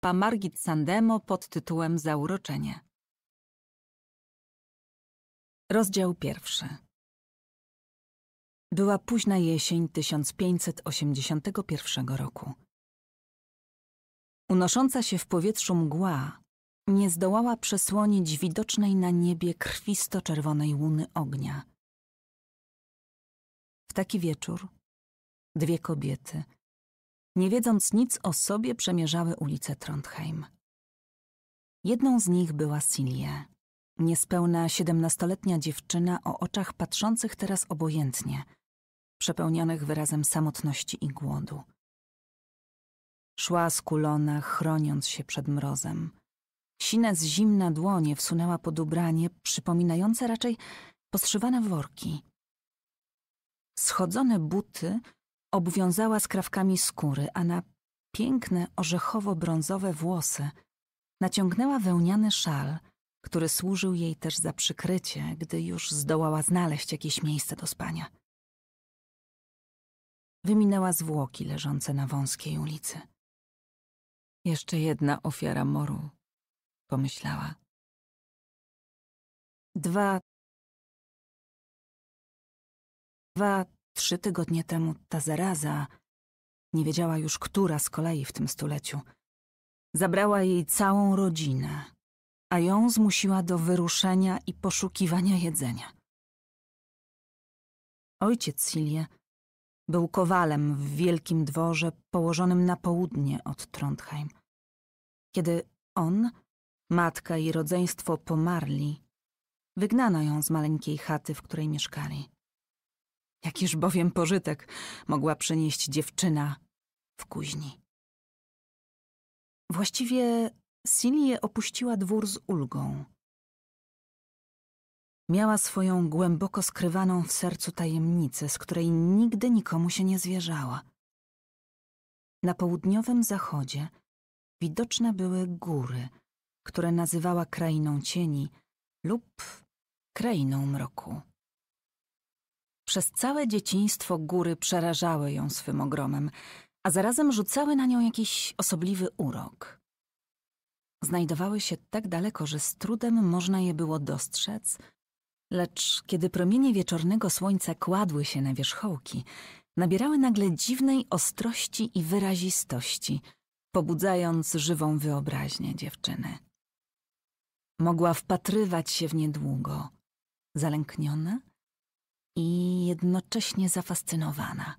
Pamargit Margit Sandemo pod tytułem Zauroczenie. Rozdział pierwszy. Była późna jesień 1581 roku. Unosząca się w powietrzu mgła nie zdołała przesłonić widocznej na niebie krwisto-czerwonej łuny ognia. W taki wieczór Dwie kobiety, nie wiedząc nic o sobie, przemierzały ulice Trondheim. Jedną z nich była Silje, niespełna siedemnastoletnia dziewczyna o oczach patrzących teraz obojętnie, przepełnionych wyrazem samotności i głodu. Szła skulona, chroniąc się przed mrozem. Sine z zimna dłonie wsunęła pod ubranie, przypominające raczej poszywane worki. Schodzone buty Obwiązała skrawkami skóry, a na piękne orzechowo-brązowe włosy naciągnęła wełniany szal, który służył jej też za przykrycie, gdy już zdołała znaleźć jakieś miejsce do spania. Wyminęła zwłoki leżące na wąskiej ulicy. Jeszcze jedna ofiara moru, pomyślała. Dwa. Dwa Trzy tygodnie temu ta zaraza, nie wiedziała już która z kolei w tym stuleciu, zabrała jej całą rodzinę, a ją zmusiła do wyruszenia i poszukiwania jedzenia. Ojciec Silie był kowalem w wielkim dworze położonym na południe od Trondheim. Kiedy on, matka i rodzeństwo pomarli, wygnano ją z maleńkiej chaty, w której mieszkali. Jakiż bowiem pożytek mogła przynieść dziewczyna w kuźni. Właściwie Silie opuściła dwór z ulgą. Miała swoją głęboko skrywaną w sercu tajemnicę, z której nigdy nikomu się nie zwierzała. Na południowym zachodzie widoczne były góry, które nazywała krainą cieni lub krainą mroku. Przez całe dzieciństwo góry przerażały ją swym ogromem, a zarazem rzucały na nią jakiś osobliwy urok. Znajdowały się tak daleko, że z trudem można je było dostrzec, lecz kiedy promienie wieczornego słońca kładły się na wierzchołki, nabierały nagle dziwnej ostrości i wyrazistości, pobudzając żywą wyobraźnię dziewczyny. Mogła wpatrywać się w niedługo, zalękniona – i jednocześnie zafascynowana.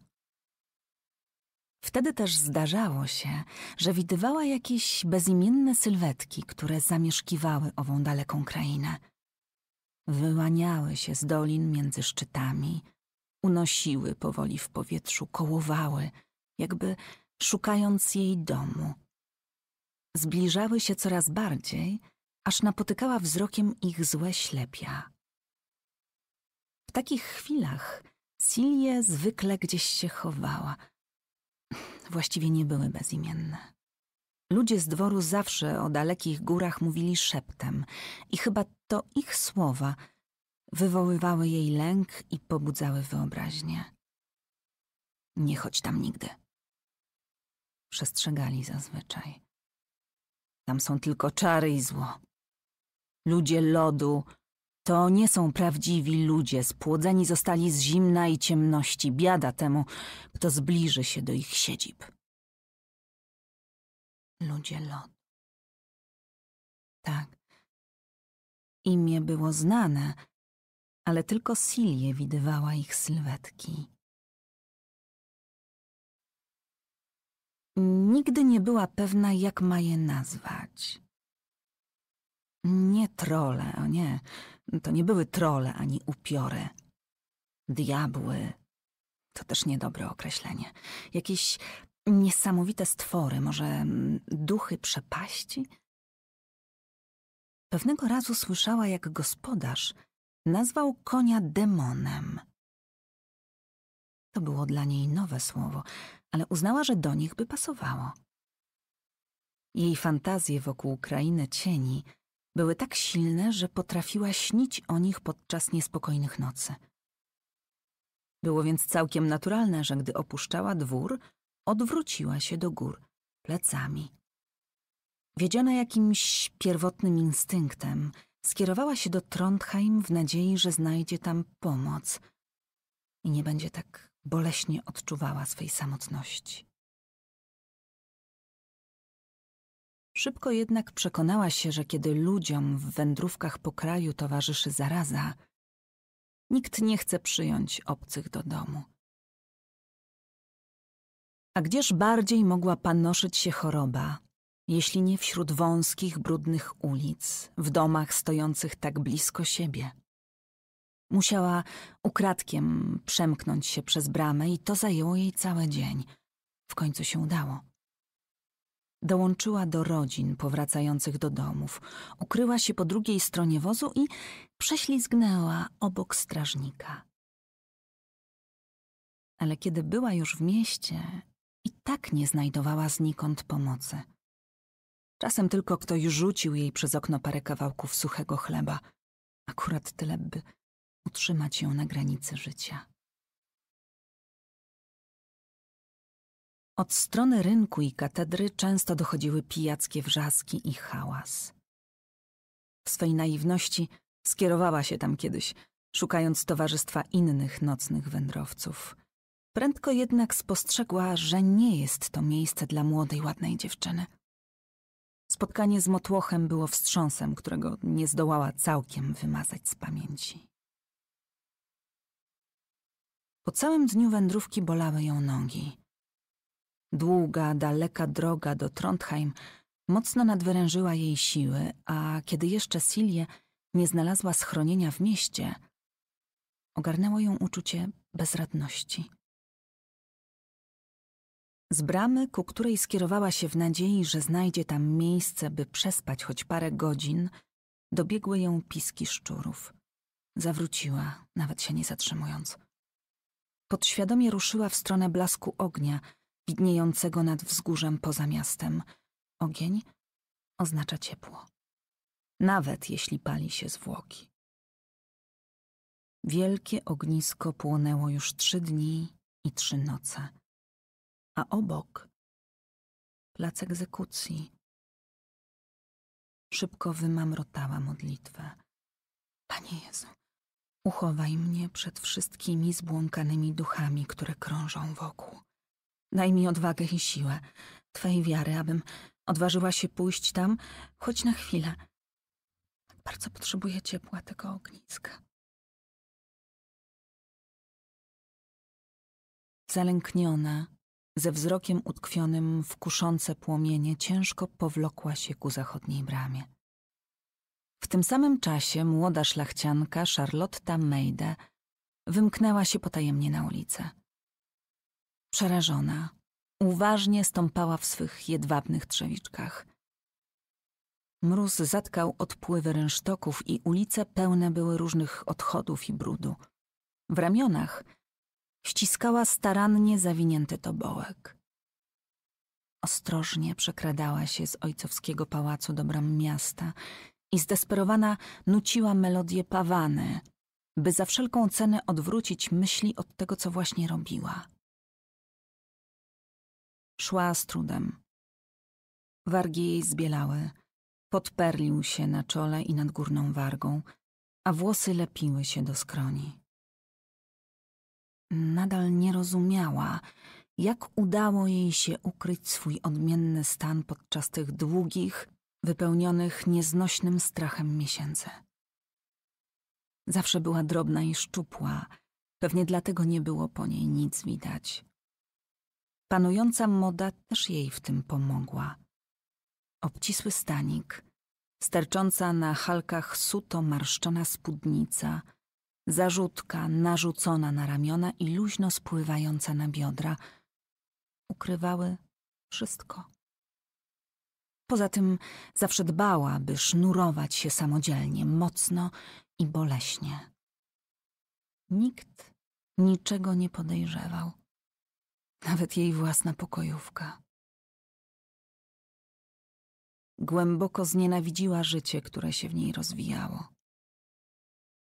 Wtedy też zdarzało się, że widywała jakieś bezimienne sylwetki, które zamieszkiwały ową daleką krainę. Wyłaniały się z dolin między szczytami, unosiły powoli w powietrzu, kołowały, jakby szukając jej domu. Zbliżały się coraz bardziej, aż napotykała wzrokiem ich złe ślepia takich chwilach Silje zwykle gdzieś się chowała. Właściwie nie były bezimienne. Ludzie z dworu zawsze o dalekich górach mówili szeptem i chyba to ich słowa wywoływały jej lęk i pobudzały wyobraźnię. Nie chodź tam nigdy. Przestrzegali zazwyczaj. Tam są tylko czary i zło. Ludzie lodu to nie są prawdziwi ludzie, spłodzeni zostali z zimna i ciemności. Biada temu, kto zbliży się do ich siedzib. Ludzie lod. Tak. Imię było znane, ale tylko Silie widywała ich sylwetki. Nigdy nie była pewna, jak ma je nazwać. Nie trole, o nie. To nie były trole ani upiory. Diabły to też niedobre określenie. Jakieś niesamowite stwory, może mm, duchy przepaści? Pewnego razu słyszała, jak gospodarz nazwał konia demonem. To było dla niej nowe słowo, ale uznała, że do nich by pasowało. Jej fantazje wokół krainy cieni były tak silne, że potrafiła śnić o nich podczas niespokojnych nocy. Było więc całkiem naturalne, że gdy opuszczała dwór, odwróciła się do gór, plecami. Wiedziona jakimś pierwotnym instynktem, skierowała się do Trondheim w nadziei, że znajdzie tam pomoc i nie będzie tak boleśnie odczuwała swej samotności. Szybko jednak przekonała się, że kiedy ludziom w wędrówkach po kraju towarzyszy zaraza, nikt nie chce przyjąć obcych do domu. A gdzież bardziej mogła panoszyć się choroba, jeśli nie wśród wąskich, brudnych ulic, w domach stojących tak blisko siebie? Musiała ukradkiem przemknąć się przez bramę i to zajęło jej cały dzień. W końcu się udało. Dołączyła do rodzin powracających do domów, ukryła się po drugiej stronie wozu i prześlizgnęła obok strażnika. Ale kiedy była już w mieście, i tak nie znajdowała znikąd pomocy. Czasem tylko ktoś rzucił jej przez okno parę kawałków suchego chleba, akurat tyle, by utrzymać ją na granicy życia. Od strony rynku i katedry często dochodziły pijackie wrzaski i hałas. W swej naiwności skierowała się tam kiedyś, szukając towarzystwa innych nocnych wędrowców. Prędko jednak spostrzegła, że nie jest to miejsce dla młodej, ładnej dziewczyny. Spotkanie z motłochem było wstrząsem, którego nie zdołała całkiem wymazać z pamięci. Po całym dniu wędrówki bolały ją nogi. Długa, daleka droga do Trondheim mocno nadwyrężyła jej siły, a kiedy jeszcze Silje nie znalazła schronienia w mieście, ogarnęło ją uczucie bezradności. Z bramy, ku której skierowała się w nadziei, że znajdzie tam miejsce, by przespać choć parę godzin, dobiegły ją piski szczurów. Zawróciła, nawet się nie zatrzymując. Podświadomie ruszyła w stronę blasku ognia – widniejącego nad wzgórzem poza miastem. Ogień oznacza ciepło, nawet jeśli pali się zwłoki. Wielkie ognisko płonęło już trzy dni i trzy noce, a obok plac egzekucji. Szybko wymamrotała modlitwę. Panie Jezu, uchowaj mnie przed wszystkimi zbłąkanymi duchami, które krążą wokół. Daj mi odwagę i siłę, Twojej wiary, abym odważyła się pójść tam, choć na chwilę. Tak bardzo potrzebuję ciepła tego ogniska. Zalękniona, ze wzrokiem utkwionym w kuszące płomienie, ciężko powlokła się ku zachodniej bramie. W tym samym czasie młoda szlachcianka Charlotta Meide wymknęła się potajemnie na ulicę przerażona. Uważnie stąpała w swych jedwabnych trzewiczkach. Mróz zatkał odpływy rynsztoków i ulice pełne były różnych odchodów i brudu. W ramionach ściskała starannie zawinięty tobołek. Ostrożnie przekradała się z ojcowskiego pałacu do bram miasta i zdesperowana nuciła melodię pawany, by za wszelką cenę odwrócić myśli od tego, co właśnie robiła. Szła z trudem. Wargi jej zbielały. Podperlił się na czole i nad górną wargą, a włosy lepiły się do skroni. Nadal nie rozumiała, jak udało jej się ukryć swój odmienny stan podczas tych długich, wypełnionych nieznośnym strachem miesięcy. Zawsze była drobna i szczupła, pewnie dlatego nie było po niej nic widać. Panująca moda też jej w tym pomogła. Obcisły stanik, stercząca na halkach suto marszczona spódnica, zarzutka narzucona na ramiona i luźno spływająca na biodra ukrywały wszystko. Poza tym zawsze dbała, by sznurować się samodzielnie, mocno i boleśnie. Nikt niczego nie podejrzewał nawet jej własna pokojówka. Głęboko znienawidziła życie, które się w niej rozwijało.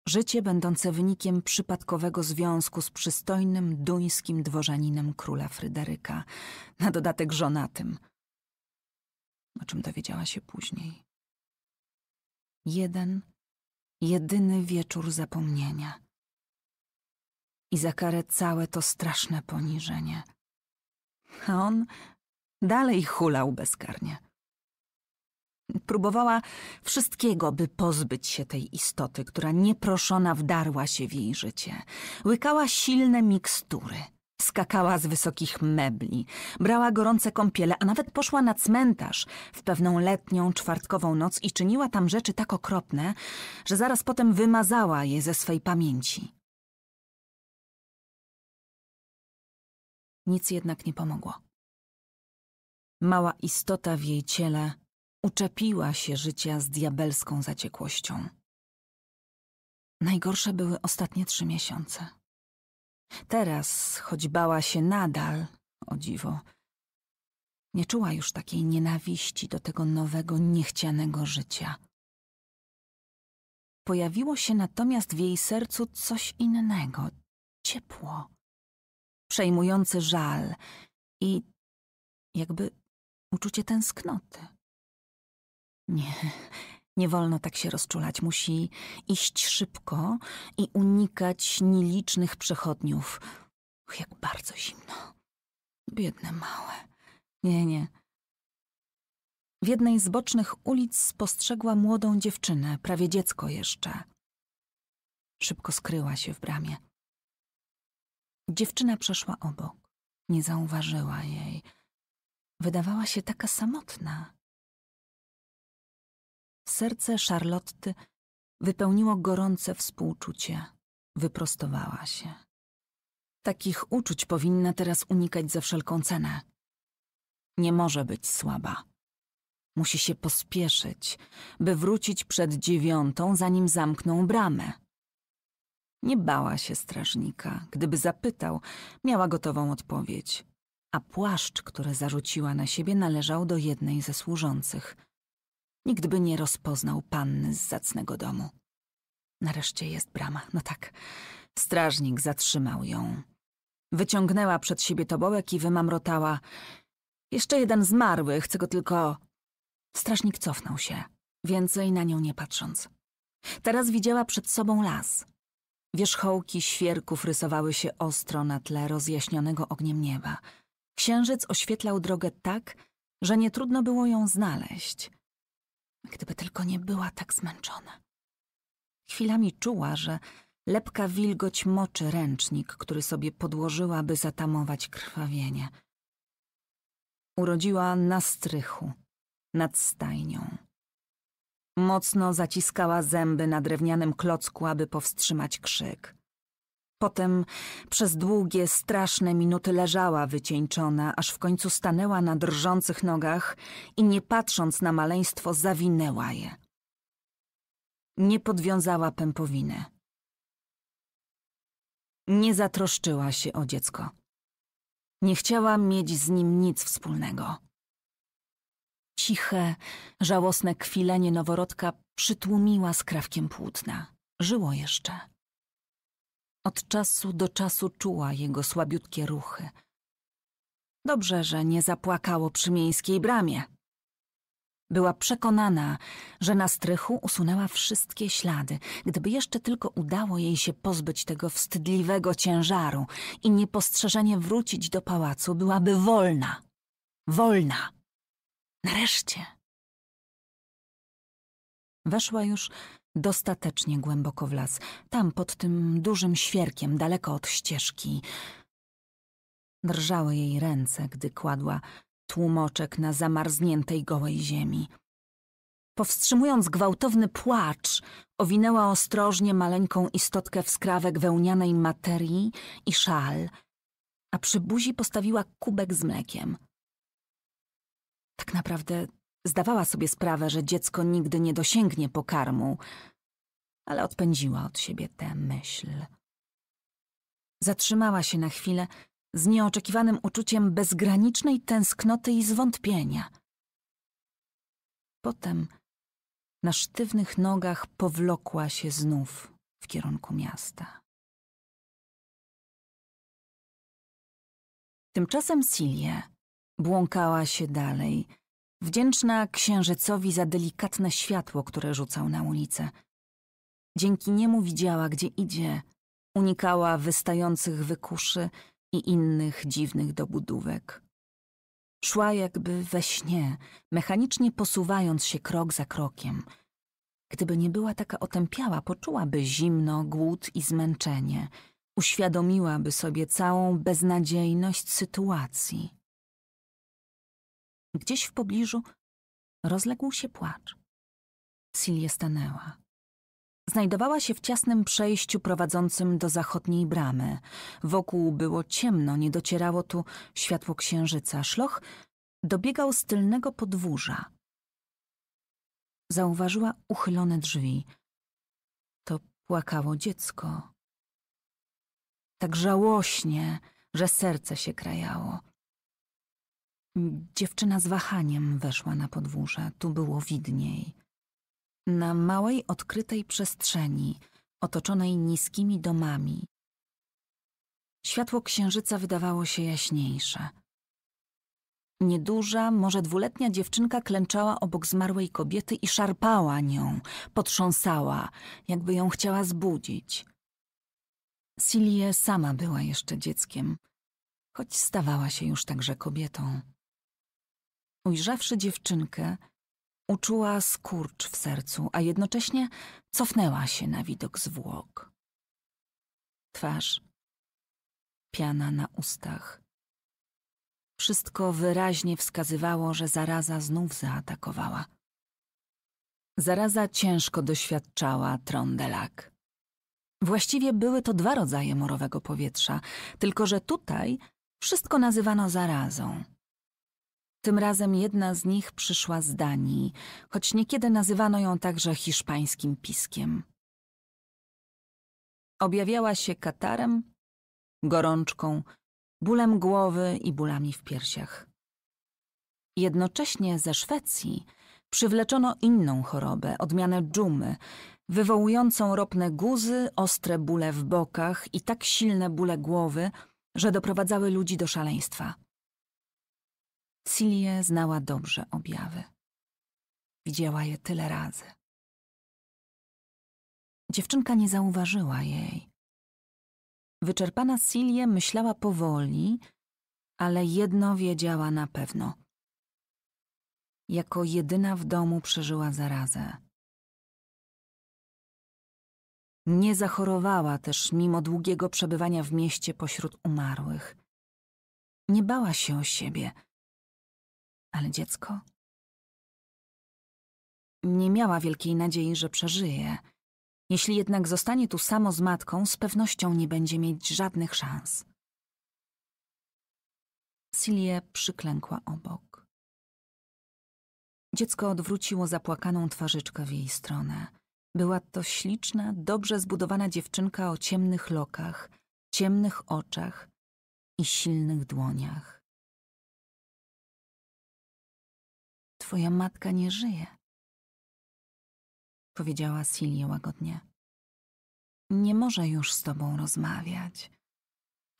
Życie będące wynikiem przypadkowego związku z przystojnym duńskim dworzaninem króla Fryderyka, na dodatek żonatym, o czym dowiedziała się później. Jeden, jedyny wieczór zapomnienia. I za karę całe to straszne poniżenie – a on dalej hulał bezkarnie. Próbowała wszystkiego, by pozbyć się tej istoty, która nieproszona wdarła się w jej życie. Łykała silne mikstury, skakała z wysokich mebli, brała gorące kąpiele, a nawet poszła na cmentarz w pewną letnią, czwartkową noc i czyniła tam rzeczy tak okropne, że zaraz potem wymazała je ze swej pamięci. Nic jednak nie pomogło. Mała istota w jej ciele uczepiła się życia z diabelską zaciekłością. Najgorsze były ostatnie trzy miesiące. Teraz, choć bała się nadal, o dziwo, nie czuła już takiej nienawiści do tego nowego, niechcianego życia. Pojawiło się natomiast w jej sercu coś innego ciepło przejmujący żal i jakby uczucie tęsknoty. Nie, nie wolno tak się rozczulać. Musi iść szybko i unikać nielicznych przechodniów. Och, jak bardzo zimno. Biedne małe. Nie, nie. W jednej z bocznych ulic spostrzegła młodą dziewczynę, prawie dziecko jeszcze. Szybko skryła się w bramie. Dziewczyna przeszła obok. Nie zauważyła jej. Wydawała się taka samotna. Serce Charlotty wypełniło gorące współczucie. Wyprostowała się. Takich uczuć powinna teraz unikać za wszelką cenę. Nie może być słaba. Musi się pospieszyć, by wrócić przed dziewiątą, zanim zamkną bramę. Nie bała się strażnika. Gdyby zapytał, miała gotową odpowiedź. A płaszcz, który zarzuciła na siebie, należał do jednej ze służących. Nikt by nie rozpoznał panny z zacnego domu. Nareszcie jest brama. No tak. Strażnik zatrzymał ją. Wyciągnęła przed siebie tobołek i wymamrotała. Jeszcze jeden zmarły, chcę go tylko... Strażnik cofnął się, więcej na nią nie patrząc. Teraz widziała przed sobą las. Wierzchołki świerków rysowały się ostro na tle rozjaśnionego ogniem nieba. Księżyc oświetlał drogę tak, że nie trudno było ją znaleźć. Gdyby tylko nie była tak zmęczona. Chwilami czuła, że lepka wilgoć moczy ręcznik, który sobie podłożyła, by zatamować krwawienie. Urodziła na strychu, nad stajnią. Mocno zaciskała zęby na drewnianym klocku, aby powstrzymać krzyk. Potem przez długie, straszne minuty leżała wycieńczona, aż w końcu stanęła na drżących nogach i nie patrząc na maleństwo, zawinęła je. Nie podwiązała pępowiny. Nie zatroszczyła się o dziecko. Nie chciała mieć z nim nic wspólnego. Ciche, żałosne kwilenie noworodka przytłumiła skrawkiem płótna. Żyło jeszcze. Od czasu do czasu czuła jego słabiutkie ruchy. Dobrze, że nie zapłakało przy miejskiej bramie. Była przekonana, że na strychu usunęła wszystkie ślady, gdyby jeszcze tylko udało jej się pozbyć tego wstydliwego ciężaru i niepostrzeżenie wrócić do pałacu, byłaby wolna. Wolna! Nareszcie. Weszła już dostatecznie głęboko w las, tam pod tym dużym świerkiem, daleko od ścieżki. Drżały jej ręce, gdy kładła tłumoczek na zamarzniętej gołej ziemi. Powstrzymując gwałtowny płacz, owinęła ostrożnie maleńką istotkę w skrawek wełnianej materii i szal, a przy buzi postawiła kubek z mlekiem – tak naprawdę zdawała sobie sprawę, że dziecko nigdy nie dosięgnie pokarmu, ale odpędziła od siebie tę myśl. Zatrzymała się na chwilę z nieoczekiwanym uczuciem bezgranicznej tęsknoty i zwątpienia. Potem na sztywnych nogach powlokła się znów w kierunku miasta. Tymczasem Silie Błąkała się dalej, wdzięczna księżycowi za delikatne światło, które rzucał na ulicę. Dzięki niemu widziała, gdzie idzie, unikała wystających wykuszy i innych dziwnych dobudówek. Szła jakby we śnie, mechanicznie posuwając się krok za krokiem. Gdyby nie była taka otępiała, poczułaby zimno, głód i zmęczenie. Uświadomiłaby sobie całą beznadziejność sytuacji. Gdzieś w pobliżu rozległ się płacz. Silje stanęła. Znajdowała się w ciasnym przejściu prowadzącym do zachodniej bramy. Wokół było ciemno, nie docierało tu światło księżyca. Szloch dobiegał z tylnego podwórza. Zauważyła uchylone drzwi. To płakało dziecko. Tak żałośnie, że serce się krajało. Dziewczyna z wahaniem weszła na podwórze, tu było widniej. Na małej, odkrytej przestrzeni, otoczonej niskimi domami. Światło księżyca wydawało się jaśniejsze. Nieduża, może dwuletnia dziewczynka klęczała obok zmarłej kobiety i szarpała nią, potrząsała, jakby ją chciała zbudzić. Silie sama była jeszcze dzieckiem, choć stawała się już także kobietą. Ujrzawszy dziewczynkę, uczuła skurcz w sercu, a jednocześnie cofnęła się na widok zwłok. Twarz, piana na ustach. Wszystko wyraźnie wskazywało, że zaraza znów zaatakowała. Zaraza ciężko doświadczała Trondelak. Właściwie były to dwa rodzaje morowego powietrza, tylko że tutaj wszystko nazywano zarazą. Tym razem jedna z nich przyszła z Danii, choć niekiedy nazywano ją także hiszpańskim piskiem. Objawiała się katarem, gorączką, bólem głowy i bólami w piersiach. Jednocześnie ze Szwecji przywleczono inną chorobę, odmianę dżumy, wywołującą ropne guzy, ostre bóle w bokach i tak silne bóle głowy, że doprowadzały ludzi do szaleństwa – Cilie znała dobrze objawy. Widziała je tyle razy. Dziewczynka nie zauważyła jej. Wyczerpana Cilie myślała powoli, ale jedno wiedziała na pewno. Jako jedyna w domu przeżyła zarazę. Nie zachorowała też mimo długiego przebywania w mieście pośród umarłych. Nie bała się o siebie – ale dziecko. Nie miała wielkiej nadziei, że przeżyje. Jeśli jednak zostanie tu samo z matką, z pewnością nie będzie mieć żadnych szans. Silie przyklękła obok. Dziecko odwróciło zapłakaną twarzyczkę w jej stronę. Była to śliczna, dobrze zbudowana dziewczynka o ciemnych lokach, ciemnych oczach i silnych dłoniach. Twoja matka nie żyje. Powiedziała Silje łagodnie. Nie może już z tobą rozmawiać.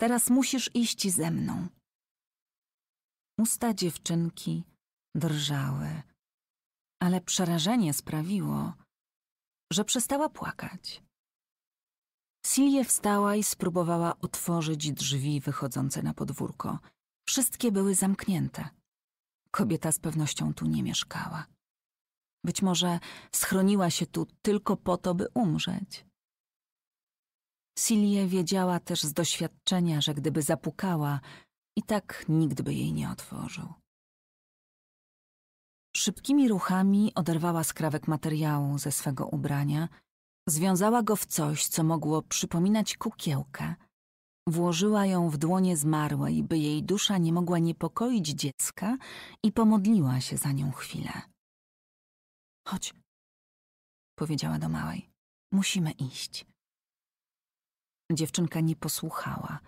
Teraz musisz iść ze mną. Usta dziewczynki drżały, ale przerażenie sprawiło, że przestała płakać. Silje wstała i spróbowała otworzyć drzwi wychodzące na podwórko. Wszystkie były zamknięte. Kobieta z pewnością tu nie mieszkała. Być może schroniła się tu tylko po to, by umrzeć. Silie wiedziała też z doświadczenia, że gdyby zapukała, i tak nikt by jej nie otworzył. Szybkimi ruchami oderwała skrawek materiału ze swego ubrania, związała go w coś, co mogło przypominać kukiełkę – Włożyła ją w dłonie zmarłej, by jej dusza nie mogła niepokoić dziecka i pomodliła się za nią chwilę. Chodź, powiedziała do małej. Musimy iść. Dziewczynka nie posłuchała.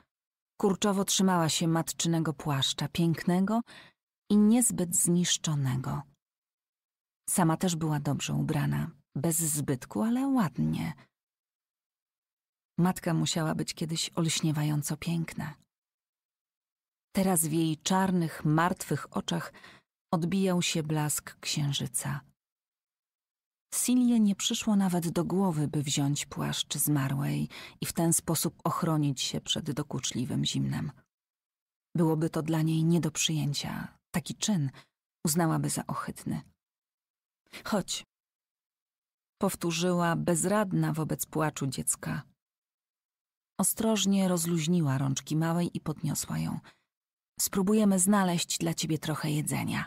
Kurczowo trzymała się matczynego płaszcza, pięknego i niezbyt zniszczonego. Sama też była dobrze ubrana, bez zbytku, ale ładnie – Matka musiała być kiedyś olśniewająco piękna. Teraz w jej czarnych, martwych oczach odbijał się blask księżyca. Silje nie przyszło nawet do głowy, by wziąć płaszcz zmarłej i w ten sposób ochronić się przed dokuczliwym zimnem. Byłoby to dla niej nie do przyjęcia. Taki czyn uznałaby za ohydny. Chodź, powtórzyła bezradna wobec płaczu dziecka. Ostrożnie rozluźniła rączki małej i podniosła ją. Spróbujemy znaleźć dla ciebie trochę jedzenia.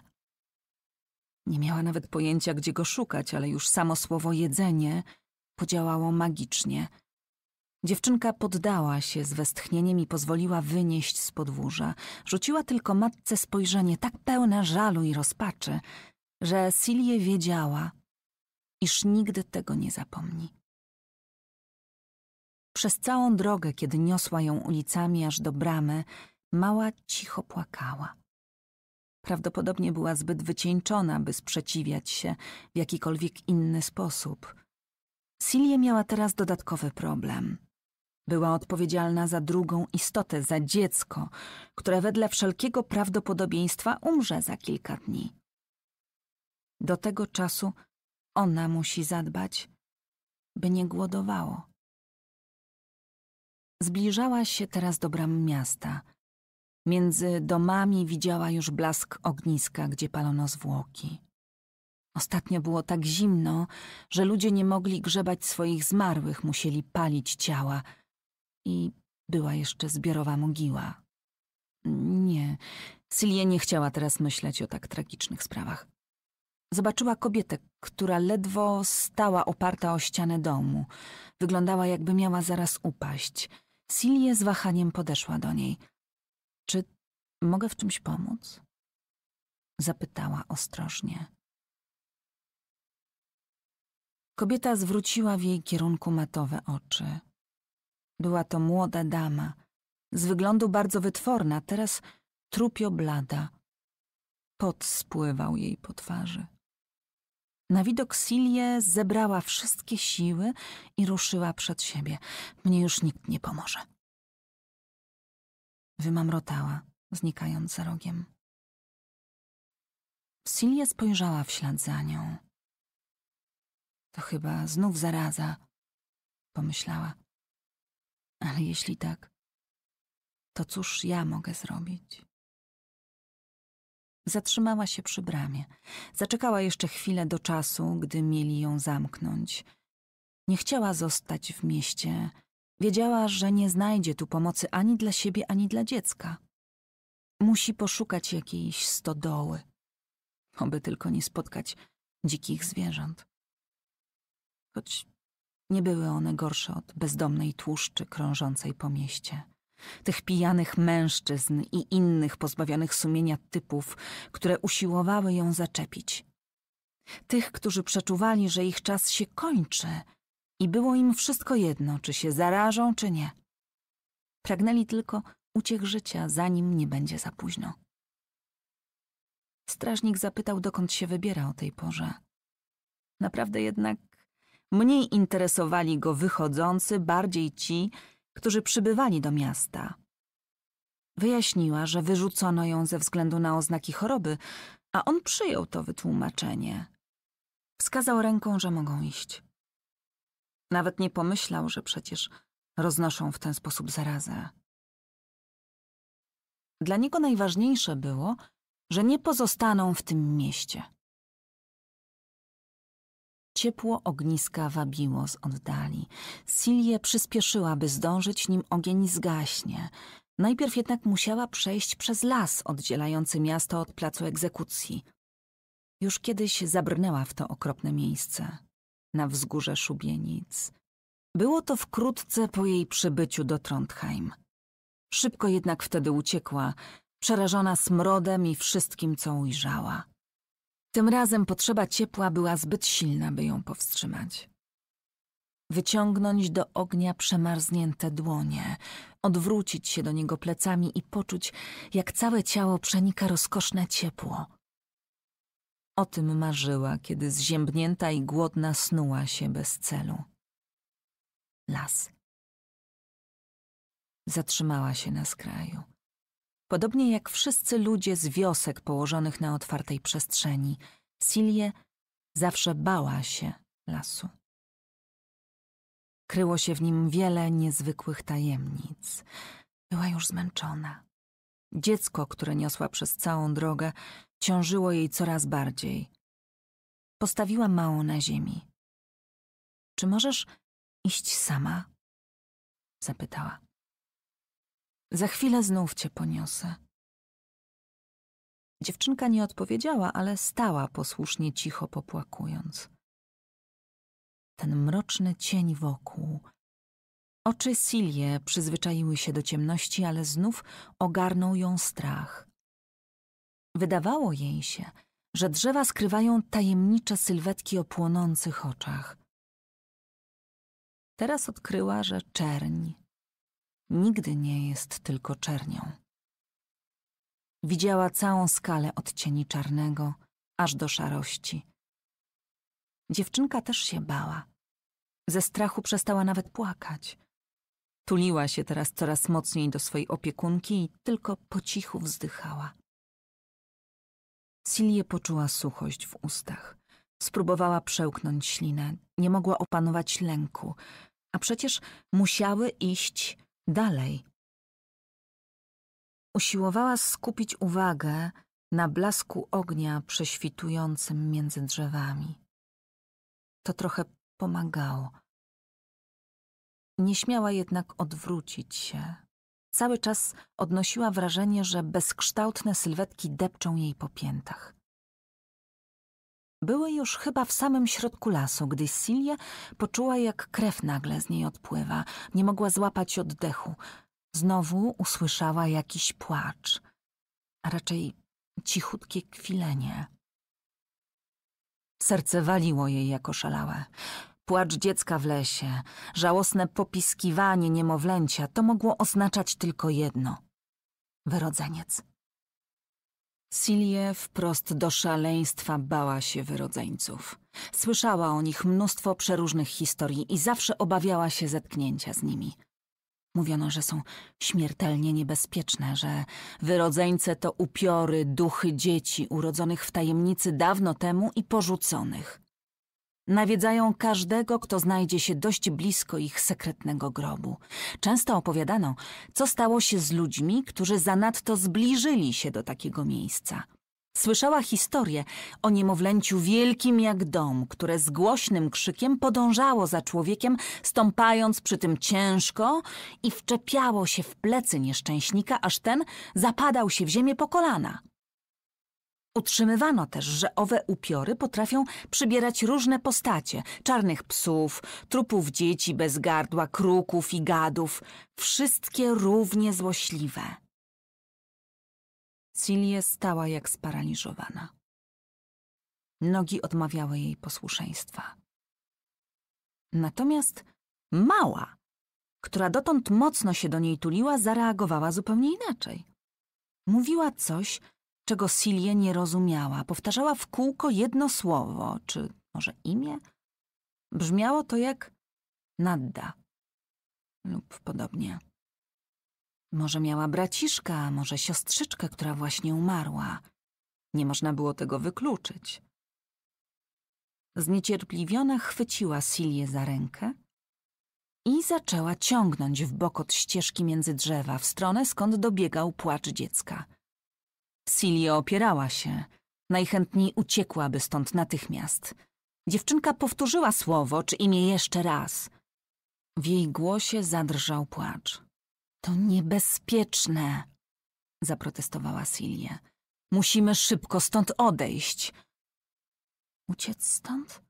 Nie miała nawet pojęcia, gdzie go szukać, ale już samo słowo jedzenie podziałało magicznie. Dziewczynka poddała się z westchnieniem i pozwoliła wynieść z podwórza. Rzuciła tylko matce spojrzenie tak pełne żalu i rozpaczy, że Silie wiedziała, iż nigdy tego nie zapomni. Przez całą drogę, kiedy niosła ją ulicami aż do bramy, mała cicho płakała. Prawdopodobnie była zbyt wycieńczona, by sprzeciwiać się w jakikolwiek inny sposób. Silje miała teraz dodatkowy problem. Była odpowiedzialna za drugą istotę, za dziecko, które wedle wszelkiego prawdopodobieństwa umrze za kilka dni. Do tego czasu ona musi zadbać, by nie głodowało. Zbliżała się teraz do bram miasta. Między domami widziała już blask ogniska, gdzie palono zwłoki. Ostatnio było tak zimno, że ludzie nie mogli grzebać swoich zmarłych, musieli palić ciała. I była jeszcze zbiorowa mogiła. Nie, Sylwia nie chciała teraz myśleć o tak tragicznych sprawach. Zobaczyła kobietę, która ledwo stała oparta o ścianę domu. Wyglądała, jakby miała zaraz upaść – Silje z wahaniem podeszła do niej. Czy mogę w czymś pomóc? Zapytała ostrożnie. Kobieta zwróciła w jej kierunku matowe oczy. Była to młoda dama, z wyglądu bardzo wytworna, teraz trupio blada. Pot spływał jej po twarzy. Na widok Silie zebrała wszystkie siły i ruszyła przed siebie. Mnie już nikt nie pomoże. Wymamrotała, znikając za rogiem. Silia spojrzała w ślad za nią. To chyba znów zaraza, pomyślała. Ale jeśli tak, to cóż ja mogę zrobić? Zatrzymała się przy bramie. Zaczekała jeszcze chwilę do czasu, gdy mieli ją zamknąć. Nie chciała zostać w mieście. Wiedziała, że nie znajdzie tu pomocy ani dla siebie, ani dla dziecka. Musi poszukać jakiejś stodoły, aby tylko nie spotkać dzikich zwierząt. Choć nie były one gorsze od bezdomnej tłuszczy krążącej po mieście. Tych pijanych mężczyzn i innych pozbawionych sumienia typów, które usiłowały ją zaczepić. Tych, którzy przeczuwali, że ich czas się kończy i było im wszystko jedno, czy się zarażą, czy nie. Pragnęli tylko uciech życia, zanim nie będzie za późno. Strażnik zapytał, dokąd się wybiera o tej porze. Naprawdę jednak mniej interesowali go wychodzący, bardziej ci, którzy przybywali do miasta. Wyjaśniła, że wyrzucono ją ze względu na oznaki choroby, a on przyjął to wytłumaczenie. Wskazał ręką, że mogą iść. Nawet nie pomyślał, że przecież roznoszą w ten sposób zarazę. Dla niego najważniejsze było, że nie pozostaną w tym mieście. Ciepło ogniska wabiło z oddali. Silje przyspieszyła, by zdążyć, nim ogień zgaśnie. Najpierw jednak musiała przejść przez las oddzielający miasto od placu egzekucji. Już kiedyś zabrnęła w to okropne miejsce, na wzgórze szubienic. Było to wkrótce po jej przybyciu do Trondheim. Szybko jednak wtedy uciekła, przerażona smrodem i wszystkim, co ujrzała. Tym razem potrzeba ciepła była zbyt silna, by ją powstrzymać. Wyciągnąć do ognia przemarznięte dłonie, odwrócić się do niego plecami i poczuć, jak całe ciało przenika rozkoszne ciepło. O tym marzyła, kiedy zziębnięta i głodna snuła się bez celu. Las. Zatrzymała się na skraju. Podobnie jak wszyscy ludzie z wiosek położonych na otwartej przestrzeni, Silje zawsze bała się lasu. Kryło się w nim wiele niezwykłych tajemnic. Była już zmęczona. Dziecko, które niosła przez całą drogę, ciążyło jej coraz bardziej. Postawiła mało na ziemi. Czy możesz iść sama? Zapytała. Za chwilę znów cię poniosę. Dziewczynka nie odpowiedziała, ale stała posłusznie cicho popłakując. Ten mroczny cień wokół. Oczy Silie przyzwyczaiły się do ciemności, ale znów ogarnął ją strach. Wydawało jej się, że drzewa skrywają tajemnicze sylwetki o płonących oczach. Teraz odkryła, że czerń nigdy nie jest tylko czernią. Widziała całą skalę odcieni czarnego, aż do szarości. Dziewczynka też się bała. Ze strachu przestała nawet płakać. Tuliła się teraz coraz mocniej do swojej opiekunki i tylko po cichu wzdychała. Silie poczuła suchość w ustach. Spróbowała przełknąć ślinę, nie mogła opanować lęku, a przecież musiały iść dalej. Usiłowała skupić uwagę na blasku ognia prześwitującym między drzewami. To trochę pomagało. Nie śmiała jednak odwrócić się. Cały czas odnosiła wrażenie, że bezkształtne sylwetki depczą jej po piętach. Były już chyba w samym środku lasu, gdy Silja poczuła, jak krew nagle z niej odpływa. Nie mogła złapać oddechu. Znowu usłyszała jakiś płacz, a raczej cichutkie kwilenie. Serce waliło jej jako szalałe. Płacz dziecka w lesie, żałosne popiskiwanie niemowlęcia to mogło oznaczać tylko jedno wyrodzeniec. Silie wprost do szaleństwa bała się wyrodzeńców. Słyszała o nich mnóstwo przeróżnych historii i zawsze obawiała się zetknięcia z nimi. Mówiono, że są śmiertelnie niebezpieczne, że wyrodzeńce to upiory, duchy dzieci urodzonych w tajemnicy dawno temu i porzuconych. Nawiedzają każdego, kto znajdzie się dość blisko ich sekretnego grobu. Często opowiadano, co stało się z ludźmi, którzy zanadto zbliżyli się do takiego miejsca. Słyszała historię o niemowlęciu wielkim jak dom, które z głośnym krzykiem podążało za człowiekiem, stąpając przy tym ciężko i wczepiało się w plecy nieszczęśnika, aż ten zapadał się w ziemię po kolana. Utrzymywano też, że owe upiory potrafią przybierać różne postacie czarnych psów, trupów dzieci bez gardła, kruków i gadów wszystkie równie złośliwe. Cilie stała jak sparaliżowana. Nogi odmawiały jej posłuszeństwa. Natomiast mała, która dotąd mocno się do niej tuliła, zareagowała zupełnie inaczej. Mówiła coś, czego Silie nie rozumiała. Powtarzała w kółko jedno słowo, czy może imię? Brzmiało to jak Nadda lub podobnie. Może miała braciszka, może siostrzyczkę, która właśnie umarła. Nie można było tego wykluczyć. Zniecierpliwiona chwyciła Silię za rękę i zaczęła ciągnąć w bok od ścieżki między drzewa, w stronę skąd dobiegał płacz dziecka – Silje opierała się. Najchętniej uciekłaby stąd natychmiast. Dziewczynka powtórzyła słowo czy imię jeszcze raz. W jej głosie zadrżał płacz. To niebezpieczne, zaprotestowała Silje. Musimy szybko stąd odejść. Uciec stąd?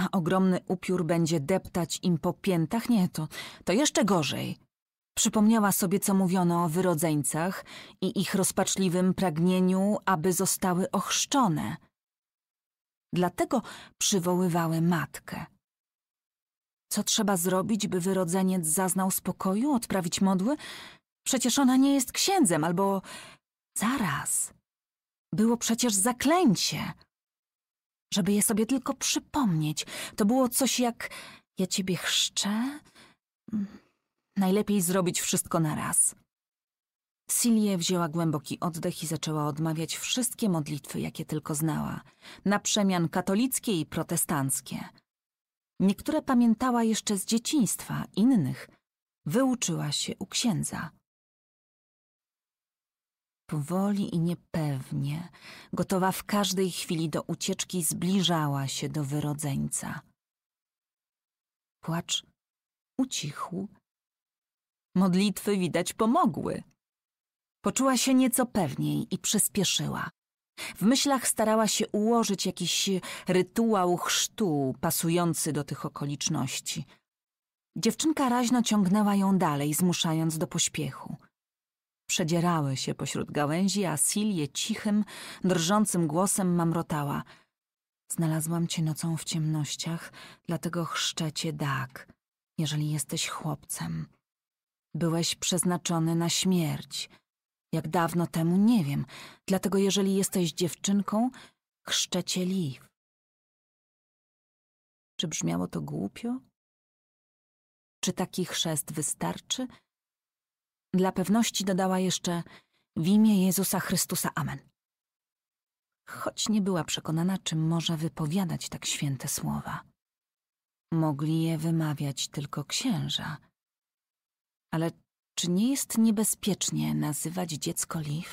A ogromny upiór będzie deptać im po piętach? Nie, to, to jeszcze gorzej. Przypomniała sobie, co mówiono o wyrodzeńcach i ich rozpaczliwym pragnieniu, aby zostały ochrzczone. Dlatego przywoływały matkę. Co trzeba zrobić, by wyrodzeniec zaznał spokoju, odprawić modły? Przecież ona nie jest księdzem, albo... Zaraz. Było przecież zaklęcie. Żeby je sobie tylko przypomnieć, to było coś jak... Ja ciebie chrzczę... Mm. Najlepiej zrobić wszystko na raz. Silie wzięła głęboki oddech i zaczęła odmawiać wszystkie modlitwy, jakie tylko znała, na przemian katolickie i protestanckie. Niektóre pamiętała jeszcze z dzieciństwa, innych wyuczyła się u księdza. Powoli i niepewnie, gotowa w każdej chwili do ucieczki, zbliżała się do wyrodzeńca. Płacz ucichł Modlitwy widać pomogły. Poczuła się nieco pewniej i przyspieszyła. W myślach starała się ułożyć jakiś rytuał chrztu pasujący do tych okoliczności. Dziewczynka raźno ciągnęła ją dalej, zmuszając do pośpiechu. Przedzierały się pośród gałęzi, a Silje cichym, drżącym głosem mamrotała. Znalazłam cię nocą w ciemnościach, dlatego chrzczę cię Dak, jeżeli jesteś chłopcem. Byłeś przeznaczony na śmierć. Jak dawno temu nie wiem, dlatego jeżeli jesteś dziewczynką, chrzczę cię Liv. Czy brzmiało to głupio? Czy taki chrzest wystarczy? Dla pewności dodała jeszcze w imię Jezusa Chrystusa Amen. Choć nie była przekonana, czym może wypowiadać tak święte słowa. Mogli je wymawiać tylko księża. Ale czy nie jest niebezpiecznie nazywać dziecko Liv?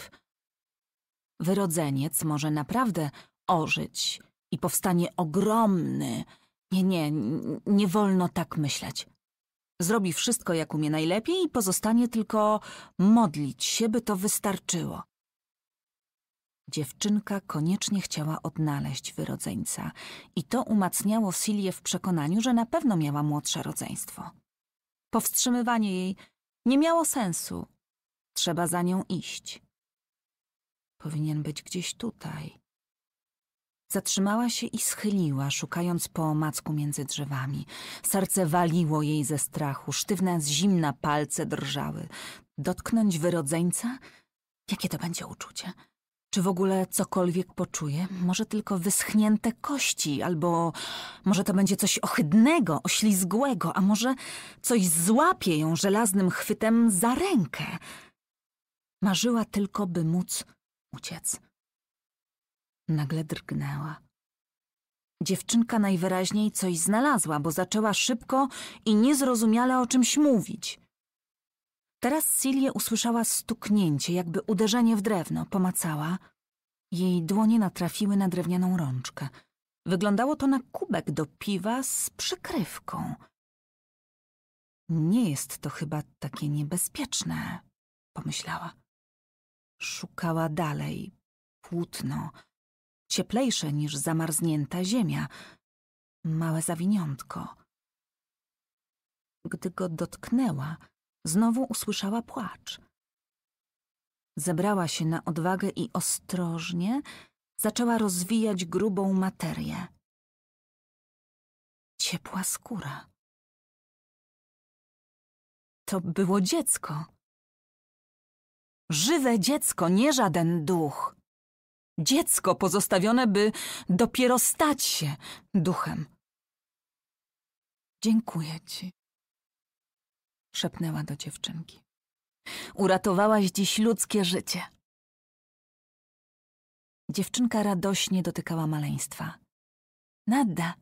Wyrodzeniec może naprawdę ożyć i powstanie ogromny. Nie, nie, nie wolno tak myśleć. Zrobi wszystko, jak umie najlepiej i pozostanie tylko modlić się, by to wystarczyło. Dziewczynka koniecznie chciała odnaleźć wyrodzeńca i to umacniało Silię w przekonaniu, że na pewno miała młodsze rodzeństwo. Powstrzymywanie jej nie miało sensu. Trzeba za nią iść. Powinien być gdzieś tutaj. Zatrzymała się i schyliła, szukając po omacku między drzewami. Serce waliło jej ze strachu, sztywne z zimna palce drżały. Dotknąć wyrodzeńca? Jakie to będzie uczucie? Czy w ogóle cokolwiek poczuje? Może tylko wyschnięte kości, albo może to będzie coś ohydnego, oślizgłego, a może coś złapie ją żelaznym chwytem za rękę. Marzyła tylko, by móc uciec. Nagle drgnęła. Dziewczynka najwyraźniej coś znalazła, bo zaczęła szybko i niezrozumiale o czymś mówić. Teraz Silie usłyszała stuknięcie, jakby uderzenie w drewno. Pomacała. Jej dłonie natrafiły na drewnianą rączkę. Wyglądało to na kubek do piwa z przykrywką. Nie jest to chyba takie niebezpieczne, pomyślała. Szukała dalej. Płótno. Cieplejsze niż zamarznięta ziemia. Małe zawiniątko. Gdy go dotknęła, znowu usłyszała płacz. Zebrała się na odwagę i ostrożnie zaczęła rozwijać grubą materię. Ciepła skóra. To było dziecko. Żywe dziecko, nie żaden duch. Dziecko pozostawione, by dopiero stać się duchem. Dziękuję ci szepnęła do dziewczynki. Uratowałaś dziś ludzkie życie. Dziewczynka radośnie dotykała maleństwa. Nada!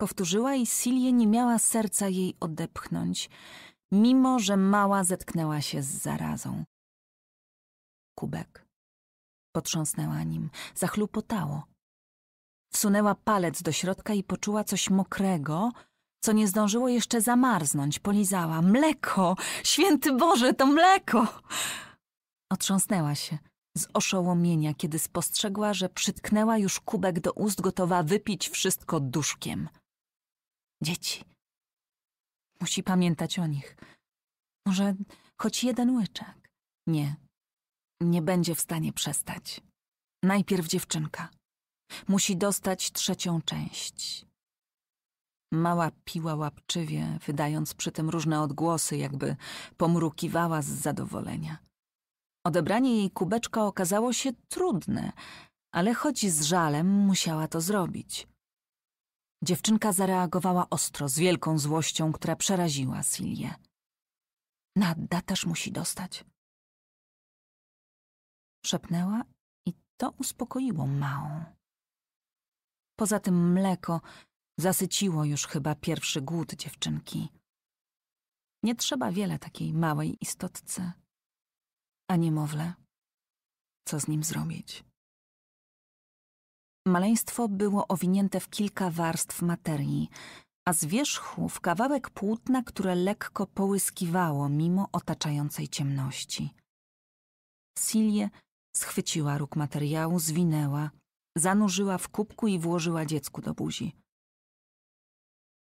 Powtórzyła i Silje nie miała serca jej odepchnąć, mimo że mała zetknęła się z zarazą. Kubek. Potrząsnęła nim, zachlupotało. Wsunęła palec do środka i poczuła coś mokrego, co nie zdążyło jeszcze zamarznąć, polizała. Mleko! Święty Boże, to mleko! Otrząsnęła się z oszołomienia, kiedy spostrzegła, że przytknęła już kubek do ust, gotowa wypić wszystko duszkiem. Dzieci. Musi pamiętać o nich. Może choć jeden łyczek. Nie. Nie będzie w stanie przestać. Najpierw dziewczynka. Musi dostać trzecią część. Mała piła łapczywie, wydając przy tym różne odgłosy, jakby pomrukiwała z zadowolenia. Odebranie jej kubeczka okazało się trudne, ale choć z żalem musiała to zrobić. Dziewczynka zareagowała ostro, z wielką złością, która przeraziła Silję. Nadda też musi dostać. Szepnęła i to uspokoiło małą. Poza tym mleko Zasyciło już chyba pierwszy głód dziewczynki. Nie trzeba wiele takiej małej istotce. A niemowlę? Co z nim zrobić? Maleństwo było owinięte w kilka warstw materii, a z wierzchu w kawałek płótna, które lekko połyskiwało mimo otaczającej ciemności. Silje schwyciła róg materiału, zwinęła, zanurzyła w kubku i włożyła dziecku do buzi.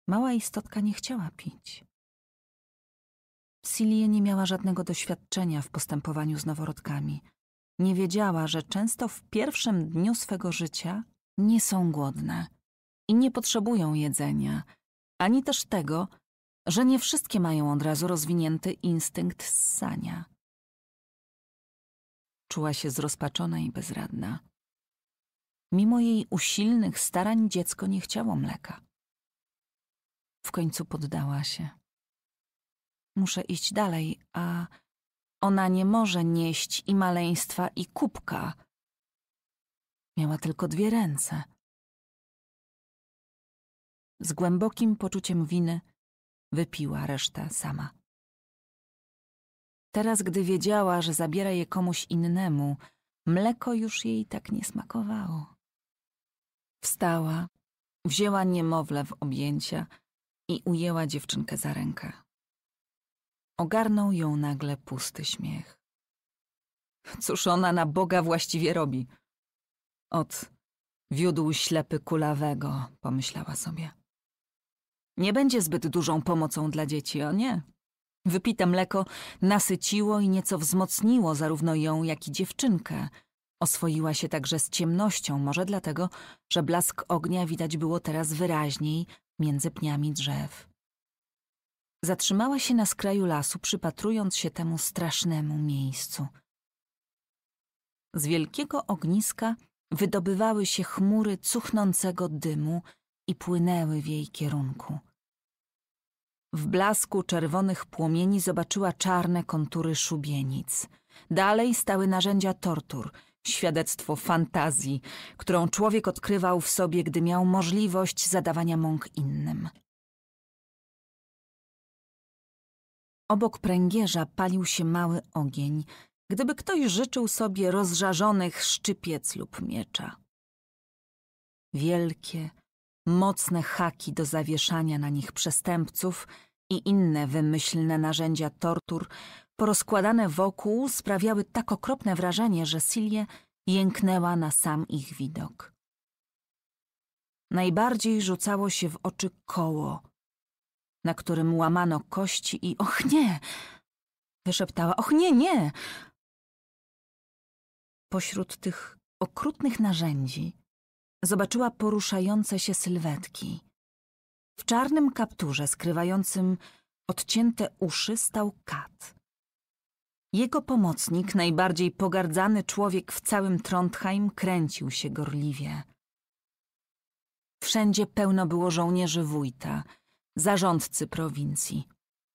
Mała istotka nie chciała pić. Silie nie miała żadnego doświadczenia w postępowaniu z noworodkami. Nie wiedziała, że często w pierwszym dniu swego życia nie są głodne i nie potrzebują jedzenia, ani też tego, że nie wszystkie mają od razu rozwinięty instynkt ssania. Czuła się zrozpaczona i bezradna. Mimo jej usilnych starań dziecko nie chciało mleka. W końcu poddała się. Muszę iść dalej, a ona nie może nieść i maleństwa, i kubka. Miała tylko dwie ręce. Z głębokim poczuciem winy wypiła resztę sama. Teraz, gdy wiedziała, że zabiera je komuś innemu, mleko już jej tak nie smakowało. Wstała, wzięła niemowlę w objęcia i ujęła dziewczynkę za rękę. Ogarnął ją nagle pusty śmiech. Cóż ona na Boga właściwie robi? Od wiódł ślepy kulawego, pomyślała sobie. Nie będzie zbyt dużą pomocą dla dzieci, o nie. Wypite mleko nasyciło i nieco wzmocniło zarówno ją, jak i dziewczynkę. Oswoiła się także z ciemnością, może dlatego, że blask ognia widać było teraz wyraźniej między pniami drzew. Zatrzymała się na skraju lasu, przypatrując się temu strasznemu miejscu. Z wielkiego ogniska wydobywały się chmury cuchnącego dymu i płynęły w jej kierunku. W blasku czerwonych płomieni zobaczyła czarne kontury szubienic. Dalej stały narzędzia tortur – świadectwo fantazji, którą człowiek odkrywał w sobie, gdy miał możliwość zadawania mąk innym. Obok pręgierza palił się mały ogień, gdyby ktoś życzył sobie rozżarzonych szczypiec lub miecza. Wielkie, mocne haki do zawieszania na nich przestępców i inne wymyślne narzędzia tortur porozkładane wokół sprawiały tak okropne wrażenie, że Silje jęknęła na sam ich widok. Najbardziej rzucało się w oczy koło, na którym łamano kości i och nie! Wyszeptała, och nie, nie! Pośród tych okrutnych narzędzi zobaczyła poruszające się sylwetki. W czarnym kapturze skrywającym odcięte uszy stał kat. Jego pomocnik, najbardziej pogardzany człowiek w całym Trondheim, kręcił się gorliwie. Wszędzie pełno było żołnierzy wójta, zarządcy prowincji.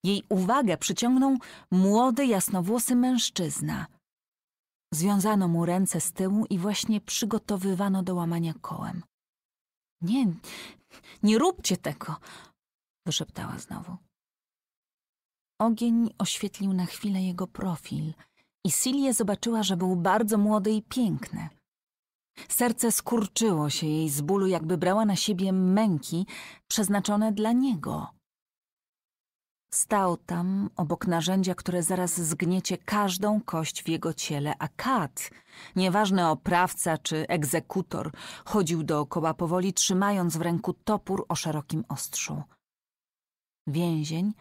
Jej uwagę przyciągnął młody, jasnowłosy mężczyzna. Związano mu ręce z tyłu i właśnie przygotowywano do łamania kołem. Nie, nie róbcie tego, wyszeptała znowu. Ogień oświetlił na chwilę jego profil i Silje zobaczyła, że był bardzo młody i piękny. Serce skurczyło się jej z bólu, jakby brała na siebie męki przeznaczone dla niego. Stał tam obok narzędzia, które zaraz zgniecie każdą kość w jego ciele, a kat, nieważny oprawca czy egzekutor, chodził dookoła powoli, trzymając w ręku topór o szerokim ostrzu. Więzień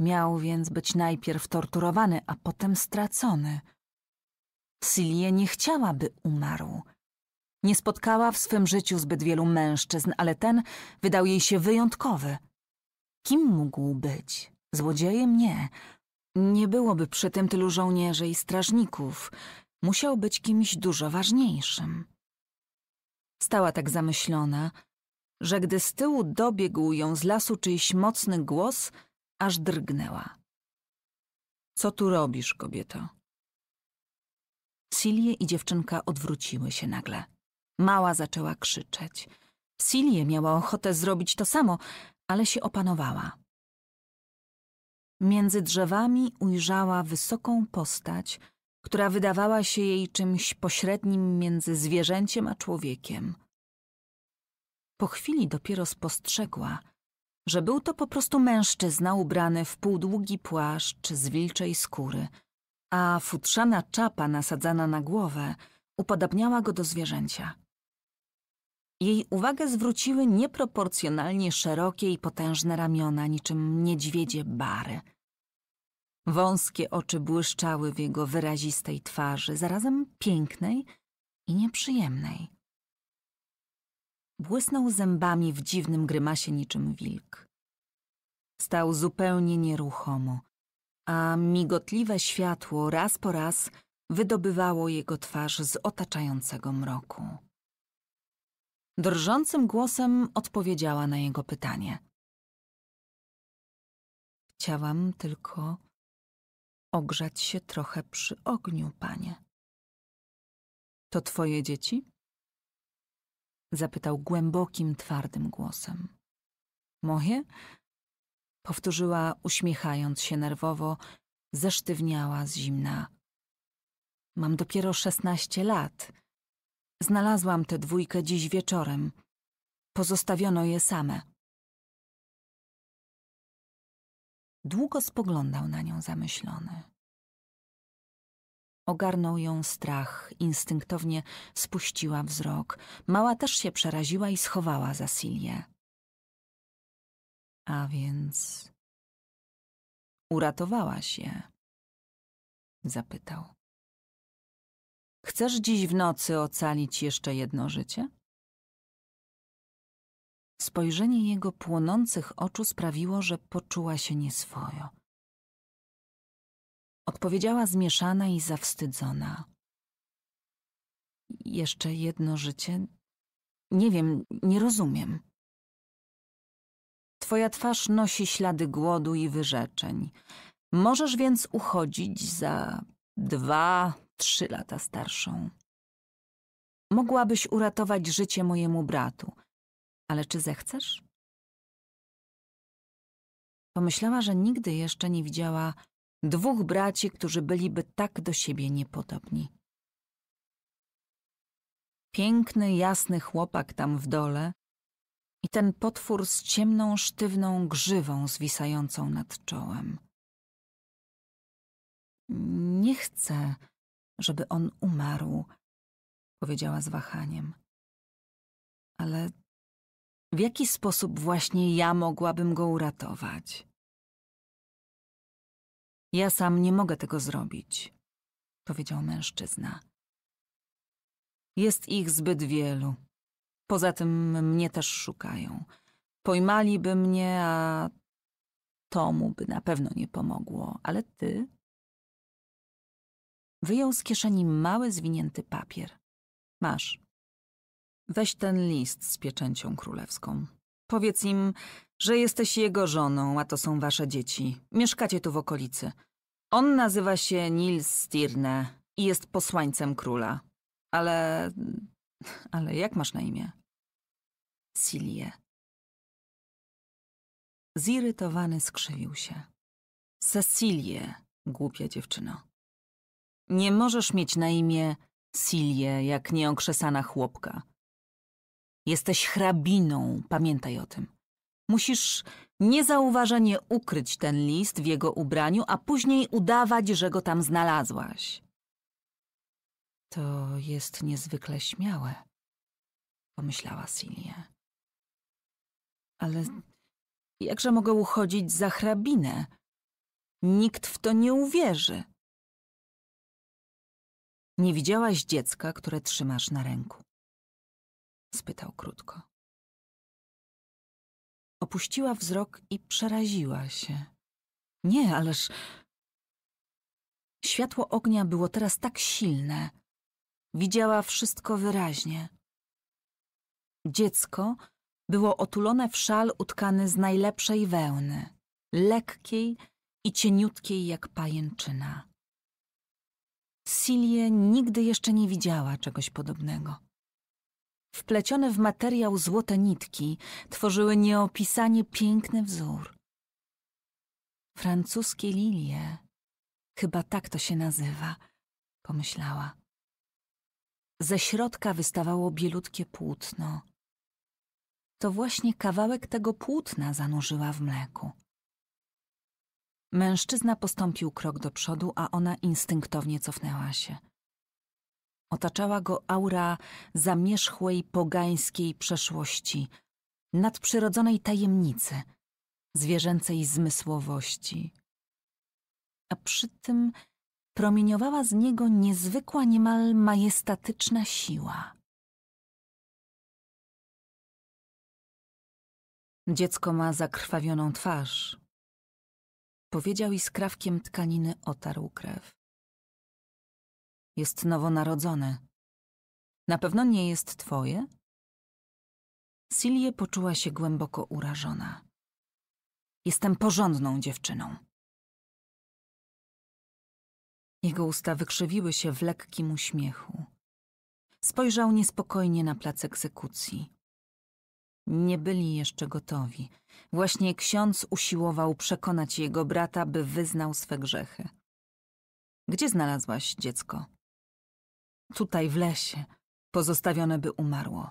Miał więc być najpierw torturowany, a potem stracony. Silie nie chciała, by umarł. Nie spotkała w swym życiu zbyt wielu mężczyzn, ale ten wydał jej się wyjątkowy. Kim mógł być? Złodziejem nie. Nie byłoby przy tym tylu żołnierzy i strażników. Musiał być kimś dużo ważniejszym. Stała tak zamyślona, że gdy z tyłu dobiegł ją z lasu czyjś mocny głos – aż drgnęła. Co tu robisz, kobieto? Silie i dziewczynka odwróciły się nagle. Mała zaczęła krzyczeć. Silie miała ochotę zrobić to samo, ale się opanowała. Między drzewami ujrzała wysoką postać, która wydawała się jej czymś pośrednim między zwierzęciem a człowiekiem. Po chwili dopiero spostrzegła, że był to po prostu mężczyzna ubrany w półdługi płaszcz z wilczej skóry, a futrzana czapa nasadzana na głowę upodabniała go do zwierzęcia. Jej uwagę zwróciły nieproporcjonalnie szerokie i potężne ramiona, niczym niedźwiedzie bary. Wąskie oczy błyszczały w jego wyrazistej twarzy, zarazem pięknej i nieprzyjemnej. Błysnął zębami w dziwnym grymasie niczym wilk. Stał zupełnie nieruchomo, a migotliwe światło raz po raz wydobywało jego twarz z otaczającego mroku. Drżącym głosem odpowiedziała na jego pytanie. Chciałam tylko ogrzać się trochę przy ogniu, panie. To twoje dzieci? Zapytał głębokim, twardym głosem. Moje? Powtórzyła, uśmiechając się nerwowo, zesztywniała z zimna. Mam dopiero szesnaście lat. Znalazłam tę dwójkę dziś wieczorem. Pozostawiono je same. Długo spoglądał na nią zamyślony. Ogarnął ją strach, instynktownie spuściła wzrok. Mała też się przeraziła i schowała za Silię. A więc... Uratowałaś je? Zapytał. Chcesz dziś w nocy ocalić jeszcze jedno życie? Spojrzenie jego płonących oczu sprawiło, że poczuła się nieswojo. Odpowiedziała zmieszana i zawstydzona. Jeszcze jedno życie? Nie wiem, nie rozumiem. Twoja twarz nosi ślady głodu i wyrzeczeń. Możesz więc uchodzić za dwa, trzy lata starszą. Mogłabyś uratować życie mojemu bratu, ale czy zechcesz? Pomyślała, że nigdy jeszcze nie widziała dwóch braci, którzy byliby tak do siebie niepodobni. Piękny, jasny chłopak tam w dole i ten potwór z ciemną, sztywną grzywą zwisającą nad czołem. Nie chcę, żeby on umarł, powiedziała z wahaniem. Ale w jaki sposób właśnie ja mogłabym go uratować? Ja sam nie mogę tego zrobić, powiedział mężczyzna. Jest ich zbyt wielu. Poza tym mnie też szukają. Pojmaliby mnie, a to mu by na pewno nie pomogło, ale ty. Wyjął z kieszeni mały, zwinięty papier. Masz. Weź ten list z pieczęcią królewską. Powiedz im, że jesteś jego żoną, a to są wasze dzieci. Mieszkacie tu w okolicy. On nazywa się Nils Stirne i jest posłańcem króla. Ale... ale jak masz na imię? Silie. Zirytowany skrzywił się. Cecilie, głupia dziewczyno. Nie możesz mieć na imię Silie, jak nieokrzesana chłopka. Jesteś hrabiną, pamiętaj o tym. Musisz niezauważenie ukryć ten list w jego ubraniu, a później udawać, że go tam znalazłaś. To jest niezwykle śmiałe, pomyślała Silje. Ale jakże mogę uchodzić za hrabinę? Nikt w to nie uwierzy. Nie widziałaś dziecka, które trzymasz na ręku? Spytał krótko. Opuściła wzrok i przeraziła się. Nie, ależ. Światło ognia było teraz tak silne. Widziała wszystko wyraźnie. Dziecko było otulone w szal utkany z najlepszej wełny, lekkiej i cieniutkiej jak pajęczyna. Silie nigdy jeszcze nie widziała czegoś podobnego. Wplecione w materiał złote nitki tworzyły nieopisanie piękny wzór. Francuskie lilie, chyba tak to się nazywa, pomyślała. Ze środka wystawało bielutkie płótno. To właśnie kawałek tego płótna zanurzyła w mleku. Mężczyzna postąpił krok do przodu, a ona instynktownie cofnęła się. Otaczała go aura zamierzchłej, pogańskiej przeszłości, nadprzyrodzonej tajemnicy, zwierzęcej zmysłowości. A przy tym promieniowała z niego niezwykła, niemal majestatyczna siła. Dziecko ma zakrwawioną twarz. Powiedział i skrawkiem tkaniny otarł krew jest nowonarodzone. Na pewno nie jest twoje? Silie poczuła się głęboko urażona. Jestem porządną dziewczyną. Jego usta wykrzywiły się w lekkim uśmiechu. Spojrzał niespokojnie na plac egzekucji. Nie byli jeszcze gotowi. Właśnie ksiądz usiłował przekonać jego brata, by wyznał swe grzechy. Gdzie znalazłaś dziecko? tutaj w lesie, pozostawione by umarło.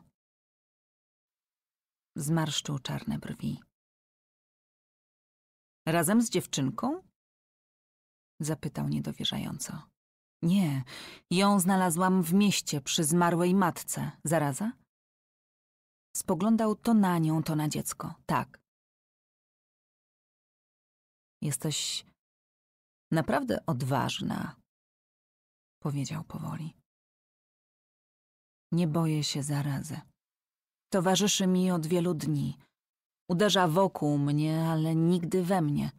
Zmarszczył czarne brwi. Razem z dziewczynką? Zapytał niedowierzająco. Nie, ją znalazłam w mieście przy zmarłej matce. Zaraza? Spoglądał to na nią, to na dziecko. Tak. Jesteś naprawdę odważna, powiedział powoli. Nie boję się zarazy. Towarzyszy mi od wielu dni. Uderza wokół mnie, ale nigdy we mnie.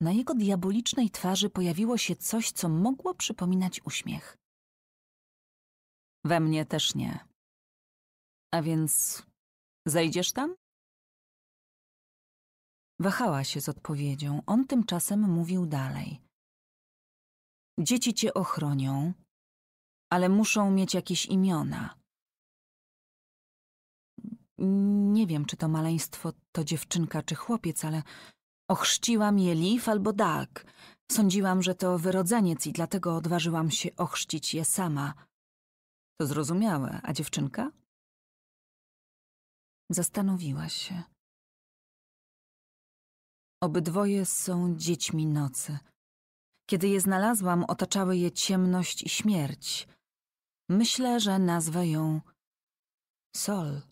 Na jego diabolicznej twarzy pojawiło się coś, co mogło przypominać uśmiech. We mnie też nie. A więc zejdziesz tam? Wahała się z odpowiedzią. On tymczasem mówił dalej. Dzieci cię ochronią, ale muszą mieć jakieś imiona. Nie wiem, czy to maleństwo to dziewczynka czy chłopiec, ale ochrzciłam je Liv albo Dag. Sądziłam, że to wyrodzeniec i dlatego odważyłam się ochrzcić je sama. To zrozumiałe, a dziewczynka? Zastanowiła się. Obydwoje są dziećmi nocy. Kiedy je znalazłam, otaczały je ciemność i śmierć. Myślę, że nazwę ją Sol.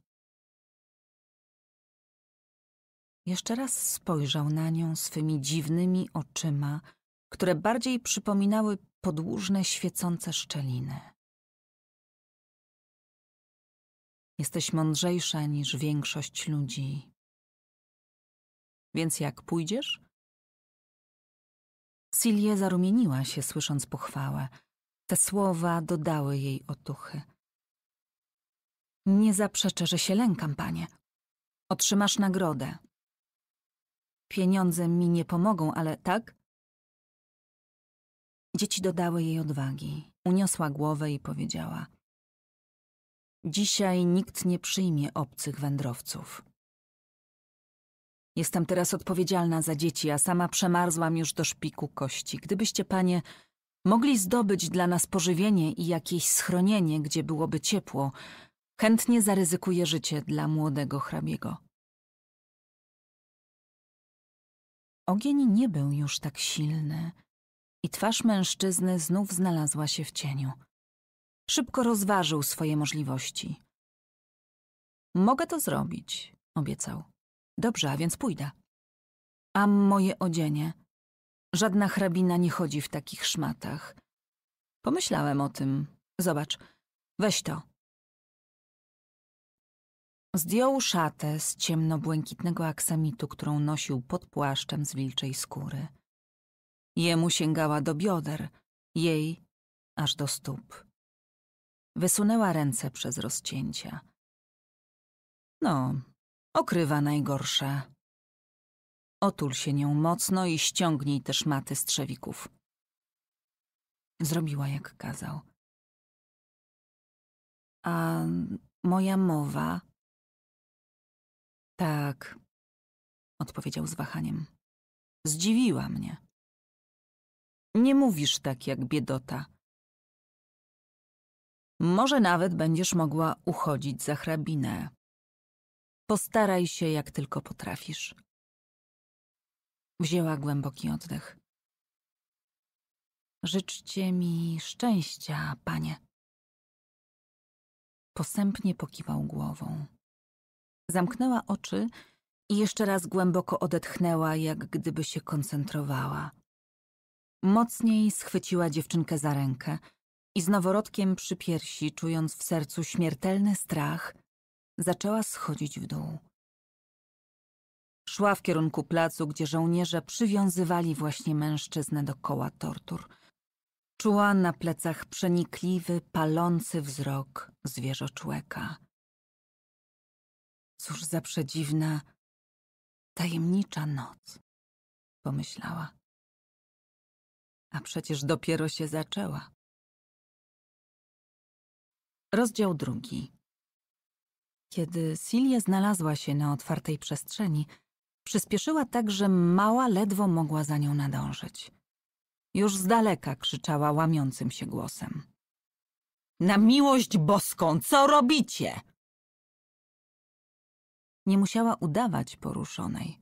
Jeszcze raz spojrzał na nią swymi dziwnymi oczyma, które bardziej przypominały podłużne, świecące szczeliny. Jesteś mądrzejsza niż większość ludzi. Więc jak pójdziesz? Silie zarumieniła się, słysząc pochwałę. Te słowa dodały jej otuchy. Nie zaprzeczę, że się lękam, panie. Otrzymasz nagrodę. Pieniądze mi nie pomogą, ale tak? Dzieci dodały jej odwagi. Uniosła głowę i powiedziała: Dzisiaj nikt nie przyjmie obcych wędrowców. Jestem teraz odpowiedzialna za dzieci, a sama przemarzłam już do szpiku kości. Gdybyście, panie, Mogli zdobyć dla nas pożywienie i jakieś schronienie, gdzie byłoby ciepło. Chętnie zaryzykuję życie dla młodego hrabiego. Ogień nie był już tak silny i twarz mężczyzny znów znalazła się w cieniu. Szybko rozważył swoje możliwości. Mogę to zrobić, obiecał. Dobrze, a więc pójdę. A moje odzienie? Żadna hrabina nie chodzi w takich szmatach. Pomyślałem o tym. Zobacz, weź to. Zdjął szatę z ciemnobłękitnego aksamitu, którą nosił pod płaszczem z wilczej skóry. Jemu sięgała do bioder, jej aż do stóp. Wysunęła ręce przez rozcięcia. No, okrywa najgorsza. Otul się nią mocno i ściągnij te szmaty z trzewików. Zrobiła jak kazał. A moja mowa? Tak, odpowiedział z wahaniem. Zdziwiła mnie. Nie mówisz tak jak biedota. Może nawet będziesz mogła uchodzić za hrabinę. Postaraj się, jak tylko potrafisz. Wzięła głęboki oddech. Życzcie mi szczęścia, panie. Posępnie pokiwał głową. Zamknęła oczy i jeszcze raz głęboko odetchnęła, jak gdyby się koncentrowała. Mocniej schwyciła dziewczynkę za rękę i z noworodkiem przy piersi, czując w sercu śmiertelny strach, zaczęła schodzić w dół. Szła w kierunku placu, gdzie żołnierze przywiązywali właśnie mężczyznę do koła tortur. Czuła na plecach przenikliwy, palący wzrok zwierzoczłeka. Cóż za przedziwna, tajemnicza noc, pomyślała. A przecież dopiero się zaczęła. Rozdział drugi. Kiedy Silja znalazła się na otwartej przestrzeni, Przyspieszyła tak, że mała ledwo mogła za nią nadążyć. Już z daleka krzyczała łamiącym się głosem. Na miłość boską, co robicie? Nie musiała udawać poruszonej.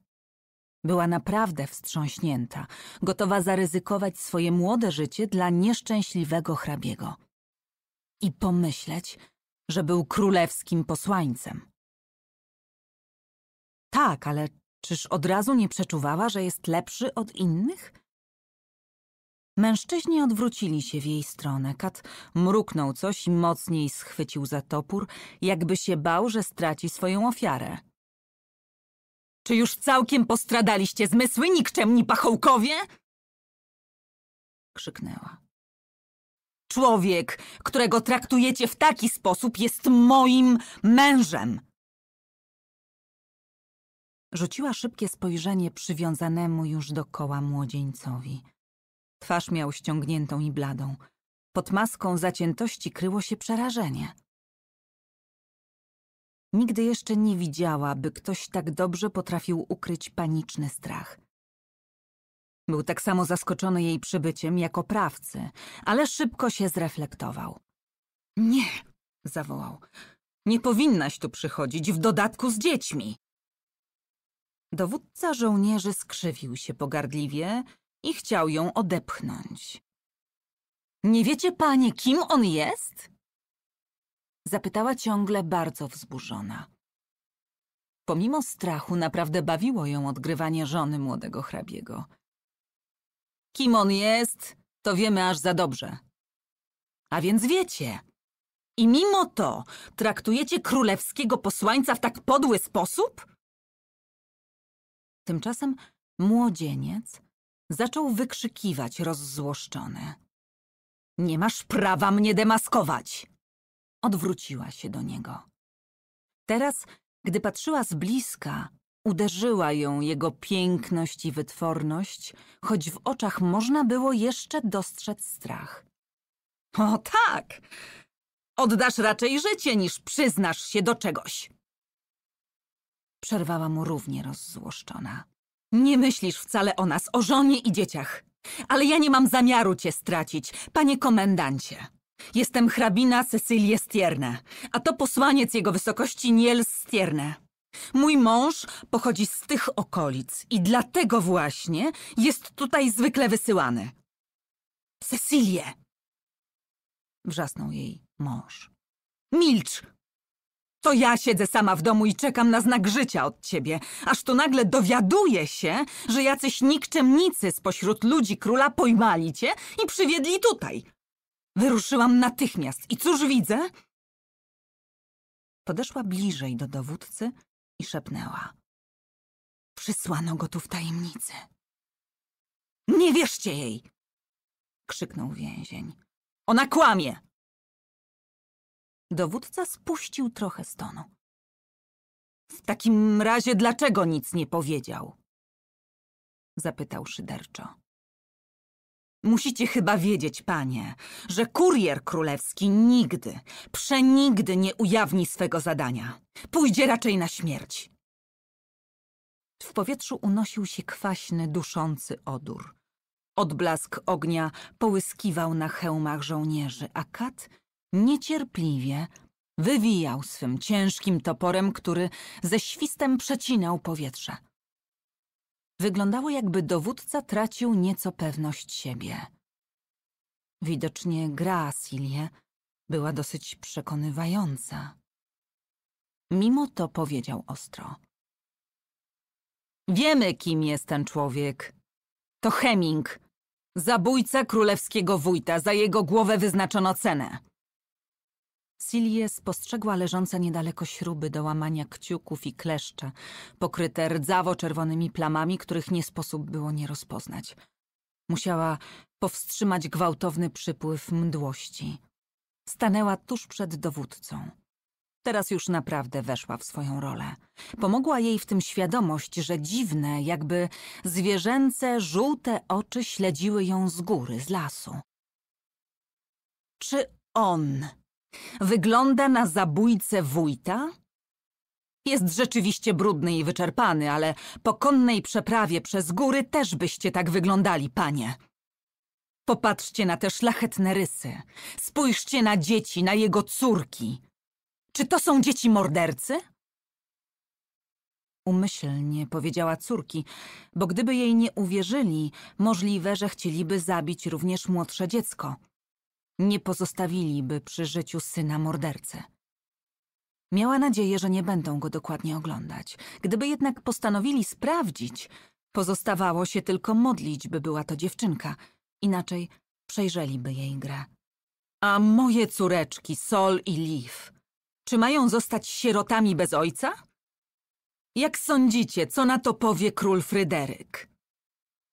Była naprawdę wstrząśnięta, gotowa zaryzykować swoje młode życie dla nieszczęśliwego hrabiego. I pomyśleć, że był królewskim posłańcem. Tak, ale Czyż od razu nie przeczuwała, że jest lepszy od innych? Mężczyźni odwrócili się w jej stronę. Kat mruknął coś i mocniej schwycił za topór, jakby się bał, że straci swoją ofiarę. Czy już całkiem postradaliście zmysły, nikczemni pachołkowie? Krzyknęła. Człowiek, którego traktujecie w taki sposób, jest moim mężem. Rzuciła szybkie spojrzenie przywiązanemu już do koła młodzieńcowi. Twarz miał ściągniętą i bladą. Pod maską zaciętości kryło się przerażenie. Nigdy jeszcze nie widziała, by ktoś tak dobrze potrafił ukryć paniczny strach. Był tak samo zaskoczony jej przybyciem jako prawcy, ale szybko się zreflektował. Nie, zawołał. Nie powinnaś tu przychodzić, w dodatku z dziećmi. Dowódca żołnierzy skrzywił się pogardliwie i chciał ją odepchnąć. Nie wiecie, panie, kim on jest? Zapytała ciągle bardzo wzburzona. Pomimo strachu naprawdę bawiło ją odgrywanie żony młodego hrabiego. Kim on jest, to wiemy aż za dobrze. A więc wiecie. I mimo to traktujecie królewskiego posłańca w tak podły sposób? Tymczasem młodzieniec zaczął wykrzykiwać rozzłoszczony. Nie masz prawa mnie demaskować! Odwróciła się do niego. Teraz, gdy patrzyła z bliska, uderzyła ją jego piękność i wytworność, choć w oczach można było jeszcze dostrzec strach. O tak! Oddasz raczej życie, niż przyznasz się do czegoś! Przerwała mu równie rozzłoszczona. Nie myślisz wcale o nas, o żonie i dzieciach. Ale ja nie mam zamiaru cię stracić, panie komendancie. Jestem hrabina Cecilie Stierne, a to posłaniec jego wysokości Niels Stierne. Mój mąż pochodzi z tych okolic i dlatego właśnie jest tutaj zwykle wysyłany. Cecilie! Wrzasnął jej mąż. Milcz! To ja siedzę sama w domu i czekam na znak życia od ciebie, aż tu nagle dowiaduję się, że jacyś nikczemnicy spośród ludzi króla pojmali cię i przywiedli tutaj. Wyruszyłam natychmiast i cóż widzę? Podeszła bliżej do dowódcy i szepnęła. Przysłano go tu w tajemnicy. Nie wierzcie jej! krzyknął więzień. Ona kłamie! Dowódca spuścił trochę stonu. W takim razie dlaczego nic nie powiedział? Zapytał szyderczo. Musicie chyba wiedzieć, panie, że kurier królewski nigdy, przenigdy nie ujawni swego zadania. Pójdzie raczej na śmierć. W powietrzu unosił się kwaśny, duszący odór. Odblask ognia połyskiwał na hełmach żołnierzy, a kat Niecierpliwie wywijał swym ciężkim toporem, który ze świstem przecinał powietrze. Wyglądało, jakby dowódca tracił nieco pewność siebie. Widocznie gra Silie była dosyć przekonywająca. Mimo to powiedział ostro. Wiemy, kim jest ten człowiek. To Heming, zabójca królewskiego wójta. Za jego głowę wyznaczono cenę. Silie spostrzegła leżące niedaleko śruby do łamania kciuków i kleszcze, pokryte rdzawo-czerwonymi plamami, których nie sposób było nie rozpoznać. Musiała powstrzymać gwałtowny przypływ mdłości. Stanęła tuż przed dowódcą. Teraz już naprawdę weszła w swoją rolę. Pomogła jej w tym świadomość, że dziwne, jakby zwierzęce, żółte oczy śledziły ją z góry, z lasu. Czy on Wygląda na zabójcę wójta? Jest rzeczywiście brudny i wyczerpany, ale po konnej przeprawie przez góry też byście tak wyglądali, panie. Popatrzcie na te szlachetne rysy. Spójrzcie na dzieci, na jego córki. Czy to są dzieci mordercy? Umyślnie powiedziała córki, bo gdyby jej nie uwierzyli, możliwe, że chcieliby zabić również młodsze dziecko nie pozostawiliby przy życiu syna mordercę. Miała nadzieję, że nie będą go dokładnie oglądać. Gdyby jednak postanowili sprawdzić, pozostawało się tylko modlić, by była to dziewczynka, inaczej przejrzeliby jej grę. A moje córeczki, Sol i Liv, czy mają zostać sierotami bez ojca? Jak sądzicie, co na to powie król Fryderyk?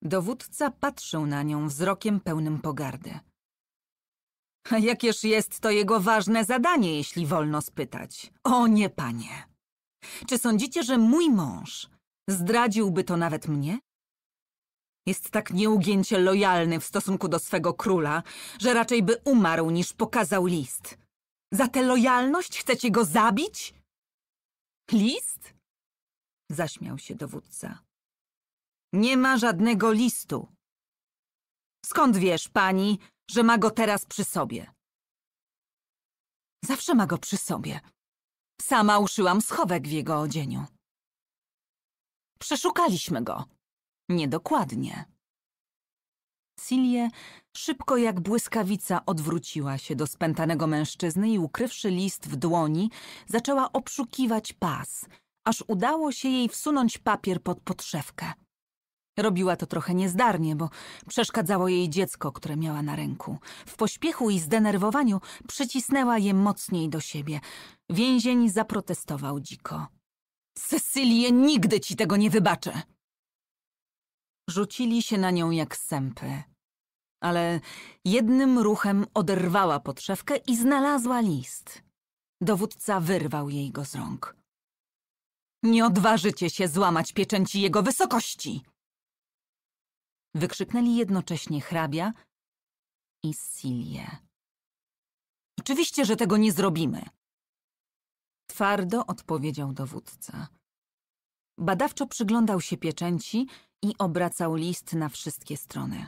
Dowódca patrzył na nią wzrokiem pełnym pogardy. jakież jest to jego ważne zadanie, jeśli wolno spytać? O nie, panie! Czy sądzicie, że mój mąż zdradziłby to nawet mnie? Jest tak nieugięcie lojalny w stosunku do swego króla, że raczej by umarł niż pokazał list. Za tę lojalność chcecie go zabić? List? Zaśmiał się dowódca. Nie ma żadnego listu. Skąd wiesz, pani, że ma go teraz przy sobie. Zawsze ma go przy sobie. Sama uszyłam schowek w jego odzieniu. Przeszukaliśmy go. Niedokładnie. Silje szybko jak błyskawica odwróciła się do spętanego mężczyzny i ukrywszy list w dłoni, zaczęła obszukiwać pas, aż udało się jej wsunąć papier pod podszewkę. Robiła to trochę niezdarnie, bo przeszkadzało jej dziecko, które miała na ręku. W pośpiechu i zdenerwowaniu przycisnęła je mocniej do siebie. Więzień zaprotestował dziko. Cecylię, nigdy ci tego nie wybaczę! Rzucili się na nią jak sępy. Ale jednym ruchem oderwała podszewkę i znalazła list. Dowódca wyrwał jej go z rąk. Nie odważycie się złamać pieczęci jego wysokości! wykrzyknęli jednocześnie hrabia i silje. Oczywiście, że tego nie zrobimy. Twardo odpowiedział dowódca. Badawczo przyglądał się pieczęci i obracał list na wszystkie strony.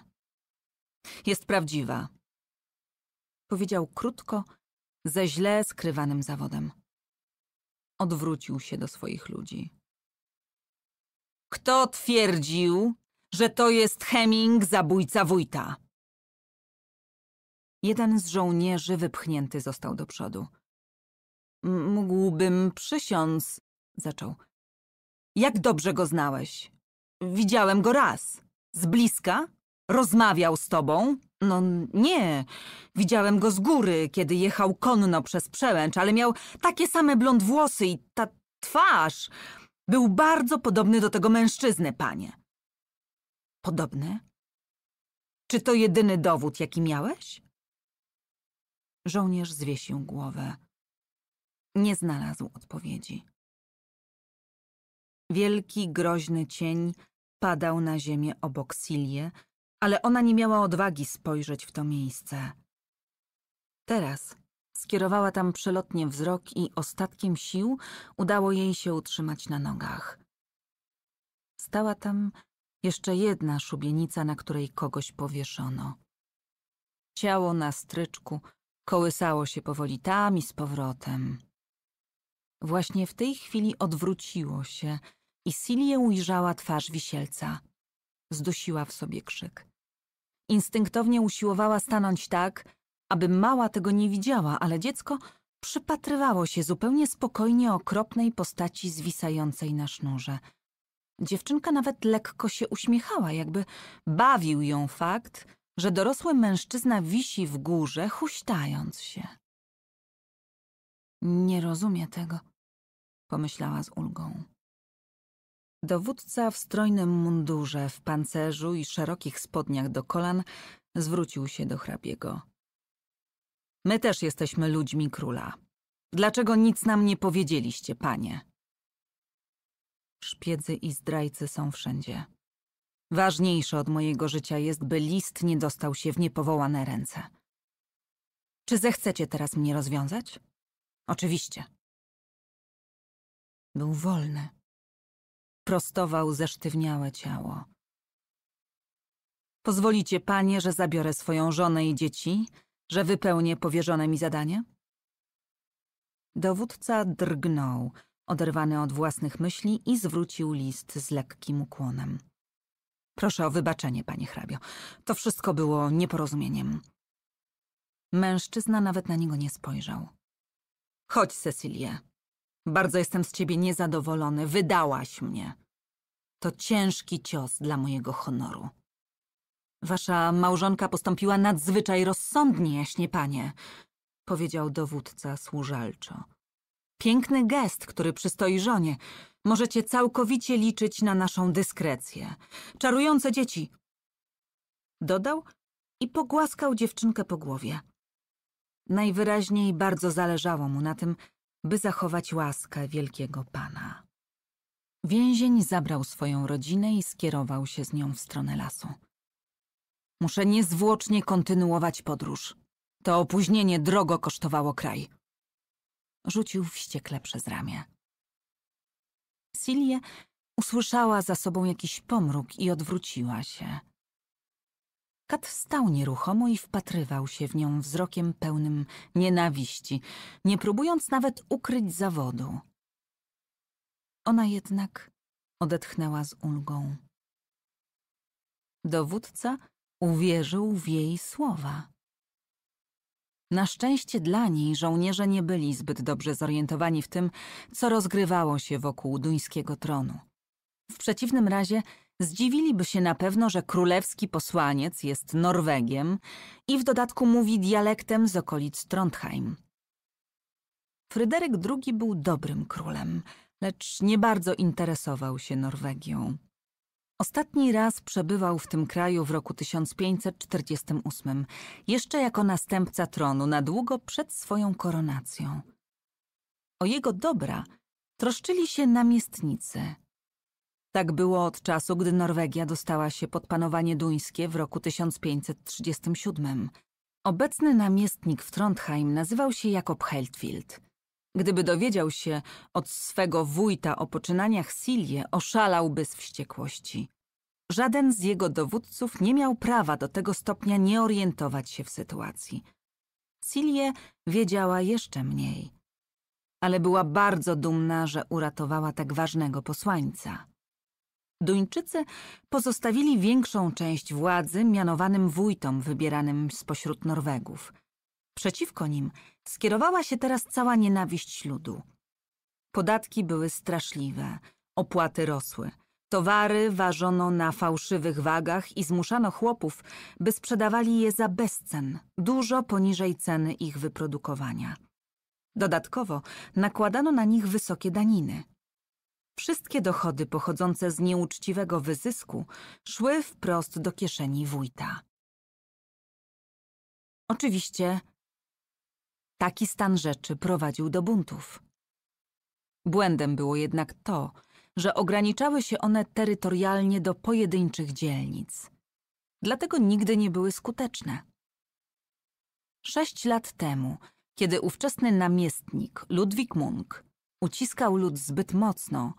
Jest prawdziwa. Powiedział krótko, ze źle skrywanym zawodem. Odwrócił się do swoich ludzi. Kto twierdził, że to jest Heming, zabójca wójta. Jeden z żołnierzy wypchnięty został do przodu. Mógłbym przysiąc, zaczął. Jak dobrze go znałeś? Widziałem go raz. Z bliska? Rozmawiał z tobą? No nie. Widziałem go z góry, kiedy jechał konno przez przełęcz, ale miał takie same blond włosy i ta twarz. Był bardzo podobny do tego mężczyzny, panie. Podobne? Czy to jedyny dowód, jaki miałeś? Żołnierz zwiesił głowę. Nie znalazł odpowiedzi. Wielki, groźny cień padał na ziemię obok Silię, ale ona nie miała odwagi spojrzeć w to miejsce. Teraz skierowała tam przelotnie wzrok i ostatkiem sił udało jej się utrzymać na nogach. Stała tam jeszcze jedna szubienica, na której kogoś powieszono. Ciało na stryczku kołysało się powoli tam i z powrotem. Właśnie w tej chwili odwróciło się i Silię ujrzała twarz wisielca. Zdusiła w sobie krzyk. Instynktownie usiłowała stanąć tak, aby mała tego nie widziała, ale dziecko przypatrywało się zupełnie spokojnie okropnej postaci zwisającej na sznurze – Dziewczynka nawet lekko się uśmiechała, jakby bawił ją fakt, że dorosły mężczyzna wisi w górze, huśtając się. Nie rozumie tego, pomyślała z ulgą. Dowódca w strojnym mundurze, w pancerzu i szerokich spodniach do kolan zwrócił się do hrabiego. My też jesteśmy ludźmi króla. Dlaczego nic nam nie powiedzieliście, panie? Szpiedzy i zdrajcy są wszędzie. Ważniejsze od mojego życia jest, by list nie dostał się w niepowołane ręce. Czy zechcecie teraz mnie rozwiązać? Oczywiście. Był wolny. Prostował zesztywniałe ciało. Pozwolicie, panie, że zabiorę swoją żonę i dzieci, że wypełnię powierzone mi zadanie? Dowódca drgnął – oderwany od własnych myśli i zwrócił list z lekkim ukłonem. Proszę o wybaczenie, panie hrabio. To wszystko było nieporozumieniem. Mężczyzna nawet na niego nie spojrzał. Chodź, Cecilie. Bardzo jestem z ciebie niezadowolony. Wydałaś mnie. To ciężki cios dla mojego honoru. Wasza małżonka postąpiła nadzwyczaj rozsądnie, jaśnie panie, powiedział dowódca służalczo. Piękny gest, który przystoi żonie. Możecie całkowicie liczyć na naszą dyskrecję. Czarujące dzieci! Dodał i pogłaskał dziewczynkę po głowie. Najwyraźniej bardzo zależało mu na tym, by zachować łaskę wielkiego pana. Więzień zabrał swoją rodzinę i skierował się z nią w stronę lasu. Muszę niezwłocznie kontynuować podróż. To opóźnienie drogo kosztowało kraj rzucił wściekle przez ramię. Silje usłyszała za sobą jakiś pomruk i odwróciła się. Kat stał nieruchomo i wpatrywał się w nią wzrokiem pełnym nienawiści, nie próbując nawet ukryć zawodu. Ona jednak odetchnęła z ulgą. Dowódca uwierzył w jej słowa. Na szczęście dla niej żołnierze nie byli zbyt dobrze zorientowani w tym, co rozgrywało się wokół duńskiego tronu. W przeciwnym razie zdziwiliby się na pewno, że królewski posłaniec jest Norwegiem i w dodatku mówi dialektem z okolic Trondheim. Fryderyk II był dobrym królem, lecz nie bardzo interesował się Norwegią. Ostatni raz przebywał w tym kraju w roku 1548, jeszcze jako następca tronu, na długo przed swoją koronacją. O jego dobra troszczyli się namiestnicy. Tak było od czasu, gdy Norwegia dostała się pod panowanie duńskie w roku 1537. Obecny namiestnik w Trondheim nazywał się Jakob Heltwild – Gdyby dowiedział się od swego wójta o poczynaniach Silie, oszalałby z wściekłości. Żaden z jego dowódców nie miał prawa do tego stopnia nie orientować się w sytuacji. Silie wiedziała jeszcze mniej, ale była bardzo dumna, że uratowała tak ważnego posłańca. Duńczycy pozostawili większą część władzy mianowanym wójtom wybieranym spośród Norwegów – Przeciwko nim skierowała się teraz cała nienawiść ludu. Podatki były straszliwe, opłaty rosły. Towary ważono na fałszywych wagach i zmuszano chłopów, by sprzedawali je za bezcen, dużo poniżej ceny ich wyprodukowania. Dodatkowo nakładano na nich wysokie daniny. Wszystkie dochody pochodzące z nieuczciwego wyzysku szły wprost do kieszeni wójta. Oczywiście Taki stan rzeczy prowadził do buntów. Błędem było jednak to, że ograniczały się one terytorialnie do pojedynczych dzielnic. Dlatego nigdy nie były skuteczne. Sześć lat temu, kiedy ówczesny namiestnik Ludwik Munk uciskał lud zbyt mocno,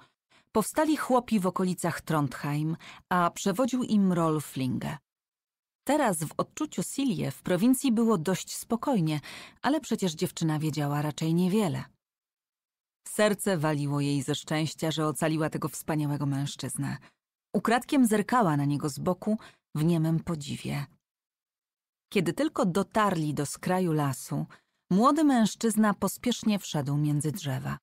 powstali chłopi w okolicach Trondheim, a przewodził im Rolf Teraz w odczuciu Silie w prowincji było dość spokojnie, ale przecież dziewczyna wiedziała raczej niewiele. Serce waliło jej ze szczęścia, że ocaliła tego wspaniałego mężczyznę. Ukradkiem zerkała na niego z boku w niemym podziwie. Kiedy tylko dotarli do skraju lasu, młody mężczyzna pospiesznie wszedł między drzewa.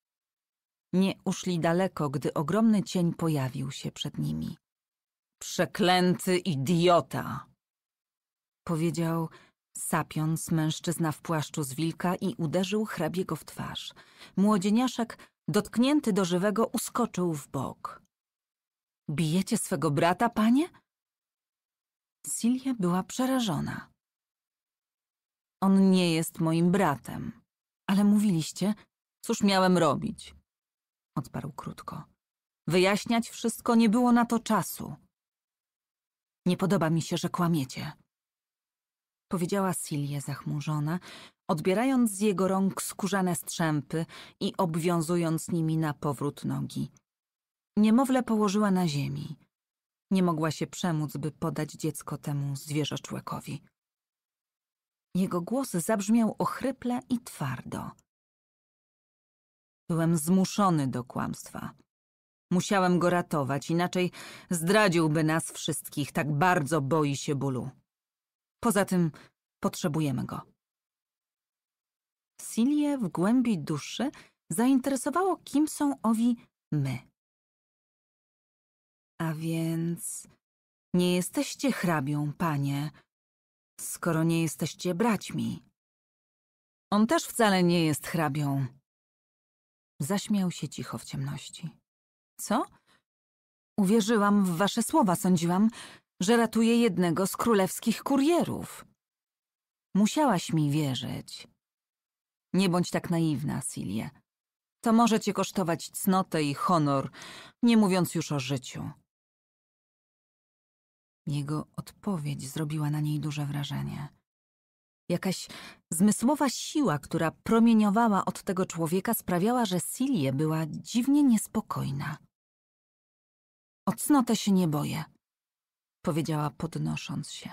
Nie uszli daleko, gdy ogromny cień pojawił się przed nimi. Przeklęty idiota! powiedział sapiąc mężczyzna w płaszczu z wilka i uderzył hrabiego w twarz. Młodzieniaszek, dotknięty do żywego, uskoczył w bok. Bijecie swego brata, panie? Silja była przerażona. On nie jest moim bratem, ale mówiliście, cóż miałem robić? Odparł krótko. Wyjaśniać wszystko nie było na to czasu. Nie podoba mi się, że kłamiecie powiedziała Silje zachmurzona, odbierając z jego rąk skórzane strzępy i obwiązując nimi na powrót nogi. Niemowlę położyła na ziemi. Nie mogła się przemóc, by podać dziecko temu zwierzoczłekowi. Jego głos zabrzmiał ochryple i twardo. Byłem zmuszony do kłamstwa. Musiałem go ratować, inaczej zdradziłby nas wszystkich, tak bardzo boi się bólu. Poza tym potrzebujemy go. Silie w głębi duszy zainteresowało, kim są owi my. A więc nie jesteście hrabią, panie, skoro nie jesteście braćmi. On też wcale nie jest hrabią. Zaśmiał się cicho w ciemności. Co? Uwierzyłam w wasze słowa, sądziłam, że ratuje jednego z królewskich kurierów. Musiałaś mi wierzyć. Nie bądź tak naiwna, Silie. To może cię kosztować cnotę i honor, nie mówiąc już o życiu. Jego odpowiedź zrobiła na niej duże wrażenie. Jakaś zmysłowa siła, która promieniowała od tego człowieka, sprawiała, że Silie była dziwnie niespokojna. O cnotę się nie boję – powiedziała podnosząc się.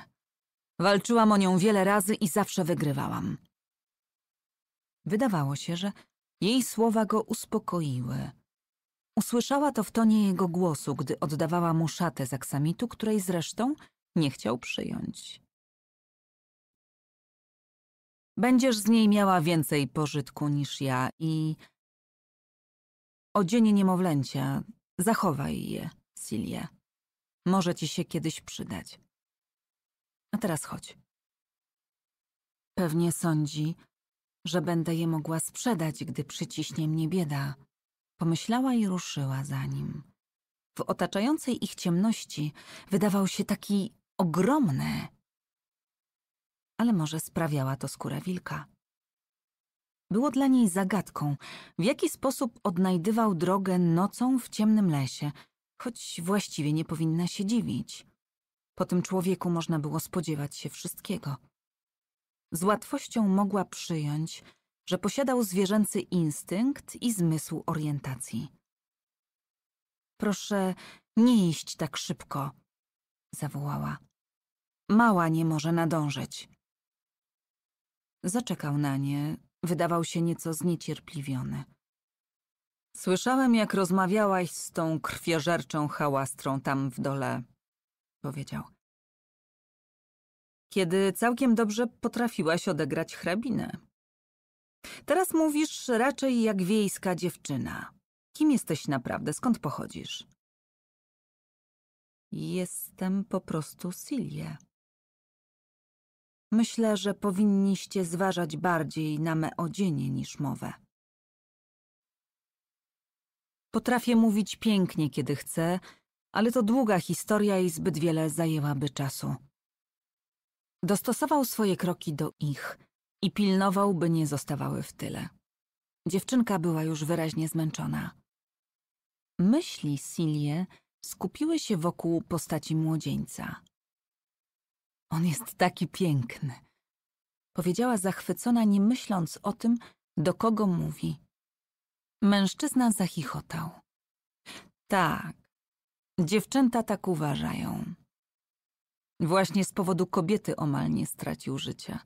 Walczyłam o nią wiele razy i zawsze wygrywałam. Wydawało się, że jej słowa go uspokoiły. Usłyszała to w tonie jego głosu, gdy oddawała mu szatę z aksamitu, której zresztą nie chciał przyjąć. Będziesz z niej miała więcej pożytku niż ja i... Odzienie niemowlęcia, zachowaj je, Silje. Może ci się kiedyś przydać. A teraz chodź. Pewnie sądzi, że będę je mogła sprzedać, gdy przyciśnie mnie bieda. Pomyślała i ruszyła za nim. W otaczającej ich ciemności wydawał się taki ogromny. Ale może sprawiała to skóra wilka. Było dla niej zagadką, w jaki sposób odnajdywał drogę nocą w ciemnym lesie, choć właściwie nie powinna się dziwić. Po tym człowieku można było spodziewać się wszystkiego. Z łatwością mogła przyjąć, że posiadał zwierzęcy instynkt i zmysł orientacji. Proszę nie iść tak szybko, zawołała. Mała nie może nadążyć. Zaczekał na nie, wydawał się nieco zniecierpliwiony. Słyszałem, jak rozmawiałaś z tą krwiożerczą hałastrą tam w dole, powiedział. Kiedy całkiem dobrze potrafiłaś odegrać hrabinę. Teraz mówisz raczej jak wiejska dziewczyna. Kim jesteś naprawdę? Skąd pochodzisz? Jestem po prostu Silie. Myślę, że powinniście zważać bardziej na me odzienie niż mowę. Potrafię mówić pięknie, kiedy chcę, ale to długa historia i zbyt wiele zajęłaby czasu. Dostosował swoje kroki do ich i pilnował, by nie zostawały w tyle. Dziewczynka była już wyraźnie zmęczona. Myśli Silie skupiły się wokół postaci młodzieńca. On jest taki piękny, powiedziała zachwycona, nie myśląc o tym, do kogo mówi. Mężczyzna zachichotał. Tak, dziewczęta tak uważają. Właśnie z powodu kobiety omal nie stracił życia.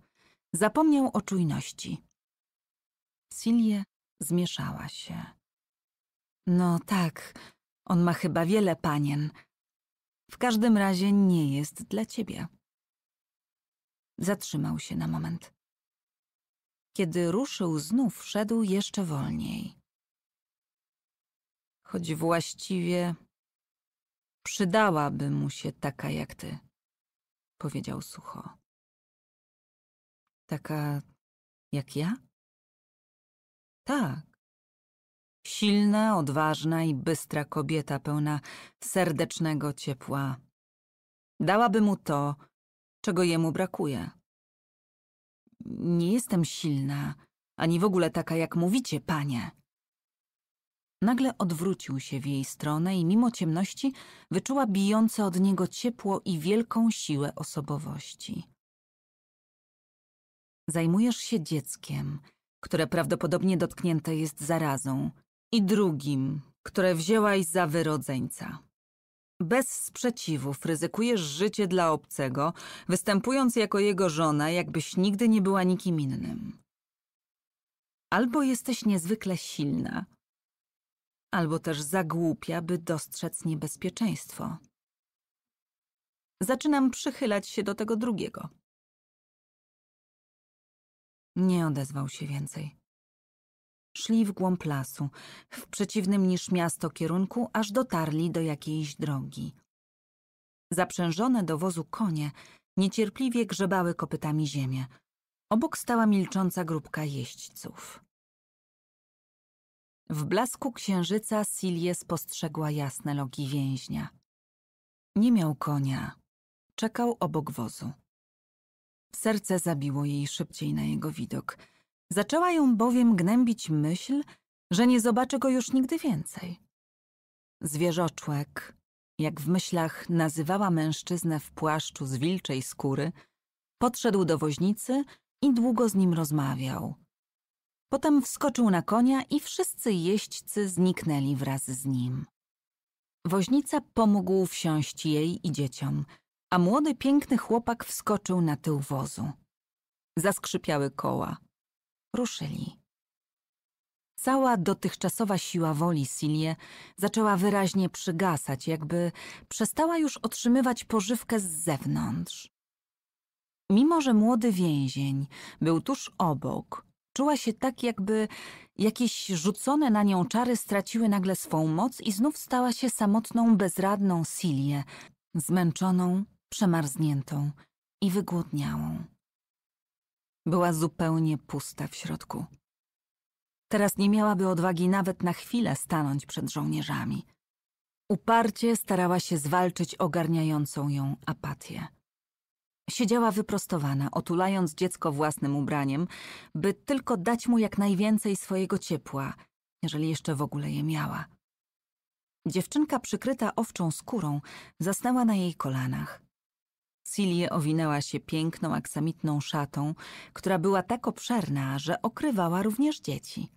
Zapomniał o czujności. Silie zmieszała się. No tak, on ma chyba wiele panien. W każdym razie nie jest dla ciebie. Zatrzymał się na moment. Kiedy ruszył znów, szedł jeszcze wolniej choć właściwie przydałaby mu się taka jak ty, powiedział sucho. Taka jak ja? Tak. Silna, odważna i bystra kobieta pełna serdecznego ciepła. Dałaby mu to, czego jemu brakuje. Nie jestem silna, ani w ogóle taka jak mówicie, panie. Nagle odwrócił się w jej stronę i mimo ciemności wyczuła bijące od niego ciepło i wielką siłę osobowości. Zajmujesz się dzieckiem, które prawdopodobnie dotknięte jest zarazą, i drugim, które wzięłaś za wyrodzeńca. Bez sprzeciwów ryzykujesz życie dla obcego, występując jako jego żona, jakbyś nigdy nie była nikim innym. Albo jesteś niezwykle silna – albo też zagłupia, by dostrzec niebezpieczeństwo. Zaczynam przychylać się do tego drugiego. Nie odezwał się więcej. Szli w głąb lasu, w przeciwnym niż miasto kierunku, aż dotarli do jakiejś drogi. Zaprzężone do wozu konie niecierpliwie grzebały kopytami ziemię. Obok stała milcząca grupka jeźdźców. W blasku księżyca Silje spostrzegła jasne logi więźnia. Nie miał konia. Czekał obok wozu. Serce zabiło jej szybciej na jego widok. Zaczęła ją bowiem gnębić myśl, że nie zobaczy go już nigdy więcej. Zwierzoczłek, jak w myślach nazywała mężczyznę w płaszczu z wilczej skóry, podszedł do woźnicy i długo z nim rozmawiał – Potem wskoczył na konia i wszyscy jeźdźcy zniknęli wraz z nim. Woźnica pomógł wsiąść jej i dzieciom, a młody, piękny chłopak wskoczył na tył wozu. Zaskrzypiały koła. Ruszyli. Cała dotychczasowa siła woli Silie zaczęła wyraźnie przygasać, jakby przestała już otrzymywać pożywkę z zewnątrz. Mimo, że młody więzień był tuż obok, Czuła się tak, jakby jakieś rzucone na nią czary straciły nagle swą moc i znów stała się samotną, bezradną Silię, zmęczoną, przemarzniętą i wygłodniałą. Była zupełnie pusta w środku. Teraz nie miałaby odwagi nawet na chwilę stanąć przed żołnierzami. Uparcie starała się zwalczyć ogarniającą ją apatię. Siedziała wyprostowana, otulając dziecko własnym ubraniem, by tylko dać mu jak najwięcej swojego ciepła, jeżeli jeszcze w ogóle je miała. Dziewczynka przykryta owczą skórą zasnęła na jej kolanach. Silie owinęła się piękną aksamitną szatą, która była tak obszerna, że okrywała również dzieci.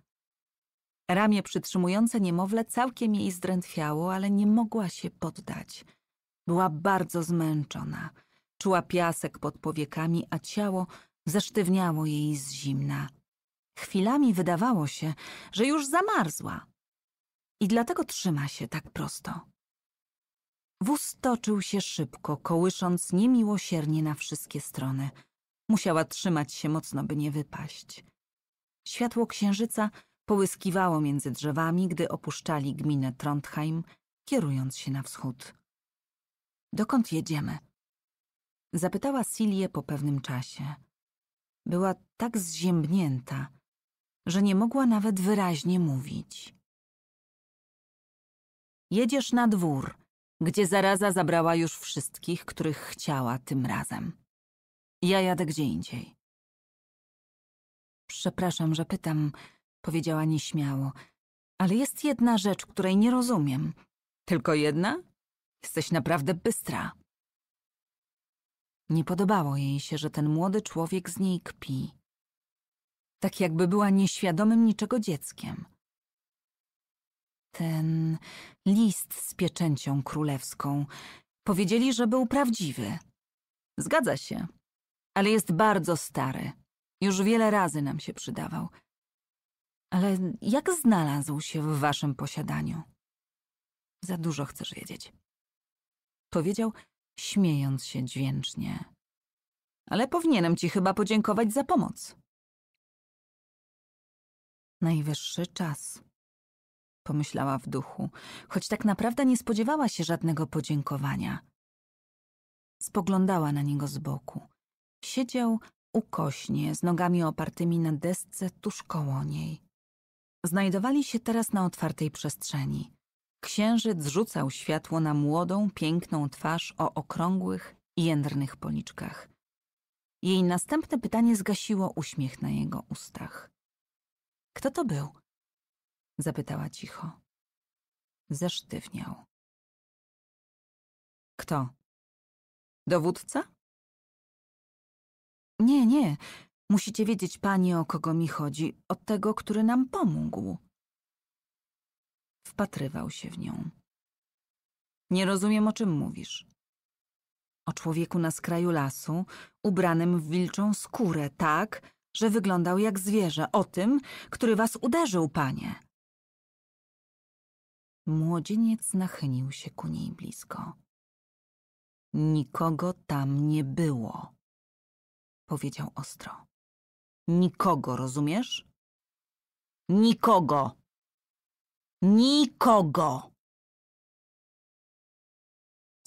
Ramię przytrzymujące niemowlę całkiem jej zdrętwiało, ale nie mogła się poddać. Była bardzo zmęczona – Czuła piasek pod powiekami, a ciało zesztywniało jej z zimna. Chwilami wydawało się, że już zamarzła. I dlatego trzyma się tak prosto. Wóz toczył się szybko, kołysząc niemiłosiernie na wszystkie strony. Musiała trzymać się mocno, by nie wypaść. Światło księżyca połyskiwało między drzewami, gdy opuszczali gminę Trondheim, kierując się na wschód. Dokąd jedziemy? Zapytała Silię po pewnym czasie. Była tak zziębnięta, że nie mogła nawet wyraźnie mówić. Jedziesz na dwór, gdzie zaraza zabrała już wszystkich, których chciała tym razem. Ja jadę gdzie indziej. Przepraszam, że pytam, powiedziała nieśmiało, ale jest jedna rzecz, której nie rozumiem. Tylko jedna? Jesteś naprawdę bystra. Nie podobało jej się, że ten młody człowiek z niej kpi. Tak jakby była nieświadomym niczego dzieckiem. Ten list z pieczęcią królewską. Powiedzieli, że był prawdziwy. Zgadza się, ale jest bardzo stary. Już wiele razy nam się przydawał. Ale jak znalazł się w waszym posiadaniu? Za dużo chcesz wiedzieć. Powiedział, śmiejąc się dźwięcznie. Ale powinienem ci chyba podziękować za pomoc. Najwyższy czas, pomyślała w duchu, choć tak naprawdę nie spodziewała się żadnego podziękowania. Spoglądała na niego z boku. Siedział ukośnie, z nogami opartymi na desce tuż koło niej. Znajdowali się teraz na otwartej przestrzeni. Księżyc rzucał światło na młodą, piękną twarz o okrągłych, jędrnych policzkach. Jej następne pytanie zgasiło uśmiech na jego ustach. Kto to był? zapytała cicho. Zesztywniał. Kto? Dowódca? Nie, nie. Musicie wiedzieć, pani, o kogo mi chodzi, od tego, który nam pomógł wpatrywał się w nią. Nie rozumiem, o czym mówisz. O człowieku na skraju lasu, ubranym w wilczą skórę, tak, że wyglądał jak zwierzę. O tym, który was uderzył, panie. Młodzieniec nachylił się ku niej blisko. Nikogo tam nie było, powiedział ostro. Nikogo, rozumiesz? Nikogo! Nikogo!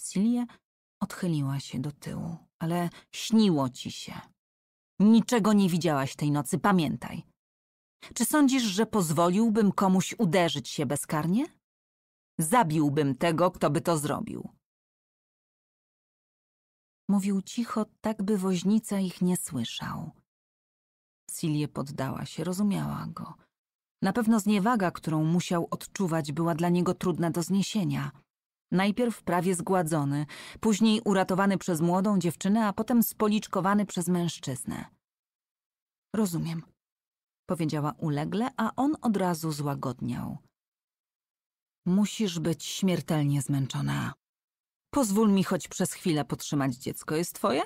Celia odchyliła się do tyłu, ale śniło ci się. Niczego nie widziałaś tej nocy, pamiętaj. Czy sądzisz, że pozwoliłbym komuś uderzyć się bezkarnie? Zabiłbym tego, kto by to zrobił. Mówił cicho, tak by woźnica ich nie słyszał. Silie poddała się, rozumiała go. Na pewno zniewaga, którą musiał odczuwać, była dla niego trudna do zniesienia. Najpierw prawie zgładzony, później uratowany przez młodą dziewczynę, a potem spoliczkowany przez mężczyznę. Rozumiem, powiedziała ulegle, a on od razu złagodniał. Musisz być śmiertelnie zmęczona. Pozwól mi choć przez chwilę potrzymać dziecko, jest twoje?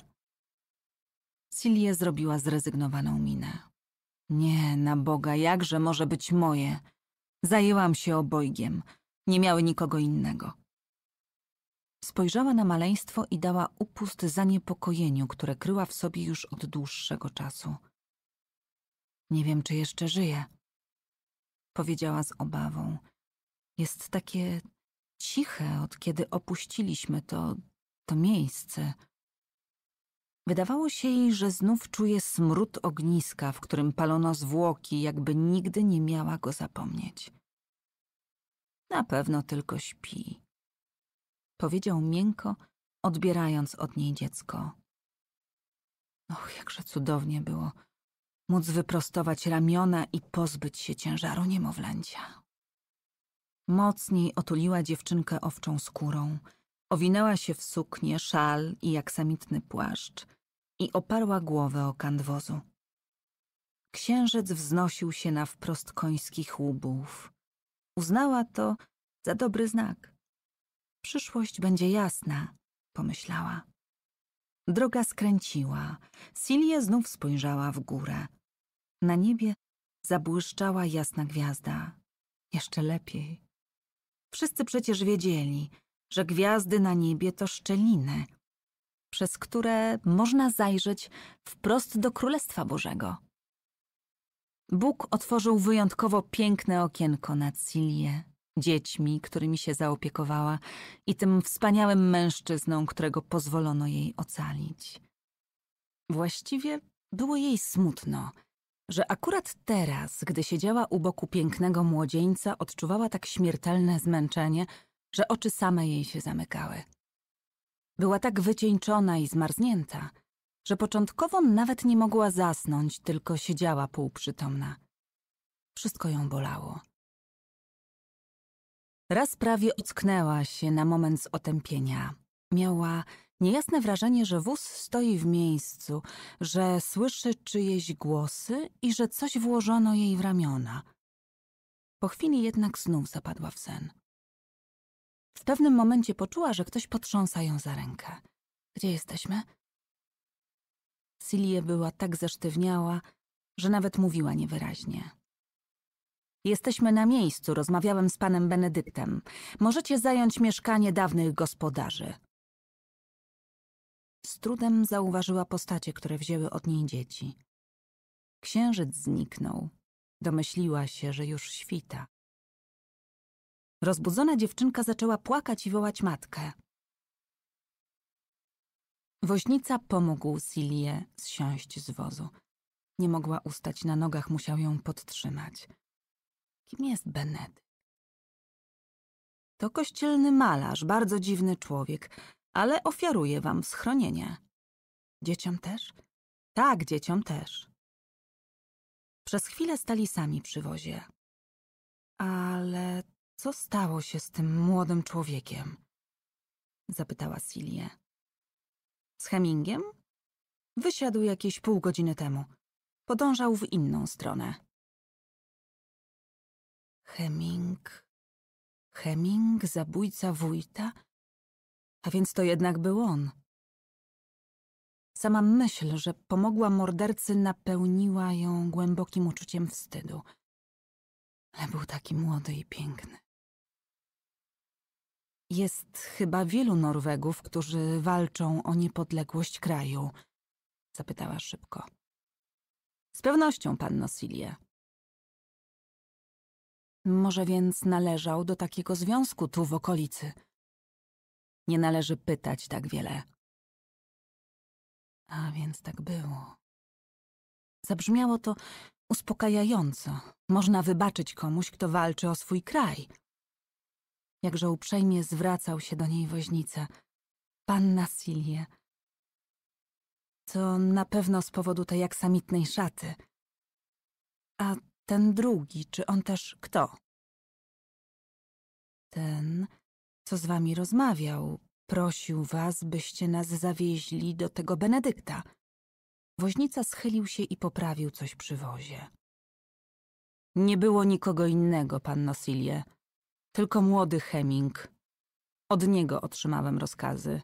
Silie zrobiła zrezygnowaną minę. Nie, na Boga, jakże może być moje? Zajęłam się obojgiem. Nie miały nikogo innego. Spojrzała na maleństwo i dała upust zaniepokojeniu, które kryła w sobie już od dłuższego czasu. Nie wiem, czy jeszcze żyje, powiedziała z obawą. Jest takie ciche, od kiedy opuściliśmy to, to miejsce. Wydawało się jej, że znów czuje smród ogniska, w którym palono zwłoki, jakby nigdy nie miała go zapomnieć. Na pewno tylko śpi. Powiedział miękko, odbierając od niej dziecko. Och, jakże cudownie było móc wyprostować ramiona i pozbyć się ciężaru niemowlęcia. Mocniej otuliła dziewczynkę owczą skórą – Owinęła się w suknię, szal i aksamitny płaszcz i oparła głowę o wozu. Księżyc wznosił się na wprost końskich łubów. Uznała to za dobry znak. Przyszłość będzie jasna, pomyślała. Droga skręciła. Silia znów spojrzała w górę. Na niebie zabłyszczała jasna gwiazda. Jeszcze lepiej. Wszyscy przecież wiedzieli, że gwiazdy na niebie to szczeliny, przez które można zajrzeć wprost do Królestwa Bożego. Bóg otworzył wyjątkowo piękne okienko na Cilię, dziećmi, którymi się zaopiekowała i tym wspaniałym mężczyzną, którego pozwolono jej ocalić. Właściwie było jej smutno, że akurat teraz, gdy siedziała u boku pięknego młodzieńca, odczuwała tak śmiertelne zmęczenie – że oczy same jej się zamykały. Była tak wycieńczona i zmarznięta, że początkowo nawet nie mogła zasnąć, tylko siedziała półprzytomna. Wszystko ją bolało. Raz prawie ocknęła się na moment z otępienia. Miała niejasne wrażenie, że wóz stoi w miejscu, że słyszy czyjeś głosy i że coś włożono jej w ramiona. Po chwili jednak znów zapadła w sen. W pewnym momencie poczuła, że ktoś potrząsa ją za rękę. Gdzie jesteśmy? Silie była tak zesztywniała, że nawet mówiła niewyraźnie. Jesteśmy na miejscu, rozmawiałem z panem Benedyktem. Możecie zająć mieszkanie dawnych gospodarzy. Z trudem zauważyła postacie, które wzięły od niej dzieci. Księżyc zniknął. Domyśliła się, że już świta. Rozbudzona dziewczynka zaczęła płakać i wołać matkę. Woźnica pomógł Silie zsiąść z wozu. Nie mogła ustać na nogach, musiał ją podtrzymać. Kim jest Benedy? To kościelny malarz, bardzo dziwny człowiek, ale ofiaruje wam schronienie. Dzieciom też? Tak, dzieciom też. Przez chwilę stali sami przy wozie. Ale co stało się z tym młodym człowiekiem? Zapytała Silie. Z Hemingiem? Wysiadł jakieś pół godziny temu. Podążał w inną stronę. Heming. Heming, zabójca wójta? A więc to jednak był on. Sama myśl, że pomogła mordercy, napełniła ją głębokim uczuciem wstydu. Ale był taki młody i piękny. Jest chyba wielu Norwegów, którzy walczą o niepodległość kraju, zapytała szybko. Z pewnością, panno Silje. Może więc należał do takiego związku tu w okolicy. Nie należy pytać tak wiele. A więc tak było. Zabrzmiało to uspokajająco. Można wybaczyć komuś, kto walczy o swój kraj, jakże uprzejmie zwracał się do niej woźnica. Panna Silie. To na pewno z powodu tej aksamitnej szaty. A ten drugi, czy on też kto? Ten, co z wami rozmawiał, prosił was, byście nas zawieźli do tego Benedykta. Woźnica schylił się i poprawił coś przy wozie. Nie było nikogo innego, panno Silie. Tylko młody Heming. Od niego otrzymałem rozkazy.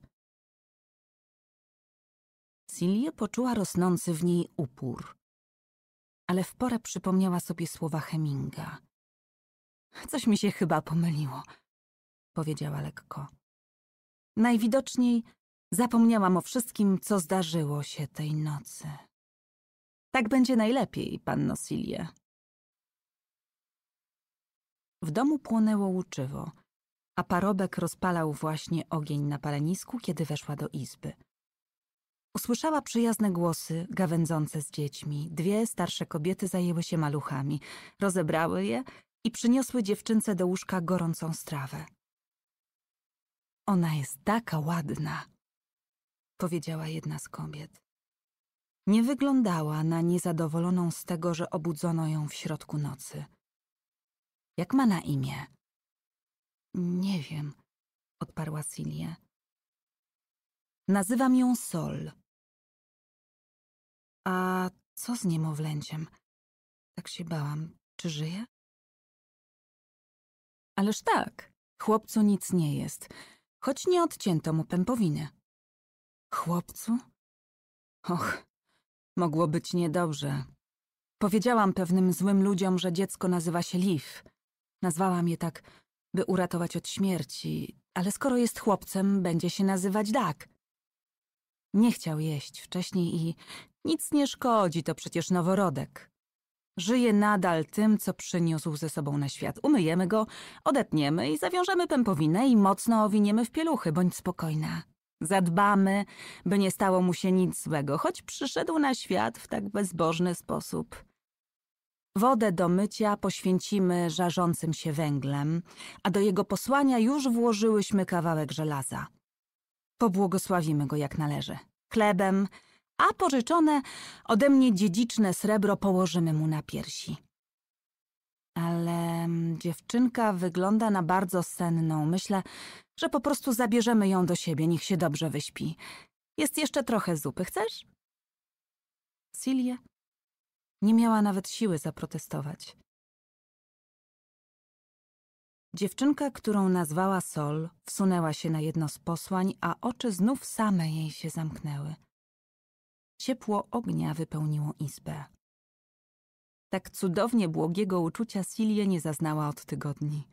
Silje poczuła rosnący w niej upór. Ale w porę przypomniała sobie słowa Heminga. Coś mi się chyba pomyliło, powiedziała lekko. Najwidoczniej zapomniałam o wszystkim, co zdarzyło się tej nocy. Tak będzie najlepiej, panno Silje. W domu płonęło łuczywo, a parobek rozpalał właśnie ogień na palenisku, kiedy weszła do izby. Usłyszała przyjazne głosy, gawędzące z dziećmi. Dwie starsze kobiety zajęły się maluchami, rozebrały je i przyniosły dziewczynce do łóżka gorącą strawę. Ona jest taka ładna, powiedziała jedna z kobiet. Nie wyglądała na niezadowoloną z tego, że obudzono ją w środku nocy. Jak ma na imię? Nie wiem, odparła Silie. Nazywam ją Sol. A co z niemowlęciem? Tak się bałam. Czy żyje? Ależ tak, chłopcu nic nie jest, choć nie odcięto mu pępowiny. Chłopcu? Och, mogło być niedobrze. Powiedziałam pewnym złym ludziom, że dziecko nazywa się Liv. Nazwałam je tak, by uratować od śmierci, ale skoro jest chłopcem, będzie się nazywać Dak. Nie chciał jeść wcześniej i nic nie szkodzi, to przecież noworodek. Żyje nadal tym, co przyniósł ze sobą na świat. Umyjemy go, odetniemy i zawiążemy pępowinę i mocno owiniemy w pieluchy, bądź spokojna. Zadbamy, by nie stało mu się nic złego, choć przyszedł na świat w tak bezbożny sposób. Wodę do mycia poświęcimy żarzącym się węglem, a do jego posłania już włożyłyśmy kawałek żelaza. Pobłogosławimy go jak należy, chlebem, a pożyczone ode mnie dziedziczne srebro położymy mu na piersi. Ale mm, dziewczynka wygląda na bardzo senną. Myślę, że po prostu zabierzemy ją do siebie, niech się dobrze wyśpi. Jest jeszcze trochę zupy, chcesz? Silje nie miała nawet siły zaprotestować. Dziewczynka, którą nazwała Sol, wsunęła się na jedno z posłań, a oczy znów same jej się zamknęły. Ciepło ognia wypełniło izbę. Tak cudownie błogiego uczucia Silje nie zaznała od tygodni.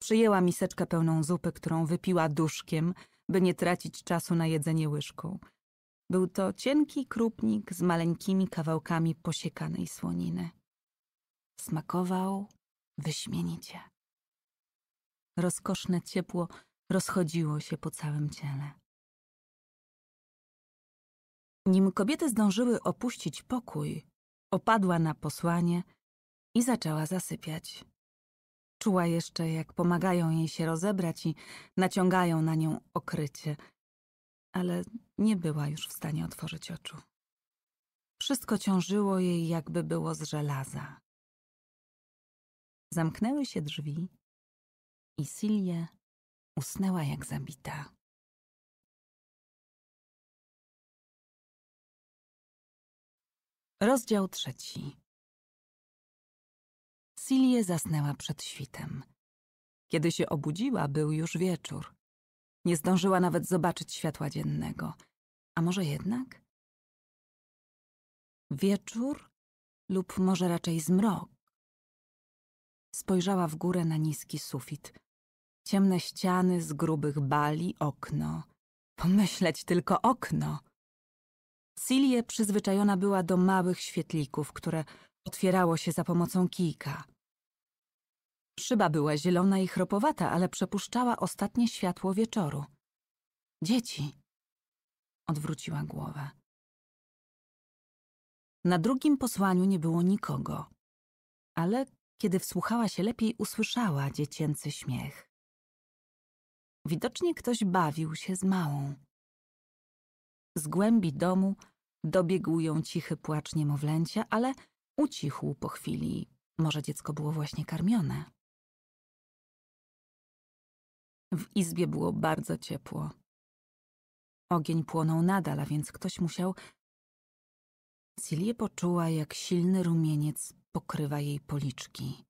Przyjęła miseczkę pełną zupy, którą wypiła duszkiem, by nie tracić czasu na jedzenie łyżką – był to cienki krupnik z maleńkimi kawałkami posiekanej słoniny. Smakował wyśmienicie. Rozkoszne ciepło rozchodziło się po całym ciele. Nim kobiety zdążyły opuścić pokój, opadła na posłanie i zaczęła zasypiać. Czuła jeszcze, jak pomagają jej się rozebrać i naciągają na nią okrycie – ale nie była już w stanie otworzyć oczu. Wszystko ciążyło jej, jakby było z żelaza. Zamknęły się drzwi i Silje usnęła jak zabita. Rozdział trzeci. Silje zasnęła przed świtem. Kiedy się obudziła, był już wieczór. Nie zdążyła nawet zobaczyć światła dziennego. A może jednak? Wieczór lub może raczej zmrok. Spojrzała w górę na niski sufit. Ciemne ściany z grubych bali, okno. Pomyśleć tylko okno. Silie przyzwyczajona była do małych świetlików, które otwierało się za pomocą kijka. Szyba była zielona i chropowata, ale przepuszczała ostatnie światło wieczoru. Dzieci. Odwróciła głowę. Na drugim posłaniu nie było nikogo, ale kiedy wsłuchała się lepiej, usłyszała dziecięcy śmiech. Widocznie ktoś bawił się z małą. Z głębi domu dobiegł ją cichy płacz niemowlęcia, ale ucichł po chwili. Może dziecko było właśnie karmione. W izbie było bardzo ciepło. Ogień płonął nadal, a więc ktoś musiał. Cilie poczuła, jak silny rumieniec pokrywa jej policzki.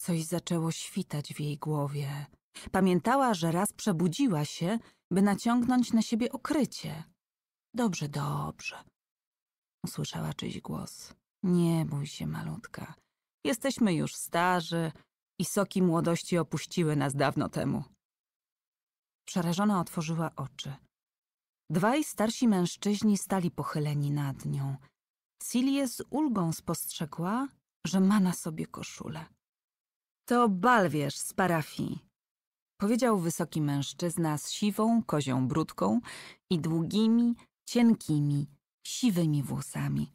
Coś zaczęło świtać w jej głowie. Pamiętała, że raz przebudziła się, by naciągnąć na siebie okrycie. Dobrze, dobrze. Usłyszała czyjś głos. Nie bój się, malutka. Jesteśmy już starzy, i soki młodości opuściły nas dawno temu. Przerażona otworzyła oczy. Dwaj starsi mężczyźni stali pochyleni nad nią. Silie z ulgą spostrzegła, że ma na sobie koszulę. To balwierz z parafii, powiedział wysoki mężczyzna z siwą, kozią brudką i długimi, cienkimi, siwymi włosami.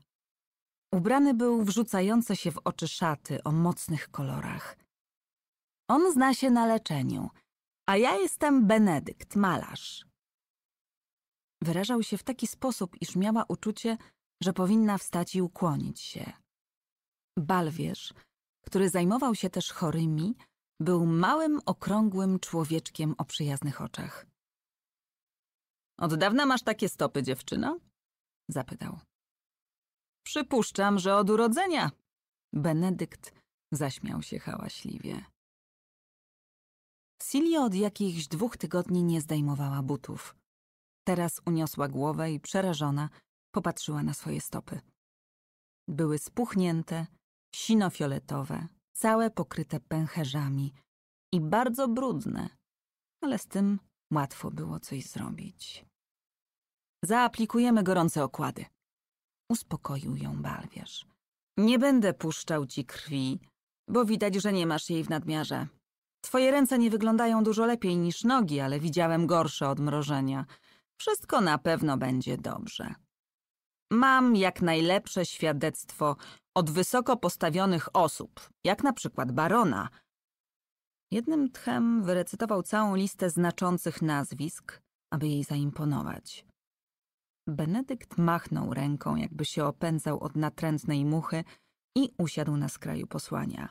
Ubrany był w rzucające się w oczy szaty o mocnych kolorach. On zna się na leczeniu, a ja jestem Benedykt, malarz. Wyrażał się w taki sposób, iż miała uczucie, że powinna wstać i ukłonić się. Balwierz, który zajmował się też chorymi, był małym, okrągłym człowieczkiem o przyjaznych oczach. Od dawna masz takie stopy, dziewczyna? zapytał. Przypuszczam, że od urodzenia. Benedykt zaśmiał się hałaśliwie. Silia od jakichś dwóch tygodni nie zdejmowała butów. Teraz uniosła głowę i przerażona popatrzyła na swoje stopy. Były spuchnięte, sinofioletowe, całe pokryte pęcherzami i bardzo brudne, ale z tym łatwo było coś zrobić. Zaaplikujemy gorące okłady. Uspokoił ją balwierz. Nie będę puszczał ci krwi, bo widać, że nie masz jej w nadmiarze. Twoje ręce nie wyglądają dużo lepiej niż nogi, ale widziałem gorsze odmrożenia. Wszystko na pewno będzie dobrze. Mam jak najlepsze świadectwo od wysoko postawionych osób, jak na przykład barona. Jednym tchem wyrecytował całą listę znaczących nazwisk, aby jej zaimponować. Benedykt machnął ręką, jakby się opędzał od natrętnej muchy i usiadł na skraju posłania.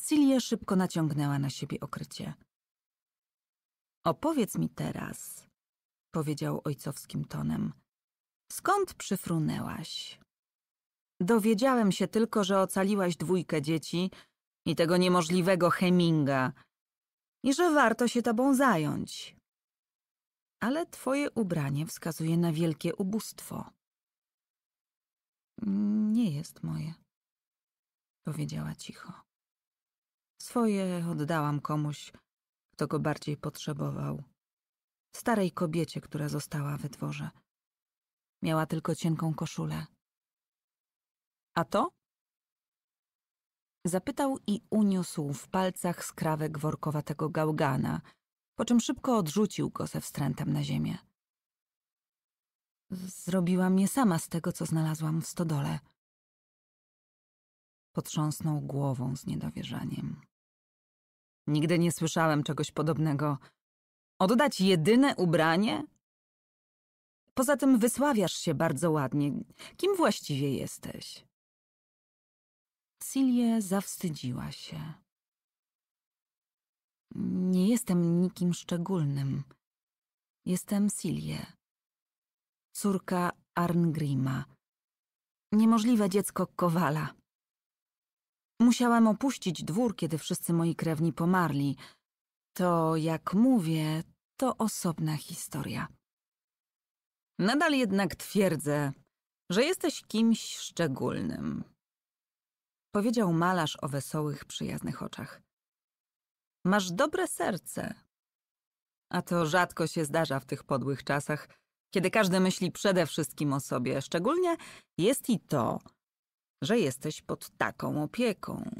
Silia szybko naciągnęła na siebie okrycie. Opowiedz mi teraz, powiedział ojcowskim tonem, skąd przyfrunęłaś? Dowiedziałem się tylko, że ocaliłaś dwójkę dzieci i tego niemożliwego Heminga i że warto się tobą zająć. Ale twoje ubranie wskazuje na wielkie ubóstwo. Nie jest moje, powiedziała cicho. Swoje oddałam komuś, kto go bardziej potrzebował. Starej kobiecie, która została we dworze. Miała tylko cienką koszulę. A to? Zapytał i uniósł w palcach skrawek workowatego gałgana, po czym szybko odrzucił go ze wstrętem na ziemię. Zrobiłam je sama z tego, co znalazłam w stodole. Potrząsnął głową z niedowierzaniem. Nigdy nie słyszałem czegoś podobnego. Oddać jedyne ubranie? Poza tym wysławiasz się bardzo ładnie. Kim właściwie jesteś? Silje zawstydziła się. Nie jestem nikim szczególnym. Jestem Silje, córka Arngrima, niemożliwe dziecko Kowala. Musiałam opuścić dwór, kiedy wszyscy moi krewni pomarli. To, jak mówię, to osobna historia. Nadal jednak twierdzę, że jesteś kimś szczególnym. Powiedział malarz o wesołych, przyjaznych oczach. Masz dobre serce. A to rzadko się zdarza w tych podłych czasach, kiedy każdy myśli przede wszystkim o sobie. Szczególnie jest i to, że jesteś pod taką opieką.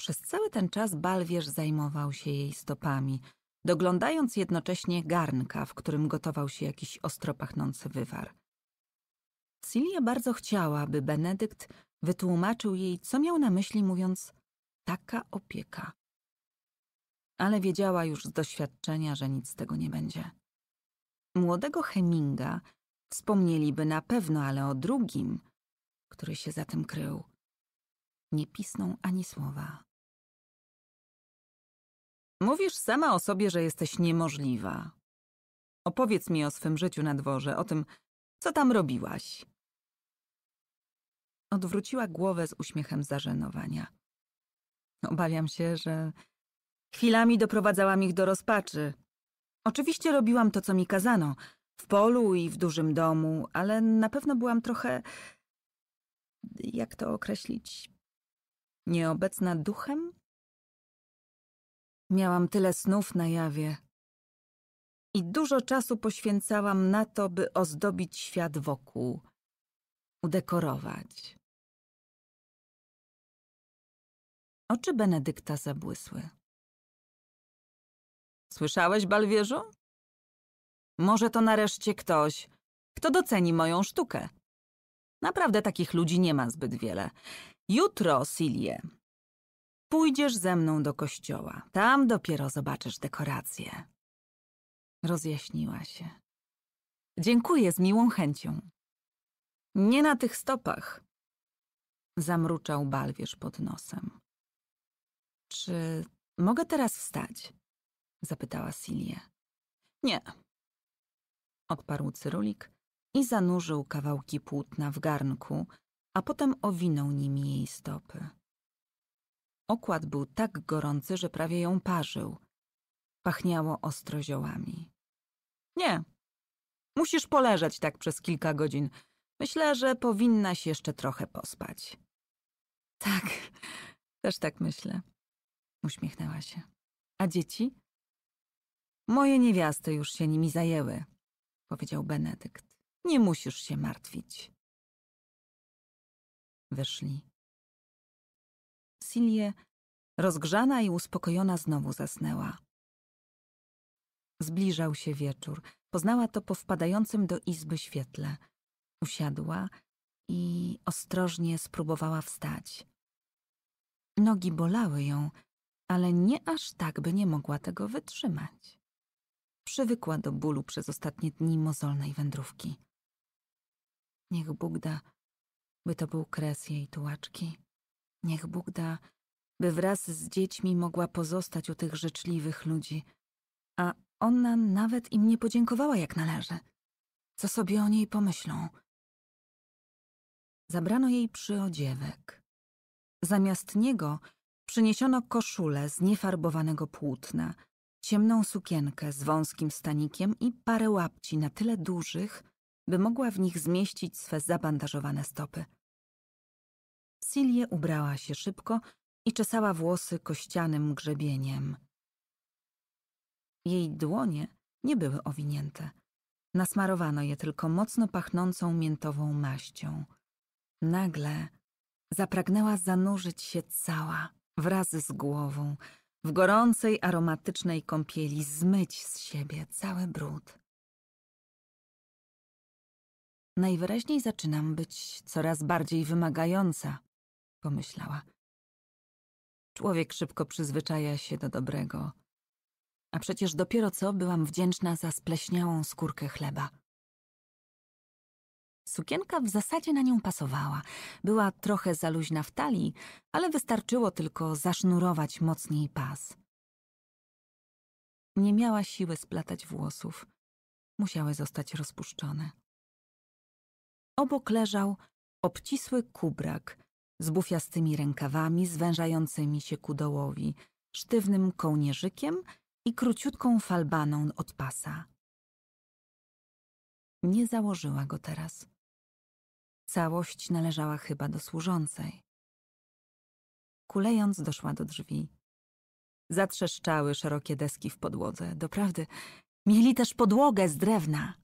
Przez cały ten czas Balwierz zajmował się jej stopami, doglądając jednocześnie garnka, w którym gotował się jakiś ostro pachnący wywar. Silia bardzo chciała, by Benedykt wytłumaczył jej, co miał na myśli, mówiąc taka opieka. Ale wiedziała już z doświadczenia, że nic z tego nie będzie. Młodego Heminga wspomnieliby na pewno, ale o drugim który się za tym krył. Nie pisną ani słowa. Mówisz sama o sobie, że jesteś niemożliwa. Opowiedz mi o swym życiu na dworze, o tym, co tam robiłaś. Odwróciła głowę z uśmiechem zażenowania. Obawiam się, że chwilami doprowadzałam ich do rozpaczy. Oczywiście robiłam to, co mi kazano, w polu i w dużym domu, ale na pewno byłam trochę jak to określić, nieobecna duchem? Miałam tyle snów na jawie i dużo czasu poświęcałam na to, by ozdobić świat wokół, udekorować. Oczy Benedykta zabłysły. Słyszałeś, Balwierzu? Może to nareszcie ktoś, kto doceni moją sztukę. Naprawdę takich ludzi nie ma zbyt wiele. Jutro, Silie, pójdziesz ze mną do kościoła. Tam dopiero zobaczysz dekoracje. Rozjaśniła się. Dziękuję z miłą chęcią. Nie na tych stopach. Zamruczał balwierz pod nosem. Czy mogę teraz wstać? Zapytała Silie. Nie. Odparł cyrulik i zanurzył kawałki płótna w garnku, a potem owinął nimi jej stopy. Okład był tak gorący, że prawie ją parzył. Pachniało ostro ziołami. Nie, musisz poleżeć tak przez kilka godzin. Myślę, że powinnaś jeszcze trochę pospać. Tak, też tak myślę. Uśmiechnęła się. A dzieci? Moje niewiasty już się nimi zajęły, powiedział Benedykt. Nie musisz się martwić. Wyszli. Silie, rozgrzana i uspokojona, znowu zasnęła. Zbliżał się wieczór. Poznała to po wpadającym do izby świetle. Usiadła i ostrożnie spróbowała wstać. Nogi bolały ją, ale nie aż tak, by nie mogła tego wytrzymać. Przywykła do bólu przez ostatnie dni mozolnej wędrówki. Niech Bóg da, by to był kres jej tułaczki. Niech Bóg da, by wraz z dziećmi mogła pozostać u tych życzliwych ludzi. A ona nawet im nie podziękowała jak należy. Co sobie o niej pomyślą? Zabrano jej przyodziewek. Zamiast niego przyniesiono koszulę z niefarbowanego płótna, ciemną sukienkę z wąskim stanikiem i parę łapci na tyle dużych, by mogła w nich zmieścić swe zabandażowane stopy. Silje ubrała się szybko i czesała włosy kościanym grzebieniem. Jej dłonie nie były owinięte. Nasmarowano je tylko mocno pachnącą miętową maścią. Nagle zapragnęła zanurzyć się cała, wraz z głową, w gorącej, aromatycznej kąpieli zmyć z siebie cały brud. Najwyraźniej zaczynam być coraz bardziej wymagająca, pomyślała. Człowiek szybko przyzwyczaja się do dobrego. A przecież dopiero co byłam wdzięczna za spleśniałą skórkę chleba. Sukienka w zasadzie na nią pasowała. Była trochę zaluźna w talii, ale wystarczyło tylko zasznurować mocniej pas. Nie miała siły splatać włosów. Musiały zostać rozpuszczone. Obok leżał obcisły kubrak z bufiastymi rękawami zwężającymi się ku dołowi, sztywnym kołnierzykiem i króciutką falbaną od pasa. Nie założyła go teraz. Całość należała chyba do służącej. Kulejąc doszła do drzwi. Zatrzeszczały szerokie deski w podłodze. Doprawdy, mieli też podłogę z drewna.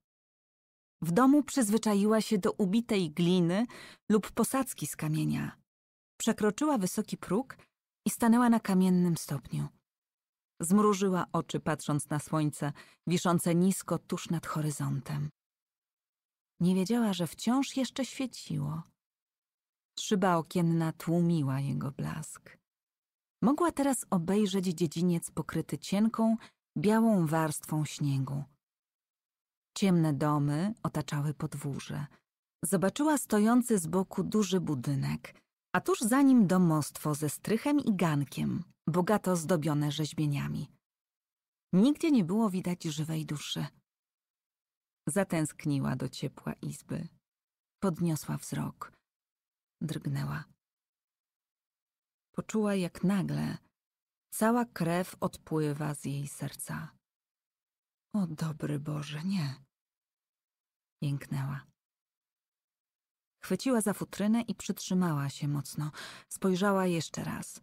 W domu przyzwyczaiła się do ubitej gliny lub posadzki z kamienia. Przekroczyła wysoki próg i stanęła na kamiennym stopniu. Zmrużyła oczy, patrząc na słońce, wiszące nisko tuż nad horyzontem. Nie wiedziała, że wciąż jeszcze świeciło. Szyba okienna tłumiła jego blask. Mogła teraz obejrzeć dziedziniec pokryty cienką, białą warstwą śniegu. Ciemne domy otaczały podwórze. Zobaczyła stojący z boku duży budynek, a tuż za nim domostwo ze strychem i gankiem, bogato zdobione rzeźbieniami. Nigdzie nie było widać żywej duszy. Zatęskniła do ciepła izby. Podniosła wzrok. Drgnęła. Poczuła jak nagle cała krew odpływa z jej serca. O dobry Boże, nie jęknęła. Chwyciła za futrynę i przytrzymała się mocno. Spojrzała jeszcze raz.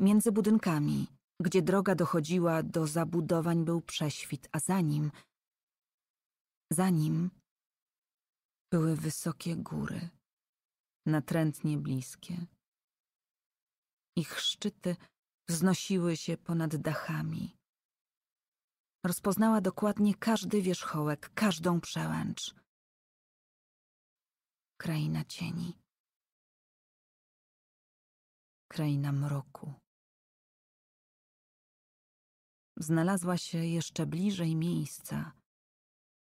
Między budynkami, gdzie droga dochodziła do zabudowań, był prześwit, a za nim, za nim były wysokie góry, natrętnie bliskie. Ich szczyty wznosiły się ponad dachami, Rozpoznała dokładnie każdy wierzchołek, każdą przełęcz. Kraina cieni. Kraina mroku. Znalazła się jeszcze bliżej miejsca,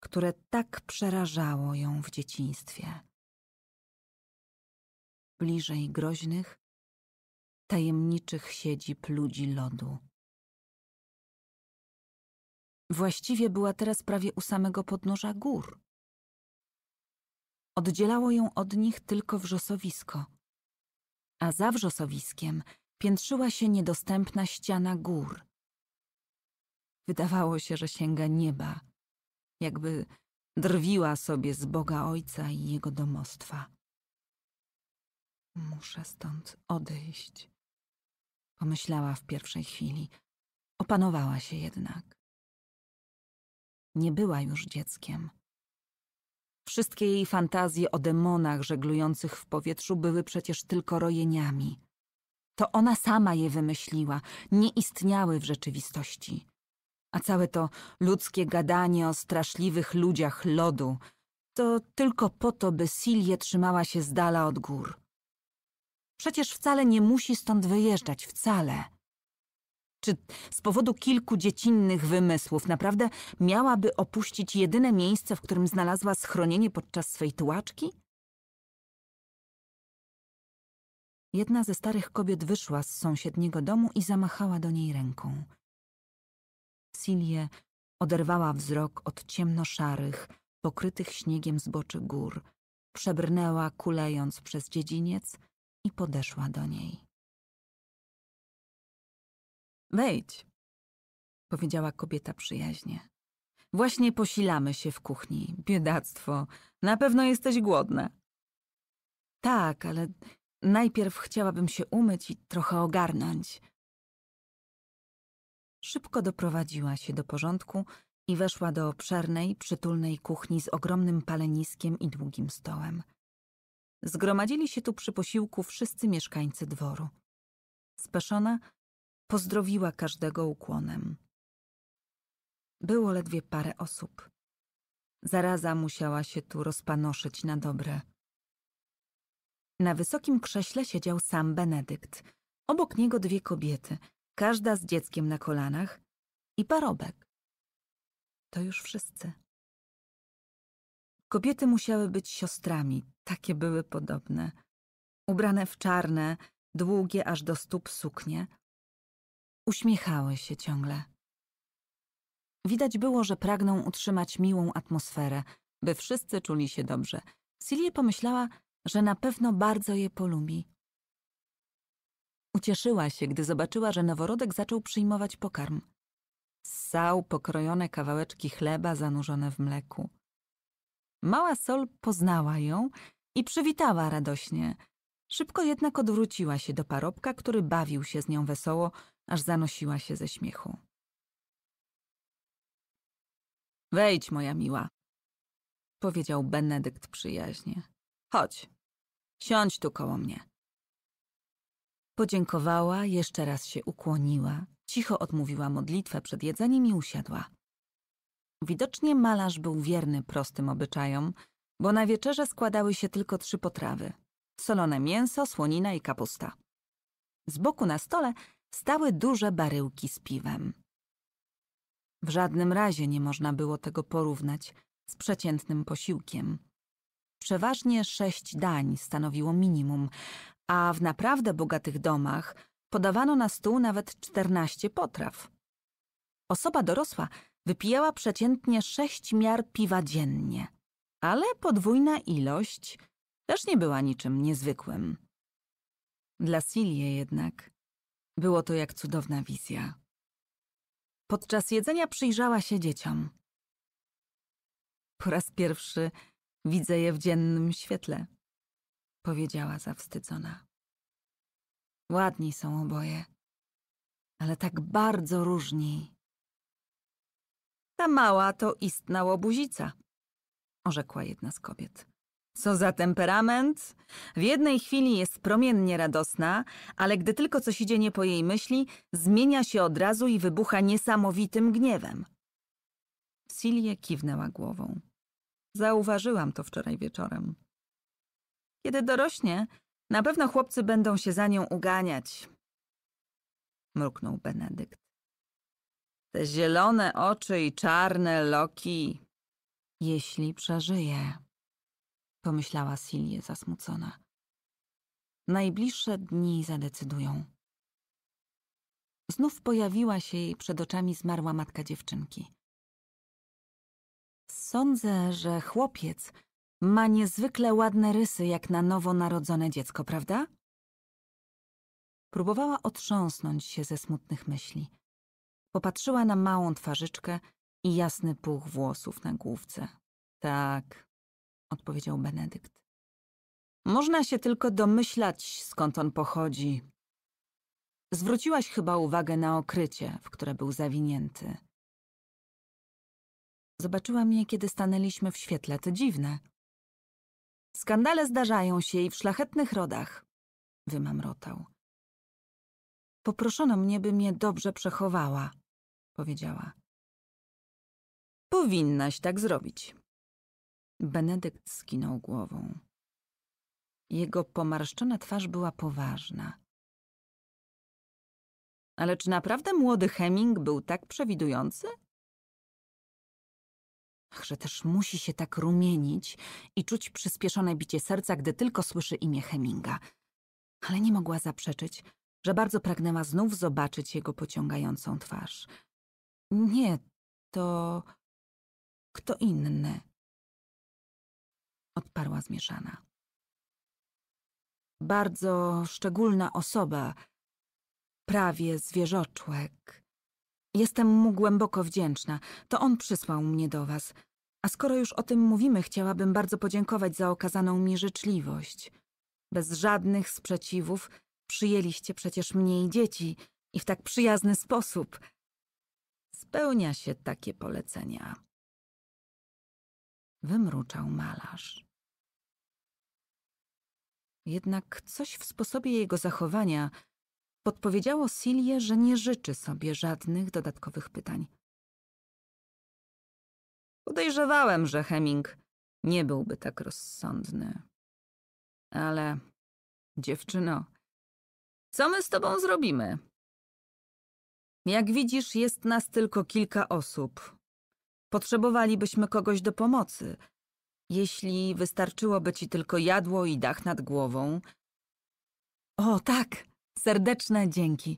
które tak przerażało ją w dzieciństwie. Bliżej groźnych, tajemniczych siedzib ludzi lodu. Właściwie była teraz prawie u samego podnóża gór. Oddzielało ją od nich tylko wrzosowisko, a za wrzosowiskiem piętrzyła się niedostępna ściana gór. Wydawało się, że sięga nieba, jakby drwiła sobie z Boga Ojca i Jego domostwa. Muszę stąd odejść, pomyślała w pierwszej chwili. Opanowała się jednak nie była już dzieckiem. Wszystkie jej fantazje o demonach żeglujących w powietrzu były przecież tylko rojeniami. To ona sama je wymyśliła, nie istniały w rzeczywistości. A całe to ludzkie gadanie o straszliwych ludziach lodu to tylko po to, by Silje trzymała się z dala od gór. Przecież wcale nie musi stąd wyjeżdżać, wcale czy z powodu kilku dziecinnych wymysłów naprawdę miałaby opuścić jedyne miejsce, w którym znalazła schronienie podczas swej tułaczki? Jedna ze starych kobiet wyszła z sąsiedniego domu i zamachała do niej ręką. Silje oderwała wzrok od ciemnoszarych, pokrytych śniegiem zboczy gór, przebrnęła kulejąc przez dziedziniec i podeszła do niej. Wejdź, powiedziała kobieta przyjaźnie. Właśnie posilamy się w kuchni. Biedactwo. Na pewno jesteś głodna. Tak, ale najpierw chciałabym się umyć i trochę ogarnąć. Szybko doprowadziła się do porządku i weszła do obszernej, przytulnej kuchni z ogromnym paleniskiem i długim stołem. Zgromadzili się tu przy posiłku wszyscy mieszkańcy dworu. Speszona Pozdrowiła każdego ukłonem. Było ledwie parę osób. Zaraza musiała się tu rozpanoszyć na dobre. Na wysokim krześle siedział sam Benedykt. Obok niego dwie kobiety, każda z dzieckiem na kolanach i parobek. To już wszyscy. Kobiety musiały być siostrami, takie były podobne. Ubrane w czarne, długie aż do stóp suknie, Uśmiechały się ciągle. Widać było, że pragną utrzymać miłą atmosferę, by wszyscy czuli się dobrze. Silie pomyślała, że na pewno bardzo je polubi. Ucieszyła się, gdy zobaczyła, że noworodek zaczął przyjmować pokarm. Ssał pokrojone kawałeczki chleba zanurzone w mleku. Mała Sol poznała ją i przywitała radośnie. Szybko jednak odwróciła się do parobka, który bawił się z nią wesoło, aż zanosiła się ze śmiechu. Wejdź, moja miła, powiedział Benedykt przyjaźnie. Chodź, siądź tu koło mnie. Podziękowała, jeszcze raz się ukłoniła, cicho odmówiła modlitwę przed jedzeniem i usiadła. Widocznie malarz był wierny prostym obyczajom, bo na wieczerze składały się tylko trzy potrawy. Solone mięso, słonina i kapusta. Z boku na stole stały duże baryłki z piwem. W żadnym razie nie można było tego porównać z przeciętnym posiłkiem. Przeważnie sześć dań stanowiło minimum, a w naprawdę bogatych domach podawano na stół nawet czternaście potraw. Osoba dorosła wypijała przeciętnie sześć miar piwa dziennie, ale podwójna ilość też nie była niczym niezwykłym. Dla Silie jednak było to jak cudowna wizja. Podczas jedzenia przyjrzała się dzieciom. Po raz pierwszy widzę je w dziennym świetle, powiedziała zawstydzona. Ładni są oboje, ale tak bardzo różni. Ta mała to istna łobuzica, orzekła jedna z kobiet. Co za temperament? W jednej chwili jest promiennie radosna, ale gdy tylko coś idzie nie po jej myśli, zmienia się od razu i wybucha niesamowitym gniewem. Silje kiwnęła głową. Zauważyłam to wczoraj wieczorem. Kiedy dorośnie, na pewno chłopcy będą się za nią uganiać. Mruknął Benedykt. Te zielone oczy i czarne loki. Jeśli przeżyje pomyślała Silnie zasmucona. Najbliższe dni zadecydują. Znów pojawiła się jej przed oczami zmarła matka dziewczynki. Sądzę, że chłopiec ma niezwykle ładne rysy jak na nowo narodzone dziecko, prawda? Próbowała otrząsnąć się ze smutnych myśli. Popatrzyła na małą twarzyczkę i jasny puch włosów na główce. Tak, odpowiedział Benedykt. Można się tylko domyślać, skąd on pochodzi. Zwróciłaś chyba uwagę na okrycie, w które był zawinięty. Zobaczyła mnie, kiedy stanęliśmy w świetle, to dziwne. Skandale zdarzają się i w szlachetnych rodach, wymamrotał. Poproszono mnie, bym je dobrze przechowała, powiedziała. Powinnaś tak zrobić, Benedykt skinął głową. Jego pomarszczona twarz była poważna. Ale czy naprawdę młody Heming był tak przewidujący? Ach, że też musi się tak rumienić i czuć przyspieszone bicie serca, gdy tylko słyszy imię Heminga. Ale nie mogła zaprzeczyć, że bardzo pragnęła znów zobaczyć jego pociągającą twarz. Nie, to kto inny odparła zmieszana. Bardzo szczególna osoba, prawie zwierzoczłek. Jestem mu głęboko wdzięczna. To on przysłał mnie do was. A skoro już o tym mówimy, chciałabym bardzo podziękować za okazaną mi życzliwość. Bez żadnych sprzeciwów przyjęliście przecież mnie i dzieci i w tak przyjazny sposób. Spełnia się takie polecenia. Wymruczał malarz. Jednak coś w sposobie jego zachowania podpowiedziało Silie, że nie życzy sobie żadnych dodatkowych pytań. Podejrzewałem, że Heming nie byłby tak rozsądny. Ale, dziewczyno, co my z tobą zrobimy? Jak widzisz, jest nas tylko kilka osób. Potrzebowalibyśmy kogoś do pomocy, jeśli wystarczyłoby ci tylko jadło i dach nad głową. O, tak, serdeczne dzięki,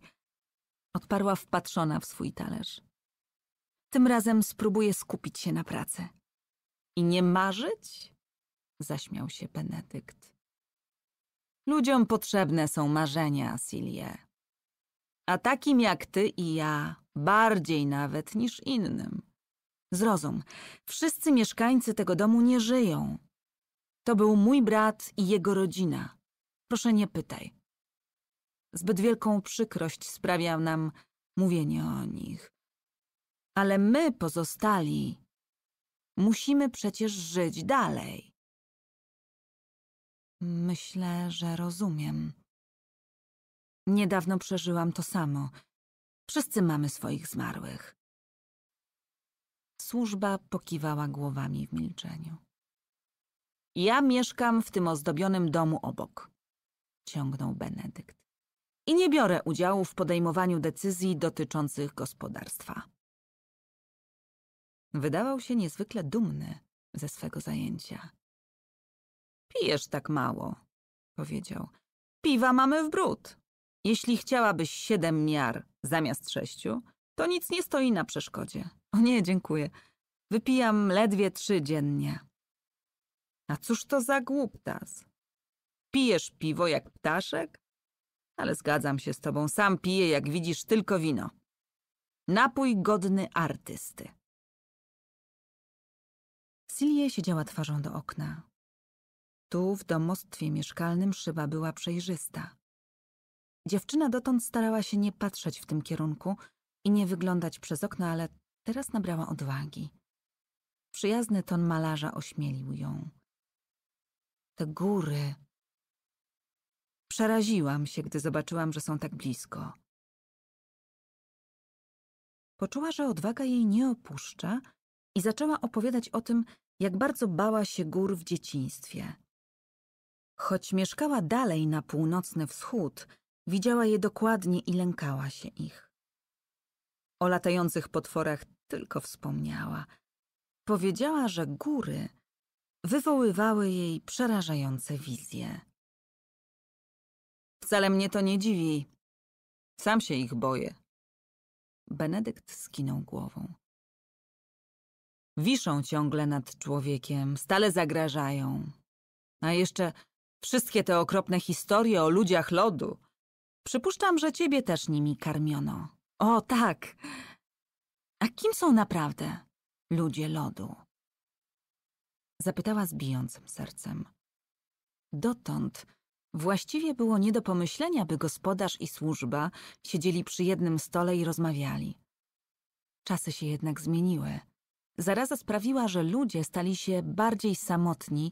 odparła wpatrzona w swój talerz. Tym razem spróbuję skupić się na pracy. I nie marzyć? zaśmiał się Benedykt. Ludziom potrzebne są marzenia, Silie. A takim jak ty i ja, bardziej nawet niż innym. Zrozum, wszyscy mieszkańcy tego domu nie żyją. To był mój brat i jego rodzina. Proszę nie pytaj. Zbyt wielką przykrość sprawia nam mówienie o nich. Ale my pozostali musimy przecież żyć dalej. Myślę, że rozumiem. Niedawno przeżyłam to samo. Wszyscy mamy swoich zmarłych. Służba pokiwała głowami w milczeniu. Ja mieszkam w tym ozdobionym domu obok, ciągnął Benedykt. I nie biorę udziału w podejmowaniu decyzji dotyczących gospodarstwa. Wydawał się niezwykle dumny ze swego zajęcia. Pijesz tak mało, powiedział. Piwa mamy w brud. Jeśli chciałabyś siedem miar zamiast sześciu, to nic nie stoi na przeszkodzie. O nie, dziękuję. Wypijam ledwie trzy dziennie. A cóż to za głuptas? Pijesz piwo jak ptaszek? Ale zgadzam się z tobą, sam piję, jak widzisz, tylko wino. Napój godny artysty. Silje siedziała twarzą do okna. Tu, w domostwie mieszkalnym, szyba była przejrzysta. Dziewczyna dotąd starała się nie patrzeć w tym kierunku, i nie wyglądać przez okno, ale teraz nabrała odwagi. Przyjazny ton malarza ośmielił ją. Te góry. Przeraziłam się, gdy zobaczyłam, że są tak blisko. Poczuła, że odwaga jej nie opuszcza i zaczęła opowiadać o tym, jak bardzo bała się gór w dzieciństwie. Choć mieszkała dalej na północny wschód, widziała je dokładnie i lękała się ich. O latających potworach tylko wspomniała. Powiedziała, że góry wywoływały jej przerażające wizje. Wcale mnie to nie dziwi. Sam się ich boję. Benedykt skinął głową. Wiszą ciągle nad człowiekiem, stale zagrażają. A jeszcze wszystkie te okropne historie o ludziach lodu. Przypuszczam, że ciebie też nimi karmiono. O tak. A kim są naprawdę ludzie lodu? Zapytała z bijącym sercem. Dotąd właściwie było nie do pomyślenia, by gospodarz i służba siedzieli przy jednym stole i rozmawiali. Czasy się jednak zmieniły. Zaraza sprawiła, że ludzie stali się bardziej samotni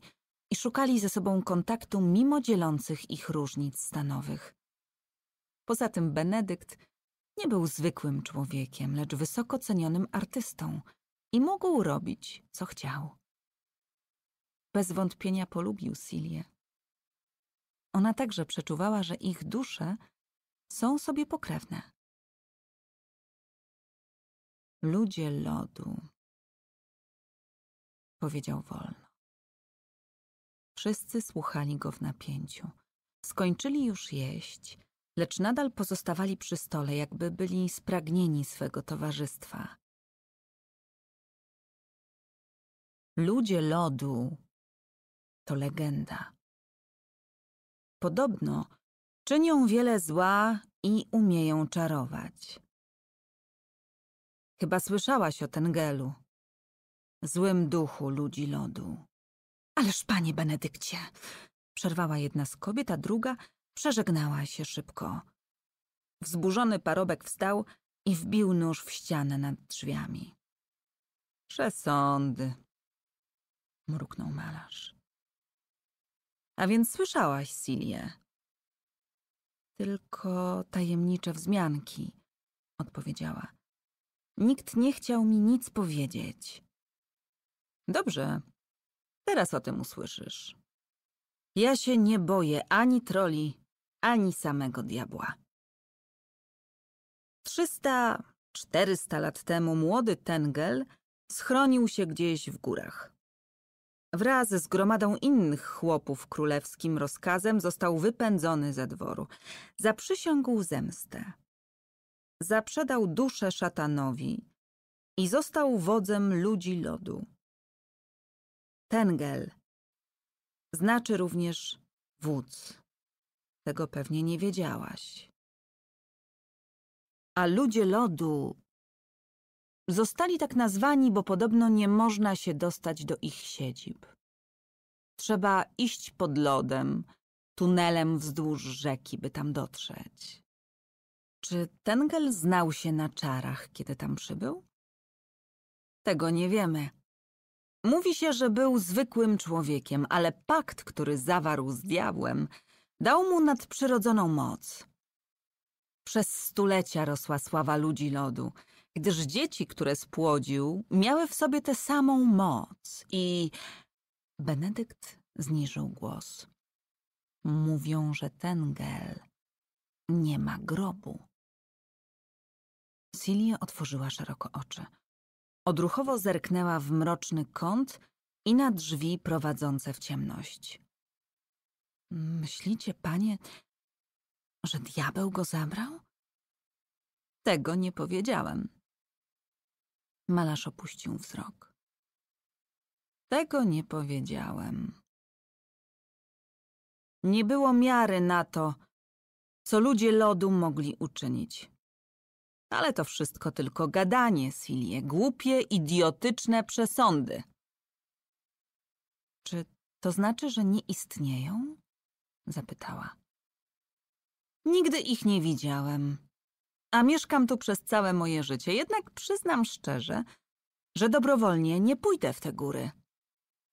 i szukali ze sobą kontaktu mimo dzielących ich różnic stanowych. Poza tym Benedykt nie był zwykłym człowiekiem, lecz wysoko cenionym artystą i mógł robić, co chciał. Bez wątpienia polubił Silię. Ona także przeczuwała, że ich dusze są sobie pokrewne. Ludzie lodu, powiedział wolno. Wszyscy słuchali go w napięciu. Skończyli już jeść lecz nadal pozostawali przy stole, jakby byli spragnieni swego towarzystwa. Ludzie lodu to legenda. Podobno czynią wiele zła i umieją czarować. Chyba słyszałaś o Tengelu, złym duchu ludzi lodu. Ależ, panie Benedykcie! Przerwała jedna z kobiet, a druga Przeżegnała się szybko. Wzburzony parobek wstał i wbił nóż w ścianę nad drzwiami. Przesądy, mruknął malarz. A więc słyszałaś, Silię? Tylko tajemnicze wzmianki, odpowiedziała. Nikt nie chciał mi nic powiedzieć. Dobrze, teraz o tym usłyszysz. Ja się nie boję ani troli, ani samego diabła. 300-400 lat temu młody Tengel schronił się gdzieś w górach. Wraz z gromadą innych chłopów królewskim rozkazem został wypędzony ze dworu. Zaprzysiągł zemstę. Zaprzedał duszę szatanowi i został wodzem ludzi lodu. Tengel znaczy również wódz. Tego pewnie nie wiedziałaś. A ludzie lodu zostali tak nazwani, bo podobno nie można się dostać do ich siedzib. Trzeba iść pod lodem, tunelem wzdłuż rzeki, by tam dotrzeć. Czy Tengel znał się na czarach, kiedy tam przybył? Tego nie wiemy. Mówi się, że był zwykłym człowiekiem, ale pakt, który zawarł z diabłem – Dał mu nadprzyrodzoną moc. Przez stulecia rosła sława ludzi lodu, gdyż dzieci, które spłodził, miały w sobie tę samą moc i... Benedykt zniżył głos. Mówią, że ten gel nie ma grobu. Silia otworzyła szeroko oczy. Odruchowo zerknęła w mroczny kąt i na drzwi prowadzące w ciemność. Myślicie, panie, że diabeł go zabrał? Tego nie powiedziałem. Malarz opuścił wzrok. Tego nie powiedziałem. Nie było miary na to, co ludzie lodu mogli uczynić. Ale to wszystko tylko gadanie, Silie, głupie, idiotyczne przesądy. Czy to znaczy, że nie istnieją? zapytała. Nigdy ich nie widziałem, a mieszkam tu przez całe moje życie, jednak przyznam szczerze, że dobrowolnie nie pójdę w te góry.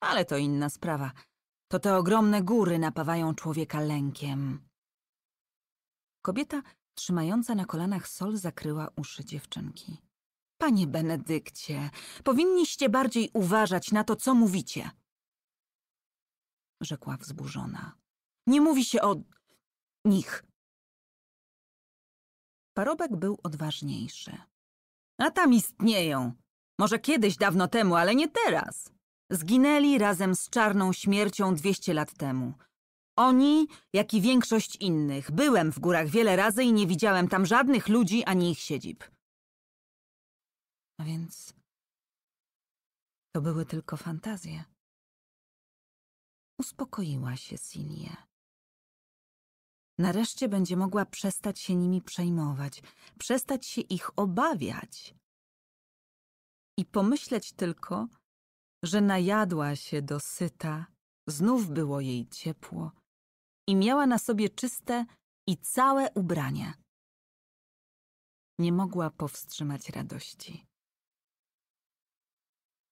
Ale to inna sprawa. To te ogromne góry napawają człowieka lękiem. Kobieta trzymająca na kolanach sol zakryła uszy dziewczynki. Panie Benedykcie, powinniście bardziej uważać na to, co mówicie. Rzekła wzburzona. Nie mówi się o nich. Parobek był odważniejszy. A tam istnieją. Może kiedyś dawno temu, ale nie teraz. Zginęli razem z czarną śmiercią 200 lat temu. Oni, jak i większość innych, byłem w górach wiele razy i nie widziałem tam żadnych ludzi ani ich siedzib. A więc to były tylko fantazje. Uspokoiła się Sinie. Nareszcie będzie mogła przestać się nimi przejmować, przestać się ich obawiać. I pomyśleć tylko, że najadła się dosyta, znów było jej ciepło i miała na sobie czyste i całe ubrania. Nie mogła powstrzymać radości.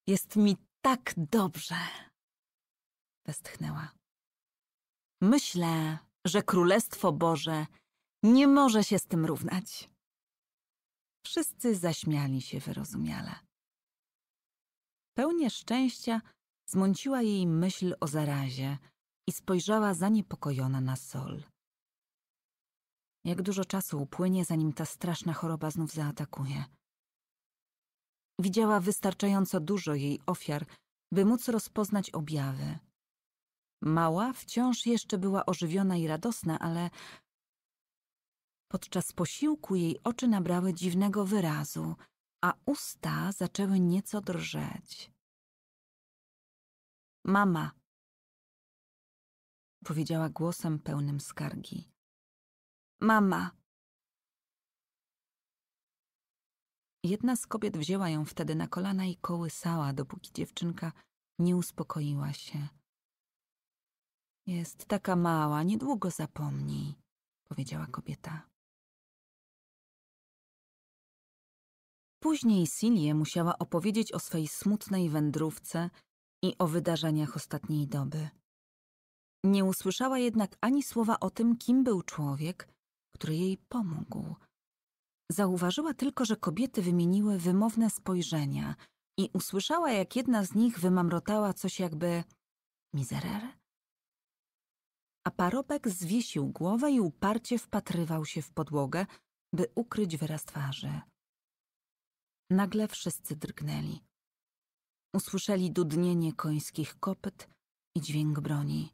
Jest mi tak dobrze, westchnęła. Myślę, że Królestwo Boże nie może się z tym równać. Wszyscy zaśmiali się wyrozumiale. Pełnie szczęścia zmąciła jej myśl o zarazie i spojrzała zaniepokojona na Sol. Jak dużo czasu upłynie, zanim ta straszna choroba znów zaatakuje. Widziała wystarczająco dużo jej ofiar, by móc rozpoznać objawy – Mała wciąż jeszcze była ożywiona i radosna, ale podczas posiłku jej oczy nabrały dziwnego wyrazu, a usta zaczęły nieco drżeć. Mama, powiedziała głosem pełnym skargi. Mama! Jedna z kobiet wzięła ją wtedy na kolana i kołysała, dopóki dziewczynka nie uspokoiła się. Jest taka mała, niedługo zapomni, powiedziała kobieta. Później Silie musiała opowiedzieć o swej smutnej wędrówce i o wydarzeniach ostatniej doby. Nie usłyszała jednak ani słowa o tym, kim był człowiek, który jej pomógł. Zauważyła tylko, że kobiety wymieniły wymowne spojrzenia i usłyszała, jak jedna z nich wymamrotała coś jakby miserere a parobek zwiesił głowę i uparcie wpatrywał się w podłogę, by ukryć wyraz twarzy. Nagle wszyscy drgnęli. Usłyszeli dudnienie końskich kopyt i dźwięk broni.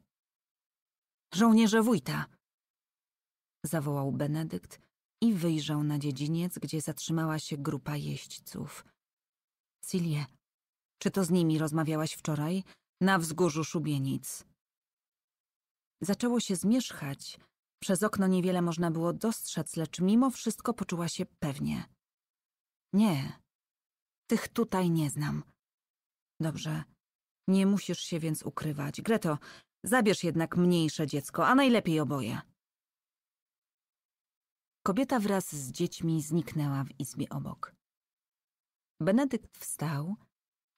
Żołnierze wójta! zawołał Benedykt i wyjrzał na dziedziniec, gdzie zatrzymała się grupa jeźdźców. Silie, czy to z nimi rozmawiałaś wczoraj? Na wzgórzu szubienic. Zaczęło się zmierzchać. Przez okno niewiele można było dostrzec, lecz mimo wszystko poczuła się pewnie. Nie, tych tutaj nie znam. Dobrze, nie musisz się więc ukrywać. Greto, zabierz jednak mniejsze dziecko, a najlepiej oboje. Kobieta wraz z dziećmi zniknęła w izbie obok. Benedykt wstał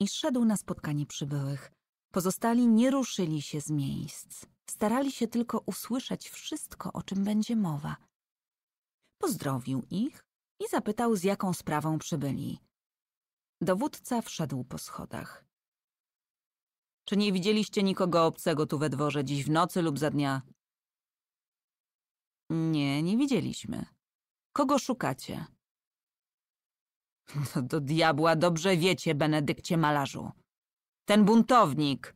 i szedł na spotkanie przybyłych. Pozostali nie ruszyli się z miejsc. Starali się tylko usłyszeć wszystko, o czym będzie mowa. Pozdrowił ich i zapytał, z jaką sprawą przybyli. Dowódca wszedł po schodach. Czy nie widzieliście nikogo obcego tu we dworze dziś w nocy lub za dnia? Nie, nie widzieliśmy. Kogo szukacie? To no do diabła dobrze wiecie, Benedykcie malarzu. Ten buntownik,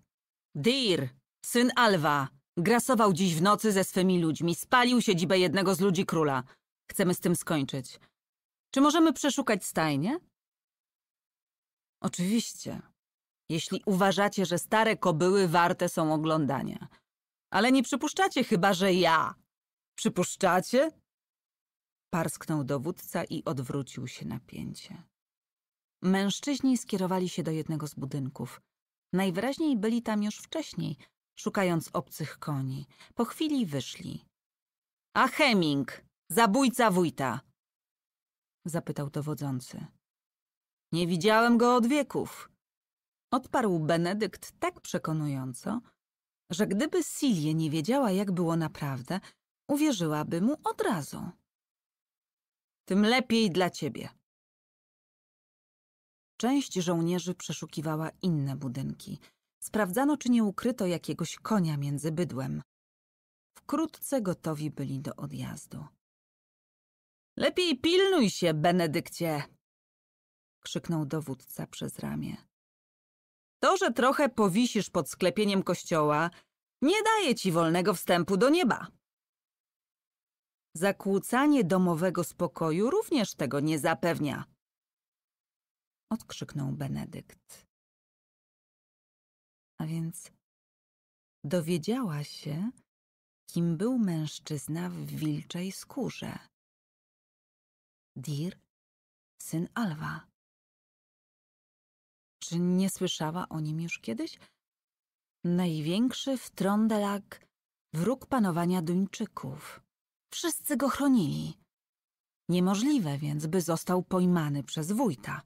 Dir, syn Alwa, Grasował dziś w nocy ze swymi ludźmi. Spalił siedzibę jednego z ludzi króla. Chcemy z tym skończyć. Czy możemy przeszukać stajnie? Oczywiście. Jeśli uważacie, że stare kobyły warte są oglądania. Ale nie przypuszczacie chyba, że ja. Przypuszczacie? Parsknął dowódca i odwrócił się napięcie. Mężczyźni skierowali się do jednego z budynków. Najwyraźniej byli tam już wcześniej – szukając obcych koni. Po chwili wyszli. A Heming, zabójca wójta! zapytał dowodzący. Nie widziałem go od wieków. Odparł Benedykt tak przekonująco, że gdyby Silie nie wiedziała, jak było naprawdę, uwierzyłaby mu od razu. Tym lepiej dla ciebie. Część żołnierzy przeszukiwała inne budynki – Sprawdzano, czy nie ukryto jakiegoś konia między bydłem. Wkrótce gotowi byli do odjazdu. Lepiej pilnuj się, Benedykcie! krzyknął dowódca przez ramię. To, że trochę powisisz pod sklepieniem kościoła, nie daje ci wolnego wstępu do nieba. Zakłócanie domowego spokoju również tego nie zapewnia, odkrzyknął Benedykt. A więc dowiedziała się, kim był mężczyzna w wilczej skórze. Dir, syn Alwa. Czy nie słyszała o nim już kiedyś? Największy w Trondelak, wróg panowania Duńczyków. Wszyscy go chronili. Niemożliwe więc, by został pojmany przez wójta.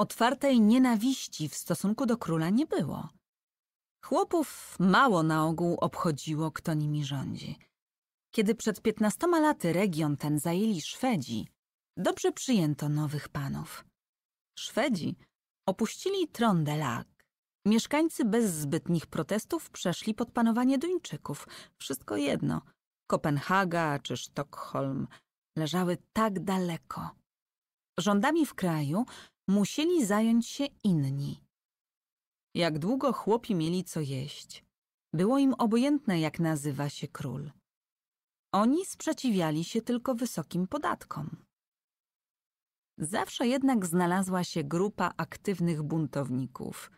Otwartej nienawiści w stosunku do króla nie było. Chłopów mało na ogół obchodziło, kto nimi rządzi. Kiedy przed piętnastoma laty region ten zajęli Szwedzi, dobrze przyjęto nowych panów. Szwedzi opuścili Trondelag. Mieszkańcy bez zbytnich protestów przeszli pod panowanie Duńczyków. Wszystko jedno. Kopenhaga czy Sztokholm leżały tak daleko. Rządami w kraju musieli zająć się inni jak długo chłopi mieli co jeść. Było im obojętne, jak nazywa się król. Oni sprzeciwiali się tylko wysokim podatkom. Zawsze jednak znalazła się grupa aktywnych buntowników.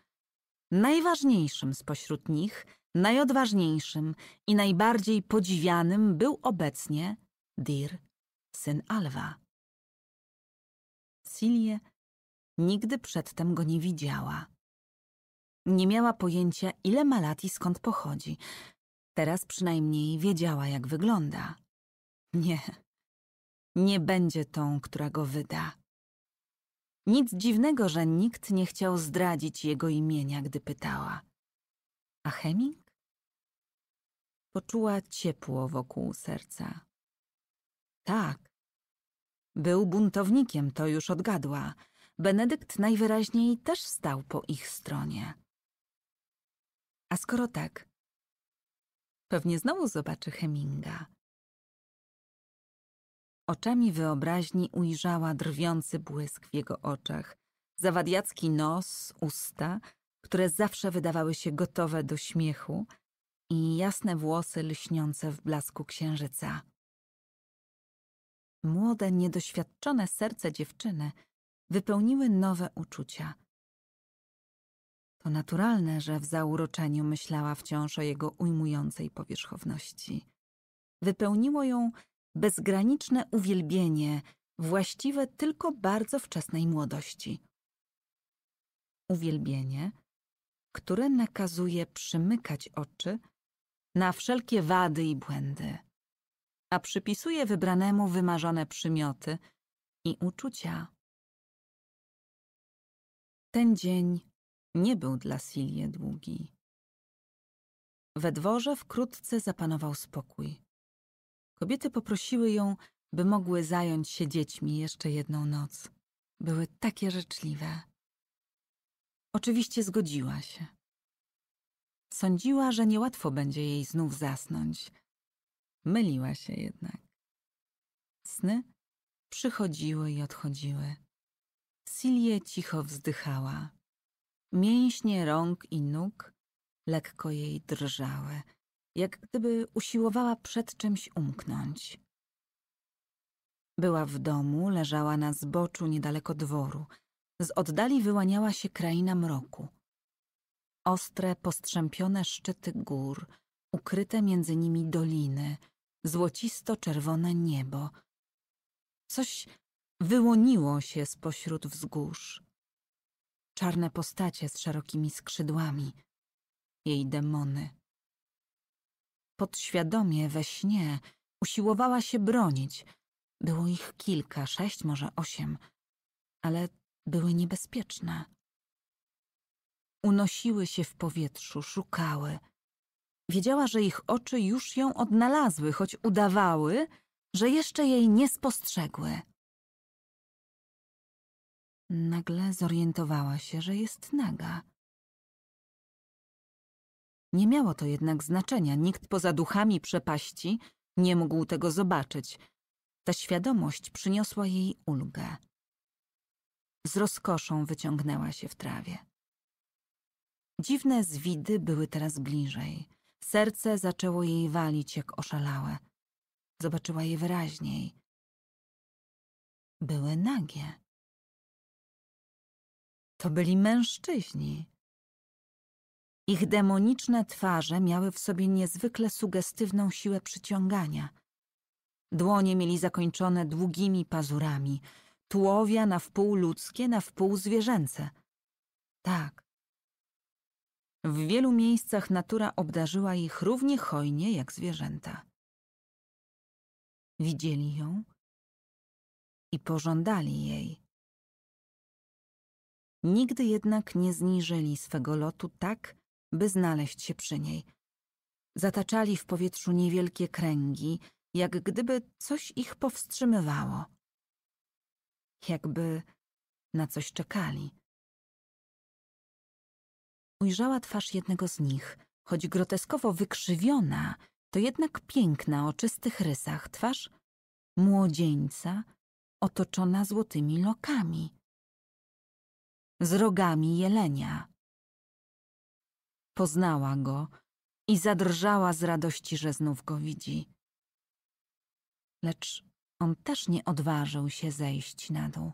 Najważniejszym spośród nich, najodważniejszym i najbardziej podziwianym był obecnie Dir, syn Alwa. Silje nigdy przedtem go nie widziała. Nie miała pojęcia, ile ma lat i skąd pochodzi. Teraz przynajmniej wiedziała, jak wygląda. Nie, nie będzie tą, która go wyda. Nic dziwnego, że nikt nie chciał zdradzić jego imienia, gdy pytała. A Heming? Poczuła ciepło wokół serca. Tak. Był buntownikiem, to już odgadła. Benedykt najwyraźniej też stał po ich stronie. A skoro tak, pewnie znowu zobaczy Heminga. Oczami wyobraźni ujrzała drwiący błysk w jego oczach, zawadiacki nos, usta, które zawsze wydawały się gotowe do śmiechu i jasne włosy lśniące w blasku księżyca. Młode, niedoświadczone serce dziewczyny wypełniły nowe uczucia – to naturalne, że w zauroczeniu myślała wciąż o jego ujmującej powierzchowności. Wypełniło ją bezgraniczne uwielbienie, właściwe tylko bardzo wczesnej młodości. Uwielbienie, które nakazuje przymykać oczy na wszelkie wady i błędy, a przypisuje wybranemu wymarzone przymioty i uczucia. Ten dzień nie był dla Silie długi. We dworze wkrótce zapanował spokój. Kobiety poprosiły ją, by mogły zająć się dziećmi jeszcze jedną noc. Były takie życzliwe. Oczywiście zgodziła się. Sądziła, że niełatwo będzie jej znów zasnąć. Myliła się jednak. Sny przychodziły i odchodziły. Silie cicho wzdychała. Mięśnie rąk i nóg lekko jej drżały, jak gdyby usiłowała przed czymś umknąć. Była w domu, leżała na zboczu niedaleko dworu. Z oddali wyłaniała się kraina mroku. Ostre, postrzępione szczyty gór, ukryte między nimi doliny, złocisto-czerwone niebo. Coś wyłoniło się spośród wzgórz czarne postacie z szerokimi skrzydłami, jej demony. Podświadomie we śnie usiłowała się bronić. Było ich kilka, sześć, może osiem, ale były niebezpieczne. Unosiły się w powietrzu, szukały. Wiedziała, że ich oczy już ją odnalazły, choć udawały, że jeszcze jej nie spostrzegły. Nagle zorientowała się, że jest naga. Nie miało to jednak znaczenia. Nikt poza duchami przepaści nie mógł tego zobaczyć. Ta świadomość przyniosła jej ulgę. Z rozkoszą wyciągnęła się w trawie. Dziwne zwidy były teraz bliżej. Serce zaczęło jej walić jak oszalałe. Zobaczyła je wyraźniej. Były nagie. To byli mężczyźni. Ich demoniczne twarze miały w sobie niezwykle sugestywną siłę przyciągania. Dłonie mieli zakończone długimi pazurami, tułowia na wpół ludzkie, na wpół zwierzęce. Tak. W wielu miejscach natura obdarzyła ich równie hojnie jak zwierzęta. Widzieli ją i pożądali jej. Nigdy jednak nie zniżyli swego lotu tak, by znaleźć się przy niej. Zataczali w powietrzu niewielkie kręgi, jak gdyby coś ich powstrzymywało. Jakby na coś czekali. Ujrzała twarz jednego z nich, choć groteskowo wykrzywiona, to jednak piękna o czystych rysach twarz młodzieńca otoczona złotymi lokami z rogami jelenia. Poznała go i zadrżała z radości, że znów go widzi. Lecz on też nie odważył się zejść na dół.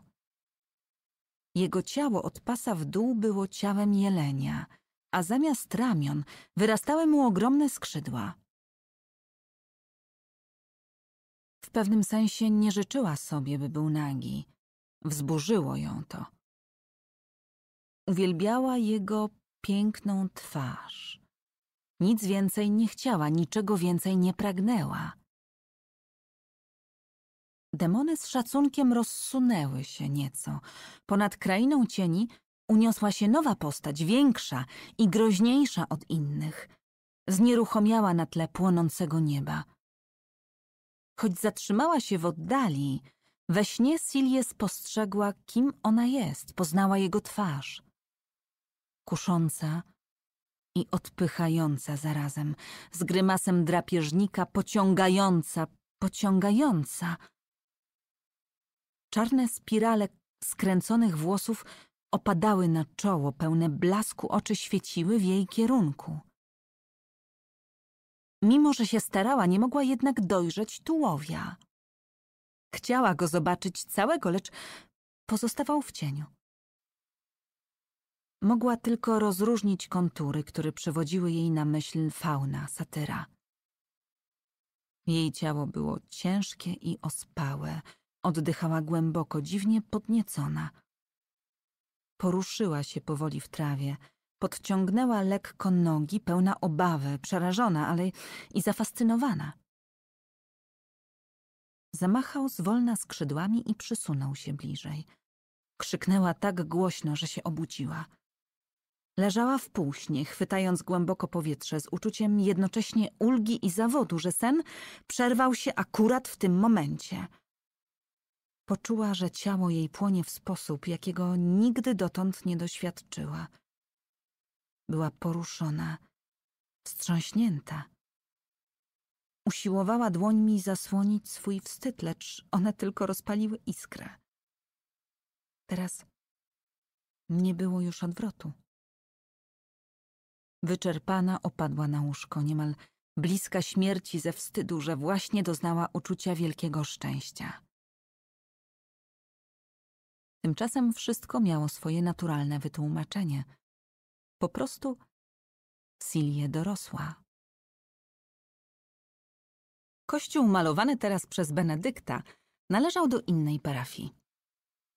Jego ciało od pasa w dół było ciałem jelenia, a zamiast ramion wyrastały mu ogromne skrzydła. W pewnym sensie nie życzyła sobie, by był nagi. Wzburzyło ją to. Uwielbiała jego piękną twarz. Nic więcej nie chciała, niczego więcej nie pragnęła. Demony z szacunkiem rozsunęły się nieco. Ponad krainą cieni uniosła się nowa postać, większa i groźniejsza od innych. Znieruchomiała na tle płonącego nieba. Choć zatrzymała się w oddali, we śnie Silje spostrzegła, kim ona jest, poznała jego twarz kusząca i odpychająca zarazem, z grymasem drapieżnika pociągająca, pociągająca. Czarne spirale skręconych włosów opadały na czoło, pełne blasku oczy świeciły w jej kierunku. Mimo, że się starała, nie mogła jednak dojrzeć tułowia. Chciała go zobaczyć całego, lecz pozostawał w cieniu. Mogła tylko rozróżnić kontury, które przywodziły jej na myśl fauna, satyra. Jej ciało było ciężkie i ospałe, oddychała głęboko, dziwnie podniecona. Poruszyła się powoli w trawie, podciągnęła lekko nogi, pełna obawy, przerażona, ale i zafascynowana. Zamachał zwolna skrzydłami i przysunął się bliżej. Krzyknęła tak głośno, że się obudziła. Leżała w półśnie, chwytając głęboko powietrze z uczuciem jednocześnie ulgi i zawodu, że sen przerwał się akurat w tym momencie. Poczuła, że ciało jej płonie w sposób, jakiego nigdy dotąd nie doświadczyła. Była poruszona, wstrząśnięta. Usiłowała dłońmi zasłonić swój wstyd, lecz one tylko rozpaliły iskrę. Teraz nie było już odwrotu. Wyczerpana opadła na łóżko, niemal bliska śmierci ze wstydu, że właśnie doznała uczucia wielkiego szczęścia. Tymczasem wszystko miało swoje naturalne wytłumaczenie. Po prostu Silie dorosła. Kościół malowany teraz przez Benedykta należał do innej parafii.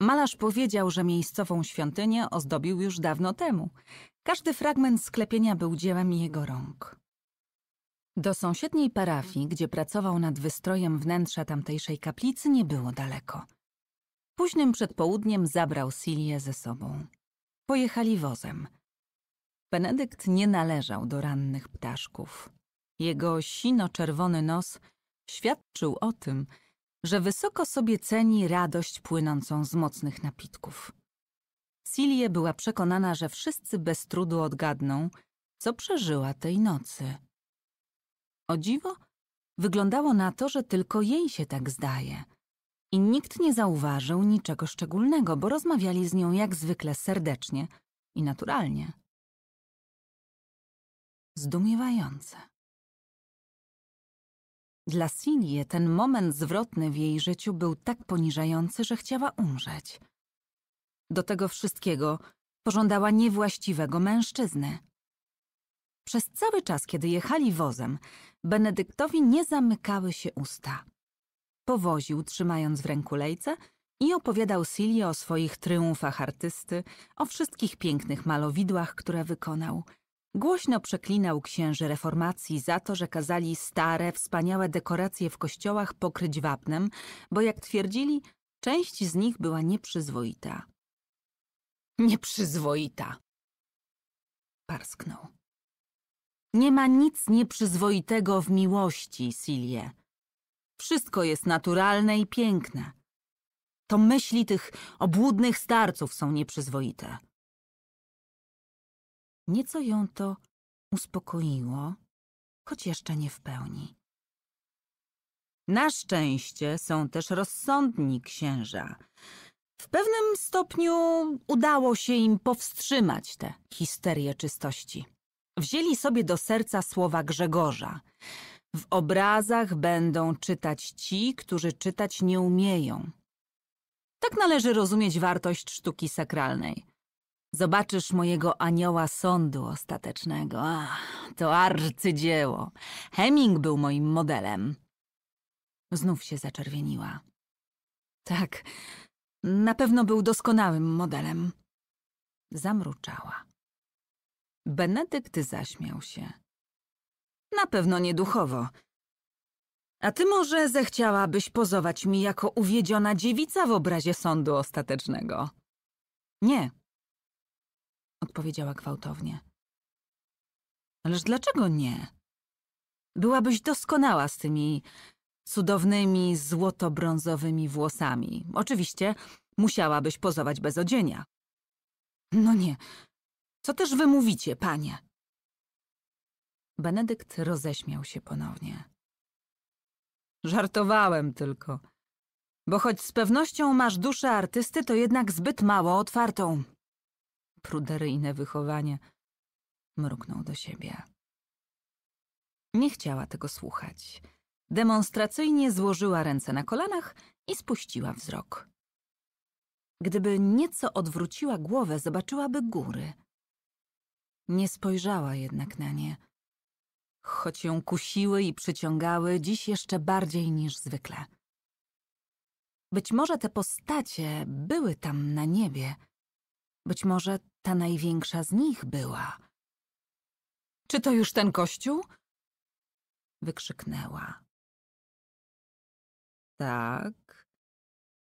Malarz powiedział, że miejscową świątynię ozdobił już dawno temu każdy fragment sklepienia był dziełem jego rąk. Do sąsiedniej parafii, gdzie pracował nad wystrojem wnętrza tamtejszej kaplicy, nie było daleko. Późnym przedpołudniem zabrał Silię ze sobą. Pojechali wozem. Benedykt nie należał do rannych ptaszków. Jego sino-czerwony nos świadczył o tym, że wysoko sobie ceni radość płynącą z mocnych napitków. Silie była przekonana, że wszyscy bez trudu odgadną, co przeżyła tej nocy. O dziwo, wyglądało na to, że tylko jej się tak zdaje. I nikt nie zauważył niczego szczególnego, bo rozmawiali z nią jak zwykle serdecznie i naturalnie. Zdumiewające. Dla Silie ten moment zwrotny w jej życiu był tak poniżający, że chciała umrzeć – do tego wszystkiego pożądała niewłaściwego mężczyzny. Przez cały czas, kiedy jechali wozem, Benedyktowi nie zamykały się usta. Powoził, trzymając w ręku lejce i opowiadał Silio o swoich tryumfach artysty, o wszystkich pięknych malowidłach, które wykonał. Głośno przeklinał księży reformacji za to, że kazali stare, wspaniałe dekoracje w kościołach pokryć wapnem, bo jak twierdzili, część z nich była nieprzyzwoita. Nieprzyzwoita. Parsknął. Nie ma nic nieprzyzwoitego w miłości, Silie. Wszystko jest naturalne i piękne. To myśli tych obłudnych starców są nieprzyzwoite. Nieco ją to uspokoiło, choć jeszcze nie w pełni. Na szczęście są też rozsądni księża, w pewnym stopniu udało się im powstrzymać tę histerię czystości. Wzięli sobie do serca słowa Grzegorza. W obrazach będą czytać ci, którzy czytać nie umieją. Tak należy rozumieć wartość sztuki sakralnej. Zobaczysz mojego anioła sądu ostatecznego. Ach, to arcydzieło. Heming był moim modelem. Znów się zaczerwieniła. Tak, na pewno był doskonałym modelem. Zamruczała. Benedykt zaśmiał się. Na pewno nieduchowo. A ty może zechciałabyś pozować mi jako uwiedziona dziewica w obrazie sądu ostatecznego? Nie, odpowiedziała gwałtownie. Ależ dlaczego nie? Byłabyś doskonała z tymi cudownymi złotobrązowymi włosami. Oczywiście musiałabyś pozować bez odzienia. No nie, co też wy mówicie, panie? Benedykt roześmiał się ponownie. Żartowałem tylko. Bo choć z pewnością masz duszę artysty, to jednak zbyt mało otwartą. Pruderyjne wychowanie. Mruknął do siebie. Nie chciała tego słuchać. Demonstracyjnie złożyła ręce na kolanach i spuściła wzrok. Gdyby nieco odwróciła głowę, zobaczyłaby góry. Nie spojrzała jednak na nie. Choć ją kusiły i przyciągały, dziś jeszcze bardziej niż zwykle. Być może te postacie były tam na niebie. Być może ta największa z nich była. Czy to już ten kościół? Wykrzyknęła. Tak.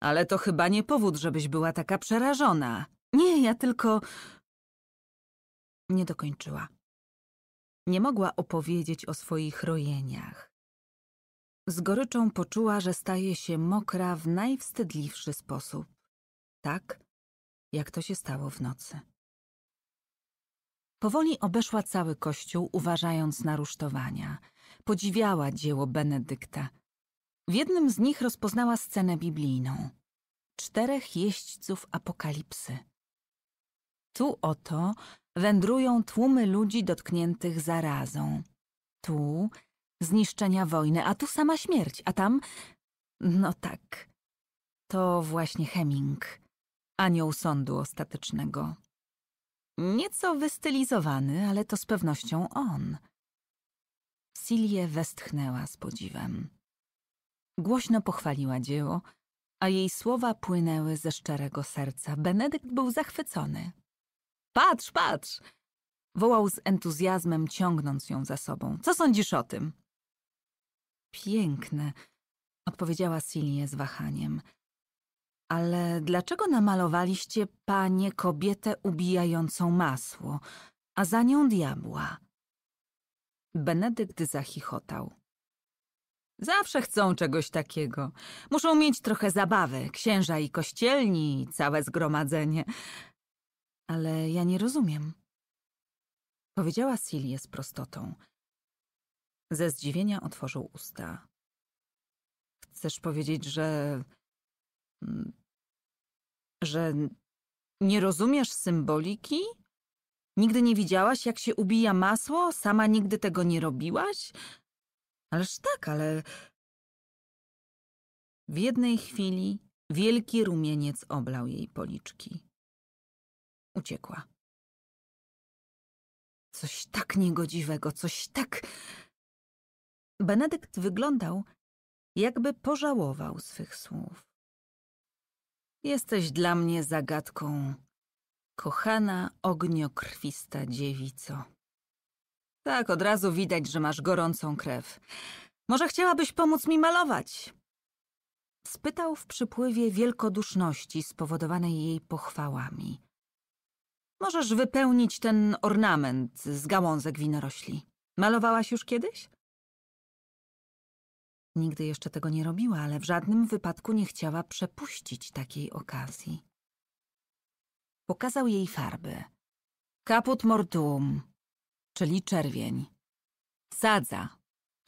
Ale to chyba nie powód, żebyś była taka przerażona. Nie, ja tylko... Nie dokończyła. Nie mogła opowiedzieć o swoich rojeniach. Z goryczą poczuła, że staje się mokra w najwstydliwszy sposób. Tak, jak to się stało w nocy. Powoli obeszła cały kościół, uważając na rusztowania. Podziwiała dzieło Benedykta – w jednym z nich rozpoznała scenę biblijną czterech jeźdźców apokalipsy. Tu oto wędrują tłumy ludzi dotkniętych zarazą. Tu zniszczenia wojny, a tu sama śmierć, a tam. No tak. To właśnie Heming, anioł sądu ostatecznego. Nieco wystylizowany, ale to z pewnością on. Silie westchnęła z podziwem. Głośno pochwaliła dzieło, a jej słowa płynęły ze szczerego serca. Benedykt był zachwycony. Patrz, patrz! Wołał z entuzjazmem, ciągnąc ją za sobą. Co sądzisz o tym? Piękne, odpowiedziała Silie z wahaniem. Ale dlaczego namalowaliście, panie, kobietę ubijającą masło, a za nią diabła? Benedykt zachichotał. Zawsze chcą czegoś takiego. Muszą mieć trochę zabawy, księża i kościelni i całe zgromadzenie. Ale ja nie rozumiem. Powiedziała Silię z prostotą. Ze zdziwienia otworzył usta. Chcesz powiedzieć, że... Mm, że nie rozumiesz symboliki? Nigdy nie widziałaś, jak się ubija masło? Sama nigdy tego nie robiłaś? Ależ tak, ale. W jednej chwili wielki rumieniec oblał jej policzki. Uciekła. Coś tak niegodziwego, coś tak. Benedykt wyglądał, jakby pożałował swych słów. Jesteś dla mnie zagadką, kochana ogniokrwista dziewico. Tak, od razu widać, że masz gorącą krew. Może chciałabyś pomóc mi malować? Spytał w przypływie wielkoduszności spowodowanej jej pochwałami. Możesz wypełnić ten ornament z gałązek winorośli. Malowałaś już kiedyś? Nigdy jeszcze tego nie robiła, ale w żadnym wypadku nie chciała przepuścić takiej okazji. Pokazał jej farby. Caput mortuum czyli czerwień. Sadza,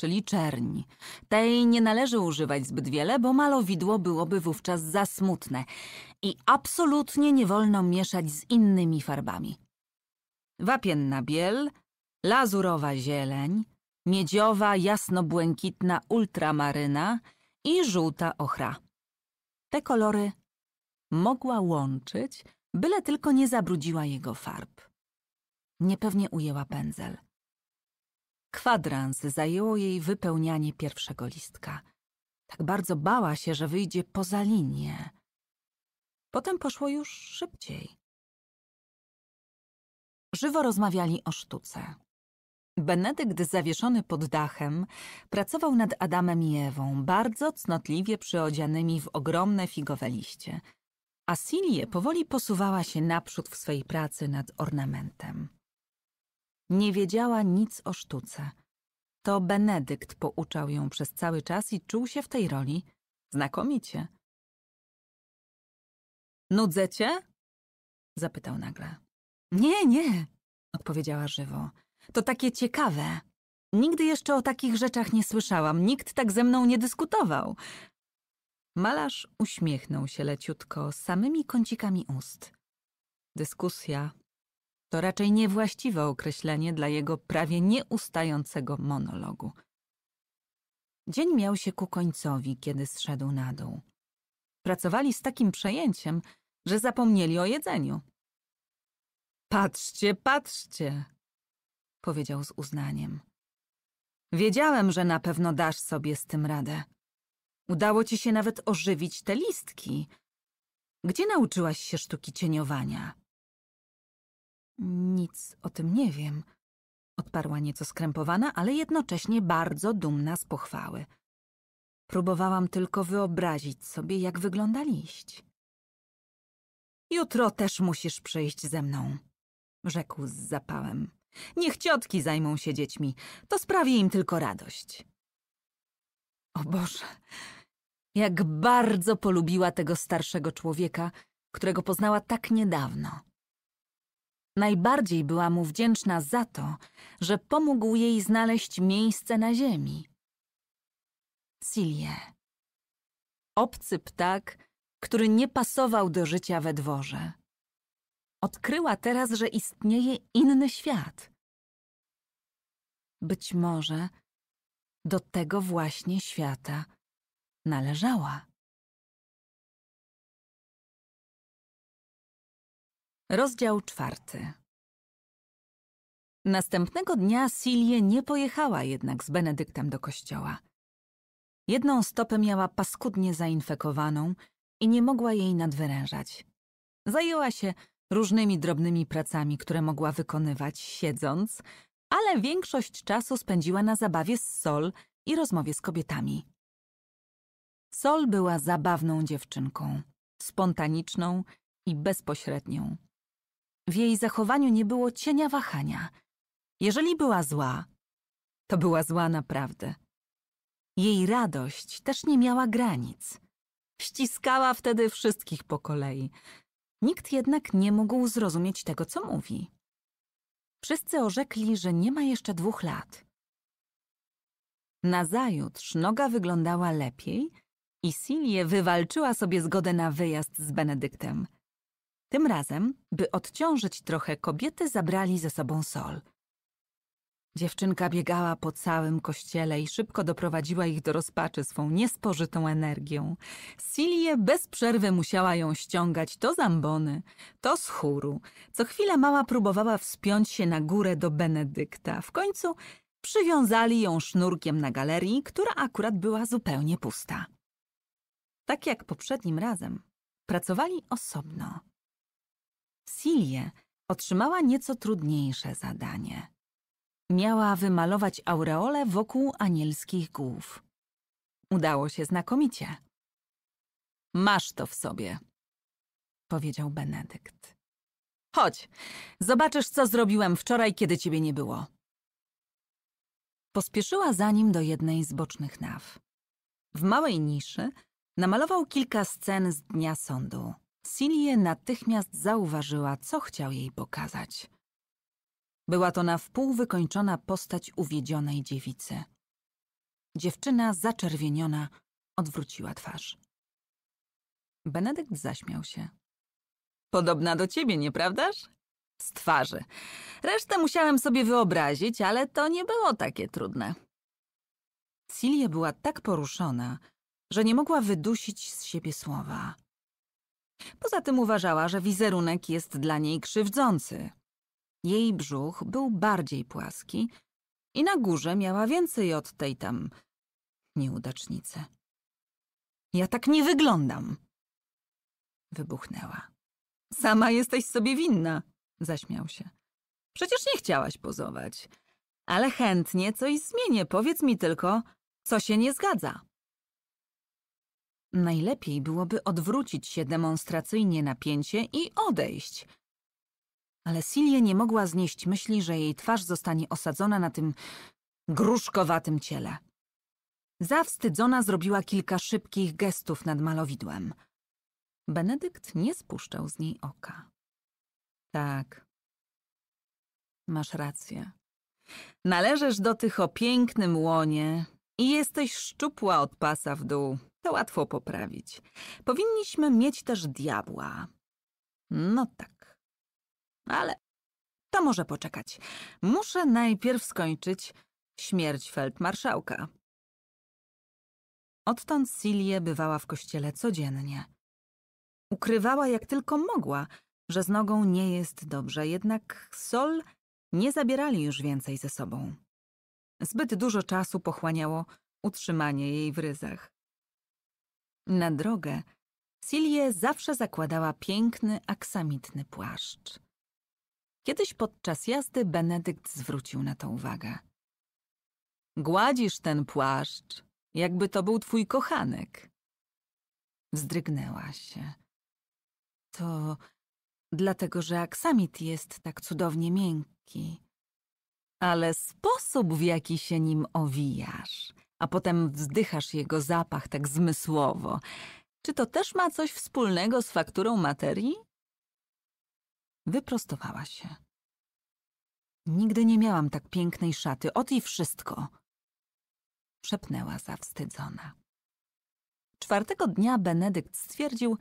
czyli czerń. Tej nie należy używać zbyt wiele, bo malowidło byłoby wówczas za smutne i absolutnie nie wolno mieszać z innymi farbami. Wapienna biel, lazurowa zieleń, miedziowa, jasnobłękitna ultramaryna i żółta ochra. Te kolory mogła łączyć, byle tylko nie zabrudziła jego farb. Niepewnie ujęła pędzel. Kwadrans zajęło jej wypełnianie pierwszego listka. Tak bardzo bała się, że wyjdzie poza linię. Potem poszło już szybciej. Żywo rozmawiali o sztuce. Benedykt zawieszony pod dachem pracował nad Adamem i Ewą, bardzo cnotliwie przyodzianymi w ogromne figowe liście. A Silie powoli posuwała się naprzód w swojej pracy nad ornamentem. Nie wiedziała nic o sztuce. To Benedykt pouczał ją przez cały czas i czuł się w tej roli znakomicie. Nudzę cię? zapytał nagle. Nie, nie, odpowiedziała żywo. To takie ciekawe. Nigdy jeszcze o takich rzeczach nie słyszałam, nikt tak ze mną nie dyskutował. Malarz uśmiechnął się leciutko, samymi kącikami ust. Dyskusja to raczej niewłaściwe określenie dla jego prawie nieustającego monologu. Dzień miał się ku końcowi, kiedy zszedł na dół. Pracowali z takim przejęciem, że zapomnieli o jedzeniu. Patrzcie, patrzcie, powiedział z uznaniem. Wiedziałem, że na pewno dasz sobie z tym radę. Udało ci się nawet ożywić te listki. Gdzie nauczyłaś się sztuki cieniowania? Nic o tym nie wiem, odparła nieco skrępowana, ale jednocześnie bardzo dumna z pochwały. Próbowałam tylko wyobrazić sobie, jak wygląda liść. Jutro też musisz przyjść ze mną, rzekł z zapałem. Niech ciotki zajmą się dziećmi, to sprawi im tylko radość. O Boże, jak bardzo polubiła tego starszego człowieka, którego poznała tak niedawno. Najbardziej była mu wdzięczna za to, że pomógł jej znaleźć miejsce na ziemi. Silie. Obcy ptak, który nie pasował do życia we dworze. Odkryła teraz, że istnieje inny świat. Być może do tego właśnie świata należała. Rozdział czwarty. Następnego dnia Silje nie pojechała jednak z Benedyktem do kościoła. Jedną stopę miała paskudnie zainfekowaną i nie mogła jej nadwyrężać. Zajęła się różnymi drobnymi pracami, które mogła wykonywać siedząc, ale większość czasu spędziła na zabawie z Sol i rozmowie z kobietami. Sol była zabawną dziewczynką, spontaniczną i bezpośrednią. W jej zachowaniu nie było cienia wahania. Jeżeli była zła, to była zła naprawdę. Jej radość też nie miała granic. Ściskała wtedy wszystkich po kolei. Nikt jednak nie mógł zrozumieć tego, co mówi. Wszyscy orzekli, że nie ma jeszcze dwóch lat. Nazajutrz noga wyglądała lepiej i Silie wywalczyła sobie zgodę na wyjazd z Benedyktem – tym razem, by odciążyć trochę kobiety, zabrali ze sobą sol. Dziewczynka biegała po całym kościele i szybko doprowadziła ich do rozpaczy swą niespożytą energią. Silie bez przerwy musiała ją ściągać to z ambony, to z chóru. Co chwila mała próbowała wspiąć się na górę do Benedykta. W końcu przywiązali ją sznurkiem na galerii, która akurat była zupełnie pusta. Tak jak poprzednim razem, pracowali osobno. Silje otrzymała nieco trudniejsze zadanie. Miała wymalować aureole wokół anielskich głów. Udało się znakomicie. Masz to w sobie, powiedział Benedykt. Chodź, zobaczysz, co zrobiłem wczoraj, kiedy ciebie nie było. Pospieszyła za nim do jednej z bocznych naw. W małej niszy namalował kilka scen z dnia sądu. Silie natychmiast zauważyła, co chciał jej pokazać. Była to na wpół wykończona postać uwiedzionej dziewicy. Dziewczyna, zaczerwieniona, odwróciła twarz. Benedykt zaśmiał się. Podobna do ciebie, nieprawdaż? Z twarzy. Resztę musiałem sobie wyobrazić, ale to nie było takie trudne. Cilie była tak poruszona, że nie mogła wydusić z siebie słowa. Poza tym uważała, że wizerunek jest dla niej krzywdzący. Jej brzuch był bardziej płaski i na górze miała więcej od tej tam nieudacznicy. Ja tak nie wyglądam! Wybuchnęła. Sama jesteś sobie winna, zaśmiał się. Przecież nie chciałaś pozować. Ale chętnie coś zmienię, powiedz mi tylko, co się nie zgadza. Najlepiej byłoby odwrócić się demonstracyjnie napięcie i odejść. Ale Silje nie mogła znieść myśli, że jej twarz zostanie osadzona na tym gruszkowatym ciele. Zawstydzona zrobiła kilka szybkich gestów nad malowidłem. Benedykt nie spuszczał z niej oka. Tak. Masz rację. Należysz do tych o pięknym łonie i jesteś szczupła od pasa w dół to łatwo poprawić. Powinniśmy mieć też diabła. No tak. Ale to może poczekać. Muszę najpierw skończyć śmierć feldmarszałka. Odtąd Silie bywała w kościele codziennie. Ukrywała jak tylko mogła, że z nogą nie jest dobrze, jednak sol nie zabierali już więcej ze sobą. Zbyt dużo czasu pochłaniało utrzymanie jej w ryzach. Na drogę Silje zawsze zakładała piękny, aksamitny płaszcz. Kiedyś podczas jazdy Benedykt zwrócił na to uwagę. Gładzisz ten płaszcz, jakby to był twój kochanek. Wzdrygnęła się. To dlatego, że aksamit jest tak cudownie miękki. Ale sposób, w jaki się nim owijasz – a potem wzdychasz jego zapach tak zmysłowo. Czy to też ma coś wspólnego z fakturą materii? Wyprostowała się. Nigdy nie miałam tak pięknej szaty, od i wszystko. Szepnęła zawstydzona. Czwartego dnia Benedykt stwierdził,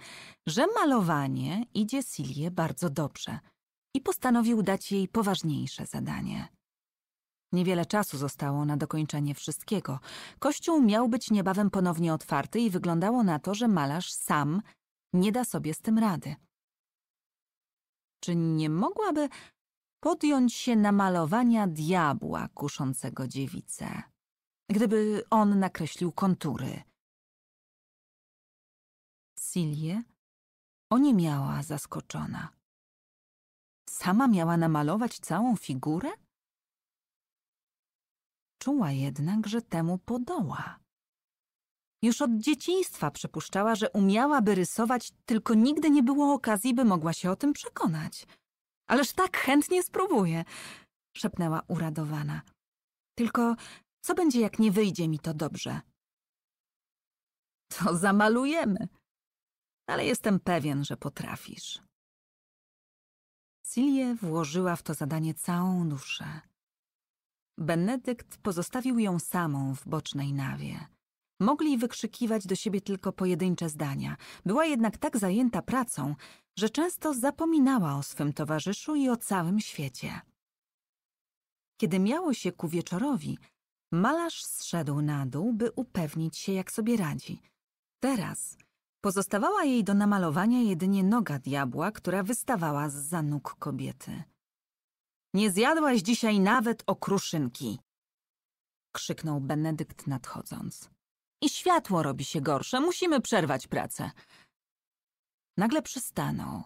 że malowanie idzie Silie bardzo dobrze i postanowił dać jej poważniejsze zadanie. Niewiele czasu zostało na dokończenie wszystkiego. Kościół miał być niebawem ponownie otwarty i wyglądało na to, że malarz sam nie da sobie z tym rady. Czy nie mogłaby podjąć się namalowania diabła kuszącego dziewicę, gdyby on nakreślił kontury? Silię oniemiała zaskoczona. Sama miała namalować całą figurę? czuła jednak, że temu podoła. Już od dzieciństwa przypuszczała, że umiałaby rysować, tylko nigdy nie było okazji, by mogła się o tym przekonać. Ależ tak chętnie spróbuję, szepnęła uradowana. Tylko co będzie, jak nie wyjdzie mi to dobrze? To zamalujemy, ale jestem pewien, że potrafisz. Silje włożyła w to zadanie całą duszę. Benedykt pozostawił ją samą w bocznej nawie. Mogli wykrzykiwać do siebie tylko pojedyncze zdania. Była jednak tak zajęta pracą, że często zapominała o swym towarzyszu i o całym świecie. Kiedy miało się ku wieczorowi, malarz zszedł na dół, by upewnić się, jak sobie radzi. Teraz pozostawała jej do namalowania jedynie noga diabła, która wystawała z za nóg kobiety. Nie zjadłaś dzisiaj nawet okruszynki! Krzyknął Benedykt nadchodząc. I światło robi się gorsze, musimy przerwać pracę. Nagle przystanął.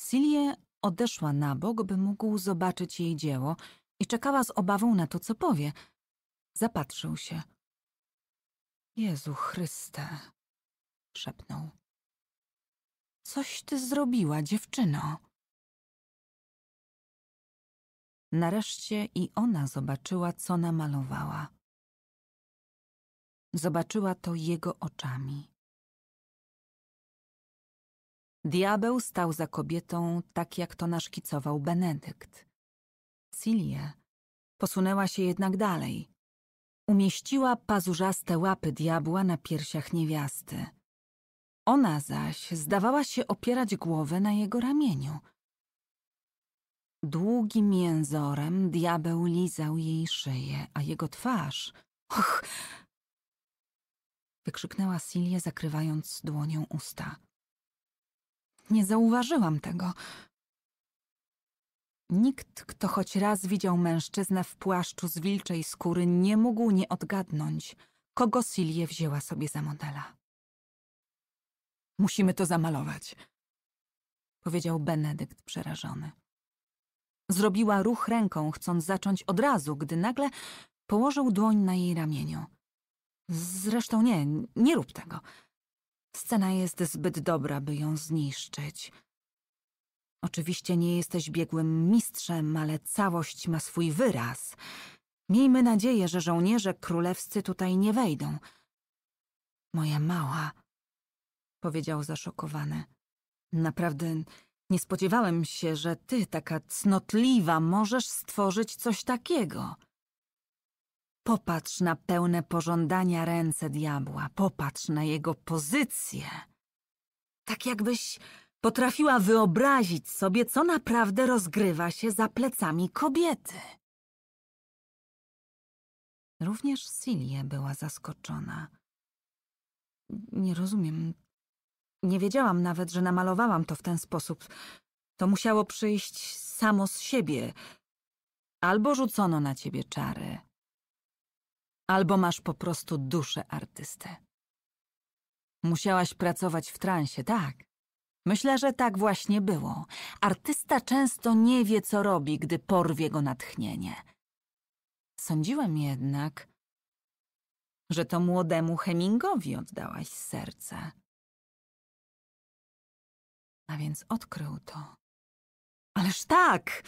Silie odeszła na bok, by mógł zobaczyć jej dzieło i czekała z obawą na to, co powie. Zapatrzył się. Jezu Chryste, szepnął. Coś ty zrobiła, dziewczyno. Nareszcie i ona zobaczyła, co namalowała. Zobaczyła to jego oczami. Diabeł stał za kobietą, tak jak to naszkicował Benedykt. Cilia posunęła się jednak dalej. Umieściła pazurzaste łapy diabła na piersiach niewiasty. Ona zaś zdawała się opierać głowę na jego ramieniu – Długim jęzorem diabeł lizał jej szyję, a jego twarz... Och! Wykrzyknęła Silje, zakrywając dłonią usta. Nie zauważyłam tego. Nikt, kto choć raz widział mężczyznę w płaszczu z wilczej skóry, nie mógł nie odgadnąć, kogo Silje wzięła sobie za modela. Musimy to zamalować, powiedział Benedykt przerażony. Zrobiła ruch ręką, chcąc zacząć od razu, gdy nagle położył dłoń na jej ramieniu. Zresztą nie, nie rób tego. Scena jest zbyt dobra, by ją zniszczyć. Oczywiście nie jesteś biegłym mistrzem, ale całość ma swój wyraz. Miejmy nadzieję, że żołnierze królewscy tutaj nie wejdą. Moja mała, powiedział zaszokowany. Naprawdę nie spodziewałem się, że ty, taka cnotliwa, możesz stworzyć coś takiego. Popatrz na pełne pożądania ręce diabła, popatrz na jego pozycję. Tak jakbyś potrafiła wyobrazić sobie, co naprawdę rozgrywa się za plecami kobiety. Również Silie była zaskoczona. Nie rozumiem, nie wiedziałam nawet, że namalowałam to w ten sposób. To musiało przyjść samo z siebie. Albo rzucono na ciebie czary, albo masz po prostu duszę artystę. Musiałaś pracować w transie, tak. Myślę, że tak właśnie było. Artysta często nie wie, co robi, gdy porwie go natchnienie. Sądziłem jednak, że to młodemu Hemingowi oddałaś serce a więc odkrył to. Ależ tak!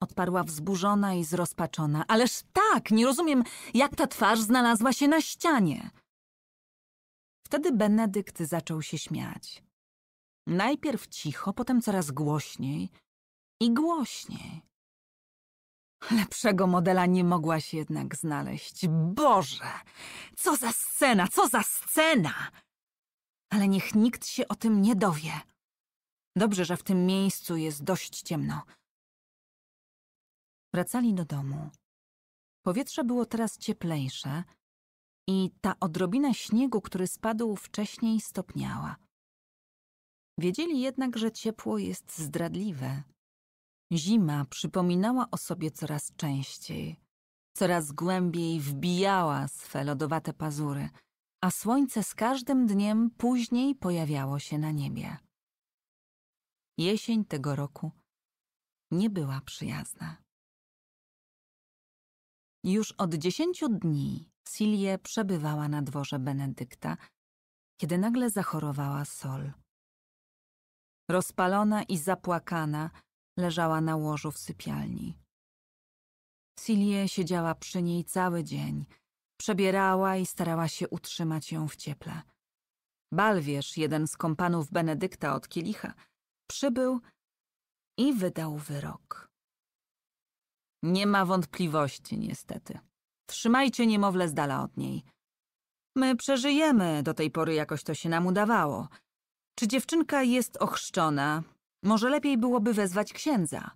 Odparła wzburzona i zrozpaczona. Ależ tak! Nie rozumiem, jak ta twarz znalazła się na ścianie. Wtedy Benedykt zaczął się śmiać. Najpierw cicho, potem coraz głośniej i głośniej. Lepszego modela nie mogła się jednak znaleźć. Boże! Co za scena, co za scena! Ale niech nikt się o tym nie dowie. Dobrze, że w tym miejscu jest dość ciemno. Wracali do domu. Powietrze było teraz cieplejsze i ta odrobina śniegu, który spadł wcześniej, stopniała. Wiedzieli jednak, że ciepło jest zdradliwe. Zima przypominała o sobie coraz częściej. Coraz głębiej wbijała swe lodowate pazury, a słońce z każdym dniem później pojawiało się na niebie. Jesień tego roku nie była przyjazna. Już od dziesięciu dni Silje przebywała na dworze Benedykta, kiedy nagle zachorowała Sol. Rozpalona i zapłakana leżała na łożu w sypialni. Silje siedziała przy niej cały dzień, przebierała i starała się utrzymać ją w cieple. Balwierz, jeden z kompanów Benedykta od kielicha, Przybył i wydał wyrok. Nie ma wątpliwości, niestety. Trzymajcie niemowlę z dala od niej. My przeżyjemy, do tej pory jakoś to się nam udawało. Czy dziewczynka jest ochrzczona? Może lepiej byłoby wezwać księdza.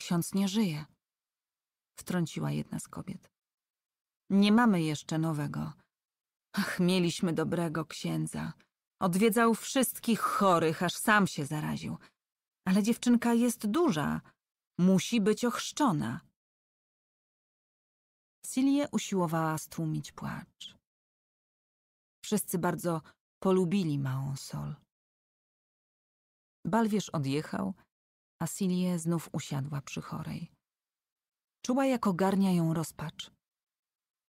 Ksiądz nie żyje, wtrąciła jedna z kobiet. Nie mamy jeszcze nowego. Ach, mieliśmy dobrego księdza. Odwiedzał wszystkich chorych, aż sam się zaraził. Ale dziewczynka jest duża. Musi być ochrzczona. Silie usiłowała stłumić płacz. Wszyscy bardzo polubili małą sol. Balwierz odjechał, a Silie znów usiadła przy chorej. Czuła, jak ogarnia ją rozpacz.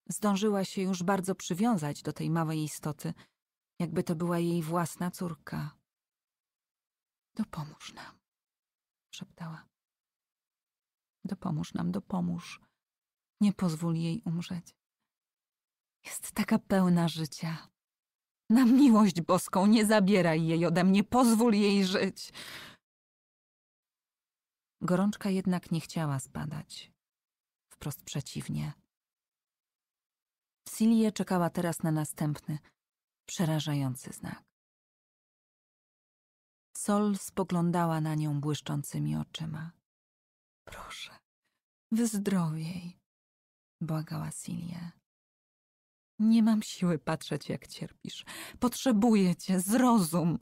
Zdążyła się już bardzo przywiązać do tej małej istoty – jakby to była jej własna córka. Dopomóż nam, szeptała. Dopomóż nam, dopomóż. Nie pozwól jej umrzeć. Jest taka pełna życia. Na miłość boską nie zabieraj jej ode mnie, pozwól jej żyć. Gorączka jednak nie chciała spadać. Wprost przeciwnie. Silie czekała teraz na następny, przerażający znak. Sol spoglądała na nią błyszczącymi oczyma. Proszę, wyzdrowiej, błagała Silię. Nie mam siły patrzeć, jak cierpisz. Potrzebuję cię, zrozum.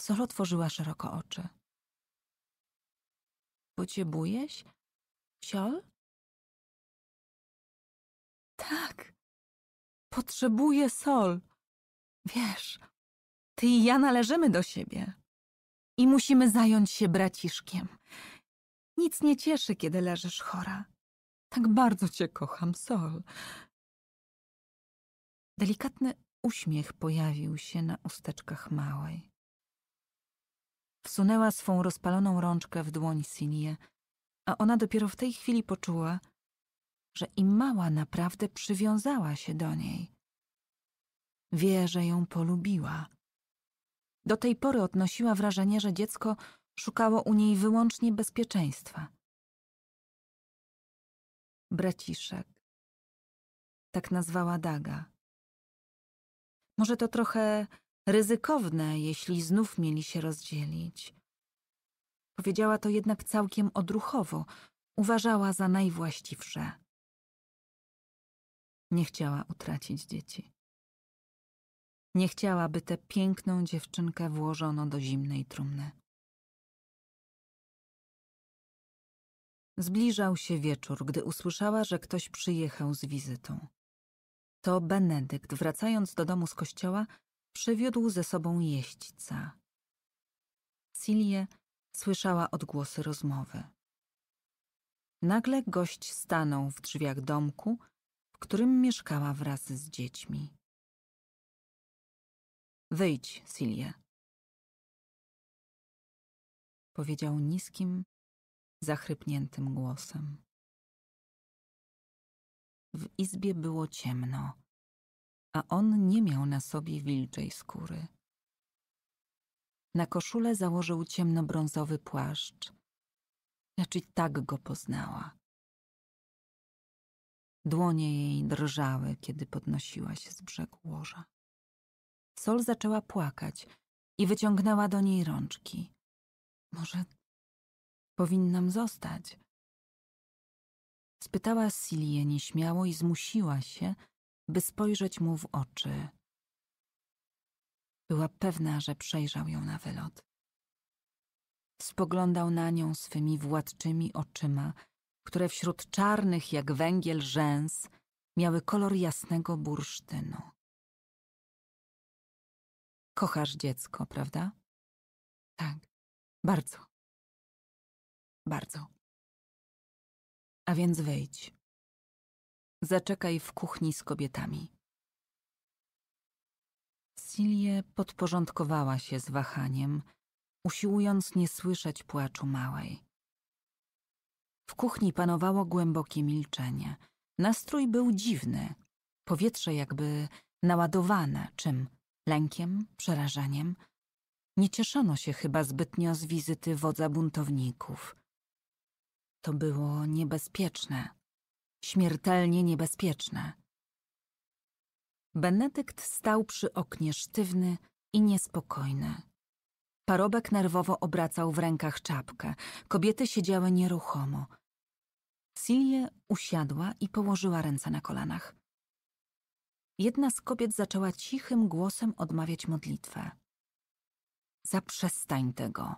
Sol otworzyła szeroko oczy. Pociebujesz? Siol? Tak, Potrzebuję sol. Wiesz, ty i ja należymy do siebie. I musimy zająć się braciszkiem. Nic nie cieszy, kiedy leżysz chora. Tak bardzo cię kocham, Sol. Delikatny uśmiech pojawił się na usteczkach małej. Wsunęła swą rozpaloną rączkę w dłoń Sinie, a ona dopiero w tej chwili poczuła, że i mała naprawdę przywiązała się do niej. Wie, że ją polubiła. Do tej pory odnosiła wrażenie, że dziecko szukało u niej wyłącznie bezpieczeństwa. Braciszek. Tak nazwała Daga. Może to trochę ryzykowne, jeśli znów mieli się rozdzielić. Powiedziała to jednak całkiem odruchowo, uważała za najwłaściwsze. Nie chciała utracić dzieci. Nie chciała, by tę piękną dziewczynkę włożono do zimnej trumny. Zbliżał się wieczór, gdy usłyszała, że ktoś przyjechał z wizytą. To Benedykt, wracając do domu z kościoła, przywiódł ze sobą jeźdźca. Silje słyszała odgłosy rozmowy. Nagle gość stanął w drzwiach domku, którym mieszkała wraz z dziećmi. Wyjdź, Silje, Powiedział niskim, zachrypniętym głosem. W izbie było ciemno, a on nie miał na sobie wilczej skóry. Na koszulę założył ciemnobrązowy płaszcz, lecz znaczy, tak go poznała. Dłonie jej drżały, kiedy podnosiła się z brzegu łoża. Sol zaczęła płakać i wyciągnęła do niej rączki. Może powinnam zostać? Spytała Silię nieśmiało i zmusiła się, by spojrzeć mu w oczy. Była pewna, że przejrzał ją na wylot. Spoglądał na nią swymi władczymi oczyma – które wśród czarnych jak węgiel rzęs miały kolor jasnego bursztynu. Kochasz dziecko, prawda? Tak, bardzo. Bardzo. A więc wejdź. Zaczekaj w kuchni z kobietami. Silie podporządkowała się z wahaniem, usiłując nie słyszeć płaczu małej. W kuchni panowało głębokie milczenie. Nastrój był dziwny. Powietrze jakby naładowane czym? Lękiem, przerażeniem. Nie cieszono się chyba zbytnio z wizyty wodza buntowników. To było niebezpieczne. Śmiertelnie niebezpieczne. Benedykt stał przy oknie sztywny i niespokojny. Parobek nerwowo obracał w rękach czapkę. Kobiety siedziały nieruchomo – Silje usiadła i położyła ręce na kolanach. Jedna z kobiet zaczęła cichym głosem odmawiać modlitwę. Zaprzestań tego.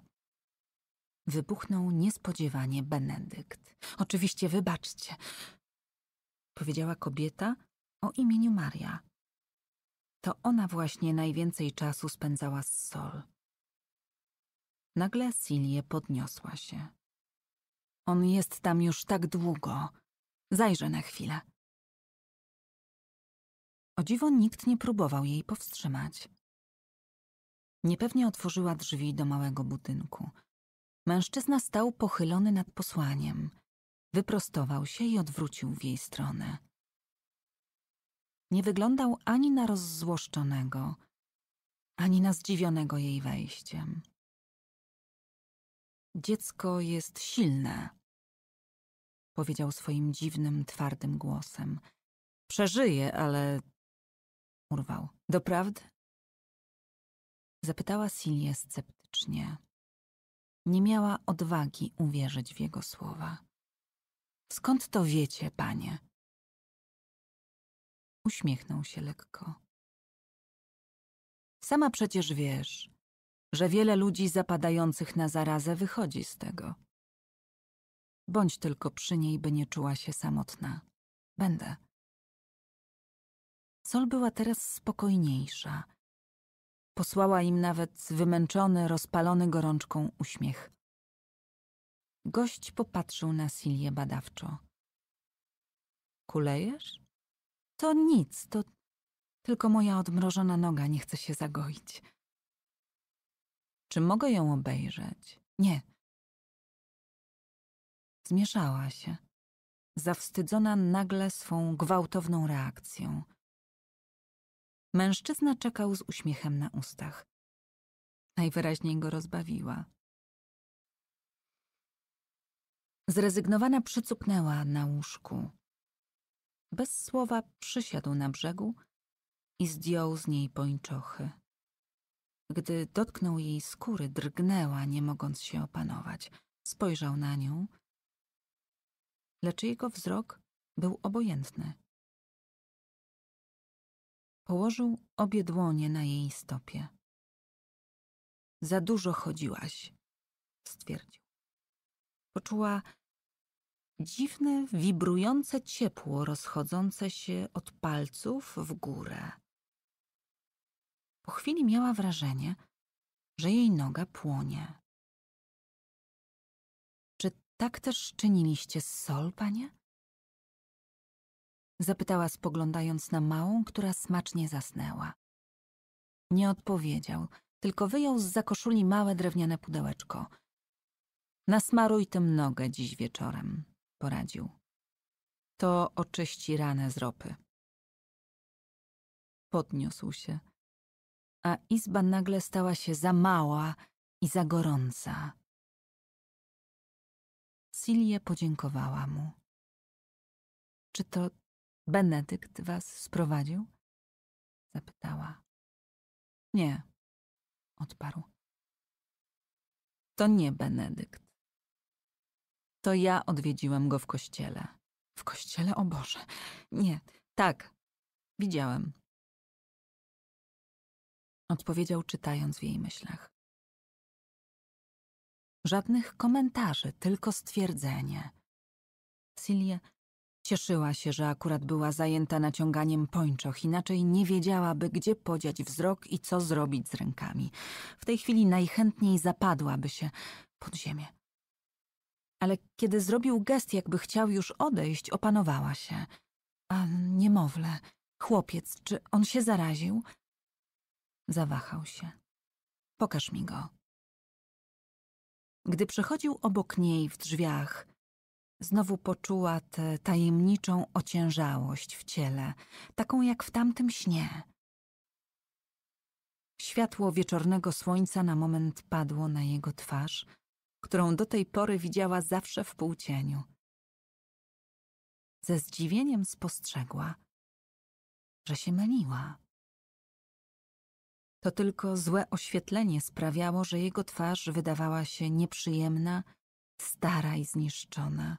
Wybuchnął niespodziewanie Benedykt. Oczywiście wybaczcie, powiedziała kobieta o imieniu Maria. To ona właśnie najwięcej czasu spędzała z Sol. Nagle Silje podniosła się. On jest tam już tak długo. Zajrzę na chwilę. O dziwo nikt nie próbował jej powstrzymać. Niepewnie otworzyła drzwi do małego budynku. Mężczyzna stał pochylony nad posłaniem. Wyprostował się i odwrócił w jej stronę. Nie wyglądał ani na rozzłoszczonego, ani na zdziwionego jej wejściem. Dziecko jest silne, powiedział swoim dziwnym, twardym głosem. Przeżyje, ale. urwał. Doprawdy? Zapytała Silię sceptycznie. Nie miała odwagi uwierzyć w jego słowa. Skąd to wiecie, panie? Uśmiechnął się lekko. Sama przecież wiesz, że wiele ludzi zapadających na zarazę wychodzi z tego. Bądź tylko przy niej, by nie czuła się samotna. Będę. Sol była teraz spokojniejsza. Posłała im nawet wymęczony, rozpalony gorączką uśmiech. Gość popatrzył na Silię badawczo. Kulejesz? To nic, to tylko moja odmrożona noga nie chce się zagoić. Czy mogę ją obejrzeć? Nie. Zmieszała się, zawstydzona nagle swą gwałtowną reakcją. Mężczyzna czekał z uśmiechem na ustach. Najwyraźniej go rozbawiła. Zrezygnowana przycupnęła na łóżku. Bez słowa przysiadł na brzegu i zdjął z niej pończochy. Gdy dotknął jej skóry, drgnęła, nie mogąc się opanować. Spojrzał na nią, lecz jego wzrok był obojętny. Położył obie dłonie na jej stopie. Za dużo chodziłaś, stwierdził. Poczuła dziwne, wibrujące ciepło rozchodzące się od palców w górę. Po chwili miała wrażenie, że jej noga płonie. Czy tak też czyniliście z Sol, panie? Zapytała spoglądając na małą, która smacznie zasnęła. Nie odpowiedział, tylko wyjął z zakoszuli małe drewniane pudełeczko. Nasmaruj tym nogę dziś wieczorem, poradził. To oczyści ranę z ropy. Podniósł się a izba nagle stała się za mała i za gorąca. Silie podziękowała mu. Czy to Benedykt was sprowadził? Zapytała. Nie, odparł. To nie Benedykt. To ja odwiedziłem go w kościele. W kościele, o Boże. Nie, tak, widziałem odpowiedział czytając w jej myślach. Żadnych komentarzy, tylko stwierdzenie. Silje cieszyła się, że akurat była zajęta naciąganiem pończoch, inaczej nie wiedziałaby, gdzie podziać wzrok i co zrobić z rękami. W tej chwili najchętniej zapadłaby się pod ziemię. Ale kiedy zrobił gest, jakby chciał już odejść, opanowała się. A niemowlę, chłopiec, czy on się zaraził? Zawahał się. Pokaż mi go. Gdy przechodził obok niej w drzwiach, znowu poczuła tę tajemniczą ociężałość w ciele, taką jak w tamtym śnie. Światło wieczornego słońca na moment padło na jego twarz, którą do tej pory widziała zawsze w półcieniu. Ze zdziwieniem spostrzegła, że się myliła. To tylko złe oświetlenie sprawiało, że jego twarz wydawała się nieprzyjemna, stara i zniszczona.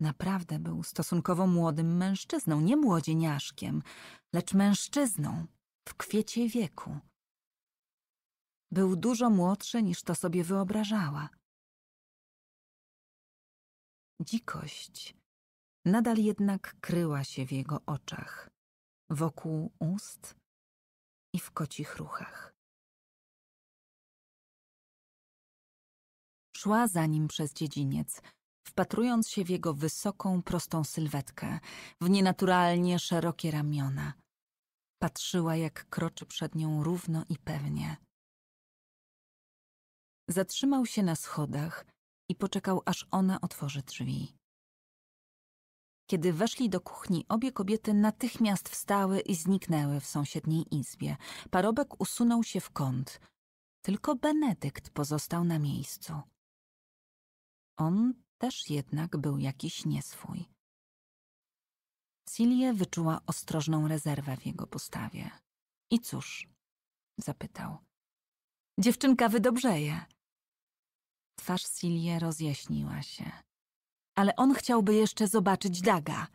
Naprawdę był stosunkowo młodym mężczyzną, nie młodzieniaszkiem, lecz mężczyzną w kwiecie wieku. Był dużo młodszy niż to sobie wyobrażała. Dzikość nadal jednak kryła się w jego oczach, wokół ust i w kocich ruchach. Szła za nim przez dziedziniec, wpatrując się w jego wysoką, prostą sylwetkę, w nienaturalnie szerokie ramiona. Patrzyła, jak kroczy przed nią równo i pewnie. Zatrzymał się na schodach i poczekał, aż ona otworzy drzwi. Kiedy weszli do kuchni, obie kobiety natychmiast wstały i zniknęły w sąsiedniej izbie. Parobek usunął się w kąt. Tylko Benedykt pozostał na miejscu. On też jednak był jakiś nieswój. Silie wyczuła ostrożną rezerwę w jego postawie. I cóż? zapytał. Dziewczynka wydobrzeje. Twarz Silie rozjaśniła się ale on chciałby jeszcze zobaczyć Daga.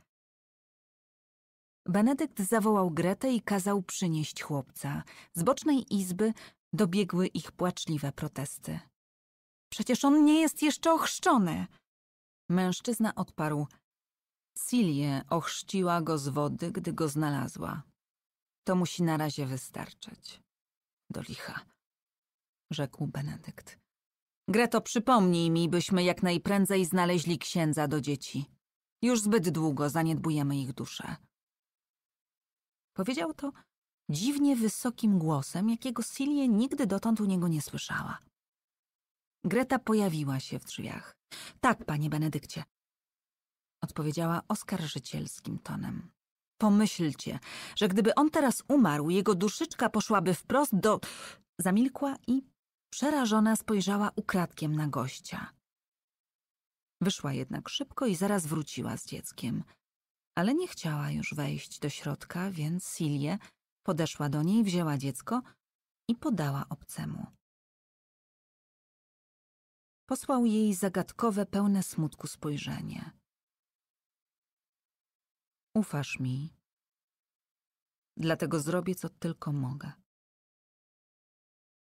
Benedykt zawołał Gretę i kazał przynieść chłopca. Z bocznej izby dobiegły ich płaczliwe protesty. Przecież on nie jest jeszcze ochrzczony! Mężczyzna odparł. Silie ochrzciła go z wody, gdy go znalazła. To musi na razie wystarczać. Do licha, rzekł Benedykt. Greto, przypomnij mi, byśmy jak najprędzej znaleźli księdza do dzieci. Już zbyt długo zaniedbujemy ich duszę. Powiedział to dziwnie wysokim głosem, jakiego Silie nigdy dotąd u niego nie słyszała. Greta pojawiła się w drzwiach. Tak, panie Benedykcie, odpowiedziała oskarżycielskim tonem. Pomyślcie, że gdyby on teraz umarł, jego duszyczka poszłaby wprost do. Zamilkła i Przerażona spojrzała ukradkiem na gościa. Wyszła jednak szybko i zaraz wróciła z dzieckiem. Ale nie chciała już wejść do środka, więc Silje podeszła do niej, wzięła dziecko i podała obcemu. Posłał jej zagadkowe, pełne smutku spojrzenie. Ufasz mi, dlatego zrobię co tylko mogę.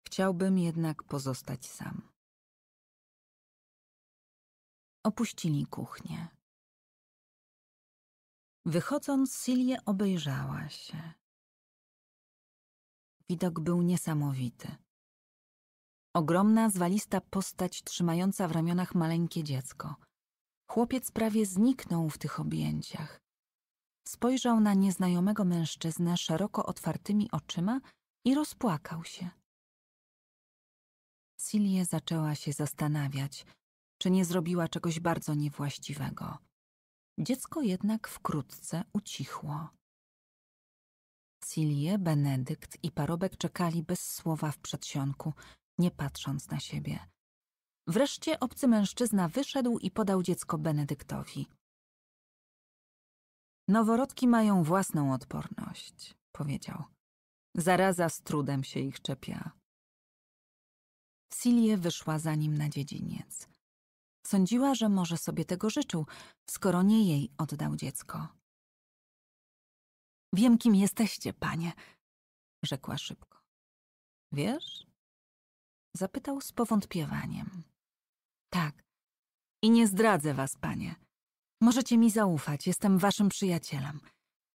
Chciałbym jednak pozostać sam. Opuścili kuchnię. Wychodząc, Silię obejrzała się. Widok był niesamowity. Ogromna, zwalista postać trzymająca w ramionach maleńkie dziecko. Chłopiec prawie zniknął w tych objęciach. Spojrzał na nieznajomego mężczyznę szeroko otwartymi oczyma i rozpłakał się. Silie zaczęła się zastanawiać, czy nie zrobiła czegoś bardzo niewłaściwego. Dziecko jednak wkrótce ucichło. Silie, Benedykt i Parobek czekali bez słowa w przedsionku, nie patrząc na siebie. Wreszcie obcy mężczyzna wyszedł i podał dziecko Benedyktowi. Noworodki mają własną odporność, powiedział. Zaraza z trudem się ich czepia. Silie wyszła za nim na dziedziniec. Sądziła, że może sobie tego życzył, skoro nie jej oddał dziecko. Wiem, kim jesteście, panie, rzekła szybko. Wiesz? Zapytał z powątpiewaniem. Tak. I nie zdradzę was, panie. Możecie mi zaufać, jestem waszym przyjacielem.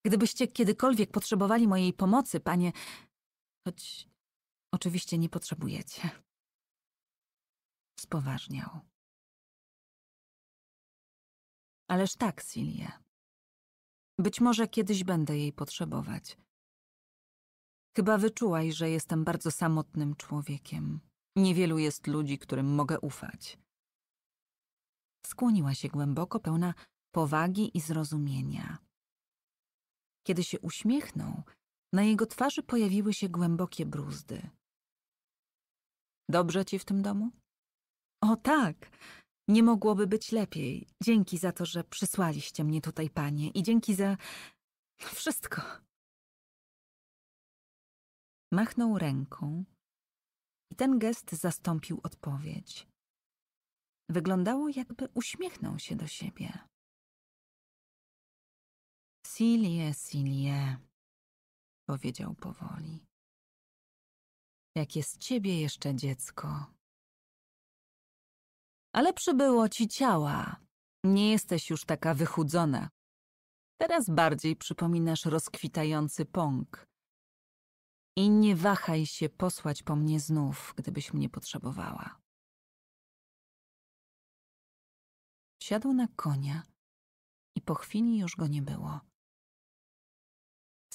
Gdybyście kiedykolwiek potrzebowali mojej pomocy, panie, choć oczywiście nie potrzebujecie spoważniał. Ależ tak, Silie. Być może kiedyś będę jej potrzebować. Chyba wyczułaj, że jestem bardzo samotnym człowiekiem. Niewielu jest ludzi, którym mogę ufać. Skłoniła się głęboko, pełna powagi i zrozumienia. Kiedy się uśmiechnął, na jego twarzy pojawiły się głębokie bruzdy. Dobrze ci w tym domu? O tak! Nie mogłoby być lepiej. Dzięki za to, że przysłaliście mnie tutaj, panie, i dzięki za wszystko. Machnął ręką i ten gest zastąpił odpowiedź. Wyglądało, jakby uśmiechnął się do siebie. Silie, Silie, powiedział powoli. Jak jest ciebie jeszcze dziecko, ale przybyło ci ciała. Nie jesteś już taka wychudzona. Teraz bardziej przypominasz rozkwitający pąk. I nie wahaj się posłać po mnie znów, gdybyś mnie potrzebowała. Siadł na konia i po chwili już go nie było.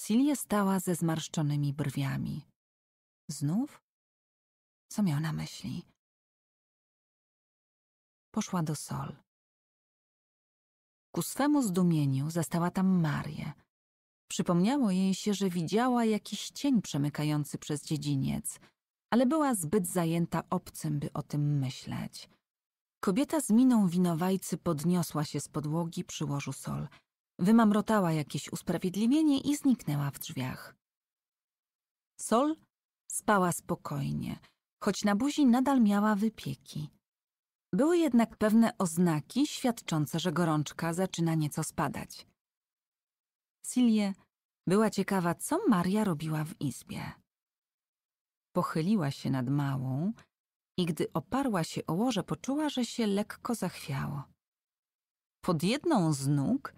Silje stała ze zmarszczonymi brwiami. Znów? Co miał na myśli? poszła do Sol. Ku swemu zdumieniu zastała tam Marię. Przypomniało jej się, że widziała jakiś cień przemykający przez dziedziniec, ale była zbyt zajęta obcym, by o tym myśleć. Kobieta z miną winowajcy podniosła się z podłogi przy łożu Sol. Wymamrotała jakieś usprawiedliwienie i zniknęła w drzwiach. Sol spała spokojnie, choć na buzi nadal miała wypieki. Były jednak pewne oznaki świadczące, że gorączka zaczyna nieco spadać. Silie była ciekawa, co Maria robiła w izbie. Pochyliła się nad małą i gdy oparła się o łoże, poczuła, że się lekko zachwiało. Pod jedną z nóg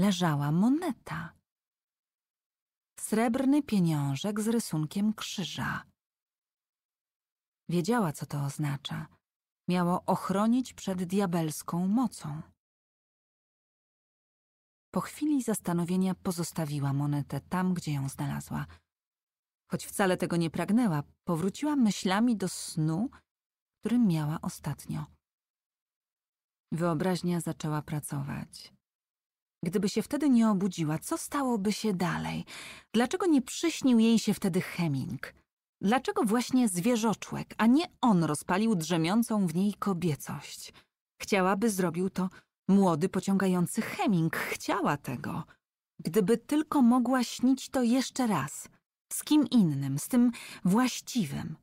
leżała moneta. Srebrny pieniążek z rysunkiem krzyża. Wiedziała, co to oznacza – miało ochronić przed diabelską mocą. Po chwili zastanowienia pozostawiła monetę tam, gdzie ją znalazła. Choć wcale tego nie pragnęła, powróciła myślami do snu, którym miała ostatnio. Wyobraźnia zaczęła pracować. Gdyby się wtedy nie obudziła, co stałoby się dalej? Dlaczego nie przyśnił jej się wtedy Heming? Dlaczego właśnie zwierzoczłek, a nie on rozpalił drzemiącą w niej kobiecość? Chciałaby zrobił to młody, pociągający Heming. Chciała tego. Gdyby tylko mogła śnić to jeszcze raz. Z kim innym, z tym właściwym.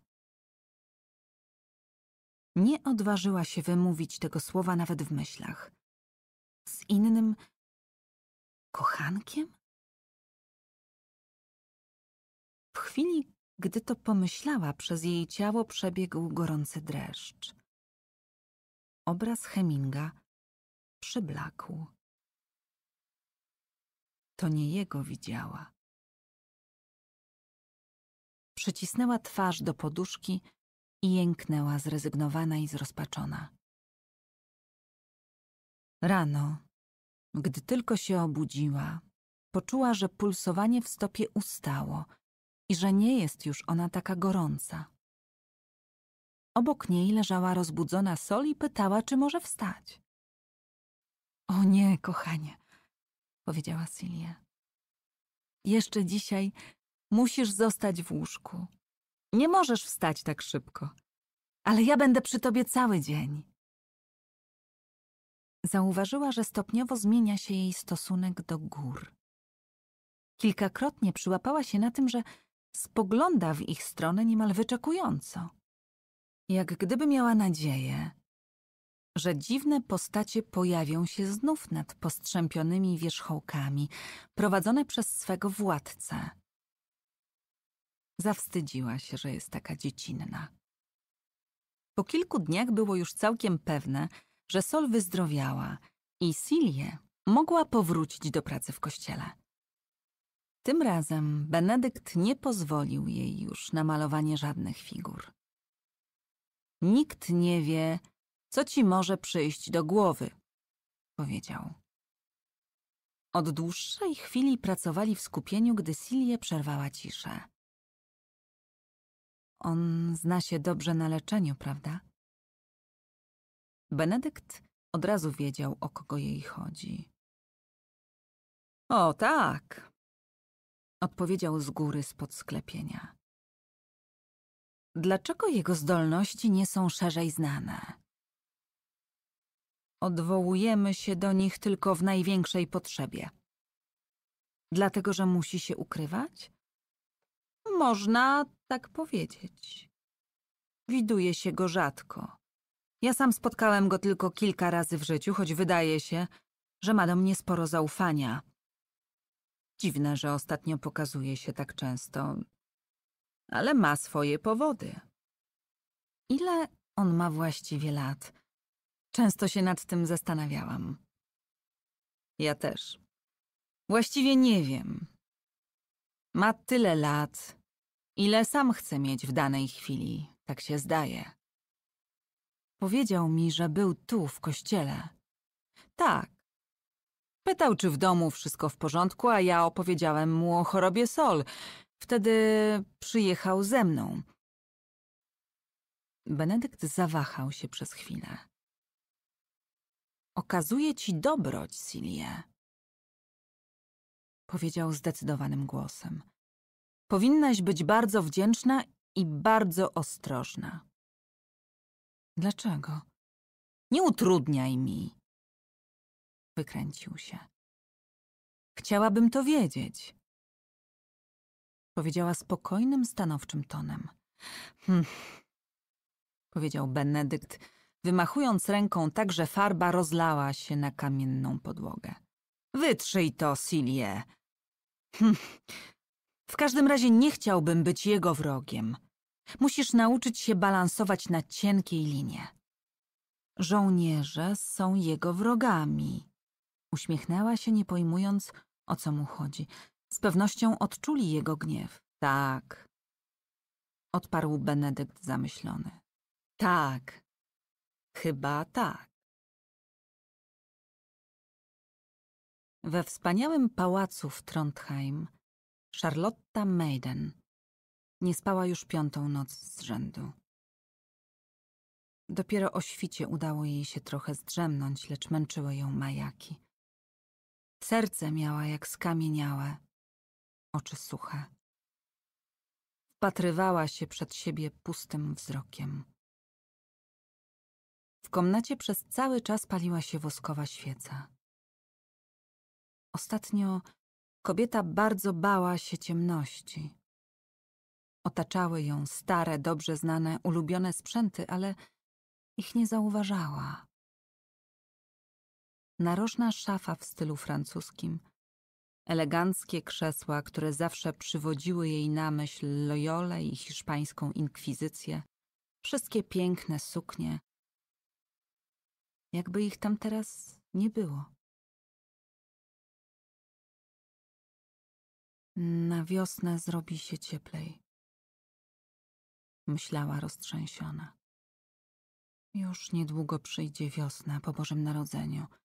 Nie odważyła się wymówić tego słowa nawet w myślach. Z innym kochankiem? W chwili gdy to pomyślała, przez jej ciało przebiegł gorący dreszcz. Obraz Heminga przyblakł. To nie jego widziała. Przycisnęła twarz do poduszki i jęknęła zrezygnowana i zrozpaczona. Rano, gdy tylko się obudziła, poczuła, że pulsowanie w stopie ustało – i że nie jest już ona taka gorąca. Obok niej leżała rozbudzona Sol i pytała, czy może wstać. O nie, kochanie, powiedziała Silje. Jeszcze dzisiaj musisz zostać w łóżku. Nie możesz wstać tak szybko, ale ja będę przy tobie cały dzień. Zauważyła, że stopniowo zmienia się jej stosunek do gór. Kilkakrotnie przyłapała się na tym, że Spogląda w ich stronę niemal wyczekująco. Jak gdyby miała nadzieję, że dziwne postacie pojawią się znów nad postrzępionymi wierzchołkami, prowadzone przez swego władcę. Zawstydziła się, że jest taka dziecinna. Po kilku dniach było już całkiem pewne, że Sol wyzdrowiała i Silje mogła powrócić do pracy w kościele. Tym razem Benedykt nie pozwolił jej już na malowanie żadnych figur. Nikt nie wie, co ci może przyjść do głowy, powiedział. Od dłuższej chwili pracowali w skupieniu, gdy Silie przerwała ciszę. On zna się dobrze na leczeniu, prawda? Benedykt od razu wiedział, o kogo jej chodzi. O tak, odpowiedział z góry spod sklepienia. Dlaczego jego zdolności nie są szerzej znane? Odwołujemy się do nich tylko w największej potrzebie. Dlatego, że musi się ukrywać? Można tak powiedzieć. Widuje się go rzadko. Ja sam spotkałem go tylko kilka razy w życiu, choć wydaje się, że ma do mnie sporo zaufania. Dziwne, że ostatnio pokazuje się tak często, ale ma swoje powody. Ile on ma właściwie lat? Często się nad tym zastanawiałam. Ja też. Właściwie nie wiem. Ma tyle lat, ile sam chce mieć w danej chwili, tak się zdaje. Powiedział mi, że był tu, w kościele. Tak, Pytał, czy w domu wszystko w porządku, a ja opowiedziałem mu o chorobie Sol. Wtedy przyjechał ze mną. Benedykt zawahał się przez chwilę. Okazuje ci dobroć, Silie. Powiedział zdecydowanym głosem. Powinnaś być bardzo wdzięczna i bardzo ostrożna. Dlaczego? Nie utrudniaj mi. Wykręcił się. Chciałabym to wiedzieć. Powiedziała spokojnym, stanowczym tonem. Hm. Powiedział Benedykt, wymachując ręką tak, że farba rozlała się na kamienną podłogę. Wytrzyj to, Silie. Hm. W każdym razie nie chciałbym być jego wrogiem. Musisz nauczyć się balansować na cienkiej linie. Żołnierze są jego wrogami. Uśmiechnęła się, nie pojmując, o co mu chodzi. Z pewnością odczuli jego gniew. Tak. Odparł Benedykt zamyślony. Tak. Chyba tak. We wspaniałym pałacu w Trondheim Charlotta Maiden nie spała już piątą noc z rzędu. Dopiero o świcie udało jej się trochę zdrzemnąć, lecz męczyły ją majaki. Serce miała jak skamieniałe, oczy suche. Wpatrywała się przed siebie pustym wzrokiem. W komnacie przez cały czas paliła się woskowa świeca. Ostatnio kobieta bardzo bała się ciemności. Otaczały ją stare, dobrze znane, ulubione sprzęty, ale ich nie zauważała narożna szafa w stylu francuskim, eleganckie krzesła, które zawsze przywodziły jej na myśl Loyolę i hiszpańską inkwizycję, wszystkie piękne suknie. Jakby ich tam teraz nie było. Na wiosnę zrobi się cieplej, myślała roztrzęsiona. Już niedługo przyjdzie wiosna po Bożym Narodzeniu –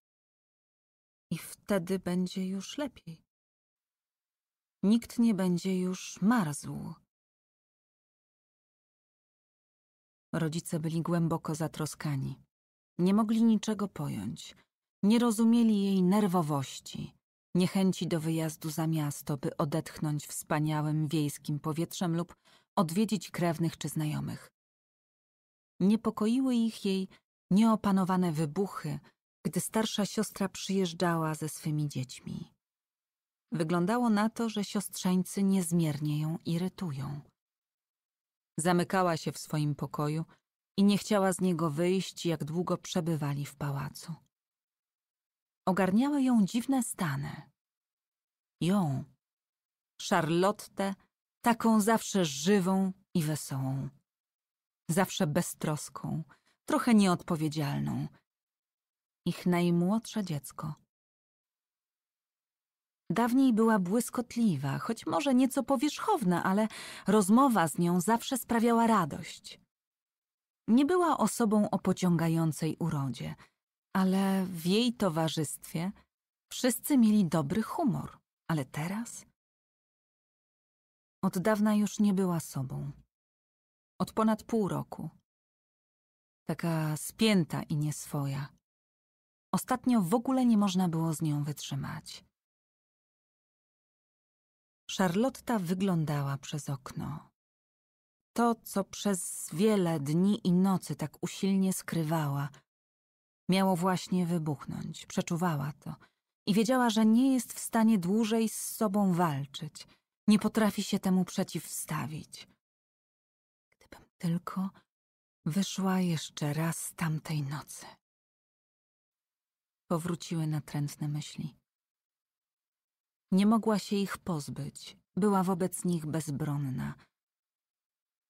i wtedy będzie już lepiej. Nikt nie będzie już marzł. Rodzice byli głęboko zatroskani. Nie mogli niczego pojąć. Nie rozumieli jej nerwowości, niechęci do wyjazdu za miasto, by odetchnąć wspaniałym wiejskim powietrzem lub odwiedzić krewnych czy znajomych. Niepokoiły ich jej nieopanowane wybuchy, gdy starsza siostra przyjeżdżała ze swymi dziećmi. Wyglądało na to, że siostrzeńcy niezmiernie ją irytują. Zamykała się w swoim pokoju i nie chciała z niego wyjść, jak długo przebywali w pałacu. Ogarniały ją dziwne stany. Ją, Charlotte, taką zawsze żywą i wesołą. Zawsze beztroską, trochę nieodpowiedzialną – ich najmłodsze dziecko. Dawniej była błyskotliwa, choć może nieco powierzchowna, ale rozmowa z nią zawsze sprawiała radość. Nie była osobą o pociągającej urodzie, ale w jej towarzystwie wszyscy mieli dobry humor, ale teraz? Od dawna już nie była sobą. Od ponad pół roku. Taka spięta i nieswoja. Ostatnio w ogóle nie można było z nią wytrzymać. Charlotta wyglądała przez okno. To, co przez wiele dni i nocy tak usilnie skrywała, miało właśnie wybuchnąć. Przeczuwała to i wiedziała, że nie jest w stanie dłużej z sobą walczyć. Nie potrafi się temu przeciwstawić. Gdybym tylko wyszła jeszcze raz tamtej nocy powróciły natrętne myśli. Nie mogła się ich pozbyć, była wobec nich bezbronna.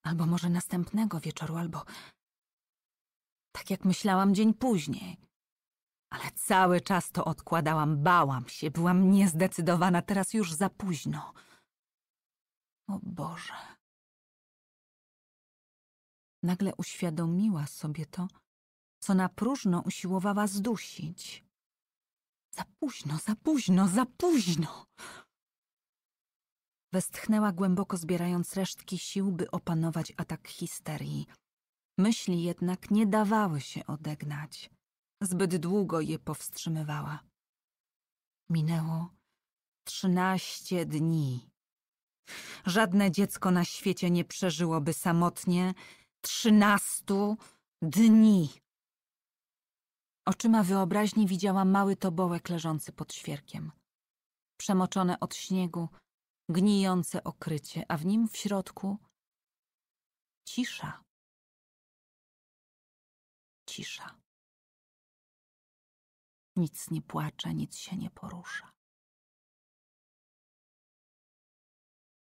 Albo może następnego wieczoru, albo tak jak myślałam dzień później. Ale cały czas to odkładałam, bałam się, byłam niezdecydowana, teraz już za późno. O Boże. Nagle uświadomiła sobie to, co na próżno usiłowała zdusić. Za późno, za późno, za późno! Westchnęła głęboko, zbierając resztki sił, by opanować atak histerii. Myśli jednak nie dawały się odegnać. Zbyt długo je powstrzymywała. Minęło trzynaście dni. Żadne dziecko na świecie nie przeżyłoby samotnie trzynastu dni. Oczyma wyobraźni widziała mały tobołek leżący pod świerkiem. Przemoczone od śniegu, gnijące okrycie, a w nim w środku cisza. Cisza. Nic nie płacze, nic się nie porusza.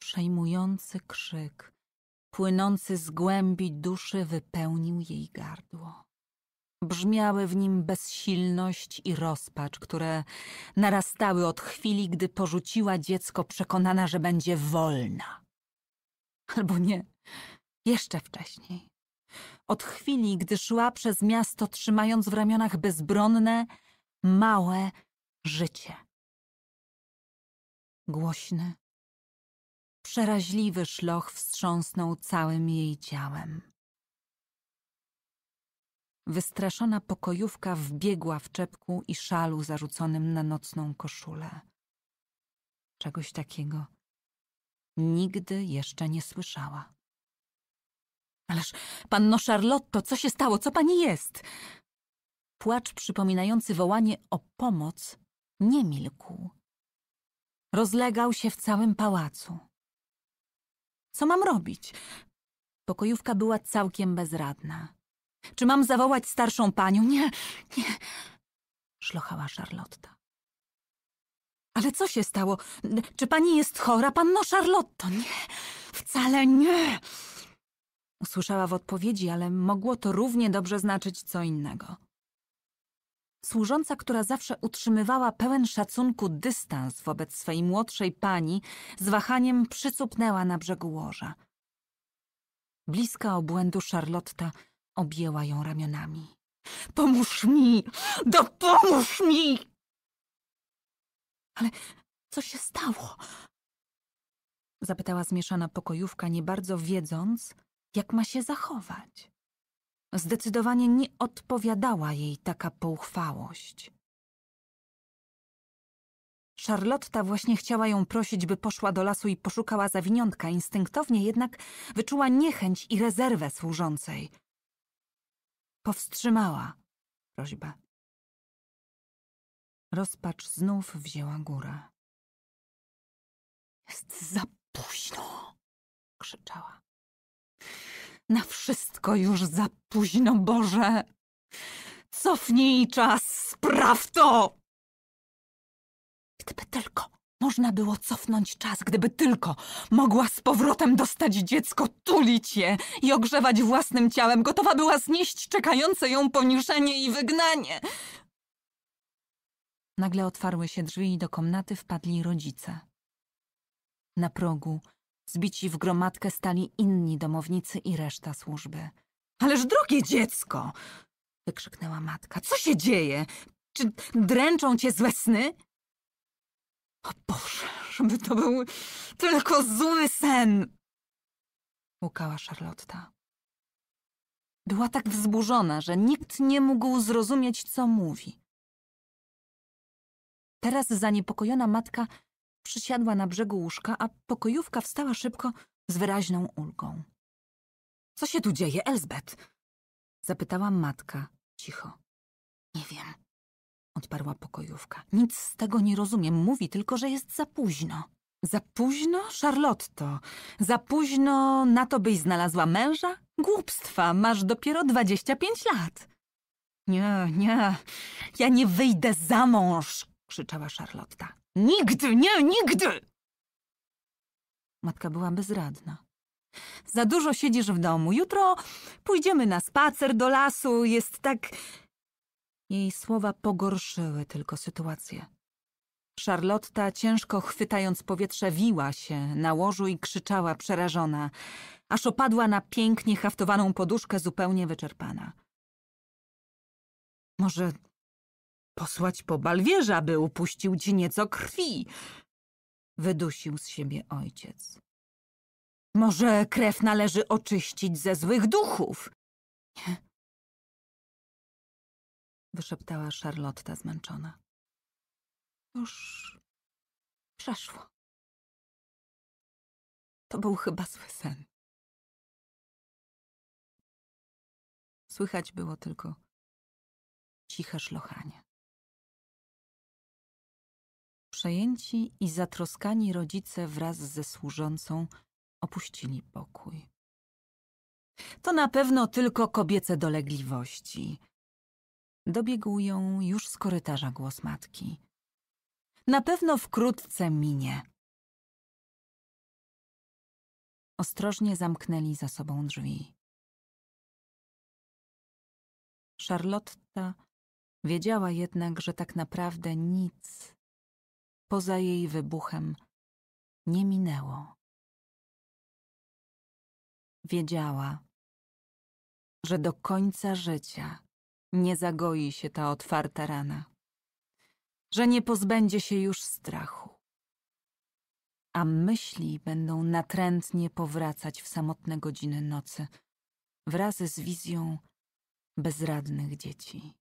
Przejmujący krzyk, płynący z głębi duszy, wypełnił jej gardło. Brzmiały w nim bezsilność i rozpacz, które narastały od chwili, gdy porzuciła dziecko przekonana, że będzie wolna. Albo nie, jeszcze wcześniej. Od chwili, gdy szła przez miasto, trzymając w ramionach bezbronne, małe życie. Głośny, przeraźliwy szloch wstrząsnął całym jej ciałem. Wystraszona pokojówka wbiegła w czepku i szalu zarzuconym na nocną koszulę. Czegoś takiego nigdy jeszcze nie słyszała. Ależ, panno Charlotto, co się stało? Co pani jest? Płacz przypominający wołanie o pomoc nie milkł. Rozlegał się w całym pałacu. Co mam robić? Pokojówka była całkiem bezradna. Czy mam zawołać starszą panią? Nie, nie, szlochała Charlotta. Ale co się stało? Czy pani jest chora? Panno Charlotto, nie, wcale nie. Usłyszała w odpowiedzi, ale mogło to równie dobrze znaczyć co innego. Służąca, która zawsze utrzymywała pełen szacunku dystans wobec swej młodszej pani, z wahaniem przycupnęła na brzegu łoża. Bliska obłędu Charlotta Objęła ją ramionami. Pomóż mi! Dopomóż mi! Ale co się stało? Zapytała zmieszana pokojówka, nie bardzo wiedząc, jak ma się zachować. Zdecydowanie nie odpowiadała jej taka pouchwałość. Charlotta właśnie chciała ją prosić, by poszła do lasu i poszukała zawiniątka, instynktownie jednak wyczuła niechęć i rezerwę służącej, Powstrzymała prośbę. Rozpacz znów wzięła górę. Jest za późno, krzyczała. Na wszystko już za późno, Boże! Cofnij czas, spraw to! Gdyby tylko można było cofnąć czas, gdyby tylko mogła z powrotem dostać dziecko, tulić je i ogrzewać własnym ciałem. Gotowa była znieść czekające ją poniżenie i wygnanie. Nagle otwarły się drzwi i do komnaty wpadli rodzice. Na progu, zbici w gromadkę, stali inni domownicy i reszta służby. Ależ drogie dziecko! wykrzyknęła matka. Co się dzieje? Czy dręczą cię złe sny? O Boże, żeby to był tylko zły sen! Łukała Charlotta. Była tak wzburzona, że nikt nie mógł zrozumieć, co mówi. Teraz zaniepokojona matka przysiadła na brzegu łóżka, a pokojówka wstała szybko z wyraźną ulgą. – Co się tu dzieje, Elsbet? – zapytała matka cicho. – Nie wiem odparła pokojówka. Nic z tego nie rozumiem. Mówi tylko, że jest za późno. Za późno, Charlotto? Za późno na to, byś znalazła męża? Głupstwa, masz dopiero 25 lat. Nie, nie, ja nie wyjdę za mąż, krzyczała Charlotta. Nigdy, nie, nigdy! Matka była bezradna. Za dużo siedzisz w domu. Jutro pójdziemy na spacer do lasu. Jest tak jej słowa pogorszyły tylko sytuację. Charlotta, ciężko chwytając powietrze, wiła się na łożu i krzyczała przerażona, aż opadła na pięknie haftowaną poduszkę zupełnie wyczerpana. Może posłać po balwierza, by upuścił ci nieco krwi? Wydusił z siebie ojciec. Może krew należy oczyścić ze złych duchów? Nie wyszeptała Charlotta zmęczona. Już przeszło. To był chyba zły sen. Słychać było tylko ciche szlochanie. Przejęci i zatroskani rodzice wraz ze służącą opuścili pokój. To na pewno tylko kobiece dolegliwości, Dobiegł ją już z korytarza głos matki. Na pewno wkrótce minie. Ostrożnie zamknęli za sobą drzwi. Charlotta wiedziała jednak, że tak naprawdę nic poza jej wybuchem nie minęło. Wiedziała, że do końca życia nie zagoi się ta otwarta rana, że nie pozbędzie się już strachu, a myśli będą natrętnie powracać w samotne godziny nocy wraz z wizją bezradnych dzieci.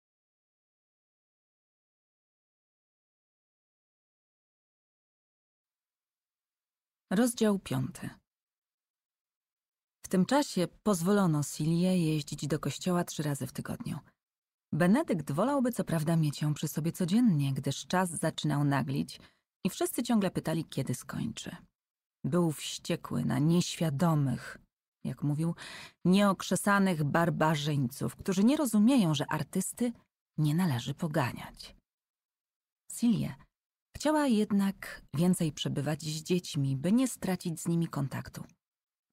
Rozdział piąty. W tym czasie pozwolono Silie jeździć do kościoła trzy razy w tygodniu – Benedykt wolałby co prawda mieć ją przy sobie codziennie, gdyż czas zaczynał naglić i wszyscy ciągle pytali, kiedy skończy. Był wściekły na nieświadomych, jak mówił, nieokrzesanych barbarzyńców, którzy nie rozumieją, że artysty nie należy poganiać. Silie chciała jednak więcej przebywać z dziećmi, by nie stracić z nimi kontaktu.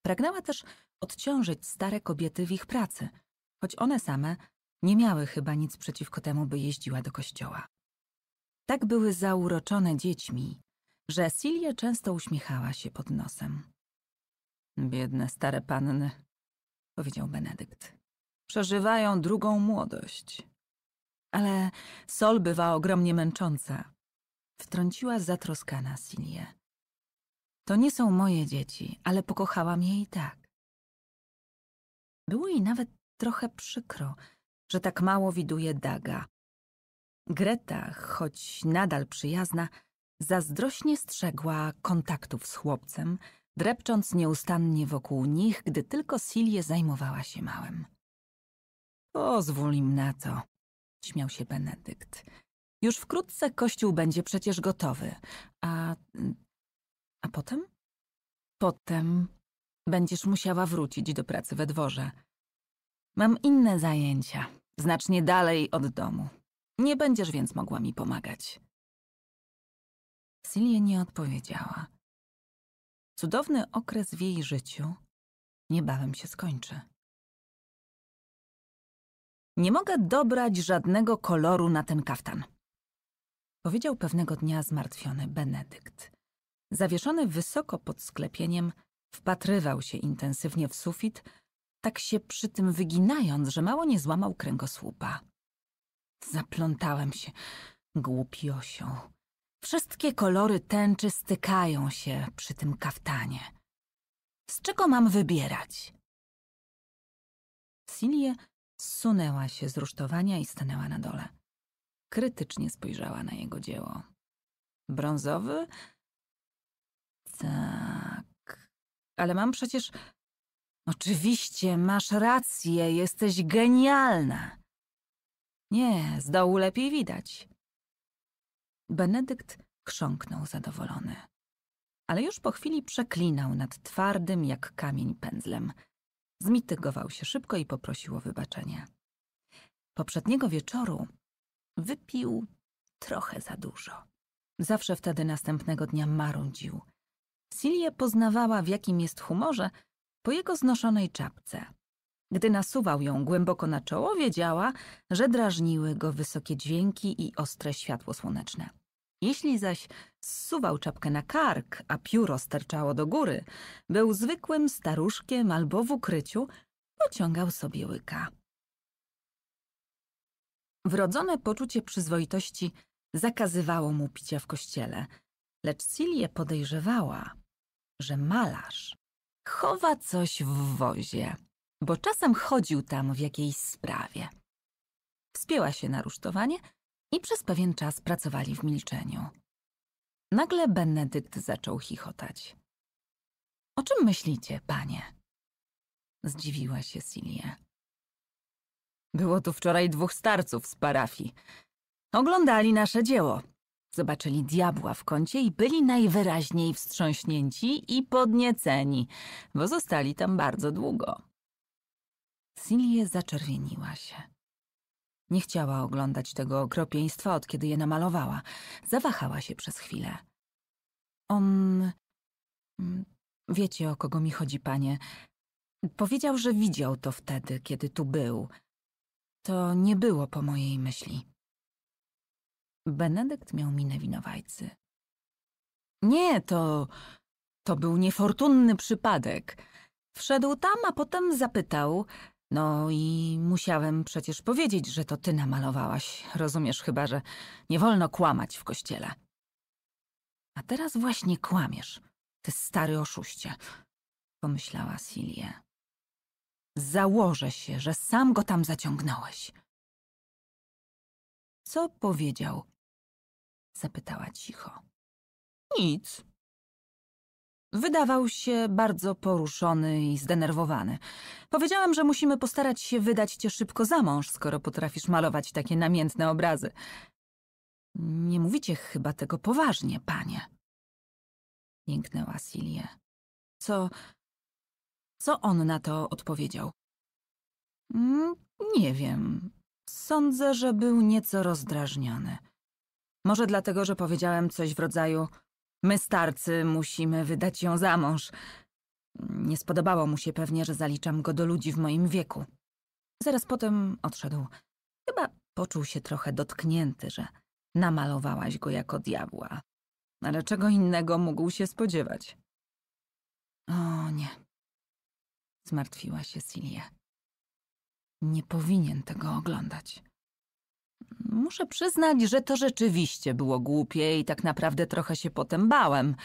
Pragnęła też odciążyć stare kobiety w ich pracy, choć one same nie miały chyba nic przeciwko temu, by jeździła do kościoła. Tak były zauroczone dziećmi, że Silje często uśmiechała się pod nosem. Biedne stare panny, powiedział Benedykt. Przeżywają drugą młodość. Ale sol bywa ogromnie męcząca. Wtrąciła zatroskana Silje. To nie są moje dzieci, ale pokochałam je i tak. Było jej nawet trochę przykro, że tak mało widuje Daga. Greta, choć nadal przyjazna, zazdrośnie strzegła kontaktów z chłopcem, drepcząc nieustannie wokół nich, gdy tylko Silje zajmowała się małym. Pozwól im na to, śmiał się Benedykt. Już wkrótce kościół będzie przecież gotowy, a... a potem? Potem będziesz musiała wrócić do pracy we dworze. Mam inne zajęcia znacznie dalej od domu. Nie będziesz więc mogła mi pomagać. Silje nie odpowiedziała. Cudowny okres w jej życiu niebawem się skończy. Nie mogę dobrać żadnego koloru na ten kaftan. Powiedział pewnego dnia zmartwiony Benedykt. Zawieszony wysoko pod sklepieniem, wpatrywał się intensywnie w sufit, tak się przy tym wyginając, że mało nie złamał kręgosłupa. Zaplątałem się, głupi osioł. Wszystkie kolory tęczy stykają się przy tym kaftanie. Z czego mam wybierać? Silie zsunęła się z rusztowania i stanęła na dole. Krytycznie spojrzała na jego dzieło. Brązowy? Tak. Ale mam przecież Oczywiście, masz rację, jesteś genialna. Nie, z dołu lepiej widać. Benedykt chrząknął zadowolony. Ale już po chwili przeklinał nad twardym jak kamień pędzlem. Zmitygował się szybko i poprosił o wybaczenie. Poprzedniego wieczoru wypił trochę za dużo. Zawsze wtedy następnego dnia marudził. Silie poznawała, w jakim jest humorze, po jego znoszonej czapce. Gdy nasuwał ją głęboko na czoło, wiedziała, że drażniły go wysokie dźwięki i ostre światło słoneczne. Jeśli zaś zsuwał czapkę na kark, a pióro sterczało do góry, był zwykłym staruszkiem albo w ukryciu, pociągał sobie łyka. Wrodzone poczucie przyzwoitości zakazywało mu picia w kościele, lecz Silje podejrzewała, że malarz chowa coś w wozie, bo czasem chodził tam w jakiejś sprawie. Wspięła się na rusztowanie i przez pewien czas pracowali w milczeniu. Nagle Benedykt zaczął chichotać. O czym myślicie, panie? Zdziwiła się Silie. Było tu wczoraj dwóch starców z parafii. Oglądali nasze dzieło. Zobaczyli diabła w kącie i byli najwyraźniej wstrząśnięci i podnieceni, bo zostali tam bardzo długo. Silie zaczerwieniła się. Nie chciała oglądać tego okropieństwa, od kiedy je namalowała. Zawahała się przez chwilę. On... Mm, wiecie, o kogo mi chodzi, panie. Powiedział, że widział to wtedy, kiedy tu był. To nie było po mojej myśli. Benedykt miał minę winowajcy. Nie, to. to był niefortunny przypadek. Wszedł tam, a potem zapytał. No i musiałem przecież powiedzieć, że to ty namalowałaś. Rozumiesz chyba, że nie wolno kłamać w kościele. A teraz właśnie kłamiesz, ty stary oszuście, pomyślała Silie. Założę się, że sam go tam zaciągnąłeś. Co powiedział Zapytała cicho. Nic. Wydawał się bardzo poruszony i zdenerwowany. Powiedziałam, że musimy postarać się wydać cię szybko za mąż, skoro potrafisz malować takie namiętne obrazy. Nie mówicie chyba tego poważnie, panie. Jęknęła Silie. Co... co on na to odpowiedział? Mm, nie wiem. Sądzę, że był nieco rozdrażniony. Może dlatego, że powiedziałem coś w rodzaju my starcy musimy wydać ją za mąż. Nie spodobało mu się pewnie, że zaliczam go do ludzi w moim wieku. Zaraz potem odszedł. Chyba poczuł się trochę dotknięty, że namalowałaś go jako diabła. Ale czego innego mógł się spodziewać? O nie. Zmartwiła się Cilia. Nie powinien tego oglądać. Muszę przyznać, że to rzeczywiście było głupie i tak naprawdę trochę się potem bałem.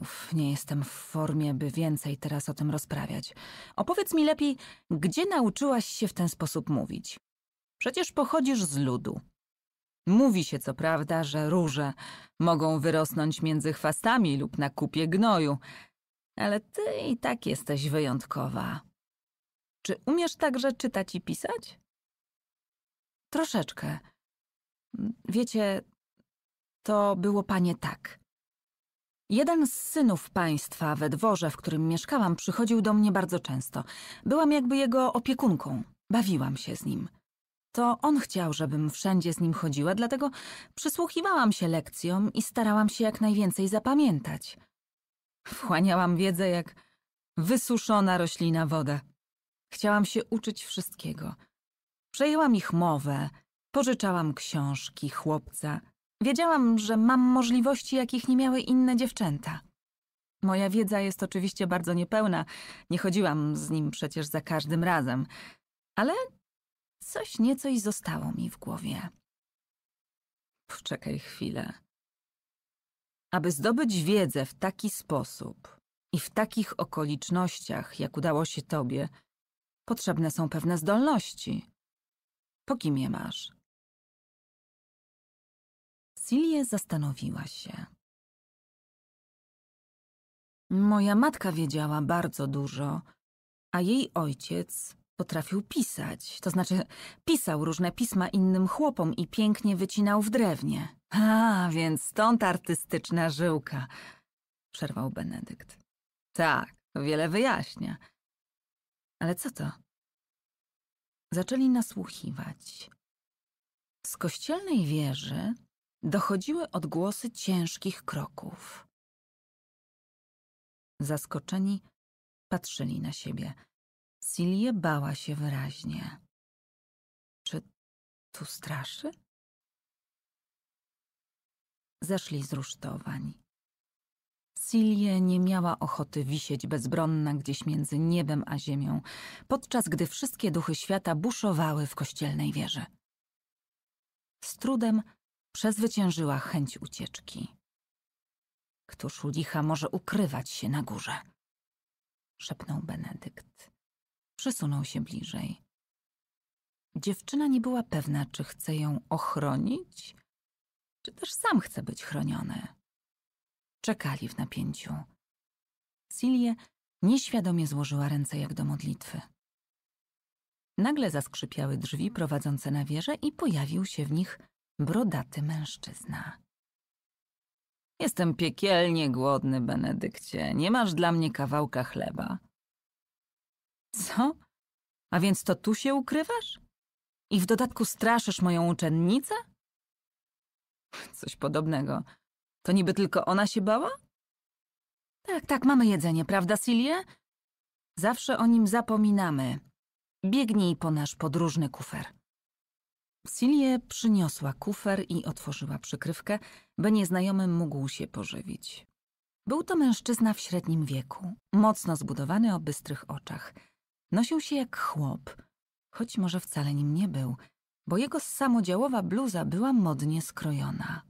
Uf, nie jestem w formie, by więcej teraz o tym rozprawiać. Opowiedz mi lepiej, gdzie nauczyłaś się w ten sposób mówić? Przecież pochodzisz z ludu. Mówi się co prawda, że róże mogą wyrosnąć między chwastami lub na kupie gnoju, ale ty i tak jesteś wyjątkowa. Czy umiesz także czytać i pisać? Troszeczkę. Wiecie, to było panie tak. Jeden z synów państwa we dworze, w którym mieszkałam, przychodził do mnie bardzo często. Byłam jakby jego opiekunką. Bawiłam się z nim. To on chciał, żebym wszędzie z nim chodziła, dlatego przysłuchiwałam się lekcjom i starałam się jak najwięcej zapamiętać. Wchłaniałam wiedzę jak wysuszona roślina woda. Chciałam się uczyć wszystkiego – Przejęłam ich mowę, pożyczałam książki, chłopca. Wiedziałam, że mam możliwości, jakich nie miały inne dziewczęta. Moja wiedza jest oczywiście bardzo niepełna, nie chodziłam z nim przecież za każdym razem, ale coś niecoś zostało mi w głowie. Poczekaj chwilę. Aby zdobyć wiedzę w taki sposób i w takich okolicznościach, jak udało się tobie, potrzebne są pewne zdolności. Po kim je masz? Silie zastanowiła się. Moja matka wiedziała bardzo dużo, a jej ojciec potrafił pisać. To znaczy, pisał różne pisma innym chłopom i pięknie wycinał w drewnie. A, więc stąd artystyczna żyłka, przerwał Benedykt. Tak, wiele wyjaśnia. Ale co to? zaczęli nasłuchiwać. Z kościelnej wieży dochodziły odgłosy ciężkich kroków. Zaskoczeni patrzyli na siebie. Silie bała się wyraźnie. Czy tu straszy? Zeszli z rusztowań. Silie nie miała ochoty wisieć bezbronna gdzieś między niebem a ziemią, podczas gdy wszystkie duchy świata buszowały w kościelnej wieży. Z trudem przezwyciężyła chęć ucieczki. Któż u licha może ukrywać się na górze? szepnął Benedykt. Przysunął się bliżej. Dziewczyna nie była pewna, czy chce ją ochronić, czy też sam chce być chroniony czekali w napięciu. Silje nieświadomie złożyła ręce jak do modlitwy. Nagle zaskrzypiały drzwi prowadzące na wieżę i pojawił się w nich brodaty mężczyzna. Jestem piekielnie głodny, Benedykcie. Nie masz dla mnie kawałka chleba. Co? A więc to tu się ukrywasz? I w dodatku straszysz moją uczennicę? Coś podobnego. To niby tylko ona się bała? Tak, tak, mamy jedzenie, prawda, Silie? Zawsze o nim zapominamy. Biegnij po nasz podróżny kufer. Silie przyniosła kufer i otworzyła przykrywkę, by nieznajomy mógł się pożywić. Był to mężczyzna w średnim wieku, mocno zbudowany o bystrych oczach. Nosił się jak chłop, choć może wcale nim nie był, bo jego samodziałowa bluza była modnie skrojona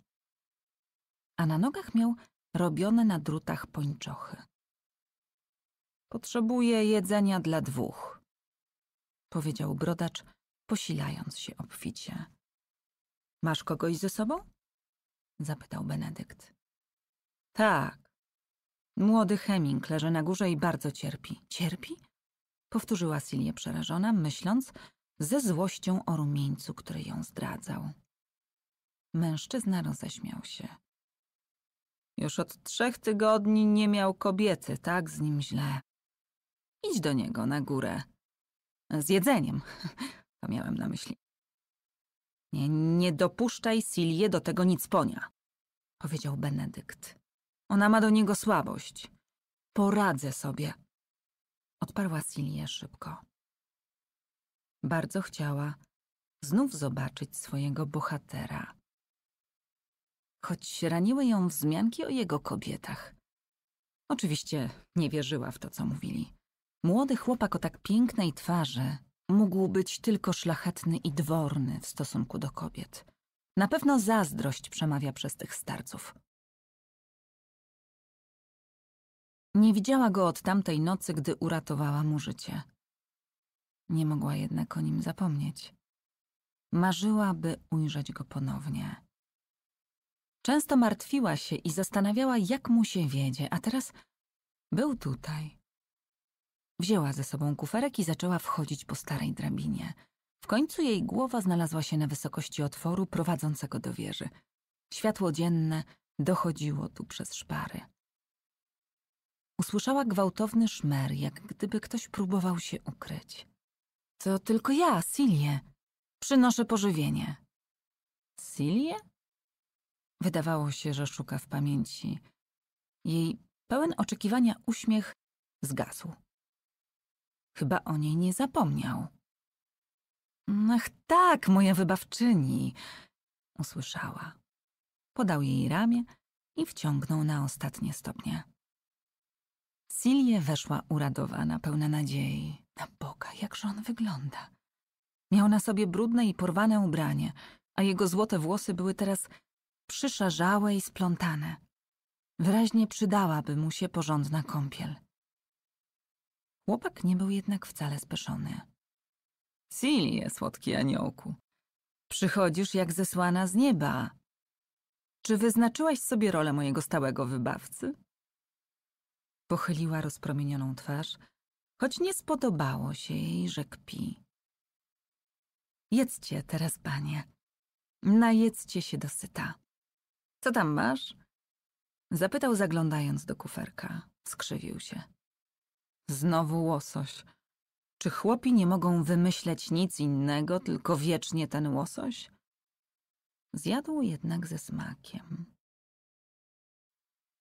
a na nogach miał robione na drutach pończochy. Potrzebuję jedzenia dla dwóch, powiedział brodacz, posilając się obficie. Masz kogoś ze sobą? zapytał Benedykt. Tak. Młody Heming leży na górze i bardzo cierpi. Cierpi? powtórzyła Silie przerażona, myśląc ze złością o rumieńcu, który ją zdradzał. Mężczyzna roześmiał się. Już od trzech tygodni nie miał kobiety, tak z nim źle. Idź do niego na górę. Z jedzeniem, to miałem na myśli. Nie, nie dopuszczaj Silię do tego nicponia, powiedział Benedykt. Ona ma do niego słabość. Poradzę sobie. Odparła Silię szybko. Bardzo chciała znów zobaczyć swojego bohatera choć raniły ją wzmianki o jego kobietach. Oczywiście nie wierzyła w to, co mówili. Młody chłopak o tak pięknej twarzy mógł być tylko szlachetny i dworny w stosunku do kobiet. Na pewno zazdrość przemawia przez tych starców. Nie widziała go od tamtej nocy, gdy uratowała mu życie. Nie mogła jednak o nim zapomnieć. Marzyła, by ujrzeć go ponownie. Często martwiła się i zastanawiała, jak mu się wiedzie, a teraz był tutaj. Wzięła ze sobą kuferek i zaczęła wchodzić po starej drabinie. W końcu jej głowa znalazła się na wysokości otworu prowadzącego do wieży. Światło dzienne dochodziło tu przez szpary. Usłyszała gwałtowny szmer, jak gdyby ktoś próbował się ukryć. To tylko ja, Silie. Przynoszę pożywienie. Silie? Wydawało się, że szuka w pamięci. Jej pełen oczekiwania uśmiech zgasł. Chyba o niej nie zapomniał. Ach tak, moja wybawczyni, usłyszała. Podał jej ramię i wciągnął na ostatnie stopnie. Silje weszła uradowana, pełna nadziei. Na Boga, jakże on wygląda. Miał na sobie brudne i porwane ubranie, a jego złote włosy były teraz przyszarzałe i splątane. Wyraźnie przydałaby mu się porządna kąpiel. Chłopak nie był jednak wcale speszony. Silie, słodki aniołku, przychodzisz jak zesłana z nieba. Czy wyznaczyłaś sobie rolę mojego stałego wybawcy? Pochyliła rozpromienioną twarz, choć nie spodobało się jej, że kpi. Jedzcie teraz, panie. Najedzcie się dosyta. Co tam masz? Zapytał zaglądając do kuferka. Skrzywił się. Znowu łosoś. Czy chłopi nie mogą wymyśleć nic innego, tylko wiecznie ten łosoś? Zjadł jednak ze smakiem.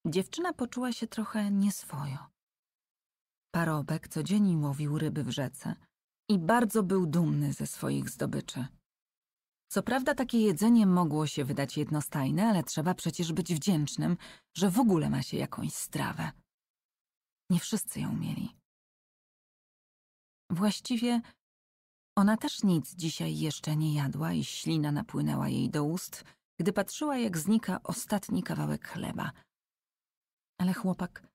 Dziewczyna poczuła się trochę nieswojo. Parobek codziennie łowił ryby w rzece i bardzo był dumny ze swoich zdobyczy. Co prawda takie jedzenie mogło się wydać jednostajne, ale trzeba przecież być wdzięcznym, że w ogóle ma się jakąś strawę. Nie wszyscy ją mieli. Właściwie ona też nic dzisiaj jeszcze nie jadła i ślina napłynęła jej do ust, gdy patrzyła, jak znika ostatni kawałek chleba. Ale chłopak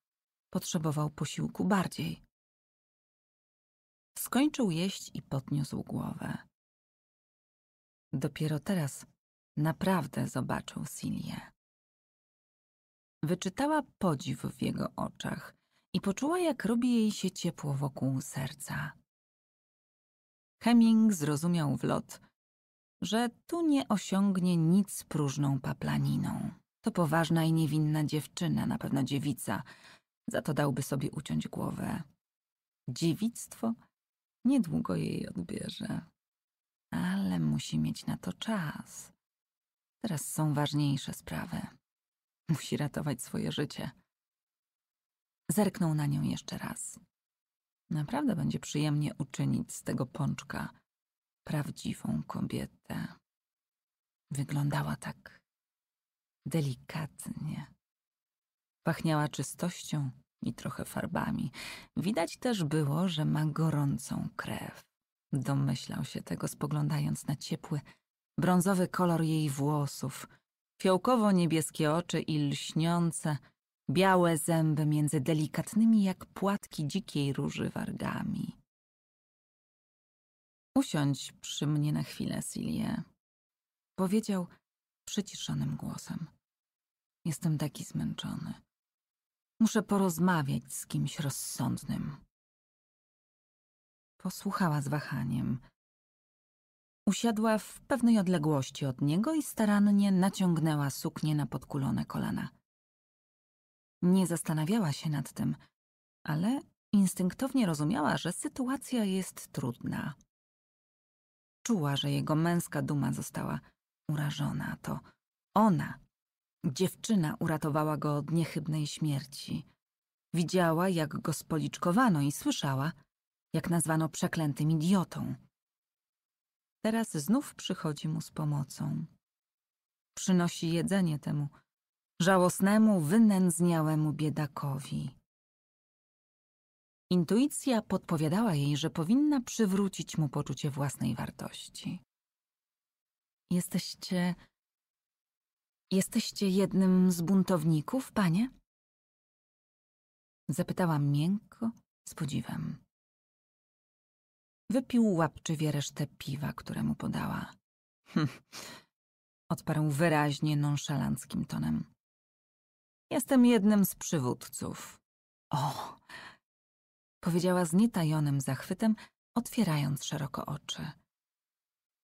potrzebował posiłku bardziej. Skończył jeść i podniósł głowę. Dopiero teraz naprawdę zobaczył Silię. Wyczytała podziw w jego oczach i poczuła, jak robi jej się ciepło wokół serca. Heming zrozumiał w lot, że tu nie osiągnie nic próżną paplaniną. To poważna i niewinna dziewczyna, na pewno dziewica, za to dałby sobie uciąć głowę. Dziewictwo niedługo jej odbierze ale musi mieć na to czas. Teraz są ważniejsze sprawy. Musi ratować swoje życie. Zerknął na nią jeszcze raz. Naprawdę będzie przyjemnie uczynić z tego pączka prawdziwą kobietę. Wyglądała tak delikatnie. Pachniała czystością i trochę farbami. Widać też było, że ma gorącą krew. Domyślał się tego, spoglądając na ciepły, brązowy kolor jej włosów, fiołkowo-niebieskie oczy i lśniące, białe zęby między delikatnymi jak płatki dzikiej róży wargami. Usiądź przy mnie na chwilę, Silie. Powiedział przyciszonym głosem. Jestem taki zmęczony. Muszę porozmawiać z kimś rozsądnym. Posłuchała z wahaniem. Usiadła w pewnej odległości od niego i starannie naciągnęła suknię na podkulone kolana. Nie zastanawiała się nad tym, ale instynktownie rozumiała, że sytuacja jest trudna. Czuła, że jego męska duma została urażona. To ona, dziewczyna, uratowała go od niechybnej śmierci. Widziała, jak go spoliczkowano i słyszała, jak nazwano przeklętym idiotą. Teraz znów przychodzi mu z pomocą. Przynosi jedzenie temu żałosnemu, wynędzniałemu biedakowi. Intuicja podpowiadała jej, że powinna przywrócić mu poczucie własnej wartości. Jesteście. Jesteście jednym z buntowników, panie? Zapytałam miękko, z podziwem. Wypił łapczywie resztę piwa, które mu podała. Hm, odparł wyraźnie nonszalanckim tonem. Jestem jednym z przywódców. O! Powiedziała z nietajonym zachwytem, otwierając szeroko oczy.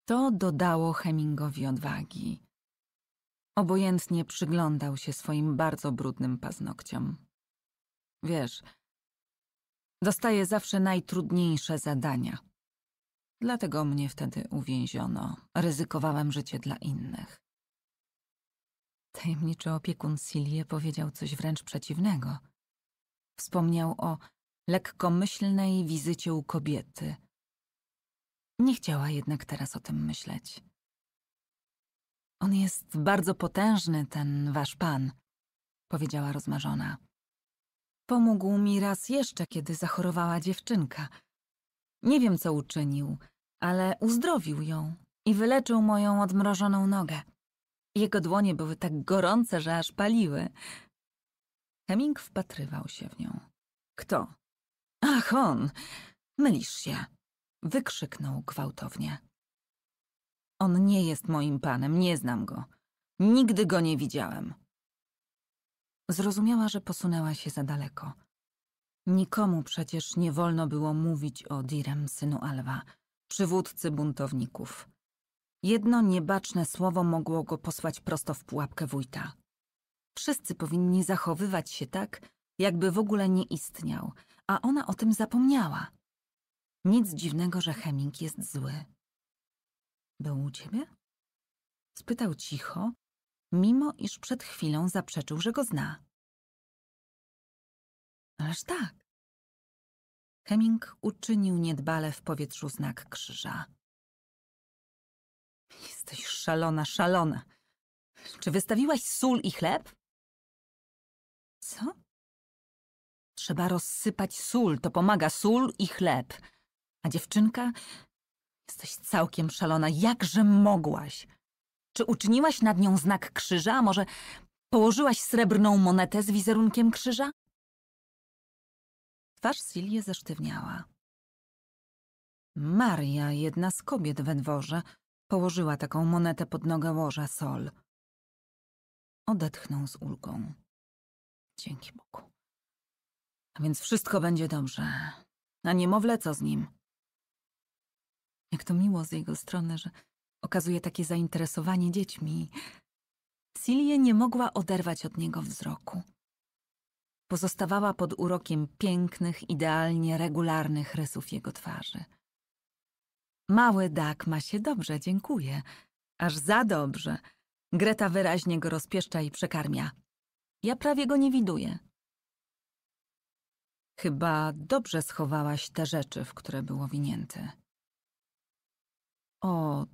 To dodało Hemingowi odwagi. Obojętnie przyglądał się swoim bardzo brudnym paznokciom. Wiesz, dostaję zawsze najtrudniejsze zadania – Dlatego mnie wtedy uwięziono. Ryzykowałem życie dla innych. Tajemniczy opiekun Silie powiedział coś wręcz przeciwnego. Wspomniał o lekkomyślnej wizycie u kobiety. Nie chciała jednak teraz o tym myśleć. On jest bardzo potężny, ten wasz pan, powiedziała rozmarzona. Pomógł mi raz jeszcze, kiedy zachorowała dziewczynka. Nie wiem, co uczynił ale uzdrowił ją i wyleczył moją odmrożoną nogę. Jego dłonie były tak gorące, że aż paliły. Heming wpatrywał się w nią. Kto? Ach, on! Mylisz się! Wykrzyknął gwałtownie. On nie jest moim panem, nie znam go. Nigdy go nie widziałem. Zrozumiała, że posunęła się za daleko. Nikomu przecież nie wolno było mówić o Direm, synu Alwa przywódcy buntowników. Jedno niebaczne słowo mogło go posłać prosto w pułapkę wójta. Wszyscy powinni zachowywać się tak, jakby w ogóle nie istniał, a ona o tym zapomniała. Nic dziwnego, że Heming jest zły. Był u ciebie? Spytał cicho, mimo iż przed chwilą zaprzeczył, że go zna. Ależ tak. Heming uczynił niedbale w powietrzu znak krzyża. Jesteś szalona, szalona. Czy wystawiłaś sól i chleb? Co? Trzeba rozsypać sól, to pomaga sól i chleb. A dziewczynka? Jesteś całkiem szalona. Jakże mogłaś? Czy uczyniłaś nad nią znak krzyża? A może położyłaś srebrną monetę z wizerunkiem krzyża? Twarz Silje zesztywniała. Maria, jedna z kobiet we dworze, położyła taką monetę pod nogę łoża Sol. Odetchnął z ulgą. Dzięki Bogu. A więc wszystko będzie dobrze. A niemowlę co z nim? Jak to miło z jego strony, że okazuje takie zainteresowanie dziećmi. Silje nie mogła oderwać od niego wzroku pozostawała pod urokiem pięknych, idealnie regularnych rysów jego twarzy. Mały Dak ma się dobrze, dziękuję. Aż za dobrze. Greta wyraźnie go rozpieszcza i przekarmia. Ja prawie go nie widuję. Chyba dobrze schowałaś te rzeczy, w które było winięte. O,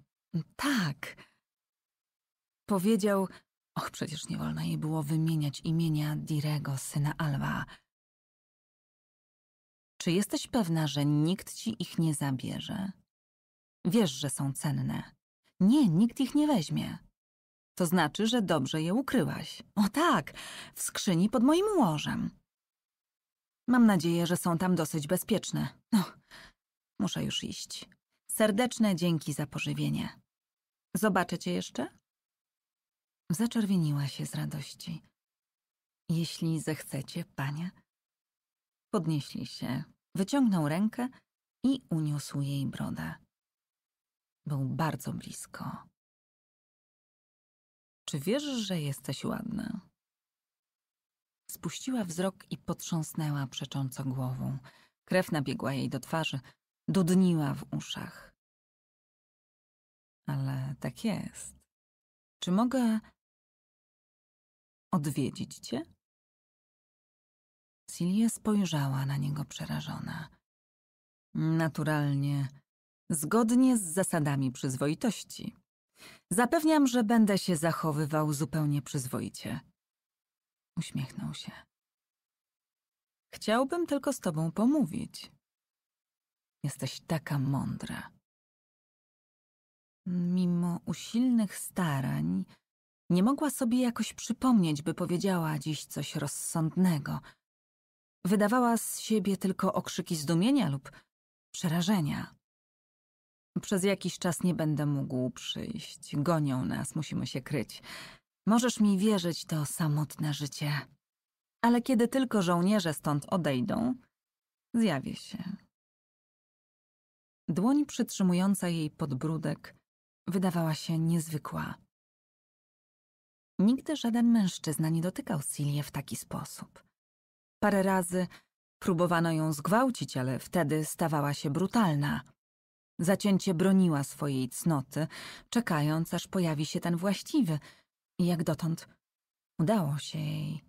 tak. Powiedział, Och, przecież nie wolno jej było wymieniać imienia Dirego, syna Alwa. Czy jesteś pewna, że nikt ci ich nie zabierze? Wiesz, że są cenne. Nie, nikt ich nie weźmie. To znaczy, że dobrze je ukryłaś. O tak, w skrzyni pod moim łożem. Mam nadzieję, że są tam dosyć bezpieczne. No, muszę już iść. Serdeczne dzięki za pożywienie. Zobaczę cię jeszcze? Zaczerwieniła się z radości. Jeśli zechcecie, panie. Podnieśli się, wyciągnął rękę i uniósł jej brodę. Był bardzo blisko. Czy wiesz, że jesteś ładna? Spuściła wzrok i potrząsnęła przecząco głową. Krew nabiegła jej do twarzy, dudniła w uszach. Ale tak jest. Czy mogę Odwiedzić cię? Silia spojrzała na niego przerażona. Naturalnie, zgodnie z zasadami przyzwoitości. Zapewniam, że będę się zachowywał zupełnie przyzwoicie. Uśmiechnął się. Chciałbym tylko z tobą pomówić. Jesteś taka mądra. Mimo usilnych starań, nie mogła sobie jakoś przypomnieć, by powiedziała dziś coś rozsądnego. Wydawała z siebie tylko okrzyki zdumienia lub przerażenia. Przez jakiś czas nie będę mógł przyjść. Gonią nas, musimy się kryć. Możesz mi wierzyć to samotne życie. Ale kiedy tylko żołnierze stąd odejdą, zjawię się. Dłoń przytrzymująca jej podbródek wydawała się niezwykła. Nigdy żaden mężczyzna nie dotykał Silię w taki sposób. Parę razy próbowano ją zgwałcić, ale wtedy stawała się brutalna. Zacięcie broniła swojej cnoty, czekając, aż pojawi się ten właściwy. I jak dotąd udało się jej.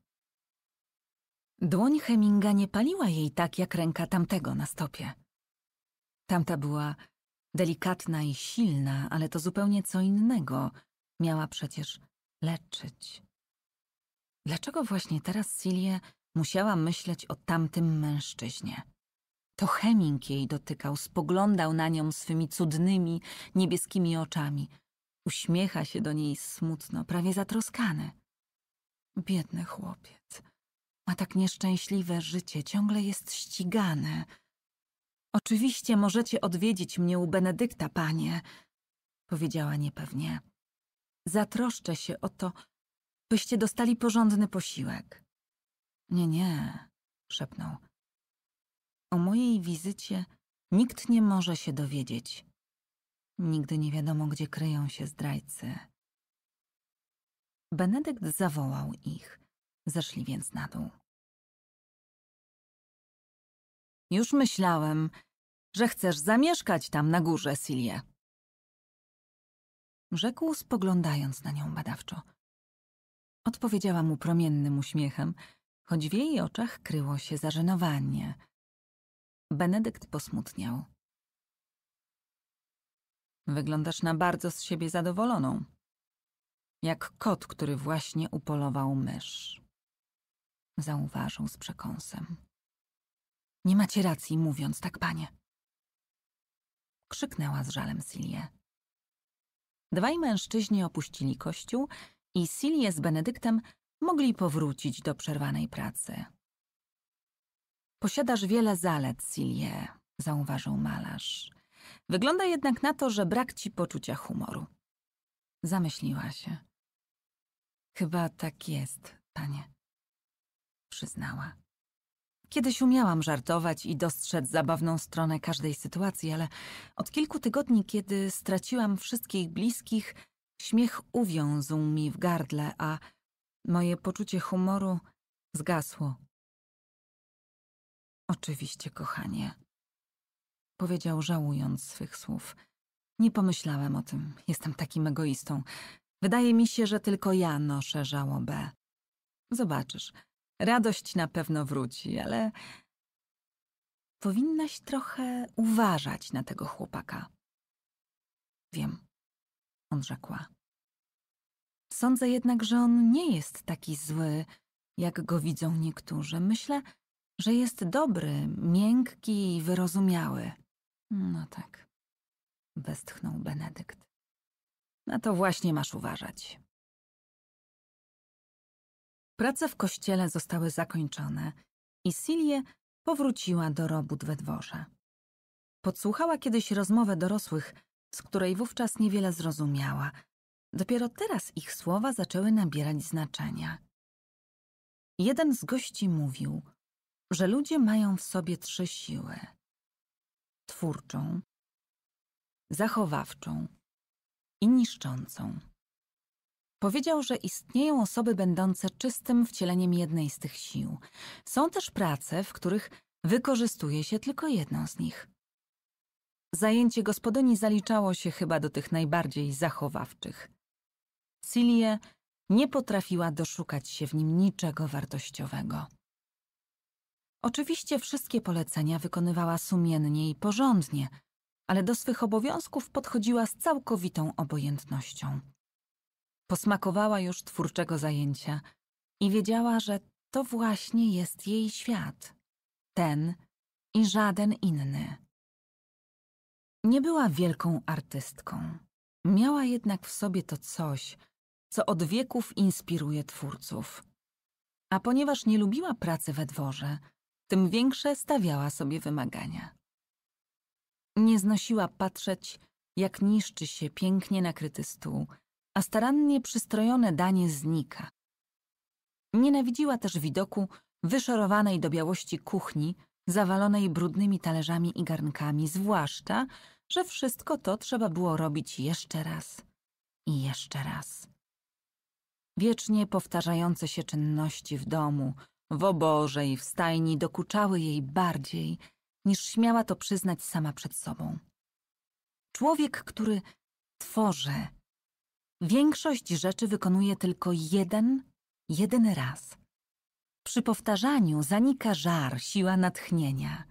Dłoń Heminga nie paliła jej tak, jak ręka tamtego na stopie. Tamta była delikatna i silna, ale to zupełnie co innego. Miała przecież leczyć. Dlaczego właśnie teraz Silie musiała myśleć o tamtym mężczyźnie? To Heming jej dotykał, spoglądał na nią swymi cudnymi, niebieskimi oczami. Uśmiecha się do niej smutno, prawie zatroskany. Biedny chłopiec. Ma tak nieszczęśliwe życie, ciągle jest ścigane. Oczywiście możecie odwiedzić mnie u Benedykta, panie, powiedziała niepewnie. Zatroszczę się o to, byście dostali porządny posiłek. Nie, nie, szepnął. O mojej wizycie nikt nie może się dowiedzieć. Nigdy nie wiadomo, gdzie kryją się zdrajcy. Benedykt zawołał ich. Zeszli więc na dół. Już myślałem, że chcesz zamieszkać tam na górze, Silje rzekł, spoglądając na nią badawczo. Odpowiedziała mu promiennym uśmiechem, choć w jej oczach kryło się zażenowanie. Benedykt posmutniał. Wyglądasz na bardzo z siebie zadowoloną. Jak kot, który właśnie upolował mysz. Zauważył z przekąsem. Nie macie racji, mówiąc tak, panie. Krzyknęła z żalem Silie. Dwaj mężczyźni opuścili kościół i Silie z Benedyktem mogli powrócić do przerwanej pracy. Posiadasz wiele zalet, Silie, zauważył malarz. Wygląda jednak na to, że brak ci poczucia humoru. Zamyśliła się. Chyba tak jest, panie, przyznała. Kiedyś umiałam żartować i dostrzec zabawną stronę każdej sytuacji, ale od kilku tygodni, kiedy straciłam wszystkich bliskich, śmiech uwiązł mi w gardle, a moje poczucie humoru zgasło. Oczywiście, kochanie, powiedział żałując swych słów. Nie pomyślałem o tym. Jestem takim egoistą. Wydaje mi się, że tylko ja noszę żałobę. Zobaczysz – Radość na pewno wróci, ale powinnaś trochę uważać na tego chłopaka. Wiem, On rzekła. Sądzę jednak, że on nie jest taki zły, jak go widzą niektórzy. Myślę, że jest dobry, miękki i wyrozumiały. No tak, westchnął Benedykt. Na to właśnie masz uważać. Prace w kościele zostały zakończone i Silje powróciła do robót we dworze. Podsłuchała kiedyś rozmowę dorosłych, z której wówczas niewiele zrozumiała. Dopiero teraz ich słowa zaczęły nabierać znaczenia. Jeden z gości mówił, że ludzie mają w sobie trzy siły: twórczą, zachowawczą i niszczącą. Powiedział, że istnieją osoby będące czystym wcieleniem jednej z tych sił. Są też prace, w których wykorzystuje się tylko jedną z nich. Zajęcie gospodyni zaliczało się chyba do tych najbardziej zachowawczych. Silie nie potrafiła doszukać się w nim niczego wartościowego. Oczywiście wszystkie polecenia wykonywała sumiennie i porządnie, ale do swych obowiązków podchodziła z całkowitą obojętnością. Posmakowała już twórczego zajęcia i wiedziała, że to właśnie jest jej świat. Ten i żaden inny. Nie była wielką artystką. Miała jednak w sobie to coś, co od wieków inspiruje twórców. A ponieważ nie lubiła pracy we dworze, tym większe stawiała sobie wymagania. Nie znosiła patrzeć, jak niszczy się pięknie nakryty stół, a starannie przystrojone danie znika. Nienawidziła też widoku wyszorowanej do białości kuchni, zawalonej brudnymi talerzami i garnkami, zwłaszcza, że wszystko to trzeba było robić jeszcze raz i jeszcze raz. Wiecznie powtarzające się czynności w domu, w oborze i w stajni dokuczały jej bardziej, niż śmiała to przyznać sama przed sobą. Człowiek, który tworzy, Większość rzeczy wykonuje tylko jeden, jeden raz. Przy powtarzaniu zanika żar, siła natchnienia.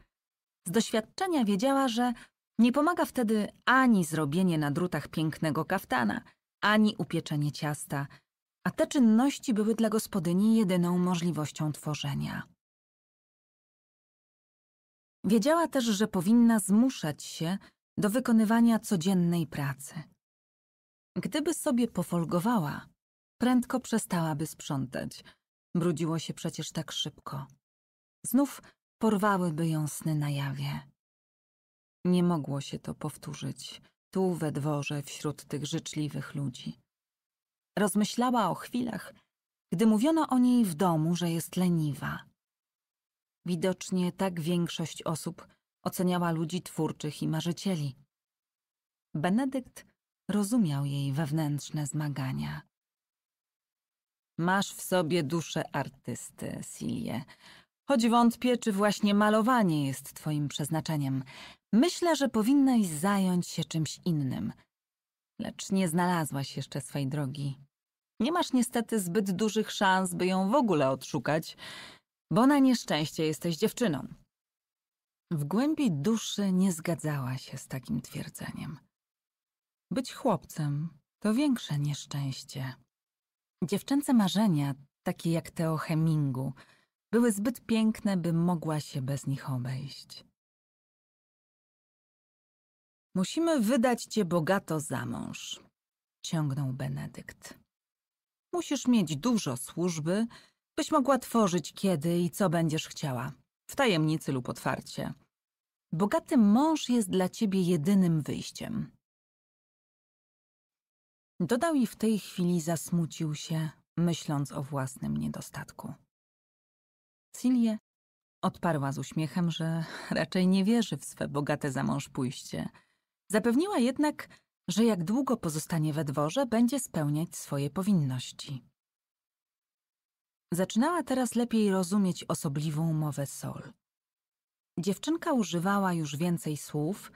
Z doświadczenia wiedziała, że nie pomaga wtedy ani zrobienie na drutach pięknego kaftana, ani upieczenie ciasta, a te czynności były dla gospodyni jedyną możliwością tworzenia. Wiedziała też, że powinna zmuszać się do wykonywania codziennej pracy – Gdyby sobie pofolgowała, prędko przestałaby sprzątać. Brudziło się przecież tak szybko. Znów porwałyby ją sny na jawie. Nie mogło się to powtórzyć, tu we dworze, wśród tych życzliwych ludzi. Rozmyślała o chwilach, gdy mówiono o niej w domu, że jest leniwa. Widocznie tak większość osób oceniała ludzi twórczych i marzycieli. Benedykt rozumiał jej wewnętrzne zmagania. Masz w sobie duszę artysty, Silie. Choć wątpię, czy właśnie malowanie jest twoim przeznaczeniem. Myślę, że powinnaś zająć się czymś innym. Lecz nie znalazłaś jeszcze swej drogi. Nie masz niestety zbyt dużych szans, by ją w ogóle odszukać, bo na nieszczęście jesteś dziewczyną. W głębi duszy nie zgadzała się z takim twierdzeniem. Być chłopcem to większe nieszczęście. Dziewczęce marzenia, takie jak te o Hemingu, były zbyt piękne, by mogła się bez nich obejść. Musimy wydać cię bogato za mąż, ciągnął Benedykt. Musisz mieć dużo służby, byś mogła tworzyć kiedy i co będziesz chciała, w tajemnicy lub otwarcie. Bogaty mąż jest dla ciebie jedynym wyjściem. Dodał i w tej chwili zasmucił się, myśląc o własnym niedostatku. Silie odparła z uśmiechem, że raczej nie wierzy w swe bogate za mąż pójście. Zapewniła jednak, że jak długo pozostanie we dworze, będzie spełniać swoje powinności. Zaczynała teraz lepiej rozumieć osobliwą mowę Sol. Dziewczynka używała już więcej słów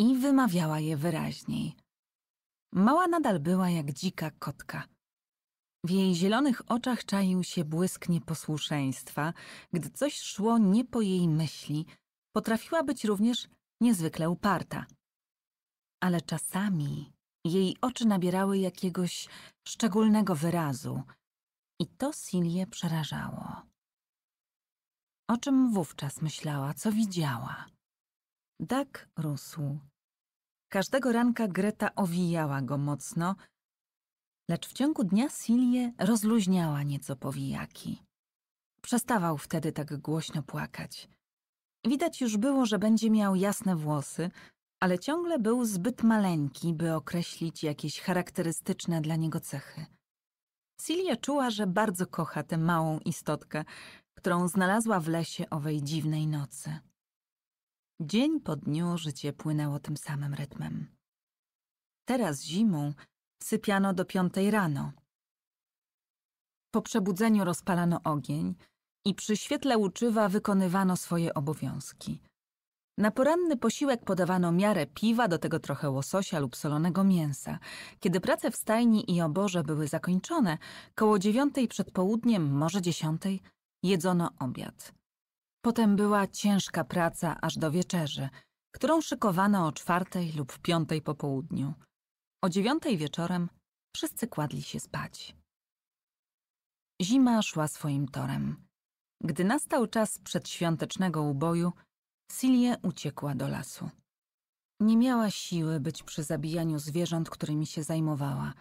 i wymawiała je wyraźniej – Mała nadal była jak dzika kotka. W jej zielonych oczach czaił się błysk nieposłuszeństwa, gdy coś szło nie po jej myśli. Potrafiła być również niezwykle uparta. Ale czasami jej oczy nabierały jakiegoś szczególnego wyrazu i to Silię przerażało. O czym wówczas myślała, co widziała? Dak rósł Każdego ranka Greta owijała go mocno, lecz w ciągu dnia Silje rozluźniała nieco powijaki. Przestawał wtedy tak głośno płakać. Widać już było, że będzie miał jasne włosy, ale ciągle był zbyt maleńki, by określić jakieś charakterystyczne dla niego cechy. Silje czuła, że bardzo kocha tę małą istotkę, którą znalazła w lesie owej dziwnej nocy. Dzień po dniu życie płynęło tym samym rytmem. Teraz zimą sypiano do piątej rano. Po przebudzeniu rozpalano ogień i przy świetle łuczywa wykonywano swoje obowiązki. Na poranny posiłek podawano miarę piwa, do tego trochę łososia lub solonego mięsa. Kiedy prace w stajni i oborze były zakończone, koło dziewiątej przed południem, może dziesiątej, jedzono obiad. Potem była ciężka praca aż do wieczerzy, którą szykowano o czwartej lub piątej po południu. O dziewiątej wieczorem wszyscy kładli się spać. Zima szła swoim torem. Gdy nastał czas przedświątecznego uboju, Silie uciekła do lasu. Nie miała siły być przy zabijaniu zwierząt, którymi się zajmowała,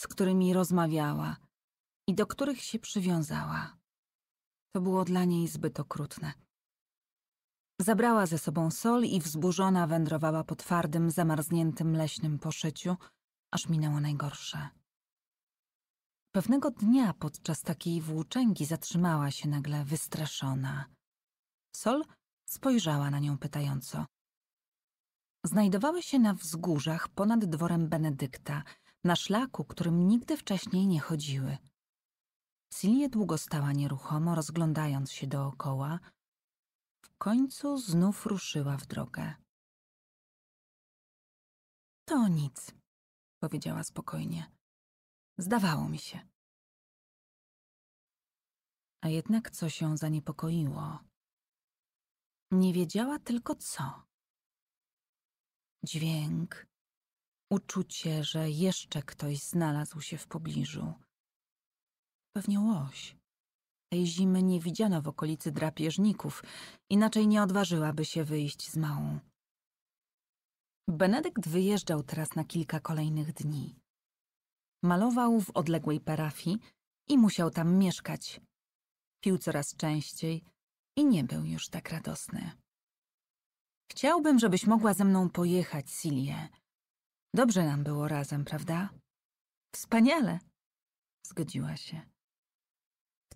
z którymi rozmawiała i do których się przywiązała. To było dla niej zbyt okrutne. Zabrała ze sobą sol i wzburzona wędrowała po twardym, zamarzniętym leśnym poszyciu, aż minęło najgorsze. Pewnego dnia podczas takiej włóczęgi zatrzymała się nagle wystraszona. Sol spojrzała na nią pytająco. Znajdowały się na wzgórzach ponad dworem Benedykta, na szlaku, którym nigdy wcześniej nie chodziły. Silnie długo stała nieruchomo, rozglądając się dookoła. W końcu znów ruszyła w drogę. To nic, powiedziała spokojnie. Zdawało mi się. A jednak co się zaniepokoiło. Nie wiedziała tylko co. Dźwięk, uczucie, że jeszcze ktoś znalazł się w pobliżu Pewnie łoś. Tej zimy nie widziano w okolicy drapieżników, inaczej nie odważyłaby się wyjść z małą. Benedykt wyjeżdżał teraz na kilka kolejnych dni. Malował w odległej parafii i musiał tam mieszkać. Pił coraz częściej i nie był już tak radosny. Chciałbym, żebyś mogła ze mną pojechać, Silie. Dobrze nam było razem, prawda? Wspaniale! Zgodziła się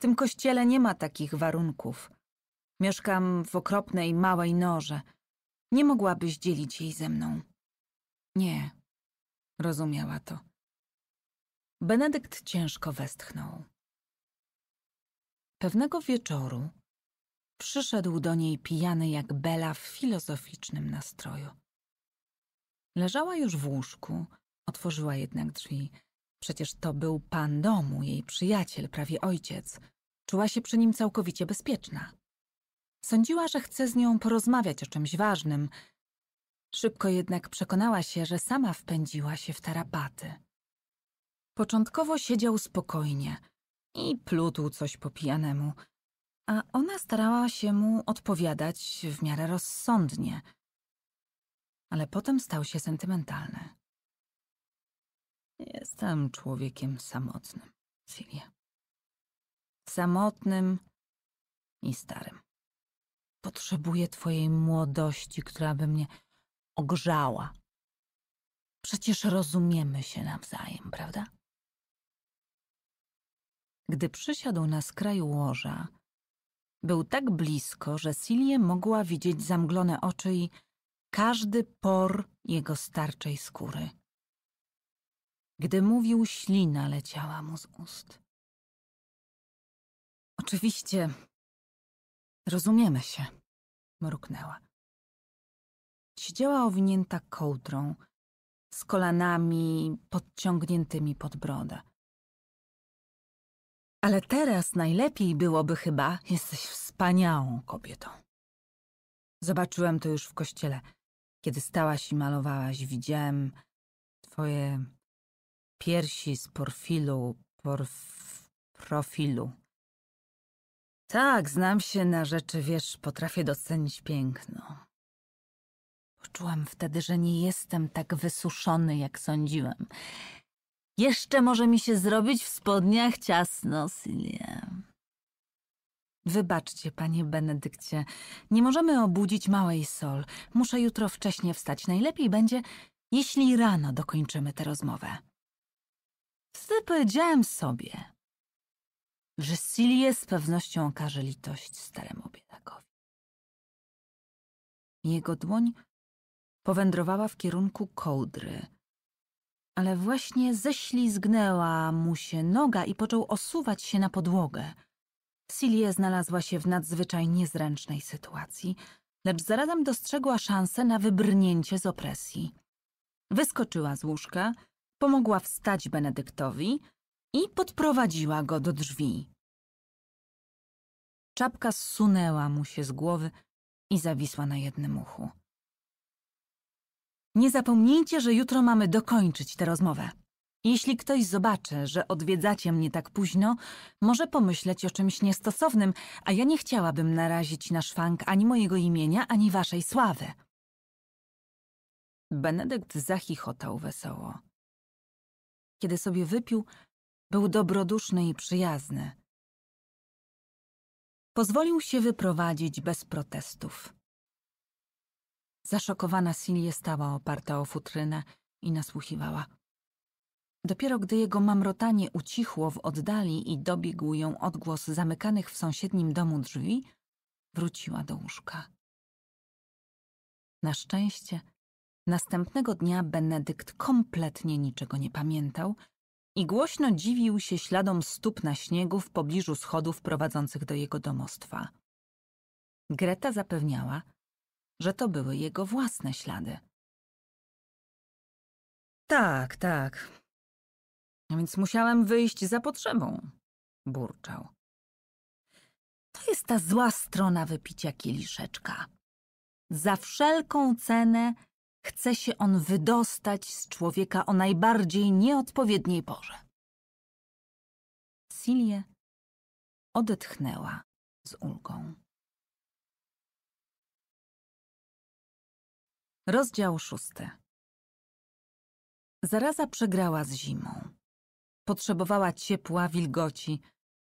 tym kościele nie ma takich warunków. Mieszkam w okropnej, małej norze. Nie mogłabyś dzielić jej ze mną. Nie, rozumiała to. Benedykt ciężko westchnął. Pewnego wieczoru przyszedł do niej pijany jak Bela w filozoficznym nastroju. Leżała już w łóżku, otworzyła jednak drzwi. Przecież to był pan domu, jej przyjaciel, prawie ojciec. Czuła się przy nim całkowicie bezpieczna. Sądziła, że chce z nią porozmawiać o czymś ważnym. Szybko jednak przekonała się, że sama wpędziła się w tarapaty. Początkowo siedział spokojnie i plutł coś po pijanemu, a ona starała się mu odpowiadać w miarę rozsądnie. Ale potem stał się sentymentalny. Jestem człowiekiem samotnym, Silie. Samotnym i starym. Potrzebuję twojej młodości, która by mnie ogrzała. Przecież rozumiemy się nawzajem, prawda? Gdy przysiadł na skraju łoża, był tak blisko, że Silie mogła widzieć zamglone oczy i każdy por jego starczej skóry. Gdy mówił, ślina leciała mu z ust. Oczywiście, rozumiemy się, mruknęła. Siedziała owinięta kołdrą, z kolanami podciągniętymi pod brodę. Ale teraz najlepiej byłoby chyba, jesteś wspaniałą kobietą. Zobaczyłem to już w kościele. Kiedy stałaś i malowałaś, widziałem twoje piersi z porfilu, porf, profilu. Tak, znam się na rzeczy, wiesz, potrafię docenić piękno. Poczułam wtedy, że nie jestem tak wysuszony, jak sądziłem. Jeszcze może mi się zrobić w spodniach ciasno, Silie. Wybaczcie, panie Benedykcie, nie możemy obudzić małej sol. Muszę jutro wcześnie wstać. Najlepiej będzie, jeśli rano dokończymy tę rozmowę. Wtedy powiedziałem sobie, że Silie z pewnością okaże litość staremu biedakowi. Jego dłoń powędrowała w kierunku kołdry, ale właśnie ześlizgnęła mu się noga i począł osuwać się na podłogę. Silie znalazła się w nadzwyczajnie zręcznej sytuacji, lecz zarazem dostrzegła szansę na wybrnięcie z opresji. Wyskoczyła z łóżka – pomogła wstać Benedyktowi i podprowadziła go do drzwi. Czapka zsunęła mu się z głowy i zawisła na jednym uchu. Nie zapomnijcie, że jutro mamy dokończyć tę rozmowę. Jeśli ktoś zobaczy, że odwiedzacie mnie tak późno, może pomyśleć o czymś niestosownym, a ja nie chciałabym narazić na szwank ani mojego imienia, ani waszej sławy. Benedykt zachichotał wesoło. Kiedy sobie wypił, był dobroduszny i przyjazny. Pozwolił się wyprowadzić bez protestów. Zaszokowana Silie stała oparta o futrynę i nasłuchiwała. Dopiero gdy jego mamrotanie ucichło w oddali i dobiegł ją odgłos zamykanych w sąsiednim domu drzwi, wróciła do łóżka. Na szczęście Następnego dnia Benedykt kompletnie niczego nie pamiętał i głośno dziwił się śladom stóp na śniegu w pobliżu schodów prowadzących do jego domostwa. Greta zapewniała, że to były jego własne ślady. Tak, tak. Więc musiałem wyjść za potrzebą, burczał. To jest ta zła strona wypicia kieliszeczka. Za wszelką cenę Chce się on wydostać z człowieka o najbardziej nieodpowiedniej porze. Silie odetchnęła z ulgą. Rozdział szósty. Zaraza przegrała z zimą. Potrzebowała ciepła, wilgoci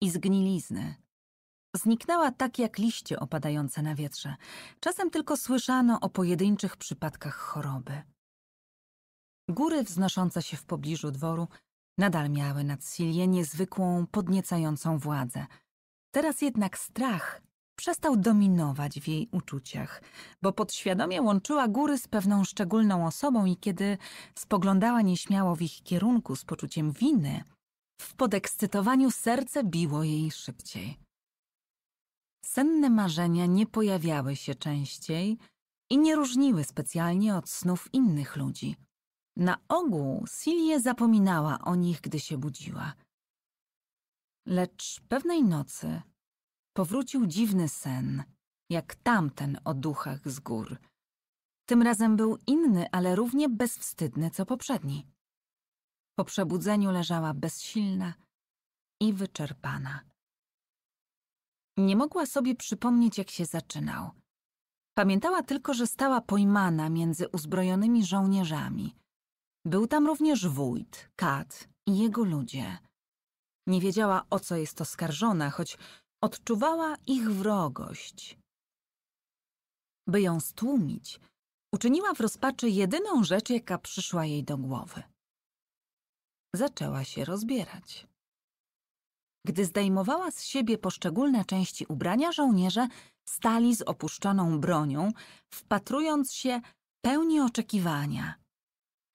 i zgnilizny. Zniknęła tak jak liście opadające na wietrze. Czasem tylko słyszano o pojedynczych przypadkach choroby. Góry wznoszące się w pobliżu dworu nadal miały nad Silię niezwykłą, podniecającą władzę. Teraz jednak strach przestał dominować w jej uczuciach, bo podświadomie łączyła góry z pewną szczególną osobą i kiedy spoglądała nieśmiało w ich kierunku z poczuciem winy, w podekscytowaniu serce biło jej szybciej. Senne marzenia nie pojawiały się częściej i nie różniły specjalnie od snów innych ludzi. Na ogół Silje zapominała o nich, gdy się budziła. Lecz pewnej nocy powrócił dziwny sen, jak tamten o duchach z gór. Tym razem był inny, ale równie bezwstydny co poprzedni. Po przebudzeniu leżała bezsilna i wyczerpana. Nie mogła sobie przypomnieć, jak się zaczynał. Pamiętała tylko, że stała pojmana między uzbrojonymi żołnierzami. Był tam również wójt, kat i jego ludzie. Nie wiedziała, o co jest oskarżona, choć odczuwała ich wrogość. By ją stłumić, uczyniła w rozpaczy jedyną rzecz, jaka przyszła jej do głowy. Zaczęła się rozbierać. Gdy zdejmowała z siebie poszczególne części ubrania, żołnierze stali z opuszczoną bronią, wpatrując się pełni oczekiwania,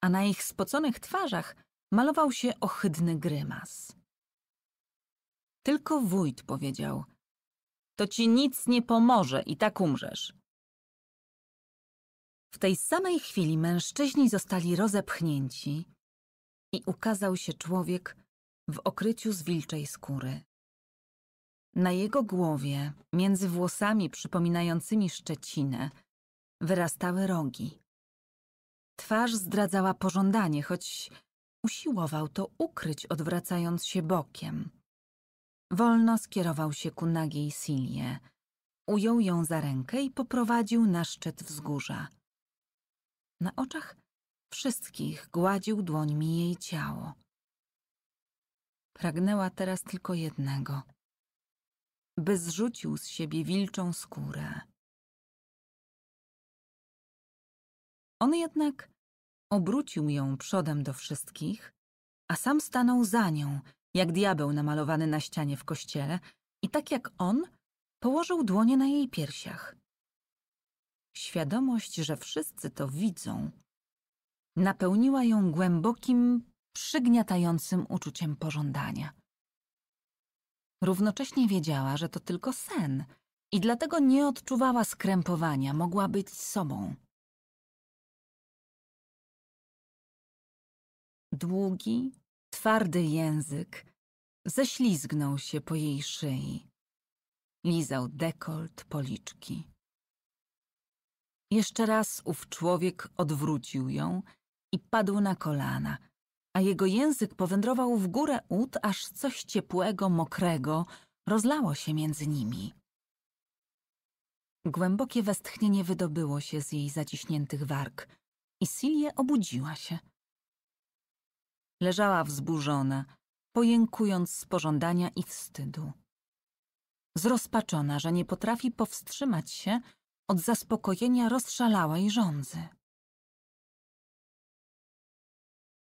a na ich spoconych twarzach malował się ohydny grymas. Tylko wójt powiedział: To ci nic nie pomoże i tak umrzesz. W tej samej chwili mężczyźni zostali rozepchnięci i ukazał się człowiek, w okryciu z wilczej skóry. Na jego głowie, między włosami przypominającymi szczecinę, wyrastały rogi. Twarz zdradzała pożądanie, choć usiłował to ukryć, odwracając się bokiem. Wolno skierował się ku nagiej Silie, ujął ją za rękę i poprowadził na szczyt wzgórza. Na oczach wszystkich gładził dłońmi jej ciało. Pragnęła teraz tylko jednego: by zrzucił z siebie wilczą skórę. On jednak obrócił ją przodem do wszystkich, a sam stanął za nią, jak diabeł namalowany na ścianie w kościele, i tak jak on, położył dłonie na jej piersiach. Świadomość, że wszyscy to widzą, napełniła ją głębokim przygniatającym uczuciem pożądania. Równocześnie wiedziała, że to tylko sen i dlatego nie odczuwała skrępowania, mogła być sobą. Długi, twardy język ześlizgnął się po jej szyi. Lizał dekolt, policzki. Jeszcze raz ów człowiek odwrócił ją i padł na kolana – a jego język powędrował w górę ud, aż coś ciepłego, mokrego rozlało się między nimi. Głębokie westchnienie wydobyło się z jej zaciśniętych warg i Silje obudziła się. Leżała wzburzona, pojękując z pożądania i wstydu. Zrozpaczona, że nie potrafi powstrzymać się, od zaspokojenia rozszalałej żądzy.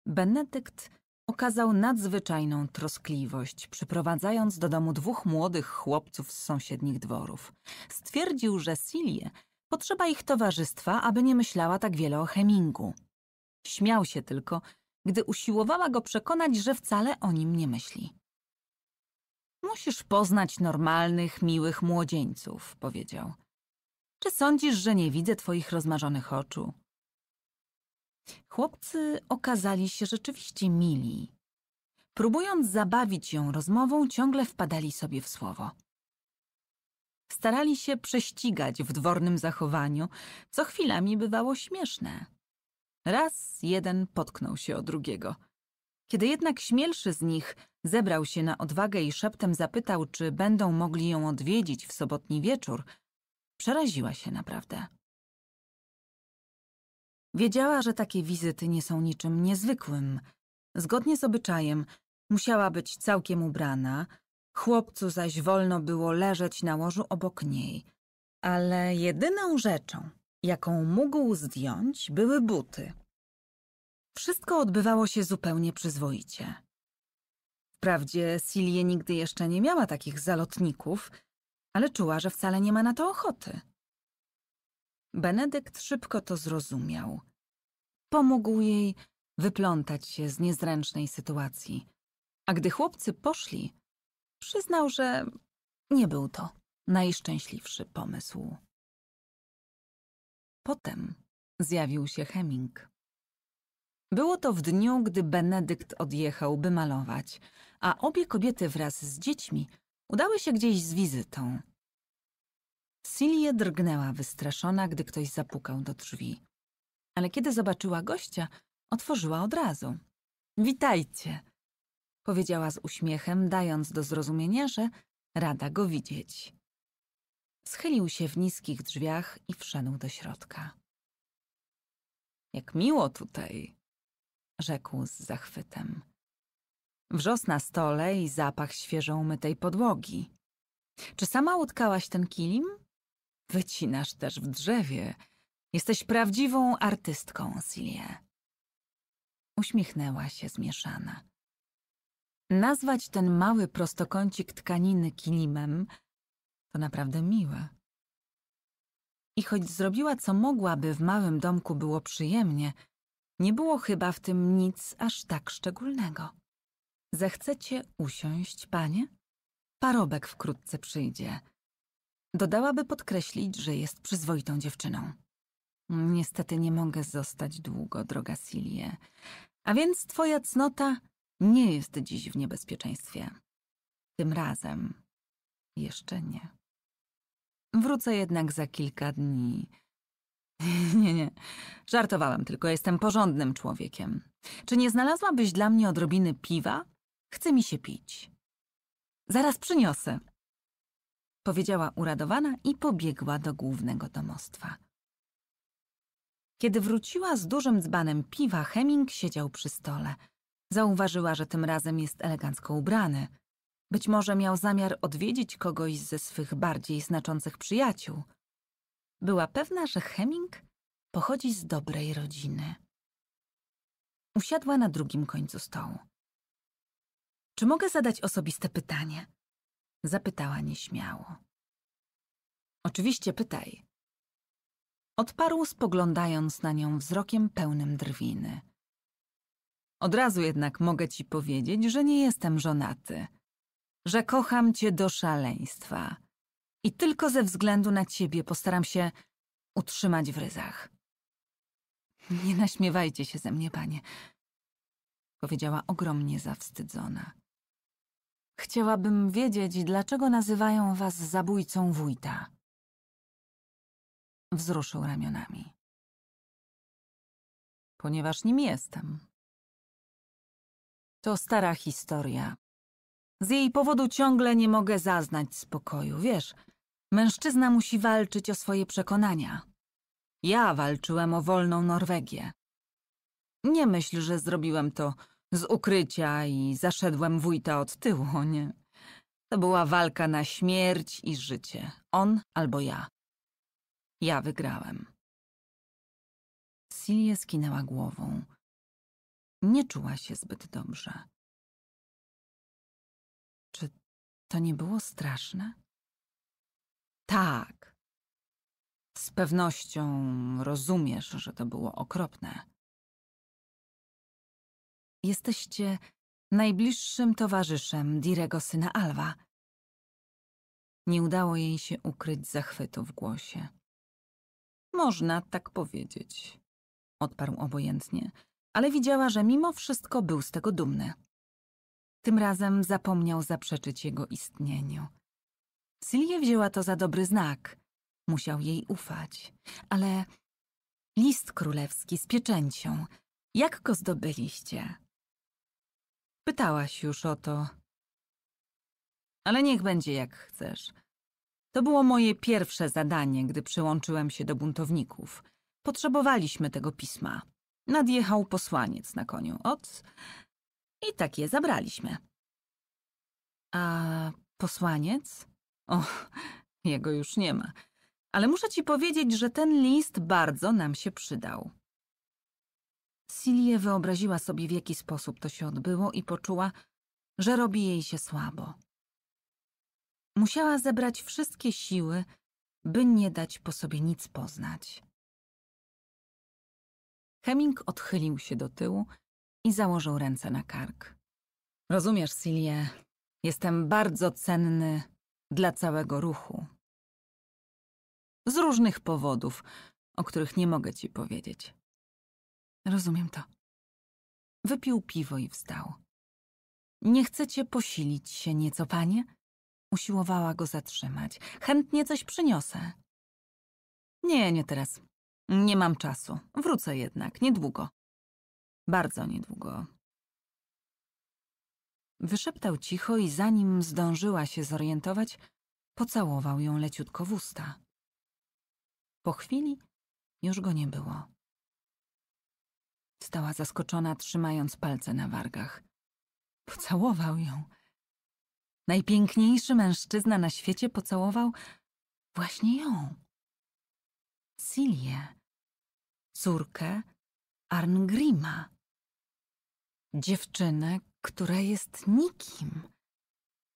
Benedykt okazał nadzwyczajną troskliwość, przyprowadzając do domu dwóch młodych chłopców z sąsiednich dworów. Stwierdził, że Silie potrzeba ich towarzystwa, aby nie myślała tak wiele o Hemingu. Śmiał się tylko, gdy usiłowała go przekonać, że wcale o nim nie myśli. Musisz poznać normalnych, miłych młodzieńców, powiedział. Czy sądzisz, że nie widzę twoich rozmarzonych oczu? Chłopcy okazali się rzeczywiście mili. Próbując zabawić ją rozmową, ciągle wpadali sobie w słowo. Starali się prześcigać w dwornym zachowaniu, co chwilami bywało śmieszne. Raz jeden potknął się o drugiego. Kiedy jednak śmielszy z nich zebrał się na odwagę i szeptem zapytał, czy będą mogli ją odwiedzić w sobotni wieczór, przeraziła się naprawdę. Wiedziała, że takie wizyty nie są niczym niezwykłym. Zgodnie z obyczajem musiała być całkiem ubrana, chłopcu zaś wolno było leżeć na łożu obok niej. Ale jedyną rzeczą, jaką mógł zdjąć, były buty. Wszystko odbywało się zupełnie przyzwoicie. Wprawdzie Silie nigdy jeszcze nie miała takich zalotników, ale czuła, że wcale nie ma na to ochoty. Benedykt szybko to zrozumiał. Pomógł jej wyplątać się z niezręcznej sytuacji. A gdy chłopcy poszli, przyznał, że nie był to najszczęśliwszy pomysł. Potem zjawił się Heming. Było to w dniu, gdy Benedykt odjechał, by malować, a obie kobiety wraz z dziećmi udały się gdzieś z wizytą. Silie drgnęła wystraszona, gdy ktoś zapukał do drzwi. Ale kiedy zobaczyła gościa, otworzyła od razu. Witajcie! Powiedziała z uśmiechem, dając do zrozumienia, że rada go widzieć. Schylił się w niskich drzwiach i wszedł do środka. Jak miło tutaj, rzekł z zachwytem. Wrzos na stole i zapach świeżo umytej podłogi. Czy sama utkałaś ten kilim? Wycinasz też w drzewie. Jesteś prawdziwą artystką, Silie. Uśmiechnęła się zmieszana. Nazwać ten mały prostokącik tkaniny kilimem to naprawdę miłe. I choć zrobiła co mogła, by w małym domku było przyjemnie, nie było chyba w tym nic aż tak szczególnego. Zechcecie usiąść, panie? Parobek wkrótce przyjdzie – Dodałaby podkreślić, że jest przyzwoitą dziewczyną. Niestety nie mogę zostać długo, droga Silie, a więc twoja cnota nie jest dziś w niebezpieczeństwie. Tym razem jeszcze nie. Wrócę jednak za kilka dni. nie, nie, żartowałam tylko, jestem porządnym człowiekiem. Czy nie znalazłabyś dla mnie odrobiny piwa? Chce mi się pić. Zaraz przyniosę powiedziała uradowana i pobiegła do głównego domostwa. Kiedy wróciła z dużym dzbanem piwa, Heming siedział przy stole. Zauważyła, że tym razem jest elegancko ubrany. Być może miał zamiar odwiedzić kogoś ze swych bardziej znaczących przyjaciół. Była pewna, że Heming pochodzi z dobrej rodziny. Usiadła na drugim końcu stołu. Czy mogę zadać osobiste pytanie? Zapytała nieśmiało. Oczywiście pytaj. Odparł, spoglądając na nią wzrokiem pełnym drwiny. Od razu jednak mogę ci powiedzieć, że nie jestem żonaty, że kocham cię do szaleństwa i tylko ze względu na ciebie postaram się utrzymać w ryzach. Nie naśmiewajcie się ze mnie, panie, powiedziała ogromnie zawstydzona. Chciałabym wiedzieć, dlaczego nazywają was zabójcą wójta. Wzruszył ramionami. Ponieważ nim jestem. To stara historia. Z jej powodu ciągle nie mogę zaznać spokoju, wiesz. Mężczyzna musi walczyć o swoje przekonania. Ja walczyłem o wolną Norwegię. Nie myśl, że zrobiłem to z ukrycia i zaszedłem wójta od tyłu, nie? To była walka na śmierć i życie. On albo ja. Ja wygrałem. Silje skinęła głową. Nie czuła się zbyt dobrze. Czy to nie było straszne? Tak. Z pewnością rozumiesz, że to było okropne. Jesteście najbliższym towarzyszem Dirego syna Alwa. Nie udało jej się ukryć zachwytu w głosie. Można tak powiedzieć, odparł obojętnie, ale widziała, że mimo wszystko był z tego dumny. Tym razem zapomniał zaprzeczyć jego istnieniu. Sylwia wzięła to za dobry znak. Musiał jej ufać. Ale list królewski z pieczęcią, jak go zdobyliście? Pytałaś już o to. Ale niech będzie jak chcesz. To było moje pierwsze zadanie, gdy przyłączyłem się do buntowników. Potrzebowaliśmy tego pisma. Nadjechał posłaniec na koniu od... I tak je zabraliśmy. A posłaniec? O, jego już nie ma. Ale muszę ci powiedzieć, że ten list bardzo nam się przydał. Silie wyobraziła sobie, w jaki sposób to się odbyło i poczuła, że robi jej się słabo. Musiała zebrać wszystkie siły, by nie dać po sobie nic poznać. Heming odchylił się do tyłu i założył ręce na kark. Rozumiesz, Silie, jestem bardzo cenny dla całego ruchu. Z różnych powodów, o których nie mogę ci powiedzieć. Rozumiem to. Wypił piwo i wstał. Nie chcecie posilić się nieco, panie? Usiłowała go zatrzymać. Chętnie coś przyniosę. Nie, nie teraz. Nie mam czasu. Wrócę jednak, niedługo. Bardzo niedługo. Wyszeptał cicho i zanim zdążyła się zorientować, pocałował ją leciutko w usta. Po chwili już go nie było. Stała zaskoczona, trzymając palce na wargach. Pocałował ją. Najpiękniejszy mężczyzna na świecie pocałował właśnie ją. Silję, córkę Arngrima. Dziewczynę, która jest nikim.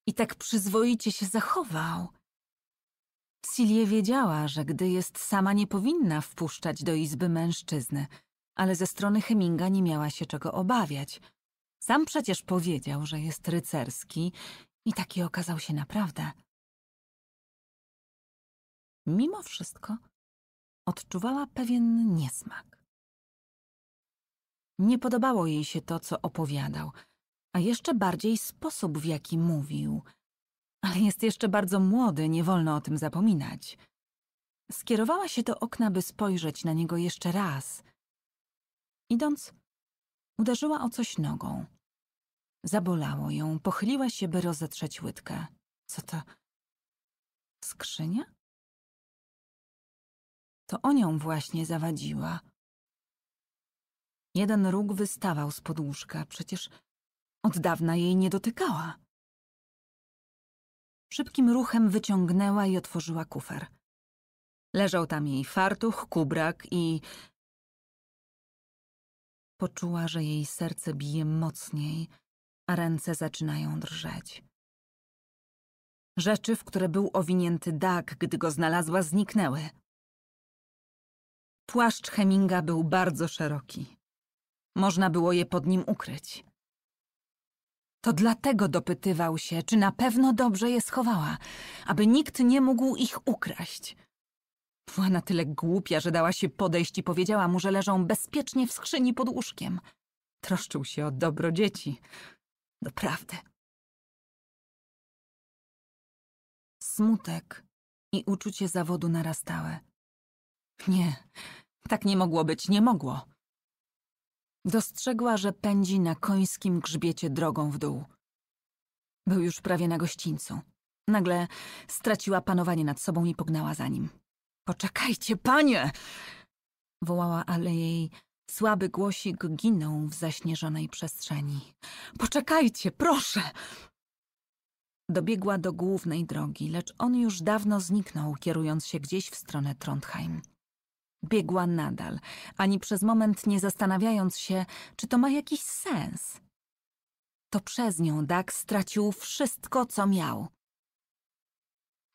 I tak przyzwoicie się zachował. Silje wiedziała, że gdy jest sama, nie powinna wpuszczać do izby mężczyzny – ale ze strony Heminga nie miała się czego obawiać. Sam przecież powiedział, że jest rycerski i taki okazał się naprawdę. Mimo wszystko odczuwała pewien niesmak. Nie podobało jej się to, co opowiadał, a jeszcze bardziej sposób, w jaki mówił. Ale jest jeszcze bardzo młody, nie wolno o tym zapominać. Skierowała się do okna, by spojrzeć na niego jeszcze raz – Idąc, uderzyła o coś nogą. Zabolało ją, pochyliła się, by rozetrzeć łydkę. Co to? Skrzynia? To o nią właśnie zawadziła. Jeden róg wystawał z podłóżka, przecież od dawna jej nie dotykała. Szybkim ruchem wyciągnęła i otworzyła kufer. Leżał tam jej fartuch, kubrak i Poczuła, że jej serce bije mocniej, a ręce zaczynają drżeć. Rzeczy, w które był owinięty Dag, gdy go znalazła, zniknęły. Płaszcz Heminga był bardzo szeroki. Można było je pod nim ukryć. To dlatego dopytywał się, czy na pewno dobrze je schowała, aby nikt nie mógł ich ukraść. Była na tyle głupia, że dała się podejść i powiedziała mu, że leżą bezpiecznie w skrzyni pod łóżkiem. Troszczył się o dobro dzieci. Doprawdy. Smutek i uczucie zawodu narastały. Nie, tak nie mogło być, nie mogło. Dostrzegła, że pędzi na końskim grzbiecie drogą w dół. Był już prawie na gościńcu. Nagle straciła panowanie nad sobą i pognała za nim. Poczekajcie, panie! wołała, ale jej słaby głosik ginął w zaśnieżonej przestrzeni. Poczekajcie, proszę! Dobiegła do głównej drogi, lecz on już dawno zniknął, kierując się gdzieś w stronę Trondheim. Biegła nadal, ani przez moment nie zastanawiając się, czy to ma jakiś sens. To przez nią Dak stracił wszystko, co miał.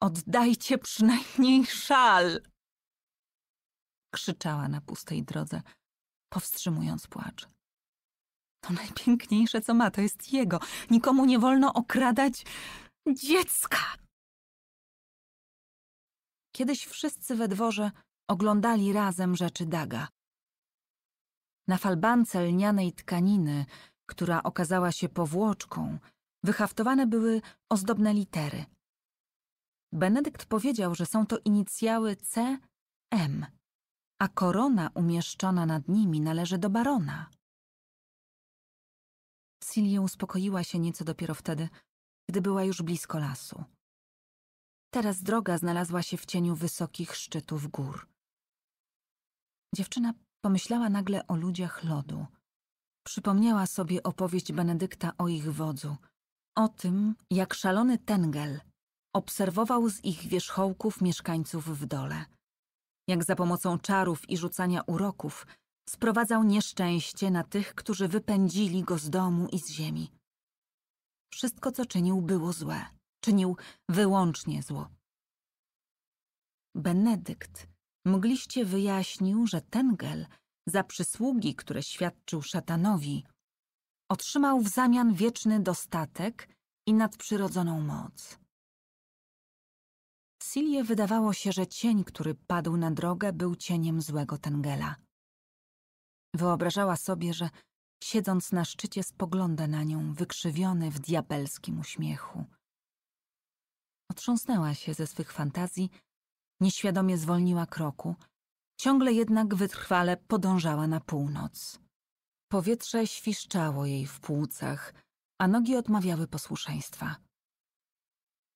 Oddajcie przynajmniej szal! Krzyczała na pustej drodze, powstrzymując płacz. To najpiękniejsze, co ma, to jest jego. Nikomu nie wolno okradać dziecka. Kiedyś wszyscy we dworze oglądali razem rzeczy Daga. Na falbance lnianej tkaniny, która okazała się powłoczką, wyhaftowane były ozdobne litery – Benedykt powiedział, że są to inicjały C, M, a korona umieszczona nad nimi należy do barona. Silie uspokoiła się nieco dopiero wtedy, gdy była już blisko lasu. Teraz droga znalazła się w cieniu wysokich szczytów gór. Dziewczyna pomyślała nagle o ludziach lodu. Przypomniała sobie opowieść Benedykta o ich wodzu, o tym, jak szalony Tengel obserwował z ich wierzchołków mieszkańców w dole. Jak za pomocą czarów i rzucania uroków sprowadzał nieszczęście na tych, którzy wypędzili go z domu i z ziemi. Wszystko, co czynił, było złe. Czynił wyłącznie zło. Benedykt mgliście wyjaśnił, że Tengel za przysługi, które świadczył szatanowi, otrzymał w zamian wieczny dostatek i nadprzyrodzoną moc. Silie wydawało się, że cień, który padł na drogę, był cieniem złego Tengela. Wyobrażała sobie, że siedząc na szczycie spogląda na nią, wykrzywiony w diabelskim uśmiechu. Otrząsnęła się ze swych fantazji, nieświadomie zwolniła kroku, ciągle jednak wytrwale podążała na północ. Powietrze świszczało jej w płucach, a nogi odmawiały posłuszeństwa.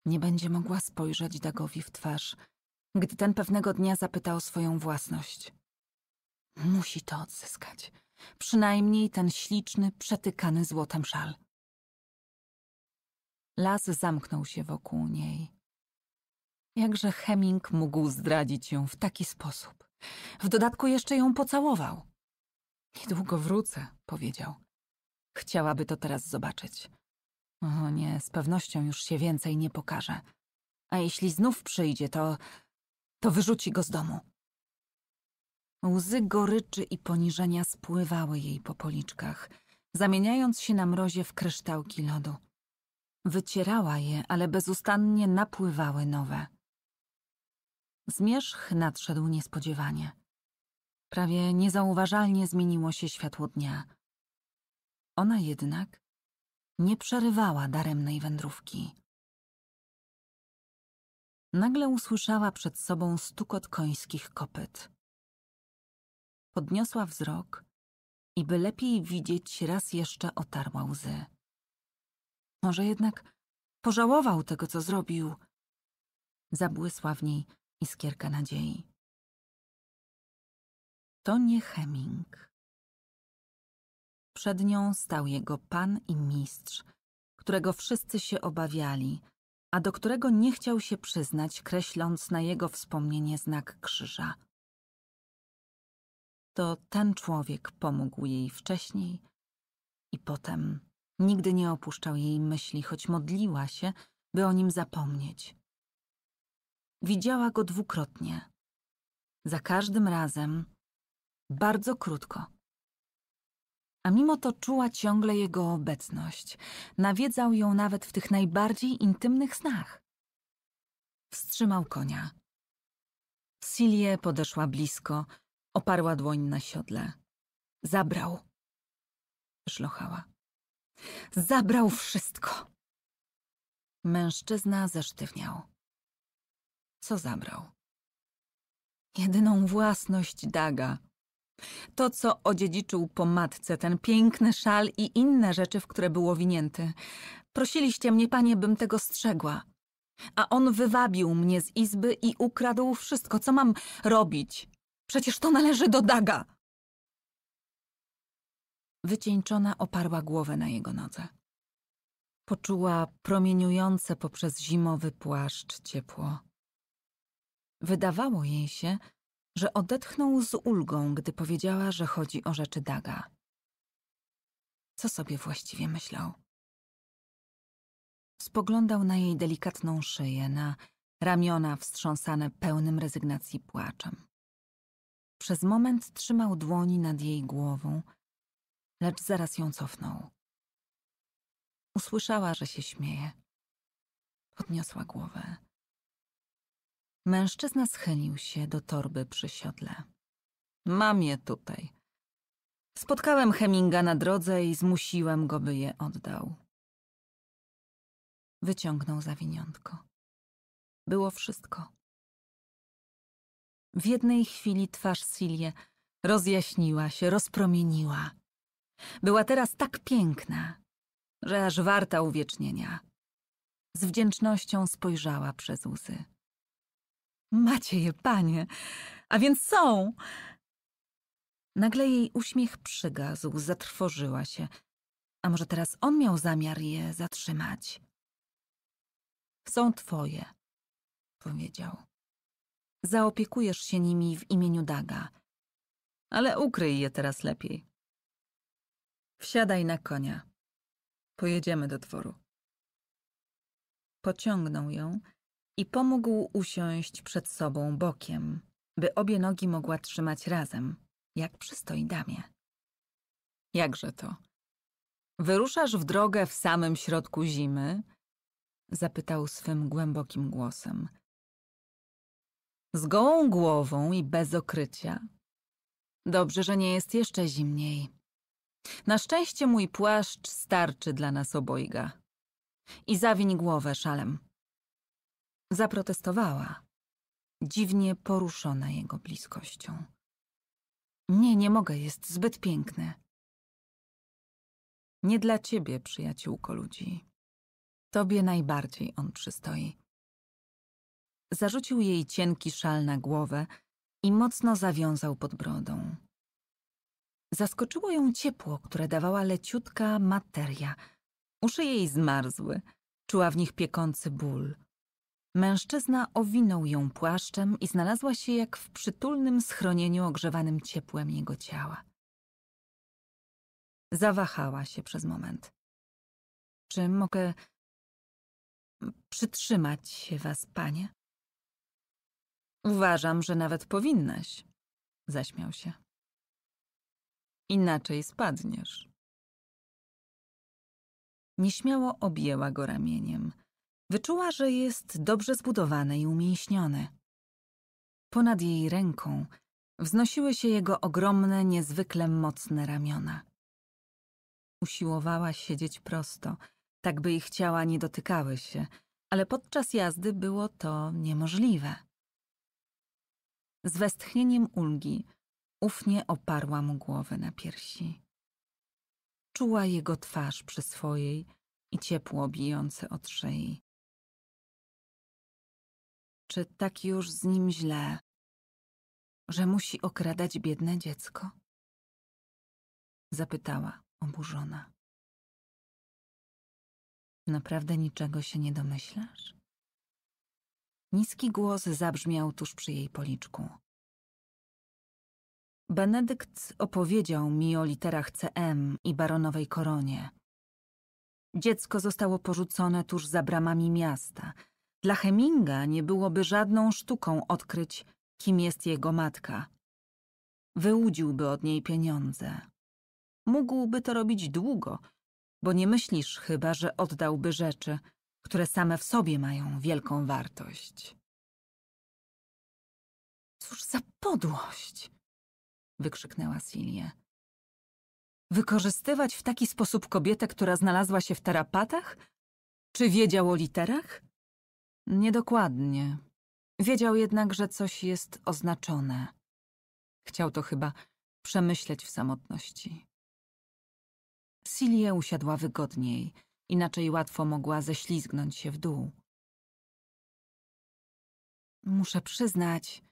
Nie będzie mogła spojrzeć Dagowi w twarz, gdy ten pewnego dnia zapyta o swoją własność. Musi to odzyskać. Przynajmniej ten śliczny, przetykany złotem szal. Las zamknął się wokół niej. Jakże Heming mógł zdradzić ją w taki sposób? W dodatku jeszcze ją pocałował. Niedługo wrócę, powiedział. Chciałaby to teraz zobaczyć. O nie, z pewnością już się więcej nie pokaże. A jeśli znów przyjdzie, to. to wyrzuci go z domu. Łzy goryczy i poniżenia spływały jej po policzkach, zamieniając się na mrozie w kryształki lodu. Wycierała je, ale bezustannie napływały nowe. Zmierzch nadszedł niespodziewanie. Prawie niezauważalnie zmieniło się światło dnia. Ona jednak nie przerywała daremnej wędrówki. Nagle usłyszała przed sobą stukot końskich kopyt. Podniosła wzrok i by lepiej widzieć, raz jeszcze otarła łzy. Może jednak pożałował tego, co zrobił. Zabłysła w niej iskierka nadziei. To nie Heming. Przed nią stał jego pan i mistrz, którego wszyscy się obawiali, a do którego nie chciał się przyznać, kreśląc na jego wspomnienie znak krzyża. To ten człowiek pomógł jej wcześniej i potem. Nigdy nie opuszczał jej myśli, choć modliła się, by o nim zapomnieć. Widziała go dwukrotnie. Za każdym razem bardzo krótko a mimo to czuła ciągle jego obecność. Nawiedzał ją nawet w tych najbardziej intymnych snach. Wstrzymał konia. Silie podeszła blisko, oparła dłoń na siodle. Zabrał. Szlochała. Zabrał wszystko. Mężczyzna zesztywniał. Co zabrał? Jedyną własność Daga to, co odziedziczył po matce, ten piękny szal i inne rzeczy, w które było winięte. Prosiliście mnie, panie, bym tego strzegła. A on wywabił mnie z izby i ukradł wszystko, co mam robić. Przecież to należy do Daga. Wycieńczona oparła głowę na jego nodze. Poczuła promieniujące poprzez zimowy płaszcz ciepło. Wydawało jej się, że odetchnął z ulgą, gdy powiedziała, że chodzi o rzeczy Daga. Co sobie właściwie myślał? Spoglądał na jej delikatną szyję, na ramiona wstrząsane pełnym rezygnacji płaczem. Przez moment trzymał dłoni nad jej głową, lecz zaraz ją cofnął. Usłyszała, że się śmieje. Podniosła głowę. Mężczyzna schylił się do torby przy siodle. Mam je tutaj. Spotkałem Heminga na drodze i zmusiłem go, by je oddał. Wyciągnął zawiniątko. Było wszystko. W jednej chwili twarz Silie rozjaśniła się, rozpromieniła. Była teraz tak piękna, że aż warta uwiecznienia. Z wdzięcznością spojrzała przez łzy. Macie je, panie, a więc są! Nagle jej uśmiech przygasł, zatrwożyła się. A może teraz on miał zamiar je zatrzymać? Są twoje, powiedział. Zaopiekujesz się nimi w imieniu Daga, ale ukryj je teraz lepiej. Wsiadaj na konia. Pojedziemy do dworu. Pociągnął ją i pomógł usiąść przed sobą bokiem, by obie nogi mogła trzymać razem, jak przystoi damie. Jakże to? Wyruszasz w drogę w samym środku zimy? Zapytał swym głębokim głosem. Z gołą głową i bez okrycia. Dobrze, że nie jest jeszcze zimniej. Na szczęście mój płaszcz starczy dla nas obojga. I zawiń głowę szalem. Zaprotestowała, dziwnie poruszona jego bliskością. Nie, nie mogę, jest zbyt piękny. Nie dla ciebie, przyjaciółko ludzi. Tobie najbardziej on przystoi. Zarzucił jej cienki szal na głowę i mocno zawiązał pod brodą. Zaskoczyło ją ciepło, które dawała leciutka materia. Uszy jej zmarzły, czuła w nich piekący ból. Mężczyzna owinął ją płaszczem i znalazła się jak w przytulnym schronieniu ogrzewanym ciepłem jego ciała. Zawahała się przez moment. Czy mogę przytrzymać się was, panie? Uważam, że nawet powinnaś, zaśmiał się. Inaczej spadniesz. Nieśmiało objęła go ramieniem – Wyczuła, że jest dobrze zbudowany i umięśniony. Ponad jej ręką wznosiły się jego ogromne, niezwykle mocne ramiona. Usiłowała siedzieć prosto, tak by ich ciała nie dotykały się, ale podczas jazdy było to niemożliwe. Z westchnieniem ulgi ufnie oparła mu głowę na piersi. Czuła jego twarz przy swojej i ciepło bijące od szyi czy tak już z nim źle, że musi okradać biedne dziecko? Zapytała oburzona. Naprawdę niczego się nie domyślasz? Niski głos zabrzmiał tuż przy jej policzku. Benedykt opowiedział mi o literach CM i baronowej koronie. Dziecko zostało porzucone tuż za bramami miasta – dla Heminga nie byłoby żadną sztuką odkryć, kim jest jego matka. Wyłudziłby od niej pieniądze. Mógłby to robić długo, bo nie myślisz chyba, że oddałby rzeczy, które same w sobie mają wielką wartość. Cóż za podłość! wykrzyknęła Silie. Wykorzystywać w taki sposób kobietę, która znalazła się w tarapatach? Czy wiedział o literach? Niedokładnie. Wiedział jednak, że coś jest oznaczone. Chciał to chyba przemyśleć w samotności. Silie usiadła wygodniej, inaczej łatwo mogła ześlizgnąć się w dół. Muszę przyznać,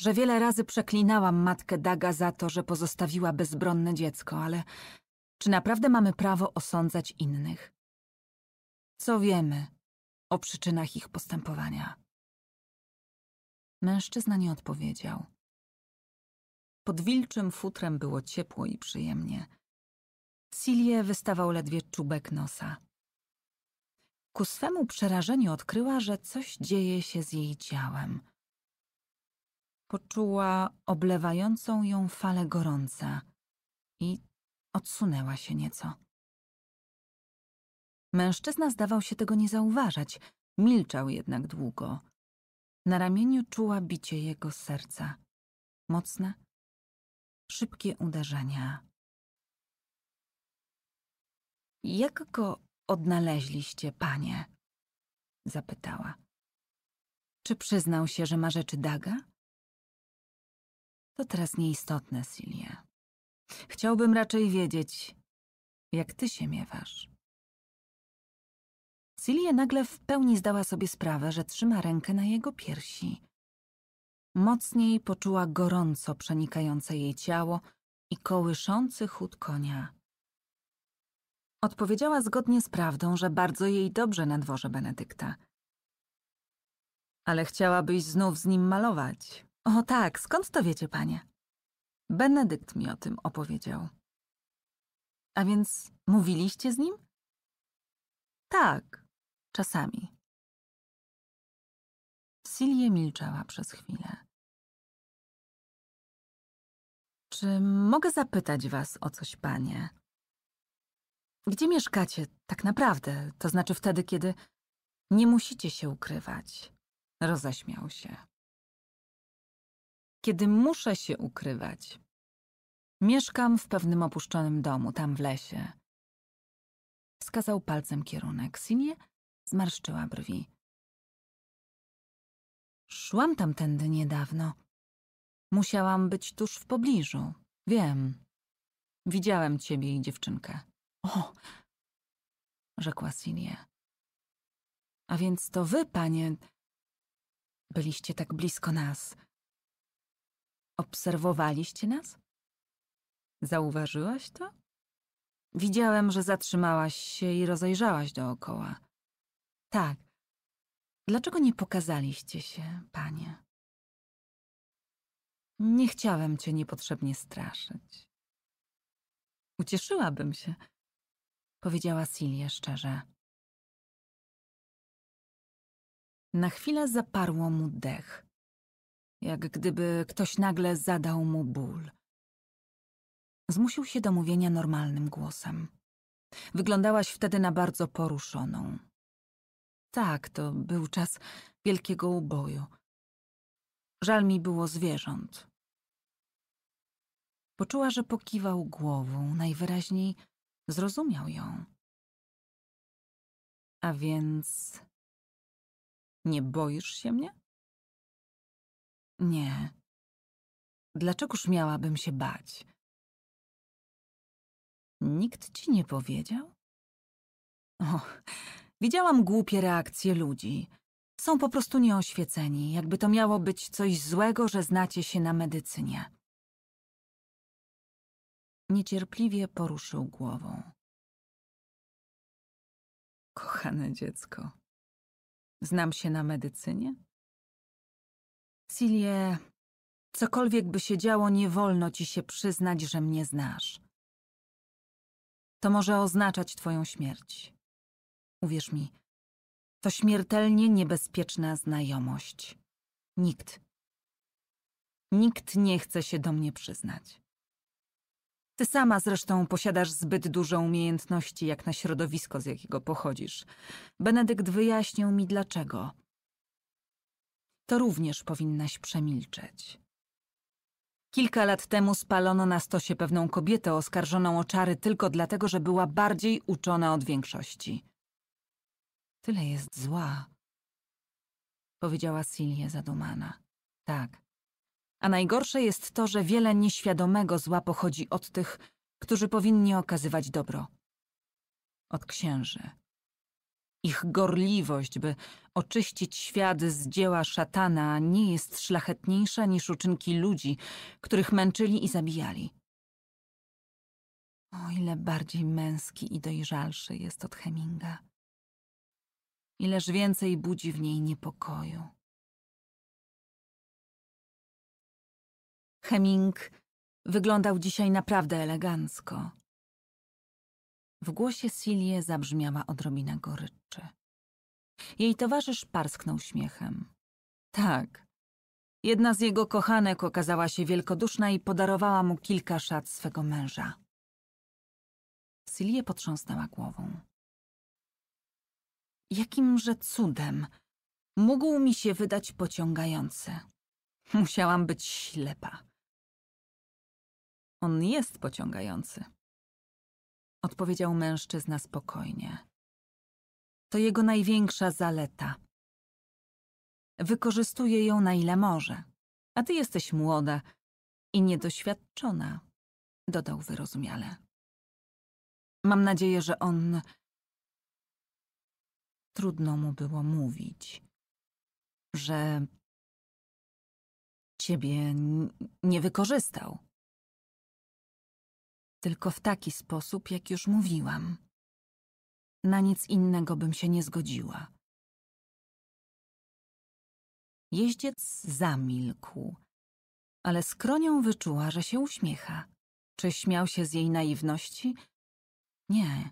że wiele razy przeklinałam matkę Daga za to, że pozostawiła bezbronne dziecko, ale czy naprawdę mamy prawo osądzać innych? Co wiemy? o przyczynach ich postępowania. Mężczyzna nie odpowiedział. Pod wilczym futrem było ciepło i przyjemnie. Silie wystawał ledwie czubek nosa. Ku swemu przerażeniu odkryła, że coś dzieje się z jej ciałem. Poczuła oblewającą ją falę gorąca i odsunęła się nieco. Mężczyzna zdawał się tego nie zauważać, milczał jednak długo. Na ramieniu czuła bicie jego serca. Mocne, szybkie uderzenia. Jak go odnaleźliście, panie? zapytała. Czy przyznał się, że ma rzeczy Daga? To teraz nieistotne, Silie. Chciałbym raczej wiedzieć, jak ty się miewasz. Cilie nagle w pełni zdała sobie sprawę, że trzyma rękę na jego piersi. Mocniej poczuła gorąco przenikające jej ciało i kołyszący chód konia. Odpowiedziała zgodnie z prawdą, że bardzo jej dobrze na dworze Benedykta. Ale chciałabyś znów z nim malować. O tak, skąd to wiecie, panie? Benedykt mi o tym opowiedział. A więc mówiliście z nim? Tak, czasami. Silje milczała przez chwilę. Czy mogę zapytać was o coś, panie? Gdzie mieszkacie tak naprawdę? To znaczy wtedy, kiedy nie musicie się ukrywać. Roześmiał się. Kiedy muszę się ukrywać. Mieszkam w pewnym opuszczonym domu, tam w lesie. Wskazał palcem kierunek. Sinie Zmarszczyła brwi. Szłam tamtędy niedawno. Musiałam być tuż w pobliżu. Wiem. Widziałem ciebie i dziewczynkę. O! Rzekła Sinie. A więc to wy, panie, byliście tak blisko nas. Obserwowaliście nas? Zauważyłaś to? Widziałem, że zatrzymałaś się i rozejrzałaś dookoła. Tak. Dlaczego nie pokazaliście się, panie? Nie chciałem cię niepotrzebnie straszyć. Ucieszyłabym się, powiedziała Silja szczerze. Na chwilę zaparło mu dech, jak gdyby ktoś nagle zadał mu ból. Zmusił się do mówienia normalnym głosem. Wyglądałaś wtedy na bardzo poruszoną. Tak, to był czas wielkiego uboju. Żal mi było zwierząt. Poczuła, że pokiwał głową, najwyraźniej zrozumiał ją. A więc. Nie boisz się mnie? Nie. Dlaczegoż miałabym się bać? Nikt ci nie powiedział? Och, Widziałam głupie reakcje ludzi. Są po prostu nieoświeceni, jakby to miało być coś złego, że znacie się na medycynie. Niecierpliwie poruszył głową. Kochane dziecko, znam się na medycynie? Silie, cokolwiek by się działo, nie wolno ci się przyznać, że mnie znasz. To może oznaczać twoją śmierć. Uwierz mi, to śmiertelnie niebezpieczna znajomość. Nikt. Nikt nie chce się do mnie przyznać. Ty sama zresztą posiadasz zbyt dużo umiejętności, jak na środowisko, z jakiego pochodzisz. Benedykt wyjaśnił mi dlaczego. To również powinnaś przemilczeć. Kilka lat temu spalono na stosie pewną kobietę oskarżoną o czary tylko dlatego, że była bardziej uczona od większości. Tyle jest zła. Powiedziała Silje zadumana. Tak. A najgorsze jest to, że wiele nieświadomego zła pochodzi od tych, którzy powinni okazywać dobro. Od księży. Ich gorliwość, by oczyścić świat z dzieła szatana, nie jest szlachetniejsza niż uczynki ludzi, których męczyli i zabijali. O ile bardziej męski i dojrzalszy jest od Heminga ileż więcej budzi w niej niepokoju. Heming wyglądał dzisiaj naprawdę elegancko. W głosie Silie zabrzmiała odrobina goryczy. Jej towarzysz parsknął śmiechem. Tak. Jedna z jego kochanek okazała się wielkoduszna i podarowała mu kilka szat swego męża. Silie potrząsnęła głową. Jakimże cudem mógł mi się wydać pociągający. Musiałam być ślepa. On jest pociągający, odpowiedział mężczyzna spokojnie. To jego największa zaleta. Wykorzystuje ją na ile może, a ty jesteś młoda i niedoświadczona, dodał wyrozumiale. Mam nadzieję, że on trudno mu było mówić, że ciebie nie wykorzystał. Tylko w taki sposób, jak już mówiłam. Na nic innego bym się nie zgodziła. Jeździec zamilkł, ale skronią wyczuła, że się uśmiecha. Czy śmiał się z jej naiwności? Nie,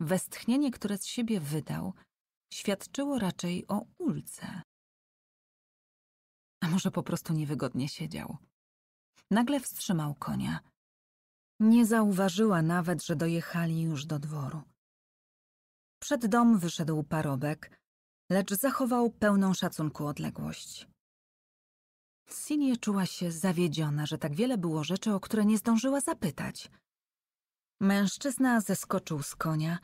Westchnienie, które z siebie wydał, świadczyło raczej o ulce. A może po prostu niewygodnie siedział. Nagle wstrzymał konia. Nie zauważyła nawet, że dojechali już do dworu. Przed dom wyszedł parobek, lecz zachował pełną szacunku odległość. Sinie czuła się zawiedziona, że tak wiele było rzeczy, o które nie zdążyła zapytać – Mężczyzna zeskoczył z konia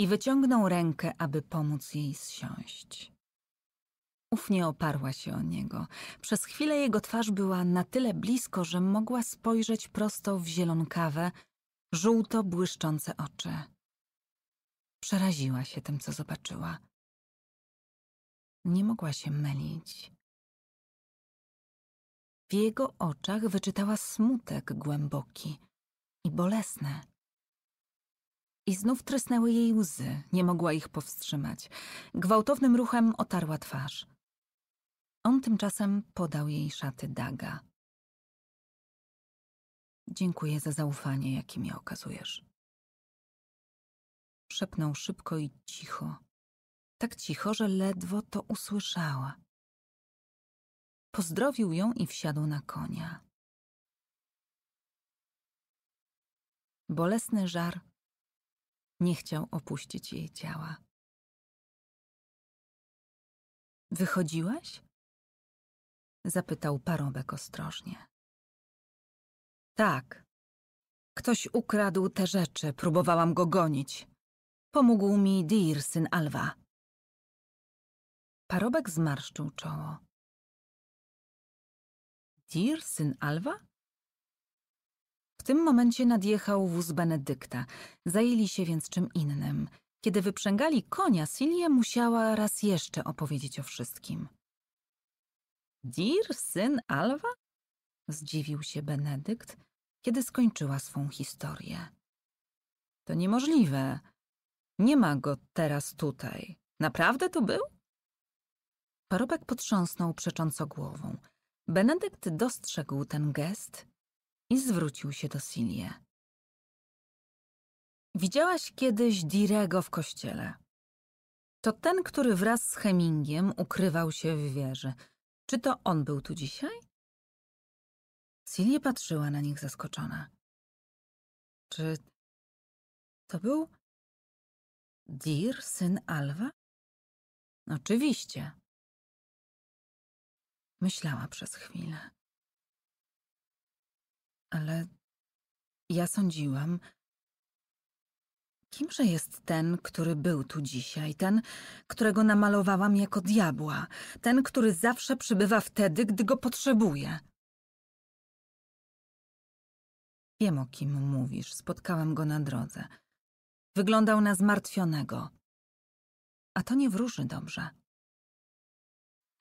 i wyciągnął rękę, aby pomóc jej zsiąść. Ufnie oparła się o niego. Przez chwilę jego twarz była na tyle blisko, że mogła spojrzeć prosto w zielonkawe, żółto błyszczące oczy. Przeraziła się tym, co zobaczyła. Nie mogła się mylić. W jego oczach wyczytała smutek głęboki i bolesny i znów trysnęły jej łzy, nie mogła ich powstrzymać. Gwałtownym ruchem otarła twarz. On tymczasem podał jej szaty Daga. Dziękuję za zaufanie, jakie mi okazujesz. Szepnął szybko i cicho. Tak cicho, że ledwo to usłyszała. Pozdrowił ją i wsiadł na konia. Bolesny żar nie chciał opuścić jej ciała. Wychodziłaś? Zapytał parobek ostrożnie. Tak. Ktoś ukradł te rzeczy, próbowałam go gonić. Pomógł mi Dir, syn Alwa. Parobek zmarszczył czoło. Dir, syn Alwa? W tym momencie nadjechał wóz Benedykta. Zajęli się więc czym innym. Kiedy wyprzęgali konia, Silie musiała raz jeszcze opowiedzieć o wszystkim. Dir, syn Alwa? Zdziwił się Benedykt, kiedy skończyła swą historię. To niemożliwe. Nie ma go teraz tutaj. Naprawdę tu był? Parobek potrząsnął przecząco głową. Benedykt dostrzegł ten gest i zwrócił się do Silie. Widziałaś kiedyś Dirego w kościele. To ten, który wraz z Hemingiem ukrywał się w wieży. Czy to on był tu dzisiaj? Silie patrzyła na nich zaskoczona. Czy to był Dir, syn Alwa? Oczywiście. Myślała przez chwilę. Ale ja sądziłam. Kimże jest ten, który był tu dzisiaj, ten, którego namalowałam jako diabła, ten, który zawsze przybywa wtedy, gdy go potrzebuje. Wiem, o kim mówisz. Spotkałam go na drodze. Wyglądał na zmartwionego. A to nie wróży dobrze.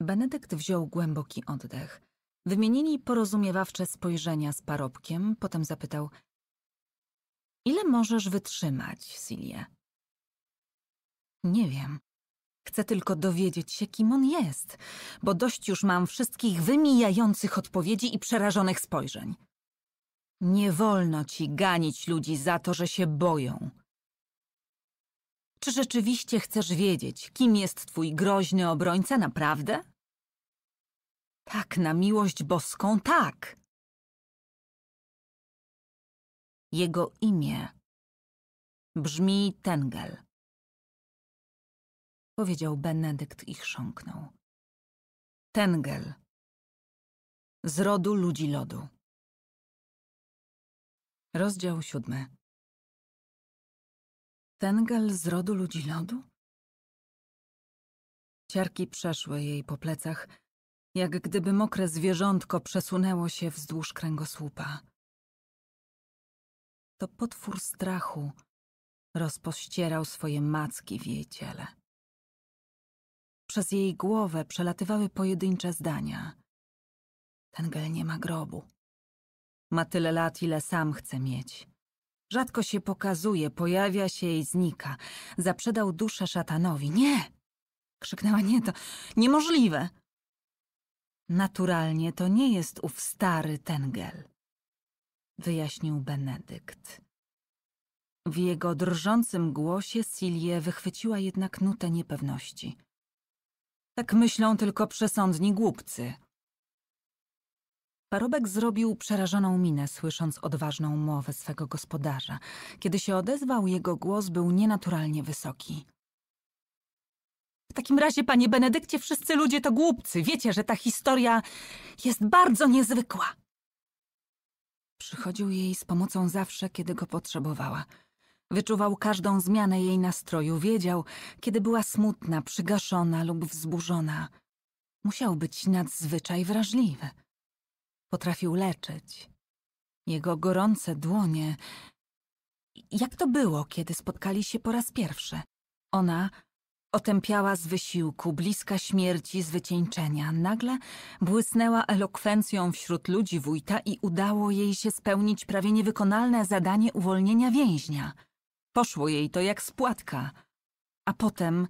Benedykt wziął głęboki oddech. Wymienili porozumiewawcze spojrzenia z parobkiem, potem zapytał: Ile możesz wytrzymać, Silie? Nie wiem. Chcę tylko dowiedzieć się, kim on jest, bo dość już mam wszystkich wymijających odpowiedzi i przerażonych spojrzeń. Nie wolno ci ganić ludzi za to, że się boją. Czy rzeczywiście chcesz wiedzieć, kim jest twój groźny obrońca naprawdę? Tak, na miłość boską, tak. Jego imię brzmi Tengel. Powiedział Benedykt i chrząknął. Tengel. Z rodu ludzi lodu. Rozdział siódmy. Tengel z rodu ludzi lodu? Ciarki przeszły jej po plecach, jak gdyby mokre zwierzątko przesunęło się wzdłuż kręgosłupa. To potwór strachu rozpościerał swoje macki w jej ciele. Przez jej głowę przelatywały pojedyncze zdania. Ten gel nie ma grobu. Ma tyle lat, ile sam chce mieć. Rzadko się pokazuje, pojawia się i znika. Zaprzedał duszę szatanowi. Nie! Krzyknęła nie to. Niemożliwe! Naturalnie to nie jest ów stary Tengel, wyjaśnił Benedykt. W jego drżącym głosie Silie wychwyciła jednak nutę niepewności. Tak myślą tylko przesądni głupcy. Parobek zrobił przerażoną minę, słysząc odważną mowę swego gospodarza. Kiedy się odezwał, jego głos był nienaturalnie wysoki. W takim razie, panie Benedykcie, wszyscy ludzie to głupcy. Wiecie, że ta historia jest bardzo niezwykła. Przychodził jej z pomocą zawsze, kiedy go potrzebowała. Wyczuwał każdą zmianę jej nastroju, wiedział, kiedy była smutna, przygaszona lub wzburzona. Musiał być nadzwyczaj wrażliwy. Potrafił leczyć. Jego gorące dłonie. Jak to było, kiedy spotkali się po raz pierwszy? Ona Otępiała z wysiłku, bliska śmierci z wycieńczenia. Nagle błysnęła elokwencją wśród ludzi wójta i udało jej się spełnić prawie niewykonalne zadanie uwolnienia więźnia. Poszło jej to jak spłatka. A potem,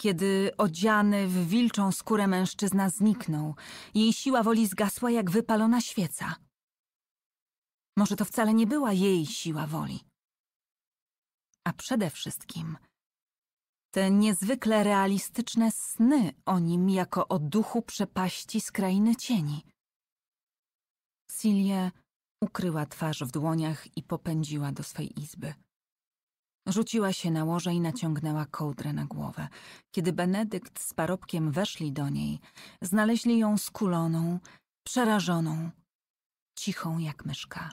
kiedy odziany w wilczą skórę mężczyzna zniknął, jej siła woli zgasła jak wypalona świeca. Może to wcale nie była jej siła woli. A przede wszystkim te niezwykle realistyczne sny o nim jako o duchu przepaści z krainy cieni. Silie ukryła twarz w dłoniach i popędziła do swej izby. Rzuciła się na łoże i naciągnęła kołdrę na głowę. Kiedy Benedykt z parobkiem weszli do niej, znaleźli ją skuloną, przerażoną, cichą jak myszka.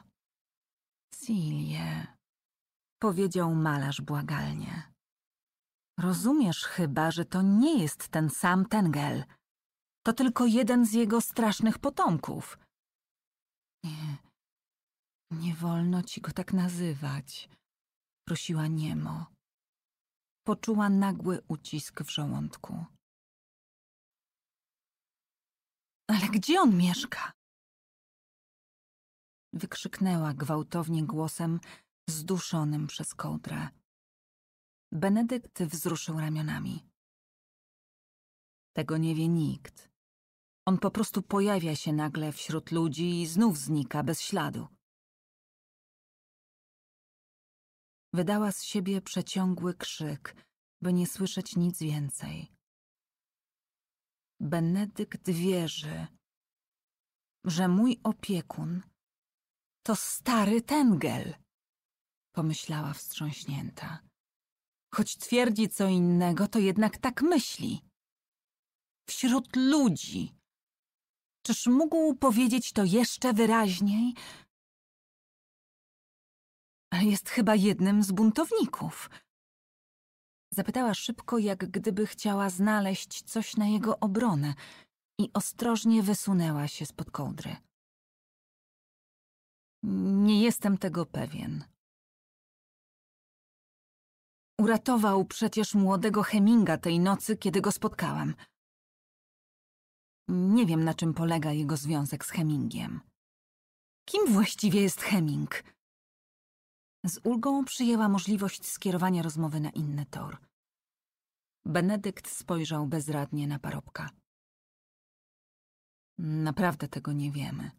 Silje, powiedział malarz błagalnie. Rozumiesz chyba, że to nie jest ten sam Tengel. To tylko jeden z jego strasznych potomków. Nie, nie wolno ci go tak nazywać, prosiła niemo. Poczuła nagły ucisk w żołądku. Ale gdzie on mieszka? Wykrzyknęła gwałtownie głosem zduszonym przez kołdrę. Benedykt wzruszył ramionami. Tego nie wie nikt. On po prostu pojawia się nagle wśród ludzi i znów znika bez śladu. Wydała z siebie przeciągły krzyk, by nie słyszeć nic więcej. Benedykt wierzy, że mój opiekun to stary Tengel, pomyślała wstrząśnięta. Choć twierdzi co innego, to jednak tak myśli. Wśród ludzi. Czyż mógł powiedzieć to jeszcze wyraźniej? jest chyba jednym z buntowników. Zapytała szybko, jak gdyby chciała znaleźć coś na jego obronę i ostrożnie wysunęła się spod kołdry. Nie jestem tego pewien. Uratował przecież młodego Heminga tej nocy, kiedy go spotkałam. Nie wiem, na czym polega jego związek z Hemingiem. Kim właściwie jest Heming? Z ulgą przyjęła możliwość skierowania rozmowy na inny tor. Benedykt spojrzał bezradnie na parobka. Naprawdę tego nie wiemy.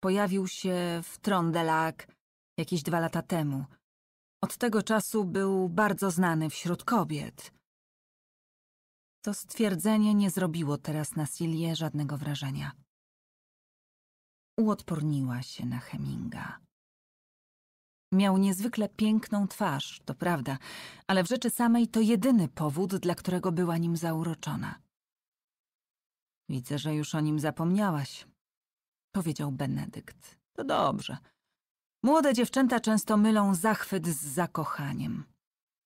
Pojawił się w Trondelak jakieś dwa lata temu – od tego czasu był bardzo znany wśród kobiet. To stwierdzenie nie zrobiło teraz na Silie żadnego wrażenia. Uodporniła się na Heminga. Miał niezwykle piękną twarz, to prawda, ale w rzeczy samej to jedyny powód, dla którego była nim zauroczona. Widzę, że już o nim zapomniałaś, powiedział Benedykt. To dobrze. Młode dziewczęta często mylą zachwyt z zakochaniem.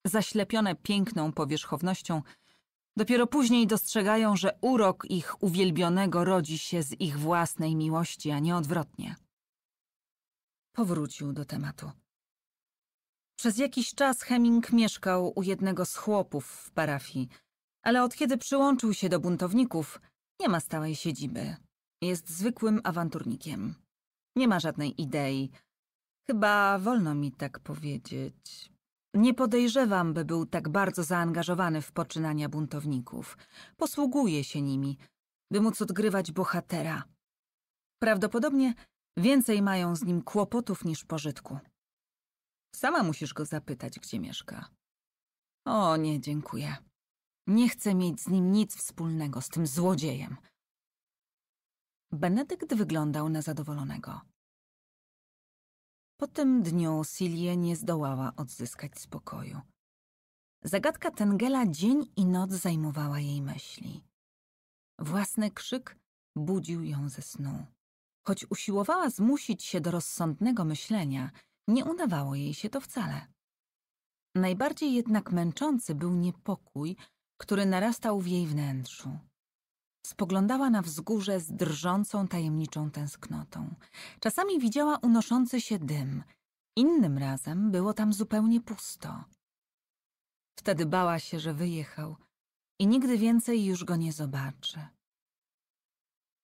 Zaślepione piękną powierzchownością, dopiero później dostrzegają, że urok ich uwielbionego rodzi się z ich własnej miłości, a nie odwrotnie. Powrócił do tematu. Przez jakiś czas Heming mieszkał u jednego z chłopów w parafii, ale od kiedy przyłączył się do buntowników, nie ma stałej siedziby. Jest zwykłym awanturnikiem. Nie ma żadnej idei, Chyba wolno mi tak powiedzieć. Nie podejrzewam, by był tak bardzo zaangażowany w poczynania buntowników. Posługuje się nimi, by móc odgrywać bohatera. Prawdopodobnie więcej mają z nim kłopotów niż pożytku. Sama musisz go zapytać, gdzie mieszka. O nie, dziękuję. Nie chcę mieć z nim nic wspólnego, z tym złodziejem. Benedykt wyglądał na zadowolonego. Po tym dniu Silje nie zdołała odzyskać spokoju. Zagadka Tengela dzień i noc zajmowała jej myśli. Własny krzyk budził ją ze snu. Choć usiłowała zmusić się do rozsądnego myślenia, nie udawało jej się to wcale. Najbardziej jednak męczący był niepokój, który narastał w jej wnętrzu. Spoglądała na wzgórze z drżącą, tajemniczą tęsknotą. Czasami widziała unoszący się dym. Innym razem było tam zupełnie pusto. Wtedy bała się, że wyjechał i nigdy więcej już go nie zobaczy.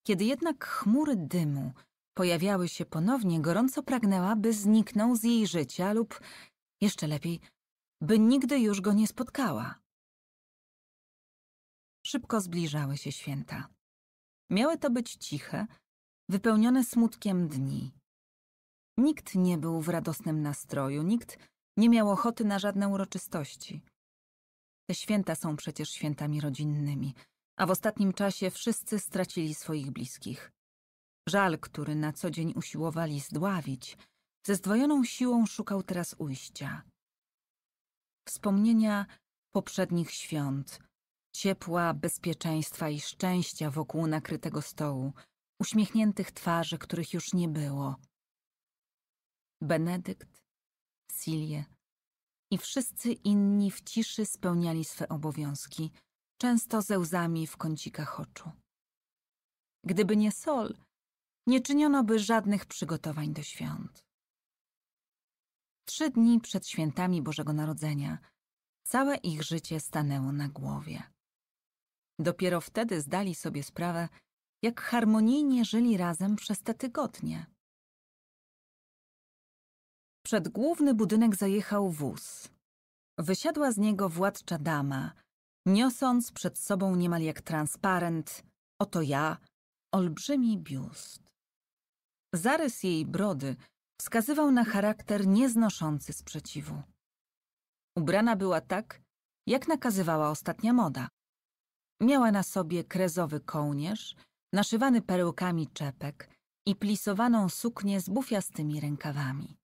Kiedy jednak chmury dymu pojawiały się ponownie, gorąco pragnęła, by zniknął z jej życia lub, jeszcze lepiej, by nigdy już go nie spotkała. Szybko zbliżały się święta. Miały to być ciche, wypełnione smutkiem dni. Nikt nie był w radosnym nastroju, nikt nie miał ochoty na żadne uroczystości. Te święta są przecież świętami rodzinnymi, a w ostatnim czasie wszyscy stracili swoich bliskich. Żal, który na co dzień usiłowali zdławić, ze zdwojoną siłą szukał teraz ujścia. Wspomnienia poprzednich świąt, ciepła, bezpieczeństwa i szczęścia wokół nakrytego stołu, uśmiechniętych twarzy, których już nie było. Benedykt, Silje i wszyscy inni w ciszy spełniali swe obowiązki, często ze łzami w kącikach oczu. Gdyby nie sol, nie czyniono by żadnych przygotowań do świąt. Trzy dni przed świętami Bożego Narodzenia całe ich życie stanęło na głowie. Dopiero wtedy zdali sobie sprawę, jak harmonijnie żyli razem przez te tygodnie. Przed główny budynek zajechał wóz. Wysiadła z niego władcza dama, niosąc przed sobą niemal jak transparent, oto ja, olbrzymi biust. Zarys jej brody wskazywał na charakter nieznoszący sprzeciwu. Ubrana była tak, jak nakazywała ostatnia moda. Miała na sobie krezowy kołnierz, naszywany perełkami czepek i plisowaną suknię z bufiastymi rękawami.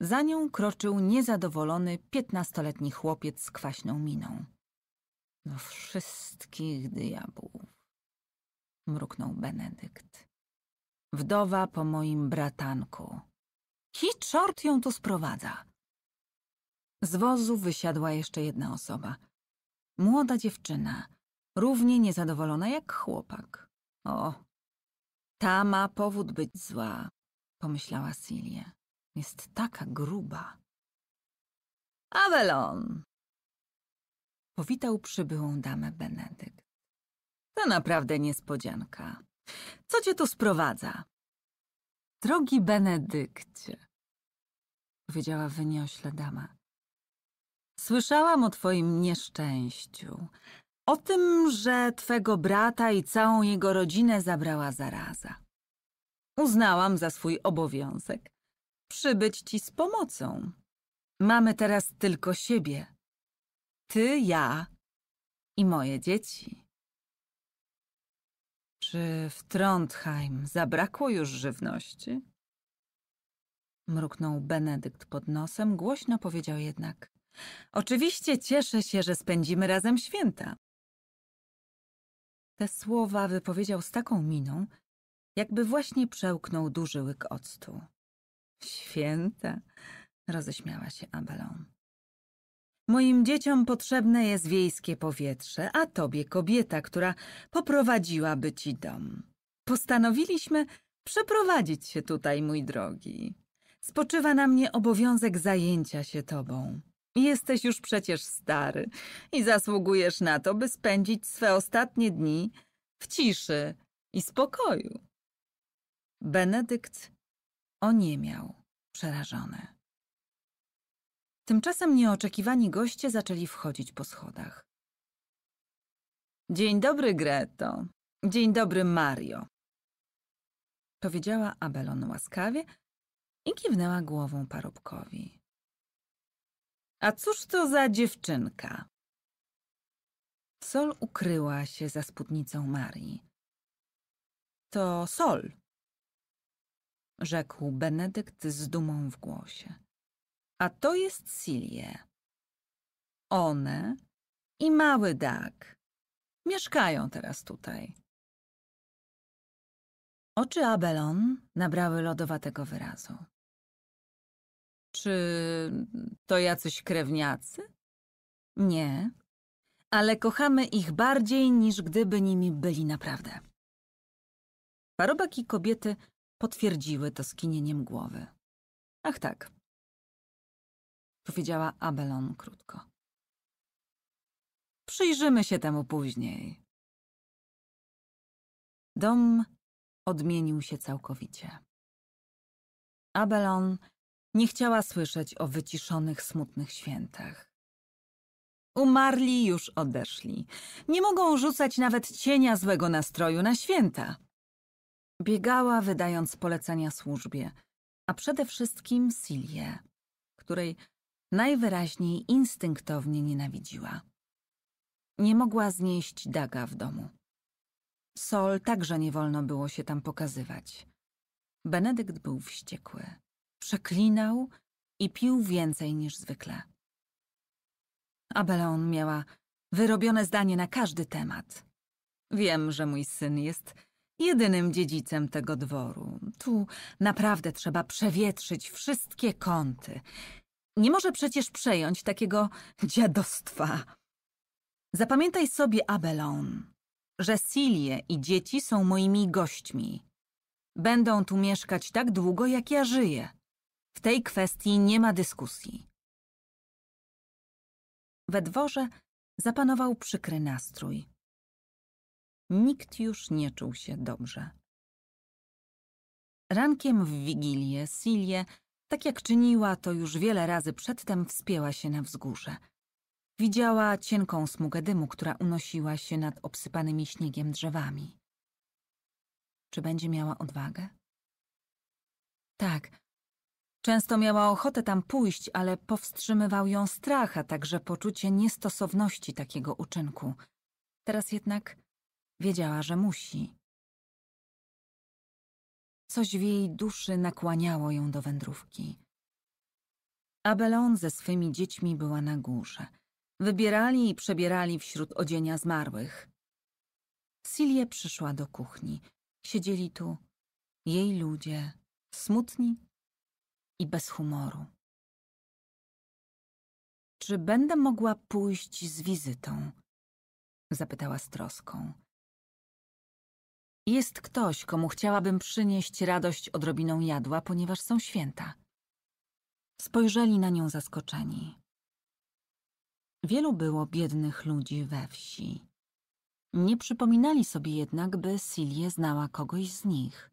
Za nią kroczył niezadowolony piętnastoletni chłopiec z kwaśną miną. No wszystkich diabłów, mruknął Benedykt. Wdowa po moim bratanku. Ki czort ją tu sprowadza? Z wozu wysiadła jeszcze jedna osoba. Młoda dziewczyna, równie niezadowolona jak chłopak. O, ta ma powód być zła, pomyślała Silie. Jest taka gruba. Avelon! Powitał przybyłą damę Benedykt. To naprawdę niespodzianka. Co cię tu sprowadza? Drogi Benedykcie, powiedziała wyniośle dama. Słyszałam o twoim nieszczęściu, o tym, że twego brata i całą jego rodzinę zabrała zaraza. Uznałam za swój obowiązek przybyć ci z pomocą. Mamy teraz tylko siebie. Ty, ja i moje dzieci. Czy w Trondheim zabrakło już żywności? Mruknął Benedykt pod nosem, głośno powiedział jednak. Oczywiście cieszę się, że spędzimy razem święta. Te słowa wypowiedział z taką miną, jakby właśnie przełknął duży łyk octu. Święta, roześmiała się Abelon. Moim dzieciom potrzebne jest wiejskie powietrze, a tobie kobieta, która poprowadziłaby ci dom. Postanowiliśmy przeprowadzić się tutaj, mój drogi. Spoczywa na mnie obowiązek zajęcia się tobą. Jesteś już przecież stary i zasługujesz na to, by spędzić swe ostatnie dni w ciszy i spokoju. Benedykt oniemiał, przerażony. Tymczasem nieoczekiwani goście zaczęli wchodzić po schodach. Dzień dobry, Greto. Dzień dobry, Mario. Powiedziała Abelon łaskawie i kiwnęła głową parobkowi. A cóż to za dziewczynka? Sol ukryła się za spódnicą Marii. To Sol, rzekł Benedykt z dumą w głosie. A to jest Silie. One i mały Dak mieszkają teraz tutaj. Oczy Abelon nabrały lodowatego wyrazu. Czy to jacyś krewniacy? Nie, ale kochamy ich bardziej niż gdyby nimi byli naprawdę. Parobek i kobiety potwierdziły to skinieniem głowy. Ach tak, powiedziała Abelon krótko. Przyjrzymy się temu później. Dom odmienił się całkowicie. Abelon nie chciała słyszeć o wyciszonych, smutnych świętach. Umarli już odeszli. Nie mogą rzucać nawet cienia złego nastroju na święta. Biegała, wydając polecenia służbie, a przede wszystkim Silię, której najwyraźniej instynktownie nienawidziła. Nie mogła znieść Daga w domu. Sol także nie wolno było się tam pokazywać. Benedykt był wściekły. Przeklinał i pił więcej niż zwykle. Abeleon miała wyrobione zdanie na każdy temat. Wiem, że mój syn jest jedynym dziedzicem tego dworu. Tu naprawdę trzeba przewietrzyć wszystkie kąty. Nie może przecież przejąć takiego dziadostwa. Zapamiętaj sobie, Abelon, że Silie i dzieci są moimi gośćmi. Będą tu mieszkać tak długo, jak ja żyję. W tej kwestii nie ma dyskusji. We dworze zapanował przykry nastrój. Nikt już nie czuł się dobrze. Rankiem w Wigilię Silię, tak jak czyniła to już wiele razy przedtem, wspięła się na wzgórze. Widziała cienką smugę dymu, która unosiła się nad obsypanymi śniegiem drzewami. Czy będzie miała odwagę? Tak, Często miała ochotę tam pójść, ale powstrzymywał ją strach, a także poczucie niestosowności takiego uczynku. Teraz jednak wiedziała, że musi. Coś w jej duszy nakłaniało ją do wędrówki. Abelon ze swymi dziećmi była na górze. Wybierali i przebierali wśród odzienia zmarłych. Silje przyszła do kuchni. Siedzieli tu jej ludzie, smutni i bez humoru. Czy będę mogła pójść z wizytą? Zapytała z troską. Jest ktoś, komu chciałabym przynieść radość odrobiną jadła, ponieważ są święta. Spojrzeli na nią zaskoczeni. Wielu było biednych ludzi we wsi. Nie przypominali sobie jednak, by Silje znała kogoś z nich.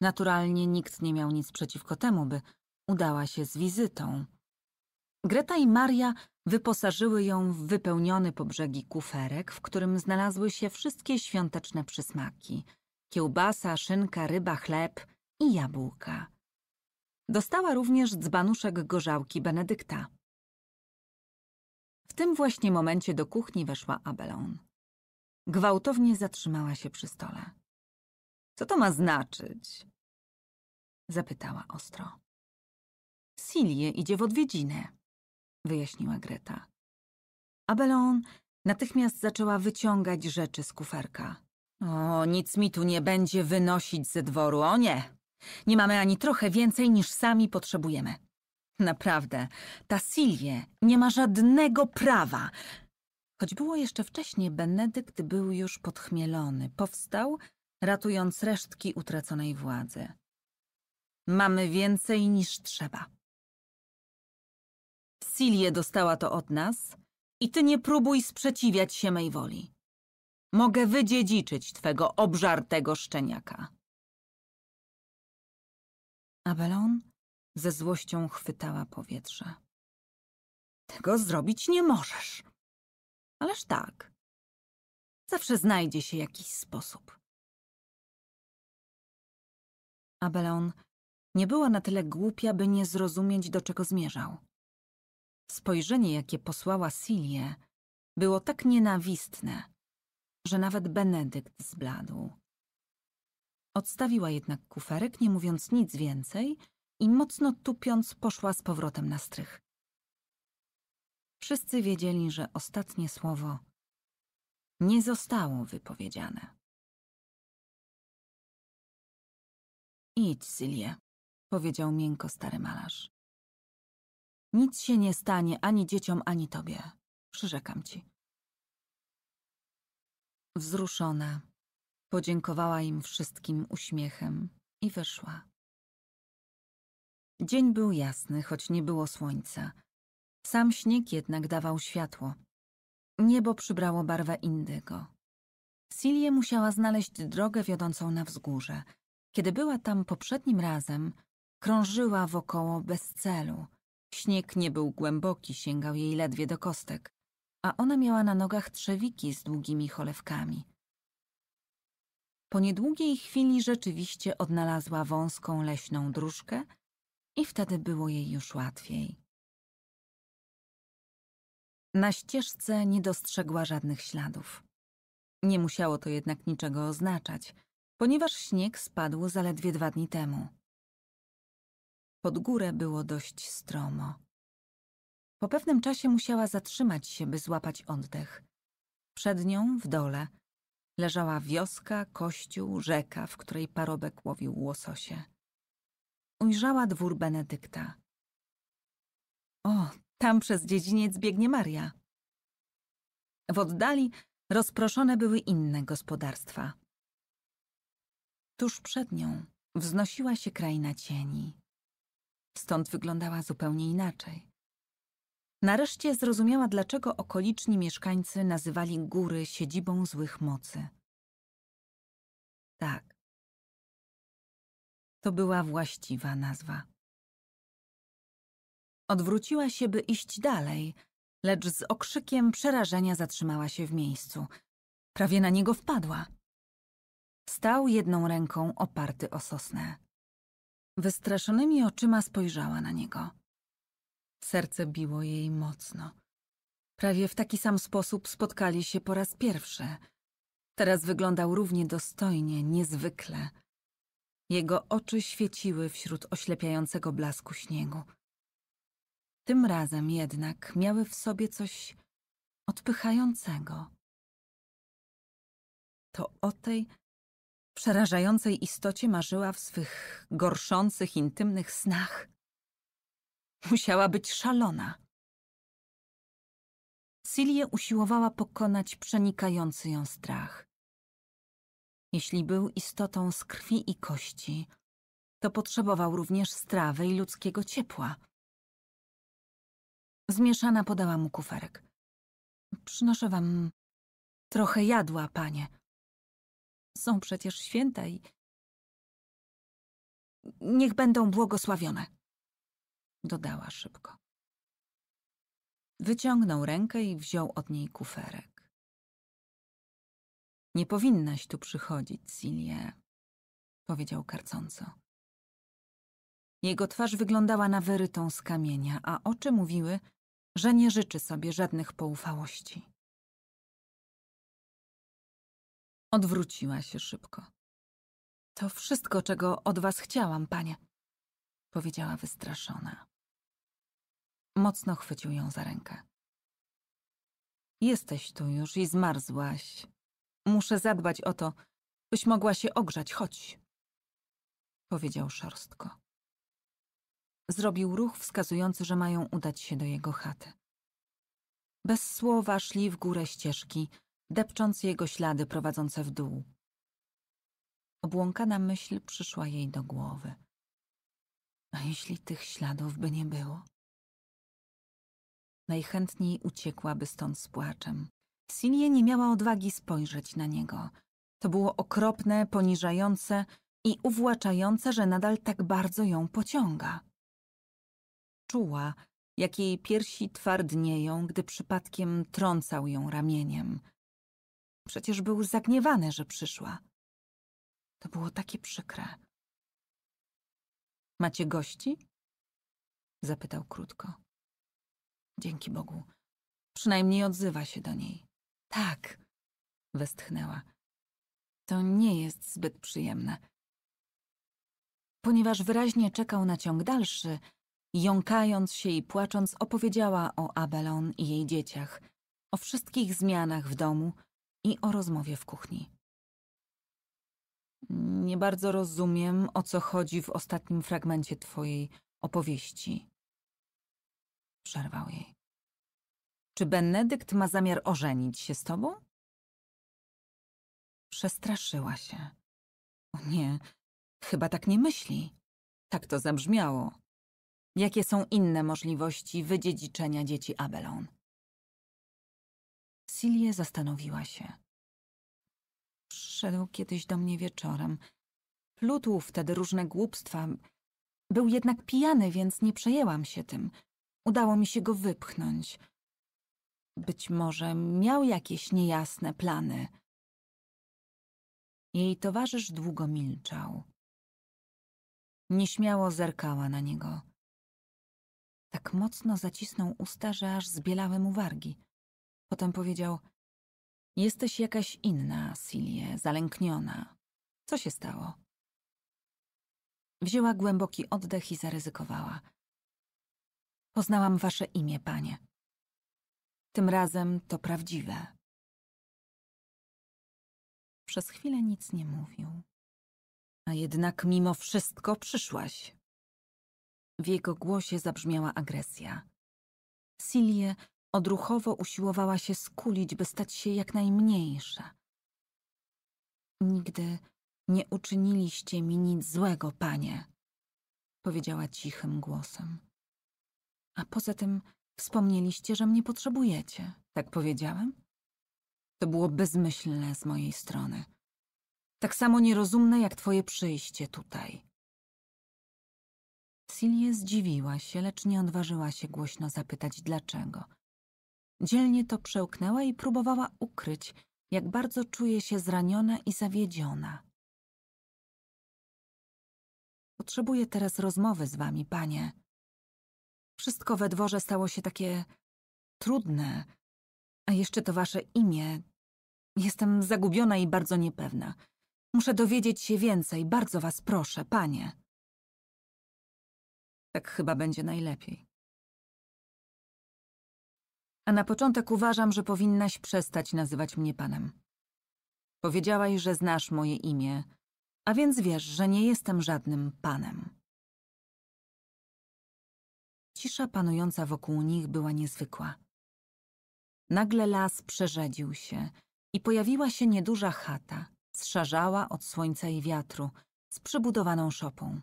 Naturalnie nikt nie miał nic przeciwko temu, by udała się z wizytą. Greta i Maria wyposażyły ją w wypełniony po brzegi kuferek, w którym znalazły się wszystkie świąteczne przysmaki – kiełbasa, szynka, ryba, chleb i jabłka. Dostała również dzbanuszek gorzałki Benedykta. W tym właśnie momencie do kuchni weszła Abelon. Gwałtownie zatrzymała się przy stole. Co to ma znaczyć? Zapytała ostro. Silie idzie w odwiedzinę, wyjaśniła Greta. Abelon natychmiast zaczęła wyciągać rzeczy z kuferka. O, nic mi tu nie będzie wynosić ze dworu, o nie! Nie mamy ani trochę więcej niż sami potrzebujemy. Naprawdę, ta Silie nie ma żadnego prawa. Choć było jeszcze wcześniej, Benedykt był już podchmielony. Powstał ratując resztki utraconej władzy. Mamy więcej niż trzeba. Silie dostała to od nas i ty nie próbuj sprzeciwiać się mej woli. Mogę wydziedziczyć twego obżartego szczeniaka. Abelon ze złością chwytała powietrze. Tego zrobić nie możesz. Ależ tak. Zawsze znajdzie się jakiś sposób. Abelon nie była na tyle głupia, by nie zrozumieć, do czego zmierzał. Spojrzenie, jakie posłała Silie, było tak nienawistne, że nawet Benedykt zbladł. Odstawiła jednak kuferek, nie mówiąc nic więcej i mocno tupiąc poszła z powrotem na strych. Wszyscy wiedzieli, że ostatnie słowo nie zostało wypowiedziane. Idź, Silje, powiedział miękko stary malarz. Nic się nie stanie ani dzieciom, ani tobie. Przyrzekam ci. Wzruszona, podziękowała im wszystkim uśmiechem i wyszła. Dzień był jasny, choć nie było słońca. Sam śnieg jednak dawał światło. Niebo przybrało barwę indygo. Silie musiała znaleźć drogę wiodącą na wzgórze – kiedy była tam poprzednim razem, krążyła wokoło bez celu. Śnieg nie był głęboki, sięgał jej ledwie do kostek, a ona miała na nogach trzewiki z długimi cholewkami. Po niedługiej chwili rzeczywiście odnalazła wąską leśną dróżkę i wtedy było jej już łatwiej. Na ścieżce nie dostrzegła żadnych śladów. Nie musiało to jednak niczego oznaczać – ponieważ śnieg spadł zaledwie dwa dni temu. Pod górę było dość stromo. Po pewnym czasie musiała zatrzymać się, by złapać oddech. Przed nią, w dole, leżała wioska, kościół, rzeka, w której parobek łowił łososie. Ujrzała dwór Benedykta. O, tam przez dziedziniec biegnie Maria. W oddali rozproszone były inne gospodarstwa. Tuż przed nią wznosiła się kraina cieni. Stąd wyglądała zupełnie inaczej. Nareszcie zrozumiała, dlaczego okoliczni mieszkańcy nazywali góry siedzibą złych mocy. Tak. To była właściwa nazwa. Odwróciła się, by iść dalej, lecz z okrzykiem przerażenia zatrzymała się w miejscu. Prawie na niego wpadła. Stał jedną ręką oparty o sosnę. Wystraszonymi oczyma spojrzała na niego. Serce biło jej mocno. Prawie w taki sam sposób spotkali się po raz pierwszy. Teraz wyglądał równie dostojnie, niezwykle. Jego oczy świeciły wśród oślepiającego blasku śniegu. Tym razem jednak miały w sobie coś odpychającego. To o tej przerażającej istocie marzyła w swych gorszących, intymnych snach. Musiała być szalona. Silię usiłowała pokonać przenikający ją strach. Jeśli był istotą z krwi i kości, to potrzebował również strawy i ludzkiego ciepła. Zmieszana podała mu kuferek. Przynoszę wam trochę jadła, panie. Są przecież święta i. Niech będą błogosławione, dodała szybko. Wyciągnął rękę i wziął od niej kuferek. Nie powinnaś tu przychodzić, Silie, powiedział karcąco. Jego twarz wyglądała na wyrytą z kamienia, a oczy mówiły, że nie życzy sobie żadnych poufałości. Odwróciła się szybko. To wszystko, czego od was chciałam, panie, powiedziała wystraszona. Mocno chwycił ją za rękę. Jesteś tu już i zmarzłaś. Muszę zadbać o to, byś mogła się ogrzać, chodź. Powiedział szorstko. Zrobił ruch wskazujący, że mają udać się do jego chaty. Bez słowa szli w górę ścieżki, depcząc jego ślady prowadzące w dół. Obłąkana myśl przyszła jej do głowy. A jeśli tych śladów by nie było? Najchętniej uciekłaby stąd z płaczem. Silie nie miała odwagi spojrzeć na niego. To było okropne, poniżające i uwłaczające, że nadal tak bardzo ją pociąga. Czuła, jak jej piersi twardnieją, gdy przypadkiem trącał ją ramieniem – Przecież był zagniewany, że przyszła. To było takie przykre. Macie gości? Zapytał krótko. Dzięki Bogu. Przynajmniej odzywa się do niej. Tak, westchnęła. To nie jest zbyt przyjemne. Ponieważ wyraźnie czekał na ciąg dalszy, jąkając się i płacząc, opowiedziała o Abelon i jej dzieciach, o wszystkich zmianach w domu – i o rozmowie w kuchni. Nie bardzo rozumiem, o co chodzi w ostatnim fragmencie twojej opowieści. Przerwał jej. Czy Benedykt ma zamiar ożenić się z tobą? Przestraszyła się. O nie, chyba tak nie myśli. Tak to zabrzmiało. Jakie są inne możliwości wydziedziczenia dzieci Abelon? Silje zastanowiła się. Przyszedł kiedyś do mnie wieczorem. Plutł wtedy różne głupstwa. Był jednak pijany, więc nie przejęłam się tym. Udało mi się go wypchnąć. Być może miał jakieś niejasne plany. Jej towarzysz długo milczał. Nieśmiało zerkała na niego. Tak mocno zacisnął usta, że aż zbielały mu wargi. Potem powiedział: Jesteś jakaś inna, Silie, zalękniona. Co się stało? Wzięła głęboki oddech i zaryzykowała. Poznałam wasze imię, panie. Tym razem to prawdziwe. Przez chwilę nic nie mówił. A jednak mimo wszystko przyszłaś. W jego głosie zabrzmiała agresja. Silie Odruchowo usiłowała się skulić, by stać się jak najmniejsza. Nigdy nie uczyniliście mi nic złego, panie, powiedziała cichym głosem. A poza tym wspomnieliście, że mnie potrzebujecie, tak powiedziałem? To było bezmyślne z mojej strony. Tak samo nierozumne jak twoje przyjście tutaj. Silie zdziwiła się, lecz nie odważyła się głośno zapytać dlaczego. Dzielnie to przełknęła i próbowała ukryć, jak bardzo czuje się zraniona i zawiedziona. Potrzebuję teraz rozmowy z wami, panie. Wszystko we dworze stało się takie trudne, a jeszcze to wasze imię. Jestem zagubiona i bardzo niepewna. Muszę dowiedzieć się więcej, bardzo was proszę, panie. Tak chyba będzie najlepiej. A na początek uważam, że powinnaś przestać nazywać mnie panem. Powiedziałaś, że znasz moje imię, a więc wiesz, że nie jestem żadnym panem. Cisza panująca wokół nich była niezwykła. Nagle las przerzedził się i pojawiła się nieduża chata, strzarzała od słońca i wiatru, z przybudowaną szopą.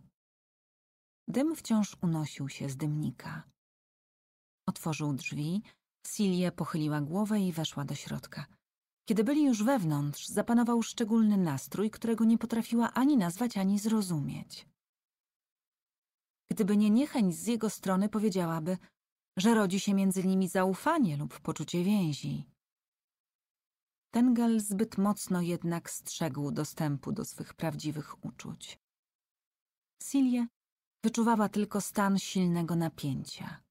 Dym wciąż unosił się z dymnika. Otworzył drzwi Silia pochyliła głowę i weszła do środka. Kiedy byli już wewnątrz, zapanował szczególny nastrój, którego nie potrafiła ani nazwać, ani zrozumieć. Gdyby nie niechęć z jego strony, powiedziałaby, że rodzi się między nimi zaufanie lub poczucie więzi. Tengel zbyt mocno jednak strzegł dostępu do swych prawdziwych uczuć. Silie wyczuwała tylko stan silnego napięcia.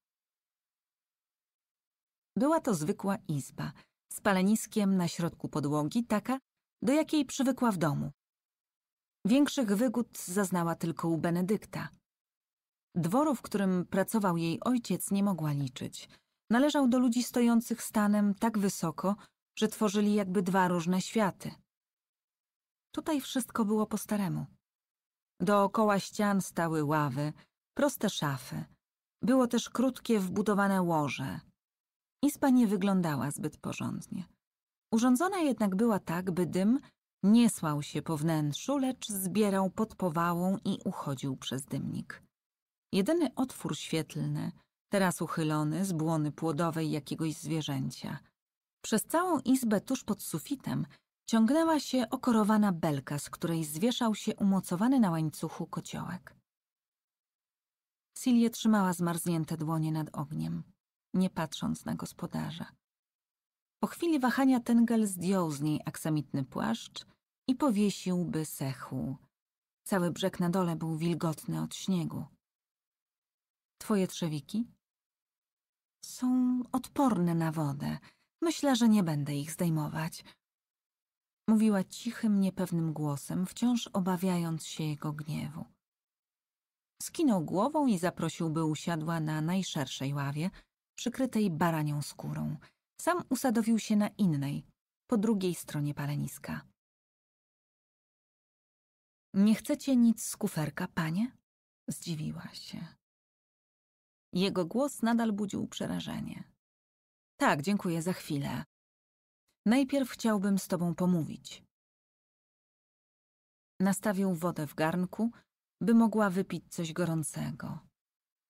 Była to zwykła izba, z paleniskiem na środku podłogi, taka, do jakiej przywykła w domu. Większych wygód zaznała tylko u Benedykta. Dworu, w którym pracował jej ojciec, nie mogła liczyć. Należał do ludzi stojących stanem tak wysoko, że tworzyli jakby dwa różne światy. Tutaj wszystko było po staremu. Dookoła ścian stały ławy, proste szafy. Było też krótkie wbudowane łoże, Izba nie wyglądała zbyt porządnie. Urządzona jednak była tak, by dym nie słał się po wnętrzu, lecz zbierał pod powałą i uchodził przez dymnik. Jedyny otwór świetlny, teraz uchylony z błony płodowej jakiegoś zwierzęcia. Przez całą izbę tuż pod sufitem ciągnęła się okorowana belka, z której zwieszał się umocowany na łańcuchu kociołek. Silje trzymała zmarznięte dłonie nad ogniem nie patrząc na gospodarza. Po chwili wahania Tengel zdjął z niej aksamitny płaszcz i powiesił, by sechł. Cały brzeg na dole był wilgotny od śniegu. Twoje trzewiki? Są odporne na wodę. Myślę, że nie będę ich zdejmować. Mówiła cichym, niepewnym głosem, wciąż obawiając się jego gniewu. Skinął głową i zaprosił, by usiadła na najszerszej ławie – przykrytej baranią skórą. Sam usadowił się na innej, po drugiej stronie paleniska. Nie chcecie nic z kuferka, panie? Zdziwiła się. Jego głos nadal budził przerażenie. Tak, dziękuję za chwilę. Najpierw chciałbym z tobą pomówić. Nastawił wodę w garnku, by mogła wypić coś gorącego.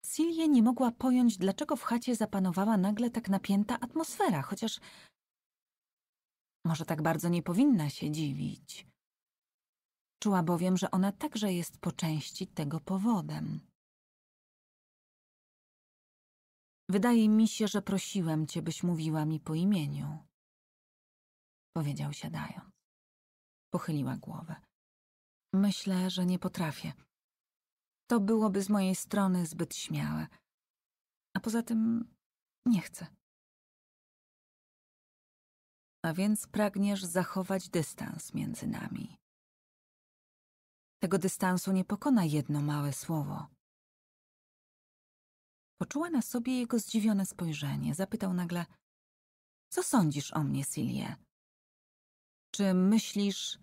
Silje nie mogła pojąć, dlaczego w chacie zapanowała nagle tak napięta atmosfera, chociaż może tak bardzo nie powinna się dziwić. Czuła bowiem, że ona także jest po części tego powodem. Wydaje mi się, że prosiłem cię, byś mówiła mi po imieniu. Powiedział siadając. Pochyliła głowę. Myślę, że nie potrafię. To byłoby z mojej strony zbyt śmiałe. A poza tym nie chcę. A więc pragniesz zachować dystans między nami. Tego dystansu nie pokona jedno małe słowo. Poczuła na sobie jego zdziwione spojrzenie. Zapytał nagle: Co sądzisz o mnie, Silie? Czy myślisz,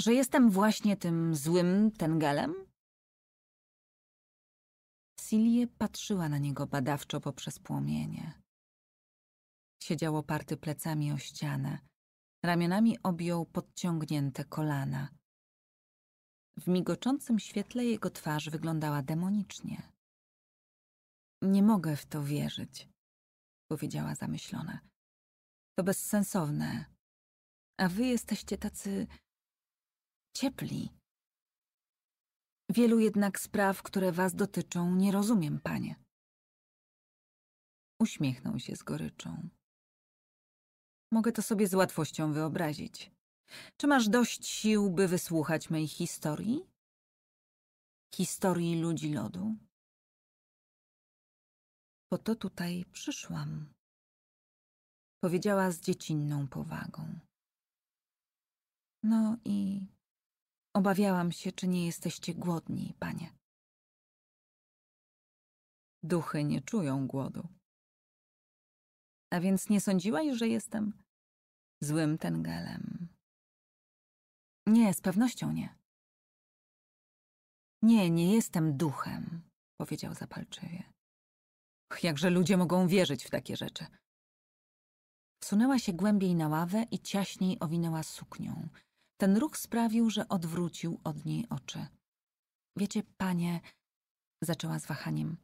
że jestem właśnie tym złym tengelem? Silie patrzyła na niego badawczo poprzez płomienie. Siedział oparty plecami o ścianę. Ramionami objął podciągnięte kolana. W migoczącym świetle jego twarz wyglądała demonicznie. Nie mogę w to wierzyć, powiedziała zamyślona. To bezsensowne. A wy jesteście tacy ciepli. Wielu jednak spraw, które was dotyczą, nie rozumiem, panie. Uśmiechnął się z goryczą. Mogę to sobie z łatwością wyobrazić. Czy masz dość sił, by wysłuchać mej historii? Historii ludzi lodu? Po to tutaj przyszłam. Powiedziała z dziecinną powagą. No i Obawiałam się, czy nie jesteście głodni, panie. Duchy nie czują głodu. A więc nie sądziłaś, że jestem złym tengelem? Nie, z pewnością nie. Nie, nie jestem duchem, powiedział zapalczywie. Jakże ludzie mogą wierzyć w takie rzeczy? Wsunęła się głębiej na ławę i ciaśniej owinęła suknią – ten ruch sprawił, że odwrócił od niej oczy. Wiecie, panie, zaczęła z wahaniem.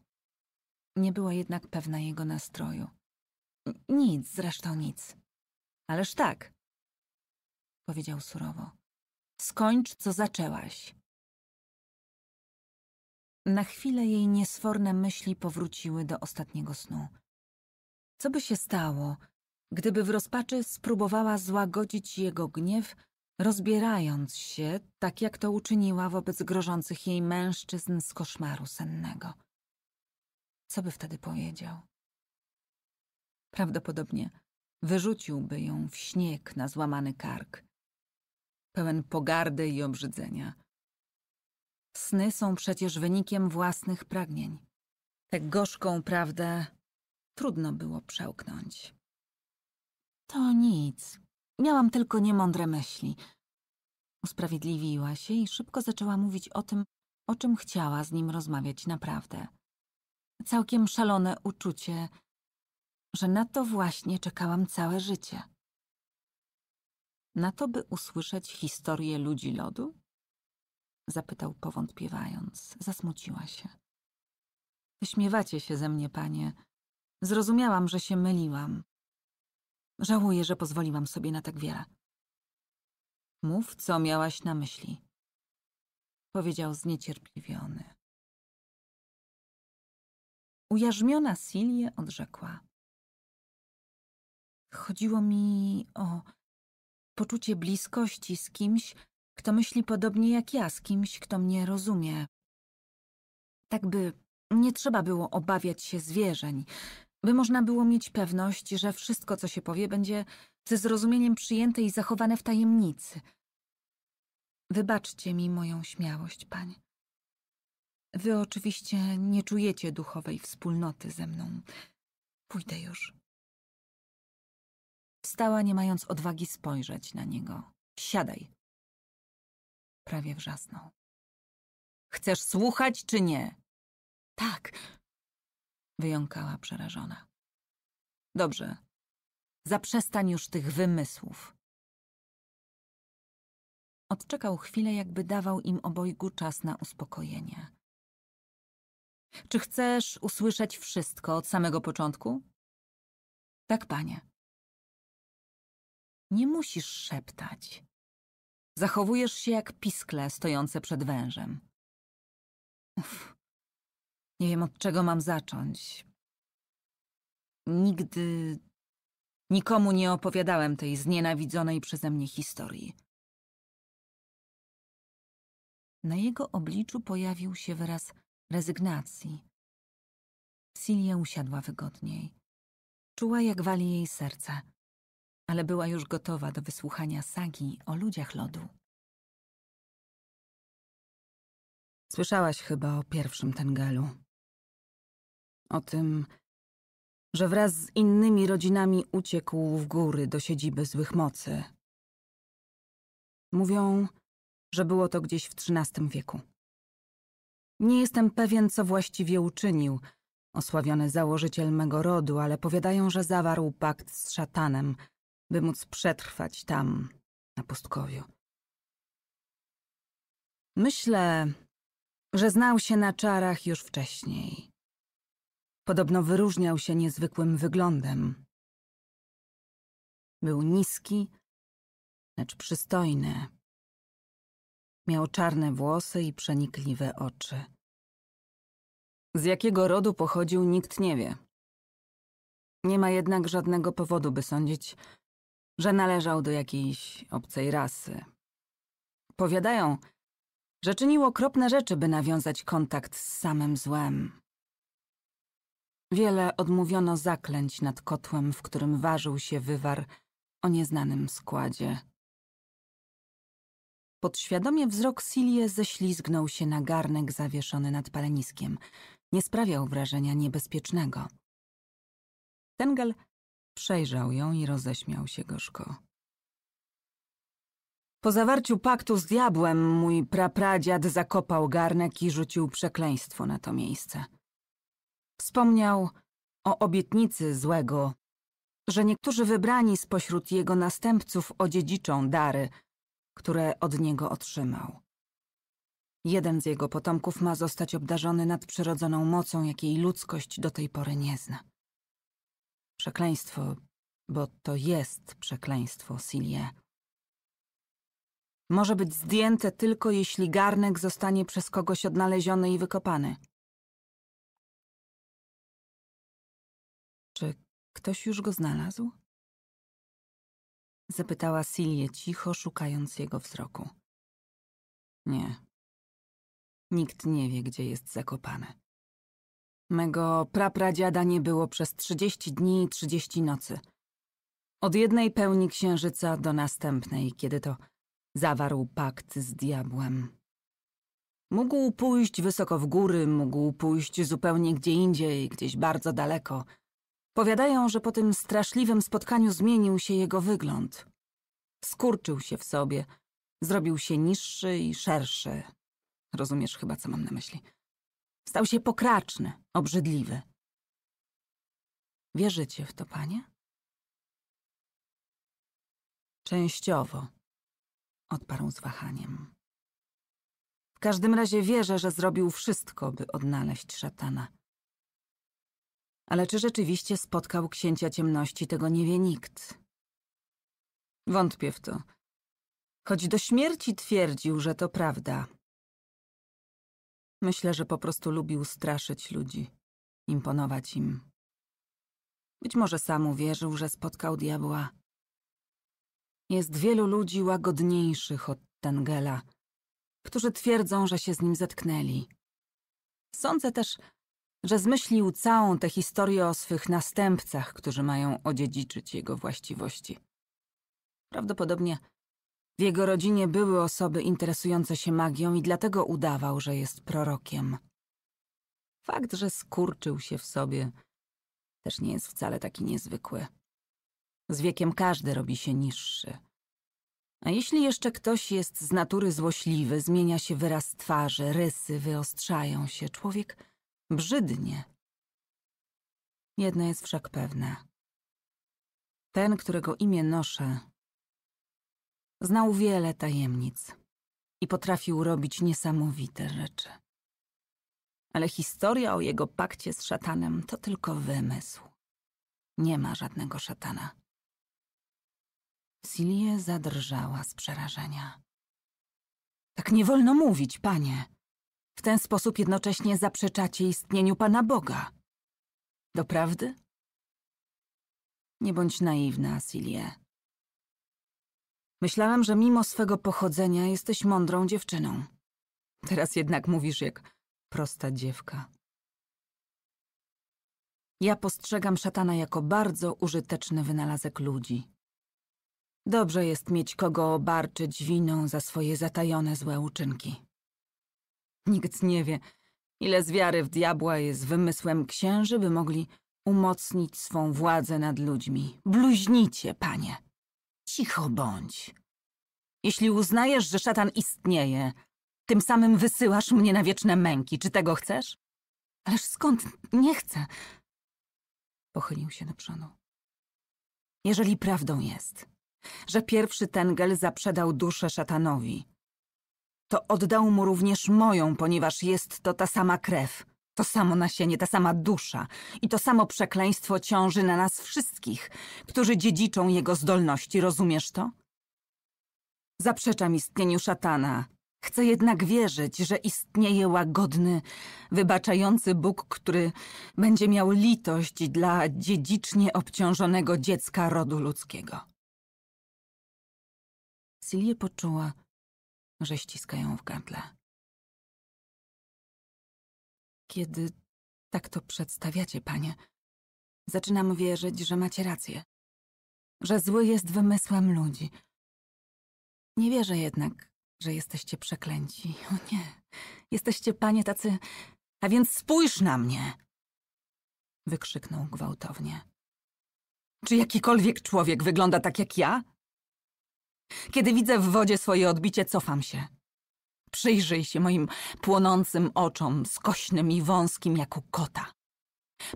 Nie była jednak pewna jego nastroju. Nic, zresztą nic. Ależ tak, powiedział surowo. Skończ, co zaczęłaś. Na chwilę jej niesforne myśli powróciły do ostatniego snu. Co by się stało, gdyby w rozpaczy spróbowała złagodzić jego gniew rozbierając się, tak jak to uczyniła wobec grożących jej mężczyzn z koszmaru sennego. Co by wtedy powiedział? Prawdopodobnie wyrzuciłby ją w śnieg na złamany kark, pełen pogardy i obrzydzenia. Sny są przecież wynikiem własnych pragnień. Tę gorzką prawdę trudno było przełknąć. To nic, Miałam tylko niemądre myśli. Usprawiedliwiła się i szybko zaczęła mówić o tym, o czym chciała z nim rozmawiać naprawdę. Całkiem szalone uczucie, że na to właśnie czekałam całe życie. Na to, by usłyszeć historię ludzi lodu? Zapytał powątpiewając. Zasmuciła się. Wyśmiewacie się ze mnie, panie. Zrozumiałam, że się myliłam. Żałuję, że pozwoliłam sobie na tak wiele. Mów, co miałaś na myśli. Powiedział zniecierpliwiony. Ujarzmiona Silie odrzekła. Chodziło mi o poczucie bliskości z kimś, kto myśli podobnie jak ja, z kimś, kto mnie rozumie. Tak by nie trzeba było obawiać się zwierzeń, by można było mieć pewność, że wszystko, co się powie, będzie ze zrozumieniem przyjęte i zachowane w tajemnicy. Wybaczcie mi moją śmiałość, panie. Wy oczywiście nie czujecie duchowej wspólnoty ze mną. Pójdę już. Wstała, nie mając odwagi spojrzeć na niego. Siadaj. Prawie wrzasnął. Chcesz słuchać czy nie? Tak, wyjąkała przerażona. Dobrze. Zaprzestań już tych wymysłów. Odczekał chwilę, jakby dawał im obojgu czas na uspokojenie. Czy chcesz usłyszeć wszystko od samego początku? Tak, panie. Nie musisz szeptać. Zachowujesz się jak piskle stojące przed wężem. Uff. Nie wiem, od czego mam zacząć. Nigdy nikomu nie opowiadałem tej znienawidzonej przeze mnie historii. Na jego obliczu pojawił się wyraz rezygnacji. Silia usiadła wygodniej. Czuła, jak wali jej serce, ale była już gotowa do wysłuchania sagi o ludziach lodu. Słyszałaś chyba o pierwszym Tengelu. O tym, że wraz z innymi rodzinami uciekł w góry do siedziby złych mocy. Mówią, że było to gdzieś w XIII wieku. Nie jestem pewien, co właściwie uczynił, osławiony założyciel mego rodu, ale powiadają, że zawarł pakt z szatanem, by móc przetrwać tam, na pustkowiu. Myślę, że znał się na czarach już wcześniej. Podobno wyróżniał się niezwykłym wyglądem. Był niski, lecz przystojny. Miał czarne włosy i przenikliwe oczy. Z jakiego rodu pochodził, nikt nie wie. Nie ma jednak żadnego powodu, by sądzić, że należał do jakiejś obcej rasy. Powiadają, że czynił okropne rzeczy, by nawiązać kontakt z samym złem. Wiele odmówiono zaklęć nad kotłem, w którym ważył się wywar o nieznanym składzie. Podświadomie wzrok Silie ześlizgnął się na garnek zawieszony nad paleniskiem. Nie sprawiał wrażenia niebezpiecznego. Tengel przejrzał ją i roześmiał się gorzko. Po zawarciu paktu z diabłem mój prapradziad zakopał garnek i rzucił przekleństwo na to miejsce – Wspomniał o obietnicy złego, że niektórzy wybrani spośród jego następców odziedziczą dary, które od niego otrzymał. Jeden z jego potomków ma zostać obdarzony nadprzyrodzoną mocą, jakiej ludzkość do tej pory nie zna. Przekleństwo, bo to jest przekleństwo, Silie. Może być zdjęte tylko jeśli garnek zostanie przez kogoś odnaleziony i wykopany – Ktoś już go znalazł? Zapytała Silię cicho, szukając jego wzroku. Nie. Nikt nie wie, gdzie jest zakopane. Mego prapradziada nie było przez trzydzieści dni i trzydzieści nocy. Od jednej pełni księżyca do następnej, kiedy to zawarł pakt z diabłem. Mógł pójść wysoko w góry, mógł pójść zupełnie gdzie indziej, gdzieś bardzo daleko – Powiadają, że po tym straszliwym spotkaniu zmienił się jego wygląd. Skurczył się w sobie, zrobił się niższy i szerszy. Rozumiesz chyba, co mam na myśli. Stał się pokraczny, obrzydliwy. Wierzycie w to, panie? Częściowo, odparł z wahaniem. W każdym razie wierzę, że zrobił wszystko, by odnaleźć szatana. Ale czy rzeczywiście spotkał księcia ciemności, tego nie wie nikt. Wątpię w to. Choć do śmierci twierdził, że to prawda. Myślę, że po prostu lubił straszyć ludzi, imponować im. Być może sam uwierzył, że spotkał diabła. Jest wielu ludzi łagodniejszych od Tengela, którzy twierdzą, że się z nim zetknęli. Sądzę też, że zmyślił całą tę historię o swych następcach, którzy mają odziedziczyć jego właściwości. Prawdopodobnie w jego rodzinie były osoby interesujące się magią i dlatego udawał, że jest prorokiem. Fakt, że skurczył się w sobie, też nie jest wcale taki niezwykły. Z wiekiem każdy robi się niższy. A jeśli jeszcze ktoś jest z natury złośliwy, zmienia się wyraz twarzy, rysy wyostrzają się, człowiek Brzydnie. Jedno jest wszak pewne. Ten, którego imię noszę, znał wiele tajemnic i potrafił robić niesamowite rzeczy. Ale historia o jego pakcie z szatanem to tylko wymysł. Nie ma żadnego szatana. Silie zadrżała z przerażenia. Tak nie wolno mówić, panie! W ten sposób jednocześnie zaprzeczacie istnieniu Pana Boga. Doprawdy? Nie bądź naiwna, Silie. Myślałam, że mimo swego pochodzenia jesteś mądrą dziewczyną. Teraz jednak mówisz jak prosta dziewka. Ja postrzegam szatana jako bardzo użyteczny wynalazek ludzi. Dobrze jest mieć kogo obarczyć winą za swoje zatajone złe uczynki. Nikt nie wie, ile z wiary w diabła jest wymysłem księży, by mogli umocnić swą władzę nad ludźmi. Bluźnicie, panie. Cicho bądź. Jeśli uznajesz, że szatan istnieje, tym samym wysyłasz mnie na wieczne męki. Czy tego chcesz? Ależ skąd? Nie chcę. Pochylił się na przodu. Jeżeli prawdą jest, że pierwszy Tengel zaprzedał duszę szatanowi, to oddał mu również moją, ponieważ jest to ta sama krew, to samo nasienie, ta sama dusza i to samo przekleństwo ciąży na nas wszystkich, którzy dziedziczą jego zdolności, rozumiesz to? Zaprzeczam istnieniu szatana. Chcę jednak wierzyć, że istnieje łagodny, wybaczający Bóg, który będzie miał litość dla dziedzicznie obciążonego dziecka rodu ludzkiego. Silie poczuła, że ściska ją w gardle. Kiedy tak to przedstawiacie, panie, zaczynam wierzyć, że macie rację, że zły jest wymysłem ludzi. Nie wierzę jednak, że jesteście przeklęci. O nie, jesteście, panie, tacy. A więc spójrz na mnie! Wykrzyknął gwałtownie. Czy jakikolwiek człowiek wygląda tak jak ja? Kiedy widzę w wodzie swoje odbicie, cofam się. Przyjrzyj się moim płonącym oczom, skośnym i wąskim jak u kota.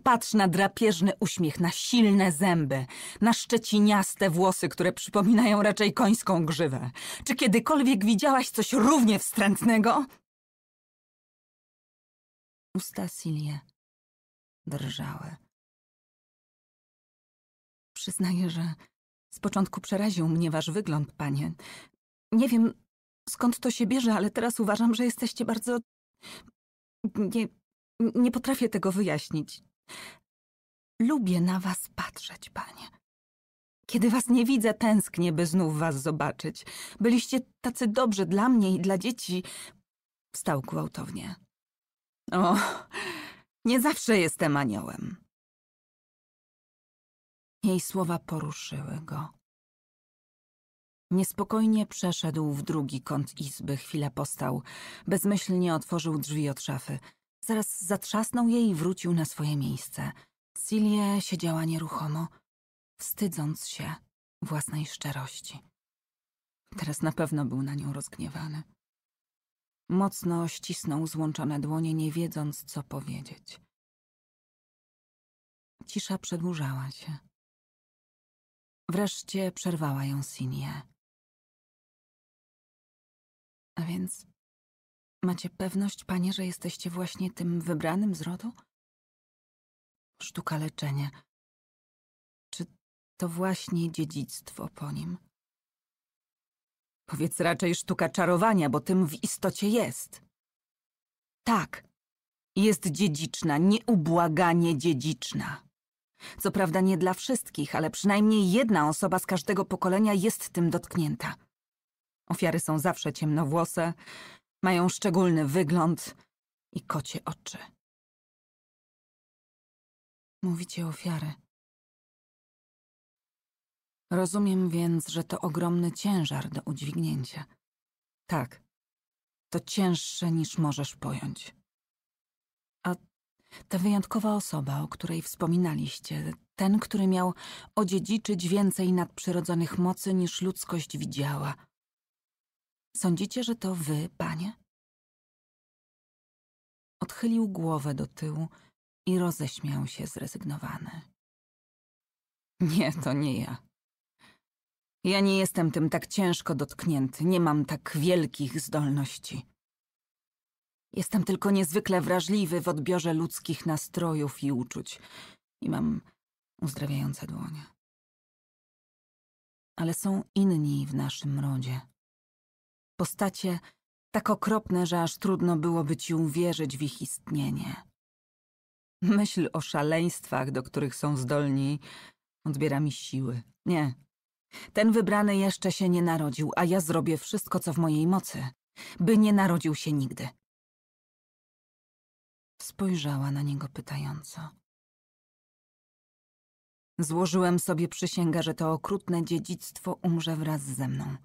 Patrz na drapieżny uśmiech, na silne zęby, na szczeciniaste włosy, które przypominają raczej końską grzywę. Czy kiedykolwiek widziałaś coś równie wstrętnego? Usta Silie drżały. Przyznaję, że z początku przeraził mnie wasz wygląd, panie. Nie wiem, skąd to się bierze, ale teraz uważam, że jesteście bardzo... Nie, nie potrafię tego wyjaśnić. Lubię na was patrzeć, panie. Kiedy was nie widzę, tęsknię, by znów was zobaczyć. Byliście tacy dobrzy dla mnie i dla dzieci. Wstał gwałtownie. O, nie zawsze jestem aniołem. Jej słowa poruszyły go. Niespokojnie przeszedł w drugi kąt izby, chwilę postał. Bezmyślnie otworzył drzwi od szafy. Zaraz zatrzasnął jej i wrócił na swoje miejsce. Silie siedziała nieruchomo, wstydząc się własnej szczerości. Teraz na pewno był na nią rozgniewany. Mocno ścisnął złączone dłonie, nie wiedząc, co powiedzieć. Cisza przedłużała się. Wreszcie przerwała ją Sinie. A więc macie pewność, panie, że jesteście właśnie tym wybranym z rodu? Sztuka leczenia. Czy to właśnie dziedzictwo po nim? Powiedz raczej sztuka czarowania, bo tym w istocie jest. Tak, jest dziedziczna, nieubłaganie dziedziczna. Co prawda nie dla wszystkich, ale przynajmniej jedna osoba z każdego pokolenia jest tym dotknięta. Ofiary są zawsze ciemnowłose, mają szczególny wygląd i kocie oczy. Mówicie ofiary. Rozumiem więc, że to ogromny ciężar do udźwignięcia. Tak, to cięższe niż możesz pojąć. Ta wyjątkowa osoba, o której wspominaliście, ten, który miał odziedziczyć więcej nadprzyrodzonych mocy niż ludzkość widziała. Sądzicie, że to wy, panie? Odchylił głowę do tyłu i roześmiał się zrezygnowany. Nie, to nie ja. Ja nie jestem tym tak ciężko dotknięty, nie mam tak wielkich zdolności. Jestem tylko niezwykle wrażliwy w odbiorze ludzkich nastrojów i uczuć. I mam uzdrawiające dłonie. Ale są inni w naszym rodzie. Postacie tak okropne, że aż trudno byłoby ci uwierzyć w ich istnienie. Myśl o szaleństwach, do których są zdolni, odbiera mi siły. Nie. Ten wybrany jeszcze się nie narodził, a ja zrobię wszystko, co w mojej mocy, by nie narodził się nigdy. Spojrzała na niego pytająco. Złożyłem sobie przysięgę, że to okrutne dziedzictwo umrze wraz ze mną.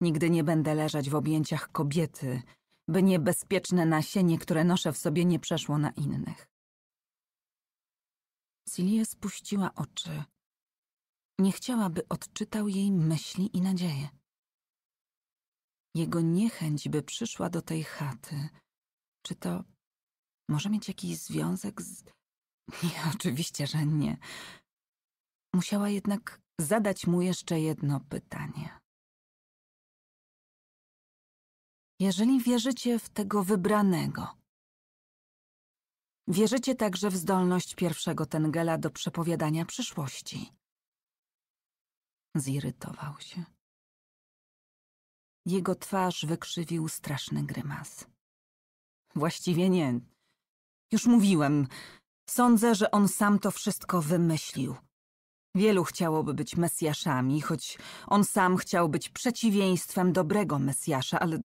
Nigdy nie będę leżeć w objęciach kobiety, by niebezpieczne nasienie, które noszę w sobie, nie przeszło na innych. Silia spuściła oczy. Nie chciała, by odczytał jej myśli i nadzieje. Jego niechęć, by przyszła do tej chaty, czy to może mieć jakiś związek z. Nie, oczywiście, że nie. Musiała jednak zadać mu jeszcze jedno pytanie. Jeżeli wierzycie w tego wybranego, wierzycie także w zdolność pierwszego Tengela do przepowiadania przyszłości. Zirytował się. Jego twarz wykrzywił straszny grymas. Właściwie nie, już mówiłem. Sądzę, że on sam to wszystko wymyślił. Wielu chciałoby być Mesjaszami, choć on sam chciał być przeciwieństwem dobrego Mesjasza, ale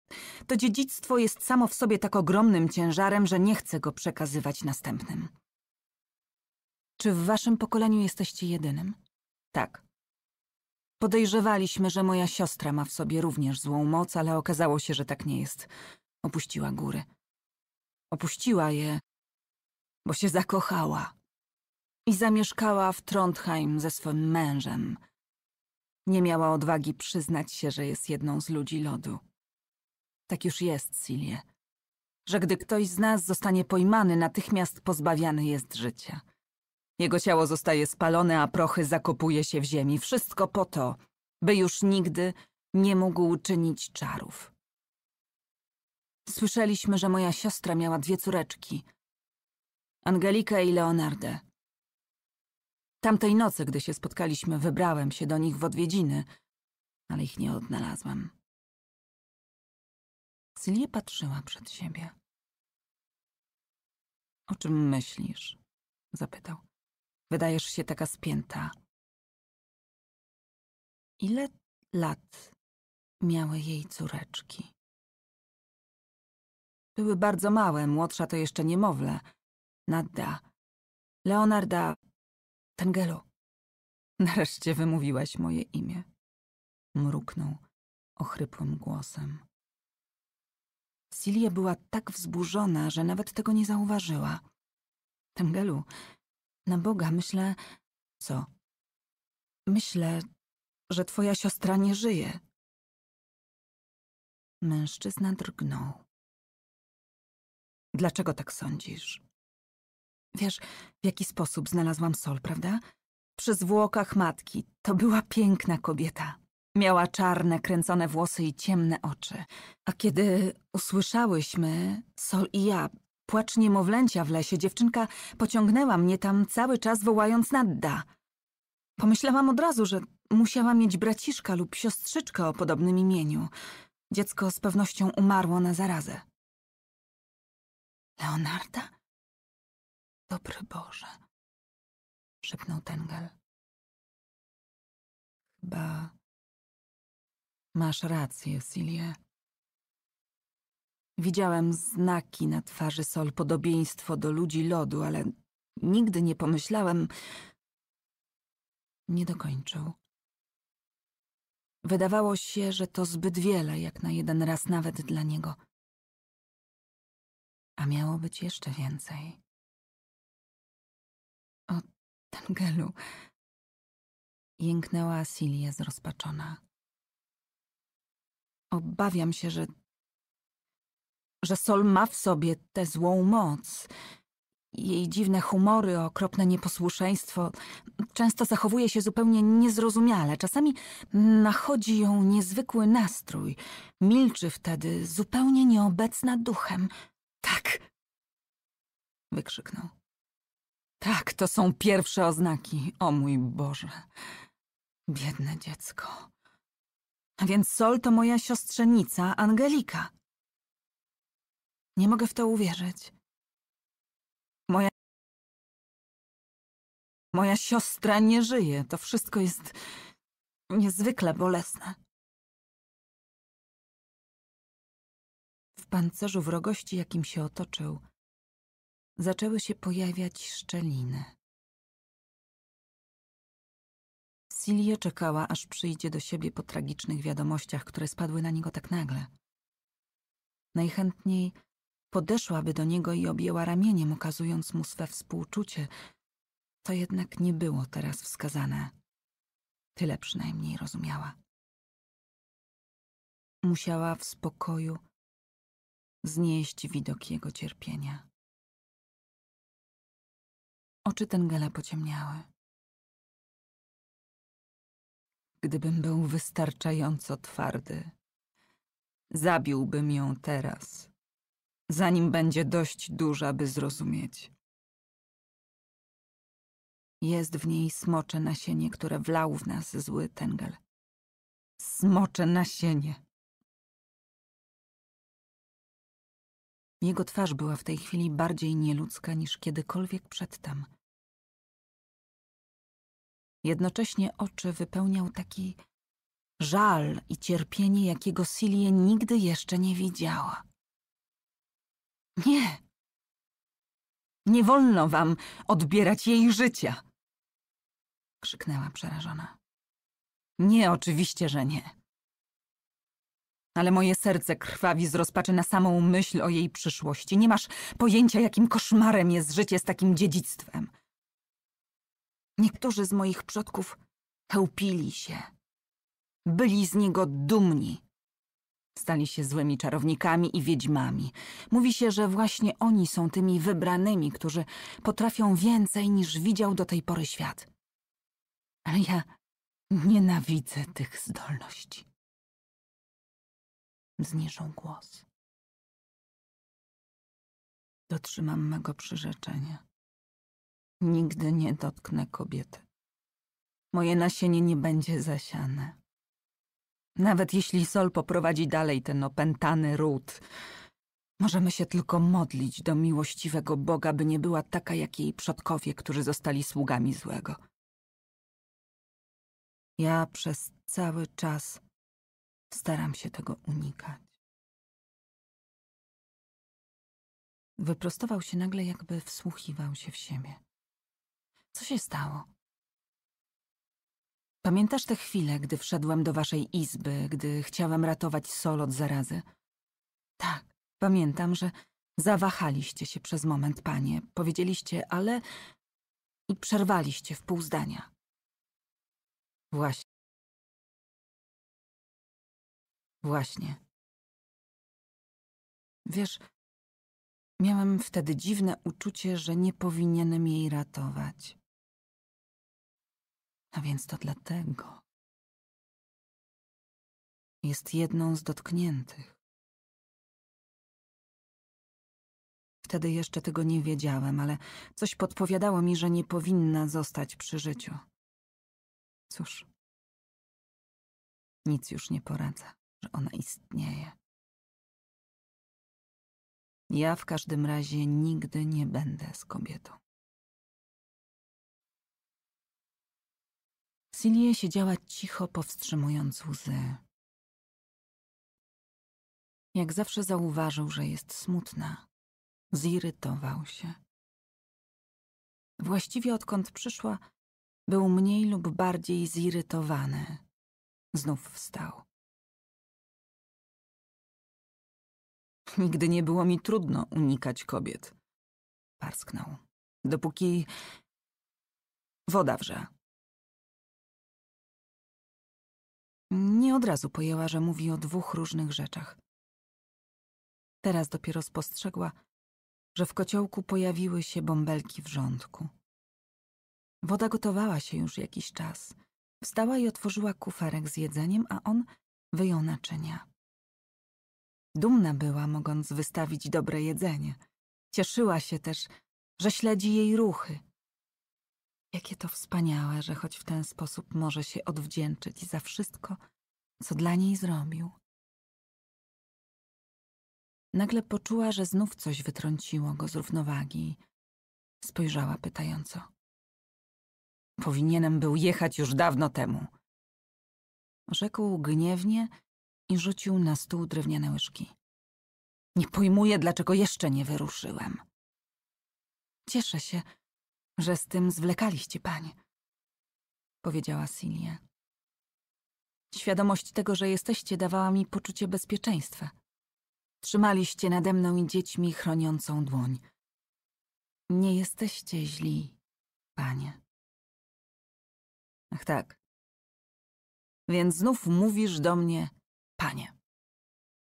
to dziedzictwo jest samo w sobie tak ogromnym ciężarem, że nie chcę go przekazywać następnym. Czy w waszym pokoleniu jesteście jedynym? Tak. Podejrzewaliśmy, że moja siostra ma w sobie również złą moc, ale okazało się, że tak nie jest. Opuściła góry. Opuściła je, bo się zakochała i zamieszkała w Trondheim ze swym mężem. Nie miała odwagi przyznać się, że jest jedną z ludzi lodu. Tak już jest, Silie, że gdy ktoś z nas zostanie pojmany, natychmiast pozbawiany jest życia. Jego ciało zostaje spalone, a prochy zakopuje się w ziemi. Wszystko po to, by już nigdy nie mógł czynić czarów. Słyszeliśmy, że moja siostra miała dwie córeczki – Angelika i Leonardę. Tamtej nocy, gdy się spotkaliśmy, wybrałem się do nich w odwiedziny, ale ich nie odnalazłam. Sylwia patrzyła przed siebie. O czym myślisz? zapytał. Wydajesz się taka spięta. Ile lat miały jej córeczki? Były bardzo małe, młodsza to jeszcze niemowlę – Nadda. Leonarda. Tengelu. Nareszcie wymówiłaś moje imię. Mruknął ochrypłym głosem. Silia była tak wzburzona, że nawet tego nie zauważyła. Tengelu, na Boga myślę... Co? Myślę, że twoja siostra nie żyje. Mężczyzna drgnął. Dlaczego tak sądzisz? Wiesz, w jaki sposób znalazłam Sol, prawda? Przy zwłokach matki. To była piękna kobieta. Miała czarne, kręcone włosy i ciemne oczy. A kiedy usłyszałyśmy, Sol i ja, płacz niemowlęcia w lesie, dziewczynka pociągnęła mnie tam cały czas wołając Nadda. Pomyślałam od razu, że musiała mieć braciszka lub siostrzyczkę o podobnym imieniu. Dziecko z pewnością umarło na zarazę. Leonarda? Dobry Boże, szepnął Tengel. Chyba masz rację, Silie. Widziałem znaki na twarzy Sol, podobieństwo do ludzi lodu, ale nigdy nie pomyślałem. Nie dokończył. Wydawało się, że to zbyt wiele, jak na jeden raz nawet dla niego. A miało być jeszcze więcej gelu. Jęknęła Silia zrozpaczona. Obawiam się, że... że Sol ma w sobie tę złą moc. Jej dziwne humory, okropne nieposłuszeństwo. Często zachowuje się zupełnie niezrozumiale. Czasami nachodzi ją niezwykły nastrój. Milczy wtedy, zupełnie nieobecna duchem. Tak! Wykrzyknął. Tak, to są pierwsze oznaki. O mój Boże. Biedne dziecko. A więc Sol to moja siostrzenica, Angelika. Nie mogę w to uwierzyć. Moja... Moja siostra nie żyje. To wszystko jest niezwykle bolesne. W pancerzu wrogości, jakim się otoczył, zaczęły się pojawiać szczeliny. Silje czekała, aż przyjdzie do siebie po tragicznych wiadomościach, które spadły na niego tak nagle. Najchętniej podeszłaby do niego i objęła ramieniem, okazując mu swe współczucie. To jednak nie było teraz wskazane. Tyle przynajmniej rozumiała. Musiała w spokoju znieść widok jego cierpienia. Oczy Tengela pociemniały. Gdybym był wystarczająco twardy, zabiłbym ją teraz, zanim będzie dość duża, by zrozumieć. Jest w niej smocze nasienie, które wlał w nas zły Tengel. Smocze nasienie. Jego twarz była w tej chwili bardziej nieludzka niż kiedykolwiek przedtem. Jednocześnie oczy wypełniał taki żal i cierpienie, jakiego Silie nigdy jeszcze nie widziała. Nie! Nie wolno wam odbierać jej życia! Krzyknęła przerażona. Nie, oczywiście, że nie ale moje serce krwawi z rozpaczy na samą myśl o jej przyszłości. Nie masz pojęcia, jakim koszmarem jest życie z takim dziedzictwem. Niektórzy z moich przodków chełpili się. Byli z niego dumni. Stali się złymi czarownikami i wiedźmami. Mówi się, że właśnie oni są tymi wybranymi, którzy potrafią więcej niż widział do tej pory świat. Ale ja nienawidzę tych zdolności zniszą głos. Dotrzymam mego przyrzeczenia. Nigdy nie dotknę kobiety. Moje nasienie nie będzie zasiane. Nawet jeśli Sol poprowadzi dalej ten opętany ród, możemy się tylko modlić do miłościwego Boga, by nie była taka jak jej przodkowie, którzy zostali sługami złego. Ja przez cały czas Staram się tego unikać. Wyprostował się nagle, jakby wsłuchiwał się w siebie. Co się stało? Pamiętasz tę chwilę, gdy wszedłem do waszej izby, gdy chciałem ratować Sol od zarazy? Tak, pamiętam, że zawahaliście się przez moment, panie. Powiedzieliście, ale... i przerwaliście w pół zdania. Właśnie. Właśnie. Wiesz, miałem wtedy dziwne uczucie, że nie powinienem jej ratować. A więc to dlatego. Jest jedną z dotkniętych. Wtedy jeszcze tego nie wiedziałem, ale coś podpowiadało mi, że nie powinna zostać przy życiu. Cóż, nic już nie poradza że ona istnieje. Ja w każdym razie nigdy nie będę z kobietą. Silie siedziała cicho, powstrzymując łzy. Jak zawsze zauważył, że jest smutna, zirytował się. Właściwie odkąd przyszła, był mniej lub bardziej zirytowany. Znów wstał. Nigdy nie było mi trudno unikać kobiet. Parsknął. Dopóki... Woda wrze. Nie od razu pojęła, że mówi o dwóch różnych rzeczach. Teraz dopiero spostrzegła, że w kociołku pojawiły się bąbelki wrzątku. Woda gotowała się już jakiś czas. Wstała i otworzyła kuferek z jedzeniem, a on wyjął naczynia. Dumna była, mogąc wystawić dobre jedzenie. Cieszyła się też, że śledzi jej ruchy. Jakie to wspaniałe, że choć w ten sposób może się odwdzięczyć za wszystko, co dla niej zrobił. Nagle poczuła, że znów coś wytrąciło go z równowagi. Spojrzała pytająco. Powinienem był jechać już dawno temu. Rzekł gniewnie i rzucił na stół drewniane łyżki. Nie pojmuję, dlaczego jeszcze nie wyruszyłem. Cieszę się, że z tym zwlekaliście, pani, powiedziała Silia. Świadomość tego, że jesteście, dawała mi poczucie bezpieczeństwa. Trzymaliście nade mną i dziećmi chroniącą dłoń. Nie jesteście źli, panie. Ach tak. Więc znów mówisz do mnie, Panie,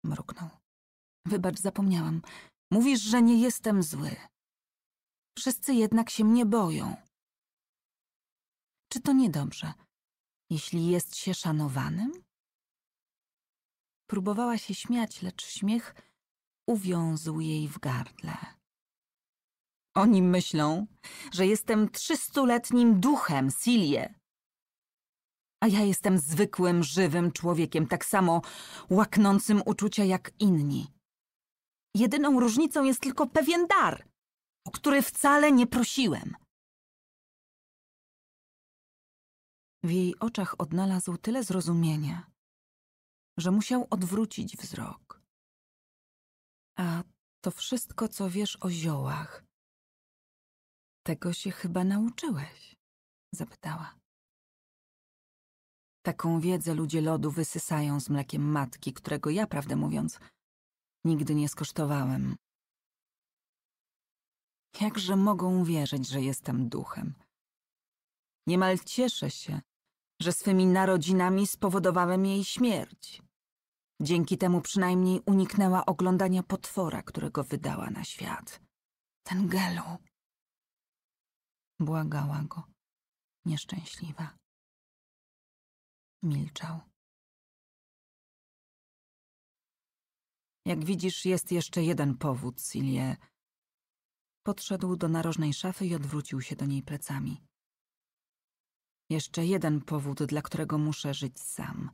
mruknął. Wybacz, zapomniałam. Mówisz, że nie jestem zły. Wszyscy jednak się mnie boją. Czy to niedobrze, jeśli jest się szanowanym? Próbowała się śmiać, lecz śmiech uwiązł jej w gardle. Oni myślą, że jestem trzystuletnim duchem, Silie. A ja jestem zwykłym, żywym człowiekiem, tak samo łaknącym uczucia jak inni. Jedyną różnicą jest tylko pewien dar, o który wcale nie prosiłem. W jej oczach odnalazł tyle zrozumienia, że musiał odwrócić wzrok. A to wszystko, co wiesz o ziołach. Tego się chyba nauczyłeś? zapytała. Taką wiedzę ludzie lodu wysysają z mlekiem matki, którego ja, prawdę mówiąc, nigdy nie skosztowałem. Jakże mogą wierzyć, że jestem duchem? Niemal cieszę się, że swymi narodzinami spowodowałem jej śmierć. Dzięki temu przynajmniej uniknęła oglądania potwora, którego wydała na świat. Ten gelu. Błagała go, nieszczęśliwa milczał. Jak widzisz, jest jeszcze jeden powód, Silie. Podszedł do narożnej szafy i odwrócił się do niej plecami. Jeszcze jeden powód, dla którego muszę żyć sam.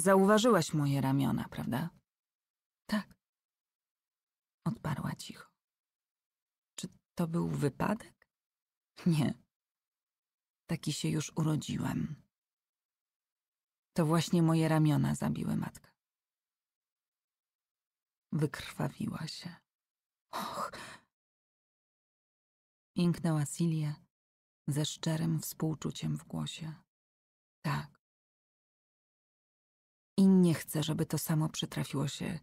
Zauważyłaś moje ramiona, prawda? Tak. Odparła cicho. Czy to był wypadek? Nie. Taki się już urodziłem. To właśnie moje ramiona zabiły matkę. Wykrwawiła się. Och! Pięknęła Silię ze szczerym współczuciem w głosie. Tak. I nie chcę, żeby to samo przytrafiło się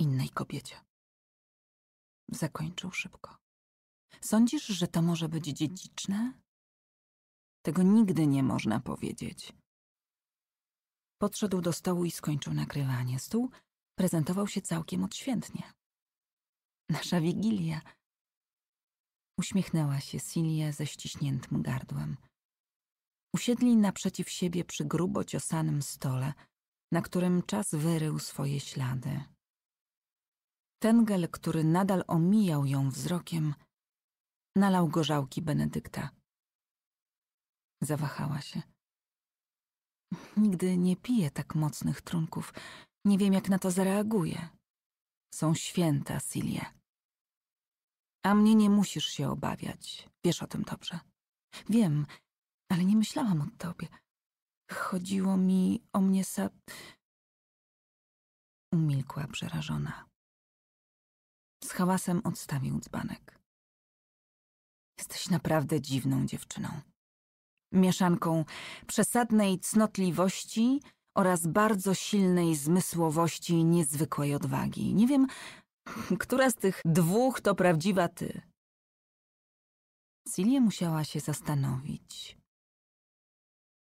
innej kobiecie. Zakończył szybko. Sądzisz, że to może być dziedziczne? Tego nigdy nie można powiedzieć. Podszedł do stołu i skończył nakrywanie. Stół prezentował się całkiem odświętnie. Nasza wigilia. Uśmiechnęła się Silja ze ściśniętym gardłem. Usiedli naprzeciw siebie przy grubo ciosanym stole, na którym czas wyrył swoje ślady. Tengel, który nadal omijał ją wzrokiem, nalał gorzałki Benedykta. Zawahała się. Nigdy nie piję tak mocnych trunków. Nie wiem, jak na to zareaguję. Są święta, Silje. A mnie nie musisz się obawiać. Wiesz o tym dobrze. Wiem, ale nie myślałam o tobie. Chodziło mi o mnie sa... Umilkła przerażona. Z hałasem odstawił dzbanek. Jesteś naprawdę dziwną dziewczyną mieszanką przesadnej cnotliwości oraz bardzo silnej zmysłowości niezwykłej odwagi. Nie wiem, która z tych dwóch to prawdziwa ty. Cilie musiała się zastanowić.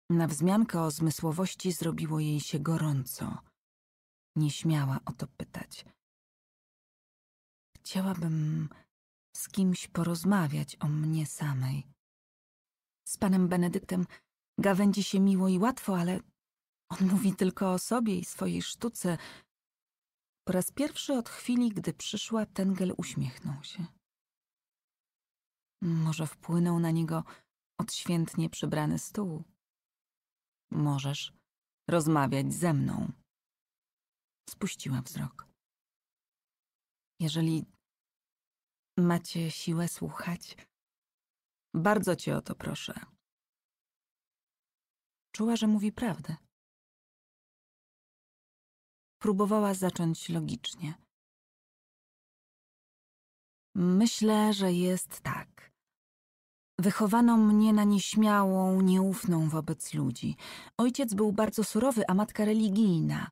Na wzmiankę o zmysłowości zrobiło jej się gorąco. Nie śmiała o to pytać. Chciałabym z kimś porozmawiać o mnie samej z panem Benedyktem. Gawędzi się miło i łatwo, ale on mówi tylko o sobie i swojej sztuce. Po raz pierwszy od chwili, gdy przyszła, Tengel uśmiechnął się. Może wpłynął na niego odświętnie przybrany stół. Możesz rozmawiać ze mną. Spuściła wzrok. Jeżeli macie siłę słuchać, bardzo cię o to proszę. Czuła, że mówi prawdę. Próbowała zacząć logicznie. Myślę, że jest tak. Wychowano mnie na nieśmiałą, nieufną wobec ludzi. Ojciec był bardzo surowy, a matka religijna.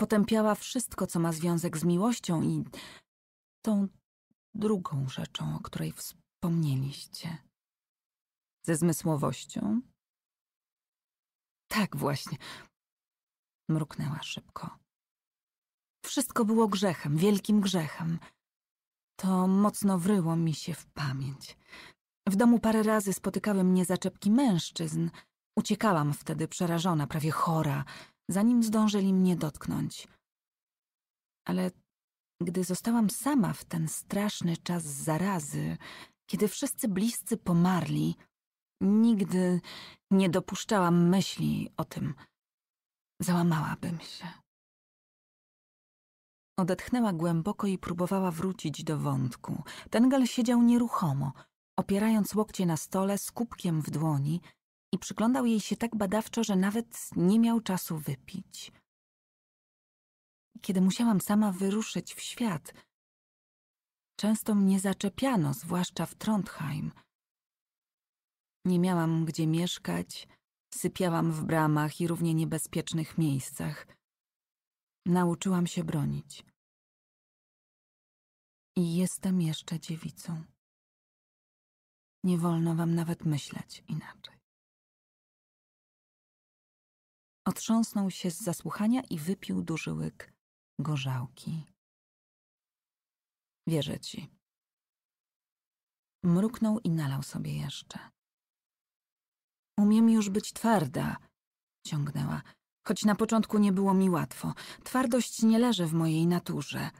Potępiała wszystko, co ma związek z miłością i tą drugą rzeczą, o której wspomniałam wspomnieliście? Ze zmysłowością? Tak właśnie. Mruknęła szybko. Wszystko było grzechem, wielkim grzechem. To mocno wryło mi się w pamięć. W domu parę razy spotykały mnie zaczepki mężczyzn. Uciekałam wtedy przerażona, prawie chora, zanim zdążyli mnie dotknąć. Ale gdy zostałam sama w ten straszny czas zarazy kiedy wszyscy bliscy pomarli, nigdy nie dopuszczałam myśli o tym. Załamałabym się. Odetchnęła głęboko i próbowała wrócić do wątku. Tengal siedział nieruchomo, opierając łokcie na stole z kubkiem w dłoni i przyglądał jej się tak badawczo, że nawet nie miał czasu wypić. Kiedy musiałam sama wyruszyć w świat – Często mnie zaczepiano, zwłaszcza w Trondheim. Nie miałam gdzie mieszkać, sypiałam w bramach i równie niebezpiecznych miejscach. Nauczyłam się bronić. I jestem jeszcze dziewicą. Nie wolno wam nawet myśleć inaczej. Otrząsnął się z zasłuchania i wypił duży łyk gorzałki. Wierzę ci. Mruknął i nalał sobie jeszcze. Umiem już być twarda, ciągnęła, choć na początku nie było mi łatwo. Twardość nie leży w mojej naturze.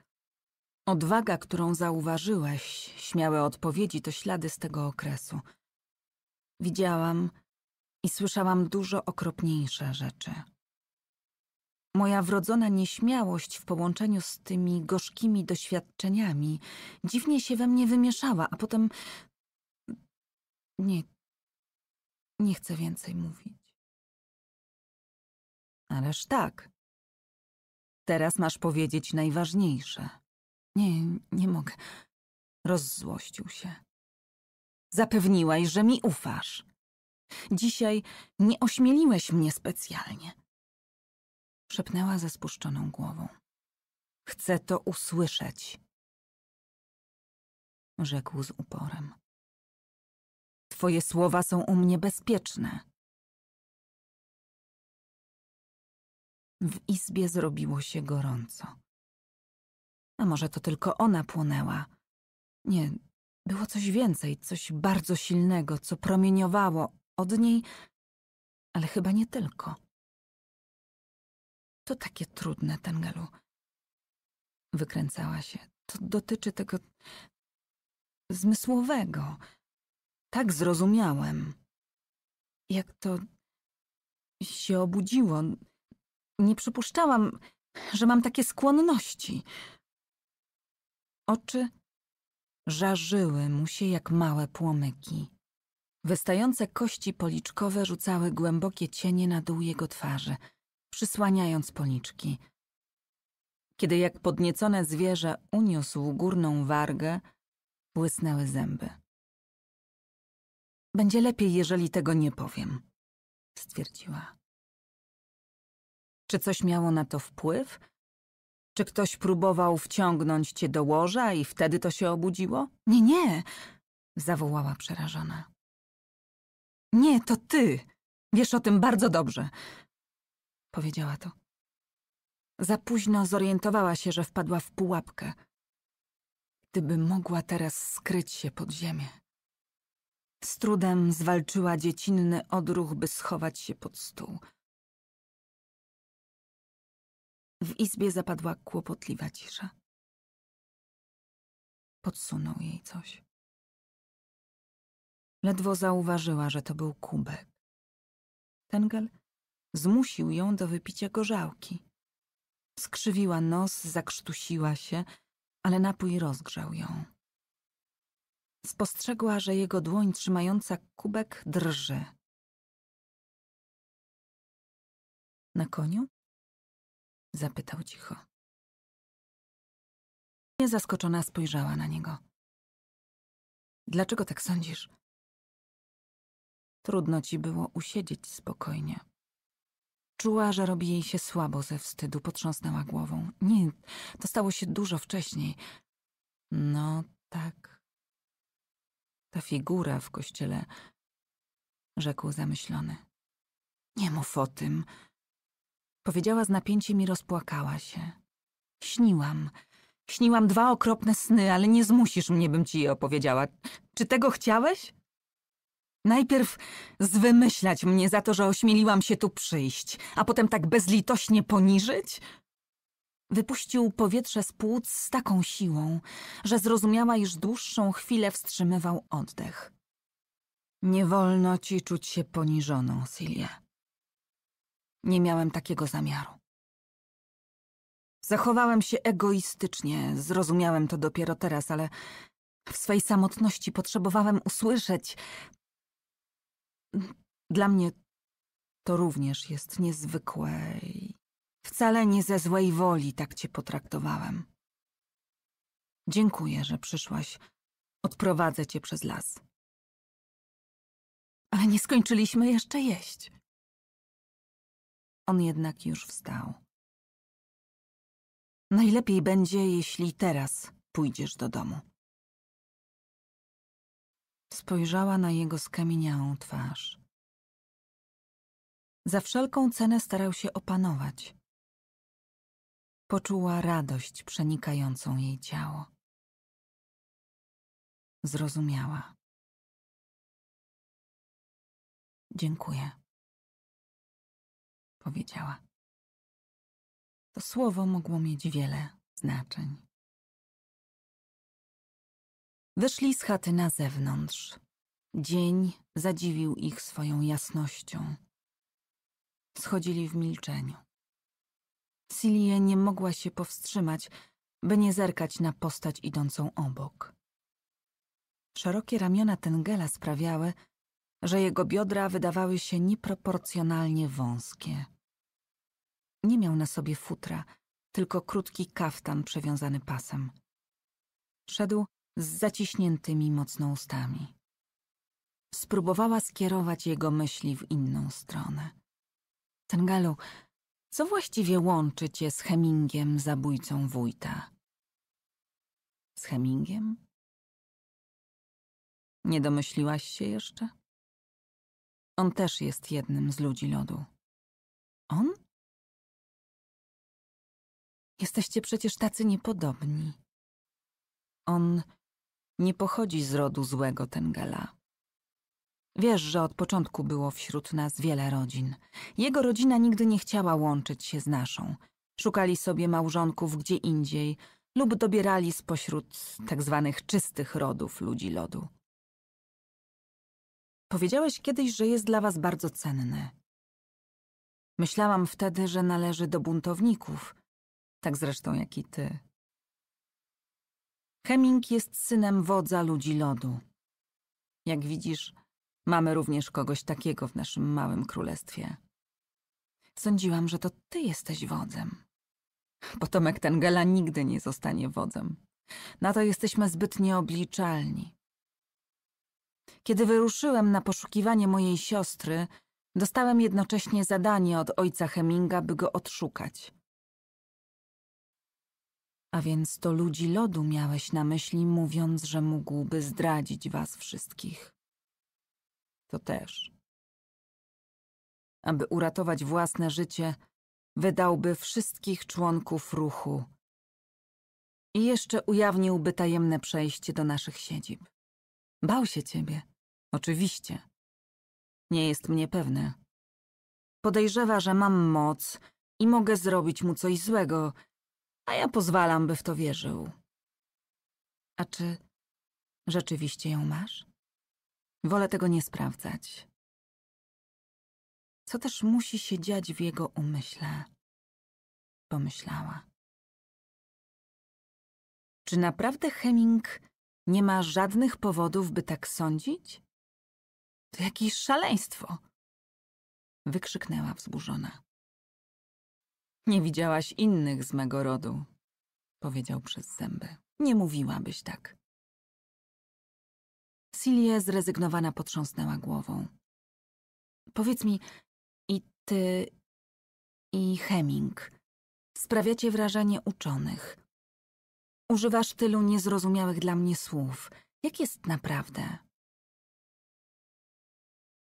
Odwaga, którą zauważyłeś, śmiałe odpowiedzi to ślady z tego okresu. Widziałam i słyszałam dużo okropniejsze rzeczy. Moja wrodzona nieśmiałość w połączeniu z tymi gorzkimi doświadczeniami dziwnie się we mnie wymieszała, a potem. Nie. Nie chcę więcej mówić. Ależ tak. Teraz masz powiedzieć najważniejsze. Nie, nie mogę. Rozzłościł się. Zapewniłaś, że mi ufasz. Dzisiaj nie ośmieliłeś mnie specjalnie. Szepnęła ze spuszczoną głową. Chcę to usłyszeć. Rzekł z uporem. Twoje słowa są u mnie bezpieczne. W izbie zrobiło się gorąco. A może to tylko ona płonęła? Nie, było coś więcej, coś bardzo silnego, co promieniowało od niej, ale chyba nie tylko. To takie trudne, Tangelu. Wykręcała się. To dotyczy tego zmysłowego. Tak zrozumiałem. Jak to się obudziło. Nie przypuszczałam, że mam takie skłonności. Oczy żarzyły mu się jak małe płomyki. Wystające kości policzkowe rzucały głębokie cienie na dół jego twarzy – przysłaniając policzki. Kiedy jak podniecone zwierzę uniósł górną wargę, błysnęły zęby. Będzie lepiej, jeżeli tego nie powiem, stwierdziła. Czy coś miało na to wpływ? Czy ktoś próbował wciągnąć cię do łoża i wtedy to się obudziło? Nie, nie, zawołała przerażona. Nie, to ty. Wiesz o tym bardzo dobrze powiedziała to. Za późno zorientowała się, że wpadła w pułapkę. Gdyby mogła teraz skryć się pod ziemię. Z trudem zwalczyła dziecinny odruch, by schować się pod stół. W izbie zapadła kłopotliwa cisza. Podsunął jej coś. Ledwo zauważyła, że to był kubek. Tengel Zmusił ją do wypicia gorzałki. Skrzywiła nos, zakrztusiła się, ale napój rozgrzał ją. Spostrzegła, że jego dłoń trzymająca kubek drży. Na koniu? Zapytał cicho. Niezaskoczona spojrzała na niego. Dlaczego tak sądzisz? Trudno ci było usiedzieć spokojnie. Czuła, że robi jej się słabo ze wstydu, potrząsnęła głową. Nie, to stało się dużo wcześniej. No tak. Ta figura w kościele, rzekł zamyślony. Nie mów o tym. Powiedziała z napięciem i rozpłakała się. Śniłam. Śniłam dwa okropne sny, ale nie zmusisz mnie, bym ci je opowiedziała. Czy tego chciałeś? Najpierw zwymyślać mnie za to, że ośmieliłam się tu przyjść, a potem tak bezlitośnie poniżyć? Wypuścił powietrze z płuc z taką siłą, że zrozumiała, iż dłuższą chwilę wstrzymywał oddech. Nie wolno ci czuć się poniżoną, Silja. Nie miałem takiego zamiaru. Zachowałem się egoistycznie, zrozumiałem to dopiero teraz, ale w swej samotności potrzebowałem usłyszeć, dla mnie to również jest niezwykłe i wcale nie ze złej woli tak cię potraktowałem. Dziękuję, że przyszłaś. Odprowadzę cię przez las. Ale nie skończyliśmy jeszcze jeść. On jednak już wstał. Najlepiej będzie, jeśli teraz pójdziesz do domu. Spojrzała na jego skamieniałą twarz. Za wszelką cenę starał się opanować. Poczuła radość przenikającą jej ciało. Zrozumiała. Dziękuję. Powiedziała. To słowo mogło mieć wiele znaczeń. Wyszli z chaty na zewnątrz. Dzień zadziwił ich swoją jasnością. Schodzili w milczeniu. Cilie nie mogła się powstrzymać, by nie zerkać na postać idącą obok. Szerokie ramiona Tengela sprawiały, że jego biodra wydawały się nieproporcjonalnie wąskie. Nie miał na sobie futra, tylko krótki kaftan przewiązany pasem. Szedł z zaciśniętymi mocno ustami. Spróbowała skierować jego myśli w inną stronę. Tengalu, co właściwie łączy cię z Hemingiem, zabójcą wójta? Z Hemingiem? Nie domyśliłaś się jeszcze? On też jest jednym z ludzi lodu. On? Jesteście przecież tacy niepodobni. On nie pochodzi z rodu złego Tengela. Wiesz, że od początku było wśród nas wiele rodzin. Jego rodzina nigdy nie chciała łączyć się z naszą. Szukali sobie małżonków gdzie indziej lub dobierali spośród tak zwanych czystych rodów ludzi lodu. Powiedziałeś kiedyś, że jest dla was bardzo cenny. Myślałam wtedy, że należy do buntowników, tak zresztą jak i ty. Heming jest synem wodza ludzi lodu. Jak widzisz, mamy również kogoś takiego w naszym małym królestwie. Sądziłam, że to ty jesteś wodzem. Potomek Tengela nigdy nie zostanie wodzem. Na to jesteśmy zbyt nieobliczalni. Kiedy wyruszyłem na poszukiwanie mojej siostry, dostałem jednocześnie zadanie od ojca Heminga, by go odszukać. A więc to ludzi lodu miałeś na myśli, mówiąc, że mógłby zdradzić was wszystkich. To też. Aby uratować własne życie, wydałby wszystkich członków ruchu i jeszcze ujawniłby tajemne przejście do naszych siedzib. Bał się ciebie, oczywiście. Nie jest mnie pewny. Podejrzewa, że mam moc i mogę zrobić mu coś złego, a ja pozwalam, by w to wierzył. A czy rzeczywiście ją masz? Wolę tego nie sprawdzać. Co też musi się dziać w jego umyśle? Pomyślała. Czy naprawdę Heming nie ma żadnych powodów, by tak sądzić? To jakieś szaleństwo! Wykrzyknęła wzburzona. Nie widziałaś innych z mego rodu, powiedział przez zęby. Nie mówiłabyś tak. Silie zrezygnowana potrząsnęła głową. Powiedz mi, i ty, i Heming, sprawiacie wrażenie uczonych. Używasz tylu niezrozumiałych dla mnie słów. Jak jest naprawdę?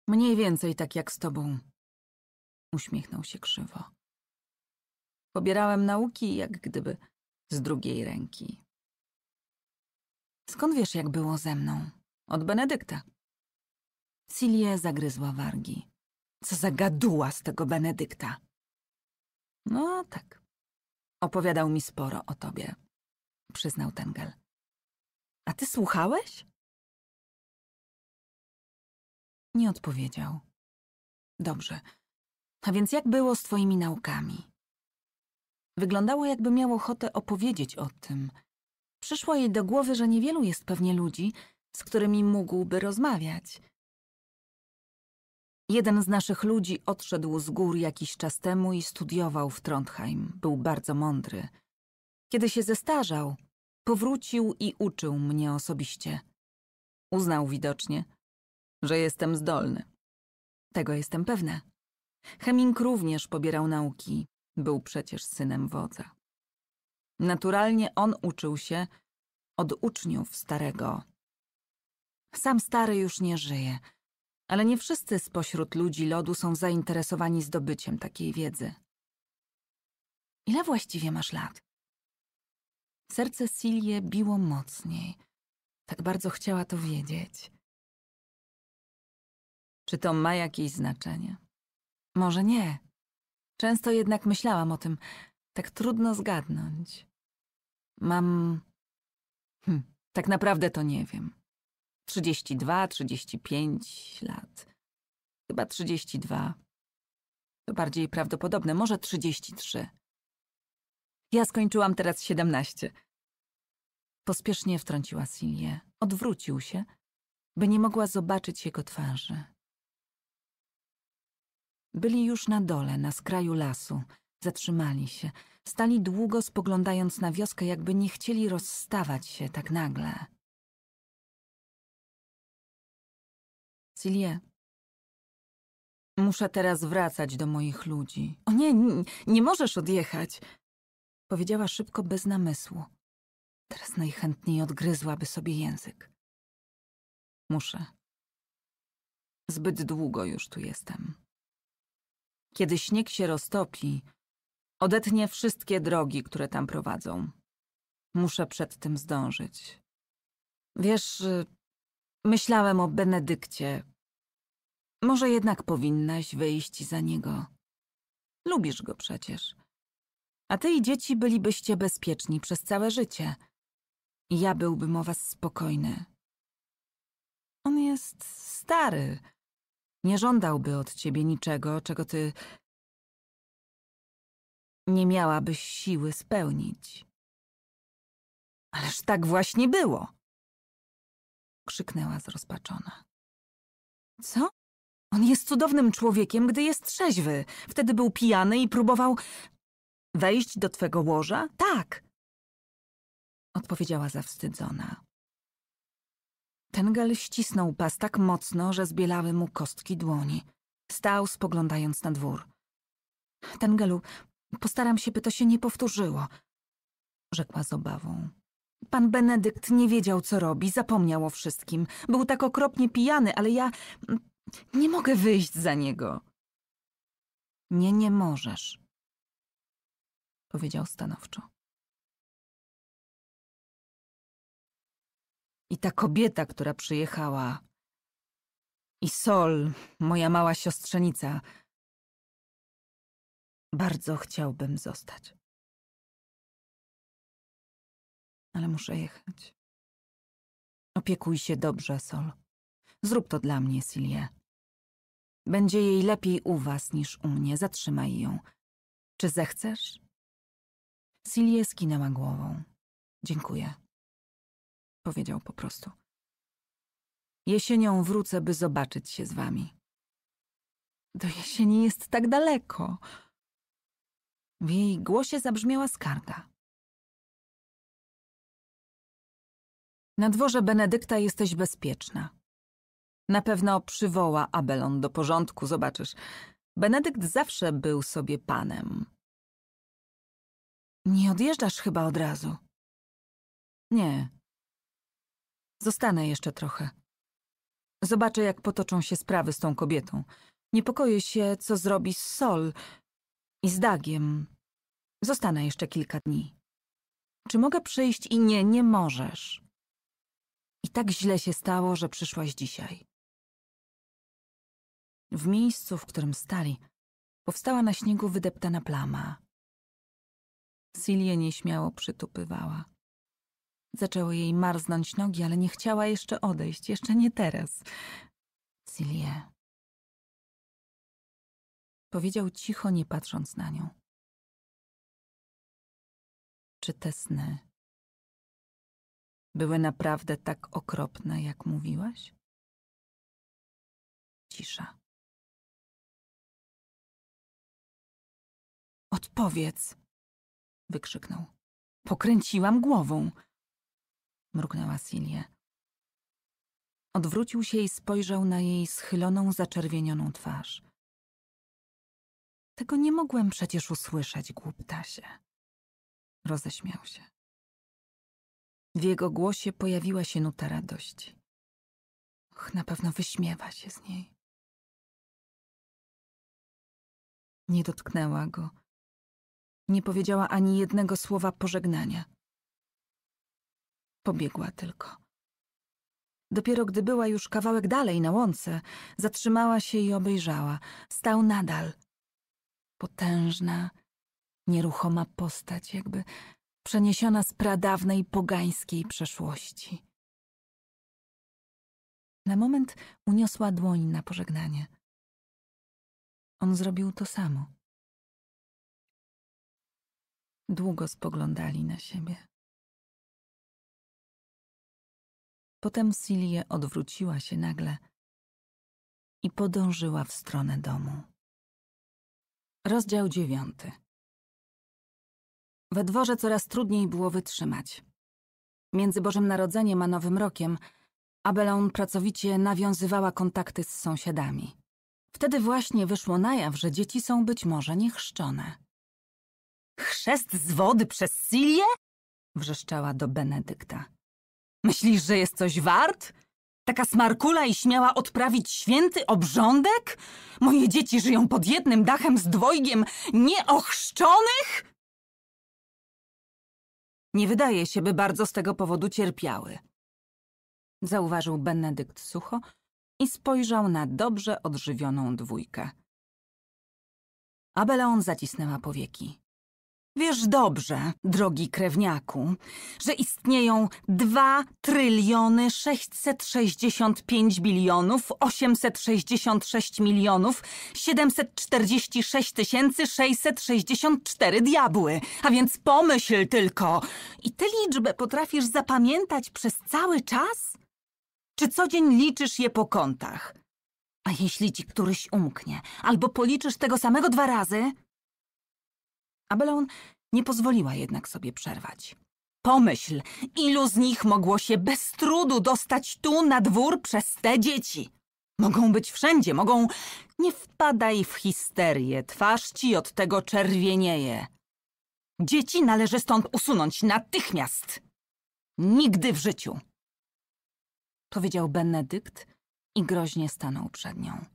Mniej więcej tak jak z tobą. Uśmiechnął się krzywo. Pobierałem nauki jak gdyby z drugiej ręki. Skąd wiesz, jak było ze mną? Od Benedykta. Silie zagryzła wargi. Co za gaduła z tego Benedykta. No tak. Opowiadał mi sporo o tobie, przyznał Tengel. A ty słuchałeś? Nie odpowiedział. Dobrze. A więc jak było z twoimi naukami? Wyglądało, jakby miał ochotę opowiedzieć o tym. Przyszło jej do głowy, że niewielu jest pewnie ludzi, z którymi mógłby rozmawiać. Jeden z naszych ludzi odszedł z gór jakiś czas temu i studiował w Trondheim. Był bardzo mądry. Kiedy się zestarzał, powrócił i uczył mnie osobiście. Uznał widocznie, że jestem zdolny. Tego jestem pewna. Heming również pobierał nauki. Był przecież synem wodza. Naturalnie on uczył się od uczniów starego. Sam stary już nie żyje, ale nie wszyscy spośród ludzi lodu są zainteresowani zdobyciem takiej wiedzy. Ile właściwie masz lat? Serce Silie biło mocniej. Tak bardzo chciała to wiedzieć. Czy to ma jakieś znaczenie? Może nie. Często jednak myślałam o tym. Tak trudno zgadnąć. Mam... Hm, tak naprawdę to nie wiem. 32, 35 lat. Chyba 32. To bardziej prawdopodobne, może 33. Ja skończyłam teraz 17. Pospiesznie wtrąciła Silię. Odwrócił się, by nie mogła zobaczyć jego twarzy. Byli już na dole, na skraju lasu. Zatrzymali się. Stali długo spoglądając na wioskę, jakby nie chcieli rozstawać się tak nagle. Cilie. Muszę teraz wracać do moich ludzi. O nie, nie, nie możesz odjechać! Powiedziała szybko, bez namysłu. Teraz najchętniej odgryzłaby sobie język. Muszę. Zbyt długo już tu jestem. Kiedy śnieg się roztopi, odetnie wszystkie drogi, które tam prowadzą. Muszę przed tym zdążyć. Wiesz, myślałem o Benedykcie. Może jednak powinnaś wyjść za niego. Lubisz go przecież. A ty i dzieci bylibyście bezpieczni przez całe życie. Ja byłbym o was spokojny. On jest stary nie żądałby od ciebie niczego, czego ty nie miałabyś siły spełnić. Ależ tak właśnie było! Krzyknęła zrozpaczona. Co? On jest cudownym człowiekiem, gdy jest trzeźwy. Wtedy był pijany i próbował wejść do twego łoża? Tak! Odpowiedziała zawstydzona. Tengel ścisnął pas tak mocno, że zbielały mu kostki dłoni. Stał, spoglądając na dwór. Tengelu, postaram się, by to się nie powtórzyło, rzekła z obawą. Pan Benedykt nie wiedział, co robi, zapomniał o wszystkim. Był tak okropnie pijany, ale ja nie mogę wyjść za niego. Nie, nie możesz, powiedział stanowczo. i ta kobieta, która przyjechała. I Sol, moja mała siostrzenica. Bardzo chciałbym zostać. Ale muszę jechać. Opiekuj się dobrze, Sol. Zrób to dla mnie, Silie. Będzie jej lepiej u was niż u mnie. Zatrzymaj ją. Czy zechcesz? Silie skinęła głową. Dziękuję. Powiedział po prostu. Jesienią wrócę, by zobaczyć się z wami. Do jesieni jest tak daleko. W jej głosie zabrzmiała skarga. Na dworze Benedykta jesteś bezpieczna. Na pewno przywoła Abelon do porządku, zobaczysz. Benedykt zawsze był sobie panem. Nie odjeżdżasz chyba od razu. Nie, Zostanę jeszcze trochę. Zobaczę, jak potoczą się sprawy z tą kobietą. Niepokoję się, co zrobi z Sol i z Dagiem. Zostanę jeszcze kilka dni. Czy mogę przyjść i nie, nie możesz. I tak źle się stało, że przyszłaś dzisiaj. W miejscu, w którym stali, powstała na śniegu wydeptana plama. Silie nieśmiało przytupywała. Zaczęło jej marznąć nogi, ale nie chciała jeszcze odejść, jeszcze nie teraz. Silie. Powiedział cicho, nie patrząc na nią. Czy te sny były naprawdę tak okropne, jak mówiłaś? Cisza. Odpowiedz! wykrzyknął. Pokręciłam głową mruknęła Silie. Odwrócił się i spojrzał na jej schyloną, zaczerwienioną twarz. Tego nie mogłem przecież usłyszeć, głuptasie. Roześmiał się. W jego głosie pojawiła się nuta radości. Och, na pewno wyśmiewa się z niej. Nie dotknęła go. Nie powiedziała ani jednego słowa pożegnania. Pobiegła tylko. Dopiero gdy była już kawałek dalej na łące, zatrzymała się i obejrzała. Stał nadal. Potężna, nieruchoma postać, jakby przeniesiona z pradawnej pogańskiej przeszłości. Na moment uniosła dłoń na pożegnanie. On zrobił to samo. Długo spoglądali na siebie. Potem Silie odwróciła się nagle i podążyła w stronę domu. Rozdział dziewiąty. We dworze coraz trudniej było wytrzymać. Między Bożym Narodzeniem a Nowym Rokiem Abelon pracowicie nawiązywała kontakty z sąsiadami. Wtedy właśnie wyszło na jaw, że dzieci są być może niechrzczone. Chrzest z wody przez Silię? wrzeszczała do Benedykta. Myślisz, że jest coś wart? Taka smarkula i śmiała odprawić święty obrządek? Moje dzieci żyją pod jednym dachem z dwojgiem nieochrzczonych? Nie wydaje się, by bardzo z tego powodu cierpiały. Zauważył Benedykt sucho i spojrzał na dobrze odżywioną dwójkę. Abeleon zacisnęła powieki. Wiesz dobrze, drogi krewniaku, że istnieją 2 tryliony 665 bilionów 866 milionów 746 tysięcy 664 diabły. A więc pomyśl tylko, i tę liczbę potrafisz zapamiętać przez cały czas? Czy co dzień liczysz je po kątach? A jeśli ci któryś umknie, albo policzysz tego samego dwa razy, Abelon nie pozwoliła jednak sobie przerwać. Pomyśl, ilu z nich mogło się bez trudu dostać tu na dwór przez te dzieci. Mogą być wszędzie, mogą... Nie wpadaj w histerię, twarz ci od tego czerwienieje. Dzieci należy stąd usunąć natychmiast. Nigdy w życiu. Powiedział Benedykt i groźnie stanął przed nią.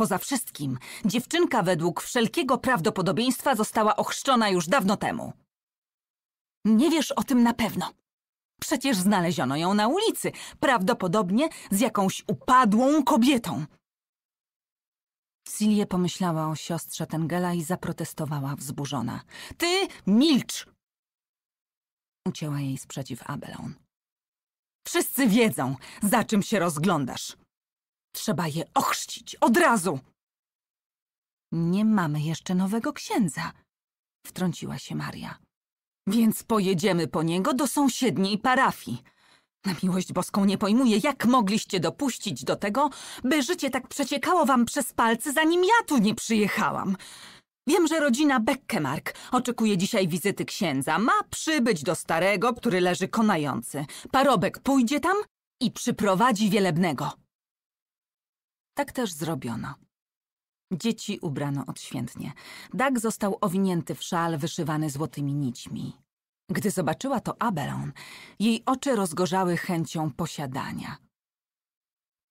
Poza wszystkim, dziewczynka według wszelkiego prawdopodobieństwa została ochrzczona już dawno temu. Nie wiesz o tym na pewno. Przecież znaleziono ją na ulicy, prawdopodobnie z jakąś upadłą kobietą. Silie pomyślała o siostrze Tengela i zaprotestowała wzburzona. Ty milcz! Ucięła jej sprzeciw Abelon. Wszyscy wiedzą, za czym się rozglądasz. Trzeba je ochrzcić od razu. Nie mamy jeszcze nowego księdza, wtrąciła się Maria. Więc pojedziemy po niego do sąsiedniej parafii. Na miłość boską nie pojmuję, jak mogliście dopuścić do tego, by życie tak przeciekało wam przez palce, zanim ja tu nie przyjechałam. Wiem, że rodzina Beckemark oczekuje dzisiaj wizyty księdza. Ma przybyć do starego, który leży konający. Parobek pójdzie tam i przyprowadzi wielebnego. Tak też zrobiono. Dzieci ubrano odświętnie. Dag został owinięty w szal wyszywany złotymi nićmi. Gdy zobaczyła to Abelon, jej oczy rozgorzały chęcią posiadania.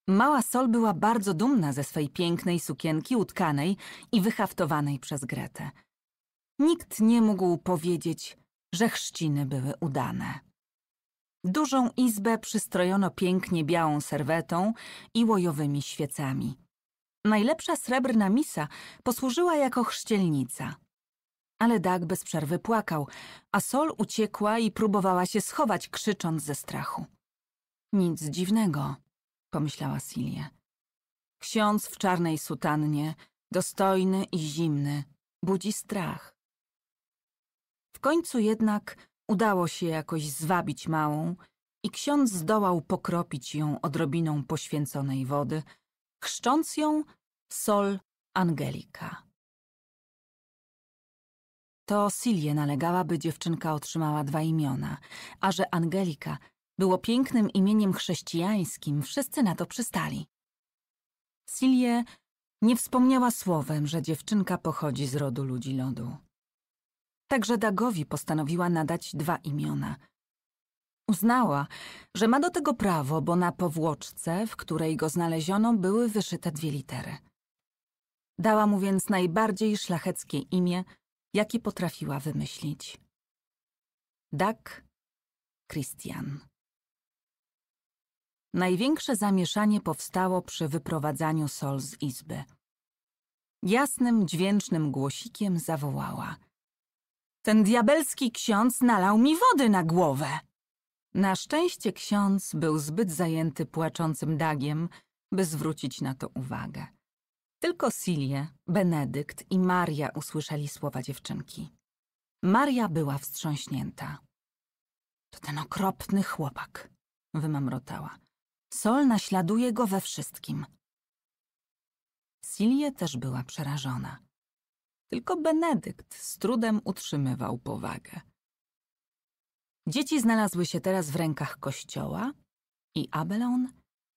Mała Sol była bardzo dumna ze swej pięknej sukienki utkanej i wyhaftowanej przez Gretę. Nikt nie mógł powiedzieć, że chrzciny były udane. Dużą izbę przystrojono pięknie białą serwetą i łojowymi świecami. Najlepsza srebrna misa posłużyła jako chrzcielnica. Ale Dag bez przerwy płakał, a Sol uciekła i próbowała się schować, krzycząc ze strachu. Nic dziwnego, pomyślała Silje. Ksiądz w czarnej sutannie, dostojny i zimny, budzi strach. W końcu jednak Udało się jakoś zwabić małą i ksiądz zdołał pokropić ją odrobiną poświęconej wody, chrzcząc ją Sol Angelika. To Silje nalegała, by dziewczynka otrzymała dwa imiona, a że Angelika było pięknym imieniem chrześcijańskim, wszyscy na to przystali. Silje nie wspomniała słowem, że dziewczynka pochodzi z rodu ludzi lodu. Także Dagowi postanowiła nadać dwa imiona. Uznała, że ma do tego prawo, bo na powłoczce, w której go znaleziono, były wyszyte dwie litery. Dała mu więc najbardziej szlacheckie imię, jakie potrafiła wymyślić. Dag Christian. Największe zamieszanie powstało przy wyprowadzaniu Sol z izby. Jasnym, dźwięcznym głosikiem zawołała – ten diabelski ksiądz nalał mi wody na głowę. Na szczęście ksiądz był zbyt zajęty płaczącym Dagiem, by zwrócić na to uwagę. Tylko Silie, Benedykt i Maria usłyszeli słowa dziewczynki. Maria była wstrząśnięta. To ten okropny chłopak, wymamrotała. Sol naśladuje go we wszystkim. Silie też była przerażona. Tylko Benedykt z trudem utrzymywał powagę. Dzieci znalazły się teraz w rękach kościoła i Abelon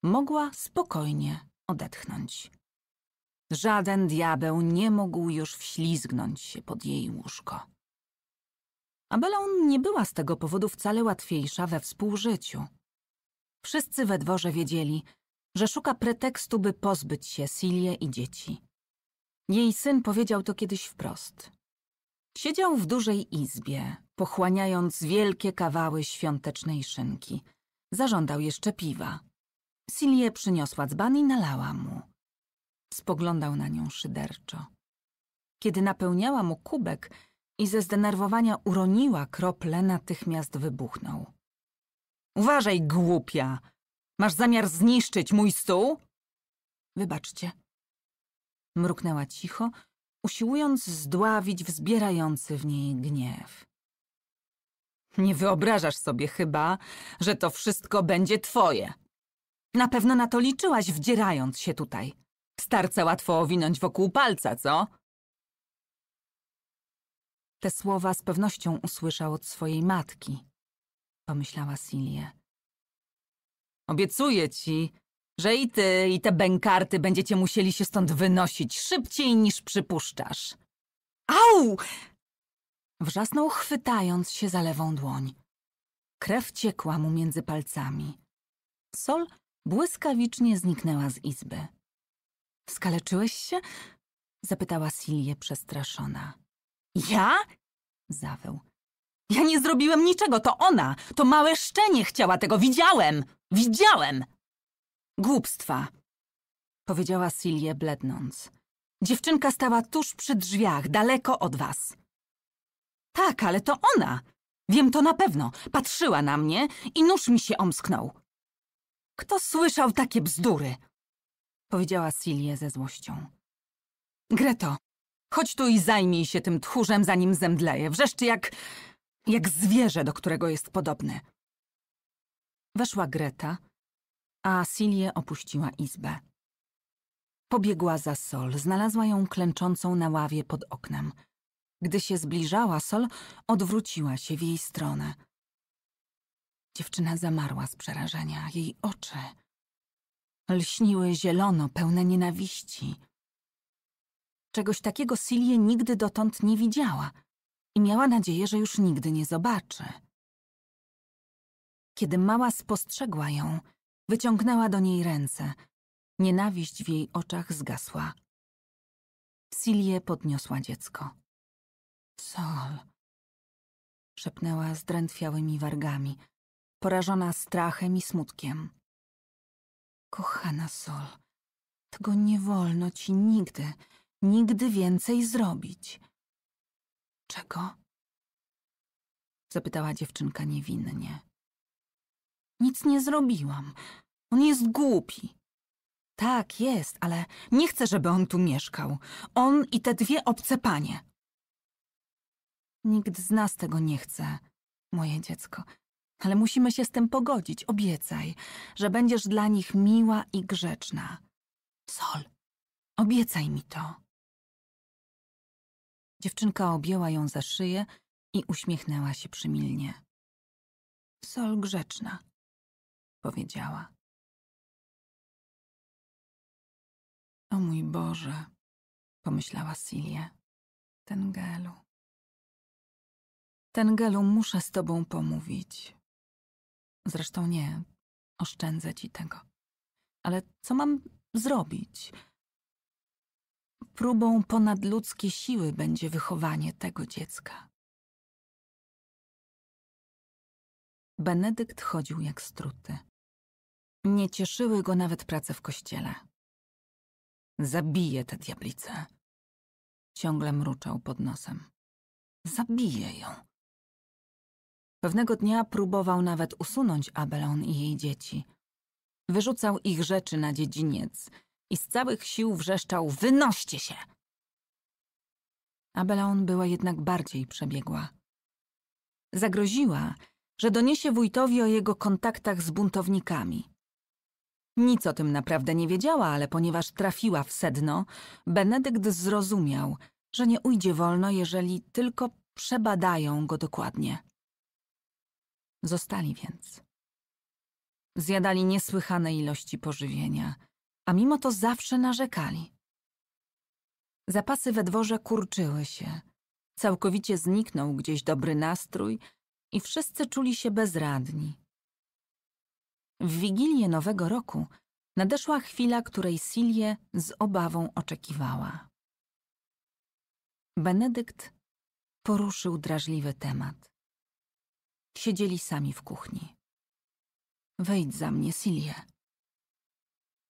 mogła spokojnie odetchnąć. Żaden diabeł nie mógł już wślizgnąć się pod jej łóżko. Abelon nie była z tego powodu wcale łatwiejsza we współżyciu. Wszyscy we dworze wiedzieli, że szuka pretekstu, by pozbyć się Silie i dzieci. Jej syn powiedział to kiedyś wprost. Siedział w dużej izbie, pochłaniając wielkie kawały świątecznej szynki. Zażądał jeszcze piwa. Silie przyniosła dzban i nalała mu. Spoglądał na nią szyderczo. Kiedy napełniała mu kubek i ze zdenerwowania uroniła krople, natychmiast wybuchnął. Uważaj, głupia! Masz zamiar zniszczyć mój stół? Wybaczcie – mruknęła cicho, usiłując zdławić wzbierający w niej gniew. Nie wyobrażasz sobie chyba, że to wszystko będzie twoje. Na pewno na to liczyłaś, wdzierając się tutaj. Starca łatwo owinąć wokół palca, co? Te słowa z pewnością usłyszał od swojej matki, pomyślała Silje. Obiecuję ci, że i ty, i te bękarty będziecie musieli się stąd wynosić szybciej niż przypuszczasz. Au! Wrzasnął, chwytając się za lewą dłoń. Krew ciekła mu między palcami. Sol błyskawicznie zniknęła z izby. Skaleczyłeś się? Zapytała Silje, przestraszona. Ja? Zawył. Ja nie zrobiłem niczego, to ona, to małe szczenie chciała tego, widziałem, widziałem! Głupstwa, powiedziała Silje blednąc. Dziewczynka stała tuż przy drzwiach, daleko od was. Tak, ale to ona. Wiem to na pewno. Patrzyła na mnie i nóż mi się omsknął. Kto słyszał takie bzdury? Powiedziała Silje ze złością. Greto, chodź tu i zajmij się tym tchórzem, zanim zemdleje. Wrzeszczy jak... jak zwierzę, do którego jest podobny. Weszła Greta a Silje opuściła izbę. Pobiegła za Sol, znalazła ją klęczącą na ławie pod oknem. Gdy się zbliżała, Sol odwróciła się w jej stronę. Dziewczyna zamarła z przerażenia, jej oczy lśniły zielono, pełne nienawiści. Czegoś takiego Silje nigdy dotąd nie widziała i miała nadzieję, że już nigdy nie zobaczy. Kiedy mała spostrzegła ją, Wyciągnęła do niej ręce. Nienawiść w jej oczach zgasła. Silie podniosła dziecko. Sol, szepnęła zdrętwiałymi wargami, porażona strachem i smutkiem. Kochana Sol, tego nie wolno ci nigdy, nigdy więcej zrobić. Czego? Zapytała dziewczynka niewinnie. Nic nie zrobiłam. On jest głupi. Tak, jest, ale nie chcę, żeby on tu mieszkał. On i te dwie obce panie. Nikt z nas tego nie chce, moje dziecko. Ale musimy się z tym pogodzić. Obiecaj, że będziesz dla nich miła i grzeczna. Sol, obiecaj mi to. Dziewczynka objęła ją za szyję i uśmiechnęła się przymilnie. Sol grzeczna powiedziała. O mój Boże, pomyślała Silje. ten gelu. Ten gelu muszę z tobą pomówić. Zresztą nie, oszczędzę ci tego. Ale co mam zrobić? Próbą ponadludzkiej siły będzie wychowanie tego dziecka. Benedykt chodził jak struty. Nie cieszyły go nawet prace w kościele. Zabije tę diablicę. Ciągle mruczał pod nosem. Zabije ją. Pewnego dnia próbował nawet usunąć Abelon i jej dzieci. Wyrzucał ich rzeczy na dziedziniec i z całych sił wrzeszczał: Wynoście się! Abelon była jednak bardziej przebiegła. Zagroziła, że doniesie wójtowi o jego kontaktach z buntownikami. Nic o tym naprawdę nie wiedziała, ale ponieważ trafiła w sedno, Benedykt zrozumiał, że nie ujdzie wolno, jeżeli tylko przebadają go dokładnie. Zostali więc. Zjadali niesłychane ilości pożywienia, a mimo to zawsze narzekali. Zapasy we dworze kurczyły się. Całkowicie zniknął gdzieś dobry nastrój i wszyscy czuli się bezradni. W wigilię Nowego Roku nadeszła chwila, której Silje z obawą oczekiwała. Benedykt poruszył drażliwy temat. Siedzieli sami w kuchni. Wejdź za mnie, Silje,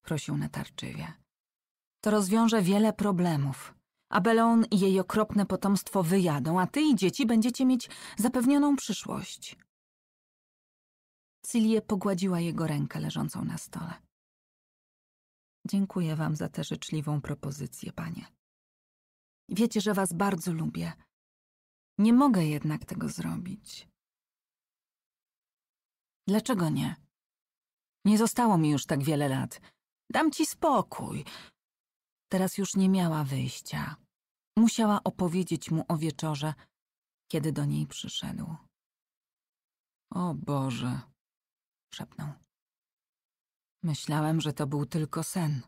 prosił natarczywie. To rozwiąże wiele problemów. Abelon i jej okropne potomstwo wyjadą, a ty i dzieci będziecie mieć zapewnioną przyszłość. Cilie pogładziła jego rękę leżącą na stole. Dziękuję wam za tę życzliwą propozycję, panie. Wiecie, że was bardzo lubię. Nie mogę jednak tego zrobić. Dlaczego nie? Nie zostało mi już tak wiele lat. Dam ci spokój. Teraz już nie miała wyjścia. Musiała opowiedzieć mu o wieczorze, kiedy do niej przyszedł. O Boże, szepnął. Myślałem, że to był tylko sen.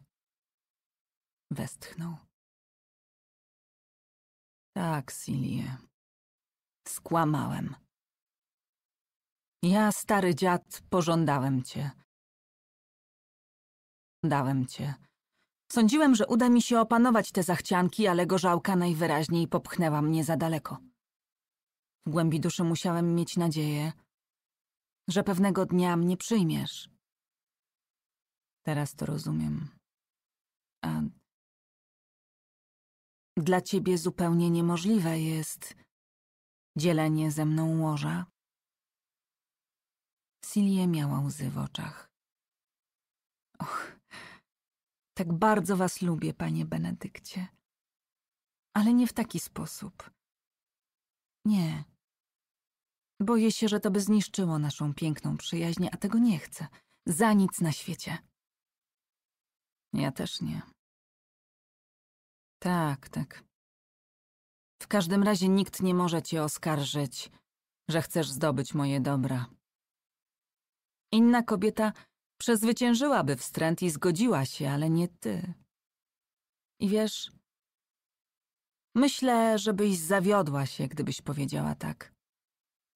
Westchnął. Tak, Silie. Skłamałem. Ja, stary dziad, pożądałem cię. Dałem cię. Sądziłem, że uda mi się opanować te zachcianki, ale gorzałka najwyraźniej popchnęła mnie za daleko. W głębi duszy musiałem mieć nadzieję, że pewnego dnia mnie przyjmiesz. Teraz to rozumiem. A dla ciebie zupełnie niemożliwe jest dzielenie ze mną łoża? Silie miała łzy w oczach. Och, tak bardzo was lubię, panie Benedykcie. Ale nie w taki sposób. Nie. Boję się, że to by zniszczyło naszą piękną przyjaźń, a tego nie chcę. Za nic na świecie. Ja też nie. Tak, tak. W każdym razie nikt nie może cię oskarżyć, że chcesz zdobyć moje dobra. Inna kobieta przezwyciężyłaby wstręt i zgodziła się, ale nie ty. I wiesz, myślę, żebyś zawiodła się, gdybyś powiedziała tak.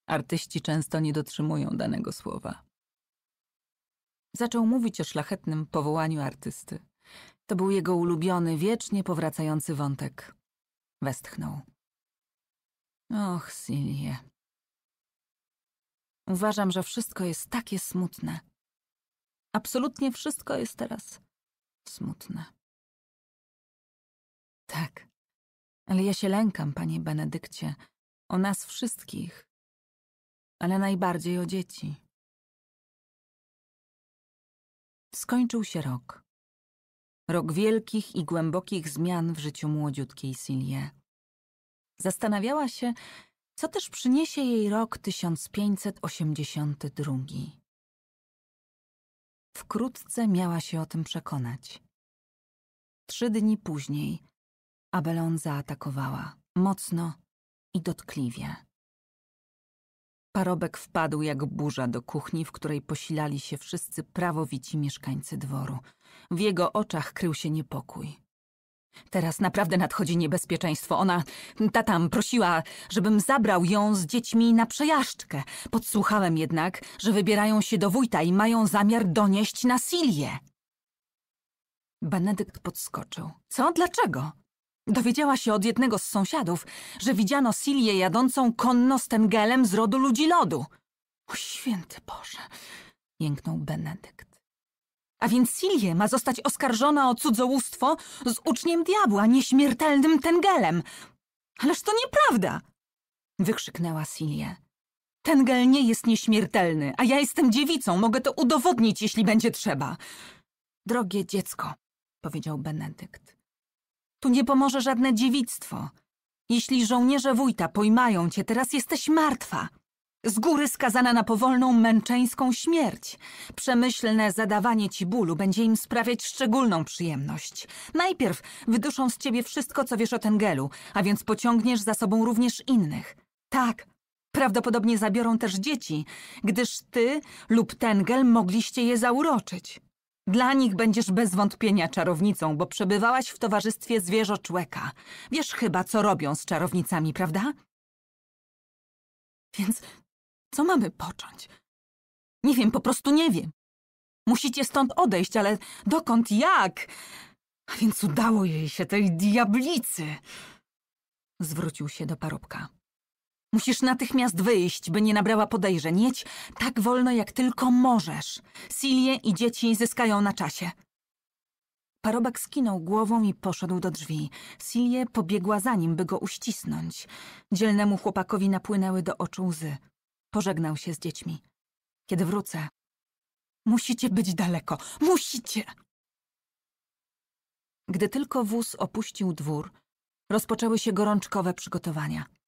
Artyści często nie dotrzymują danego słowa. Zaczął mówić o szlachetnym powołaniu artysty. To był jego ulubiony, wiecznie powracający wątek. Westchnął. Och, Silie. Uważam, że wszystko jest takie smutne. Absolutnie wszystko jest teraz smutne. Tak, ale ja się lękam, panie Benedykcie, o nas wszystkich ale najbardziej o dzieci. Skończył się rok. Rok wielkich i głębokich zmian w życiu młodziutkiej Silie. Zastanawiała się, co też przyniesie jej rok 1582. Wkrótce miała się o tym przekonać. Trzy dni później Abelon zaatakowała, mocno i dotkliwie. Parobek wpadł jak burza do kuchni, w której posilali się wszyscy prawowici mieszkańcy dworu. W jego oczach krył się niepokój. Teraz naprawdę nadchodzi niebezpieczeństwo. Ona, ta tam, prosiła, żebym zabrał ją z dziećmi na przejażdżkę. Podsłuchałem jednak, że wybierają się do wójta i mają zamiar donieść na Silię. Benedykt podskoczył. Co? Dlaczego? Dowiedziała się od jednego z sąsiadów, że widziano Silię jadącą konno z tengelem z rodu ludzi lodu. O święty Boże! jęknął Benedykt. A więc Silię ma zostać oskarżona o cudzołóstwo z uczniem diabła, nieśmiertelnym tengelem. Ależ to nieprawda! wykrzyknęła Silię. Tengel nie jest nieśmiertelny, a ja jestem dziewicą, mogę to udowodnić, jeśli będzie trzeba. Drogie dziecko, powiedział Benedykt. Tu nie pomoże żadne dziewictwo. Jeśli żołnierze wójta pojmają cię, teraz jesteś martwa. Z góry skazana na powolną, męczeńską śmierć. Przemyślne zadawanie ci bólu będzie im sprawiać szczególną przyjemność. Najpierw wyduszą z ciebie wszystko, co wiesz o Tengelu, a więc pociągniesz za sobą również innych. Tak, prawdopodobnie zabiorą też dzieci, gdyż ty lub Tengel mogliście je zauroczyć. Dla nich będziesz bez wątpienia czarownicą, bo przebywałaś w towarzystwie zwierzoczłeka. Wiesz chyba, co robią z czarownicami, prawda? Więc co mamy począć? Nie wiem, po prostu nie wiem. Musicie stąd odejść, ale dokąd, jak? A więc udało jej się tej diablicy. Zwrócił się do parobka. Musisz natychmiast wyjść, by nie nabrała podejrzeń. Jedź tak wolno, jak tylko możesz. Silie i dzieci zyskają na czasie. Parobak skinął głową i poszedł do drzwi. Silie pobiegła za nim, by go uścisnąć. Dzielnemu chłopakowi napłynęły do oczu łzy. Pożegnał się z dziećmi. Kiedy wrócę... Musicie być daleko! Musicie! Gdy tylko wóz opuścił dwór, rozpoczęły się gorączkowe przygotowania –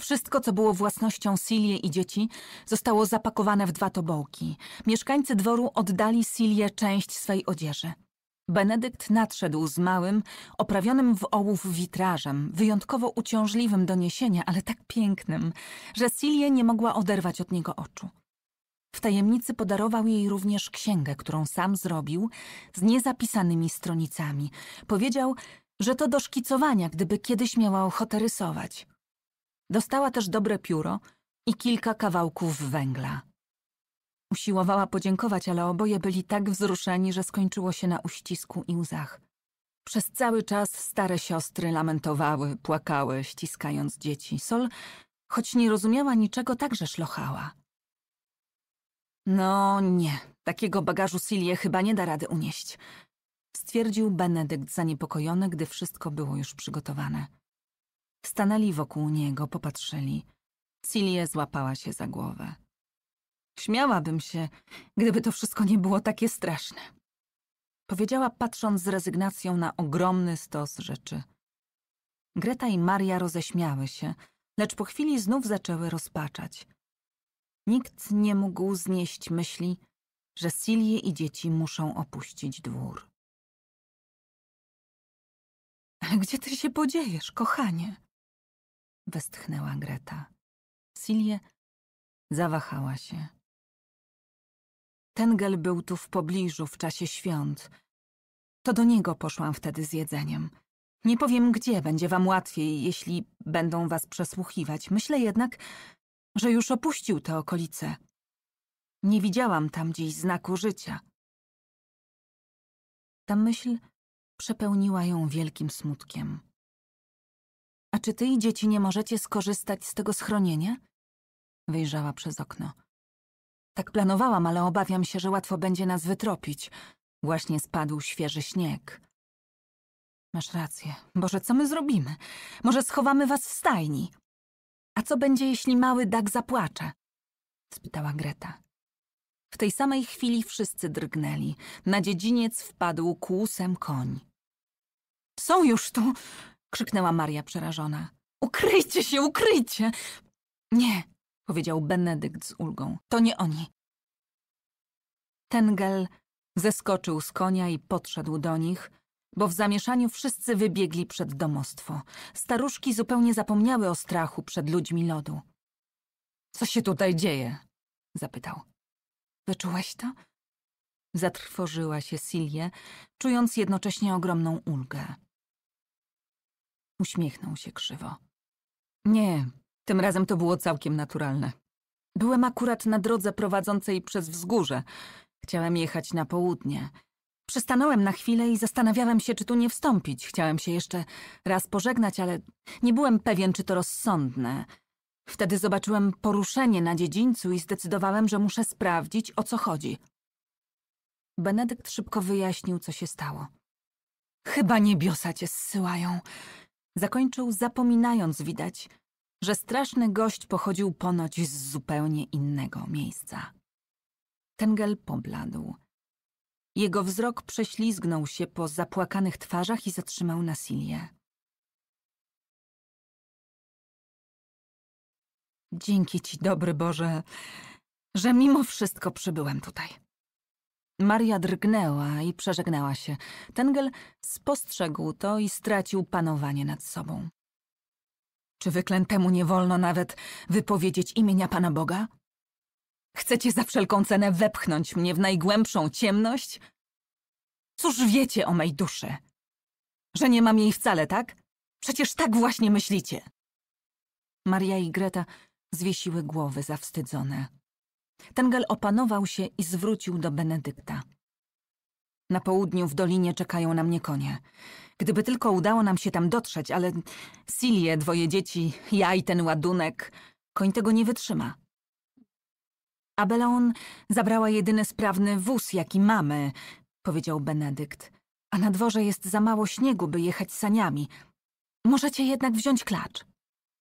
wszystko, co było własnością Silie i dzieci, zostało zapakowane w dwa tobołki. Mieszkańcy dworu oddali Silie część swej odzieży. Benedykt nadszedł z małym, oprawionym w ołów witrażem, wyjątkowo uciążliwym do niesienia, ale tak pięknym, że Silie nie mogła oderwać od niego oczu. W tajemnicy podarował jej również księgę, którą sam zrobił, z niezapisanymi stronicami. Powiedział, że to do szkicowania, gdyby kiedyś miała ochotę rysować. Dostała też dobre pióro i kilka kawałków węgla. Usiłowała podziękować, ale oboje byli tak wzruszeni, że skończyło się na uścisku i łzach. Przez cały czas stare siostry lamentowały, płakały, ściskając dzieci. Sol, choć nie rozumiała niczego, także szlochała. No nie, takiego bagażu Silie chyba nie da rady unieść, stwierdził Benedykt zaniepokojony, gdy wszystko było już przygotowane. Stanęli wokół niego, popatrzyli. Cilie złapała się za głowę. Śmiałabym się, gdyby to wszystko nie było takie straszne. Powiedziała, patrząc z rezygnacją na ogromny stos rzeczy. Greta i Maria roześmiały się, lecz po chwili znów zaczęły rozpaczać. Nikt nie mógł znieść myśli, że Silię i dzieci muszą opuścić dwór. Ale gdzie ty się podziejesz, kochanie? westchnęła Greta. Silje zawahała się. Tengel był tu w pobliżu w czasie świąt. To do niego poszłam wtedy z jedzeniem. Nie powiem gdzie, będzie wam łatwiej, jeśli będą was przesłuchiwać. Myślę jednak, że już opuścił te okolice. Nie widziałam tam dziś znaku życia. Ta myśl przepełniła ją wielkim smutkiem. A czy ty i dzieci nie możecie skorzystać z tego schronienia? Wyjrzała przez okno. Tak planowałam, ale obawiam się, że łatwo będzie nas wytropić. Właśnie spadł świeży śnieg. Masz rację. Boże, co my zrobimy? Może schowamy was w stajni? A co będzie, jeśli mały Dag zapłacze? spytała Greta. W tej samej chwili wszyscy drgnęli. Na dziedziniec wpadł kłusem koń. Są już tu! krzyknęła Maria przerażona. Ukryjcie się, ukryjcie! Nie, powiedział Benedykt z ulgą. To nie oni. Tengel zeskoczył z konia i podszedł do nich, bo w zamieszaniu wszyscy wybiegli przed domostwo. Staruszki zupełnie zapomniały o strachu przed ludźmi lodu. Co się tutaj dzieje? zapytał. Wyczułeś to? Zatrwożyła się Silje, czując jednocześnie ogromną ulgę. Uśmiechnął się krzywo. Nie, tym razem to było całkiem naturalne. Byłem akurat na drodze prowadzącej przez wzgórze. Chciałem jechać na południe. Przestanąłem na chwilę i zastanawiałem się, czy tu nie wstąpić. Chciałem się jeszcze raz pożegnać, ale nie byłem pewien, czy to rozsądne. Wtedy zobaczyłem poruszenie na dziedzińcu i zdecydowałem, że muszę sprawdzić, o co chodzi. Benedykt szybko wyjaśnił, co się stało. Chyba niebiosa cię zsyłają. Zakończył zapominając widać, że straszny gość pochodził ponoć z zupełnie innego miejsca. Tengel pobladł. Jego wzrok prześlizgnął się po zapłakanych twarzach i zatrzymał na Silię. Dzięki ci, dobry Boże, że mimo wszystko przybyłem tutaj. Maria drgnęła i przeżegnała się. Tengel spostrzegł to i stracił panowanie nad sobą. Czy wyklętemu nie wolno nawet wypowiedzieć imienia Pana Boga? Chcecie za wszelką cenę wepchnąć mnie w najgłębszą ciemność? Cóż wiecie o mej duszy? Że nie mam jej wcale, tak? Przecież tak właśnie myślicie. Maria i Greta zwiesiły głowy zawstydzone. Tengel opanował się i zwrócił do Benedykta. Na południu w dolinie czekają na mnie konie. Gdyby tylko udało nam się tam dotrzeć, ale Silie, dwoje dzieci, ja i ten ładunek, koń tego nie wytrzyma. Abeleon zabrała jedyny sprawny wóz, jaki mamy, powiedział Benedykt. A na dworze jest za mało śniegu, by jechać saniami. Możecie jednak wziąć klacz.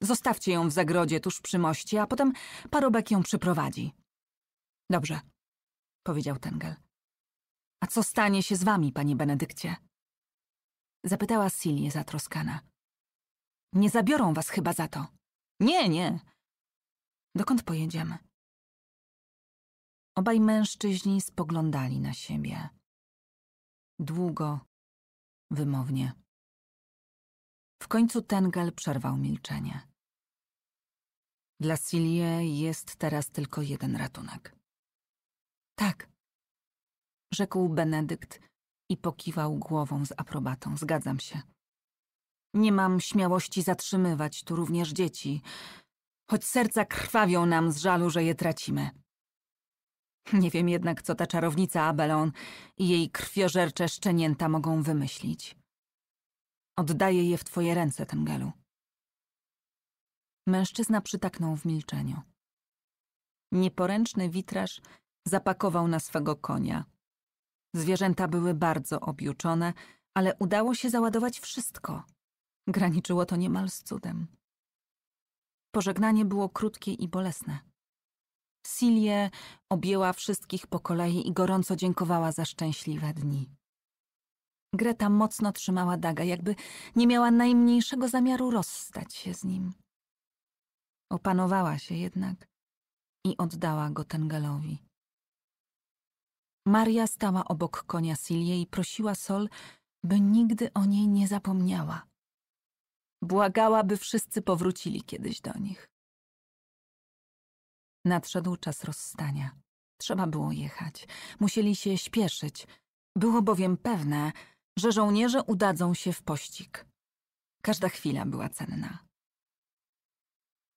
Zostawcie ją w zagrodzie tuż przy moście, a potem parobek ją przyprowadzi. Dobrze, powiedział Tengel. A co stanie się z wami, panie Benedykcie? Zapytała Silje zatroskana. Nie zabiorą was chyba za to. Nie, nie. Dokąd pojedziemy? Obaj mężczyźni spoglądali na siebie. Długo, wymownie. W końcu Tengel przerwał milczenie. Dla Silie jest teraz tylko jeden ratunek. Tak, rzekł Benedykt i pokiwał głową z aprobatą. Zgadzam się. Nie mam śmiałości zatrzymywać tu również dzieci, choć serca krwawią nam z żalu, że je tracimy. Nie wiem jednak, co ta czarownica Abelon i jej krwiożercze szczenięta mogą wymyślić. Oddaję je w twoje ręce, Tengelu. Mężczyzna przytaknął w milczeniu. Nieporęczny witraż zapakował na swego konia. Zwierzęta były bardzo objuczone, ale udało się załadować wszystko. Graniczyło to niemal z cudem. Pożegnanie było krótkie i bolesne. Silje objęła wszystkich po kolei i gorąco dziękowała za szczęśliwe dni. Greta mocno trzymała Daga, jakby nie miała najmniejszego zamiaru rozstać się z nim. Opanowała się jednak i oddała go Tengelowi. Maria stała obok konia Silie i prosiła Sol, by nigdy o niej nie zapomniała. Błagała, by wszyscy powrócili kiedyś do nich. Nadszedł czas rozstania. Trzeba było jechać. Musieli się śpieszyć. Było bowiem pewne, że żołnierze udadzą się w pościg. Każda chwila była cenna.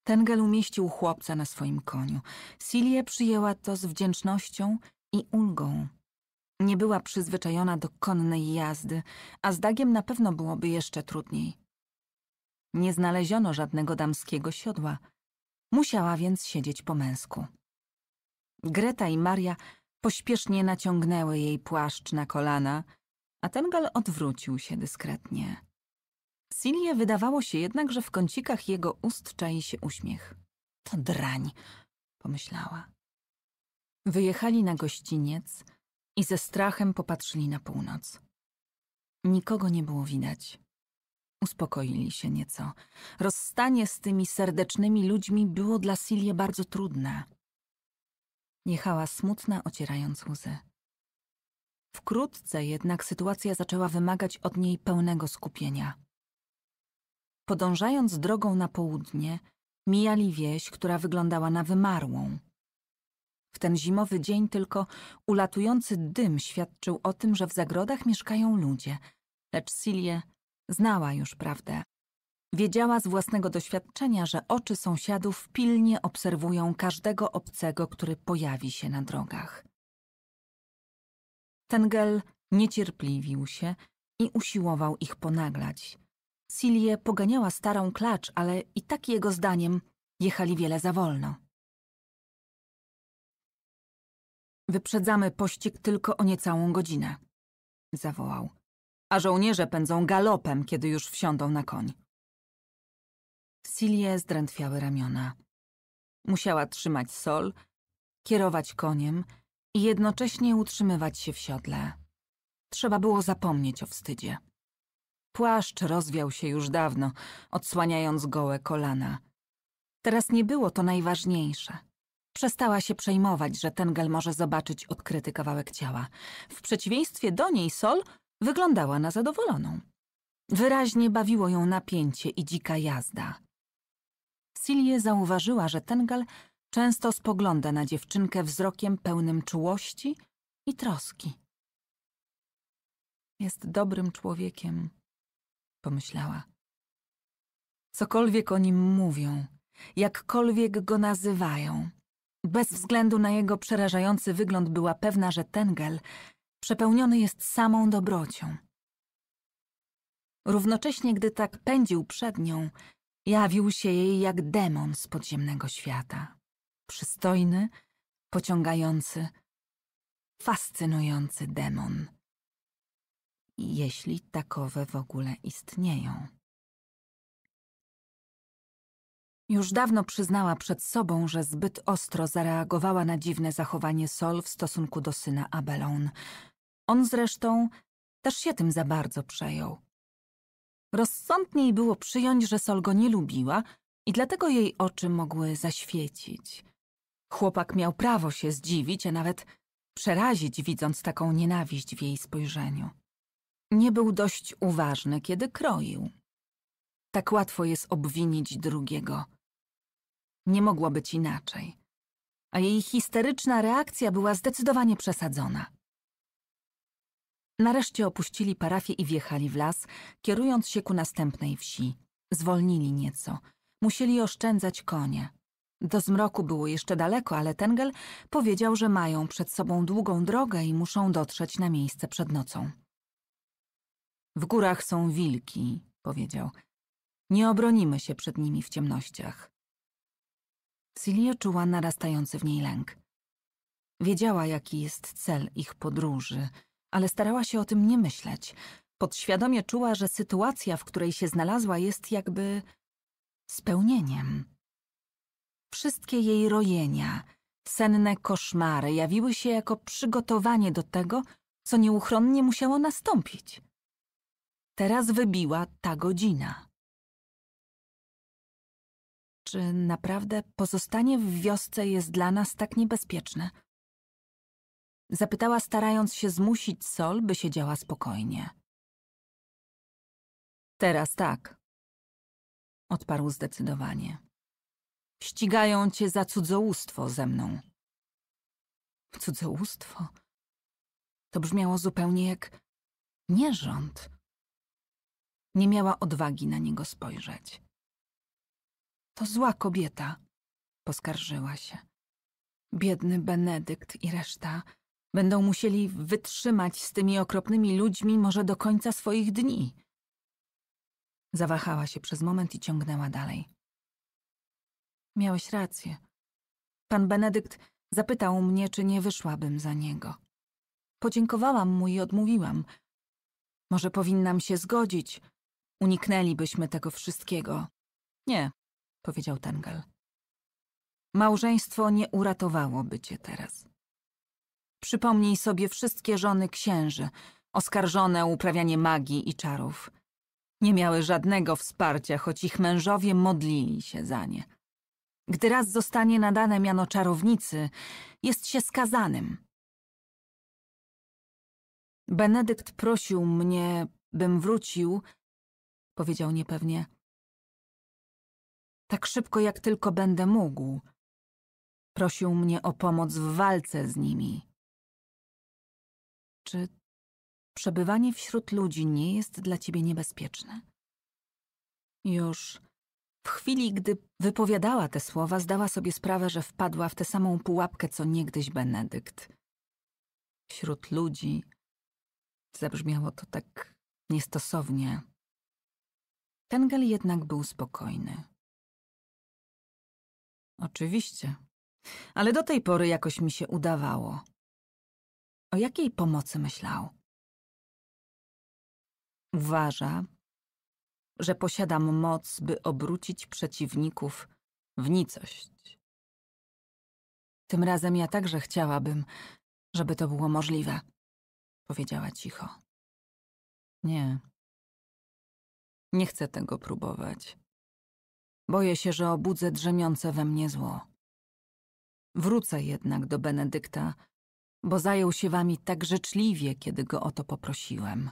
Tengel umieścił chłopca na swoim koniu. Silie przyjęła to z wdzięcznością i ulgą. Nie była przyzwyczajona do konnej jazdy, a z Dagiem na pewno byłoby jeszcze trudniej. Nie znaleziono żadnego damskiego siodła, musiała więc siedzieć po męsku. Greta i Maria pośpiesznie naciągnęły jej płaszcz na kolana, a Tengal odwrócił się dyskretnie. Silie wydawało się jednak, że w kącikach jego ust czai się uśmiech. To drań, pomyślała. Wyjechali na gościniec i ze strachem popatrzyli na północ. Nikogo nie było widać. Uspokoili się nieco. Rozstanie z tymi serdecznymi ludźmi było dla Silie bardzo trudne. Jechała smutna, ocierając łzy. Wkrótce jednak sytuacja zaczęła wymagać od niej pełnego skupienia. Podążając drogą na południe, mijali wieś, która wyglądała na wymarłą. W ten zimowy dzień tylko ulatujący dym świadczył o tym, że w zagrodach mieszkają ludzie. Lecz Silie znała już prawdę. Wiedziała z własnego doświadczenia, że oczy sąsiadów pilnie obserwują każdego obcego, który pojawi się na drogach. Tengel niecierpliwił się i usiłował ich ponaglać. Silie poganiała starą klacz, ale i tak jego zdaniem jechali wiele za wolno. Wyprzedzamy pościg tylko o niecałą godzinę, zawołał. A żołnierze pędzą galopem, kiedy już wsiądą na koń. Silie zdrętwiały ramiona. Musiała trzymać sol, kierować koniem i jednocześnie utrzymywać się w siodle. Trzeba było zapomnieć o wstydzie. Płaszcz rozwiał się już dawno, odsłaniając gołe kolana. Teraz nie było to najważniejsze. Przestała się przejmować, że Tengel może zobaczyć odkryty kawałek ciała. W przeciwieństwie do niej Sol wyglądała na zadowoloną. Wyraźnie bawiło ją napięcie i dzika jazda. Silie zauważyła, że Tengel często spogląda na dziewczynkę wzrokiem pełnym czułości i troski. Jest dobrym człowiekiem, pomyślała. Cokolwiek o nim mówią, jakkolwiek go nazywają – bez względu na jego przerażający wygląd była pewna, że Tengel przepełniony jest samą dobrocią. Równocześnie, gdy tak pędził przed nią, jawił się jej jak demon z podziemnego świata. Przystojny, pociągający, fascynujący demon. Jeśli takowe w ogóle istnieją. Już dawno przyznała przed sobą, że zbyt ostro zareagowała na dziwne zachowanie Sol w stosunku do syna Abelon. On zresztą też się tym za bardzo przejął. Rozsądniej było przyjąć, że Sol go nie lubiła i dlatego jej oczy mogły zaświecić. Chłopak miał prawo się zdziwić, a nawet przerazić, widząc taką nienawiść w jej spojrzeniu. Nie był dość uważny, kiedy kroił. Tak łatwo jest obwinić drugiego – nie mogło być inaczej. A jej histeryczna reakcja była zdecydowanie przesadzona. Nareszcie opuścili parafię i wjechali w las, kierując się ku następnej wsi. Zwolnili nieco. Musieli oszczędzać konie. Do zmroku było jeszcze daleko, ale Tengel powiedział, że mają przed sobą długą drogę i muszą dotrzeć na miejsce przed nocą. W górach są wilki, powiedział. Nie obronimy się przed nimi w ciemnościach. Silio czuła narastający w niej lęk. Wiedziała, jaki jest cel ich podróży, ale starała się o tym nie myśleć. Podświadomie czuła, że sytuacja, w której się znalazła, jest jakby spełnieniem. Wszystkie jej rojenia, senne koszmary jawiły się jako przygotowanie do tego, co nieuchronnie musiało nastąpić. Teraz wybiła ta godzina. Czy naprawdę pozostanie w wiosce jest dla nas tak niebezpieczne? Zapytała, starając się zmusić Sol, by siedziała spokojnie. Teraz tak, odparł zdecydowanie. Ścigają cię za cudzołóstwo ze mną. Cudzołóstwo? To brzmiało zupełnie jak nierząd. Nie miała odwagi na niego spojrzeć. To zła kobieta, poskarżyła się. Biedny Benedykt i reszta będą musieli wytrzymać z tymi okropnymi ludźmi może do końca swoich dni. Zawahała się przez moment i ciągnęła dalej. Miałeś rację. Pan Benedykt zapytał mnie, czy nie wyszłabym za niego. Podziękowałam mu i odmówiłam. Może powinnam się zgodzić. Uniknęlibyśmy tego wszystkiego. Nie, powiedział Tengel. Małżeństwo nie uratowałoby cię teraz. Przypomnij sobie wszystkie żony księży, oskarżone o uprawianie magii i czarów. Nie miały żadnego wsparcia, choć ich mężowie modlili się za nie. Gdy raz zostanie nadane miano czarownicy, jest się skazanym. Benedykt prosił mnie, bym wrócił, powiedział niepewnie tak szybko jak tylko będę mógł. Prosił mnie o pomoc w walce z nimi. Czy przebywanie wśród ludzi nie jest dla ciebie niebezpieczne? Już w chwili, gdy wypowiadała te słowa, zdała sobie sprawę, że wpadła w tę samą pułapkę, co niegdyś Benedykt. Wśród ludzi zabrzmiało to tak niestosownie. Tengel jednak był spokojny. Oczywiście. Ale do tej pory jakoś mi się udawało. O jakiej pomocy myślał? Uważa, że posiadam moc, by obrócić przeciwników w nicość. Tym razem ja także chciałabym, żeby to było możliwe, powiedziała cicho. Nie. Nie chcę tego próbować. Boję się, że obudzę drzemiące we mnie zło. Wrócę jednak do Benedykta, bo zajął się wami tak życzliwie, kiedy go o to poprosiłem.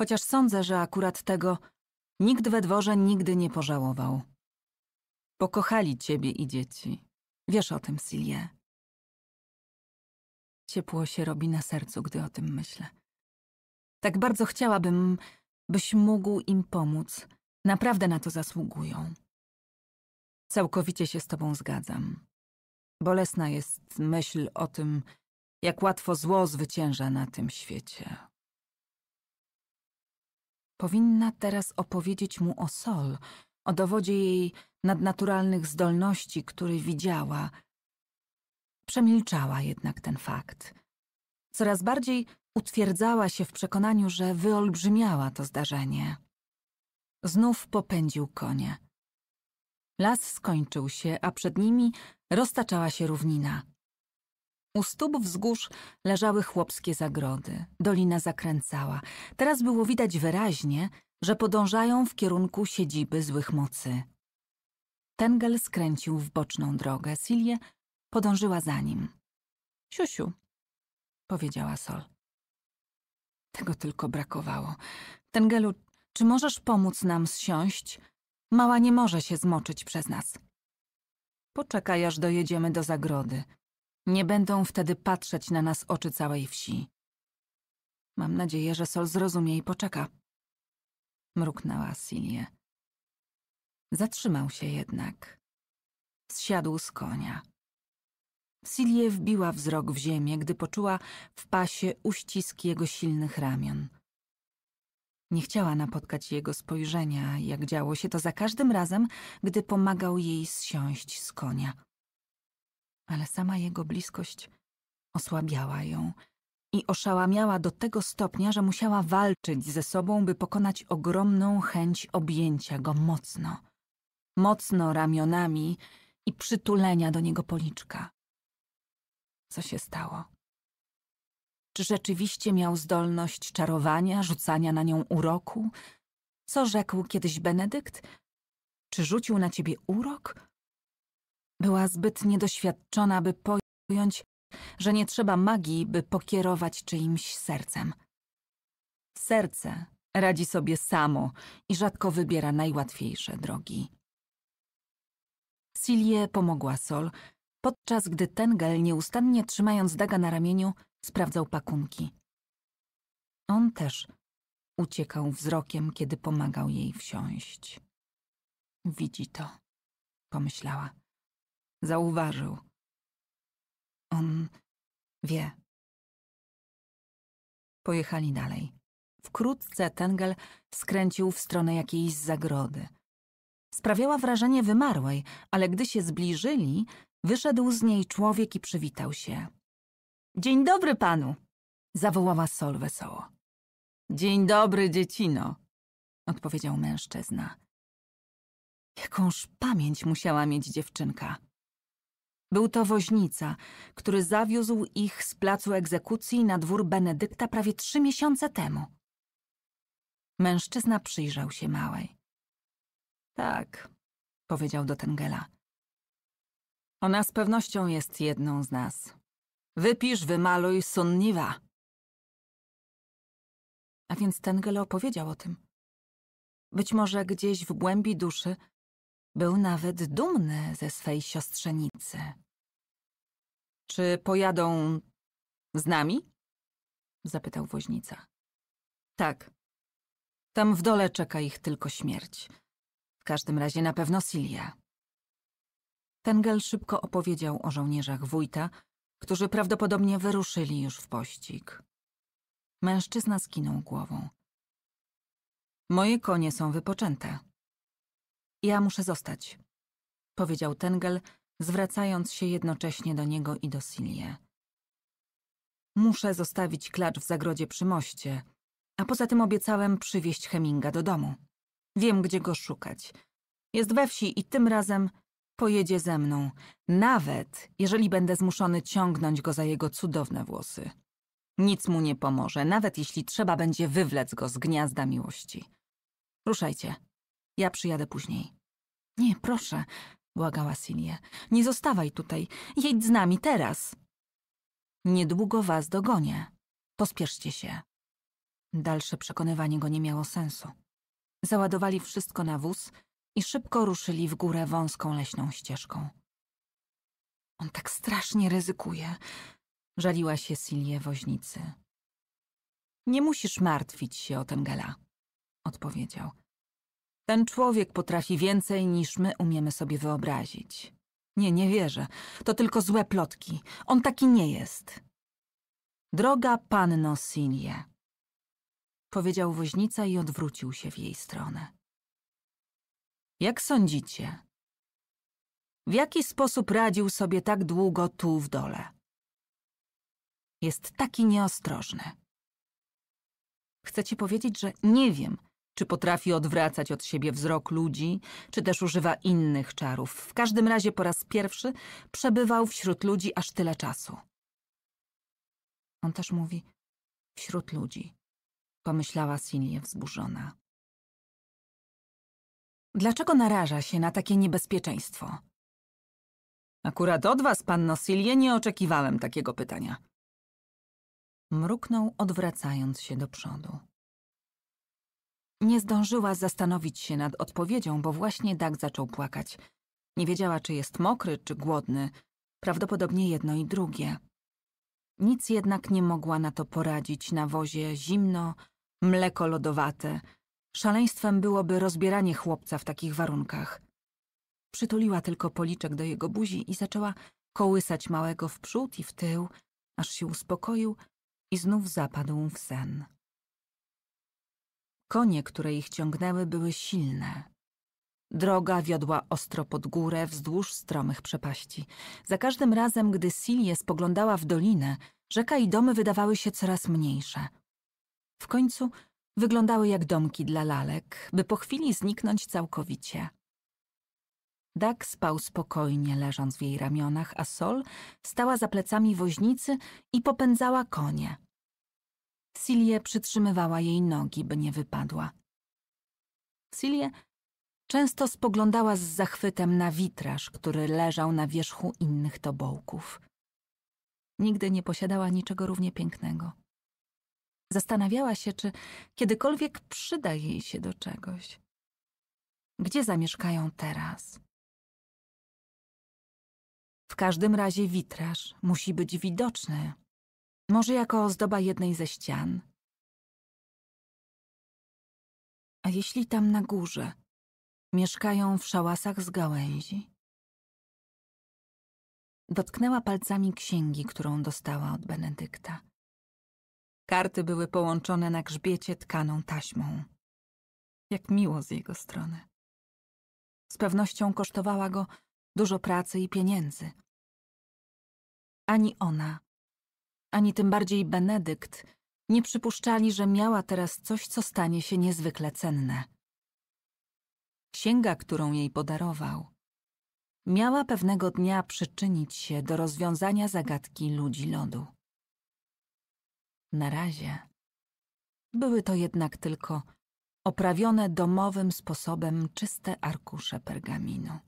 Chociaż sądzę, że akurat tego nikt we dworze nigdy nie pożałował. Pokochali ciebie i dzieci. Wiesz o tym, Silie. Ciepło się robi na sercu, gdy o tym myślę. Tak bardzo chciałabym, byś mógł im pomóc. Naprawdę na to zasługują. Całkowicie się z tobą zgadzam. Bolesna jest myśl o tym, jak łatwo zło zwycięża na tym świecie. Powinna teraz opowiedzieć mu o Sol, o dowodzie jej nadnaturalnych zdolności, który widziała. Przemilczała jednak ten fakt. Coraz bardziej utwierdzała się w przekonaniu, że wyolbrzymiała to zdarzenie. Znów popędził konie – Las skończył się, a przed nimi roztaczała się równina. U stóp wzgórz leżały chłopskie zagrody. Dolina zakręcała. Teraz było widać wyraźnie, że podążają w kierunku siedziby złych mocy. Tengel skręcił w boczną drogę. Silje podążyła za nim. Siusiu, powiedziała Sol. Tego tylko brakowało. Tengelu, czy możesz pomóc nam zsiąść? Mała nie może się zmoczyć przez nas. Poczekaj, aż dojedziemy do zagrody. Nie będą wtedy patrzeć na nas oczy całej wsi. Mam nadzieję, że Sol zrozumie i poczeka. Mruknęła Silie. Zatrzymał się jednak. Zsiadł z konia. Silie wbiła wzrok w ziemię, gdy poczuła w pasie uścisk jego silnych ramion – nie chciała napotkać jego spojrzenia, jak działo się to za każdym razem, gdy pomagał jej zsiąść z konia. Ale sama jego bliskość osłabiała ją i oszałamiała do tego stopnia, że musiała walczyć ze sobą, by pokonać ogromną chęć objęcia go mocno, mocno ramionami i przytulenia do niego policzka. Co się stało? Czy rzeczywiście miał zdolność czarowania, rzucania na nią uroku? Co rzekł kiedyś Benedykt? Czy rzucił na ciebie urok? Była zbyt niedoświadczona, by pojąć, że nie trzeba magii, by pokierować czyimś sercem. Serce radzi sobie samo i rzadko wybiera najłatwiejsze drogi. Silie pomogła Sol, podczas gdy Tengel, nieustannie trzymając Daga na ramieniu, Sprawdzał pakunki. On też uciekał wzrokiem, kiedy pomagał jej wsiąść. Widzi to, pomyślała. Zauważył. On wie. Pojechali dalej. Wkrótce Tengel skręcił w stronę jakiejś zagrody. Sprawiała wrażenie wymarłej, ale gdy się zbliżyli, wyszedł z niej człowiek i przywitał się. Dzień dobry panu! zawołała Sol wesoło. Dzień dobry, dziecino! odpowiedział mężczyzna. Jakąż pamięć musiała mieć dziewczynka. Był to woźnica, który zawiózł ich z placu egzekucji na dwór Benedykta prawie trzy miesiące temu. Mężczyzna przyjrzał się małej. Tak, powiedział do Tengela. Ona z pewnością jest jedną z nas. Wypisz, wymaluj, sunniwa. A więc Tengel opowiedział o tym. Być może gdzieś w głębi duszy był nawet dumny ze swej siostrzenicy. Czy pojadą z nami? Zapytał woźnica. Tak. Tam w dole czeka ich tylko śmierć. W każdym razie na pewno Silia. Tengel szybko opowiedział o żołnierzach wójta, którzy prawdopodobnie wyruszyli już w pościg. Mężczyzna skinął głową. Moje konie są wypoczęte. Ja muszę zostać, powiedział Tengel, zwracając się jednocześnie do niego i do Silie. Muszę zostawić klacz w zagrodzie przy moście, a poza tym obiecałem przywieźć Heminga do domu. Wiem, gdzie go szukać. Jest we wsi i tym razem pojedzie ze mną, nawet jeżeli będę zmuszony ciągnąć go za jego cudowne włosy. Nic mu nie pomoże, nawet jeśli trzeba będzie wywlec go z gniazda miłości. Ruszajcie. Ja przyjadę później. Nie, proszę, błagała Silie. Nie zostawaj tutaj. Jedź z nami teraz. Niedługo was dogonię. Pospieszcie się. Dalsze przekonywanie go nie miało sensu. Załadowali wszystko na wóz i szybko ruszyli w górę wąską leśną ścieżką. On tak strasznie ryzykuje, żaliła się Silie woźnicy. Nie musisz martwić się o Gela, odpowiedział. Ten człowiek potrafi więcej niż my umiemy sobie wyobrazić. Nie, nie wierzę. To tylko złe plotki. On taki nie jest. Droga panno Silie, powiedział woźnica i odwrócił się w jej stronę. Jak sądzicie? W jaki sposób radził sobie tak długo tu w dole? Jest taki nieostrożny. Chcę ci powiedzieć, że nie wiem, czy potrafi odwracać od siebie wzrok ludzi, czy też używa innych czarów. W każdym razie po raz pierwszy przebywał wśród ludzi aż tyle czasu. On też mówi wśród ludzi, pomyślała Silje wzburzona. Dlaczego naraża się na takie niebezpieczeństwo? Akurat od was, panno Silje, nie oczekiwałem takiego pytania. Mruknął, odwracając się do przodu. Nie zdążyła zastanowić się nad odpowiedzią, bo właśnie Dag zaczął płakać. Nie wiedziała, czy jest mokry, czy głodny. Prawdopodobnie jedno i drugie. Nic jednak nie mogła na to poradzić na wozie zimno, mleko lodowate – Szaleństwem byłoby rozbieranie chłopca w takich warunkach. Przytuliła tylko policzek do jego buzi i zaczęła kołysać małego w przód i w tył, aż się uspokoił i znów zapadł w sen. Konie, które ich ciągnęły, były silne. Droga wiodła ostro pod górę, wzdłuż stromych przepaści. Za każdym razem, gdy Silje spoglądała w dolinę, rzeka i domy wydawały się coraz mniejsze. W końcu Wyglądały jak domki dla lalek, by po chwili zniknąć całkowicie. Dag spał spokojnie, leżąc w jej ramionach, a Sol stała za plecami woźnicy i popędzała konie. Silie przytrzymywała jej nogi, by nie wypadła. Silie często spoglądała z zachwytem na witraż, który leżał na wierzchu innych tobołków. Nigdy nie posiadała niczego równie pięknego. Zastanawiała się, czy kiedykolwiek przyda jej się do czegoś. Gdzie zamieszkają teraz? W każdym razie witraż musi być widoczny, może jako ozdoba jednej ze ścian. A jeśli tam na górze mieszkają w szałasach z gałęzi? Dotknęła palcami księgi, którą dostała od Benedykta. Karty były połączone na grzbiecie tkaną taśmą. Jak miło z jego strony. Z pewnością kosztowała go dużo pracy i pieniędzy. Ani ona, ani tym bardziej Benedykt nie przypuszczali, że miała teraz coś, co stanie się niezwykle cenne. Księga, którą jej podarował, miała pewnego dnia przyczynić się do rozwiązania zagadki ludzi lodu. Na razie. Były to jednak tylko oprawione domowym sposobem czyste arkusze pergaminu.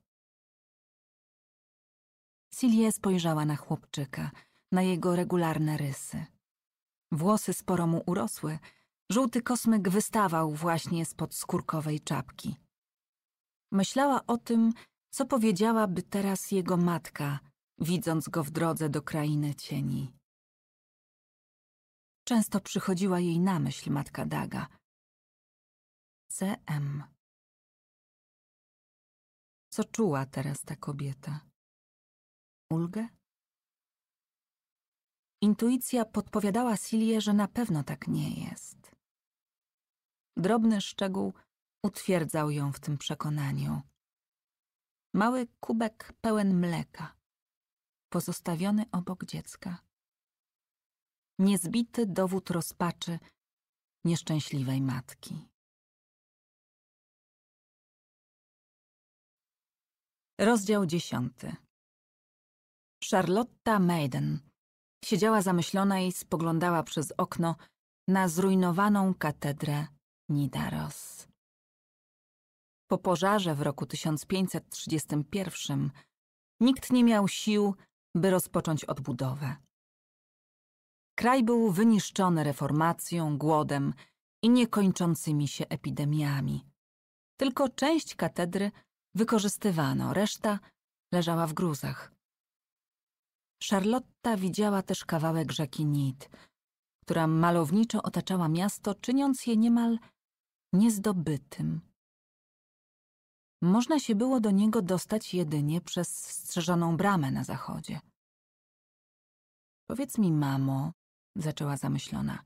Silie spojrzała na chłopczyka, na jego regularne rysy. Włosy sporo mu urosły, żółty kosmyk wystawał właśnie spod skórkowej czapki. Myślała o tym, co powiedziałaby teraz jego matka, widząc go w drodze do krainy cieni. Często przychodziła jej na myśl matka Daga. CM. Co czuła teraz ta kobieta? Ulgę? Intuicja podpowiadała Silie, że na pewno tak nie jest. Drobny szczegół utwierdzał ją w tym przekonaniu. Mały kubek pełen mleka, pozostawiony obok dziecka niezbity dowód rozpaczy nieszczęśliwej matki. Rozdział dziesiąty. Charlotta Maiden siedziała zamyślona i spoglądała przez okno na zrujnowaną katedrę Nidaros. Po pożarze w roku 1531 nikt nie miał sił, by rozpocząć odbudowę. Kraj był wyniszczony reformacją, głodem i niekończącymi się epidemiami. Tylko część katedry wykorzystywano, reszta leżała w gruzach. Charlotta widziała też kawałek rzeki Nid, która malowniczo otaczała miasto, czyniąc je niemal niezdobytym. Można się było do niego dostać jedynie przez strzeżoną bramę na zachodzie. Powiedz mi, mamo, zaczęła zamyślona.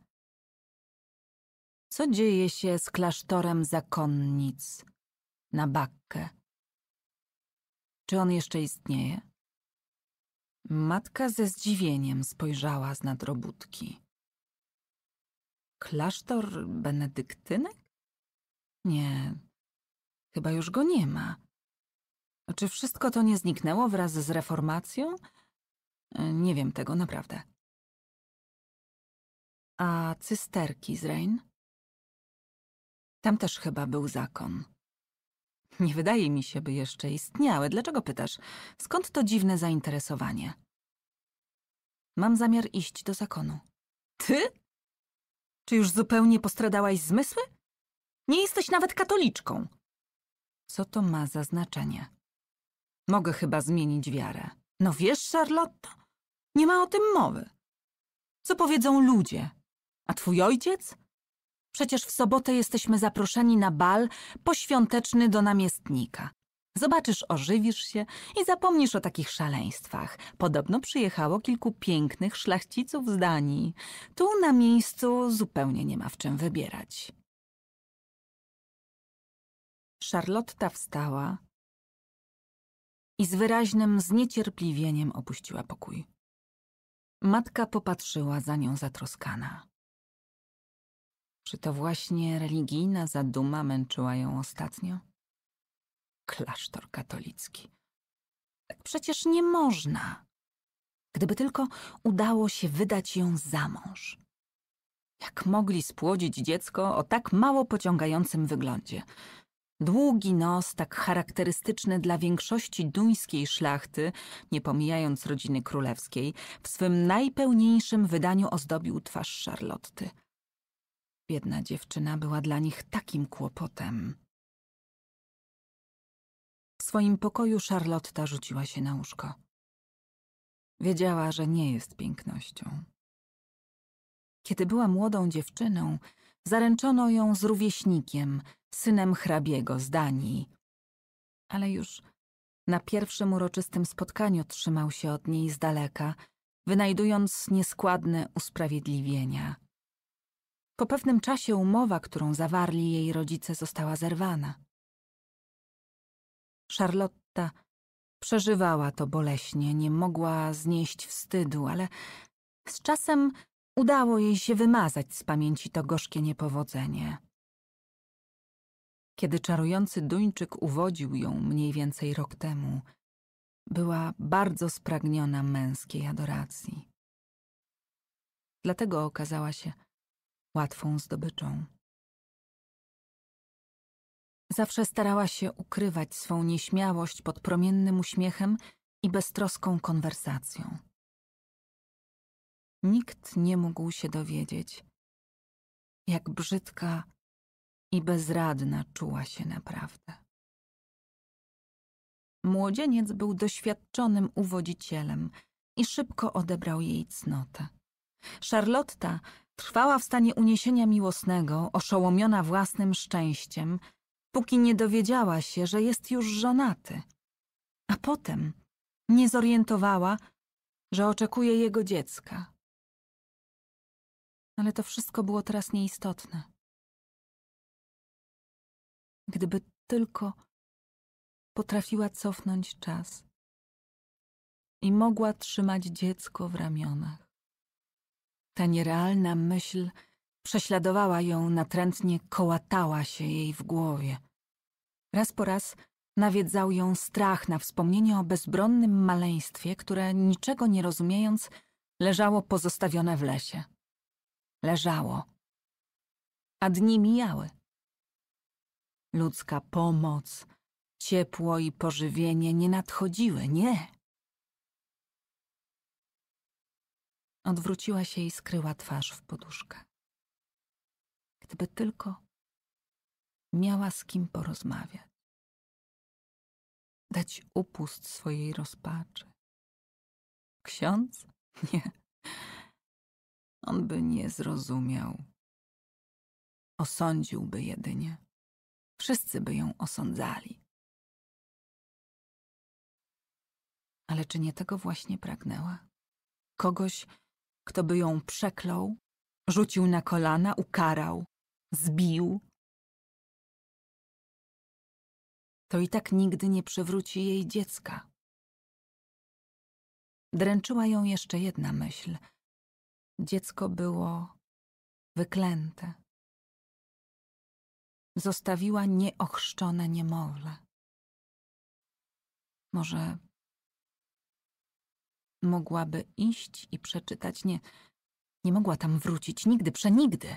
Co dzieje się z klasztorem zakonnic na Bakkę? Czy on jeszcze istnieje? Matka ze zdziwieniem spojrzała z nadrobótki. Klasztor benedyktynek? Nie, chyba już go nie ma. Czy wszystko to nie zniknęło wraz z reformacją? Nie wiem tego naprawdę. A cysterki z Rein? Tam też chyba był zakon. Nie wydaje mi się, by jeszcze istniały. Dlaczego pytasz? Skąd to dziwne zainteresowanie? Mam zamiar iść do zakonu. Ty? Czy już zupełnie postradałaś zmysły? Nie jesteś nawet katoliczką. Co to ma za znaczenie? Mogę chyba zmienić wiarę. No wiesz, Charlotte, nie ma o tym mowy. Co powiedzą ludzie? A twój ojciec? Przecież w sobotę jesteśmy zaproszeni na bal poświąteczny do namiestnika. Zobaczysz, ożywisz się i zapomnisz o takich szaleństwach. Podobno przyjechało kilku pięknych szlachciców z Danii. Tu na miejscu zupełnie nie ma w czym wybierać. Charlotta wstała i z wyraźnym zniecierpliwieniem opuściła pokój. Matka popatrzyła za nią zatroskana. Czy to właśnie religijna zaduma męczyła ją ostatnio? Klasztor katolicki. Tak przecież nie można. Gdyby tylko udało się wydać ją za mąż. Jak mogli spłodzić dziecko o tak mało pociągającym wyglądzie? Długi nos, tak charakterystyczny dla większości duńskiej szlachty, nie pomijając rodziny królewskiej, w swym najpełniejszym wydaniu ozdobił twarz Charlotty – Biedna dziewczyna była dla nich takim kłopotem. W swoim pokoju Charlotta rzuciła się na łóżko. Wiedziała, że nie jest pięknością. Kiedy była młodą dziewczyną, zaręczono ją z rówieśnikiem, synem hrabiego z Danii. Ale już na pierwszym uroczystym spotkaniu trzymał się od niej z daleka, wynajdując nieskładne usprawiedliwienia – po pewnym czasie umowa, którą zawarli jej rodzice, została zerwana. Charlotta przeżywała to boleśnie, nie mogła znieść wstydu, ale z czasem udało jej się wymazać z pamięci to gorzkie niepowodzenie. Kiedy czarujący Duńczyk uwodził ją mniej więcej rok temu, była bardzo spragniona męskiej adoracji. Dlatego okazała się łatwą zdobyczą. Zawsze starała się ukrywać swą nieśmiałość pod promiennym uśmiechem i beztroską konwersacją. Nikt nie mógł się dowiedzieć, jak brzydka i bezradna czuła się naprawdę. Młodzieniec był doświadczonym uwodzicielem i szybko odebrał jej cnotę. Charlotta Trwała w stanie uniesienia miłosnego, oszołomiona własnym szczęściem, póki nie dowiedziała się, że jest już żonaty. A potem nie zorientowała, że oczekuje jego dziecka. Ale to wszystko było teraz nieistotne. Gdyby tylko potrafiła cofnąć czas i mogła trzymać dziecko w ramionach. Ta nierealna myśl prześladowała ją natrętnie, kołatała się jej w głowie. Raz po raz nawiedzał ją strach na wspomnienie o bezbronnym maleństwie, które niczego nie rozumiejąc leżało pozostawione w lesie. Leżało. A dni mijały. Ludzka pomoc, ciepło i pożywienie nie nadchodziły, nie. Odwróciła się i skryła twarz w poduszkę. Gdyby tylko miała z kim porozmawiać, dać upust swojej rozpaczy. Ksiądz? Nie. On by nie zrozumiał. Osądziłby jedynie. Wszyscy by ją osądzali. Ale czy nie tego właśnie pragnęła? Kogoś, kto by ją przeklął, rzucił na kolana, ukarał, zbił, to i tak nigdy nie przywróci jej dziecka. Dręczyła ją jeszcze jedna myśl. Dziecko było wyklęte. Zostawiła nieochrzczone niemowlę. Może Mogłaby iść i przeczytać. Nie, nie mogła tam wrócić nigdy, przenigdy.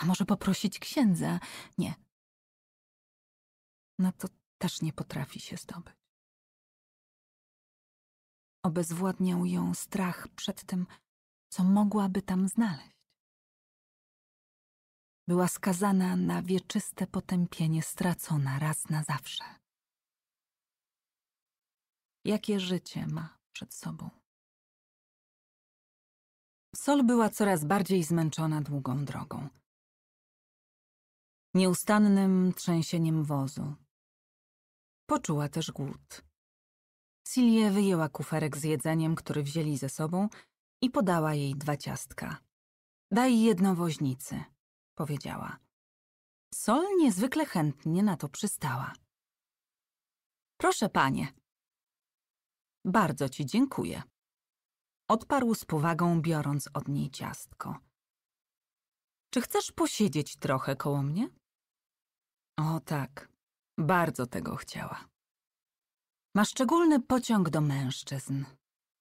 A może poprosić księdza? Nie. Na no to też nie potrafi się zdobyć. Obezwładniał ją strach przed tym, co mogłaby tam znaleźć. Była skazana na wieczyste potępienie, stracona raz na zawsze. Jakie życie ma przed sobą? Sol była coraz bardziej zmęczona długą drogą. Nieustannym trzęsieniem wozu. Poczuła też głód. Silie wyjęła kuferek z jedzeniem, który wzięli ze sobą i podała jej dwa ciastka. Daj jedno woźnicy, powiedziała. Sol niezwykle chętnie na to przystała. Proszę panie. Bardzo ci dziękuję, Odparł z powagą, biorąc od niej ciastko. Czy chcesz posiedzieć trochę koło mnie? O tak, bardzo tego chciała. Ma szczególny pociąg do mężczyzn,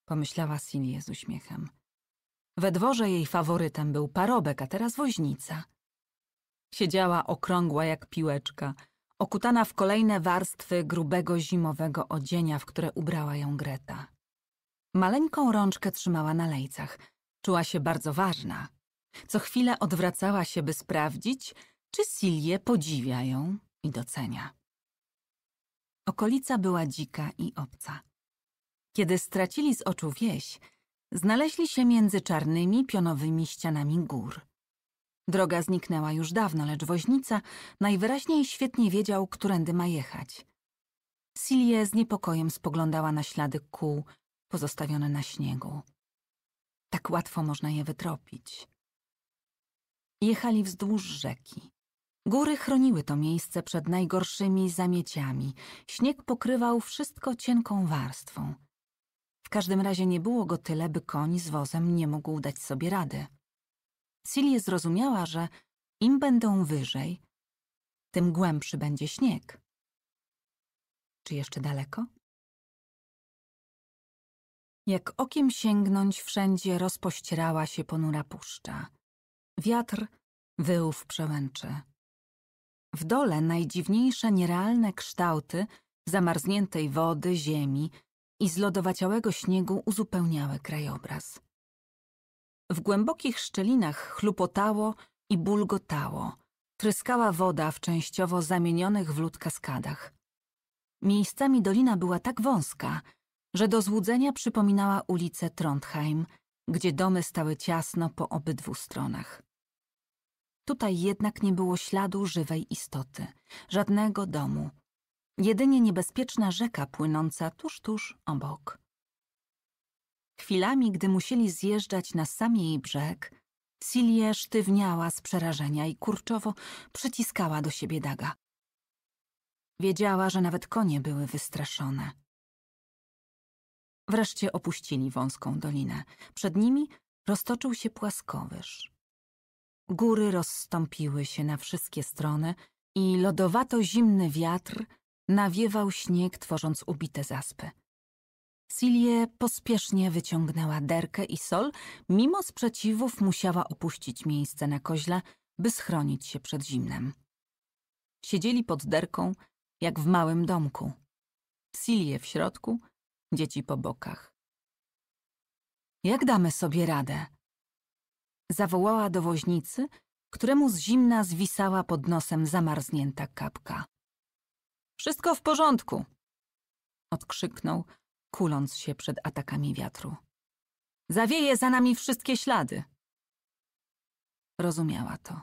pomyślała Silie z uśmiechem. We dworze jej faworytem był parobek, a teraz woźnica. Siedziała okrągła jak piłeczka, okutana w kolejne warstwy grubego zimowego odzienia, w które ubrała ją Greta. Maleńką rączkę trzymała na lejcach. Czuła się bardzo ważna. Co chwilę odwracała się, by sprawdzić, czy Silje podziwia ją i docenia. Okolica była dzika i obca. Kiedy stracili z oczu wieś, znaleźli się między czarnymi, pionowymi ścianami gór. Droga zniknęła już dawno, lecz woźnica najwyraźniej świetnie wiedział, którędy ma jechać. Silje z niepokojem spoglądała na ślady kół pozostawione na śniegu. Tak łatwo można je wytropić. Jechali wzdłuż rzeki. Góry chroniły to miejsce przed najgorszymi zamieciami. Śnieg pokrywał wszystko cienką warstwą. W każdym razie nie było go tyle, by koń z wozem nie mógł dać sobie rady. Cilie zrozumiała, że im będą wyżej, tym głębszy będzie śnieg. Czy jeszcze daleko? Jak okiem sięgnąć, wszędzie rozpościerała się ponura puszcza. Wiatr wył w przełęczy. W dole najdziwniejsze nierealne kształty zamarzniętej wody, ziemi i zlodowaciałego śniegu uzupełniały krajobraz. W głębokich szczelinach chlupotało i bulgotało. Tryskała woda w częściowo zamienionych w lód kaskadach. Miejscami dolina była tak wąska – że do złudzenia przypominała ulicę Trondheim, gdzie domy stały ciasno po obydwu stronach. Tutaj jednak nie było śladu żywej istoty, żadnego domu. Jedynie niebezpieczna rzeka płynąca tuż, tuż obok. Chwilami, gdy musieli zjeżdżać na sam jej brzeg, Silie sztywniała z przerażenia i kurczowo przyciskała do siebie Daga. Wiedziała, że nawet konie były wystraszone. Wreszcie opuścili wąską dolinę. Przed nimi roztoczył się płaskowyż. Góry rozstąpiły się na wszystkie strony i lodowato-zimny wiatr nawiewał śnieg, tworząc ubite zaspy. Silie pospiesznie wyciągnęła derkę i sol, mimo sprzeciwów musiała opuścić miejsce na koźle, by schronić się przed zimnem. Siedzieli pod derką, jak w małym domku. Silie w środku – dzieci po bokach. Jak damy sobie radę? Zawołała do woźnicy, któremu z zimna zwisała pod nosem zamarznięta kapka. Wszystko w porządku! Odkrzyknął, kuląc się przed atakami wiatru. Zawieje za nami wszystkie ślady. Rozumiała to.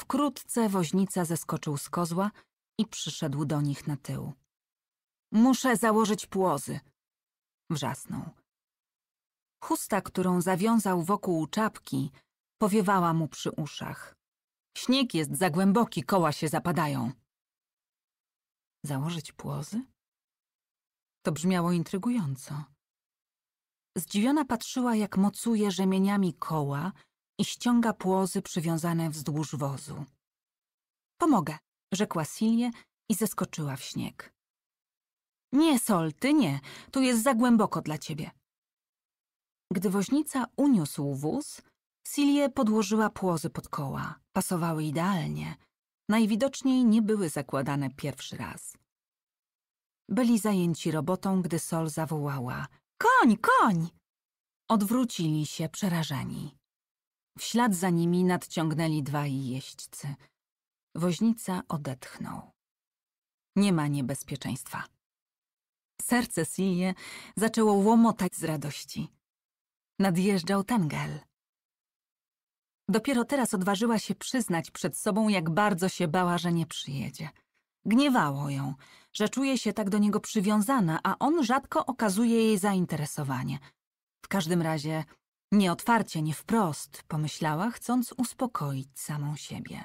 Wkrótce woźnica zeskoczył z kozła i przyszedł do nich na tył. Muszę założyć płozy. Wrzasnął. Chusta, którą zawiązał wokół czapki, powiewała mu przy uszach. Śnieg jest za głęboki, koła się zapadają. Założyć płozy? To brzmiało intrygująco. Zdziwiona patrzyła, jak mocuje rzemieniami koła i ściąga płozy przywiązane wzdłuż wozu. Pomogę, rzekła Silie i zeskoczyła w śnieg. Nie, Sol, ty nie. Tu jest za głęboko dla ciebie. Gdy woźnica uniósł wóz, Silie podłożyła płozy pod koła. Pasowały idealnie. Najwidoczniej nie były zakładane pierwszy raz. Byli zajęci robotą, gdy Sol zawołała – koń, koń! Odwrócili się przerażeni. W ślad za nimi nadciągnęli dwaj jeźdźcy. Woźnica odetchnął. Nie ma niebezpieczeństwa. Serce Silje zaczęło łomotać z radości. Nadjeżdżał Tengel. Dopiero teraz odważyła się przyznać przed sobą, jak bardzo się bała, że nie przyjedzie. Gniewało ją, że czuje się tak do niego przywiązana, a on rzadko okazuje jej zainteresowanie. W każdym razie nie otwarcie, nie wprost, pomyślała, chcąc uspokoić samą siebie.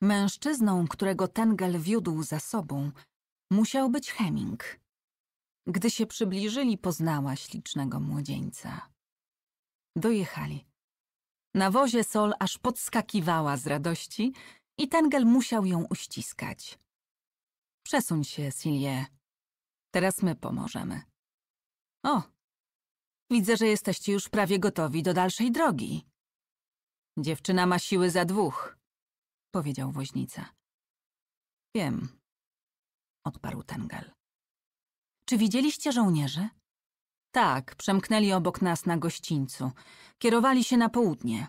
Mężczyzną, którego Tengel wiódł za sobą, musiał być Heming. Gdy się przybliżyli, poznała ślicznego młodzieńca. Dojechali. Na wozie Sol aż podskakiwała z radości i Tengel musiał ją uściskać. Przesuń się, Silie. Teraz my pomożemy. O, widzę, że jesteście już prawie gotowi do dalszej drogi. Dziewczyna ma siły za dwóch, powiedział woźnica. Wiem, odparł Tengel. Czy widzieliście żołnierzy? Tak, przemknęli obok nas na gościńcu. Kierowali się na południe.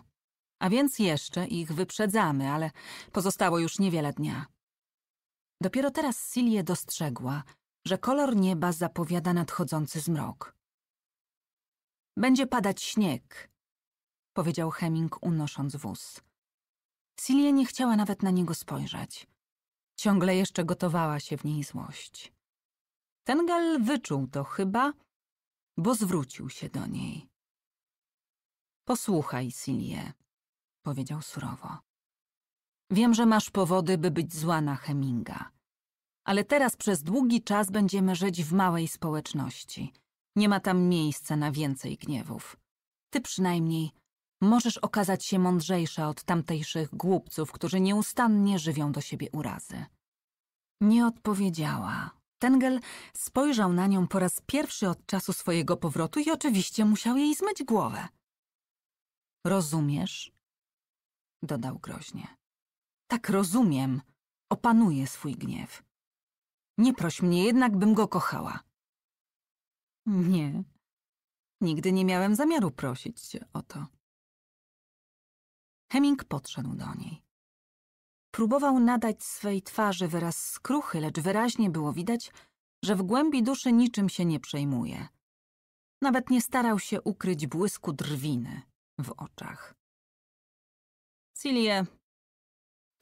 A więc jeszcze ich wyprzedzamy, ale pozostało już niewiele dnia. Dopiero teraz Silje dostrzegła, że kolor nieba zapowiada nadchodzący zmrok. Będzie padać śnieg, powiedział Heming, unosząc wóz. Silje nie chciała nawet na niego spojrzeć. Ciągle jeszcze gotowała się w niej złość. Tengal wyczuł to chyba, bo zwrócił się do niej. Posłuchaj, Silie, powiedział surowo. Wiem, że masz powody, by być zła na Heminga, ale teraz przez długi czas będziemy żyć w małej społeczności. Nie ma tam miejsca na więcej gniewów. Ty przynajmniej możesz okazać się mądrzejsza od tamtejszych głupców, którzy nieustannie żywią do siebie urazy. Nie odpowiedziała Tengel spojrzał na nią po raz pierwszy od czasu swojego powrotu i oczywiście musiał jej zmyć głowę. Rozumiesz? dodał groźnie. Tak rozumiem. Opanuję swój gniew. Nie proś mnie jednak, bym go kochała. Nie. Nigdy nie miałem zamiaru prosić cię o to. Heming podszedł do niej. Próbował nadać swej twarzy wyraz skruchy, lecz wyraźnie było widać, że w głębi duszy niczym się nie przejmuje. Nawet nie starał się ukryć błysku drwiny w oczach. Silie,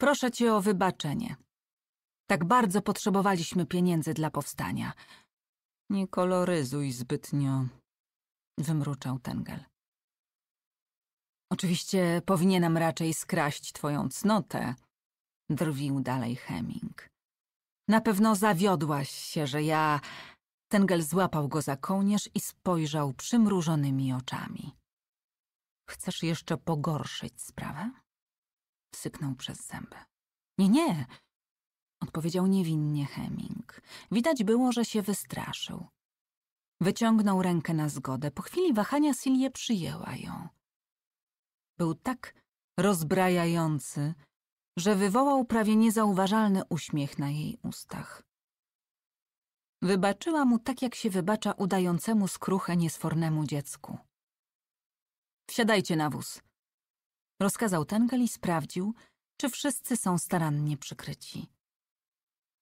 proszę cię o wybaczenie. Tak bardzo potrzebowaliśmy pieniędzy dla powstania. Nie koloryzuj zbytnio, wymruczał Tengel. Oczywiście powinienem raczej skraść twoją cnotę, drwił dalej Heming. Na pewno zawiodłaś się, że ja... Tengel złapał go za kołnierz i spojrzał przymrużonymi oczami. Chcesz jeszcze pogorszyć sprawę? Syknął przez zęby. Nie, nie, odpowiedział niewinnie Heming. Widać było, że się wystraszył. Wyciągnął rękę na zgodę. Po chwili wahania Silje przyjęła ją. Był tak rozbrajający, że wywołał prawie niezauważalny uśmiech na jej ustach. Wybaczyła mu tak, jak się wybacza udającemu skruchę niesfornemu dziecku. Wsiadajcie na wóz. Rozkazał Tengel i sprawdził, czy wszyscy są starannie przykryci.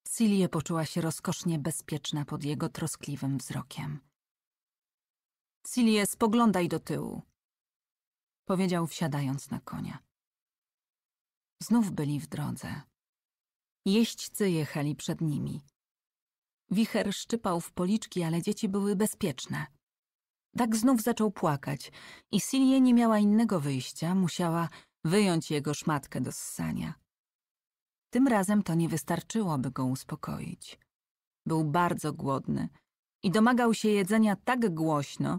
Silie poczuła się rozkosznie bezpieczna pod jego troskliwym wzrokiem. Silie, spoglądaj do tyłu, powiedział wsiadając na konia. Znów byli w drodze. Jeźdźcy jechali przed nimi. Wicher szczypał w policzki, ale dzieci były bezpieczne. Tak znów zaczął płakać i Silje nie miała innego wyjścia, musiała wyjąć jego szmatkę do ssania. Tym razem to nie wystarczyło, by go uspokoić. Był bardzo głodny i domagał się jedzenia tak głośno,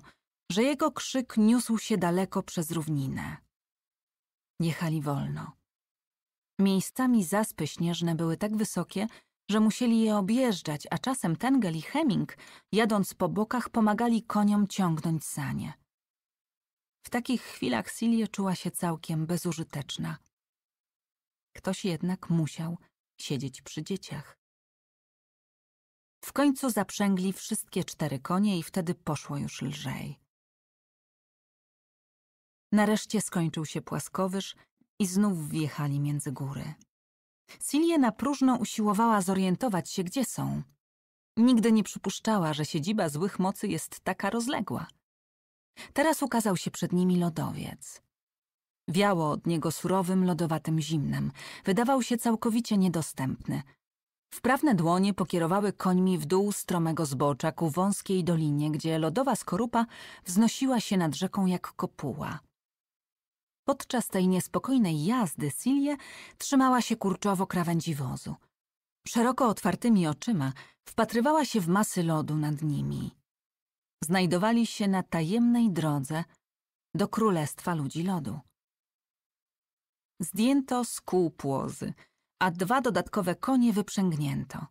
że jego krzyk niósł się daleko przez równinę. Jechali wolno. Miejscami zaspy śnieżne były tak wysokie, że musieli je objeżdżać, a czasem Tengel i Heming, jadąc po bokach, pomagali koniom ciągnąć sanie. W takich chwilach Silje czuła się całkiem bezużyteczna. Ktoś jednak musiał siedzieć przy dzieciach. W końcu zaprzęgli wszystkie cztery konie i wtedy poszło już lżej. Nareszcie skończył się płaskowyż i znów wjechali między góry. Silie na próżno usiłowała zorientować się, gdzie są. Nigdy nie przypuszczała, że siedziba złych mocy jest taka rozległa. Teraz ukazał się przed nimi lodowiec. Wiało od niego surowym, lodowatym zimnem. Wydawał się całkowicie niedostępny. Wprawne dłonie pokierowały końmi w dół stromego zbocza ku wąskiej dolinie, gdzie lodowa skorupa wznosiła się nad rzeką jak kopuła – Podczas tej niespokojnej jazdy Silje trzymała się kurczowo krawędzi wozu. Szeroko otwartymi oczyma wpatrywała się w masy lodu nad nimi. Znajdowali się na tajemnej drodze do Królestwa Ludzi Lodu. Zdjęto z kół płozy, a dwa dodatkowe konie wyprzęgnięto.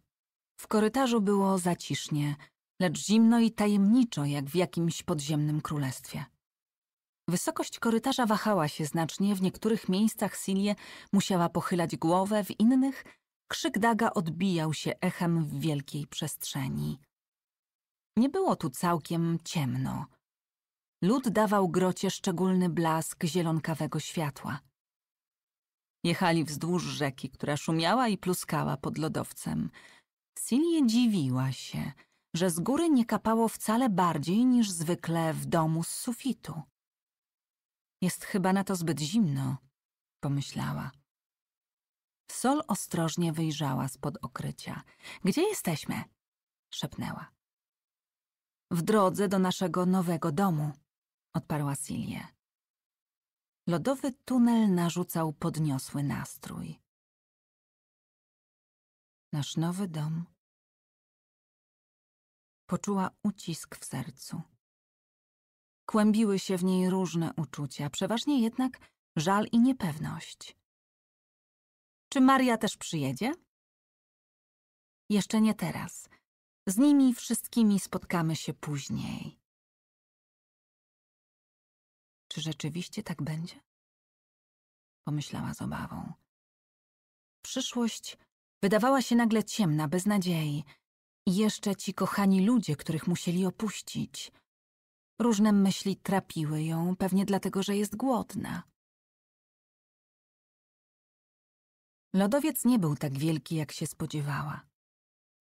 W korytarzu było zacisznie, lecz zimno i tajemniczo jak w jakimś podziemnym królestwie. Wysokość korytarza wahała się znacznie, w niektórych miejscach Silie musiała pochylać głowę, w innych krzyk Daga odbijał się echem w wielkiej przestrzeni. Nie było tu całkiem ciemno. Lód dawał grocie szczególny blask zielonkawego światła. Jechali wzdłuż rzeki, która szumiała i pluskała pod lodowcem. Silie dziwiła się, że z góry nie kapało wcale bardziej niż zwykle w domu z sufitu. Jest chyba na to zbyt zimno, pomyślała. Sol ostrożnie wyjrzała spod okrycia. Gdzie jesteśmy? szepnęła. W drodze do naszego nowego domu, odparła Silje. Lodowy tunel narzucał podniosły nastrój. Nasz nowy dom. Poczuła ucisk w sercu. Kłębiły się w niej różne uczucia, przeważnie jednak żal i niepewność. Czy Maria też przyjedzie? Jeszcze nie teraz. Z nimi wszystkimi spotkamy się później. Czy rzeczywiście tak będzie? Pomyślała z obawą. Przyszłość wydawała się nagle ciemna, bez nadziei. I jeszcze ci kochani ludzie, których musieli opuścić – Różne myśli trapiły ją, pewnie dlatego, że jest głodna. Lodowiec nie był tak wielki, jak się spodziewała.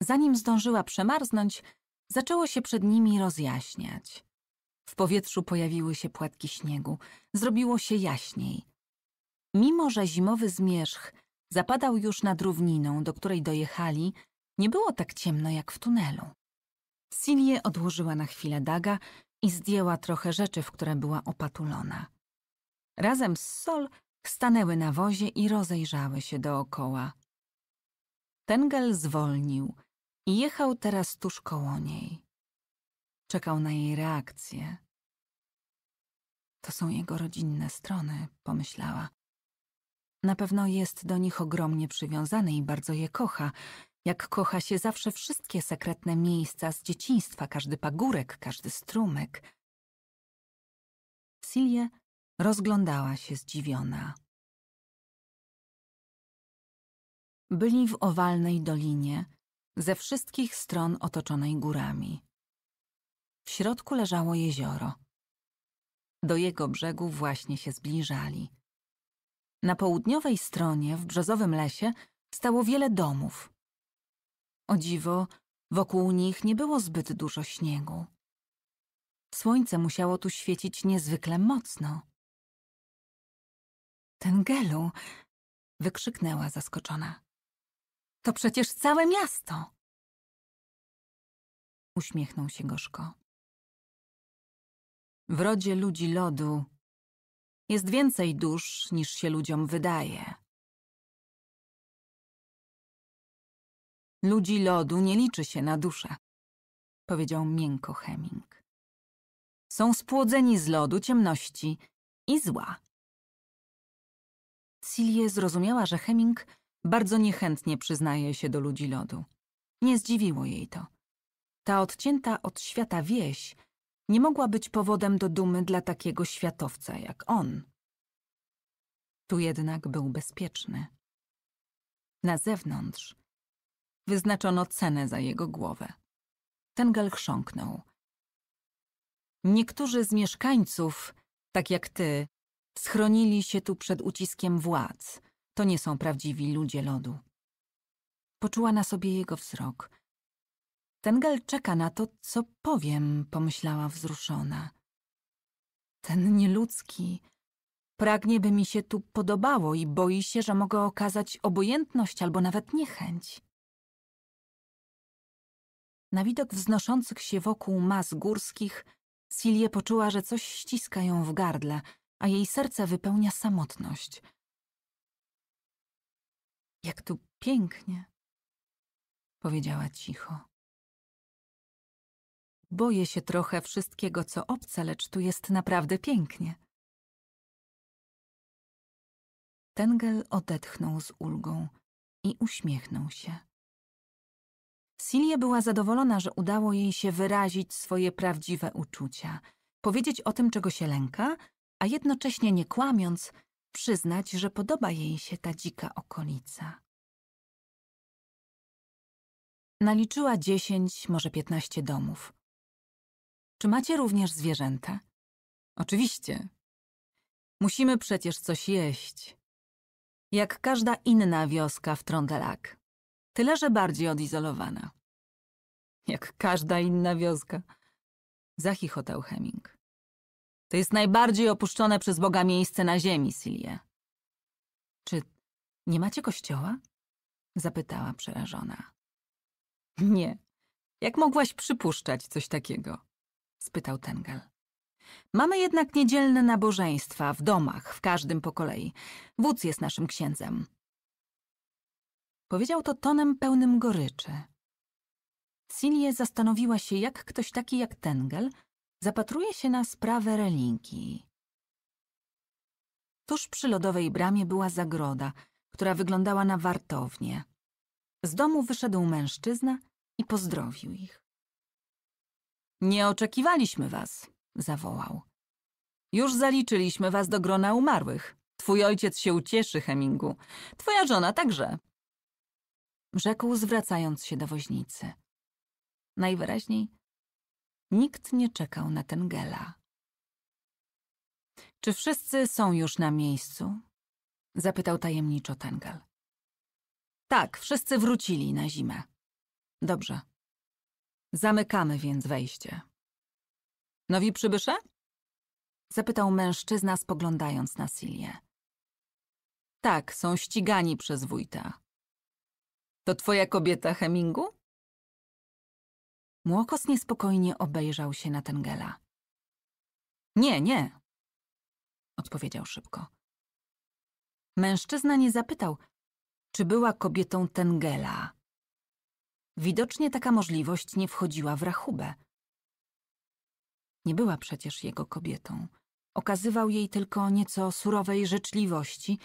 Zanim zdążyła przemarznąć, zaczęło się przed nimi rozjaśniać. W powietrzu pojawiły się płatki śniegu, zrobiło się jaśniej. Mimo, że zimowy zmierzch zapadał już nad równiną, do której dojechali, nie było tak ciemno jak w tunelu. Silie odłożyła na chwilę daga i zdjęła trochę rzeczy, w które była opatulona. Razem z Sol stanęły na wozie i rozejrzały się dookoła. Tengel zwolnił i jechał teraz tuż koło niej. Czekał na jej reakcję. To są jego rodzinne strony, pomyślała. Na pewno jest do nich ogromnie przywiązany i bardzo je kocha jak kocha się zawsze wszystkie sekretne miejsca z dzieciństwa, każdy pagórek, każdy strumek. Silje rozglądała się zdziwiona. Byli w owalnej dolinie, ze wszystkich stron otoczonej górami. W środku leżało jezioro. Do jego brzegu właśnie się zbliżali. Na południowej stronie, w brzozowym lesie, stało wiele domów. O dziwo, wokół nich nie było zbyt dużo śniegu. Słońce musiało tu świecić niezwykle mocno. Ten gelu! wykrzyknęła zaskoczona. To przecież całe miasto! Uśmiechnął się gorzko. W rodzie ludzi lodu jest więcej dusz niż się ludziom wydaje. Ludzi lodu nie liczy się na duszę, powiedział miękko Heming. Są spłodzeni z lodu, ciemności i zła. Cilie zrozumiała, że Heming bardzo niechętnie przyznaje się do ludzi lodu. Nie zdziwiło jej to. Ta odcięta od świata wieś nie mogła być powodem do dumy dla takiego światowca jak on. Tu jednak był bezpieczny. Na zewnątrz Wyznaczono cenę za jego głowę. Tengel chrząknął. Niektórzy z mieszkańców, tak jak ty, schronili się tu przed uciskiem władz. To nie są prawdziwi ludzie lodu. Poczuła na sobie jego wzrok. Tengel czeka na to, co powiem, pomyślała wzruszona. Ten nieludzki pragnie, by mi się tu podobało i boi się, że mogę okazać obojętność albo nawet niechęć. Na widok wznoszących się wokół mas górskich, Silje poczuła, że coś ściska ją w gardle, a jej serce wypełnia samotność. Jak tu pięknie, powiedziała cicho. Boję się trochę wszystkiego, co obce, lecz tu jest naprawdę pięknie. Tengel odetchnął z ulgą i uśmiechnął się. Silie była zadowolona, że udało jej się wyrazić swoje prawdziwe uczucia, powiedzieć o tym, czego się lęka, a jednocześnie nie kłamiąc, przyznać, że podoba jej się ta dzika okolica. Naliczyła dziesięć, może piętnaście domów. Czy macie również zwierzęta? Oczywiście. Musimy przecież coś jeść. Jak każda inna wioska w Trondelak tyle że bardziej odizolowana. Jak każda inna wioska, zachichotał Heming. To jest najbardziej opuszczone przez Boga miejsce na ziemi, Silje. Czy nie macie kościoła? Zapytała przerażona. Nie. Jak mogłaś przypuszczać coś takiego? Spytał Tengel. Mamy jednak niedzielne nabożeństwa w domach, w każdym po kolei. Wódz jest naszym księdzem. Powiedział to tonem pełnym goryczy. Silie zastanowiła się, jak ktoś taki jak Tengel zapatruje się na sprawę relinki. Tuż przy lodowej bramie była zagroda, która wyglądała na wartownię. Z domu wyszedł mężczyzna i pozdrowił ich. Nie oczekiwaliśmy was, zawołał. Już zaliczyliśmy was do grona umarłych. Twój ojciec się ucieszy, Hemingu. Twoja żona także rzekł, zwracając się do woźnicy. Najwyraźniej nikt nie czekał na ten gela. Czy wszyscy są już na miejscu? zapytał tajemniczo Tengel. Tak, wszyscy wrócili na zimę. Dobrze. Zamykamy więc wejście. Nowi przybysze? Zapytał mężczyzna, spoglądając na Silię. Tak, są ścigani przez wójta. To twoja kobieta, Hemingu? Młokos niespokojnie obejrzał się na Tengela. Nie, nie, odpowiedział szybko. Mężczyzna nie zapytał, czy była kobietą Tengela. Widocznie taka możliwość nie wchodziła w rachubę. Nie była przecież jego kobietą. Okazywał jej tylko nieco surowej życzliwości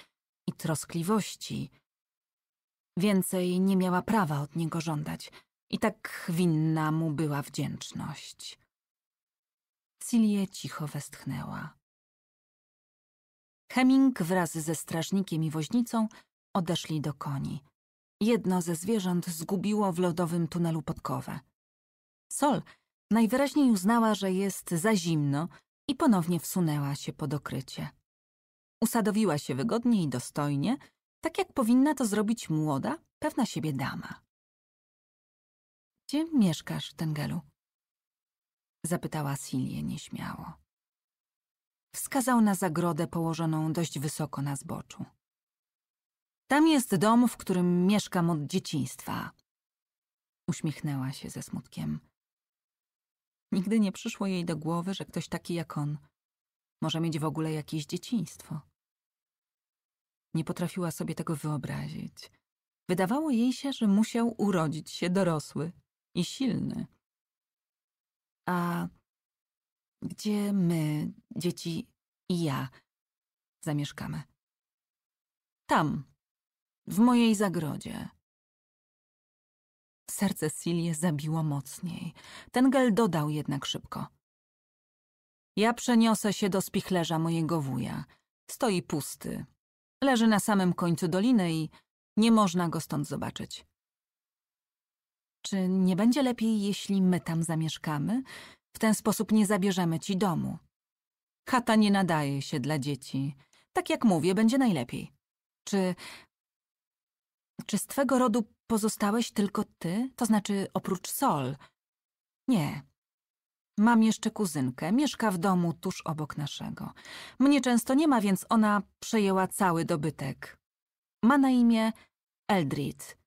i troskliwości – Więcej nie miała prawa od niego żądać. I tak winna mu była wdzięczność. Silie cicho westchnęła. Heming wraz ze strażnikiem i woźnicą odeszli do koni. Jedno ze zwierząt zgubiło w lodowym tunelu podkowę. Sol najwyraźniej uznała, że jest za zimno i ponownie wsunęła się pod okrycie. Usadowiła się wygodnie i dostojnie – tak jak powinna to zrobić młoda, pewna siebie dama. Gdzie mieszkasz, Tengelu? Zapytała Silię nieśmiało. Wskazał na zagrodę położoną dość wysoko na zboczu. Tam jest dom, w którym mieszkam od dzieciństwa. Uśmiechnęła się ze smutkiem. Nigdy nie przyszło jej do głowy, że ktoś taki jak on może mieć w ogóle jakieś dzieciństwo. Nie potrafiła sobie tego wyobrazić. Wydawało jej się, że musiał urodzić się dorosły i silny. A gdzie my, dzieci i ja, zamieszkamy? Tam, w mojej zagrodzie. Serce Silie zabiło mocniej. Tengel dodał jednak szybko. Ja przeniosę się do spichlerza mojego wuja. Stoi pusty, Leży na samym końcu doliny i nie można go stąd zobaczyć. Czy nie będzie lepiej, jeśli my tam zamieszkamy? W ten sposób nie zabierzemy ci domu. Chata nie nadaje się dla dzieci. Tak jak mówię, będzie najlepiej. Czy... Czy z twego rodu pozostałeś tylko ty? To znaczy oprócz Sol? Nie, Mam jeszcze kuzynkę, mieszka w domu tuż obok naszego. Mnie często nie ma, więc ona przejęła cały dobytek. Ma na imię Eldrid.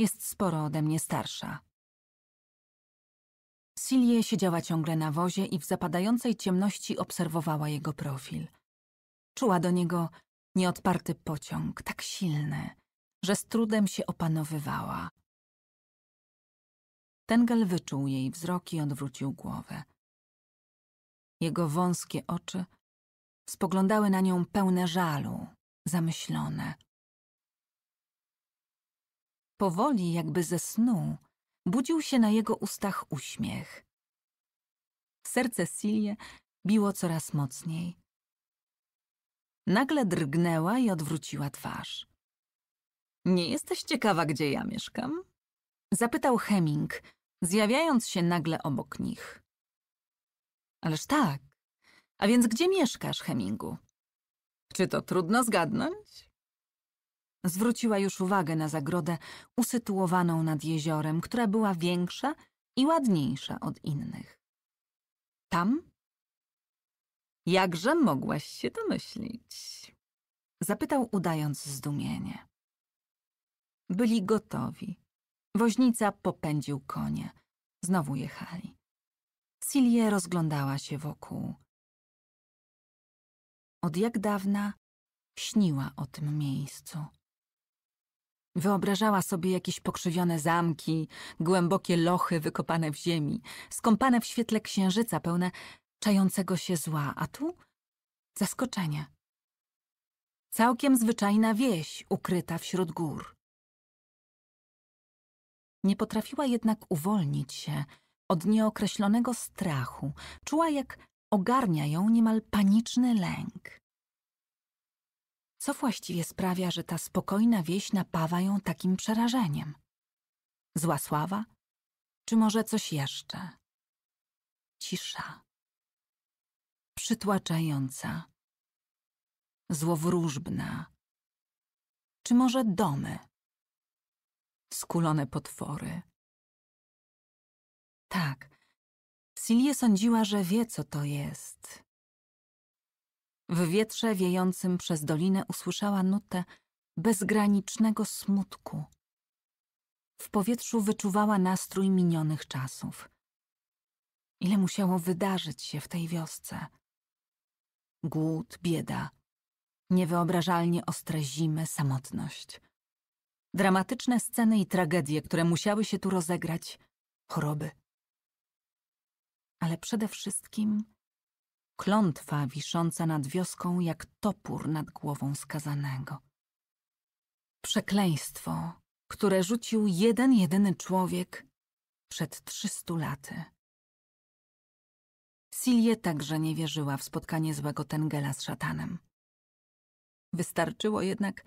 Jest sporo ode mnie starsza. Silie siedziała ciągle na wozie i w zapadającej ciemności obserwowała jego profil. Czuła do niego nieodparty pociąg, tak silny, że z trudem się opanowywała. Tengel wyczuł jej wzrok i odwrócił głowę. Jego wąskie oczy spoglądały na nią pełne żalu, zamyślone. Powoli, jakby ze snu, budził się na jego ustach uśmiech. Serce Silie biło coraz mocniej. Nagle drgnęła i odwróciła twarz. Nie jesteś ciekawa, gdzie ja mieszkam? Zapytał Heming, zjawiając się nagle obok nich. Ależ tak. A więc gdzie mieszkasz, Hemingu? Czy to trudno zgadnąć? Zwróciła już uwagę na zagrodę usytuowaną nad jeziorem, która była większa i ładniejsza od innych. Tam? Jakże mogłaś się domyślić? Zapytał udając zdumienie. Byli gotowi Woźnica popędził konie. Znowu jechali. Silie rozglądała się wokół. Od jak dawna śniła o tym miejscu. Wyobrażała sobie jakieś pokrzywione zamki, głębokie lochy wykopane w ziemi, skąpane w świetle księżyca, pełne czającego się zła, a tu zaskoczenie. Całkiem zwyczajna wieś ukryta wśród gór. Nie potrafiła jednak uwolnić się od nieokreślonego strachu. Czuła, jak ogarnia ją niemal paniczny lęk. Co właściwie sprawia, że ta spokojna wieś napawa ją takim przerażeniem? Zła sława? Czy może coś jeszcze? Cisza. Przytłaczająca. Złowróżbna. Czy może domy? skulone potwory. Tak, Silie sądziła, że wie, co to jest. W wietrze wiejącym przez dolinę usłyszała nutę bezgranicznego smutku. W powietrzu wyczuwała nastrój minionych czasów. Ile musiało wydarzyć się w tej wiosce? Głód, bieda, niewyobrażalnie ostre zimy, samotność. Dramatyczne sceny i tragedie, które musiały się tu rozegrać, choroby. Ale przede wszystkim klątwa wisząca nad wioską jak topór nad głową skazanego. Przekleństwo, które rzucił jeden jedyny człowiek przed trzystu laty. Silje także nie wierzyła w spotkanie złego Tengela z szatanem. Wystarczyło jednak,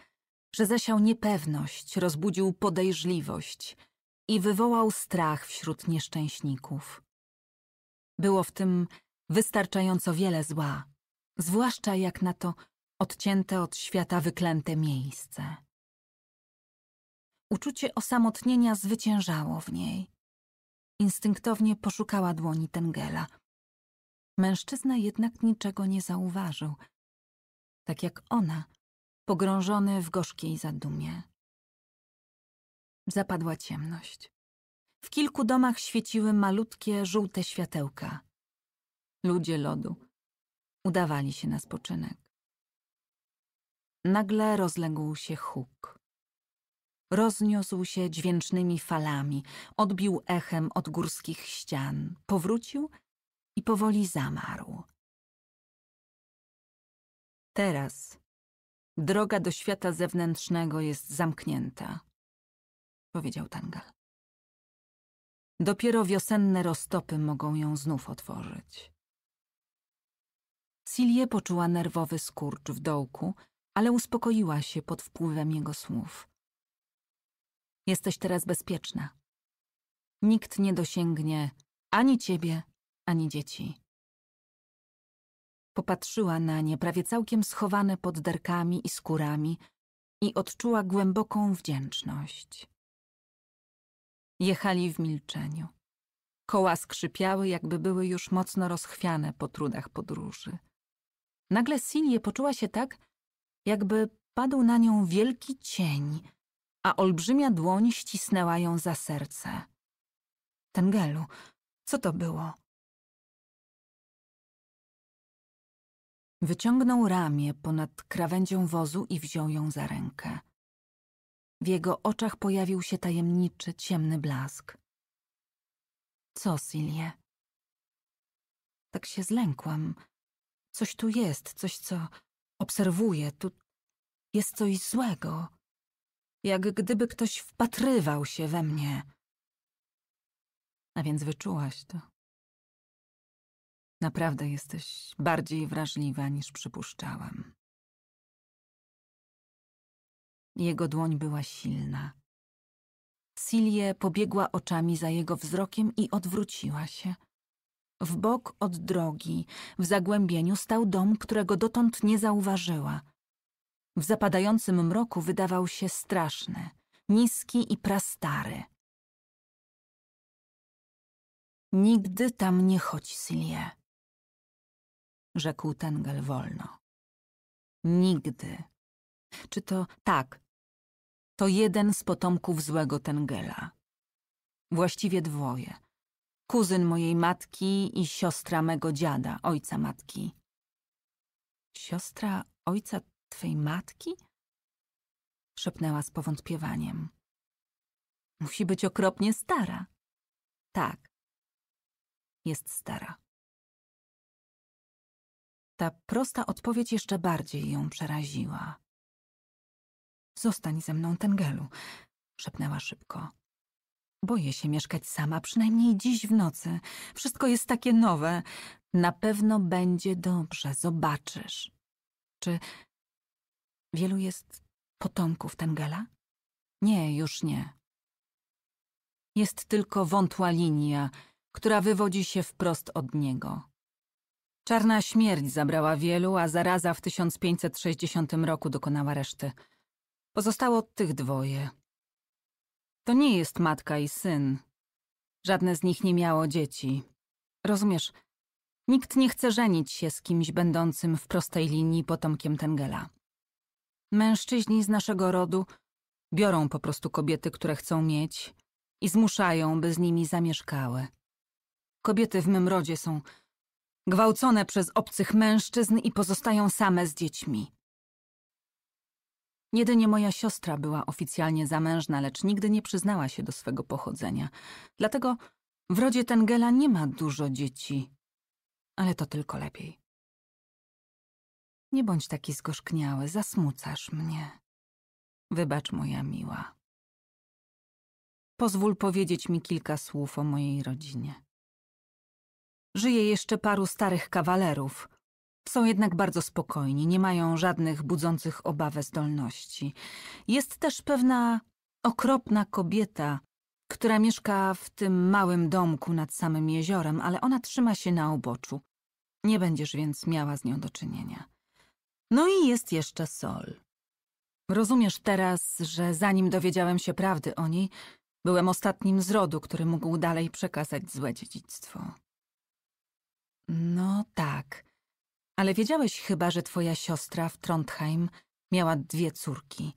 że zasiał niepewność, rozbudził podejrzliwość i wywołał strach wśród nieszczęśników. Było w tym wystarczająco wiele zła, zwłaszcza jak na to odcięte od świata wyklęte miejsce. Uczucie osamotnienia zwyciężało w niej. Instynktownie poszukała dłoni Tengela. Mężczyzna jednak niczego nie zauważył. Tak jak ona – pogrążony w gorzkiej zadumie. Zapadła ciemność. W kilku domach świeciły malutkie, żółte światełka. Ludzie lodu udawali się na spoczynek. Nagle rozległ się huk. Rozniósł się dźwięcznymi falami, odbił echem od górskich ścian, powrócił i powoli zamarł. Teraz Droga do świata zewnętrznego jest zamknięta, powiedział Tangal. Dopiero wiosenne roztopy mogą ją znów otworzyć. Silie poczuła nerwowy skurcz w dołku, ale uspokoiła się pod wpływem jego słów. Jesteś teraz bezpieczna. Nikt nie dosięgnie ani ciebie, ani dzieci. Popatrzyła na nie, prawie całkiem schowane pod derkami i skórami i odczuła głęboką wdzięczność. Jechali w milczeniu. Koła skrzypiały, jakby były już mocno rozchwiane po trudach podróży. Nagle Silje poczuła się tak, jakby padł na nią wielki cień, a olbrzymia dłoń ścisnęła ją za serce. Tengelu, co to było? Wyciągnął ramię ponad krawędzią wozu i wziął ją za rękę. W jego oczach pojawił się tajemniczy, ciemny blask. Co, Silie? Tak się zlękłam. Coś tu jest, coś co obserwuję, tu jest coś złego. Jak gdyby ktoś wpatrywał się we mnie. A więc wyczułaś to. Naprawdę jesteś bardziej wrażliwa niż przypuszczałam. Jego dłoń była silna. Silie pobiegła oczami za jego wzrokiem i odwróciła się. W bok od drogi, w zagłębieniu, stał dom, którego dotąd nie zauważyła. W zapadającym mroku wydawał się straszny, niski i prastary. Nigdy tam nie chodź, Silie rzekł Tengel wolno. Nigdy. Czy to tak? To jeden z potomków złego Tengela. Właściwie dwoje. Kuzyn mojej matki i siostra mego dziada, ojca matki. Siostra ojca twej matki? Szepnęła z powątpiewaniem. Musi być okropnie stara. Tak. Jest stara ta prosta odpowiedź jeszcze bardziej ją przeraziła. Zostań ze mną, Tengelu, szepnęła szybko. Boję się mieszkać sama, przynajmniej dziś w nocy. Wszystko jest takie nowe. Na pewno będzie dobrze, zobaczysz. Czy wielu jest potomków Tengela? Nie, już nie. Jest tylko wątła linia, która wywodzi się wprost od niego. Czarna śmierć zabrała wielu, a zaraza w 1560 roku dokonała reszty. Pozostało tych dwoje. To nie jest matka i syn. Żadne z nich nie miało dzieci. Rozumiesz, nikt nie chce żenić się z kimś będącym w prostej linii potomkiem Tengela. Mężczyźni z naszego rodu biorą po prostu kobiety, które chcą mieć i zmuszają, by z nimi zamieszkały. Kobiety w mym rodzie są gwałcone przez obcych mężczyzn i pozostają same z dziećmi. Jedynie moja siostra była oficjalnie zamężna, lecz nigdy nie przyznała się do swego pochodzenia. Dlatego w rodzie Tengela nie ma dużo dzieci, ale to tylko lepiej. Nie bądź taki zgorzkniały, zasmucasz mnie. Wybacz, moja miła. Pozwól powiedzieć mi kilka słów o mojej rodzinie. Żyje jeszcze paru starych kawalerów. Są jednak bardzo spokojni, nie mają żadnych budzących obawę zdolności. Jest też pewna okropna kobieta, która mieszka w tym małym domku nad samym jeziorem, ale ona trzyma się na uboczu. Nie będziesz więc miała z nią do czynienia. No i jest jeszcze Sol. Rozumiesz teraz, że zanim dowiedziałem się prawdy o niej, byłem ostatnim z rodu, który mógł dalej przekazać złe dziedzictwo. No tak. Ale wiedziałeś chyba, że twoja siostra w Trondheim miała dwie córki.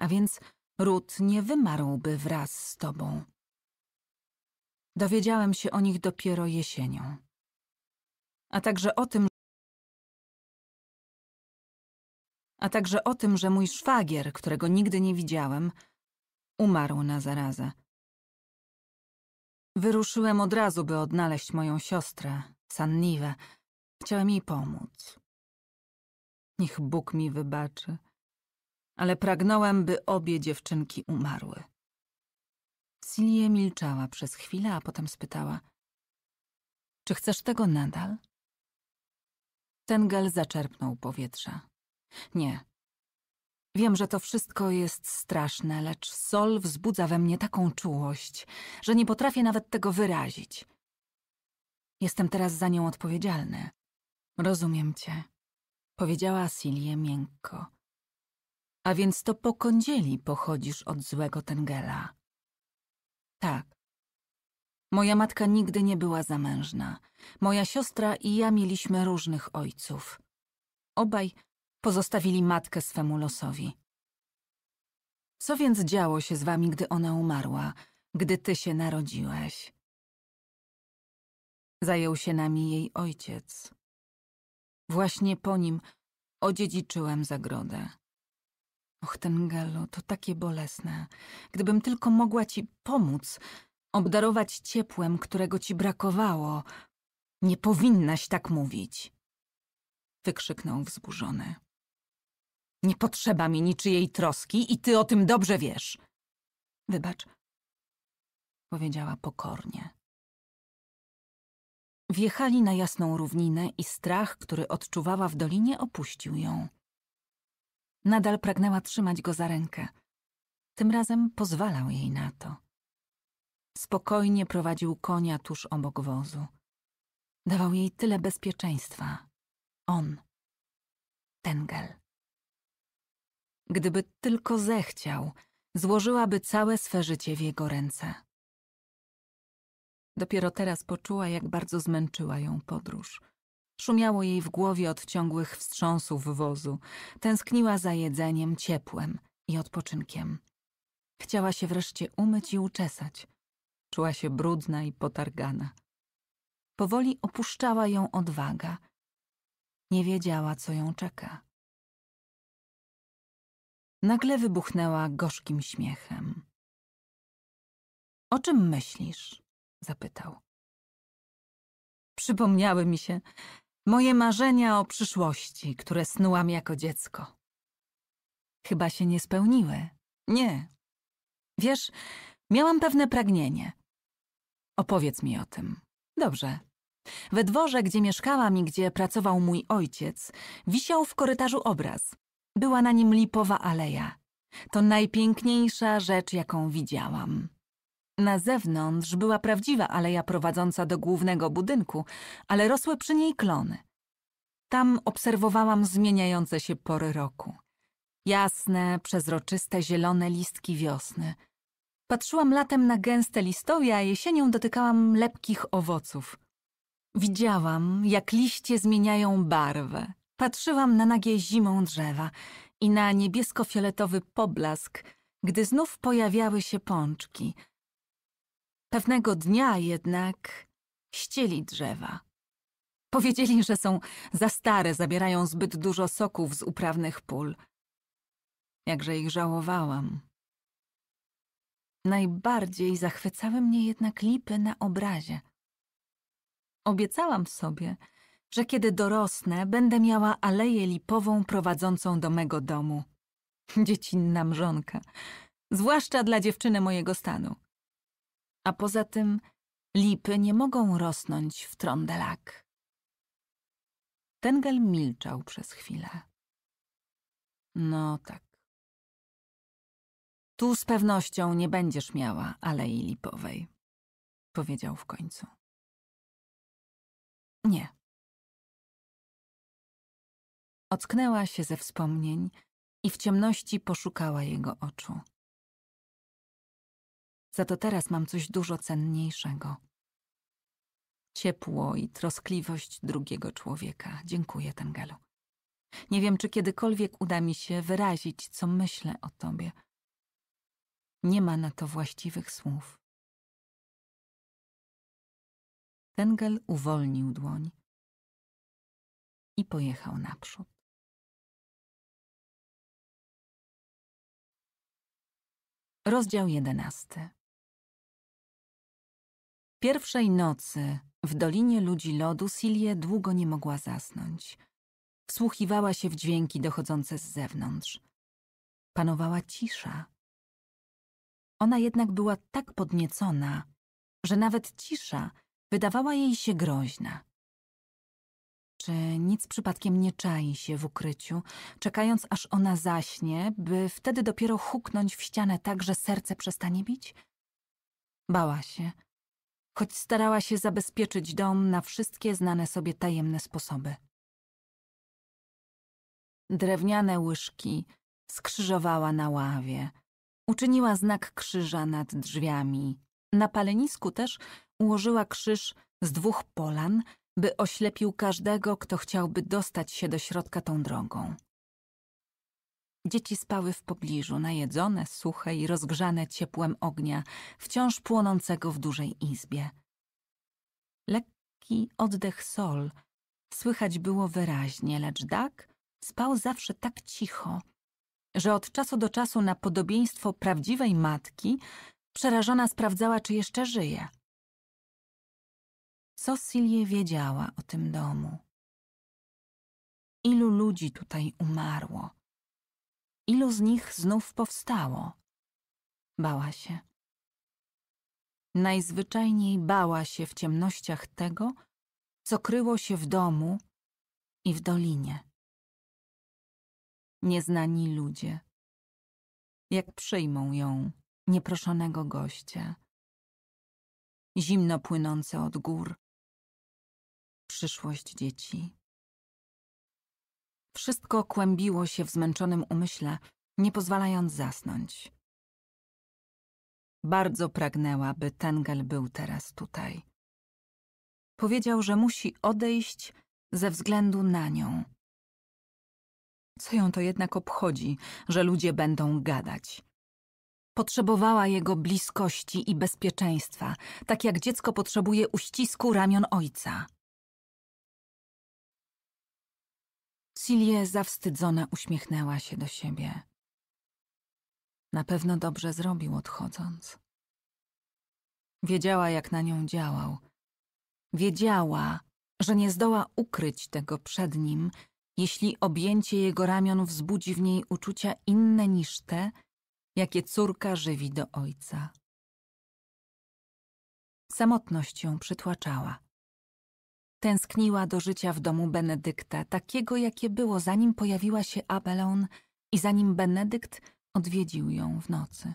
A więc Ród nie wymarłby wraz z tobą. Dowiedziałem się o nich dopiero jesienią. A także o tym, a także o tym, że mój szwagier, którego nigdy nie widziałem, umarł na zarazę. Wyruszyłem od razu, by odnaleźć moją siostrę, Sanniwę. Chciałem jej pomóc. Niech Bóg mi wybaczy, ale pragnąłem, by obie dziewczynki umarły. Silie milczała przez chwilę, a potem spytała: Czy chcesz tego nadal? Tengal zaczerpnął powietrza. Nie. Wiem, że to wszystko jest straszne, lecz sol wzbudza we mnie taką czułość, że nie potrafię nawet tego wyrazić. Jestem teraz za nią odpowiedzialny. Rozumiem cię, powiedziała Silie miękko. A więc to po kądzieli pochodzisz od złego Tengela. Tak. Moja matka nigdy nie była zamężna. Moja siostra i ja mieliśmy różnych ojców. Obaj pozostawili matkę swemu losowi. Co więc działo się z wami, gdy ona umarła, gdy ty się narodziłeś? Zajął się nami jej ojciec. Właśnie po nim odziedziczyłem zagrodę. Och, ten Gallo, to takie bolesne. Gdybym tylko mogła ci pomóc, obdarować ciepłem, którego ci brakowało. Nie powinnaś tak mówić. Wykrzyknął wzburzony. Nie potrzeba mi niczyjej troski i ty o tym dobrze wiesz. Wybacz, powiedziała pokornie. Wjechali na jasną równinę i strach, który odczuwała w dolinie, opuścił ją. Nadal pragnęła trzymać go za rękę. Tym razem pozwalał jej na to. Spokojnie prowadził konia tuż obok wozu. Dawał jej tyle bezpieczeństwa. On. Tengel. Gdyby tylko zechciał, złożyłaby całe swe życie w jego ręce. Dopiero teraz poczuła, jak bardzo zmęczyła ją podróż. Szumiało jej w głowie od ciągłych wstrząsów wozu. Tęskniła za jedzeniem, ciepłem i odpoczynkiem. Chciała się wreszcie umyć i uczesać. Czuła się brudna i potargana. Powoli opuszczała ją odwaga. Nie wiedziała, co ją czeka. Nagle wybuchnęła gorzkim śmiechem. O czym myślisz? zapytał. Przypomniały mi się moje marzenia o przyszłości, które snułam jako dziecko. Chyba się nie spełniły. Nie. Wiesz, miałam pewne pragnienie. Opowiedz mi o tym. Dobrze. We dworze, gdzie mieszkałam i gdzie pracował mój ojciec, wisiał w korytarzu obraz. Była na nim lipowa aleja. To najpiękniejsza rzecz, jaką widziałam. Na zewnątrz była prawdziwa aleja prowadząca do głównego budynku, ale rosły przy niej klony. Tam obserwowałam zmieniające się pory roku. Jasne, przezroczyste, zielone listki wiosny. Patrzyłam latem na gęste listowie, a jesienią dotykałam lepkich owoców. Widziałam, jak liście zmieniają barwę. Patrzyłam na nagie zimą drzewa i na niebiesko-fioletowy poblask, gdy znów pojawiały się pączki – Pewnego dnia jednak ścieli drzewa. Powiedzieli, że są za stare, zabierają zbyt dużo soków z uprawnych pól. Jakże ich żałowałam. Najbardziej zachwycały mnie jednak lipy na obrazie. Obiecałam sobie, że kiedy dorosnę, będę miała aleję lipową prowadzącą do mego domu. Dziecinna mrzonka, zwłaszcza dla dziewczyny mojego stanu. A poza tym lipy nie mogą rosnąć w Trondelak. Tengel milczał przez chwilę. No tak. Tu z pewnością nie będziesz miała alei lipowej, powiedział w końcu. Nie. Ocknęła się ze wspomnień i w ciemności poszukała jego oczu. Za to teraz mam coś dużo cenniejszego. Ciepło i troskliwość drugiego człowieka. Dziękuję, Tengelu. Nie wiem, czy kiedykolwiek uda mi się wyrazić, co myślę o tobie. Nie ma na to właściwych słów. Tengel uwolnił dłoń i pojechał naprzód. Rozdział jedenasty. Pierwszej nocy w Dolinie Ludzi Lodu Silje długo nie mogła zasnąć. Wsłuchiwała się w dźwięki dochodzące z zewnątrz. Panowała cisza. Ona jednak była tak podniecona, że nawet cisza wydawała jej się groźna. Czy nic przypadkiem nie czai się w ukryciu, czekając aż ona zaśnie, by wtedy dopiero huknąć w ścianę tak, że serce przestanie bić? Bała się choć starała się zabezpieczyć dom na wszystkie znane sobie tajemne sposoby. Drewniane łyżki skrzyżowała na ławie, uczyniła znak krzyża nad drzwiami. Na palenisku też ułożyła krzyż z dwóch polan, by oślepił każdego, kto chciałby dostać się do środka tą drogą. Dzieci spały w pobliżu, najedzone, suche i rozgrzane ciepłem ognia, wciąż płonącego w dużej izbie. Lekki oddech sol słychać było wyraźnie, lecz Dak spał zawsze tak cicho, że od czasu do czasu na podobieństwo prawdziwej matki przerażona sprawdzała, czy jeszcze żyje. Co Silie wiedziała o tym domu? Ilu ludzi tutaj umarło? Ilu z nich znów powstało? Bała się. Najzwyczajniej bała się w ciemnościach tego, co kryło się w domu i w dolinie. Nieznani ludzie. Jak przyjmą ją, nieproszonego gościa. Zimno płynące od gór. Przyszłość dzieci. Wszystko kłębiło się w zmęczonym umyśle, nie pozwalając zasnąć. Bardzo pragnęła, by Tengel był teraz tutaj. Powiedział, że musi odejść ze względu na nią. Co ją to jednak obchodzi, że ludzie będą gadać? Potrzebowała jego bliskości i bezpieczeństwa, tak jak dziecko potrzebuje uścisku ramion ojca. Silie zawstydzona uśmiechnęła się do siebie. Na pewno dobrze zrobił odchodząc. Wiedziała, jak na nią działał. Wiedziała, że nie zdoła ukryć tego przed nim, jeśli objęcie jego ramion wzbudzi w niej uczucia inne niż te, jakie córka żywi do ojca. Samotność ją przytłaczała. Tęskniła do życia w domu Benedykta, takiego jakie było, zanim pojawiła się Abelon i zanim Benedykt odwiedził ją w nocy.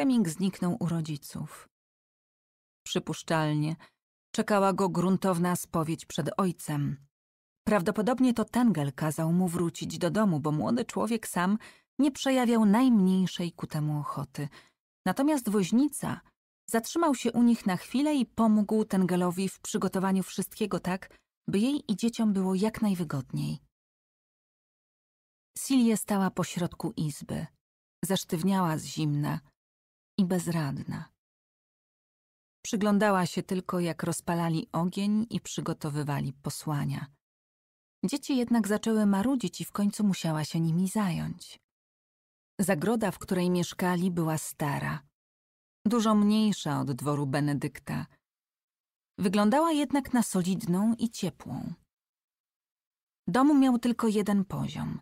Heming zniknął u rodziców. Przypuszczalnie czekała go gruntowna spowiedź przed ojcem. Prawdopodobnie to Tengel kazał mu wrócić do domu, bo młody człowiek sam nie przejawiał najmniejszej ku temu ochoty. Natomiast woźnica Zatrzymał się u nich na chwilę i pomógł Tengelowi w przygotowaniu wszystkiego tak, by jej i dzieciom było jak najwygodniej. Silje stała pośrodku izby, zasztywniała z zimna i bezradna. Przyglądała się tylko, jak rozpalali ogień i przygotowywali posłania. Dzieci jednak zaczęły marudzić i w końcu musiała się nimi zająć. Zagroda, w której mieszkali, była stara, dużo mniejsza od dworu Benedykta. Wyglądała jednak na solidną i ciepłą. Dom miał tylko jeden poziom.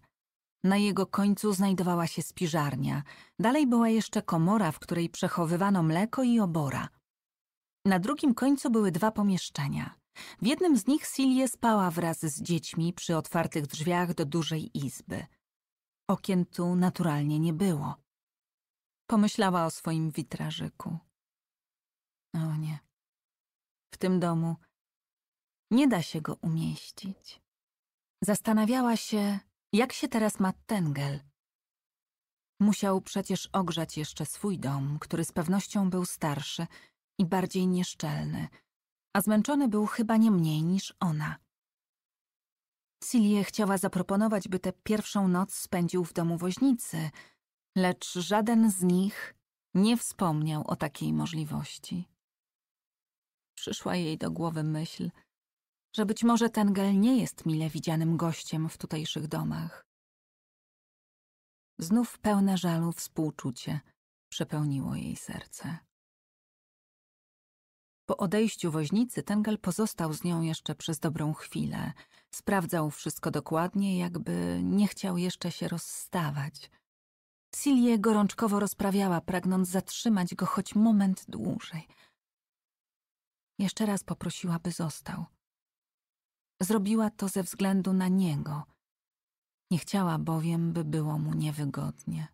Na jego końcu znajdowała się spiżarnia. Dalej była jeszcze komora, w której przechowywano mleko i obora. Na drugim końcu były dwa pomieszczenia. W jednym z nich Silje spała wraz z dziećmi przy otwartych drzwiach do dużej izby. Okien tu naturalnie nie było. Pomyślała o swoim witrażyku. O nie. W tym domu nie da się go umieścić. Zastanawiała się, jak się teraz ma Tengel. Musiał przecież ogrzać jeszcze swój dom, który z pewnością był starszy i bardziej nieszczelny, a zmęczony był chyba nie mniej niż ona. Silie chciała zaproponować, by tę pierwszą noc spędził w domu woźnicy – lecz żaden z nich nie wspomniał o takiej możliwości. Przyszła jej do głowy myśl, że być może ten gel nie jest mile widzianym gościem w tutejszych domach. Znów pełne żalu współczucie przepełniło jej serce. Po odejściu woźnicy Tengel pozostał z nią jeszcze przez dobrą chwilę. Sprawdzał wszystko dokładnie, jakby nie chciał jeszcze się rozstawać – Silie gorączkowo rozprawiała, pragnąc zatrzymać go choć moment dłużej. Jeszcze raz poprosiła, by został. Zrobiła to ze względu na niego. Nie chciała bowiem, by było mu niewygodnie.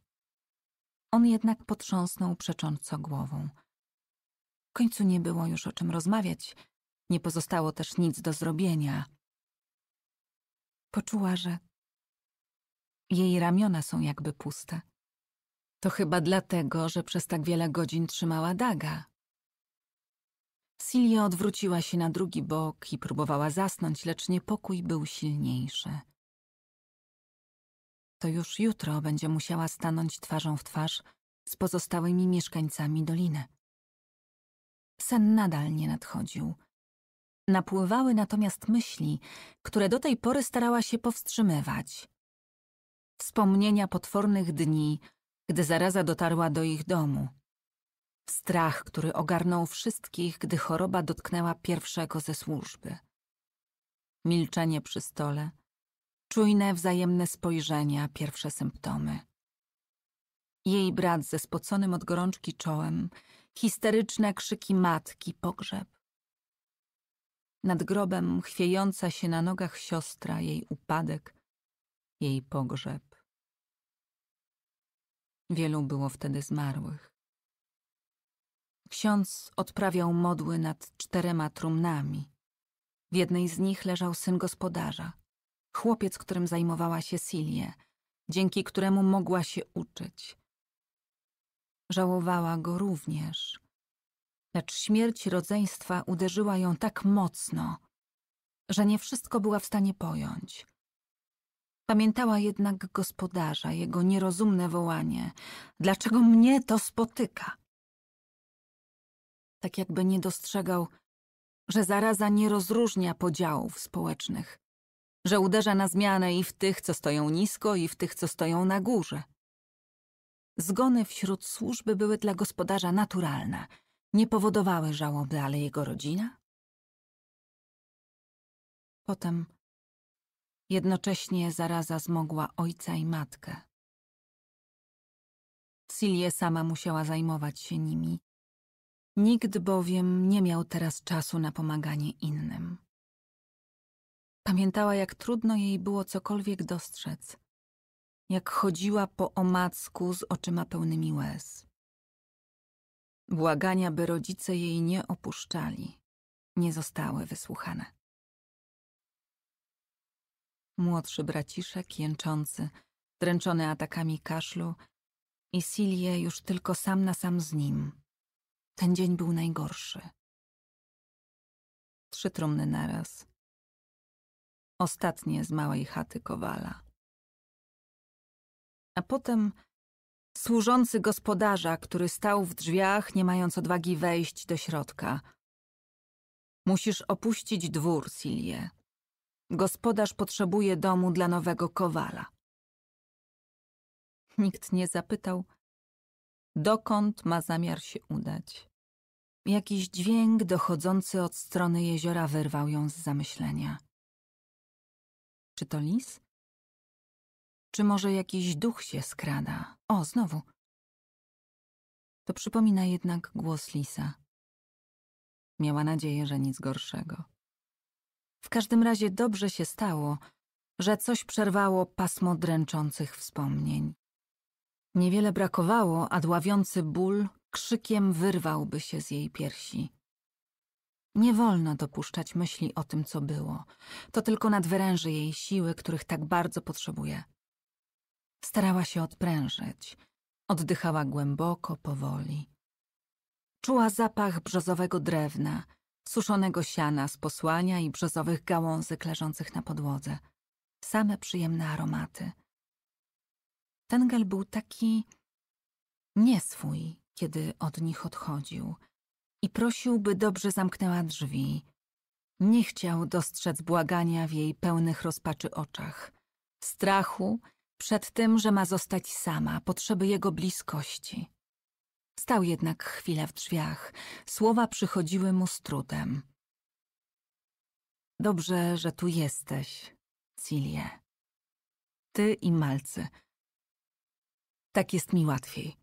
On jednak potrząsnął przecząco głową. W końcu nie było już o czym rozmawiać, nie pozostało też nic do zrobienia. Poczuła, że jej ramiona są jakby puste. To chyba dlatego, że przez tak wiele godzin trzymała daga. Silja odwróciła się na drugi bok i próbowała zasnąć, lecz niepokój był silniejszy. To już jutro będzie musiała stanąć twarzą w twarz z pozostałymi mieszkańcami doliny. Sen nadal nie nadchodził. Napływały natomiast myśli, które do tej pory starała się powstrzymywać. Wspomnienia potwornych dni, gdy zaraza dotarła do ich domu. Strach, który ogarnął wszystkich, gdy choroba dotknęła pierwszego ze służby. Milczenie przy stole, czujne wzajemne spojrzenia, pierwsze symptomy. Jej brat ze spoconym od gorączki czołem, histeryczne krzyki matki, pogrzeb. Nad grobem chwiejąca się na nogach siostra, jej upadek, jej pogrzeb. Wielu było wtedy zmarłych. Ksiądz odprawiał modły nad czterema trumnami. W jednej z nich leżał syn gospodarza, chłopiec, którym zajmowała się Silie, dzięki któremu mogła się uczyć. Żałowała go również, lecz śmierć rodzeństwa uderzyła ją tak mocno, że nie wszystko była w stanie pojąć. Pamiętała jednak gospodarza, jego nierozumne wołanie. Dlaczego mnie to spotyka? Tak jakby nie dostrzegał, że zaraza nie rozróżnia podziałów społecznych, że uderza na zmianę i w tych, co stoją nisko, i w tych, co stoją na górze. Zgony wśród służby były dla gospodarza naturalne, nie powodowały żałoby, ale jego rodzina? Potem Jednocześnie zaraza zmogła ojca i matkę. Silie sama musiała zajmować się nimi. Nikt bowiem nie miał teraz czasu na pomaganie innym. Pamiętała, jak trudno jej było cokolwiek dostrzec, jak chodziła po omacku z oczyma pełnymi łez. Błagania, by rodzice jej nie opuszczali, nie zostały wysłuchane młodszy braciszek, jęczący, dręczony atakami kaszlu i Silie już tylko sam na sam z nim. Ten dzień był najgorszy. Trzy trumny naraz. Ostatnie z małej chaty Kowala. A potem służący gospodarza, który stał w drzwiach, nie mając odwagi wejść do środka. Musisz opuścić dwór, Silie. Gospodarz potrzebuje domu dla nowego kowala. Nikt nie zapytał, dokąd ma zamiar się udać. Jakiś dźwięk dochodzący od strony jeziora wyrwał ją z zamyślenia. Czy to lis? Czy może jakiś duch się skrada? O, znowu. To przypomina jednak głos lisa. Miała nadzieję, że nic gorszego. W każdym razie dobrze się stało, że coś przerwało pasmo dręczących wspomnień. Niewiele brakowało, a dławiący ból krzykiem wyrwałby się z jej piersi. Nie wolno dopuszczać myśli o tym, co było. To tylko nadwyręży jej siły, których tak bardzo potrzebuje. Starała się odprężyć. Oddychała głęboko, powoli. Czuła zapach brzozowego drewna – suszonego siana z posłania i brzozowych gałązek leżących na podłodze. Same przyjemne aromaty. Tengel był taki nieswój, kiedy od nich odchodził i prosił, by dobrze zamknęła drzwi. Nie chciał dostrzec błagania w jej pełnych rozpaczy oczach, strachu przed tym, że ma zostać sama, potrzeby jego bliskości. Stał jednak chwilę w drzwiach. Słowa przychodziły mu z trudem. Dobrze, że tu jesteś, Cilie. Ty i Malcy. Tak jest mi łatwiej.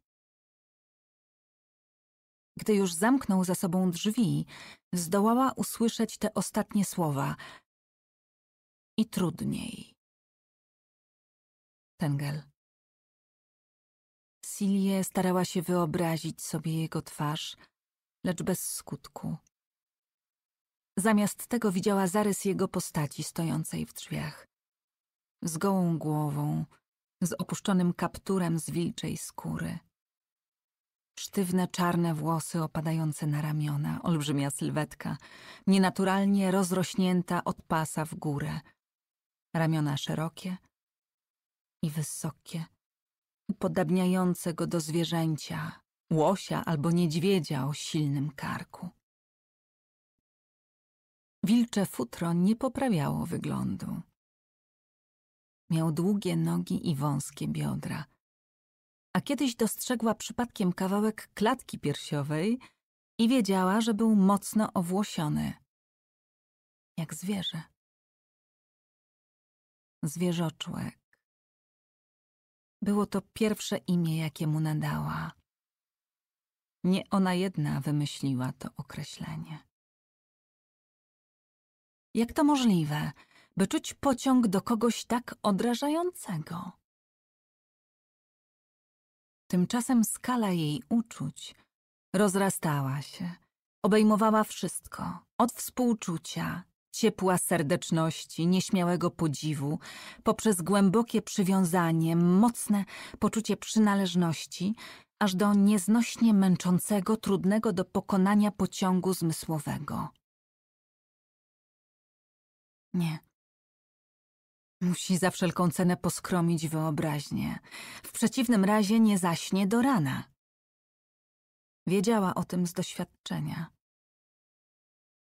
Gdy już zamknął za sobą drzwi, zdołała usłyszeć te ostatnie słowa. I trudniej. Tengel. Silie starała się wyobrazić sobie jego twarz, lecz bez skutku. Zamiast tego widziała zarys jego postaci stojącej w drzwiach. Z gołą głową, z opuszczonym kapturem z wilczej skóry. Sztywne czarne włosy opadające na ramiona, olbrzymia sylwetka, nienaturalnie rozrośnięta od pasa w górę. Ramiona szerokie i wysokie upodabniające go do zwierzęcia, łosia albo niedźwiedzia o silnym karku. Wilcze futro nie poprawiało wyglądu. Miał długie nogi i wąskie biodra. A kiedyś dostrzegła przypadkiem kawałek klatki piersiowej i wiedziała, że był mocno owłosiony. Jak zwierzę. Zwierzoczłek. Było to pierwsze imię, jakie mu nadała. Nie ona jedna wymyśliła to określenie. Jak to możliwe, by czuć pociąg do kogoś tak odrażającego? Tymczasem skala jej uczuć rozrastała się, obejmowała wszystko, od współczucia ciepła serdeczności, nieśmiałego podziwu, poprzez głębokie przywiązanie, mocne poczucie przynależności, aż do nieznośnie męczącego, trudnego do pokonania pociągu zmysłowego. Nie. Musi za wszelką cenę poskromić wyobraźnię. W przeciwnym razie nie zaśnie do rana. Wiedziała o tym z doświadczenia.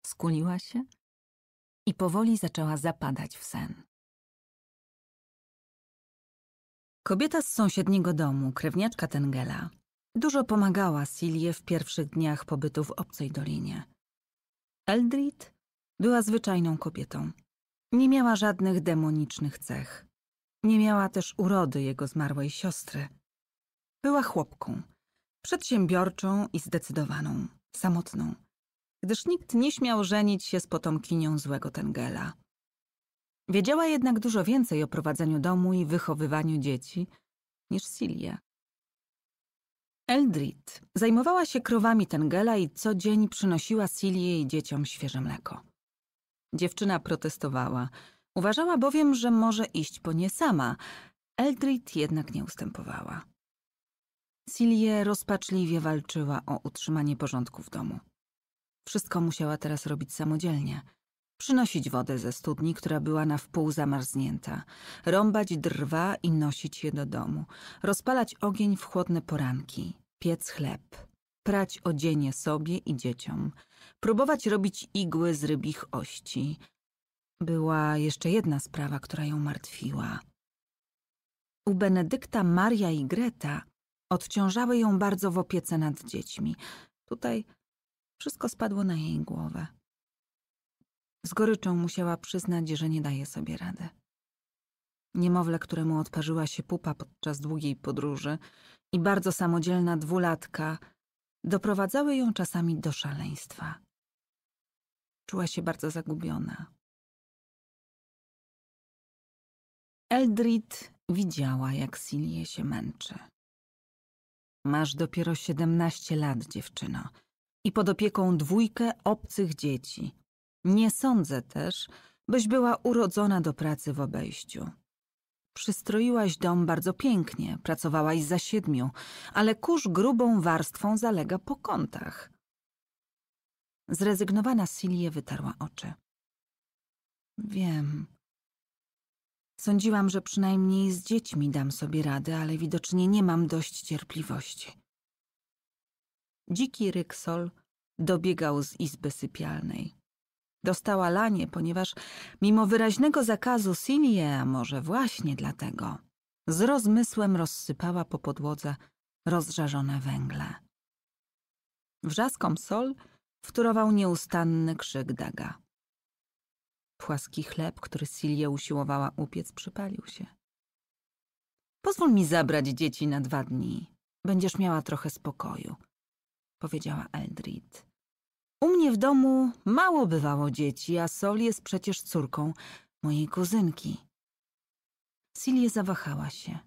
Skłoniła się? i powoli zaczęła zapadać w sen. Kobieta z sąsiedniego domu, krewniaczka Tengela, dużo pomagała Silie w pierwszych dniach pobytu w obcej dolinie. Eldrid była zwyczajną kobietą. Nie miała żadnych demonicznych cech. Nie miała też urody jego zmarłej siostry. Była chłopką, przedsiębiorczą i zdecydowaną, samotną – gdyż nikt nie śmiał żenić się z potomkinią złego Tengela. Wiedziała jednak dużo więcej o prowadzeniu domu i wychowywaniu dzieci niż Silia. Eldrit zajmowała się krowami Tengela i co dzień przynosiła Silie i dzieciom świeże mleko. Dziewczyna protestowała. Uważała bowiem, że może iść po nie sama. Eldrit jednak nie ustępowała. Silie rozpaczliwie walczyła o utrzymanie porządku w domu. Wszystko musiała teraz robić samodzielnie. Przynosić wodę ze studni, która była na wpół zamarznięta, rąbać drwa i nosić je do domu, rozpalać ogień w chłodne poranki, piec chleb, prać odzienie sobie i dzieciom, próbować robić igły z rybich ości. Była jeszcze jedna sprawa, która ją martwiła. U Benedykta Maria i Greta odciążały ją bardzo w opiece nad dziećmi. Tutaj wszystko spadło na jej głowę. Z goryczą musiała przyznać, że nie daje sobie rady. Niemowlę, któremu odparzyła się pupa podczas długiej podróży i bardzo samodzielna dwulatka, doprowadzały ją czasami do szaleństwa. Czuła się bardzo zagubiona. Eldrid widziała, jak Silie się męczy. Masz dopiero siedemnaście lat, dziewczyno – i pod opieką dwójkę obcych dzieci. Nie sądzę też, byś była urodzona do pracy w obejściu. Przystroiłaś dom bardzo pięknie, pracowałaś za siedmiu, ale kurz grubą warstwą zalega po kątach. Zrezygnowana Silie wytarła oczy. Wiem. Sądziłam, że przynajmniej z dziećmi dam sobie radę, ale widocznie nie mam dość cierpliwości. Dziki ryksol dobiegał z izby sypialnej. Dostała lanie, ponieważ mimo wyraźnego zakazu Silie, a może właśnie dlatego, z rozmysłem rozsypała po podłodze rozżarzone węgle. Wrzaskom sol wtórował nieustanny krzyk Daga. Płaski chleb, który Silie usiłowała upiec, przypalił się. Pozwól mi zabrać dzieci na dwa dni. Będziesz miała trochę spokoju – powiedziała Eldrid. U mnie w domu mało bywało dzieci, a Sol jest przecież córką mojej kuzynki. Silie zawahała się.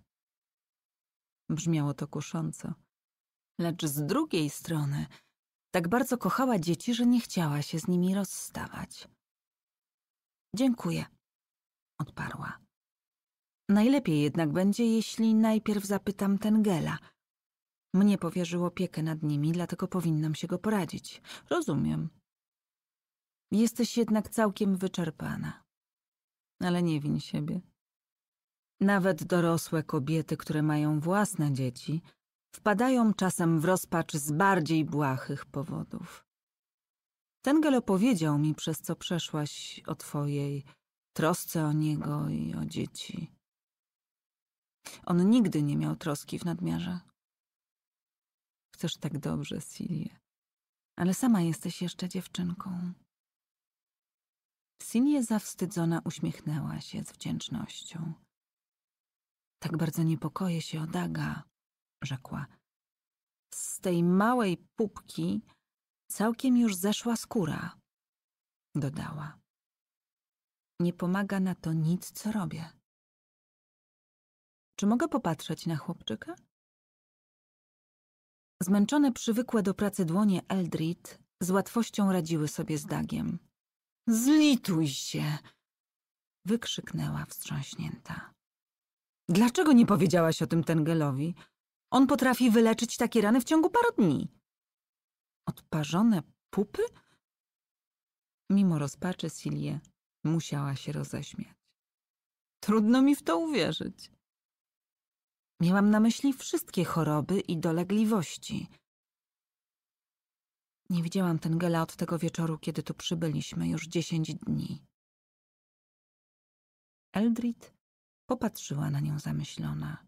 Brzmiało to kusząco. Lecz z drugiej strony tak bardzo kochała dzieci, że nie chciała się z nimi rozstawać. Dziękuję, odparła. Najlepiej jednak będzie, jeśli najpierw zapytam Tengela – mnie powierzył opiekę nad nimi, dlatego powinnam się go poradzić. Rozumiem. Jesteś jednak całkiem wyczerpana. Ale nie win siebie. Nawet dorosłe kobiety, które mają własne dzieci, wpadają czasem w rozpacz z bardziej błahych powodów. Tengel opowiedział mi, przez co przeszłaś o twojej trosce o niego i o dzieci. On nigdy nie miał troski w nadmiarze chcesz tak dobrze, Silie. Ale sama jesteś jeszcze dziewczynką. Silie zawstydzona uśmiechnęła się z wdzięcznością. Tak bardzo niepokoję się o Daga, rzekła. Z tej małej pupki całkiem już zeszła skóra, dodała. Nie pomaga na to nic, co robię. Czy mogę popatrzeć na chłopczyka? Zmęczone przywykłe do pracy dłonie Eldrid z łatwością radziły sobie z Dagiem. Zlituj się! wykrzyknęła wstrząśnięta. Dlaczego nie powiedziałaś o tym Tengelowi? On potrafi wyleczyć takie rany w ciągu paru dni. Odparzone pupy? Mimo rozpaczy Silie musiała się roześmiać. Trudno mi w to uwierzyć. Miałam na myśli wszystkie choroby i dolegliwości. Nie widziałam Tengela od tego wieczoru, kiedy tu przybyliśmy, już dziesięć dni. Eldrit popatrzyła na nią zamyślona.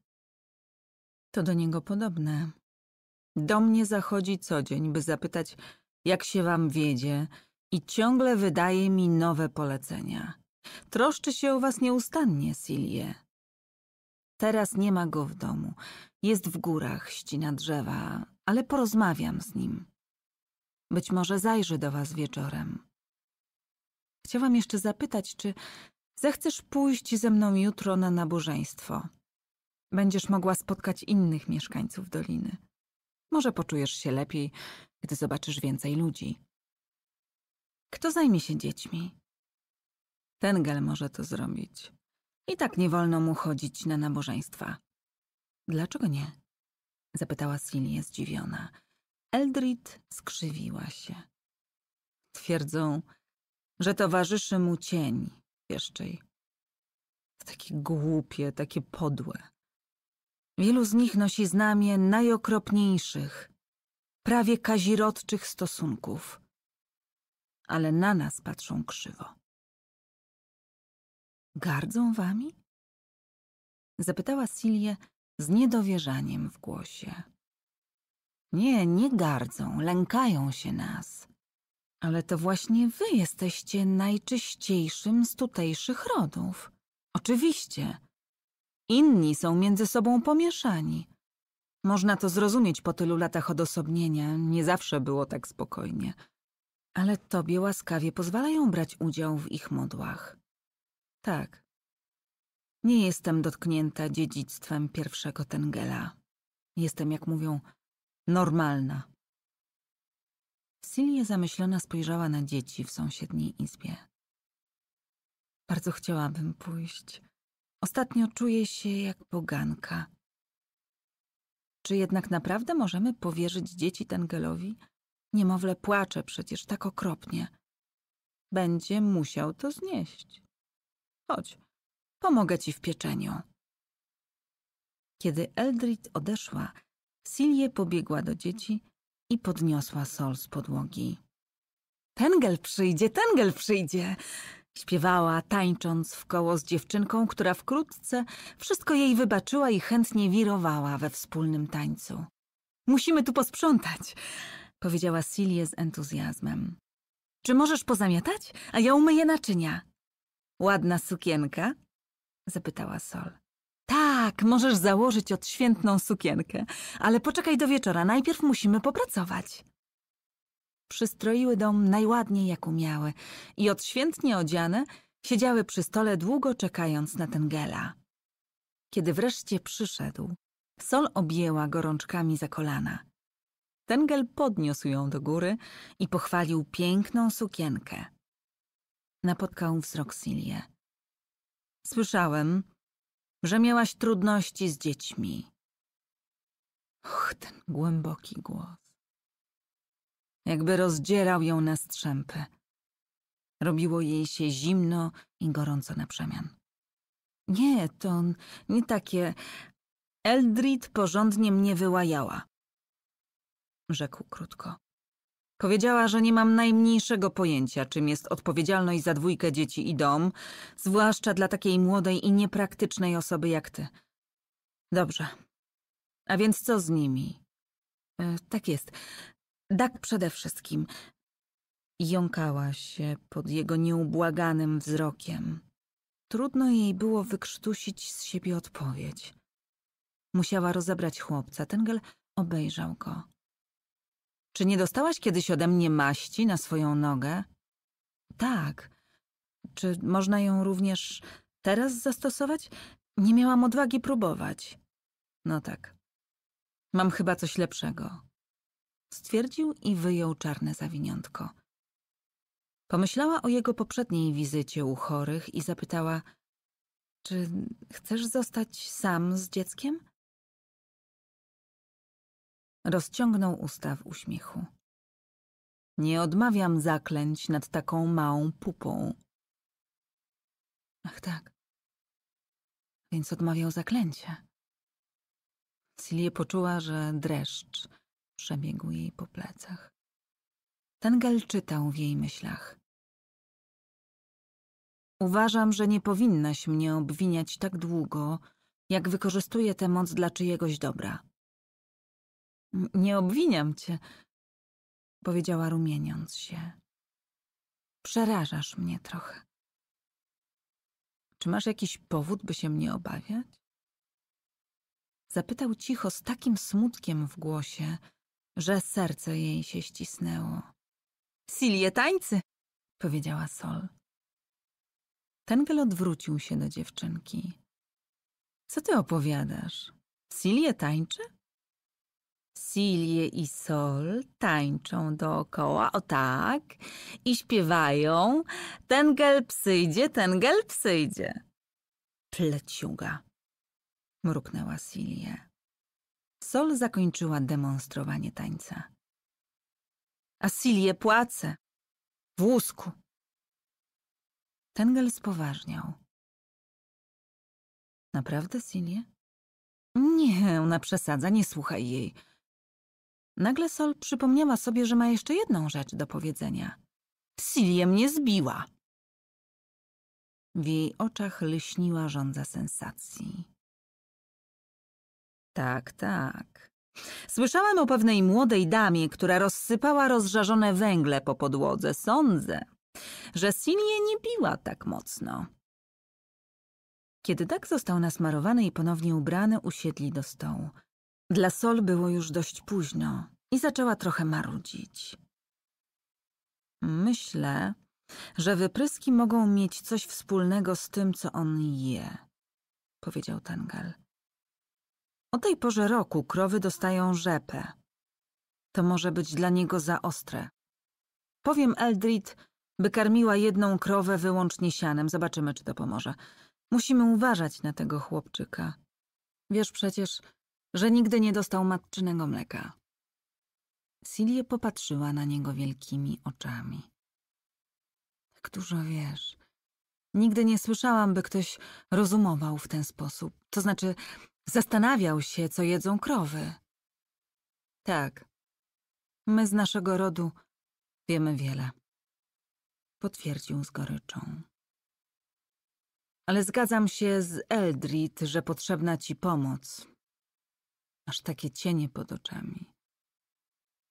To do niego podobne. Do mnie zachodzi co dzień, by zapytać, jak się wam wiedzie, i ciągle wydaje mi nowe polecenia. Troszczy się o was nieustannie, Silje. Teraz nie ma go w domu. Jest w górach, ścina drzewa, ale porozmawiam z nim. Być może zajrzy do was wieczorem. Chciałam jeszcze zapytać, czy zechcesz pójść ze mną jutro na nabożeństwo. Będziesz mogła spotkać innych mieszkańców doliny. Może poczujesz się lepiej, gdy zobaczysz więcej ludzi. Kto zajmie się dziećmi? gel może to zrobić. I tak nie wolno mu chodzić na nabożeństwa. Dlaczego nie? Zapytała Silje zdziwiona. Eldrid skrzywiła się. Twierdzą, że towarzyszy mu cień, jeszcze. Takie głupie, takie podłe. Wielu z nich nosi znamie najokropniejszych, prawie kazirodczych stosunków. Ale na nas patrzą krzywo. Gardzą wami? Zapytała Silię z niedowierzaniem w głosie. Nie, nie gardzą, lękają się nas. Ale to właśnie wy jesteście najczyściejszym z tutejszych rodów. Oczywiście. Inni są między sobą pomieszani. Można to zrozumieć po tylu latach odosobnienia, nie zawsze było tak spokojnie. Ale tobie łaskawie pozwalają brać udział w ich modłach. Tak. Nie jestem dotknięta dziedzictwem pierwszego Tengela. Jestem, jak mówią, normalna. Silje zamyślona spojrzała na dzieci w sąsiedniej izbie. Bardzo chciałabym pójść. Ostatnio czuję się jak poganka. Czy jednak naprawdę możemy powierzyć dzieci Tengelowi? Niemowlę płacze przecież tak okropnie. Będzie musiał to znieść. Chodź, pomogę ci w pieczeniu. Kiedy Eldrid odeszła, Silje pobiegła do dzieci i podniosła sol z podłogi. Tengel przyjdzie, tengel przyjdzie! Śpiewała, tańcząc w koło z dziewczynką, która wkrótce wszystko jej wybaczyła i chętnie wirowała we wspólnym tańcu. Musimy tu posprzątać, powiedziała Silje z entuzjazmem. Czy możesz pozamiatać? A ja umyję naczynia. Ładna sukienka? zapytała Sol. Tak, możesz założyć odświętną sukienkę, ale poczekaj do wieczora, najpierw musimy popracować. Przystroiły dom najładniej jak umiały i odświętnie odziane siedziały przy stole długo czekając na Tengela. Kiedy wreszcie przyszedł, Sol objęła gorączkami za kolana. Tengel podniósł ją do góry i pochwalił piękną sukienkę. Napotkał wzrok Silię. Słyszałem, że miałaś trudności z dziećmi. Och, ten głęboki głos. Jakby rozdzierał ją na strzępy. Robiło jej się zimno i gorąco na przemian. Nie, to nie takie. Eldrid porządnie mnie wyłajała. Rzekł krótko. Powiedziała, że nie mam najmniejszego pojęcia, czym jest odpowiedzialność za dwójkę dzieci i dom, zwłaszcza dla takiej młodej i niepraktycznej osoby jak ty. Dobrze. A więc co z nimi? E, tak jest. Dak przede wszystkim. Jąkała się pod jego nieubłaganym wzrokiem. Trudno jej było wykrztusić z siebie odpowiedź. Musiała rozebrać chłopca. Tengel obejrzał go. Czy nie dostałaś kiedyś ode mnie maści na swoją nogę? Tak. Czy można ją również teraz zastosować? Nie miałam odwagi próbować. No tak. Mam chyba coś lepszego. Stwierdził i wyjął czarne zawiniątko. Pomyślała o jego poprzedniej wizycie u chorych i zapytała: Czy chcesz zostać sam z dzieckiem? Rozciągnął usta w uśmiechu. Nie odmawiam zaklęć nad taką małą pupą. Ach tak. Więc odmawiał zaklęcia. Silie poczuła, że dreszcz przebiegł jej po plecach. Tengel czytał w jej myślach. Uważam, że nie powinnaś mnie obwiniać tak długo, jak wykorzystuję tę moc dla czyjegoś dobra. Nie obwiniam cię, powiedziała rumieniąc się. Przerażasz mnie trochę. Czy masz jakiś powód, by się mnie obawiać? Zapytał cicho z takim smutkiem w głosie, że serce jej się ścisnęło. Silie tańcy, powiedziała Sol. Tengel odwrócił się do dziewczynki. Co ty opowiadasz? Silie tańczy? Silje i Sol tańczą dookoła, o tak, i śpiewają ten gel psyjdzie, ten gel psyjdzie. Pleciuga, mruknęła Silje. Sol zakończyła demonstrowanie tańca. A Silje płace, w łusku. Tengel spoważniał. Naprawdę, Silje? Nie, ona przesadza, nie słuchaj jej. Nagle Sol przypomniała sobie, że ma jeszcze jedną rzecz do powiedzenia. Silje mnie zbiła! W jej oczach lśniła żądza sensacji. Tak, tak. Słyszałem o pewnej młodej damie, która rozsypała rozżarzone węgle po podłodze. Sądzę, że Silje nie biła tak mocno. Kiedy tak został nasmarowany i ponownie ubrany, usiedli do stołu. Dla Sol było już dość późno i zaczęła trochę marudzić. Myślę, że wypryski mogą mieć coś wspólnego z tym, co on je, powiedział Tengel. O tej porze roku krowy dostają rzepę. To może być dla niego za ostre. Powiem Eldrit, by karmiła jedną krowę wyłącznie sianem. Zobaczymy, czy to pomoże. Musimy uważać na tego chłopczyka. Wiesz przecież, że nigdy nie dostał matczynego mleka. Silie popatrzyła na niego wielkimi oczami. Tak dużo wiesz. Nigdy nie słyszałam, by ktoś rozumował w ten sposób. To znaczy, zastanawiał się, co jedzą krowy. Tak. My z naszego rodu wiemy wiele. Potwierdził z goryczą. Ale zgadzam się z Eldrid, że potrzebna ci pomoc aż takie cienie pod oczami.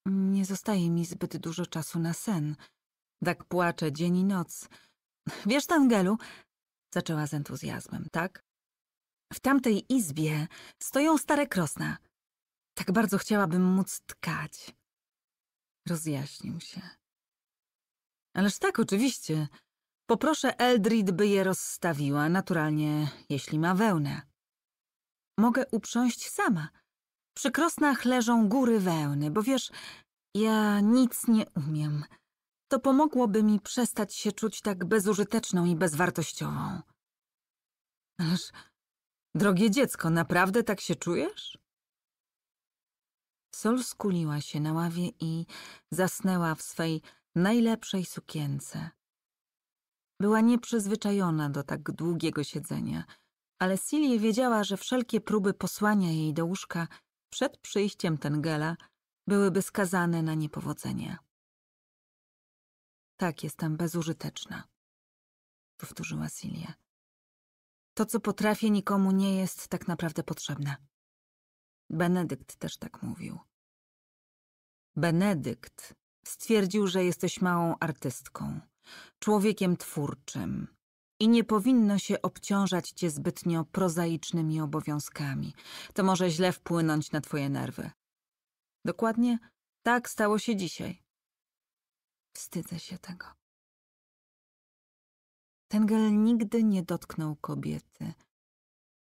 Nie zostaje mi zbyt dużo czasu na sen. Tak płaczę dzień i noc. Wiesz, Tangelu, zaczęła z entuzjazmem, tak? W tamtej izbie stoją stare krosna. Tak bardzo chciałabym móc tkać. Rozjaśnił się. Ależ tak, oczywiście. Poproszę Eldrid, by je rozstawiła, naturalnie, jeśli ma wełnę. Mogę uprząść sama – przy krosnach leżą góry wełny, bo wiesz, ja nic nie umiem. To pomogłoby mi przestać się czuć tak bezużyteczną i bezwartościową. Ależ, drogie dziecko, naprawdę tak się czujesz? Sol skuliła się na ławie i zasnęła w swej najlepszej sukience. Była nieprzyzwyczajona do tak długiego siedzenia, ale Silie wiedziała, że wszelkie próby posłania jej do łóżka przed przyjściem Tengela byłyby skazane na niepowodzenie. Tak, jestem bezużyteczna, powtórzyła Silia. To, co potrafię, nikomu nie jest tak naprawdę potrzebne. Benedykt też tak mówił. Benedykt stwierdził, że jesteś małą artystką, człowiekiem twórczym, i nie powinno się obciążać cię zbytnio prozaicznymi obowiązkami. To może źle wpłynąć na twoje nerwy. Dokładnie tak stało się dzisiaj. Wstydzę się tego. Tengel nigdy nie dotknął kobiety.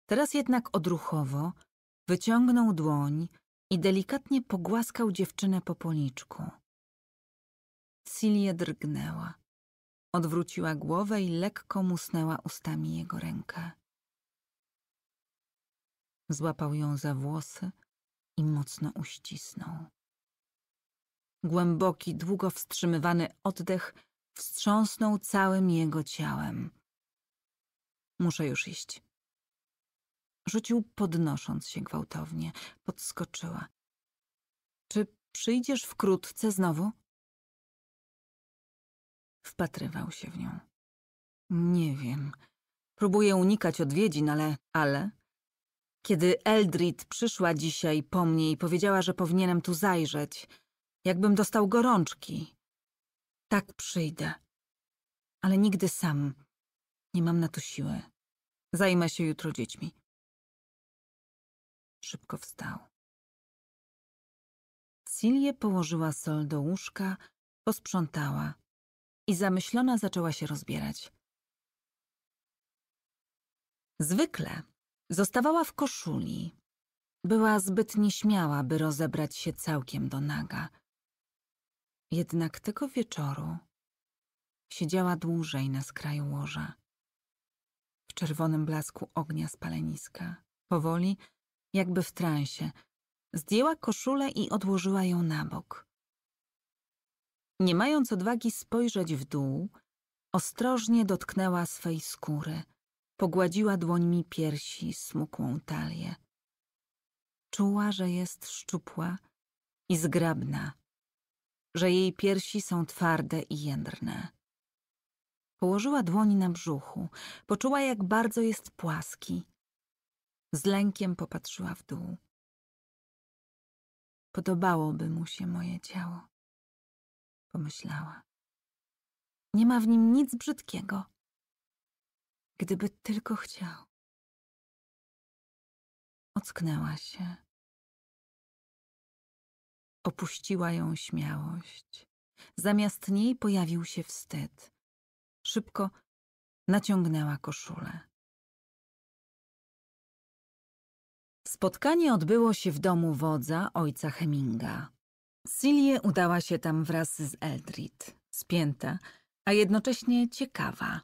Teraz jednak odruchowo wyciągnął dłoń i delikatnie pogłaskał dziewczynę po policzku. Cilie drgnęła. Odwróciła głowę i lekko musnęła ustami jego rękę. Złapał ją za włosy i mocno uścisnął. Głęboki, długo wstrzymywany oddech wstrząsnął całym jego ciałem. Muszę już iść. Rzucił, podnosząc się gwałtownie. Podskoczyła. Czy przyjdziesz wkrótce znowu? Wpatrywał się w nią. Nie wiem. Próbuję unikać odwiedzin, ale... Ale? Kiedy Eldrid przyszła dzisiaj po mnie i powiedziała, że powinienem tu zajrzeć, jakbym dostał gorączki. Tak przyjdę. Ale nigdy sam. Nie mam na to siły. Zajmę się jutro dziećmi. Szybko wstał. Silje położyła sol do łóżka, posprzątała i zamyślona zaczęła się rozbierać. Zwykle zostawała w koszuli. Była zbyt nieśmiała, by rozebrać się całkiem do naga. Jednak tego wieczoru siedziała dłużej na skraju łoża. W czerwonym blasku ognia spaleniska. Powoli, jakby w transie, zdjęła koszulę i odłożyła ją na bok. Nie mając odwagi spojrzeć w dół, ostrożnie dotknęła swej skóry, pogładziła dłońmi piersi smukłą talię. Czuła, że jest szczupła i zgrabna, że jej piersi są twarde i jędrne. Położyła dłoń na brzuchu, poczuła, jak bardzo jest płaski. Z lękiem popatrzyła w dół. Podobałoby mu się moje ciało pomyślała. Nie ma w nim nic brzydkiego. Gdyby tylko chciał. Ocknęła się. Opuściła ją śmiałość. Zamiast niej pojawił się wstyd. Szybko naciągnęła koszulę. Spotkanie odbyło się w domu wodza ojca Heminga. Silie udała się tam wraz z Eldrid, spięta, a jednocześnie ciekawa.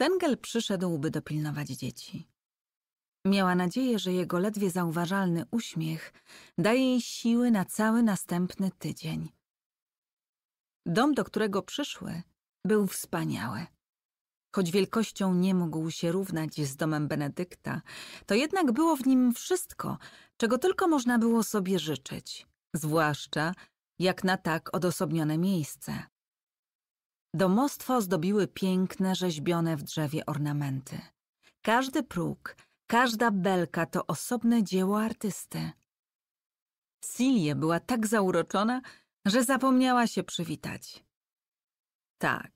Tengel przyszedłby dopilnować dzieci. Miała nadzieję, że jego ledwie zauważalny uśmiech daje jej siły na cały następny tydzień. Dom, do którego przyszły, był wspaniały. Choć wielkością nie mógł się równać z domem Benedykta, to jednak było w nim wszystko, czego tylko można było sobie życzyć zwłaszcza jak na tak odosobnione miejsce. Domostwo zdobiły piękne, rzeźbione w drzewie ornamenty. Każdy próg, każda belka to osobne dzieło artysty. Silje była tak zauroczona, że zapomniała się przywitać. Tak,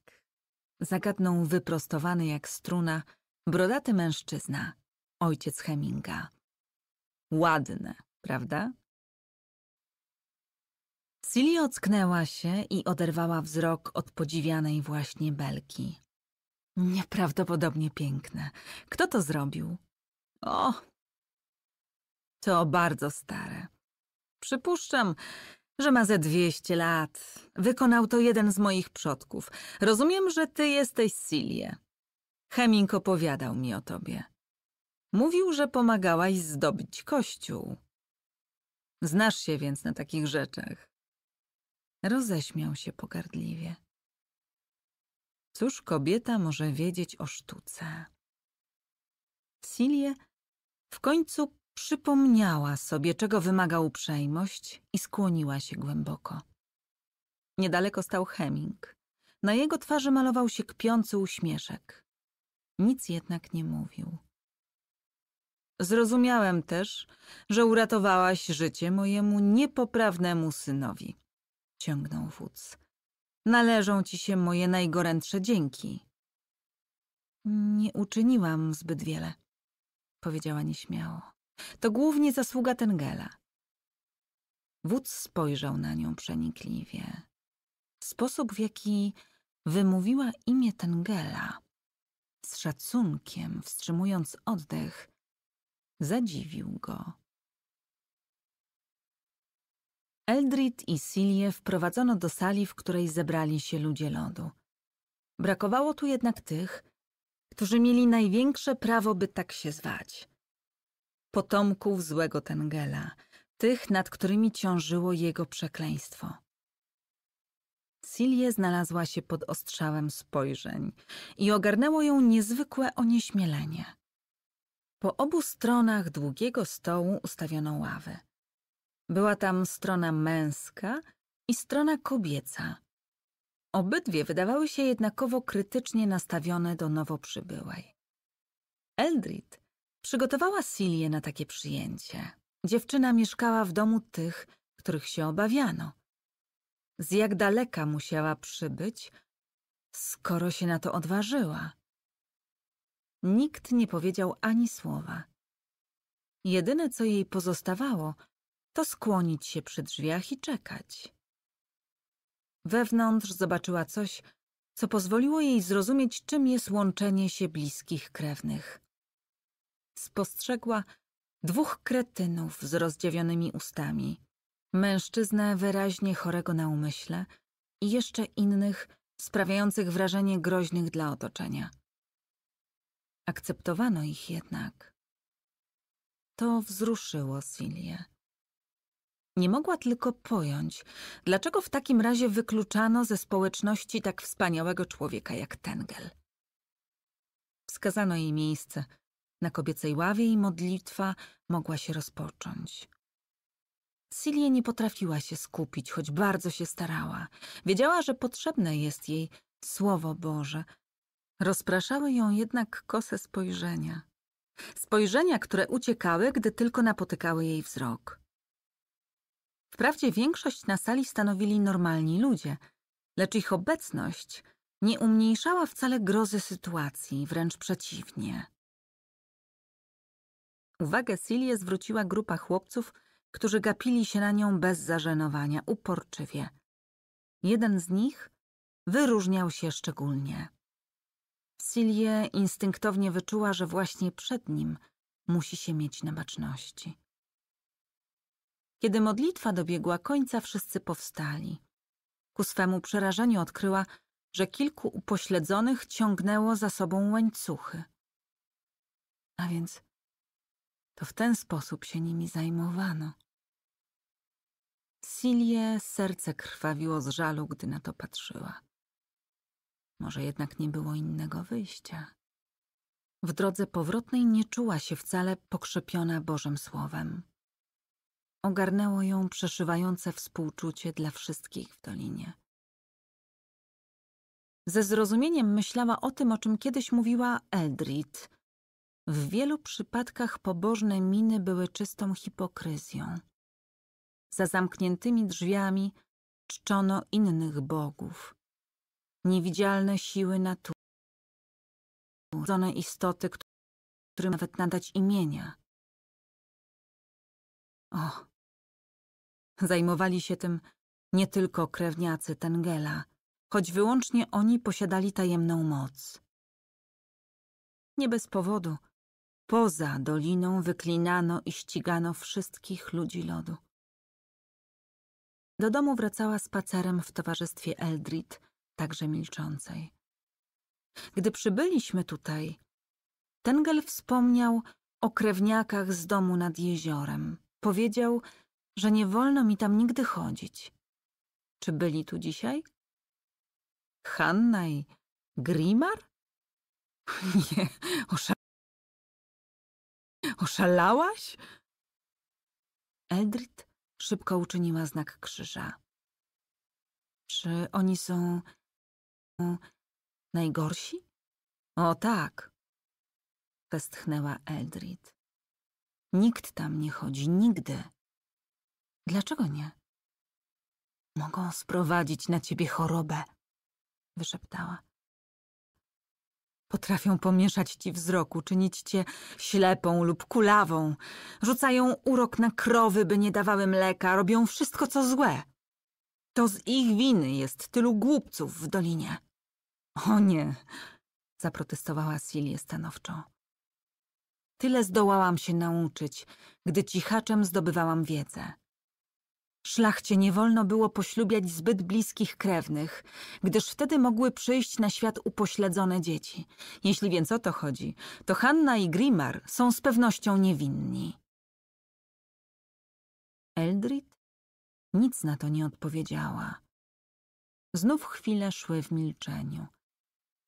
zagadnął wyprostowany jak struna, brodaty mężczyzna, ojciec Heminga. Ładne, prawda? Silly ocknęła się i oderwała wzrok od podziwianej właśnie belki. Nieprawdopodobnie piękne. Kto to zrobił? O! To bardzo stare. Przypuszczam, że ma ze dwieście lat. Wykonał to jeden z moich przodków. Rozumiem, że ty jesteś Silie. Heming opowiadał mi o tobie. Mówił, że pomagałaś zdobyć kościół. Znasz się więc na takich rzeczach. Roześmiał się pogardliwie. Cóż kobieta może wiedzieć o sztuce? Silie w końcu przypomniała sobie, czego wymaga uprzejmość i skłoniła się głęboko. Niedaleko stał Heming. Na jego twarzy malował się kpiący uśmieszek. Nic jednak nie mówił. Zrozumiałem też, że uratowałaś życie mojemu niepoprawnemu synowi ciągnął Woods. Należą ci się moje najgorętsze dzięki. Nie uczyniłam zbyt wiele, powiedziała nieśmiało. To głównie zasługa Tengela. Wódz spojrzał na nią przenikliwie. Sposób, w jaki wymówiła imię Tengela, z szacunkiem wstrzymując oddech, zadziwił go. Eldrit i Silje wprowadzono do sali, w której zebrali się ludzie lodu. Brakowało tu jednak tych, którzy mieli największe prawo, by tak się zwać. Potomków złego Tengela, tych, nad którymi ciążyło jego przekleństwo. Silje znalazła się pod ostrzałem spojrzeń i ogarnęło ją niezwykłe onieśmielenie. Po obu stronach długiego stołu ustawiono ławy – była tam strona męska i strona kobieca. Obydwie wydawały się jednakowo krytycznie nastawione do nowo przybyłej. Eldrid przygotowała Silię na takie przyjęcie. Dziewczyna mieszkała w domu tych, których się obawiano. Z jak daleka musiała przybyć, skoro się na to odważyła. Nikt nie powiedział ani słowa. Jedyne, co jej pozostawało – to skłonić się przy drzwiach i czekać. Wewnątrz zobaczyła coś, co pozwoliło jej zrozumieć, czym jest łączenie się bliskich krewnych. Spostrzegła dwóch kretynów z rozdziawionymi ustami, mężczyznę wyraźnie chorego na umyśle i jeszcze innych, sprawiających wrażenie groźnych dla otoczenia. Akceptowano ich jednak. To wzruszyło Silię. Nie mogła tylko pojąć, dlaczego w takim razie wykluczano ze społeczności tak wspaniałego człowieka jak Tengel. Wskazano jej miejsce. Na kobiecej ławie i modlitwa mogła się rozpocząć. Silie nie potrafiła się skupić, choć bardzo się starała. Wiedziała, że potrzebne jest jej Słowo Boże. Rozpraszały ją jednak kose spojrzenia. Spojrzenia, które uciekały, gdy tylko napotykały jej wzrok. Wprawdzie większość na sali stanowili normalni ludzie, lecz ich obecność nie umniejszała wcale grozy sytuacji, wręcz przeciwnie. Uwagę Silie zwróciła grupa chłopców, którzy gapili się na nią bez zażenowania, uporczywie. Jeden z nich wyróżniał się szczególnie. Silie instynktownie wyczuła, że właśnie przed nim musi się mieć na baczności. Kiedy modlitwa dobiegła końca, wszyscy powstali. Ku swemu przerażeniu odkryła, że kilku upośledzonych ciągnęło za sobą łańcuchy. A więc to w ten sposób się nimi zajmowano. Silie serce krwawiło z żalu, gdy na to patrzyła. Może jednak nie było innego wyjścia. W drodze powrotnej nie czuła się wcale pokrzepiona Bożym Słowem. Ogarnęło ją przeszywające współczucie dla wszystkich w dolinie. Ze zrozumieniem myślała o tym, o czym kiedyś mówiła Eldrid. W wielu przypadkach pobożne miny były czystą hipokryzją. Za zamkniętymi drzwiami czczono innych bogów, niewidzialne siły natury, istoty, którym nawet nadać imienia. O, Zajmowali się tym nie tylko krewniacy Tengela, choć wyłącznie oni posiadali tajemną moc. Nie bez powodu poza doliną wyklinano i ścigano wszystkich ludzi lodu. Do domu wracała spacerem w towarzystwie Eldrit, także milczącej. Gdy przybyliśmy tutaj, Tengel wspomniał o krewniakach z domu nad jeziorem. Powiedział, że nie wolno mi tam nigdy chodzić. Czy byli tu dzisiaj? Hanna i Grimar? Nie, oszalałaś? oszalałaś? Eldrit szybko uczyniła znak krzyża. Czy oni są e, najgorsi? O tak, westchnęła Eldrit. Nikt tam nie chodzi, nigdy. Dlaczego nie? Mogą sprowadzić na ciebie chorobę, wyszeptała. Potrafią pomieszać ci wzroku, czynić cię ślepą lub kulawą. Rzucają urok na krowy, by nie dawały mleka, robią wszystko, co złe. To z ich winy jest tylu głupców w dolinie. O nie, zaprotestowała Silie stanowczo. Tyle zdołałam się nauczyć, gdy cichaczem zdobywałam wiedzę. Szlachcie nie wolno było poślubiać zbyt bliskich krewnych, gdyż wtedy mogły przyjść na świat upośledzone dzieci. Jeśli więc o to chodzi, to Hanna i Grimar są z pewnością niewinni. Eldrid nic na to nie odpowiedziała. Znów chwile szły w milczeniu.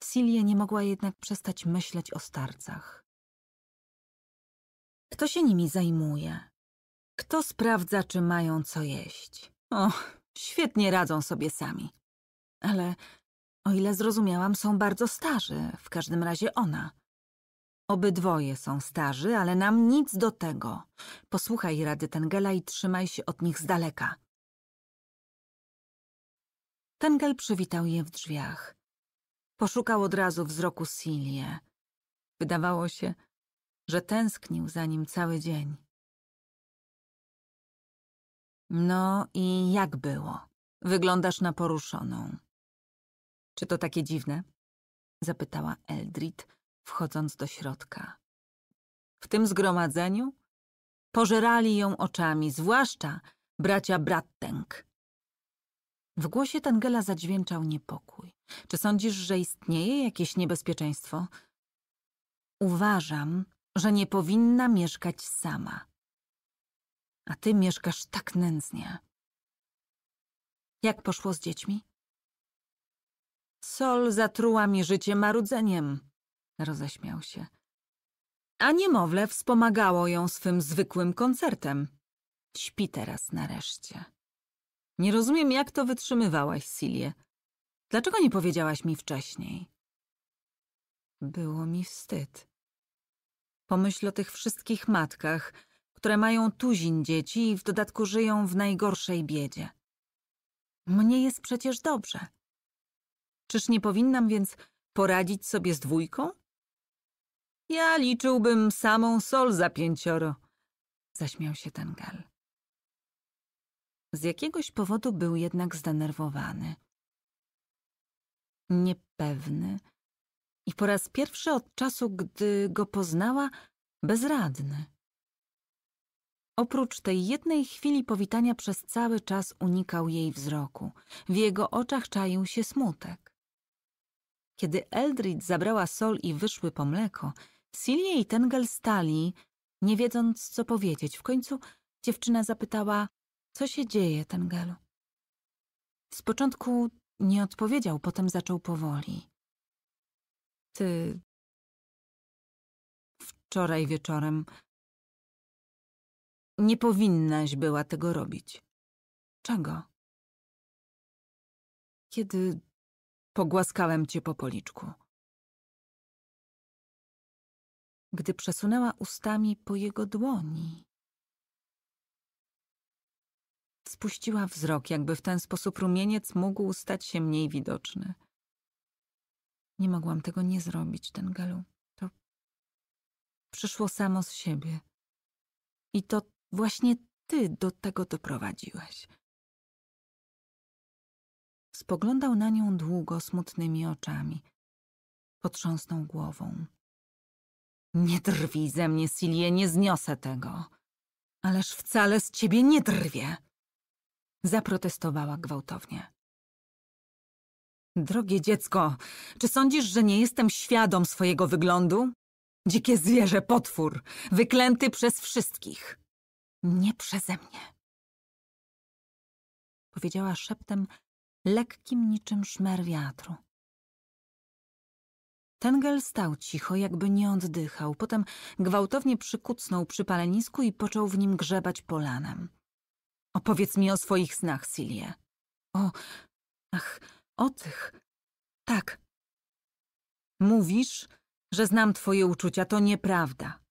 Silje nie mogła jednak przestać myśleć o starcach. Kto się nimi zajmuje? Kto sprawdza, czy mają co jeść? O, świetnie radzą sobie sami. Ale o ile zrozumiałam, są bardzo starzy, w każdym razie ona. Obydwoje są starzy, ale nam nic do tego. Posłuchaj rady Tengela i trzymaj się od nich z daleka. Tengel przywitał je w drzwiach. Poszukał od razu wzroku Silie. Wydawało się, że tęsknił za nim cały dzień. No i jak było? Wyglądasz na poruszoną. Czy to takie dziwne? Zapytała Eldrid, wchodząc do środka. W tym zgromadzeniu pożerali ją oczami, zwłaszcza bracia Bratteng. W głosie Tangela zadźwięczał niepokój. Czy sądzisz, że istnieje jakieś niebezpieczeństwo? Uważam, że nie powinna mieszkać sama a ty mieszkasz tak nędznie. Jak poszło z dziećmi? Sol zatruła mi życie marudzeniem, roześmiał się. A niemowlę wspomagało ją swym zwykłym koncertem. Śpi teraz nareszcie. Nie rozumiem, jak to wytrzymywałaś, Silie. Dlaczego nie powiedziałaś mi wcześniej? Było mi wstyd. Pomyśl o tych wszystkich matkach, które mają tuzin dzieci i w dodatku żyją w najgorszej biedzie. Mnie jest przecież dobrze. Czyż nie powinnam więc poradzić sobie z dwójką? Ja liczyłbym samą sol za pięcioro, zaśmiał się ten gal. Z jakiegoś powodu był jednak zdenerwowany. Niepewny i po raz pierwszy od czasu, gdy go poznała, bezradny. Oprócz tej jednej chwili powitania przez cały czas unikał jej wzroku. W jego oczach czaił się smutek. Kiedy Eldrid zabrała sol i wyszły po mleko, Silje i Tengel stali, nie wiedząc co powiedzieć. W końcu dziewczyna zapytała, co się dzieje, Tengelu? Z początku nie odpowiedział, potem zaczął powoli. Ty... Wczoraj wieczorem nie powinnaś była tego robić. Czego? Kiedy pogłaskałem cię po policzku. Gdy przesunęła ustami po jego dłoni. Spuściła wzrok, jakby w ten sposób rumieniec mógł stać się mniej widoczny. Nie mogłam tego nie zrobić, ten galu. To przyszło samo z siebie. I to Właśnie ty do tego doprowadziłeś. Spoglądał na nią długo smutnymi oczami. Potrząsnął głową. Nie drwij ze mnie, Silie, nie zniosę tego. Ależ wcale z ciebie nie drwię. Zaprotestowała gwałtownie. Drogie dziecko, czy sądzisz, że nie jestem świadom swojego wyglądu? Dzikie zwierzę, potwór, wyklęty przez wszystkich. Nie przeze mnie. Powiedziała szeptem, lekkim niczym szmer wiatru. Tengel stał cicho, jakby nie oddychał. Potem gwałtownie przykucnął przy palenisku i począł w nim grzebać polanem. Opowiedz mi o swoich snach, Silie. O, ach, o tych. Tak. Mówisz, że znam twoje uczucia. To nieprawda.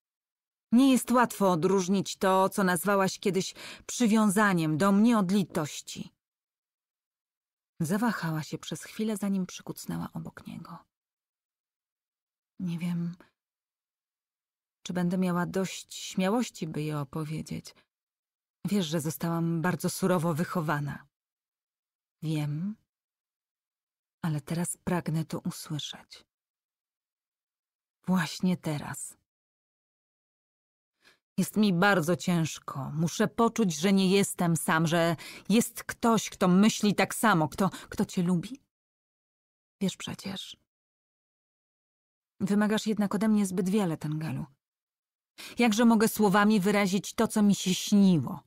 Nie jest łatwo odróżnić to, co nazwałaś kiedyś przywiązaniem do mnie od litości. Zawahała się przez chwilę, zanim przykucnęła obok niego. Nie wiem, czy będę miała dość śmiałości, by je opowiedzieć. Wiesz, że zostałam bardzo surowo wychowana. Wiem, ale teraz pragnę to usłyszeć. Właśnie teraz. Jest mi bardzo ciężko. Muszę poczuć, że nie jestem sam, że jest ktoś, kto myśli tak samo, kto, kto cię lubi. Wiesz przecież. Wymagasz jednak ode mnie zbyt wiele, Tangelu. Jakże mogę słowami wyrazić to, co mi się śniło?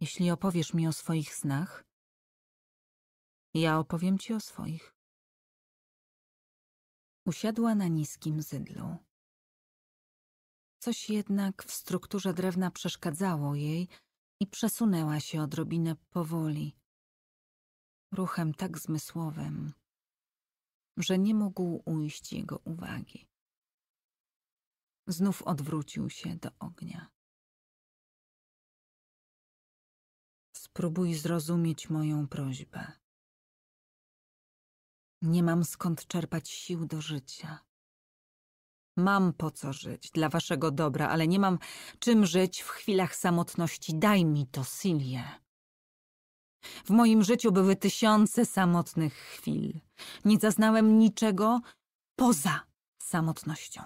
Jeśli opowiesz mi o swoich snach, ja opowiem ci o swoich. Usiadła na niskim zydlu. Coś jednak w strukturze drewna przeszkadzało jej i przesunęła się odrobinę powoli, ruchem tak zmysłowym, że nie mógł ujść jego uwagi. Znów odwrócił się do ognia. Spróbuj zrozumieć moją prośbę. Nie mam skąd czerpać sił do życia. Mam po co żyć, dla waszego dobra, ale nie mam czym żyć w chwilach samotności. Daj mi to, Silie. W moim życiu były tysiące samotnych chwil. Nie zaznałem niczego poza samotnością.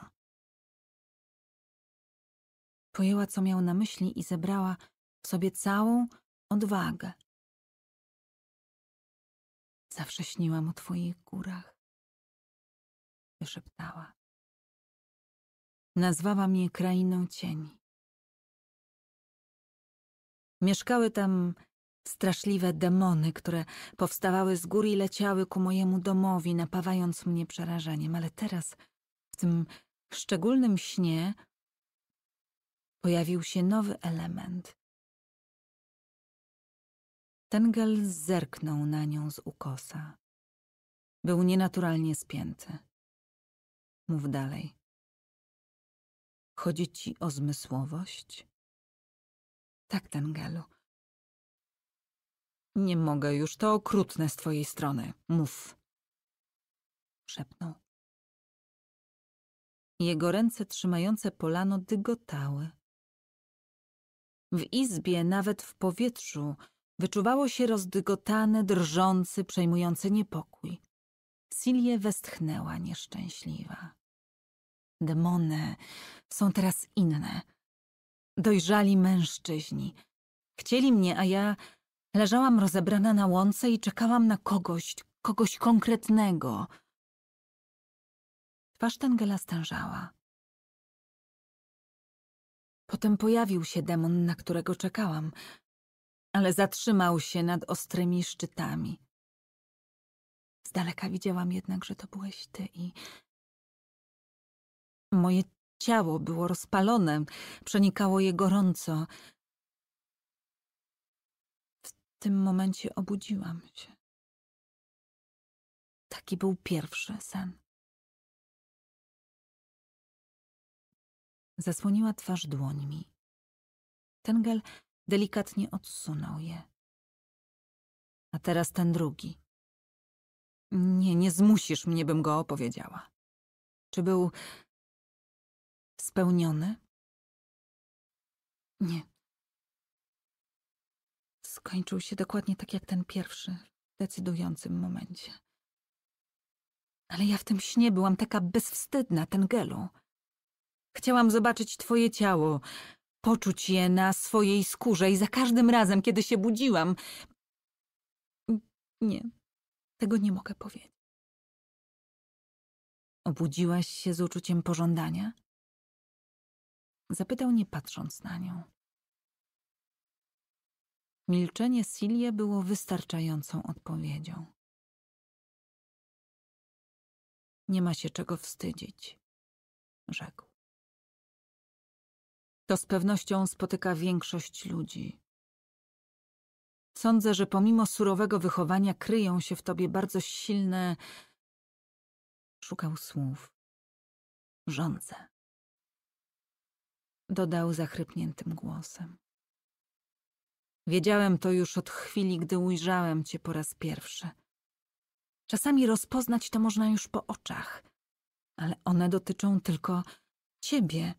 Pojęła, co miał na myśli i zebrała w sobie całą odwagę. Zawsze śniłam o twoich górach, wyszeptała. Nazwała mnie krainą cieni. Mieszkały tam straszliwe demony, które powstawały z góry i leciały ku mojemu domowi, napawając mnie przerażeniem, ale teraz, w tym szczególnym śnie, pojawił się nowy element. Tengel zerknął na nią z ukosa. Był nienaturalnie spięty. Mów dalej. Chodzi ci o zmysłowość? Tak, Tangelu. Nie mogę już, to okrutne z twojej strony. Mów. Szepnął. Jego ręce trzymające polano dygotały. W izbie, nawet w powietrzu, wyczuwało się rozdygotany, drżący, przejmujący niepokój. Silje westchnęła nieszczęśliwa. Demony są teraz inne. Dojrzali mężczyźni. Chcieli mnie, a ja leżałam rozebrana na łące i czekałam na kogoś, kogoś konkretnego. Twarz Tangela stężała. Potem pojawił się demon, na którego czekałam, ale zatrzymał się nad ostrymi szczytami. Z daleka widziałam jednak, że to byłeś ty i Moje ciało było rozpalone, przenikało je gorąco. W tym momencie obudziłam się. Taki był pierwszy sen. Zasłoniła twarz dłońmi. Tengel delikatnie odsunął je. A teraz ten drugi. Nie, nie zmusisz mnie, bym go opowiedziała. Czy był spełnione? Nie. Skończył się dokładnie tak jak ten pierwszy, w decydującym momencie. Ale ja w tym śnie byłam taka bezwstydna, ten gelu. Chciałam zobaczyć twoje ciało, poczuć je na swojej skórze i za każdym razem, kiedy się budziłam... Nie, tego nie mogę powiedzieć. Obudziłaś się z uczuciem pożądania? Zapytał nie patrząc na nią. Milczenie Silie było wystarczającą odpowiedzią. Nie ma się czego wstydzić, rzekł. To z pewnością spotyka większość ludzi. Sądzę, że pomimo surowego wychowania kryją się w tobie bardzo silne. Szukał słów. Rządze dodał zachrypniętym głosem. Wiedziałem to już od chwili, gdy ujrzałem cię po raz pierwszy. Czasami rozpoznać to można już po oczach, ale one dotyczą tylko ciebie.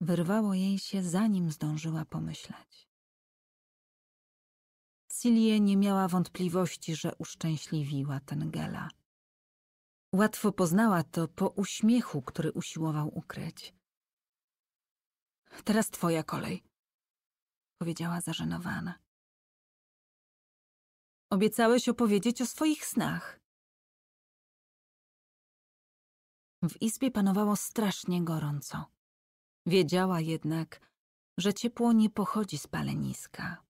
Wyrwało jej się, zanim zdążyła pomyśleć. Silie nie miała wątpliwości, że uszczęśliwiła ten gela. Łatwo poznała to po uśmiechu, który usiłował ukryć. Teraz twoja kolej. Powiedziała zażenowana. Obiecałeś opowiedzieć o swoich snach. W izbie panowało strasznie gorąco. Wiedziała jednak, że ciepło nie pochodzi z paleniska.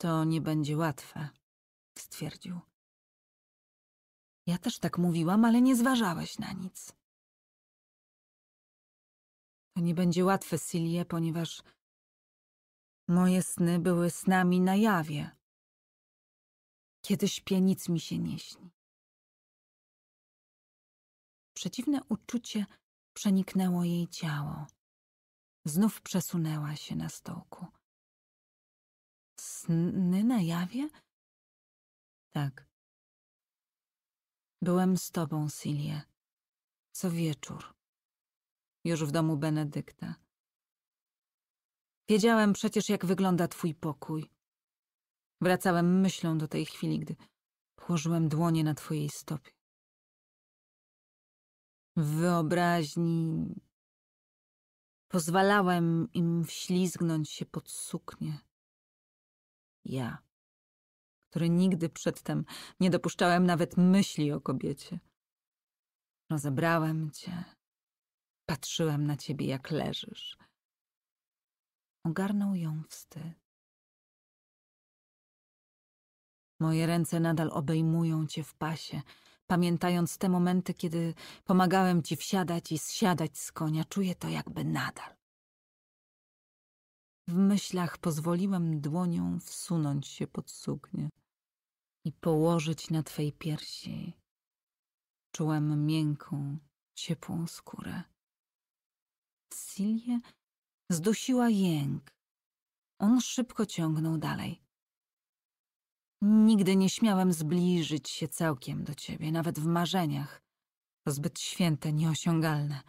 To nie będzie łatwe, stwierdził. Ja też tak mówiłam, ale nie zważałeś na nic. To nie będzie łatwe, Silie, ponieważ moje sny były snami na jawie. Kiedy śpię, nic mi się nie śni. Przeciwne uczucie przeniknęło jej ciało. Znów przesunęła się na stołku. Sny na jawie? Tak. Byłem z tobą, Silie, co wieczór już w domu Benedykta. Wiedziałem przecież, jak wygląda twój pokój. Wracałem myślą do tej chwili, gdy położyłem dłonie na twojej stopie. W wyobraźni pozwalałem im wślizgnąć się pod suknię. Ja, który nigdy przedtem nie dopuszczałem nawet myśli o kobiecie. Rozebrałem cię, Patrzyłam na ciebie, jak leżysz. Ogarnął ją wstyd. Moje ręce nadal obejmują cię w pasie. Pamiętając te momenty, kiedy pomagałem ci wsiadać i zsiadać z konia, czuję to jakby nadal. W myślach pozwoliłem dłonią wsunąć się pod suknię i położyć na twej piersi. Czułem miękką, ciepłą skórę. Sylwię zdusiła jęk. On szybko ciągnął dalej. Nigdy nie śmiałem zbliżyć się całkiem do ciebie, nawet w marzeniach. To zbyt święte, nieosiągalne.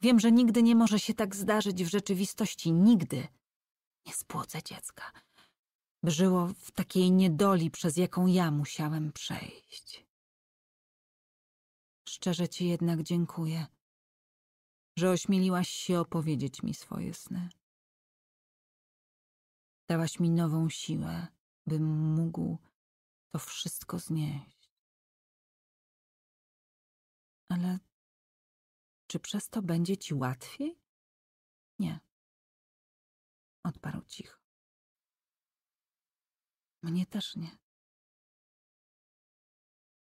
Wiem, że nigdy nie może się tak zdarzyć w rzeczywistości, nigdy. Nie spłodzę dziecka. Brzyło w takiej niedoli, przez jaką ja musiałem przejść. Szczerze ci jednak dziękuję że ośmieliłaś się opowiedzieć mi swoje sny. Dałaś mi nową siłę, bym mógł to wszystko znieść. Ale czy przez to będzie ci łatwiej? Nie. Odparł cicho. Mnie też nie.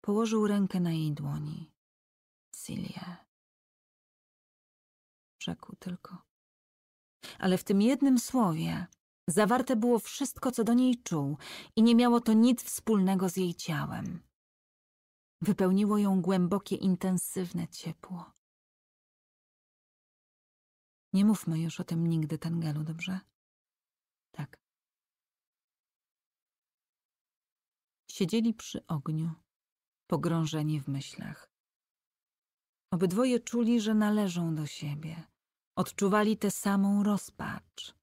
Położył rękę na jej dłoni. Silje rzekł tylko. Ale w tym jednym słowie zawarte było wszystko, co do niej czuł i nie miało to nic wspólnego z jej ciałem. Wypełniło ją głębokie, intensywne ciepło. Nie mówmy już o tym nigdy, Tangelu, dobrze? Tak. Siedzieli przy ogniu, pogrążeni w myślach. Obydwoje czuli, że należą do siebie. Odczuwali tę samą rozpacz.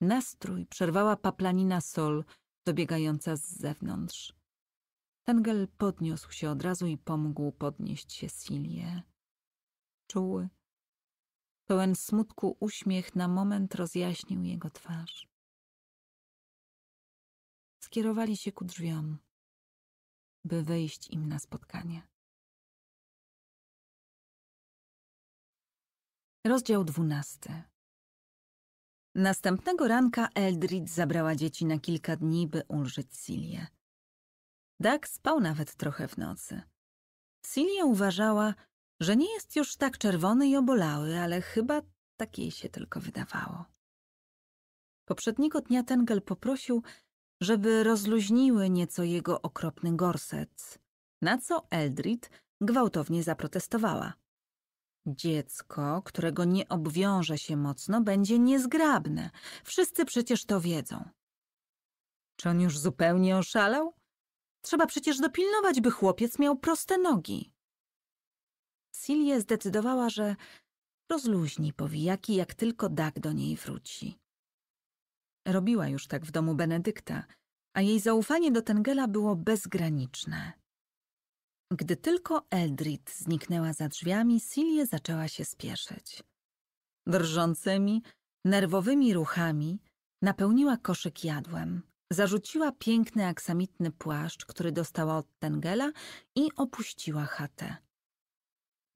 Nastrój przerwała paplanina sol dobiegająca z zewnątrz. Tengel podniósł się od razu i pomógł podnieść się Silię. Czuły, pełen smutku uśmiech na moment rozjaśnił jego twarz. Skierowali się ku drzwiom, by wejść im na spotkanie. Rozdział dwunasty. Następnego ranka Eldrid zabrała dzieci na kilka dni, by ulżyć Silię. Dak spał nawet trochę w nocy. Silia uważała, że nie jest już tak czerwony i obolały, ale chyba tak jej się tylko wydawało. Poprzedniego dnia Tengel poprosił, żeby rozluźniły nieco jego okropny gorset, na co Eldrid gwałtownie zaprotestowała. Dziecko, którego nie obwiąże się mocno, będzie niezgrabne. Wszyscy przecież to wiedzą. Czy on już zupełnie oszalał? Trzeba przecież dopilnować, by chłopiec miał proste nogi. Silje zdecydowała, że rozluźni powijaki, jak tylko Dag do niej wróci. Robiła już tak w domu Benedykta, a jej zaufanie do Tengela było bezgraniczne. Gdy tylko Eldrid zniknęła za drzwiami, Silje zaczęła się spieszyć. Drżącymi, nerwowymi ruchami napełniła koszyk jadłem. Zarzuciła piękny aksamitny płaszcz, który dostała od Tengela i opuściła chatę.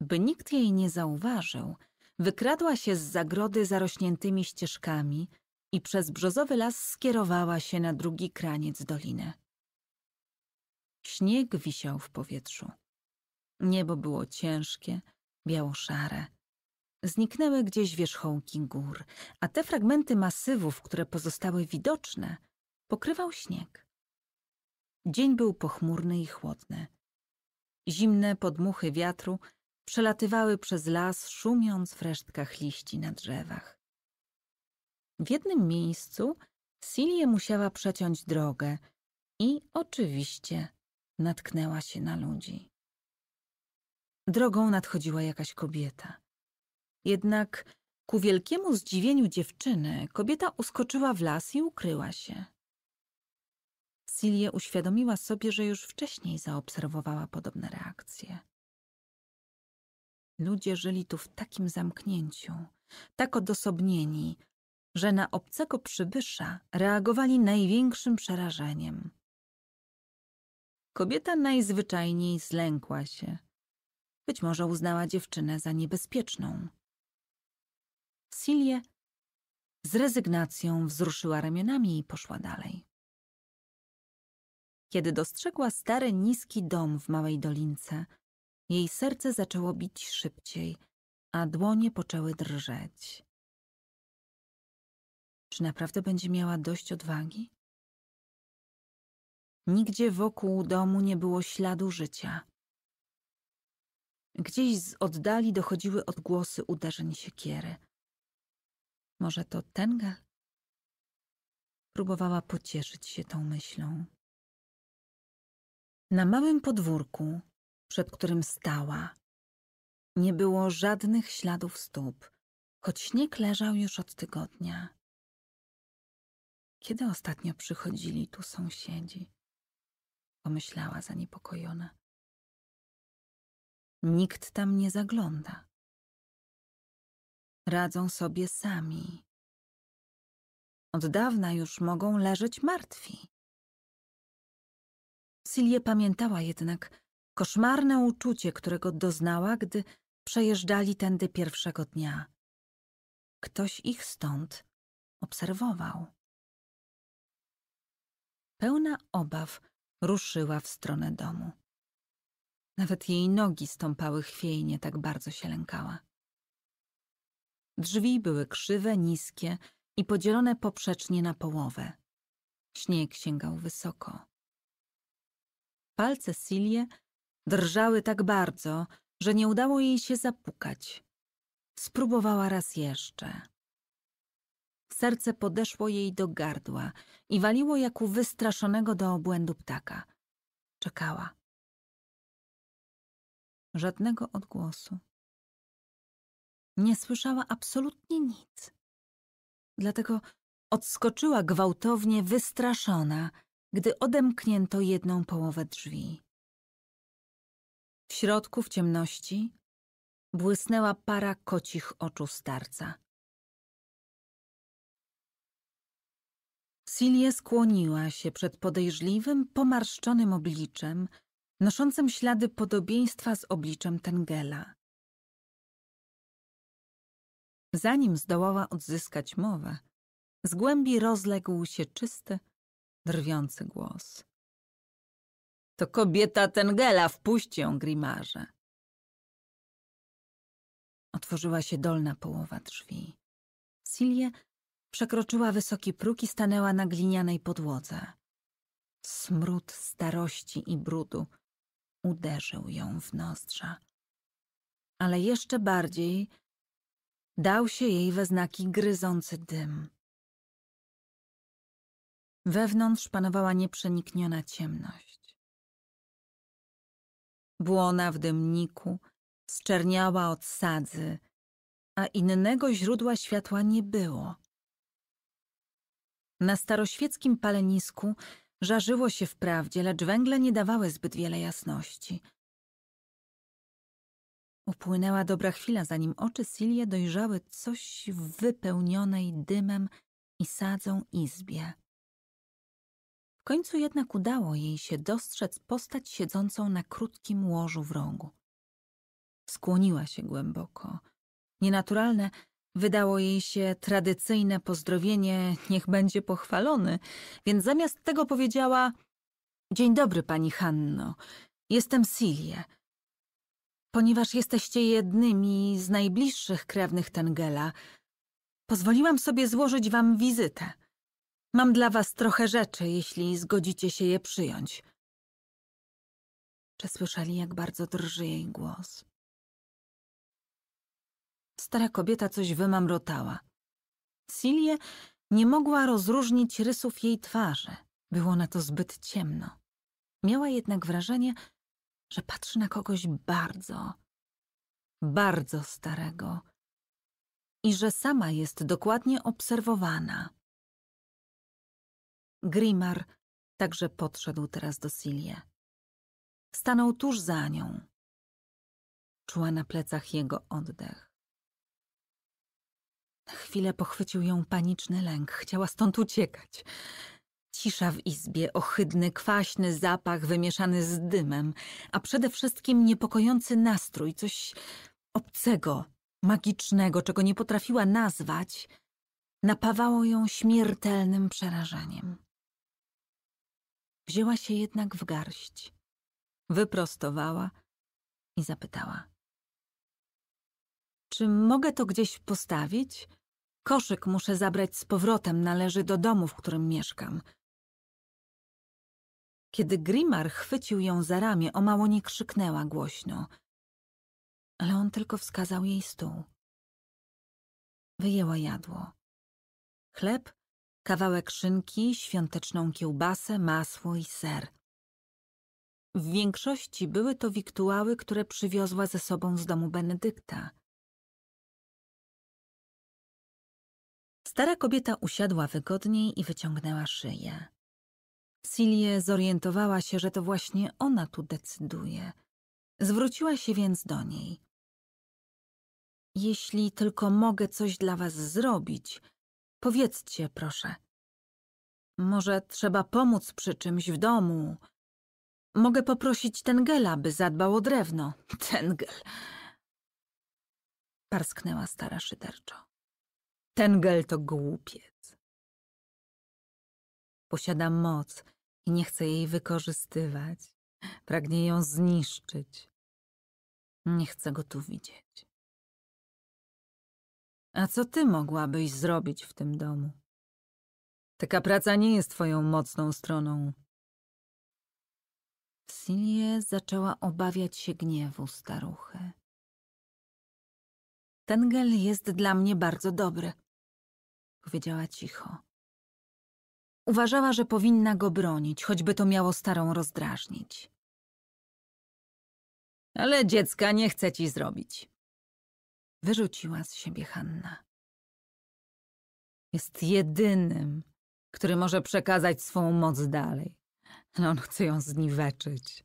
By nikt jej nie zauważył, wykradła się z zagrody zarośniętymi ścieżkami i przez brzozowy las skierowała się na drugi kraniec doliny. Śnieg wisiał w powietrzu. Niebo było ciężkie, biało-szare. Zniknęły gdzieś wierzchołki gór, a te fragmenty masywów, które pozostały widoczne, pokrywał śnieg. Dzień był pochmurny i chłodny. Zimne podmuchy wiatru przelatywały przez las, szumiąc w resztkach liści na drzewach. W jednym miejscu Silie musiała przeciąć drogę i oczywiście natknęła się na ludzi. Drogą nadchodziła jakaś kobieta. Jednak ku wielkiemu zdziwieniu dziewczyny kobieta uskoczyła w las i ukryła się. Silje uświadomiła sobie, że już wcześniej zaobserwowała podobne reakcje. Ludzie żyli tu w takim zamknięciu, tak odosobnieni, że na obcego przybysza reagowali największym przerażeniem – Kobieta najzwyczajniej zlękła się. Być może uznała dziewczynę za niebezpieczną. Silje z rezygnacją wzruszyła ramionami i poszła dalej. Kiedy dostrzegła stary, niski dom w małej dolince, jej serce zaczęło bić szybciej, a dłonie poczęły drżeć. Czy naprawdę będzie miała dość odwagi? Nigdzie wokół domu nie było śladu życia. Gdzieś z oddali dochodziły odgłosy uderzeń siekiery. Może to Tengel? Próbowała pocieszyć się tą myślą. Na małym podwórku, przed którym stała, nie było żadnych śladów stóp, choć śnieg leżał już od tygodnia. Kiedy ostatnio przychodzili tu sąsiedzi? pomyślała zaniepokojona. Nikt tam nie zagląda. Radzą sobie sami. Od dawna już mogą leżeć martwi. Silje pamiętała jednak koszmarne uczucie, którego doznała, gdy przejeżdżali tędy pierwszego dnia. Ktoś ich stąd obserwował. Pełna obaw, ruszyła w stronę domu. Nawet jej nogi stąpały chwiejnie, tak bardzo się lękała. Drzwi były krzywe, niskie i podzielone poprzecznie na połowę. Śnieg sięgał wysoko. Palce Silie drżały tak bardzo, że nie udało jej się zapukać. Spróbowała raz jeszcze serce podeszło jej do gardła i waliło jak u wystraszonego do obłędu ptaka. Czekała. Żadnego odgłosu. Nie słyszała absolutnie nic. Dlatego odskoczyła gwałtownie, wystraszona, gdy odemknięto jedną połowę drzwi. W środku, w ciemności, błysnęła para kocich oczu starca. Silje skłoniła się przed podejrzliwym, pomarszczonym obliczem, noszącym ślady podobieństwa z obliczem Tengela. Zanim zdołała odzyskać mowę, z głębi rozległ się czysty, drwiący głos. To kobieta Tengela, wpuść ją, Grimarze. Otworzyła się dolna połowa drzwi. Silje. Przekroczyła wysoki próg i stanęła na glinianej podłodze. Smród starości i brudu uderzył ją w nozdrza. Ale jeszcze bardziej dał się jej we znaki gryzący dym. Wewnątrz panowała nieprzenikniona ciemność. Błona w dymniku zczerniała od sadzy, a innego źródła światła nie było. Na staroświeckim palenisku żarzyło się wprawdzie, lecz węgle nie dawały zbyt wiele jasności. Upłynęła dobra chwila, zanim oczy Silie dojrzały coś w wypełnionej dymem i sadzą izbie. W końcu jednak udało jej się dostrzec postać siedzącą na krótkim łożu w rogu. Skłoniła się głęboko. Nienaturalne Wydało jej się tradycyjne pozdrowienie, niech będzie pochwalony, więc zamiast tego powiedziała: Dzień dobry, pani Hanno, jestem Silie. Ponieważ jesteście jednymi z najbliższych krewnych Tengela, pozwoliłam sobie złożyć wam wizytę. Mam dla was trochę rzeczy, jeśli zgodzicie się je przyjąć. Czy słyszeli, jak bardzo drży jej głos? Stara kobieta coś wymamrotała. Silie nie mogła rozróżnić rysów jej twarzy. Było na to zbyt ciemno. Miała jednak wrażenie, że patrzy na kogoś bardzo, bardzo starego i że sama jest dokładnie obserwowana. Grimar także podszedł teraz do Silie. Stanął tuż za nią. Czuła na plecach jego oddech. Na chwilę pochwycił ją paniczny lęk. Chciała stąd uciekać. Cisza w izbie, ohydny, kwaśny zapach wymieszany z dymem, a przede wszystkim niepokojący nastrój, coś obcego, magicznego, czego nie potrafiła nazwać, napawało ją śmiertelnym przerażeniem. Wzięła się jednak w garść, wyprostowała i zapytała – czy mogę to gdzieś postawić? Koszyk muszę zabrać z powrotem, należy do domu, w którym mieszkam. Kiedy Grimar chwycił ją za ramię, o mało nie krzyknęła głośno. Ale on tylko wskazał jej stół. Wyjęła jadło. Chleb, kawałek szynki, świąteczną kiełbasę, masło i ser. W większości były to wiktuały, które przywiozła ze sobą z domu Benedykta. Stara kobieta usiadła wygodniej i wyciągnęła szyję. Silie zorientowała się, że to właśnie ona tu decyduje. Zwróciła się więc do niej. Jeśli tylko mogę coś dla was zrobić, powiedzcie proszę. Może trzeba pomóc przy czymś w domu. Mogę poprosić Tengela, by zadbał o drewno. Tengel! Parsknęła stara szyderczo. Ten gel to głupiec. Posiada moc i nie chce jej wykorzystywać. Pragnie ją zniszczyć. Nie chcę go tu widzieć. A co ty mogłabyś zrobić w tym domu? Taka praca nie jest twoją mocną stroną. Silie zaczęła obawiać się gniewu staruchy. Ten gel jest dla mnie bardzo dobry – powiedziała cicho. Uważała, że powinna go bronić, choćby to miało starą rozdrażnić. Ale dziecka nie chce ci zrobić. Wyrzuciła z siebie Hanna. Jest jedynym, który może przekazać swą moc dalej. Ale on chce ją zniweczyć.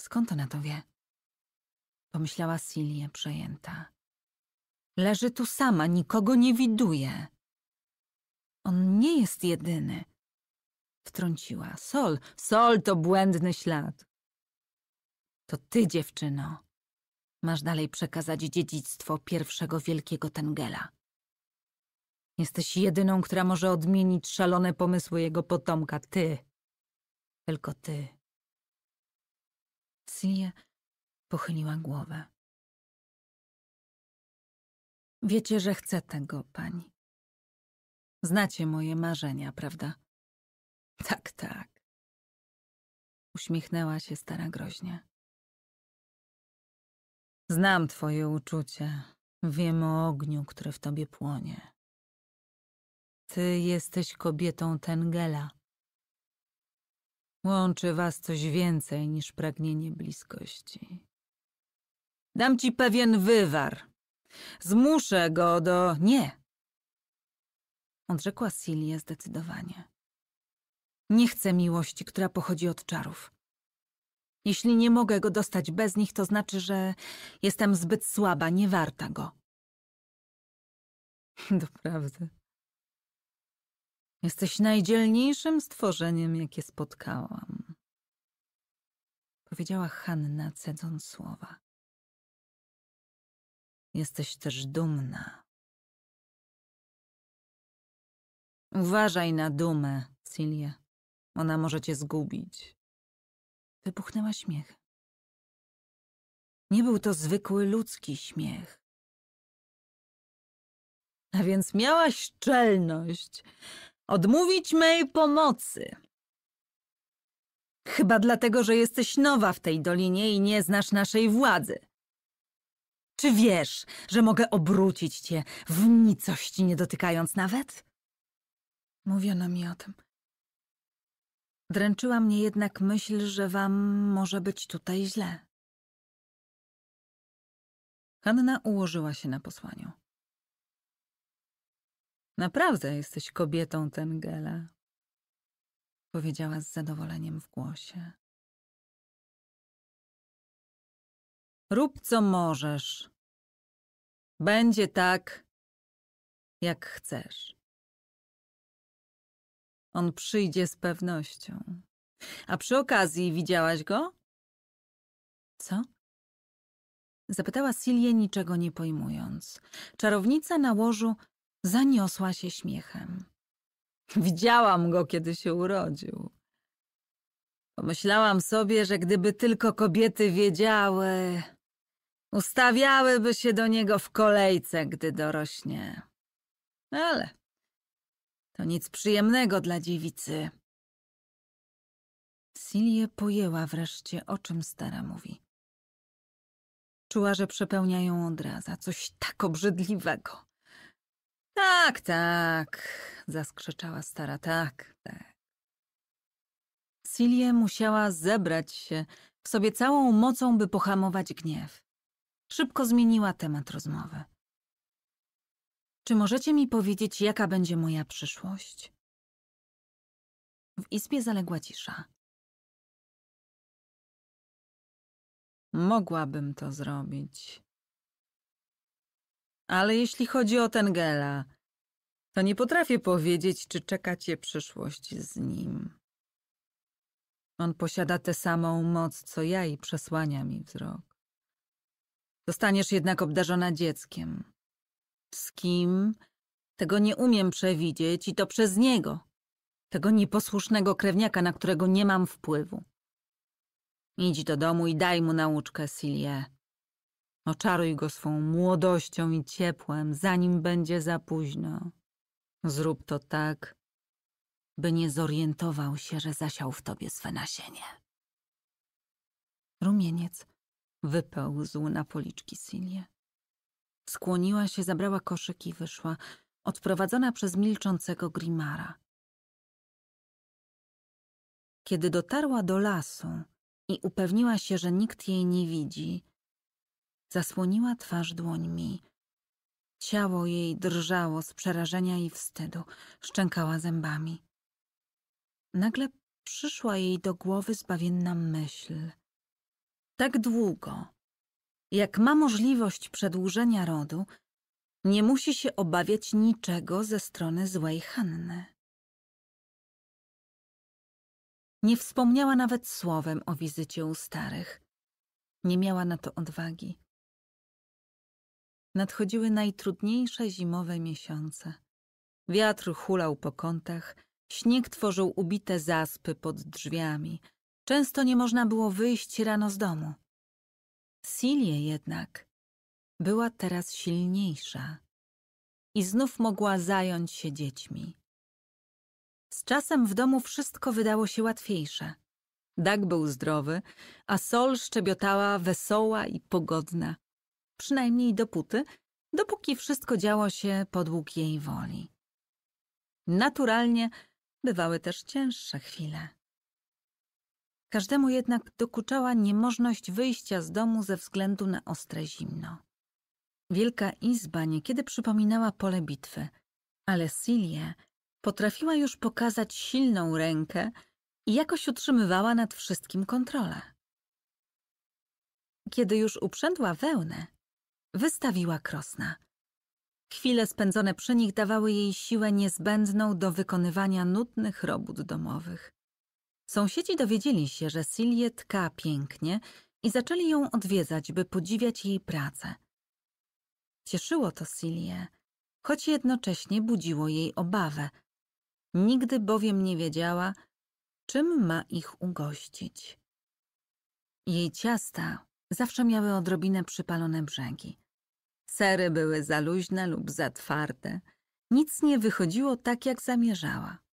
Skąd ona to wie? Pomyślała Silje przejęta. Leży tu sama, nikogo nie widuje. On nie jest jedyny. Wtrąciła. Sol, sol to błędny ślad. To ty, dziewczyno. Masz dalej przekazać dziedzictwo pierwszego wielkiego Tengela. Jesteś jedyną, która może odmienić szalone pomysły jego potomka. Ty. Tylko ty. Silja pochyliła głowę. Wiecie, że chcę tego, pani. Znacie moje marzenia, prawda? Tak, tak. Uśmiechnęła się stara groźnie. Znam twoje uczucie. Wiem o ogniu, który w tobie płonie. Ty jesteś kobietą Tengela. Łączy was coś więcej niż pragnienie bliskości. Dam ci pewien wywar Zmuszę go do... Nie! Odrzekła Silje zdecydowanie. Nie chcę miłości, która pochodzi od czarów. Jeśli nie mogę go dostać bez nich, to znaczy, że jestem zbyt słaba, nie warta go. Doprawdy. Jesteś najdzielniejszym stworzeniem, jakie spotkałam. Powiedziała Hanna, cedząc słowa. Jesteś też dumna. Uważaj na dumę, Silje. Ona może cię zgubić. Wybuchnęła śmiech. Nie był to zwykły ludzki śmiech. A więc miałaś szczelność odmówić mej pomocy. Chyba dlatego, że jesteś nowa w tej dolinie i nie znasz naszej władzy. Czy wiesz, że mogę obrócić cię w nicość nie dotykając nawet? Mówiono mi o tym. Dręczyła mnie jednak myśl, że wam może być tutaj źle. Hanna ułożyła się na posłaniu. Naprawdę jesteś kobietą Tengela, powiedziała z zadowoleniem w głosie. Rób co możesz. Będzie tak, jak chcesz. On przyjdzie z pewnością. A przy okazji widziałaś go? Co? Zapytała Silię, niczego nie pojmując. Czarownica na łożu zaniosła się śmiechem. Widziałam go, kiedy się urodził. Pomyślałam sobie, że gdyby tylko kobiety wiedziały. Ustawiałyby się do niego w kolejce, gdy dorośnie. Ale to nic przyjemnego dla dziewicy. Silje pojęła wreszcie, o czym stara mówi. Czuła, że przepełnia ją odraza, coś tak obrzydliwego. Tak, tak, zaskrzeczała stara, tak, tak. Silie musiała zebrać się w sobie całą mocą, by pohamować gniew. Szybko zmieniła temat rozmowy. Czy możecie mi powiedzieć, jaka będzie moja przyszłość? W izbie zaległa cisza. Mogłabym to zrobić. Ale jeśli chodzi o ten Gela, to nie potrafię powiedzieć, czy czekacie przyszłość z nim. On posiada tę samą moc, co ja i przesłania mi wzrok. Zostaniesz jednak obdarzona dzieckiem. Z kim? Tego nie umiem przewidzieć i to przez niego. Tego nieposłusznego krewniaka, na którego nie mam wpływu. Idź do domu i daj mu nauczkę, Silie. Oczaruj go swą młodością i ciepłem, zanim będzie za późno. Zrób to tak, by nie zorientował się, że zasiał w tobie swe nasienie. Rumieniec Wypełzł na policzki Silie. Skłoniła się, zabrała koszyk i wyszła, odprowadzona przez milczącego Grimara. Kiedy dotarła do lasu i upewniła się, że nikt jej nie widzi, zasłoniła twarz dłońmi. Ciało jej drżało z przerażenia i wstydu, szczękała zębami. Nagle przyszła jej do głowy zbawienna myśl – tak długo, jak ma możliwość przedłużenia rodu, nie musi się obawiać niczego ze strony złej Hanny. Nie wspomniała nawet słowem o wizycie u starych. Nie miała na to odwagi. Nadchodziły najtrudniejsze zimowe miesiące. Wiatr hulał po kątach, śnieg tworzył ubite zaspy pod drzwiami – Często nie można było wyjść rano z domu. Silie jednak była teraz silniejsza i znów mogła zająć się dziećmi. Z czasem w domu wszystko wydało się łatwiejsze. Dag był zdrowy, a Sol szczebiotała wesoła i pogodna. Przynajmniej dopóty, dopóki wszystko działo się podług jej woli. Naturalnie bywały też cięższe chwile. Każdemu jednak dokuczała niemożność wyjścia z domu ze względu na ostre zimno. Wielka izba niekiedy przypominała pole bitwy, ale Silie potrafiła już pokazać silną rękę i jakoś utrzymywała nad wszystkim kontrolę. Kiedy już uprzędła wełnę, wystawiła krosna. Chwile spędzone przy nich dawały jej siłę niezbędną do wykonywania nudnych robót domowych. Sąsiedzi dowiedzieli się, że Silje tka pięknie i zaczęli ją odwiedzać, by podziwiać jej pracę. Cieszyło to Silje, choć jednocześnie budziło jej obawę. Nigdy bowiem nie wiedziała, czym ma ich ugościć. Jej ciasta zawsze miały odrobinę przypalone brzegi. Sery były za luźne lub za twarde. Nic nie wychodziło tak, jak zamierzała.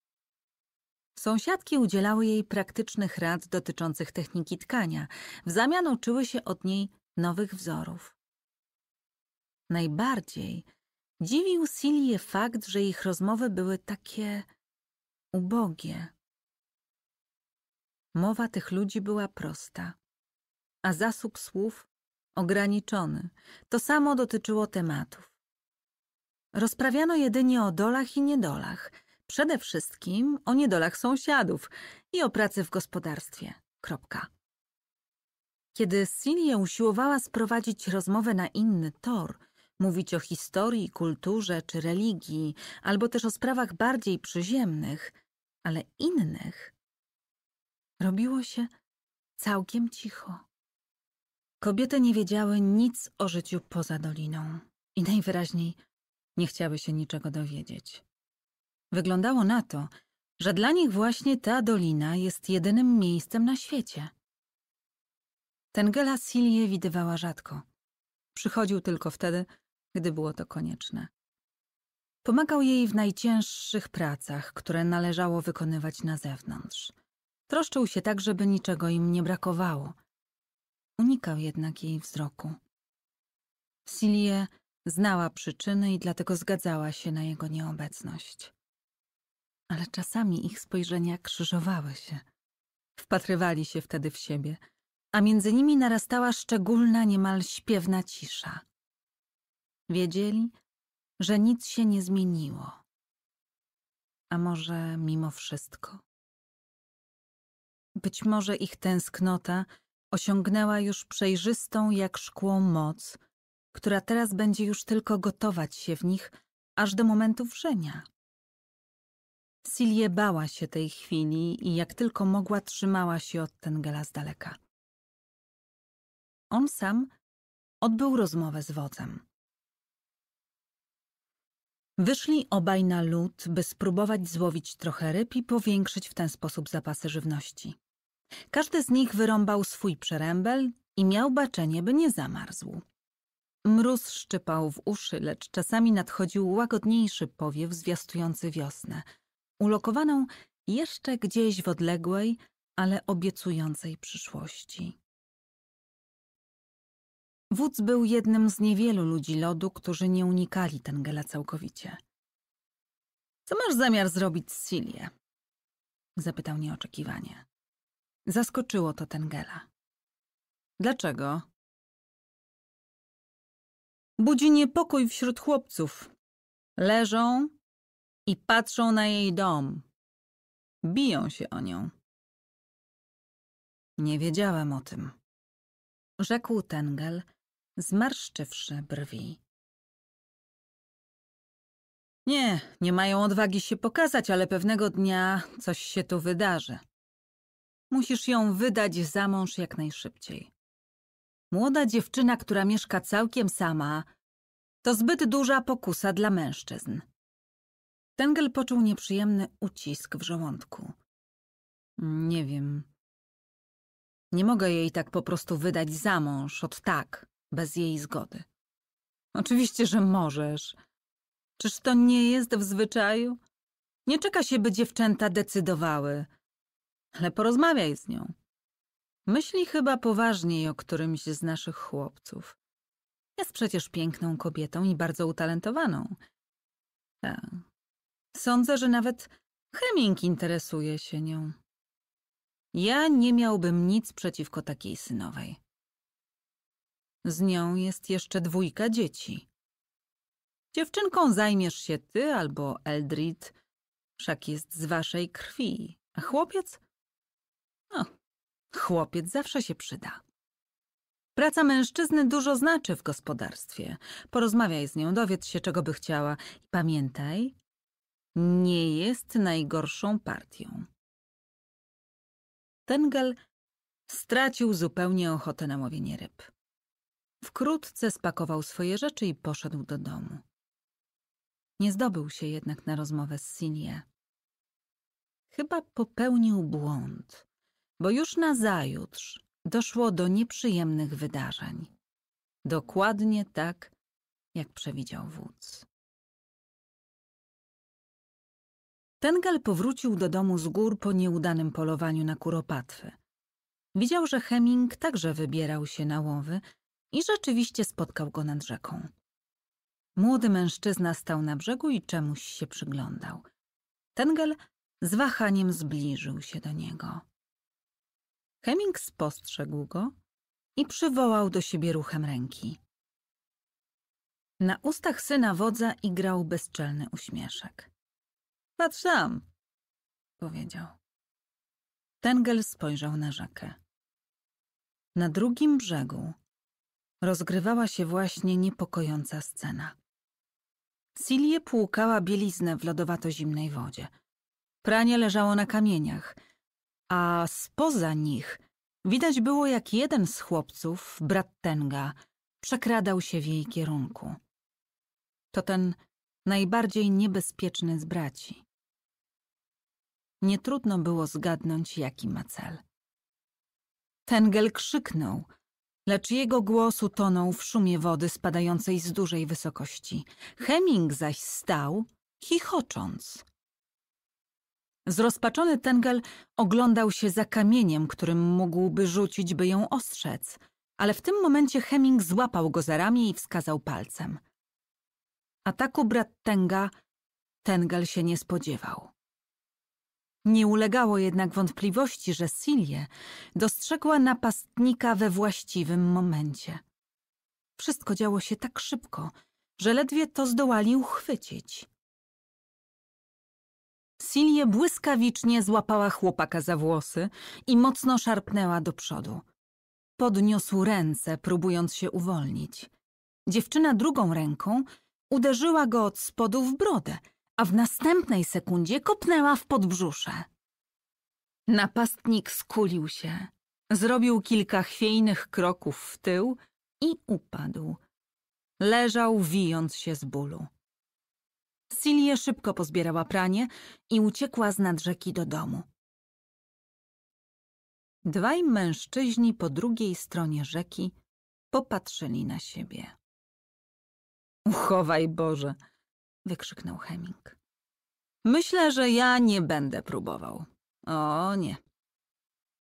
Sąsiadki udzielały jej praktycznych rad dotyczących techniki tkania, w zamian uczyły się od niej nowych wzorów. Najbardziej dziwił Silię fakt, że ich rozmowy były takie ubogie. Mowa tych ludzi była prosta, a zasób słów ograniczony. To samo dotyczyło tematów. Rozprawiano jedynie o dolach i niedolach, przede wszystkim o niedolach sąsiadów i o pracy w gospodarstwie. Kropka. Kiedy Silje usiłowała sprowadzić rozmowę na inny tor, mówić o historii, kulturze czy religii, albo też o sprawach bardziej przyziemnych, ale innych, robiło się całkiem cicho. Kobiety nie wiedziały nic o życiu poza doliną i najwyraźniej nie chciały się niczego dowiedzieć. Wyglądało na to, że dla nich właśnie ta dolina jest jedynym miejscem na świecie. Tengela Silię widywała rzadko. Przychodził tylko wtedy, gdy było to konieczne. Pomagał jej w najcięższych pracach, które należało wykonywać na zewnątrz. Troszczył się tak, żeby niczego im nie brakowało. Unikał jednak jej wzroku. Silie znała przyczyny i dlatego zgadzała się na jego nieobecność ale czasami ich spojrzenia krzyżowały się. Wpatrywali się wtedy w siebie, a między nimi narastała szczególna, niemal śpiewna cisza. Wiedzieli, że nic się nie zmieniło. A może mimo wszystko? Być może ich tęsknota osiągnęła już przejrzystą jak szkło moc, która teraz będzie już tylko gotować się w nich aż do momentu wrzenia. Silie bała się tej chwili i jak tylko mogła trzymała się od Tengela z daleka. On sam odbył rozmowę z wodzem. Wyszli obaj na lód, by spróbować złowić trochę ryb i powiększyć w ten sposób zapasy żywności. Każdy z nich wyrąbał swój przerębel i miał baczenie, by nie zamarzł. Mróz szczypał w uszy, lecz czasami nadchodził łagodniejszy powiew zwiastujący wiosnę – ulokowaną jeszcze gdzieś w odległej, ale obiecującej przyszłości. Wódz był jednym z niewielu ludzi lodu, którzy nie unikali Tengela całkowicie. Co masz zamiar zrobić z Silię? Zapytał nieoczekiwanie. Zaskoczyło to Tengela. Dlaczego? Budzi niepokój wśród chłopców. Leżą i patrzą na jej dom. Biją się o nią. Nie wiedziałem o tym, rzekł Tengel, zmarszczywszy brwi. Nie, nie mają odwagi się pokazać, ale pewnego dnia coś się tu wydarzy. Musisz ją wydać za mąż jak najszybciej. Młoda dziewczyna, która mieszka całkiem sama, to zbyt duża pokusa dla mężczyzn. Tengel poczuł nieprzyjemny ucisk w żołądku. Nie wiem. Nie mogę jej tak po prostu wydać za mąż, od tak, bez jej zgody. Oczywiście, że możesz. Czyż to nie jest w zwyczaju? Nie czeka się, by dziewczęta decydowały. Ale porozmawiaj z nią. Myśli chyba poważniej o którymś z naszych chłopców. Jest przecież piękną kobietą i bardzo utalentowaną. Tak, Sądzę, że nawet Heming interesuje się nią. Ja nie miałbym nic przeciwko takiej synowej. Z nią jest jeszcze dwójka dzieci. Dziewczynką zajmiesz się ty albo Eldrid, wszak jest z waszej krwi, a chłopiec? No, chłopiec zawsze się przyda. Praca mężczyzny dużo znaczy w gospodarstwie. Porozmawiaj z nią, dowiedz się, czego by chciała i pamiętaj, nie jest najgorszą partią. Tengel stracił zupełnie ochotę na łowienie ryb. Wkrótce spakował swoje rzeczy i poszedł do domu. Nie zdobył się jednak na rozmowę z Sinie. Chyba popełnił błąd, bo już nazajutrz doszło do nieprzyjemnych wydarzeń. Dokładnie tak, jak przewidział wódz. Tengel powrócił do domu z gór po nieudanym polowaniu na kuropatwy. Widział, że Heming także wybierał się na łowy i rzeczywiście spotkał go nad rzeką. Młody mężczyzna stał na brzegu i czemuś się przyglądał. Tengel z wahaniem zbliżył się do niego. Heming spostrzegł go i przywołał do siebie ruchem ręki. Na ustach syna wodza igrał bezczelny uśmieszek. Patrz tam, powiedział. Tengel spojrzał na rzekę. Na drugim brzegu rozgrywała się właśnie niepokojąca scena. Silie płukała bieliznę w lodowato-zimnej wodzie. Pranie leżało na kamieniach, a spoza nich widać było, jak jeden z chłopców, brat Tenga, przekradał się w jej kierunku. To ten najbardziej niebezpieczny z braci. Nietrudno było zgadnąć, jaki ma cel. Tengel krzyknął, lecz jego głos utonął w szumie wody spadającej z dużej wysokości. Heming zaś stał, chichocząc. Zrozpaczony Tengel oglądał się za kamieniem, którym mógłby rzucić, by ją ostrzec, ale w tym momencie Heming złapał go za ramię i wskazał palcem. Ataku brat Tenga Tengel się nie spodziewał. Nie ulegało jednak wątpliwości, że Silje dostrzegła napastnika we właściwym momencie. Wszystko działo się tak szybko, że ledwie to zdołali uchwycić. Silje błyskawicznie złapała chłopaka za włosy i mocno szarpnęła do przodu. Podniósł ręce, próbując się uwolnić. Dziewczyna drugą ręką uderzyła go od spodu w brodę – a w następnej sekundzie kopnęła w podbrzusze. Napastnik skulił się, zrobił kilka chwiejnych kroków w tył i upadł. Leżał, wijąc się z bólu. Silje szybko pozbierała pranie i uciekła z nad rzeki do domu. Dwaj mężczyźni po drugiej stronie rzeki popatrzyli na siebie. Uchowaj Boże! wykrzyknął Heming. Myślę, że ja nie będę próbował. O nie.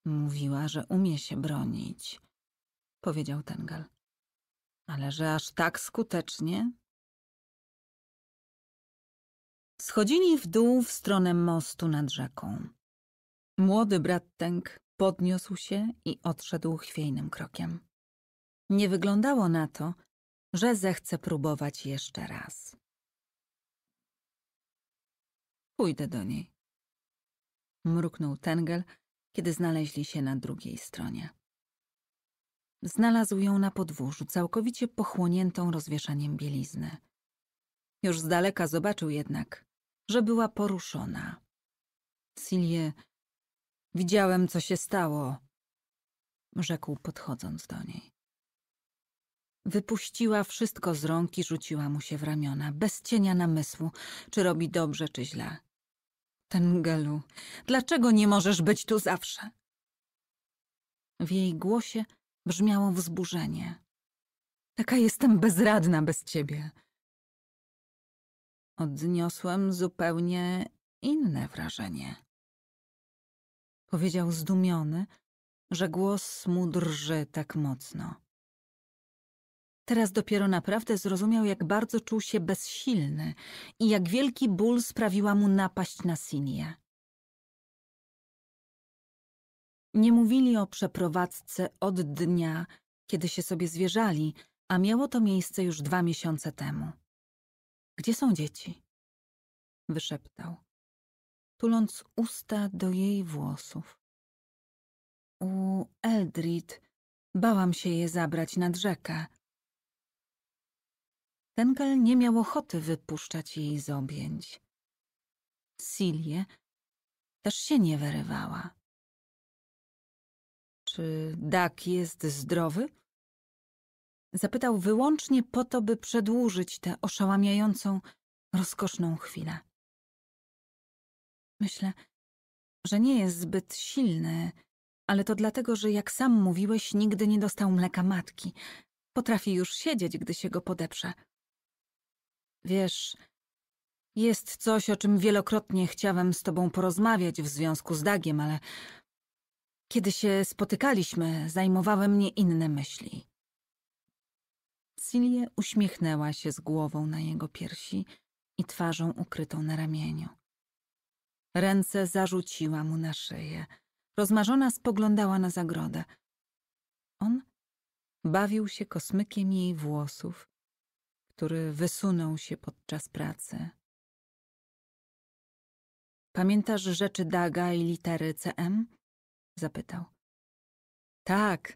Mówiła, że umie się bronić, powiedział Tengal. Ale że aż tak skutecznie? Schodzili w dół w stronę mostu nad rzeką. Młody brat Teng podniósł się i odszedł chwiejnym krokiem. Nie wyglądało na to, że zechce próbować jeszcze raz. Pójdę do niej. Mruknął Tengel, kiedy znaleźli się na drugiej stronie. Znalazł ją na podwórzu, całkowicie pochłoniętą rozwieszaniem bielizny. Już z daleka zobaczył jednak, że była poruszona. Silie, widziałem, co się stało, rzekł podchodząc do niej. Wypuściła wszystko z rąk i rzuciła mu się w ramiona, bez cienia namysłu, czy robi dobrze, czy źle. Tengelu, dlaczego nie możesz być tu zawsze? W jej głosie brzmiało wzburzenie. Taka jestem bezradna bez ciebie. Odniosłem zupełnie inne wrażenie. Powiedział zdumiony, że głos mu drży tak mocno. Teraz dopiero naprawdę zrozumiał, jak bardzo czuł się bezsilny i jak wielki ból sprawiła mu napaść na Sinię. Nie mówili o przeprowadzce od dnia, kiedy się sobie zwierzali, a miało to miejsce już dwa miesiące temu. Gdzie są dzieci? wyszeptał, tuląc usta do jej włosów. U Eldrid bałam się je zabrać nad rzekę. Tengel nie miał ochoty wypuszczać jej z objęć. Silje, też się nie wyrywała. Czy Dak jest zdrowy? Zapytał wyłącznie po to, by przedłużyć tę oszałamiającą, rozkoszną chwilę. Myślę, że nie jest zbyt silny, ale to dlatego, że jak sam mówiłeś, nigdy nie dostał mleka matki. Potrafi już siedzieć, gdy się go podeprze. Wiesz, jest coś, o czym wielokrotnie chciałem z tobą porozmawiać w związku z Dagiem, ale kiedy się spotykaliśmy, zajmowały mnie inne myśli. Cilie uśmiechnęła się z głową na jego piersi i twarzą ukrytą na ramieniu. Ręce zarzuciła mu na szyję. Rozmarzona spoglądała na zagrodę. On bawił się kosmykiem jej włosów, który wysunął się podczas pracy. Pamiętasz rzeczy Daga i litery CM? zapytał. Tak,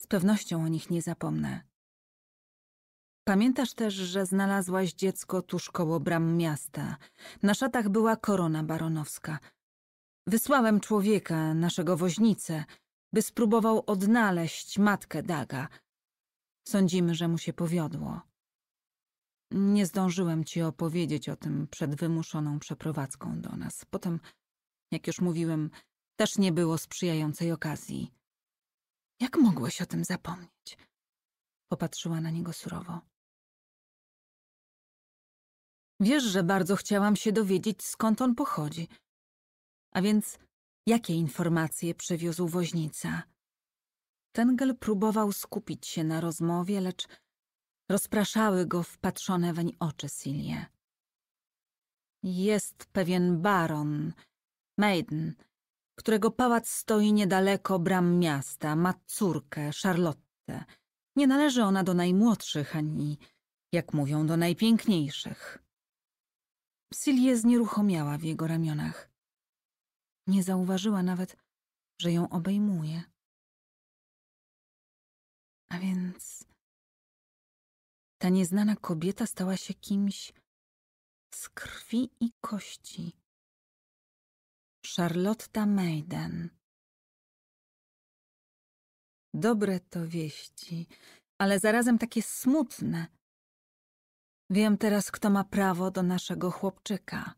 z pewnością o nich nie zapomnę. Pamiętasz też, że znalazłaś dziecko tuż koło bram miasta. Na szatach była korona baronowska. Wysłałem człowieka, naszego woźnicę, by spróbował odnaleźć matkę Daga. Sądzimy, że mu się powiodło. Nie zdążyłem ci opowiedzieć o tym przed wymuszoną przeprowadzką do nas. Potem, jak już mówiłem, też nie było sprzyjającej okazji. Jak mogłeś o tym zapomnieć? Popatrzyła na niego surowo. Wiesz, że bardzo chciałam się dowiedzieć, skąd on pochodzi. A więc, jakie informacje przywiózł woźnica? Tengel próbował skupić się na rozmowie, lecz Rozpraszały go wpatrzone weń oczy Silie. Jest pewien baron, Maiden, którego pałac stoi niedaleko bram miasta, ma córkę, Charlotte. Nie należy ona do najmłodszych, ani, jak mówią, do najpiękniejszych. Silie znieruchomiała w jego ramionach. Nie zauważyła nawet, że ją obejmuje. A więc ta nieznana kobieta stała się kimś z krwi i kości. Charlotta Maiden. Dobre to wieści, ale zarazem takie smutne. Wiem teraz, kto ma prawo do naszego chłopczyka.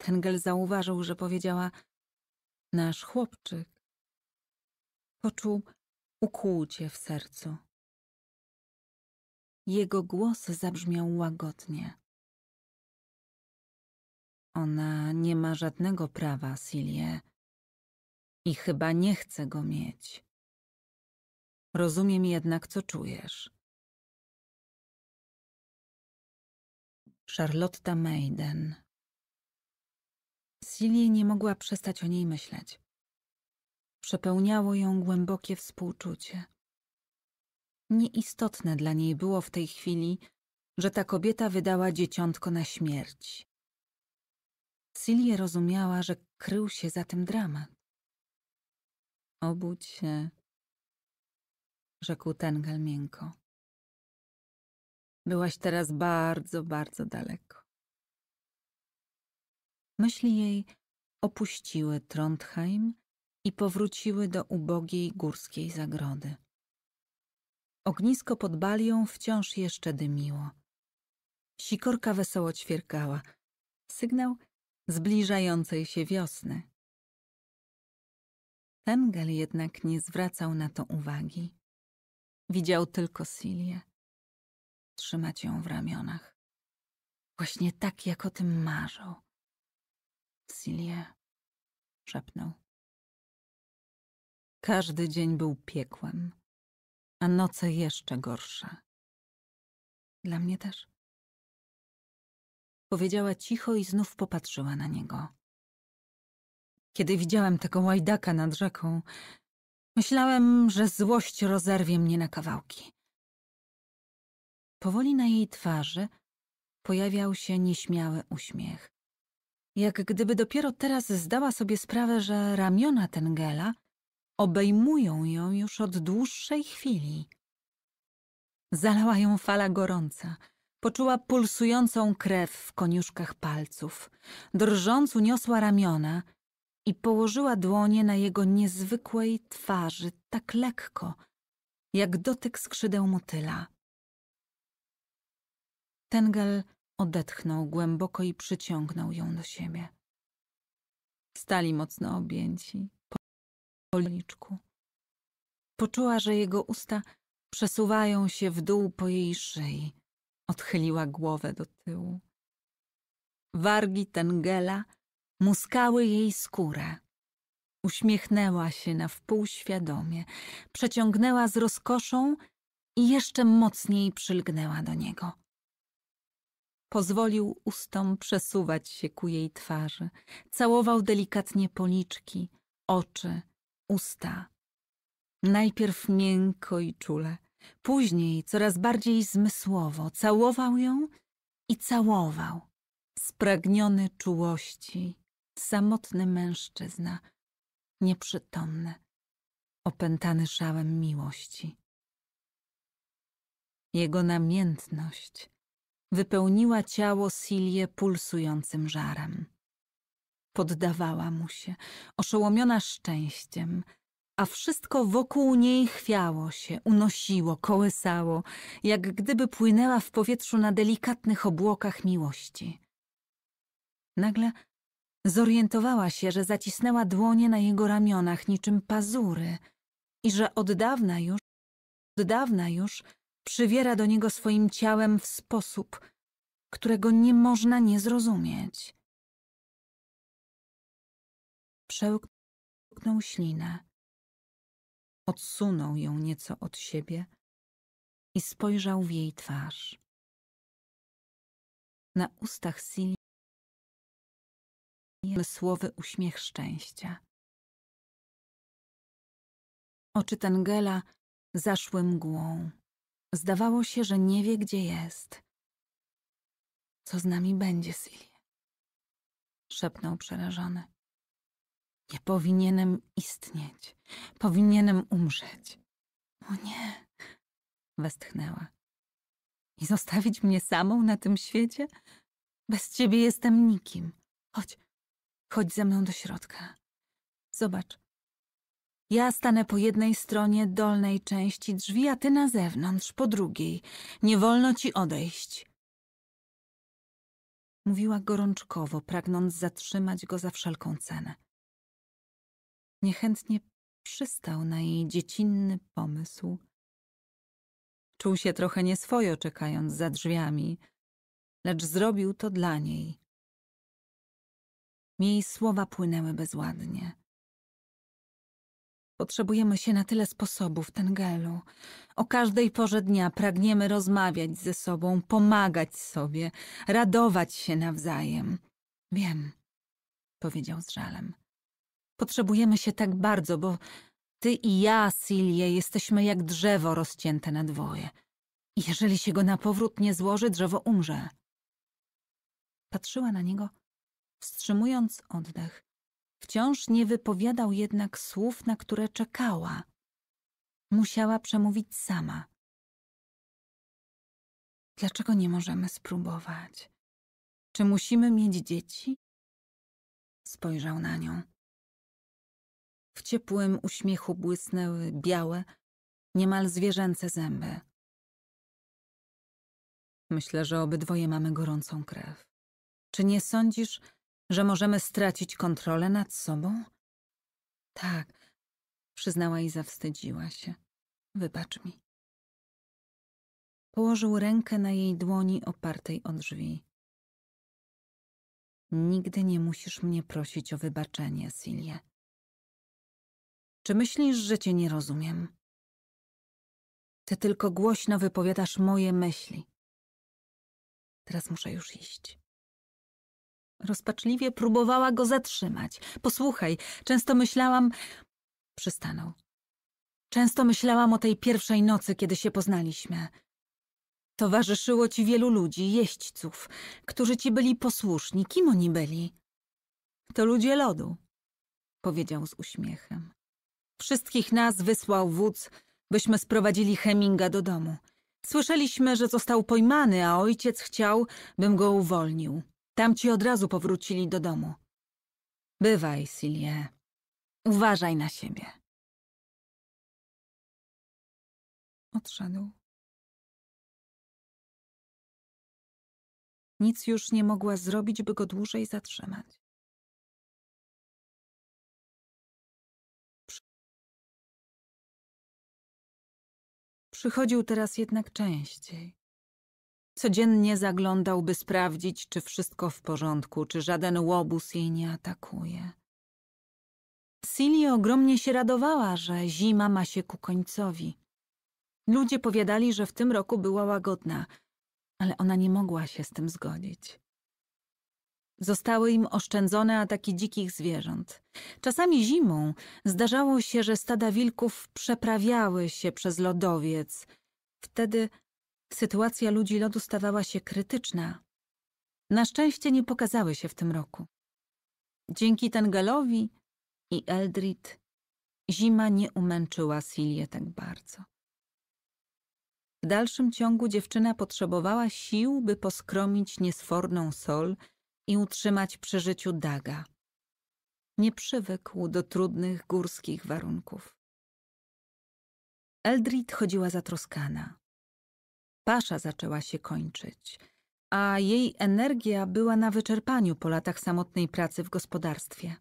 Tengel zauważył, że powiedziała nasz chłopczyk. Poczuł ukłucie w sercu. Jego głos zabrzmiał łagodnie. Ona nie ma żadnego prawa, Silie, i chyba nie chce go mieć. Rozumiem jednak, co czujesz. Charlotta Maiden. Silje nie mogła przestać o niej myśleć. Przepełniało ją głębokie współczucie. Nieistotne dla niej było w tej chwili, że ta kobieta wydała dzieciątko na śmierć. Silje rozumiała, że krył się za tym dramat. Obudź się, rzekł Tengal miękko. Byłaś teraz bardzo, bardzo daleko. Myśli jej opuściły Trondheim i powróciły do ubogiej górskiej zagrody. Ognisko pod balią wciąż jeszcze dymiło. Sikorka wesoło ćwierkała. Sygnał zbliżającej się wiosny. Tengel jednak nie zwracał na to uwagi. Widział tylko Silię. Trzymać ją w ramionach. Właśnie tak, jak o tym marzył. Silię, szepnął. Każdy dzień był piekłem a noce jeszcze gorsze. Dla mnie też. Powiedziała cicho i znów popatrzyła na niego. Kiedy widziałem tego łajdaka nad rzeką, myślałem, że złość rozerwie mnie na kawałki. Powoli na jej twarzy pojawiał się nieśmiały uśmiech. Jak gdyby dopiero teraz zdała sobie sprawę, że ramiona Tengela – obejmują ją już od dłuższej chwili. Zalała ją fala gorąca. Poczuła pulsującą krew w koniuszkach palców. Drżąc uniosła ramiona i położyła dłonie na jego niezwykłej twarzy tak lekko, jak dotyk skrzydeł motyla. Tengel odetchnął głęboko i przyciągnął ją do siebie. Stali mocno objęci policzku. Poczuła, że jego usta przesuwają się w dół po jej szyi. Odchyliła głowę do tyłu. Wargi Tengela muskały jej skórę. Uśmiechnęła się na wpół świadomie, przeciągnęła z rozkoszą i jeszcze mocniej przylgnęła do niego. Pozwolił ustom przesuwać się ku jej twarzy, całował delikatnie policzki, oczy, usta. Najpierw miękko i czule, później coraz bardziej zmysłowo całował ją i całował. Spragniony czułości, samotny mężczyzna, nieprzytomny, opętany szałem miłości. Jego namiętność wypełniła ciało Silie pulsującym żarem. Poddawała mu się, oszołomiona szczęściem, a wszystko wokół niej chwiało się, unosiło, kołysało, jak gdyby płynęła w powietrzu na delikatnych obłokach miłości. Nagle zorientowała się, że zacisnęła dłonie na jego ramionach niczym pazury i że od dawna już, od dawna już przywiera do niego swoim ciałem w sposób, którego nie można nie zrozumieć przełknął ślinę. Odsunął ją nieco od siebie i spojrzał w jej twarz. Na ustach Sili słowy uśmiech szczęścia. Oczy Tengela zaszły mgłą. Zdawało się, że nie wie, gdzie jest. Co z nami będzie, Sili? Szepnął przerażony. Nie powinienem istnieć. Powinienem umrzeć. O nie, westchnęła. I zostawić mnie samą na tym świecie? Bez ciebie jestem nikim. Chodź, chodź ze mną do środka. Zobacz. Ja stanę po jednej stronie dolnej części drzwi, a ty na zewnątrz, po drugiej. Nie wolno ci odejść. Mówiła gorączkowo, pragnąc zatrzymać go za wszelką cenę niechętnie przystał na jej dziecinny pomysł. Czuł się trochę nieswojo czekając za drzwiami, lecz zrobił to dla niej. Jej słowa płynęły bezładnie. Potrzebujemy się na tyle sposobów, Tengelu. O każdej porze dnia pragniemy rozmawiać ze sobą, pomagać sobie, radować się nawzajem. Wiem, powiedział z żalem. Potrzebujemy się tak bardzo, bo ty i ja, Silje, jesteśmy jak drzewo rozcięte na dwoje. Jeżeli się go na powrót nie złoży, drzewo umrze. Patrzyła na niego, wstrzymując oddech. Wciąż nie wypowiadał jednak słów, na które czekała. Musiała przemówić sama. Dlaczego nie możemy spróbować? Czy musimy mieć dzieci? Spojrzał na nią. W ciepłym uśmiechu błysnęły białe, niemal zwierzęce zęby. Myślę, że obydwoje mamy gorącą krew. Czy nie sądzisz, że możemy stracić kontrolę nad sobą? Tak, przyznała i zawstydziła się. Wybacz mi. Położył rękę na jej dłoni opartej o drzwi. Nigdy nie musisz mnie prosić o wybaczenie, Silje. Czy myślisz, że cię nie rozumiem? Ty tylko głośno wypowiadasz moje myśli. Teraz muszę już iść. Rozpaczliwie próbowała go zatrzymać. Posłuchaj, często myślałam. Przystanął. Często myślałam o tej pierwszej nocy, kiedy się poznaliśmy. Towarzyszyło ci wielu ludzi, jeźdźców, którzy ci byli posłuszni. Kim oni byli? To ludzie lodu, powiedział z uśmiechem. Wszystkich nas wysłał wódz, byśmy sprowadzili Heminga do domu. Słyszeliśmy, że został pojmany, a ojciec chciał, bym go uwolnił. Tamci od razu powrócili do domu. Bywaj, Silie. Uważaj na siebie. Odszedł. Nic już nie mogła zrobić, by go dłużej zatrzymać. Przychodził teraz jednak częściej. Codziennie zaglądał, by sprawdzić, czy wszystko w porządku, czy żaden łobuz jej nie atakuje. Silly ogromnie się radowała, że zima ma się ku końcowi. Ludzie powiadali, że w tym roku była łagodna, ale ona nie mogła się z tym zgodzić. Zostały im oszczędzone ataki dzikich zwierząt. Czasami zimą zdarzało się, że stada wilków przeprawiały się przez lodowiec. Wtedy sytuacja ludzi lodu stawała się krytyczna. Na szczęście nie pokazały się w tym roku. Dzięki Tengalowi i Eldrit zima nie umęczyła Silię tak bardzo. W dalszym ciągu dziewczyna potrzebowała sił, by poskromić niesforną sol, i utrzymać przy życiu Daga. Nie przywykł do trudnych górskich warunków. Eldrid chodziła zatroskana. Pasza zaczęła się kończyć, a jej energia była na wyczerpaniu po latach samotnej pracy w gospodarstwie.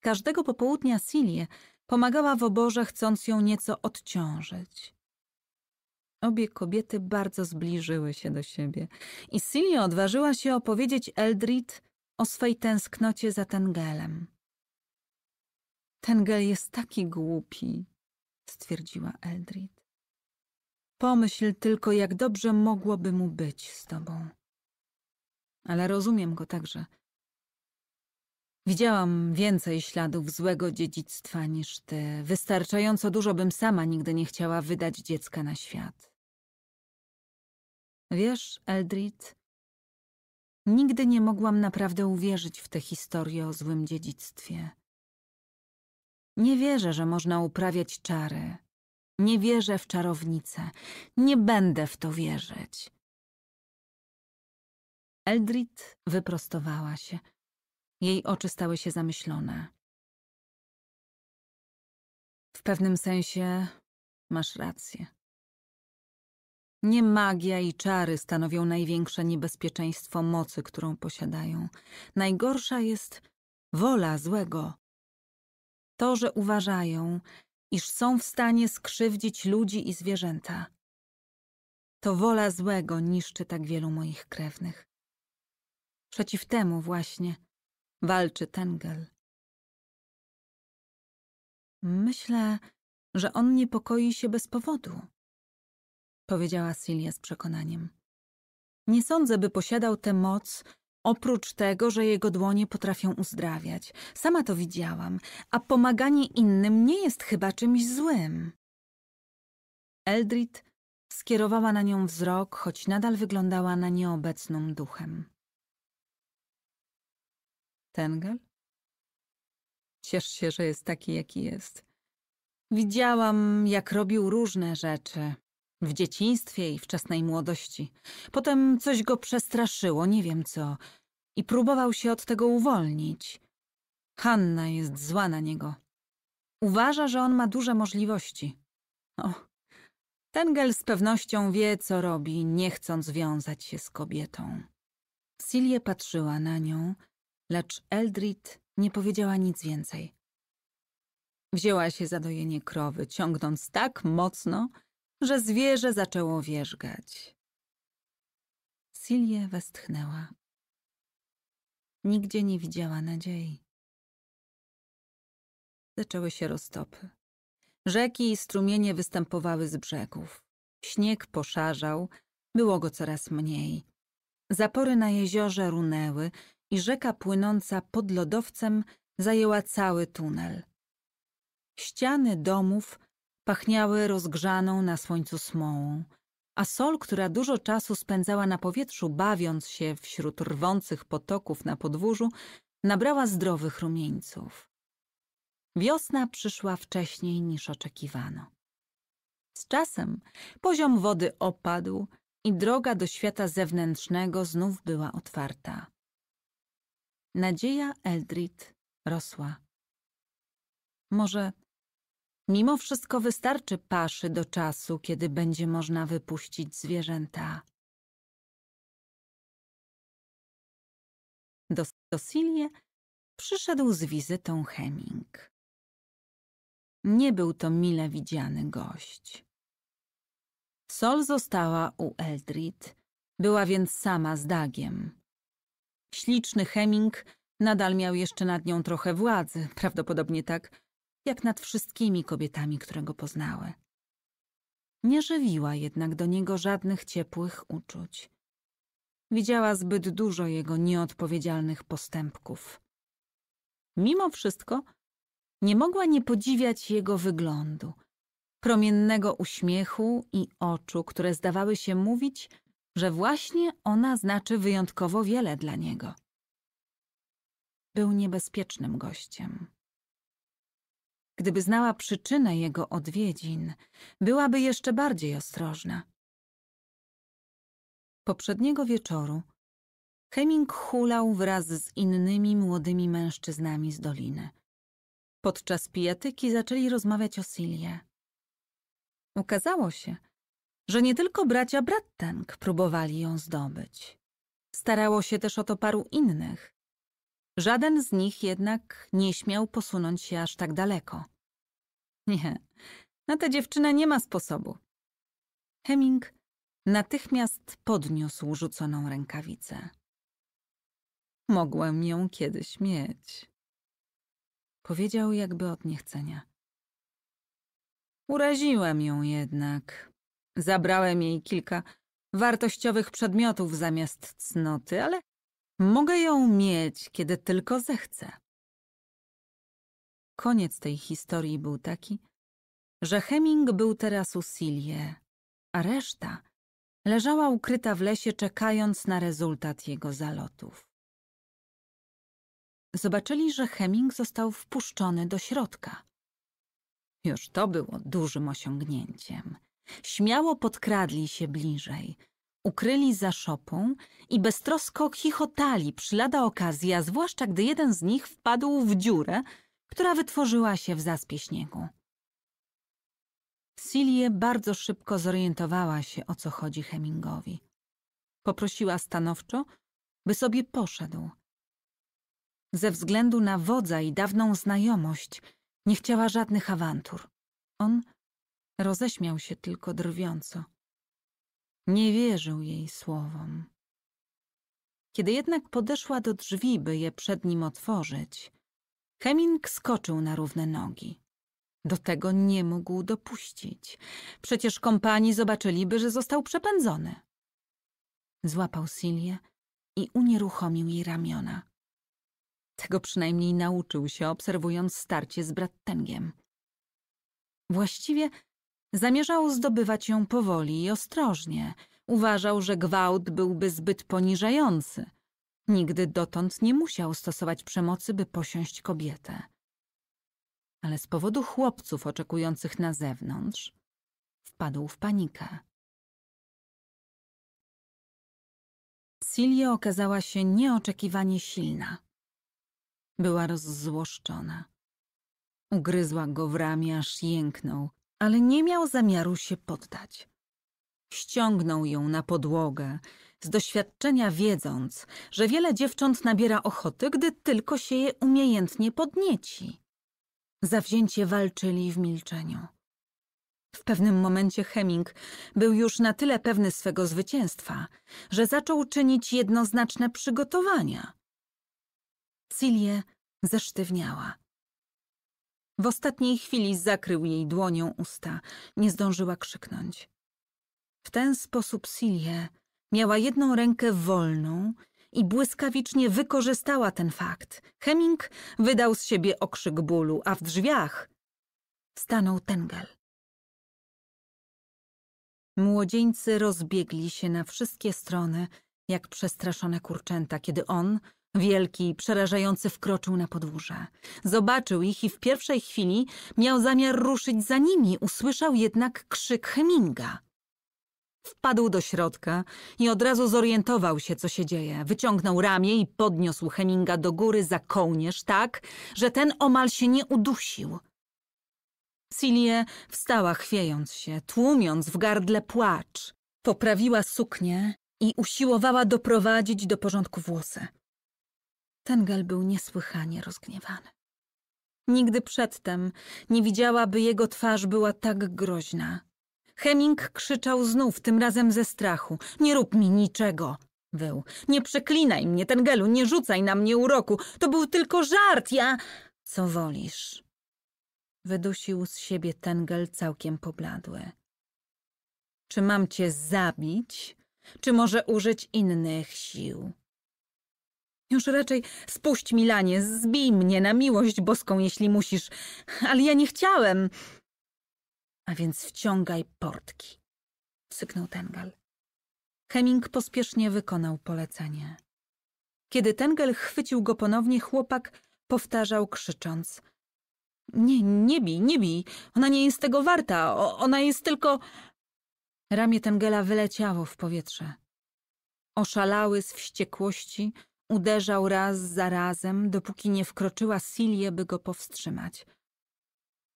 Każdego popołudnia Silie pomagała w oborze, chcąc ją nieco odciążyć. Obie kobiety bardzo zbliżyły się do siebie i Silja odważyła się opowiedzieć Eldrid o swej tęsknocie za Tengelem. Tengel jest taki głupi, stwierdziła Eldrid. Pomyśl tylko, jak dobrze mogłoby mu być z tobą. Ale rozumiem go także. Widziałam więcej śladów złego dziedzictwa niż ty. Wystarczająco dużo bym sama nigdy nie chciała wydać dziecka na świat. Wiesz, Eldrid, nigdy nie mogłam naprawdę uwierzyć w tę historię o złym dziedzictwie. Nie wierzę, że można uprawiać czary. Nie wierzę w czarownicę. Nie będę w to wierzyć. Eldrid wyprostowała się. Jej oczy stały się zamyślone. W pewnym sensie masz rację. Nie magia i czary stanowią największe niebezpieczeństwo mocy, którą posiadają. Najgorsza jest wola złego. To, że uważają, iż są w stanie skrzywdzić ludzi i zwierzęta. To wola złego niszczy tak wielu moich krewnych. Przeciw temu właśnie walczy Tengel. Myślę, że on niepokoi się bez powodu powiedziała Silja z przekonaniem. Nie sądzę, by posiadał tę moc, oprócz tego, że jego dłonie potrafią uzdrawiać. Sama to widziałam, a pomaganie innym nie jest chyba czymś złym. Eldrit skierowała na nią wzrok, choć nadal wyglądała na nieobecną duchem. Tengel? Ciesz się, że jest taki, jaki jest. Widziałam, jak robił różne rzeczy. W dzieciństwie i wczesnej młodości. Potem coś go przestraszyło, nie wiem co. I próbował się od tego uwolnić. Hanna jest zła na niego. Uważa, że on ma duże możliwości. O, gel z pewnością wie, co robi, nie chcąc wiązać się z kobietą. Silje patrzyła na nią, lecz Eldrit nie powiedziała nic więcej. Wzięła się za dojenie krowy, ciągnąc tak mocno, że zwierzę zaczęło wierzgać. Silje westchnęła. Nigdzie nie widziała nadziei. Zaczęły się roztopy. Rzeki i strumienie występowały z brzegów. Śnieg poszarzał, było go coraz mniej. Zapory na jeziorze runęły i rzeka płynąca pod lodowcem zajęła cały tunel. Ściany domów Pachniały rozgrzaną na słońcu smołą, a Sol, która dużo czasu spędzała na powietrzu, bawiąc się wśród rwących potoków na podwórzu, nabrała zdrowych rumieńców. Wiosna przyszła wcześniej niż oczekiwano. Z czasem poziom wody opadł i droga do świata zewnętrznego znów była otwarta. Nadzieja Eldrid rosła. Może Mimo wszystko wystarczy paszy do czasu, kiedy będzie można wypuścić zwierzęta. Do Silie przyszedł z wizytą Heming. Nie był to mile widziany gość. Sol została u Eldrid, była więc sama z Dagiem. Śliczny Heming nadal miał jeszcze nad nią trochę władzy, prawdopodobnie tak, jak nad wszystkimi kobietami, które go poznały. Nie żywiła jednak do niego żadnych ciepłych uczuć. Widziała zbyt dużo jego nieodpowiedzialnych postępków. Mimo wszystko nie mogła nie podziwiać jego wyglądu, promiennego uśmiechu i oczu, które zdawały się mówić, że właśnie ona znaczy wyjątkowo wiele dla niego. Był niebezpiecznym gościem. Gdyby znała przyczynę jego odwiedzin, byłaby jeszcze bardziej ostrożna. Poprzedniego wieczoru Heming hulał wraz z innymi młodymi mężczyznami z doliny. Podczas pijatyki zaczęli rozmawiać o Silie. Ukazało się, że nie tylko bracia Brattang próbowali ją zdobyć. Starało się też o to paru innych, Żaden z nich jednak nie śmiał posunąć się aż tak daleko. Nie, na tę dziewczynę nie ma sposobu. Heming natychmiast podniósł rzuconą rękawicę. Mogłem ją kiedyś mieć. Powiedział jakby od niechcenia. Uraziłem ją jednak. Zabrałem jej kilka wartościowych przedmiotów zamiast cnoty, ale Mogę ją mieć, kiedy tylko zechcę. Koniec tej historii był taki, że Heming był teraz u Silie, a reszta leżała ukryta w lesie, czekając na rezultat jego zalotów. Zobaczyli, że Heming został wpuszczony do środka. Już to było dużym osiągnięciem. Śmiało podkradli się bliżej – ukryli za szopą i beztrosko chichotali przy lada okazja, zwłaszcza gdy jeden z nich wpadł w dziurę, która wytworzyła się w zaspie śniegu. Silie bardzo szybko zorientowała się, o co chodzi Hemingowi. Poprosiła stanowczo, by sobie poszedł. Ze względu na wodza i dawną znajomość nie chciała żadnych awantur. On roześmiał się tylko drwiąco. Nie wierzył jej słowom. Kiedy jednak podeszła do drzwi, by je przed nim otworzyć, Heming skoczył na równe nogi. Do tego nie mógł dopuścić. Przecież kompani zobaczyliby, że został przepędzony. Złapał Silię i unieruchomił jej ramiona. Tego przynajmniej nauczył się, obserwując starcie z brattęgiem. Właściwie Zamierzał zdobywać ją powoli i ostrożnie. Uważał, że gwałt byłby zbyt poniżający. Nigdy dotąd nie musiał stosować przemocy, by posiąść kobietę. Ale z powodu chłopców oczekujących na zewnątrz wpadł w panikę. Silia okazała się nieoczekiwanie silna. Była rozzłoszczona. Ugryzła go w ramię, aż jęknął – ale nie miał zamiaru się poddać. Ściągnął ją na podłogę, z doświadczenia wiedząc, że wiele dziewcząt nabiera ochoty, gdy tylko się je umiejętnie podnieci. Zawzięcie walczyli w milczeniu. W pewnym momencie Heming był już na tyle pewny swego zwycięstwa, że zaczął czynić jednoznaczne przygotowania. Cilie zesztywniała. W ostatniej chwili zakrył jej dłonią usta. Nie zdążyła krzyknąć. W ten sposób Silje miała jedną rękę wolną i błyskawicznie wykorzystała ten fakt. Heming wydał z siebie okrzyk bólu, a w drzwiach stanął Tengel. Młodzieńcy rozbiegli się na wszystkie strony, jak przestraszone kurczęta, kiedy on Wielki, przerażający wkroczył na podwórze. Zobaczył ich i w pierwszej chwili miał zamiar ruszyć za nimi, usłyszał jednak krzyk Heminga. Wpadł do środka i od razu zorientował się, co się dzieje. Wyciągnął ramię i podniósł Heminga do góry za kołnierz tak, że ten omal się nie udusił. Silie wstała chwiejąc się, tłumiąc w gardle płacz. Poprawiła suknię i usiłowała doprowadzić do porządku włosy. Tengel był niesłychanie rozgniewany. Nigdy przedtem nie widziała, by jego twarz była tak groźna. Heming krzyczał znów, tym razem ze strachu. Nie rób mi niczego! Wył. Nie przeklinaj mnie, Tengelu, nie rzucaj na mnie uroku. To był tylko żart, ja... Co wolisz? Wydusił z siebie Tengel całkiem pobladły. Czy mam cię zabić? Czy może użyć innych sił? Już raczej spuść Milanie, zbij mnie na miłość boską, jeśli musisz. Ale ja nie chciałem. A więc wciągaj portki, syknął Tengel. Heming pospiesznie wykonał polecenie. Kiedy Tengel chwycił go ponownie, chłopak powtarzał krzycząc. Nie, nie bij, nie bij. Ona nie jest tego warta. O, ona jest tylko... Ramię Tengela wyleciało w powietrze. Oszalały z wściekłości, Uderzał raz za razem, dopóki nie wkroczyła Silie, by go powstrzymać.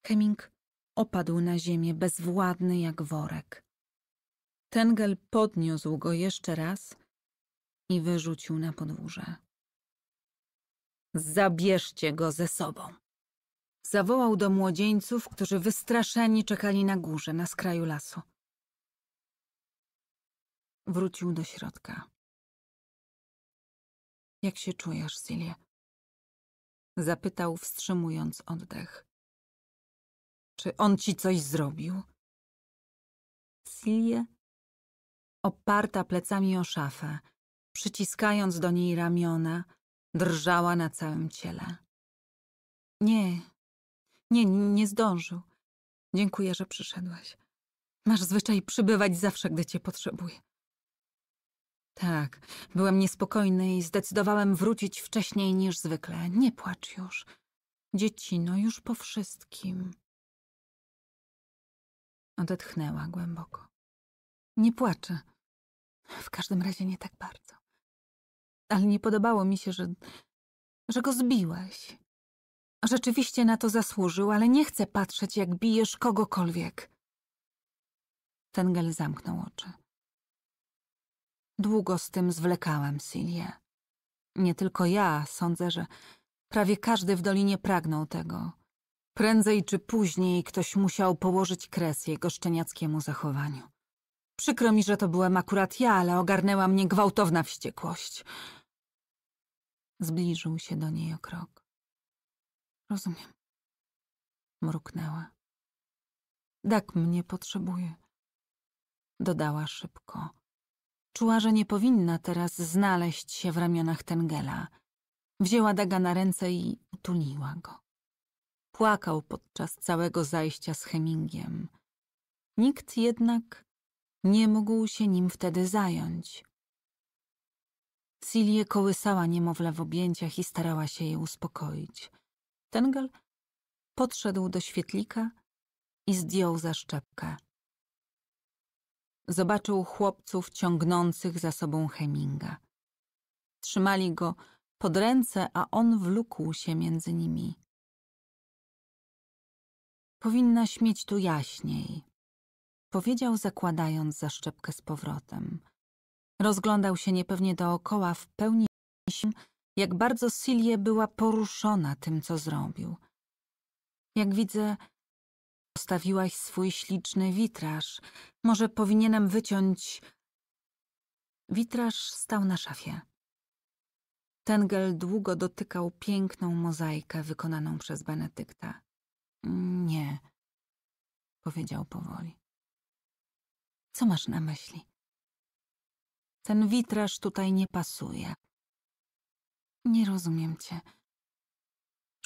Heming opadł na ziemię, bezwładny jak worek. Tengel podniósł go jeszcze raz i wyrzucił na podwórze. Zabierzcie go ze sobą. Zawołał do młodzieńców, którzy wystraszeni czekali na górze, na skraju lasu. Wrócił do środka. Jak się czujesz, Zilie? Zapytał, wstrzymując oddech. Czy on ci coś zrobił? Silie, oparta plecami o szafę, przyciskając do niej ramiona, drżała na całym ciele. Nie, nie, nie zdążył. Dziękuję, że przyszedłeś. Masz zwyczaj przybywać zawsze, gdy cię potrzebuję. Tak, byłem niespokojny i zdecydowałem wrócić wcześniej niż zwykle. Nie płacz już. Dziecino, już po wszystkim. Odetchnęła głęboko. Nie płaczę. W każdym razie nie tak bardzo. Ale nie podobało mi się, że, że go zbiłeś. Rzeczywiście na to zasłużył, ale nie chcę patrzeć, jak bijesz kogokolwiek. Tengel zamknął oczy. Długo z tym zwlekałem, Silje. Nie tylko ja, sądzę, że prawie każdy w dolinie pragnął tego. Prędzej czy później ktoś musiał położyć kres jego szczeniackiemu zachowaniu. Przykro mi, że to byłem akurat ja, ale ogarnęła mnie gwałtowna wściekłość. Zbliżył się do niej o krok. Rozumiem. Mruknęła. Dak mnie potrzebuje. Dodała szybko Czuła, że nie powinna teraz znaleźć się w ramionach Tengela. Wzięła Daga na ręce i utuliła go. Płakał podczas całego zajścia z Hemingiem. Nikt jednak nie mógł się nim wtedy zająć. Silie kołysała niemowlę w objęciach i starała się je uspokoić. Tengel podszedł do świetlika i zdjął zaszczepkę. Zobaczył chłopców ciągnących za sobą Heminga. Trzymali go pod ręce, a on wlókł się między nimi. Powinna śmieć tu jaśniej, powiedział, zakładając zaszczepkę z powrotem. Rozglądał się niepewnie dookoła, w pełni się, jak bardzo Silie była poruszona tym, co zrobił. Jak widzę, Postawiłaś swój śliczny witraż. Może powinienem wyciąć... Witraż stał na szafie. Tengel długo dotykał piękną mozaikę wykonaną przez Benedykta. Nie, powiedział powoli. Co masz na myśli? Ten witraż tutaj nie pasuje. Nie rozumiem cię.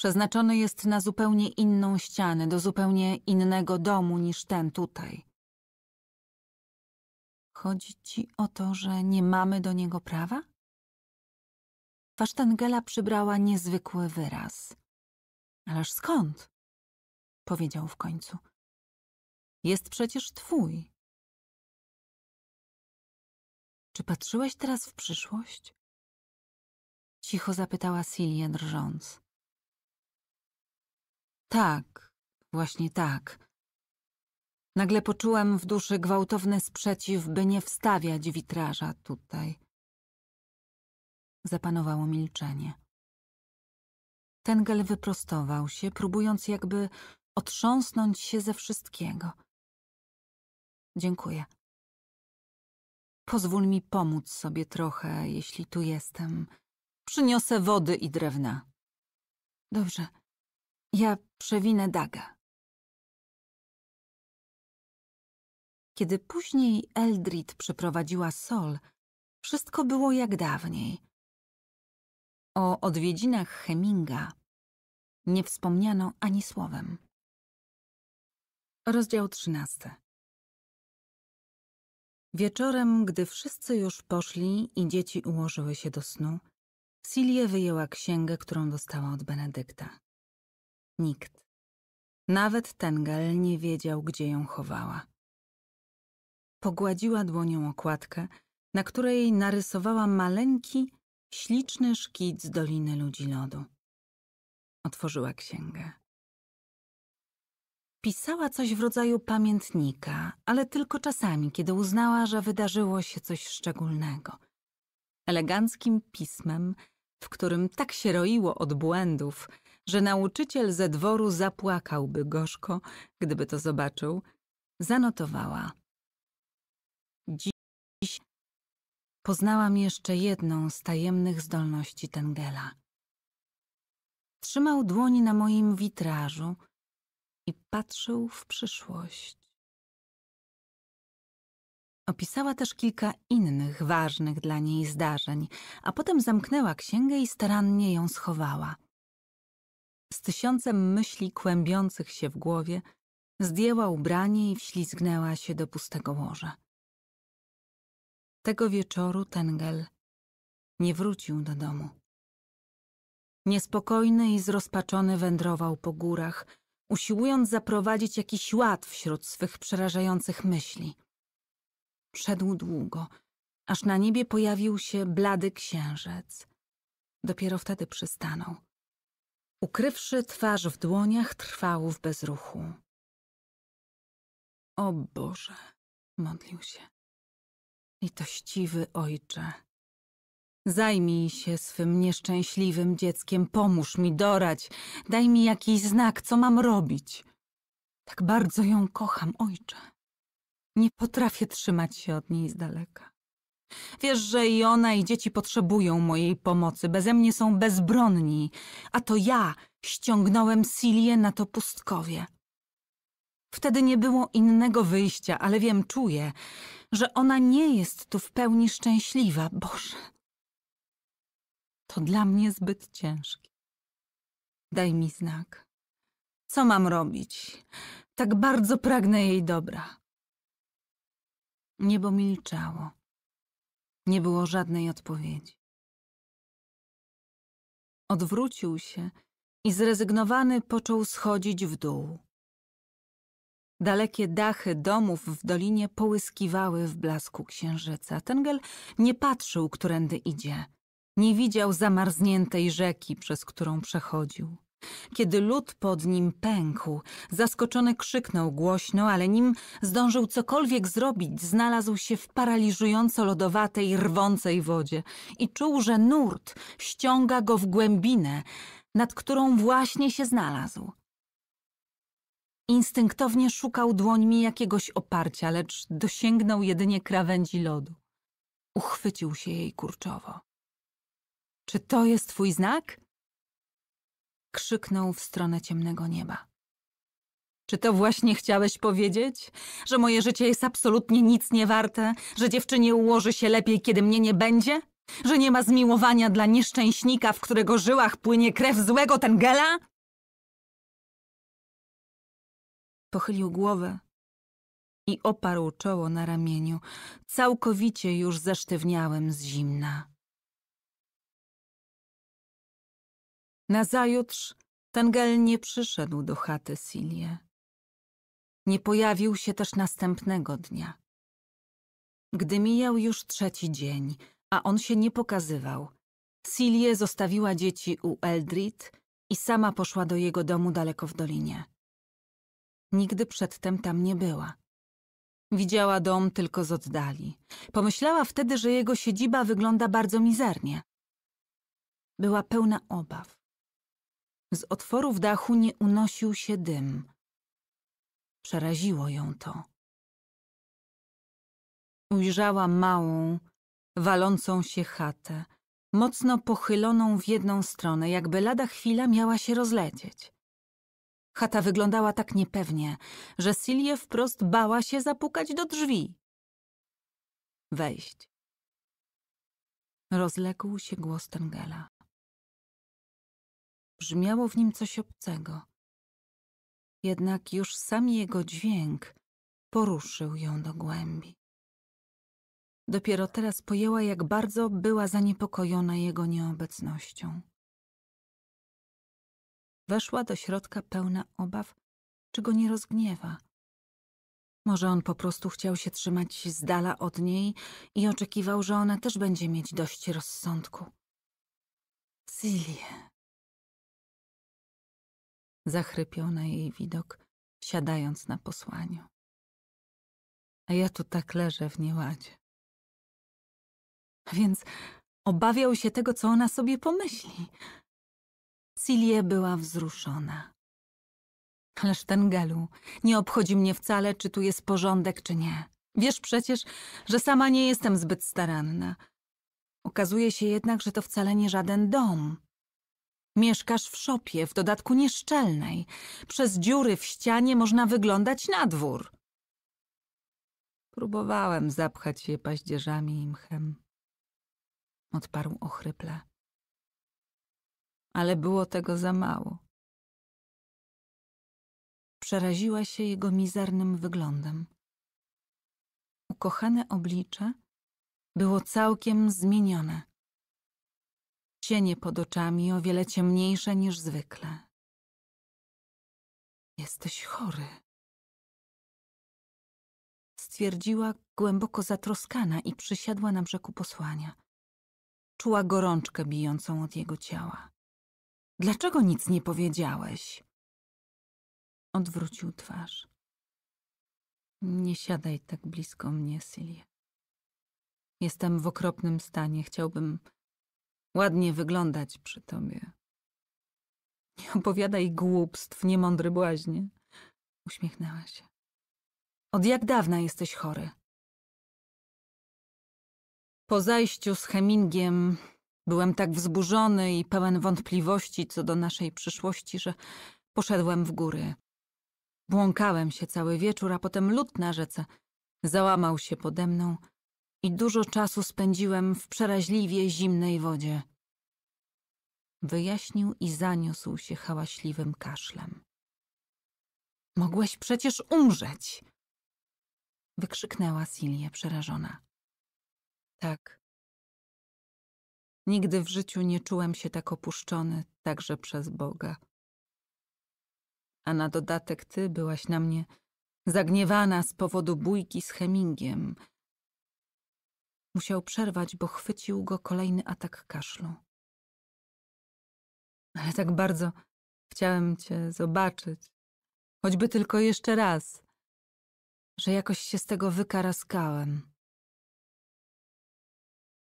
Przeznaczony jest na zupełnie inną ścianę, do zupełnie innego domu niż ten tutaj. Chodzi ci o to, że nie mamy do niego prawa? Twarz przybrała niezwykły wyraz. Ależ skąd? Powiedział w końcu. Jest przecież twój. Czy patrzyłeś teraz w przyszłość? Cicho zapytała Silje drżąc. Tak, właśnie tak. Nagle poczułem w duszy gwałtowny sprzeciw, by nie wstawiać witraża tutaj. Zapanowało milczenie. Tengel wyprostował się, próbując jakby otrząsnąć się ze wszystkiego. Dziękuję. Pozwól mi pomóc sobie trochę, jeśli tu jestem. Przyniosę wody i drewna. Dobrze. Ja przewinę Daga. Kiedy później Eldrid przyprowadziła Sol, wszystko było jak dawniej. O odwiedzinach Heminga nie wspomniano ani słowem. Rozdział XIII Wieczorem, gdy wszyscy już poszli i dzieci ułożyły się do snu, Silie wyjęła księgę, którą dostała od Benedykta. Nikt. Nawet Tengel nie wiedział, gdzie ją chowała. Pogładziła dłonią okładkę, na której narysowała maleńki, śliczny szkic z Doliny Ludzi Lodu. Otworzyła księgę. Pisała coś w rodzaju pamiętnika, ale tylko czasami, kiedy uznała, że wydarzyło się coś szczególnego. Eleganckim pismem, w którym tak się roiło od błędów, że nauczyciel ze dworu zapłakałby gorzko, gdyby to zobaczył, zanotowała. Dziś poznałam jeszcze jedną z tajemnych zdolności Tengela. Trzymał dłoni na moim witrażu i patrzył w przyszłość. Opisała też kilka innych ważnych dla niej zdarzeń, a potem zamknęła księgę i starannie ją schowała z tysiącem myśli kłębiących się w głowie, zdjęła ubranie i wślizgnęła się do pustego łoża. Tego wieczoru Tengel nie wrócił do domu. Niespokojny i zrozpaczony wędrował po górach, usiłując zaprowadzić jakiś ład wśród swych przerażających myśli. Szedł długo, aż na niebie pojawił się blady księżyc. Dopiero wtedy przystanął. Ukrywszy twarz w dłoniach, trwał w bezruchu. O Boże, modlił się. Litościwy ojcze, zajmij się swym nieszczęśliwym dzieckiem, pomóż mi dorać, daj mi jakiś znak, co mam robić. Tak bardzo ją kocham, ojcze. Nie potrafię trzymać się od niej z daleka. Wiesz, że i ona i dzieci potrzebują mojej pomocy, beze mnie są bezbronni, a to ja ściągnąłem Silię na to pustkowie. Wtedy nie było innego wyjścia, ale wiem, czuję, że ona nie jest tu w pełni szczęśliwa. Boże, to dla mnie zbyt ciężkie. Daj mi znak. Co mam robić? Tak bardzo pragnę jej dobra. Niebo milczało. Nie było żadnej odpowiedzi. Odwrócił się i zrezygnowany począł schodzić w dół. Dalekie dachy domów w dolinie połyskiwały w blasku księżyca. Tengel nie patrzył, którędy idzie. Nie widział zamarzniętej rzeki, przez którą przechodził. Kiedy lód pod nim pękł, zaskoczony krzyknął głośno, ale nim zdążył cokolwiek zrobić, znalazł się w paraliżująco lodowatej, rwącej wodzie i czuł, że nurt ściąga go w głębinę, nad którą właśnie się znalazł. Instynktownie szukał dłońmi jakiegoś oparcia, lecz dosięgnął jedynie krawędzi lodu. Uchwycił się jej kurczowo. Czy to jest twój znak? Krzyknął w stronę ciemnego nieba. Czy to właśnie chciałeś powiedzieć? Że moje życie jest absolutnie nic nie warte? Że dziewczynie ułoży się lepiej, kiedy mnie nie będzie? Że nie ma zmiłowania dla nieszczęśnika, w którego żyłach płynie krew złego Tengela? Pochylił głowę i oparł czoło na ramieniu. Całkowicie już zesztywniałem z zimna. Nazajutrz Tengel nie przyszedł do chaty Silie. Nie pojawił się też następnego dnia. Gdy mijał już trzeci dzień, a on się nie pokazywał, Silie zostawiła dzieci u Eldrit i sama poszła do jego domu daleko w dolinie. Nigdy przedtem tam nie była. Widziała dom tylko z oddali. Pomyślała wtedy, że jego siedziba wygląda bardzo mizernie. Była pełna obaw. Z otworów dachu nie unosił się dym. Przeraziło ją to. Ujrzała małą, walącą się chatę, mocno pochyloną w jedną stronę, jakby lada chwila miała się rozlecieć. Chata wyglądała tak niepewnie, że Silje wprost bała się zapukać do drzwi. Wejść. Rozległ się głos Tengela. Brzmiało w nim coś obcego. Jednak już sam jego dźwięk poruszył ją do głębi. Dopiero teraz pojęła, jak bardzo była zaniepokojona jego nieobecnością. Weszła do środka pełna obaw, czy go nie rozgniewa. Może on po prostu chciał się trzymać z dala od niej i oczekiwał, że ona też będzie mieć dość rozsądku. Silie. Zachrypiał na jej widok, siadając na posłaniu. A ja tu tak leżę w nieładzie. Więc obawiał się tego, co ona sobie pomyśli. Cilie była wzruszona. Ależ ten gelu, nie obchodzi mnie wcale, czy tu jest porządek, czy nie. Wiesz przecież, że sama nie jestem zbyt staranna. Okazuje się jednak, że to wcale nie żaden dom. Mieszkasz w szopie, w dodatku nieszczelnej. Przez dziury w ścianie można wyglądać na dwór. Próbowałem zapchać je paździerzami i mchem. Odparł ochryple. Ale było tego za mało. Przeraziła się jego mizernym wyglądem. Ukochane oblicze było całkiem zmienione cienie pod oczami o wiele ciemniejsze niż zwykle. Jesteś chory. Stwierdziła głęboko zatroskana i przysiadła na brzegu posłania. Czuła gorączkę bijącą od jego ciała. Dlaczego nic nie powiedziałeś? Odwrócił twarz. Nie siadaj tak blisko mnie, Silie. Jestem w okropnym stanie. Chciałbym Ładnie wyglądać przy tobie. Nie opowiadaj głupstw, niemądry błaźnie. Uśmiechnęła się. Od jak dawna jesteś chory? Po zajściu z Hemingiem byłem tak wzburzony i pełen wątpliwości co do naszej przyszłości, że poszedłem w góry. Błąkałem się cały wieczór, a potem lód na rzece załamał się pode mną i dużo czasu spędziłem w przeraźliwie zimnej wodzie. Wyjaśnił i zaniósł się hałaśliwym kaszlem. Mogłeś przecież umrzeć! Wykrzyknęła Silje przerażona. Tak. Nigdy w życiu nie czułem się tak opuszczony, także przez Boga. A na dodatek ty byłaś na mnie zagniewana z powodu bójki z Hemingiem – Musiał przerwać, bo chwycił go kolejny atak kaszlu. Ale tak bardzo chciałem cię zobaczyć, choćby tylko jeszcze raz, że jakoś się z tego wykaraskałem.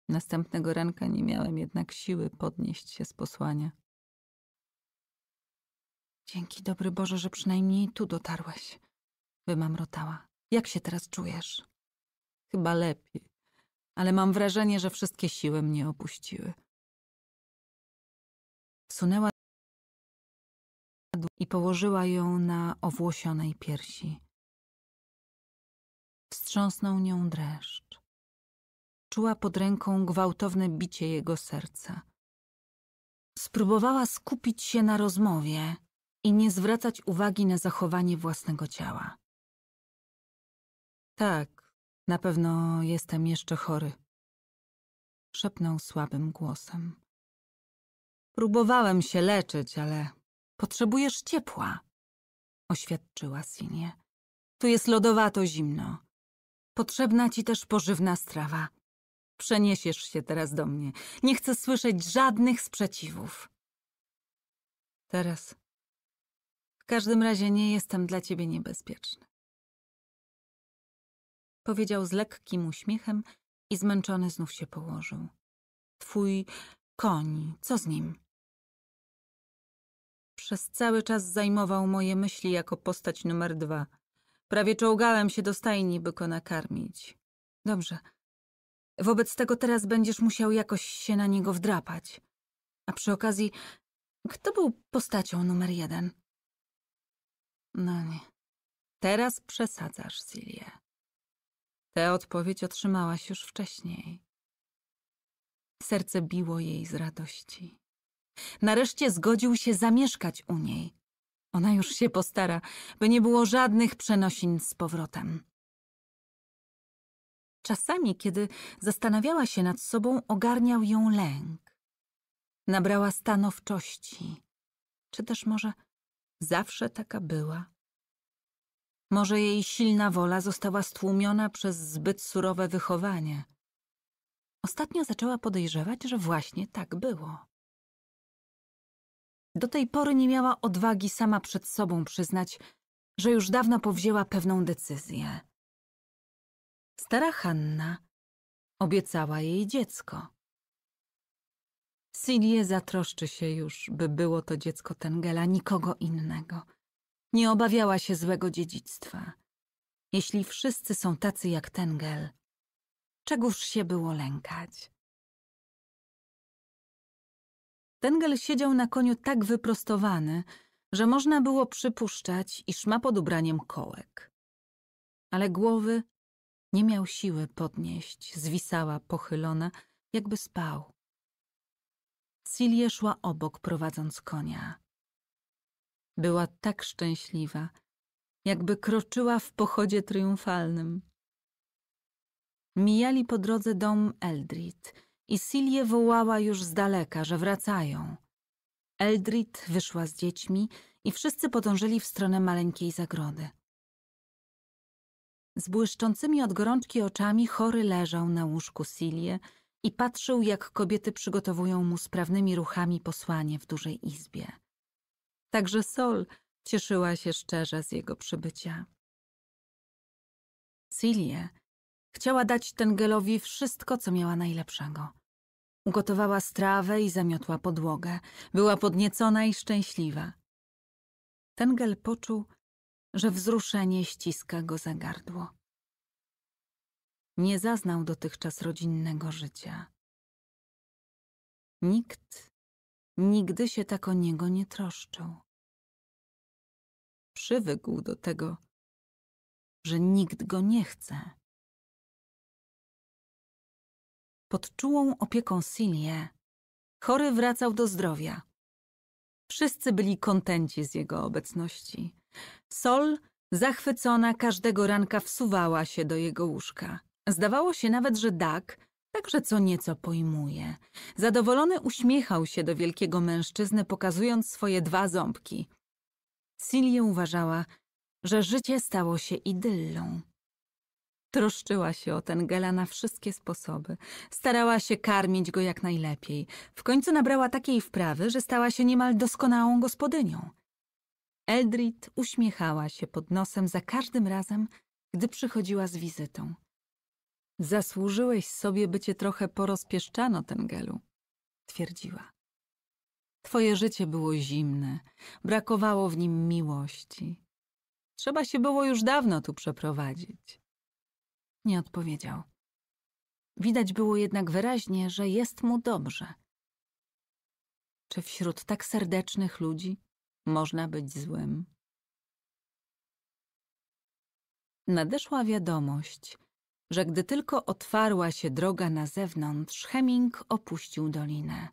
Następnego ranka nie miałem jednak siły podnieść się z posłania. Dzięki dobry Boże, że przynajmniej tu dotarłeś, wymamrotała. Jak się teraz czujesz? Chyba lepiej ale mam wrażenie, że wszystkie siły mnie opuściły. Wsunęła i położyła ją na owłosionej piersi. Wstrząsnął nią dreszcz. Czuła pod ręką gwałtowne bicie jego serca. Spróbowała skupić się na rozmowie i nie zwracać uwagi na zachowanie własnego ciała. Tak, na pewno jestem jeszcze chory. Szepnął słabym głosem. Próbowałem się leczyć, ale potrzebujesz ciepła, oświadczyła Sinie. Tu jest lodowato zimno. Potrzebna ci też pożywna strawa. Przeniesiesz się teraz do mnie. Nie chcę słyszeć żadnych sprzeciwów. Teraz. W każdym razie nie jestem dla ciebie niebezpieczny. Powiedział z lekkim uśmiechem i zmęczony znów się położył. Twój koń, co z nim? Przez cały czas zajmował moje myśli jako postać numer dwa. Prawie czołgałem się do stajni, by go nakarmić. Dobrze. Wobec tego teraz będziesz musiał jakoś się na niego wdrapać. A przy okazji, kto był postacią numer jeden? No nie. Teraz przesadzasz, Silie. Tę odpowiedź otrzymałaś już wcześniej. Serce biło jej z radości. Nareszcie zgodził się zamieszkać u niej. Ona już się postara, by nie było żadnych przenosin z powrotem. Czasami, kiedy zastanawiała się nad sobą, ogarniał ją lęk. Nabrała stanowczości. Czy też może zawsze taka była? Może jej silna wola została stłumiona przez zbyt surowe wychowanie. Ostatnio zaczęła podejrzewać, że właśnie tak było. Do tej pory nie miała odwagi sama przed sobą przyznać, że już dawno powzięła pewną decyzję. Stara Hanna obiecała jej dziecko. Silie zatroszczy się już, by było to dziecko Tengela, nikogo innego – nie obawiała się złego dziedzictwa. Jeśli wszyscy są tacy jak Tengel, czegóż się było lękać? Tengel siedział na koniu tak wyprostowany, że można było przypuszczać, iż ma pod ubraniem kołek. Ale głowy nie miał siły podnieść, zwisała pochylona, jakby spał. Cilie szła obok, prowadząc konia. Była tak szczęśliwa, jakby kroczyła w pochodzie triumfalnym. Mijali po drodze dom Eldrit i Silje wołała już z daleka, że wracają. Eldrit wyszła z dziećmi i wszyscy podążyli w stronę maleńkiej zagrody. Z błyszczącymi od gorączki oczami chory leżał na łóżku Silje i patrzył, jak kobiety przygotowują mu sprawnymi ruchami posłanie w dużej izbie. Także Sol cieszyła się szczerze z jego przybycia. Cilie chciała dać Tengelowi wszystko, co miała najlepszego. Ugotowała strawę i zamiotła podłogę. Była podniecona i szczęśliwa. Tengel poczuł, że wzruszenie ściska go za gardło. Nie zaznał dotychczas rodzinnego życia. Nikt Nigdy się tak o niego nie troszczył. Przywykł do tego, że nikt go nie chce. Pod czułą opieką Silie chory wracał do zdrowia. Wszyscy byli kontenci z jego obecności. Sol, zachwycona, każdego ranka wsuwała się do jego łóżka. Zdawało się nawet, że Dak także co nieco pojmuje. Zadowolony uśmiechał się do wielkiego mężczyzny, pokazując swoje dwa ząbki. Silje uważała, że życie stało się idyllą. Troszczyła się o ten gela na wszystkie sposoby. Starała się karmić go jak najlepiej. W końcu nabrała takiej wprawy, że stała się niemal doskonałą gospodynią. Eldrid uśmiechała się pod nosem za każdym razem, gdy przychodziła z wizytą. Zasłużyłeś sobie, by cię trochę porozpieszczano, Tengelu, twierdziła. Twoje życie było zimne, brakowało w nim miłości. Trzeba się było już dawno tu przeprowadzić. Nie odpowiedział. Widać było jednak wyraźnie, że jest mu dobrze. Czy wśród tak serdecznych ludzi można być złym? Nadeszła wiadomość, że gdy tylko otwarła się droga na zewnątrz, Heming opuścił dolinę.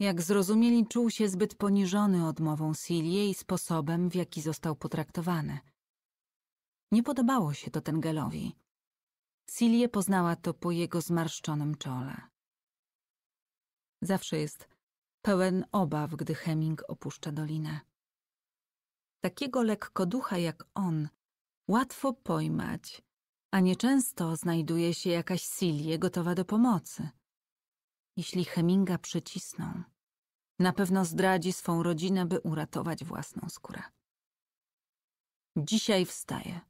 Jak zrozumieli, czuł się zbyt poniżony odmową Silie i sposobem, w jaki został potraktowany. Nie podobało się to Tengelowi. Silie poznała to po jego zmarszczonym czole. Zawsze jest pełen obaw, gdy Heming opuszcza dolinę. Takiego lekko ducha jak on łatwo pojmać a nieczęsto znajduje się jakaś Silie gotowa do pomocy. Jeśli Heminga przycisną, na pewno zdradzi swą rodzinę, by uratować własną skórę. Dzisiaj wstaje.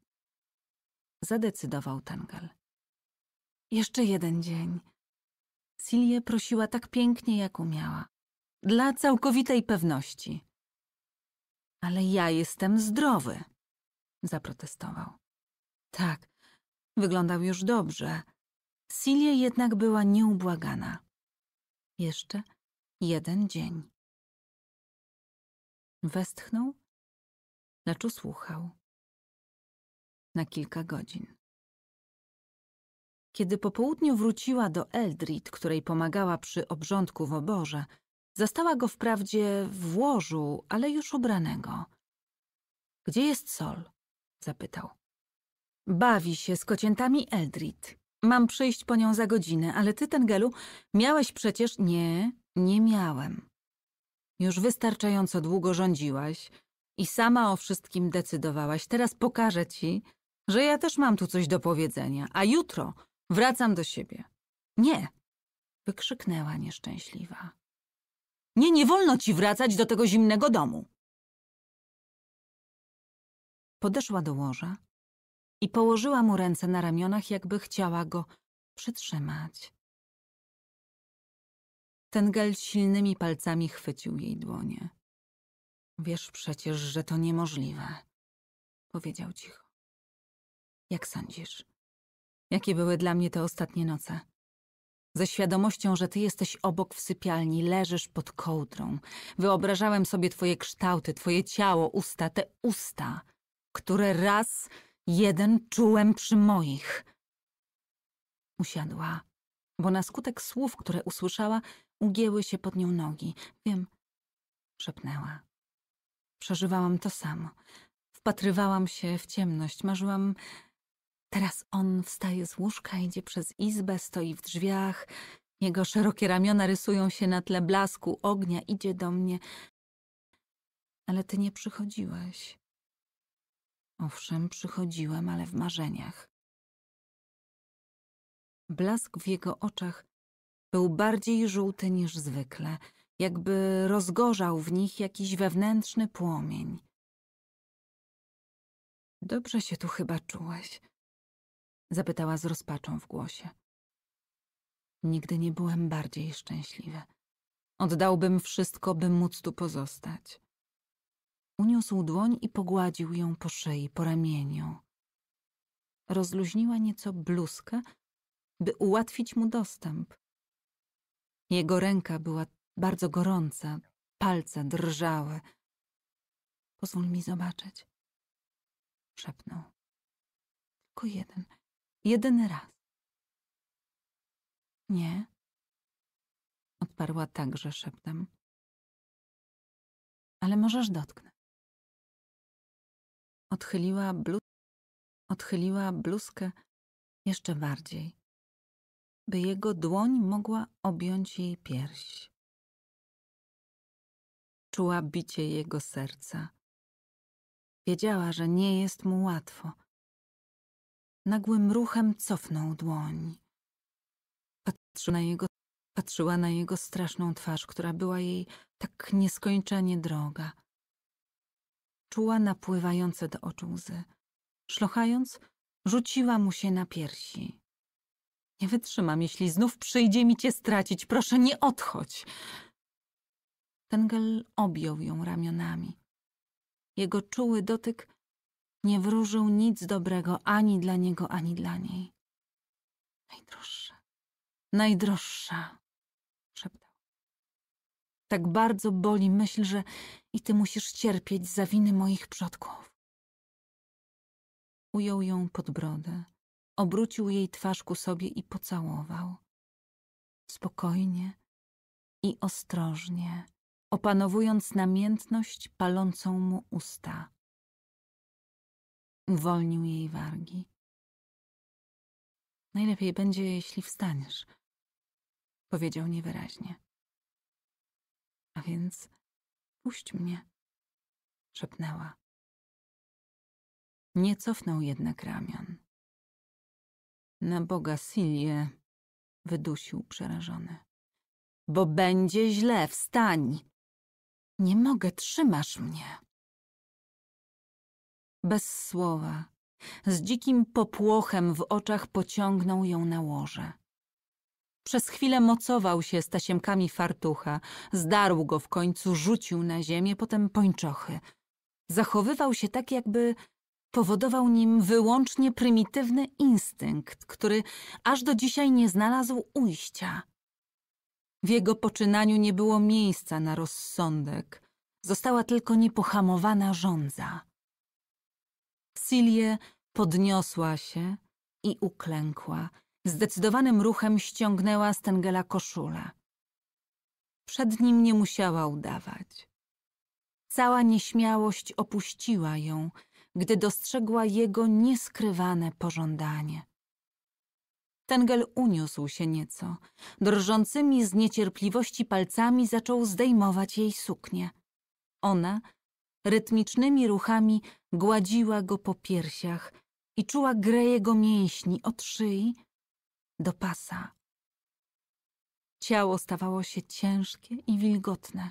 Zadecydował Tangal. Jeszcze jeden dzień. Silje prosiła tak pięknie, jak umiała. Dla całkowitej pewności. Ale ja jestem zdrowy, zaprotestował. Tak, Wyglądał już dobrze. Silia jednak była nieubłagana. Jeszcze jeden dzień. Westchnął, lecz usłuchał. Na kilka godzin. Kiedy po południu wróciła do Eldrid, której pomagała przy obrządku w oborze, zastała go wprawdzie w łożu, ale już ubranego. Gdzie jest Sol? zapytał. Bawi się z kociętami Eldrit. Mam przyjść po nią za godzinę, ale ty, Tengelu, miałeś przecież... Nie, nie miałem. Już wystarczająco długo rządziłaś i sama o wszystkim decydowałaś. Teraz pokażę ci, że ja też mam tu coś do powiedzenia, a jutro wracam do siebie. Nie, wykrzyknęła nieszczęśliwa. Nie, nie wolno ci wracać do tego zimnego domu. Podeszła do łoża, i położyła mu ręce na ramionach, jakby chciała go przytrzymać. gel silnymi palcami chwycił jej dłonie. Wiesz przecież, że to niemożliwe, powiedział cicho. Jak sądzisz? Jakie były dla mnie te ostatnie noce? Ze świadomością, że ty jesteś obok w sypialni, leżysz pod kołdrą. Wyobrażałem sobie twoje kształty, twoje ciało, usta, te usta, które raz jeden czułem przy moich. Usiadła, bo na skutek słów, które usłyszała, ugięły się pod nią nogi. Wiem, szepnęła. Przeżywałam to samo. Wpatrywałam się w ciemność, marzyłam... Teraz on wstaje z łóżka, idzie przez izbę, stoi w drzwiach. Jego szerokie ramiona rysują się na tle blasku ognia, idzie do mnie. Ale ty nie przychodziłeś. Owszem, przychodziłem, ale w marzeniach. Blask w jego oczach był bardziej żółty niż zwykle, jakby rozgorzał w nich jakiś wewnętrzny płomień. Dobrze się tu chyba czułeś? Zapytała z rozpaczą w głosie. Nigdy nie byłem bardziej szczęśliwy. Oddałbym wszystko, by móc tu pozostać. Uniósł dłoń i pogładził ją po szyi, po ramieniu. Rozluźniła nieco bluzkę, by ułatwić mu dostęp. Jego ręka była bardzo gorąca, palce drżały. Pozwól mi zobaczyć, szepnął. Tylko jeden, jedyny raz. Nie, odparła także szeptem. Ale możesz dotknąć. Odchyliła, blu... Odchyliła bluzkę jeszcze bardziej, by jego dłoń mogła objąć jej pierś. Czuła bicie jego serca. Wiedziała, że nie jest mu łatwo. Nagłym ruchem cofnął dłoń. Patrzy na jego, patrzyła na jego straszną twarz, która była jej tak nieskończenie droga czuła napływające do oczu łzy. Szlochając, rzuciła mu się na piersi. Nie wytrzymam, jeśli znów przyjdzie mi cię stracić. Proszę, nie odchodź. Tengel objął ją ramionami. Jego czuły dotyk nie wróżył nic dobrego ani dla niego, ani dla niej. Najdroższa, najdroższa, tak bardzo boli myśl, że i ty musisz cierpieć za winy moich przodków. Ujął ją pod brodę, obrócił jej twarz ku sobie i pocałował. Spokojnie i ostrożnie, opanowując namiętność palącą mu usta. Uwolnił jej wargi. Najlepiej będzie, jeśli wstaniesz, powiedział niewyraźnie. A więc puść mnie, szepnęła. Nie cofnął jednak ramion. Na Boga Silje, wydusił przerażony. Bo będzie źle, wstań! Nie mogę, trzymasz mnie. Bez słowa, z dzikim popłochem w oczach pociągnął ją na łoże. Przez chwilę mocował się z tasiemkami fartucha, zdarł go w końcu, rzucił na ziemię, potem pończochy. Zachowywał się tak, jakby powodował nim wyłącznie prymitywny instynkt, który aż do dzisiaj nie znalazł ujścia. W jego poczynaniu nie było miejsca na rozsądek, została tylko niepohamowana żądza. Silie podniosła się i uklękła, Zdecydowanym ruchem ściągnęła z Tengela koszulę. Przed nim nie musiała udawać. Cała nieśmiałość opuściła ją, gdy dostrzegła jego nieskrywane pożądanie. Tengel uniósł się nieco. Drżącymi z niecierpliwości palcami zaczął zdejmować jej suknię. Ona rytmicznymi ruchami gładziła go po piersiach i czuła grę jego mięśni od szyi do pasa. Ciało stawało się ciężkie i wilgotne.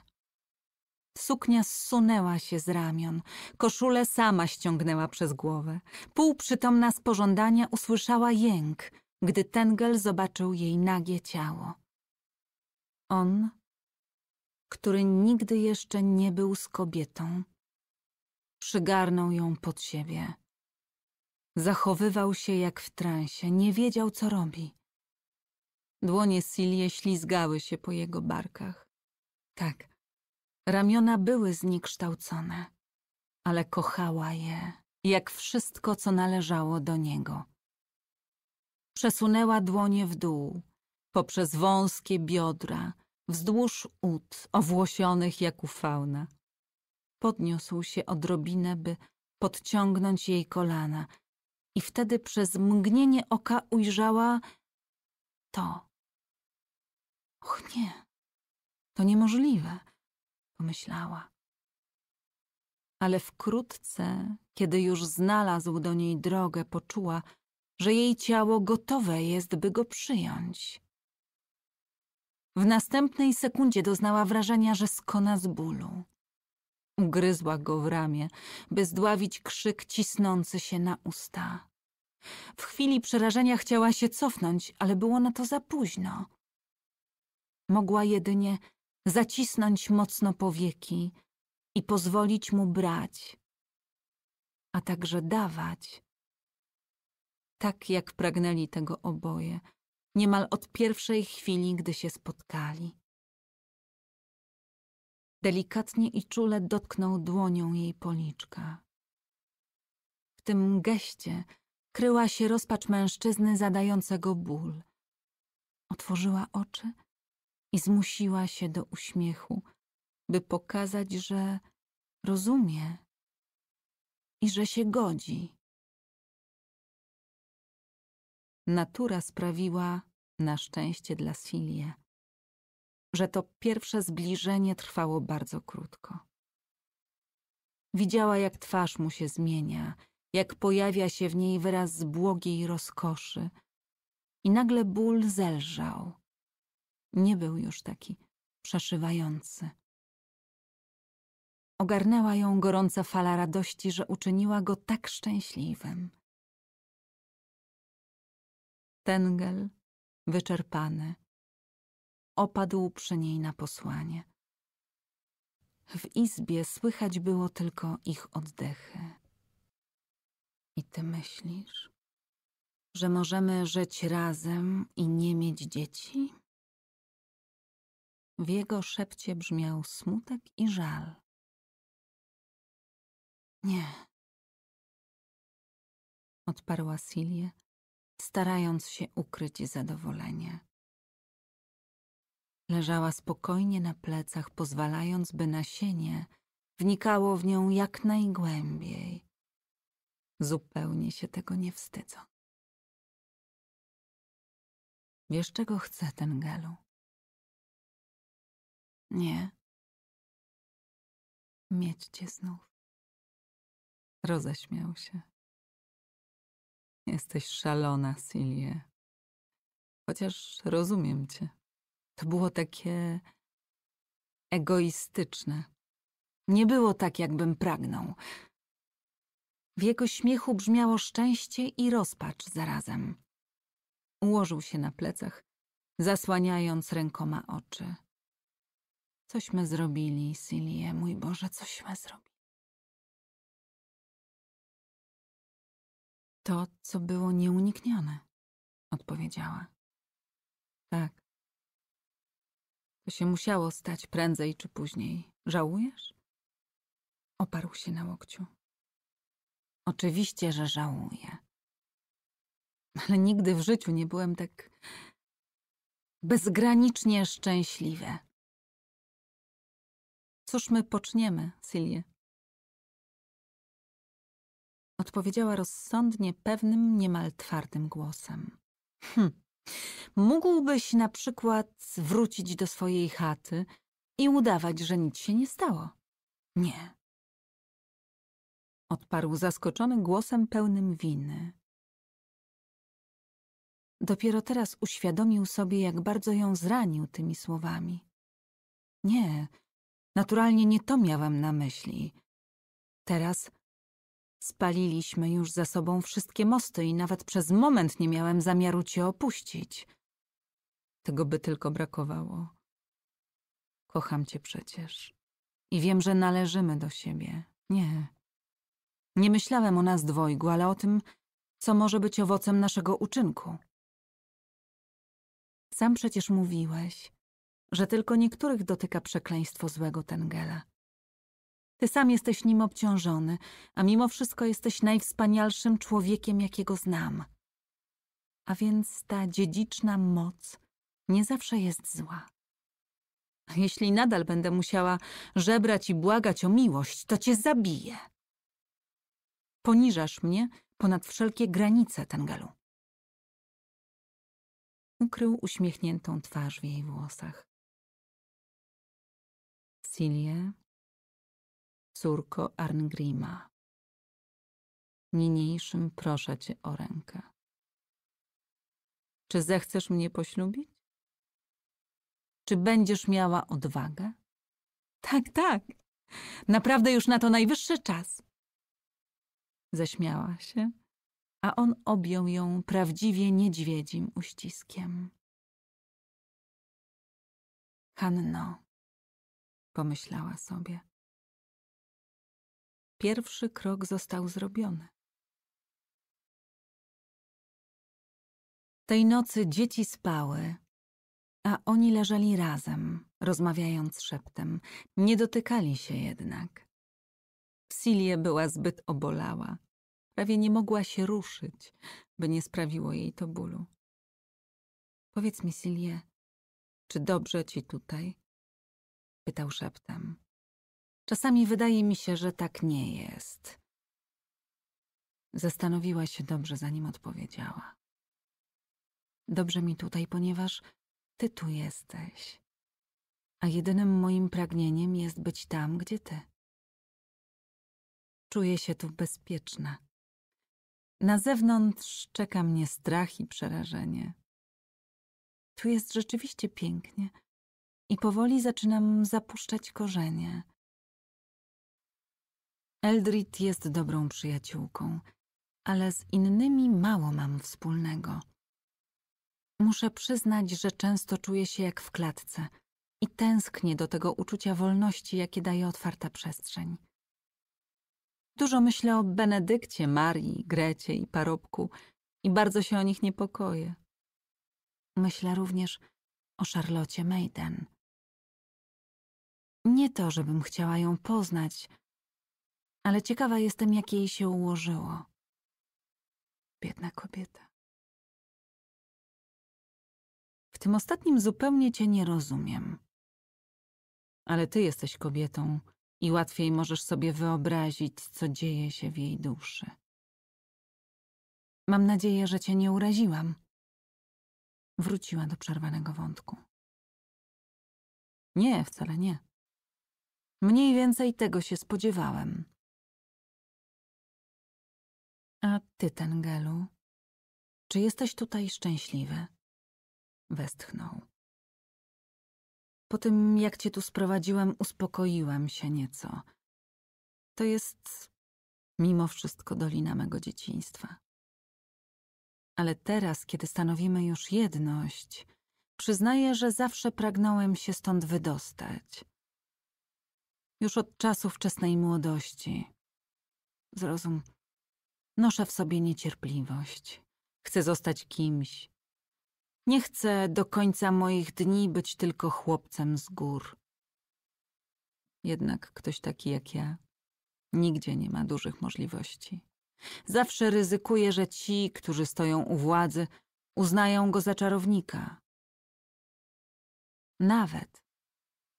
Suknia zsunęła się z ramion, koszulę sama ściągnęła przez głowę. Półprzytomna z pożądania usłyszała jęk, gdy Tengel zobaczył jej nagie ciało. On, który nigdy jeszcze nie był z kobietą, przygarnął ją pod siebie. Zachowywał się jak w transie, nie wiedział co robi. Dłonie Silie ślizgały się po jego barkach. Tak, ramiona były zniekształcone, ale kochała je, jak wszystko, co należało do niego. Przesunęła dłonie w dół, poprzez wąskie biodra, wzdłuż ud, owłosionych jak u fauna. Podniósł się odrobinę, by podciągnąć jej kolana i wtedy przez mgnienie oka ujrzała to. Och nie, to niemożliwe, pomyślała. Ale wkrótce, kiedy już znalazł do niej drogę, poczuła, że jej ciało gotowe jest, by go przyjąć. W następnej sekundzie doznała wrażenia, że skona z bólu. Ugryzła go w ramię, by zdławić krzyk cisnący się na usta. W chwili przerażenia chciała się cofnąć, ale było na to za późno. Mogła jedynie zacisnąć mocno powieki i pozwolić mu brać, a także dawać. Tak jak pragnęli tego oboje, niemal od pierwszej chwili, gdy się spotkali. Delikatnie i czule dotknął dłonią jej policzka. W tym geście kryła się rozpacz mężczyzny zadającego ból. Otworzyła oczy – i zmusiła się do uśmiechu, by pokazać, że rozumie i że się godzi. Natura sprawiła, na szczęście dla Silię, że to pierwsze zbliżenie trwało bardzo krótko. Widziała, jak twarz mu się zmienia, jak pojawia się w niej wyraz zbłogiej rozkoszy. I nagle ból zelżał, nie był już taki przeszywający. Ogarnęła ją gorąca fala radości, że uczyniła go tak szczęśliwym. Tengel, wyczerpany, opadł przy niej na posłanie. W izbie słychać było tylko ich oddechy. I ty myślisz, że możemy żyć razem i nie mieć dzieci? W jego szepcie brzmiał smutek i żal. Nie. Odparła Silie, starając się ukryć zadowolenie. Leżała spokojnie na plecach, pozwalając, by nasienie wnikało w nią jak najgłębiej, zupełnie się tego nie wstydzą. Wiesz, czego chce ten gelu? Nie. Mieć cię znów. Roześmiał się. Jesteś szalona, Silie. Chociaż rozumiem cię. To było takie egoistyczne. Nie było tak, jakbym pragnął. W jego śmiechu brzmiało szczęście i rozpacz zarazem. Ułożył się na plecach, zasłaniając rękoma oczy. Cośmy zrobili, Silie, mój Boże, cośmy zrobili. To, co było nieuniknione, odpowiedziała. Tak. To się musiało stać prędzej czy później. Żałujesz? Oparł się na łokciu. Oczywiście, że żałuję. Ale nigdy w życiu nie byłem tak bezgranicznie szczęśliwy. Cóż my poczniemy, Silie? Odpowiedziała rozsądnie pewnym, niemal twardym głosem. Hm. Mógłbyś na przykład wrócić do swojej chaty i udawać, że nic się nie stało. Nie. Odparł zaskoczony głosem pełnym winy. Dopiero teraz uświadomił sobie, jak bardzo ją zranił tymi słowami. Nie, Naturalnie nie to miałem na myśli. Teraz spaliliśmy już za sobą wszystkie mosty i nawet przez moment nie miałem zamiaru cię opuścić. Tego by tylko brakowało. Kocham cię przecież. I wiem, że należymy do siebie. Nie. Nie myślałem o nas dwojgu, ale o tym, co może być owocem naszego uczynku. Sam przecież mówiłeś, że tylko niektórych dotyka przekleństwo złego Tengela. Ty sam jesteś nim obciążony, a mimo wszystko jesteś najwspanialszym człowiekiem, jakiego znam. A więc ta dziedziczna moc nie zawsze jest zła. Jeśli nadal będę musiała żebrać i błagać o miłość, to cię zabiję. Poniżasz mnie ponad wszelkie granice, Tengelu. Ukrył uśmiechniętą twarz w jej włosach. Cecilię, córko Arngrima. Niniejszym proszę cię o rękę. Czy zechcesz mnie poślubić? Czy będziesz miała odwagę? Tak, tak. Naprawdę już na to najwyższy czas. Zaśmiała się, a on objął ją prawdziwie niedźwiedzim uściskiem. Hanno, pomyślała sobie. Pierwszy krok został zrobiony. Tej nocy dzieci spały, a oni leżeli razem, rozmawiając szeptem. Nie dotykali się jednak. Psilie była zbyt obolała. Prawie nie mogła się ruszyć, by nie sprawiło jej to bólu. Powiedz mi, Silie, czy dobrze ci tutaj? pytał szeptem. Czasami wydaje mi się, że tak nie jest. Zastanowiła się dobrze, zanim odpowiedziała. Dobrze mi tutaj, ponieważ ty tu jesteś, a jedynym moim pragnieniem jest być tam, gdzie ty. Czuję się tu bezpieczna. Na zewnątrz czeka mnie strach i przerażenie. Tu jest rzeczywiście pięknie, i powoli zaczynam zapuszczać korzenie. Eldrit jest dobrą przyjaciółką, ale z innymi mało mam wspólnego. Muszę przyznać, że często czuję się jak w klatce i tęsknię do tego uczucia wolności, jakie daje otwarta przestrzeń. Dużo myślę o Benedykcie, Marii, Grecie i Parobku i bardzo się o nich niepokoję. Myślę również o Charlocie Maiden – nie to, żebym chciała ją poznać, ale ciekawa jestem, jak jej się ułożyło. Biedna kobieta. W tym ostatnim zupełnie cię nie rozumiem. Ale ty jesteś kobietą i łatwiej możesz sobie wyobrazić, co dzieje się w jej duszy. Mam nadzieję, że cię nie uraziłam. Wróciła do przerwanego wątku. Nie, wcale nie. Mniej więcej tego się spodziewałem. A ty, Tengelu, czy jesteś tutaj szczęśliwy? Westchnął. Po tym, jak cię tu sprowadziłem, uspokoiłem się nieco. To jest mimo wszystko dolina mego dzieciństwa. Ale teraz, kiedy stanowimy już jedność, przyznaję, że zawsze pragnąłem się stąd wydostać już od czasu wczesnej młodości. Zrozum, noszę w sobie niecierpliwość. Chcę zostać kimś. Nie chcę do końca moich dni być tylko chłopcem z gór. Jednak ktoś taki jak ja nigdzie nie ma dużych możliwości. Zawsze ryzykuje, że ci, którzy stoją u władzy, uznają go za czarownika. Nawet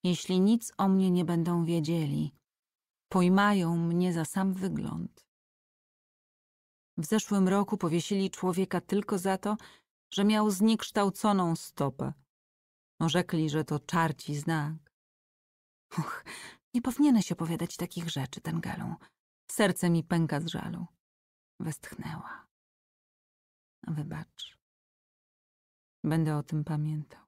jeśli nic o mnie nie będą wiedzieli. Pojmają mnie za sam wygląd. W zeszłym roku powiesili człowieka tylko za to, że miał zniekształconą stopę. Orzekli, że to czarci znak. Och, nie powinieneś opowiadać takich rzeczy, Tengelą. Serce mi pęka z żalu. Westchnęła. Wybacz. Będę o tym pamiętał.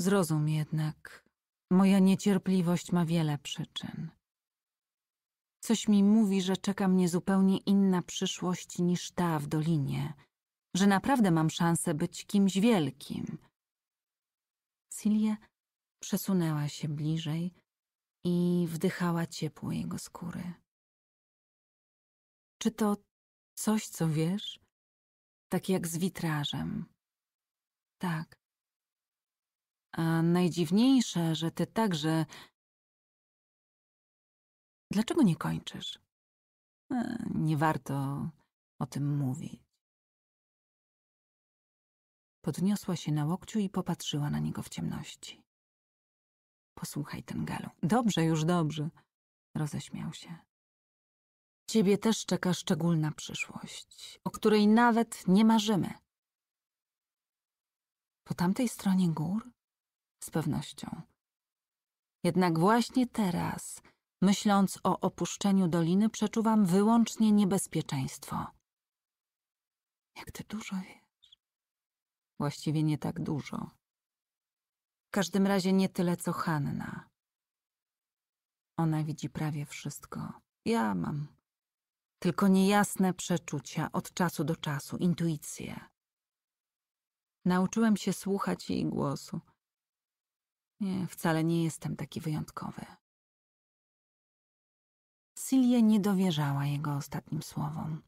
Zrozum jednak, moja niecierpliwość ma wiele przyczyn. Coś mi mówi, że czeka mnie zupełnie inna przyszłość niż ta w dolinie, że naprawdę mam szansę być kimś wielkim. Cilia przesunęła się bliżej i wdychała ciepło jego skóry. Czy to coś, co wiesz? Tak jak z witrażem. Tak. A najdziwniejsze, że ty także. Dlaczego nie kończysz? E, nie warto o tym mówić. Podniosła się na łokciu i popatrzyła na niego w ciemności. Posłuchaj, ten galu. Dobrze, już dobrze. Roześmiał się. Ciebie też czeka szczególna przyszłość, o której nawet nie marzymy. Po tamtej stronie gór z pewnością. Jednak właśnie teraz, myśląc o opuszczeniu doliny, przeczuwam wyłącznie niebezpieczeństwo. Jak ty dużo wiesz. Właściwie nie tak dużo. W każdym razie nie tyle co Hanna. Ona widzi prawie wszystko. Ja mam tylko niejasne przeczucia od czasu do czasu, intuicje. Nauczyłem się słuchać jej głosu, nie, wcale nie jestem taki wyjątkowy. Silje nie dowierzała jego ostatnim słowom.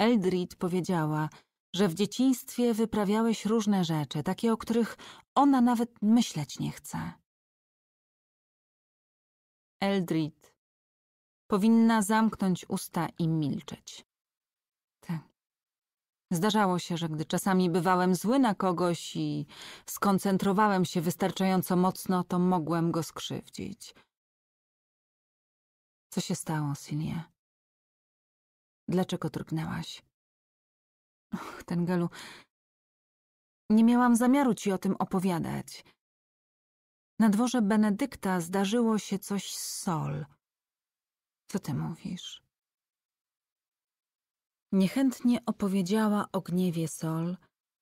Eldrid powiedziała, że w dzieciństwie wyprawiałeś różne rzeczy, takie o których ona nawet myśleć nie chce. Eldrid powinna zamknąć usta i milczeć. Zdarzało się, że gdy czasami bywałem zły na kogoś i skoncentrowałem się wystarczająco mocno, to mogłem go skrzywdzić. Co się stało, Silie? Dlaczego drgnęłaś? Och, ten gelu. Nie miałam zamiaru ci o tym opowiadać. Na dworze Benedykta zdarzyło się coś z Sol. Co ty mówisz? Niechętnie opowiedziała o gniewie Sol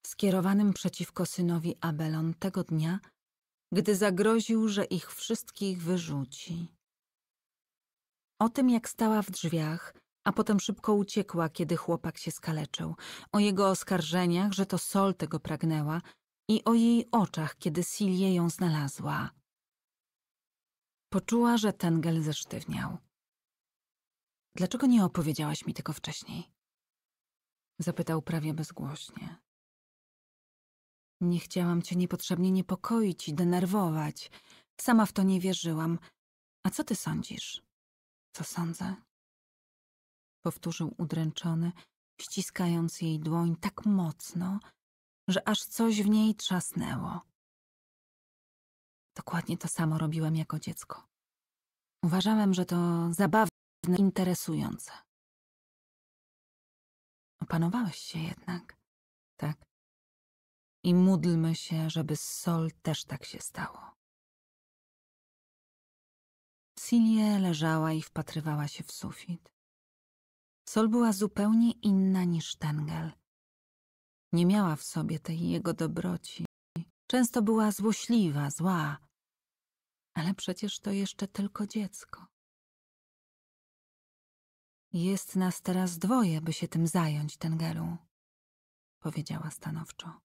skierowanym przeciwko synowi Abelon tego dnia, gdy zagroził, że ich wszystkich wyrzuci. O tym, jak stała w drzwiach, a potem szybko uciekła, kiedy chłopak się skaleczył, o jego oskarżeniach, że to Sol tego pragnęła i o jej oczach, kiedy Silie ją znalazła. Poczuła, że Tengel zesztywniał. Dlaczego nie opowiedziałaś mi tego wcześniej? Zapytał prawie bezgłośnie. Nie chciałam cię niepotrzebnie niepokoić i denerwować. Sama w to nie wierzyłam. A co ty sądzisz? Co sądzę? Powtórzył udręczony, ściskając jej dłoń tak mocno, że aż coś w niej trzasnęło. Dokładnie to samo robiłem jako dziecko. Uważałem, że to zabawne, interesujące. Opanowałeś się jednak. Tak. I módlmy się, żeby z Sol też tak się stało. Silie leżała i wpatrywała się w sufit. Sol była zupełnie inna niż Tengel. Nie miała w sobie tej jego dobroci. Często była złośliwa, zła. Ale przecież to jeszcze tylko dziecko. Jest nas teraz dwoje, by się tym zająć, Tengelu, powiedziała stanowczo.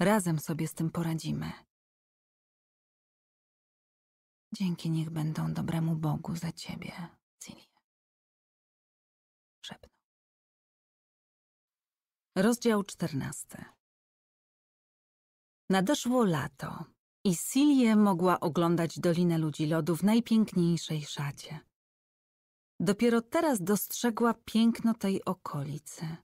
Razem sobie z tym poradzimy. Dzięki niech będą dobremu Bogu za ciebie, Cilie. Szepnął. Rozdział czternasty. Nadeszło lato i Silie mogła oglądać Dolinę Ludzi Lodu w najpiękniejszej szacie – Dopiero teraz dostrzegła piękno tej okolicy.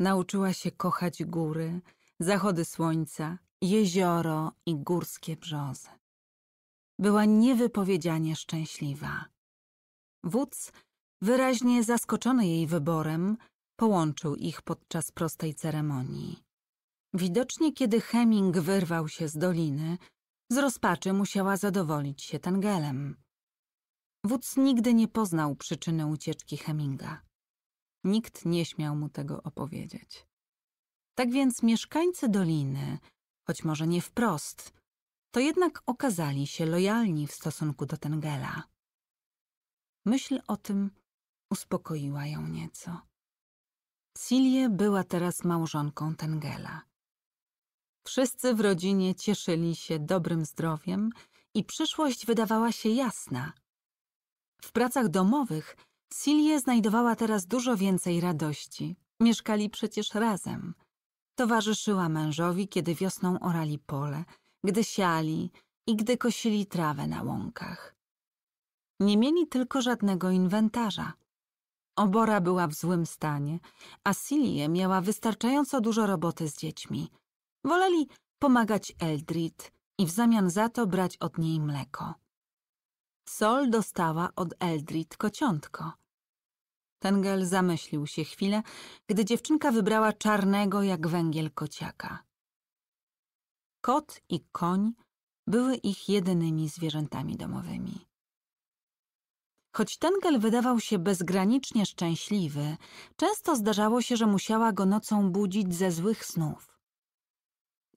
Nauczyła się kochać góry, zachody słońca, jezioro i górskie brzozy. Była niewypowiedzianie szczęśliwa. Wódz, wyraźnie zaskoczony jej wyborem, połączył ich podczas prostej ceremonii. Widocznie, kiedy Heming wyrwał się z doliny, z rozpaczy musiała zadowolić się tangelem. Wódz nigdy nie poznał przyczyny ucieczki Heminga. Nikt nie śmiał mu tego opowiedzieć. Tak więc mieszkańcy doliny, choć może nie wprost, to jednak okazali się lojalni w stosunku do Tengela. Myśl o tym uspokoiła ją nieco. Silie była teraz małżonką Tengela. Wszyscy w rodzinie cieszyli się dobrym zdrowiem i przyszłość wydawała się jasna – w pracach domowych Silje znajdowała teraz dużo więcej radości. Mieszkali przecież razem. Towarzyszyła mężowi, kiedy wiosną orali pole, gdy siali i gdy kosili trawę na łąkach. Nie mieli tylko żadnego inwentarza. Obora była w złym stanie, a Silje miała wystarczająco dużo roboty z dziećmi. Woleli pomagać Eldrid i w zamian za to brać od niej mleko. Sol dostała od Eldrid kociątko. Tengel zamyślił się chwilę, gdy dziewczynka wybrała czarnego jak węgiel kociaka. Kot i koń były ich jedynymi zwierzętami domowymi. Choć Tengel wydawał się bezgranicznie szczęśliwy, często zdarzało się, że musiała go nocą budzić ze złych snów.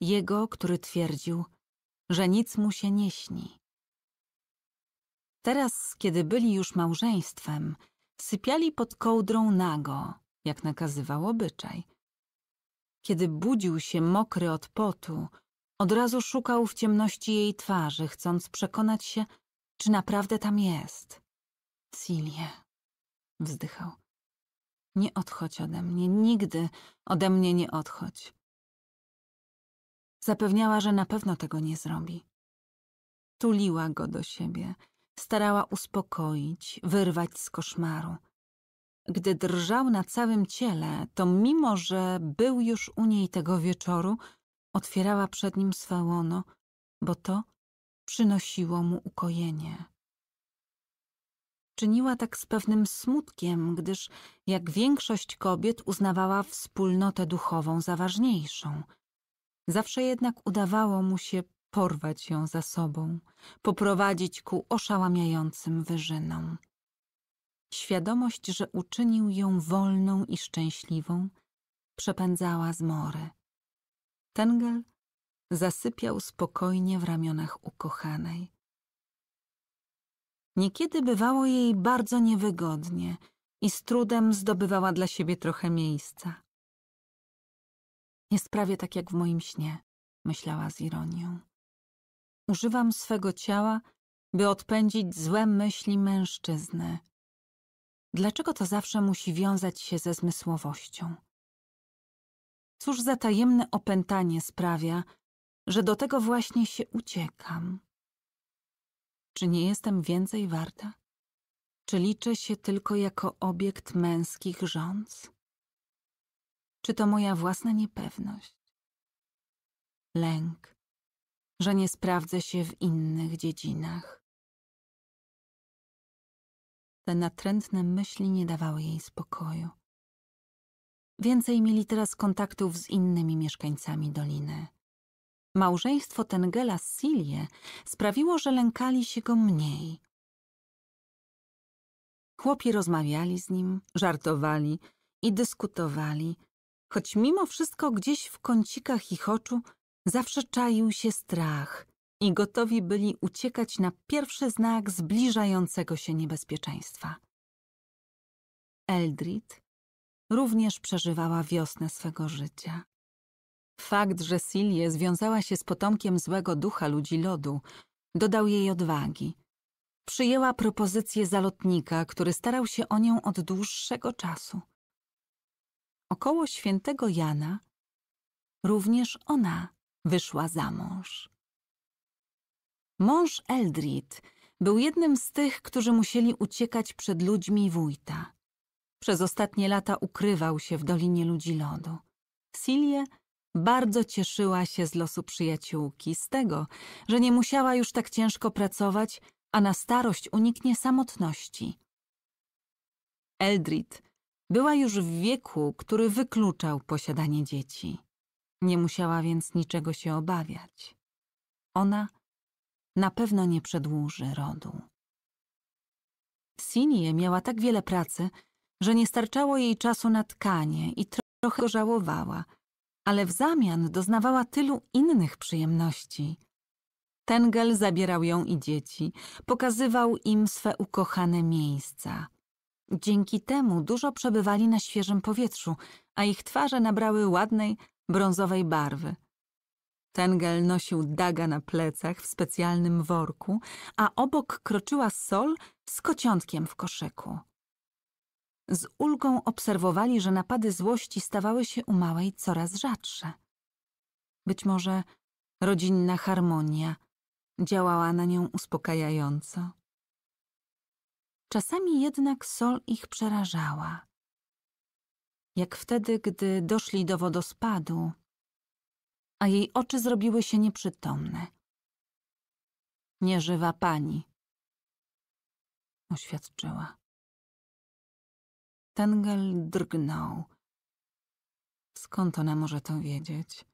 Jego, który twierdził, że nic mu się nie śni. Teraz, kiedy byli już małżeństwem, sypiali pod kołdrą nago, jak nakazywał obyczaj. Kiedy budził się mokry od potu, od razu szukał w ciemności jej twarzy, chcąc przekonać się, czy naprawdę tam jest. Silie, wzdychał. Nie odchodź ode mnie, nigdy ode mnie nie odchodź. Zapewniała, że na pewno tego nie zrobi. Tuliła go do siebie, starała uspokoić, wyrwać z koszmaru. Gdy drżał na całym ciele, to mimo, że był już u niej tego wieczoru, otwierała przed nim swe łono, bo to przynosiło mu ukojenie. Czyniła tak z pewnym smutkiem, gdyż jak większość kobiet uznawała wspólnotę duchową za ważniejszą. Zawsze jednak udawało mu się porwać ją za sobą, poprowadzić ku oszałamiającym wyżynom. Świadomość, że uczynił ją wolną i szczęśliwą, przepędzała zmory. Tengel zasypiał spokojnie w ramionach ukochanej. Niekiedy bywało jej bardzo niewygodnie i z trudem zdobywała dla siebie trochę miejsca. Nie prawie tak jak w moim śnie, myślała z ironią. Używam swego ciała, by odpędzić złe myśli mężczyzny. Dlaczego to zawsze musi wiązać się ze zmysłowością? Cóż za tajemne opętanie sprawia, że do tego właśnie się uciekam? Czy nie jestem więcej warta? Czy liczę się tylko jako obiekt męskich rządz? Czy to moja własna niepewność? Lęk, że nie sprawdzę się w innych dziedzinach. Te natrętne myśli nie dawały jej spokoju. Więcej mieli teraz kontaktów z innymi mieszkańcami doliny. Małżeństwo Tengela z Silie sprawiło, że lękali się go mniej. Chłopi rozmawiali z nim, żartowali i dyskutowali, choć mimo wszystko gdzieś w kącikach ich oczu – Zawsze czaił się strach i gotowi byli uciekać na pierwszy znak zbliżającego się niebezpieczeństwa. Eldrid również przeżywała wiosnę swego życia. Fakt, że Silie związała się z potomkiem złego ducha ludzi lodu, dodał jej odwagi. Przyjęła propozycję zalotnika, który starał się o nią od dłuższego czasu. Około świętego Jana również ona wyszła za mąż. Mąż Eldrid był jednym z tych, którzy musieli uciekać przed ludźmi wójta. Przez ostatnie lata ukrywał się w Dolinie Ludzi Lodu. Silje bardzo cieszyła się z losu przyjaciółki, z tego, że nie musiała już tak ciężko pracować, a na starość uniknie samotności. Eldrid była już w wieku, który wykluczał posiadanie dzieci. Nie musiała więc niczego się obawiać. Ona na pewno nie przedłuży rodu. Sinie miała tak wiele pracy, że nie starczało jej czasu na tkanie i trochę żałowała, ale w zamian doznawała tylu innych przyjemności. Tengel zabierał ją i dzieci, pokazywał im swe ukochane miejsca. Dzięki temu dużo przebywali na świeżym powietrzu, a ich twarze nabrały ładnej, brązowej barwy. Tengel nosił daga na plecach w specjalnym worku, a obok kroczyła Sol z kociątkiem w koszyku. Z ulgą obserwowali, że napady złości stawały się u małej coraz rzadsze. Być może rodzinna harmonia działała na nią uspokajająco. Czasami jednak Sol ich przerażała jak wtedy, gdy doszli do wodospadu, a jej oczy zrobiły się nieprzytomne. Nieżywa pani, oświadczyła. Tengel drgnął. Skąd ona może to wiedzieć?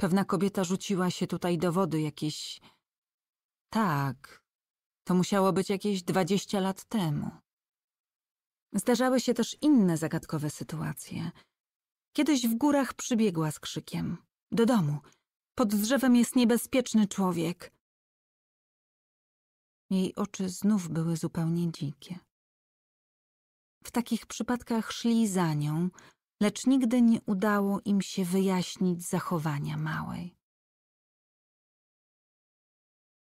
Pewna kobieta rzuciła się tutaj do wody jakieś... Tak, to musiało być jakieś dwadzieścia lat temu. Zdarzały się też inne zagadkowe sytuacje. Kiedyś w górach przybiegła z krzykiem. Do domu. Pod drzewem jest niebezpieczny człowiek. Jej oczy znów były zupełnie dzikie. W takich przypadkach szli za nią, lecz nigdy nie udało im się wyjaśnić zachowania małej.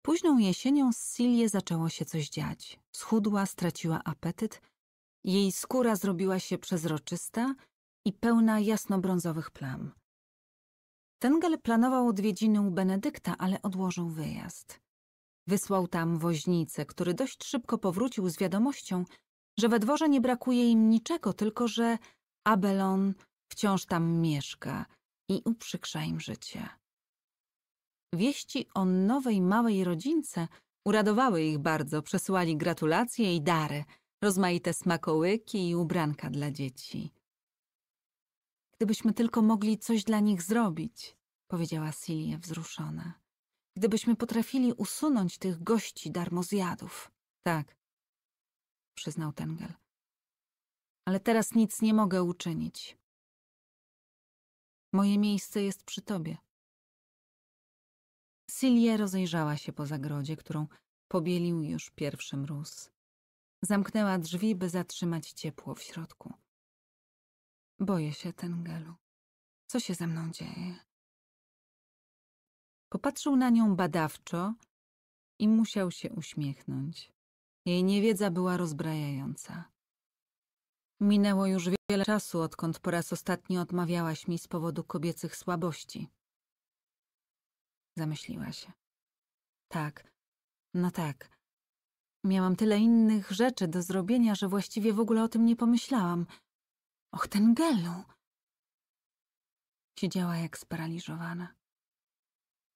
Późną jesienią z Silie zaczęło się coś dziać. Schudła, straciła apetyt jej skóra zrobiła się przezroczysta i pełna jasnobrązowych plam. Tengel planował odwiedziny u Benedykta, ale odłożył wyjazd. Wysłał tam woźnicę, który dość szybko powrócił z wiadomością, że we dworze nie brakuje im niczego, tylko że Abelon wciąż tam mieszka i uprzykrza im życie. Wieści o nowej małej rodzince uradowały ich bardzo, przesyłali gratulacje i dary – rozmaite smakołyki i ubranka dla dzieci. Gdybyśmy tylko mogli coś dla nich zrobić, powiedziała Silje wzruszona. Gdybyśmy potrafili usunąć tych gości darmozjadów. Tak, przyznał Tengel. Ale teraz nic nie mogę uczynić. Moje miejsce jest przy tobie. Silje rozejrzała się po zagrodzie, którą pobielił już pierwszy mróz. Zamknęła drzwi, by zatrzymać ciepło w środku. Boję się, Tengelu. Co się ze mną dzieje? Popatrzył na nią badawczo i musiał się uśmiechnąć. Jej niewiedza była rozbrajająca. Minęło już wiele czasu, odkąd po raz ostatni odmawiałaś mi z powodu kobiecych słabości. Zamyśliła się. Tak, no tak. Miałam tyle innych rzeczy do zrobienia, że właściwie w ogóle o tym nie pomyślałam. Och, ten gelu! Siedziała jak sparaliżowana.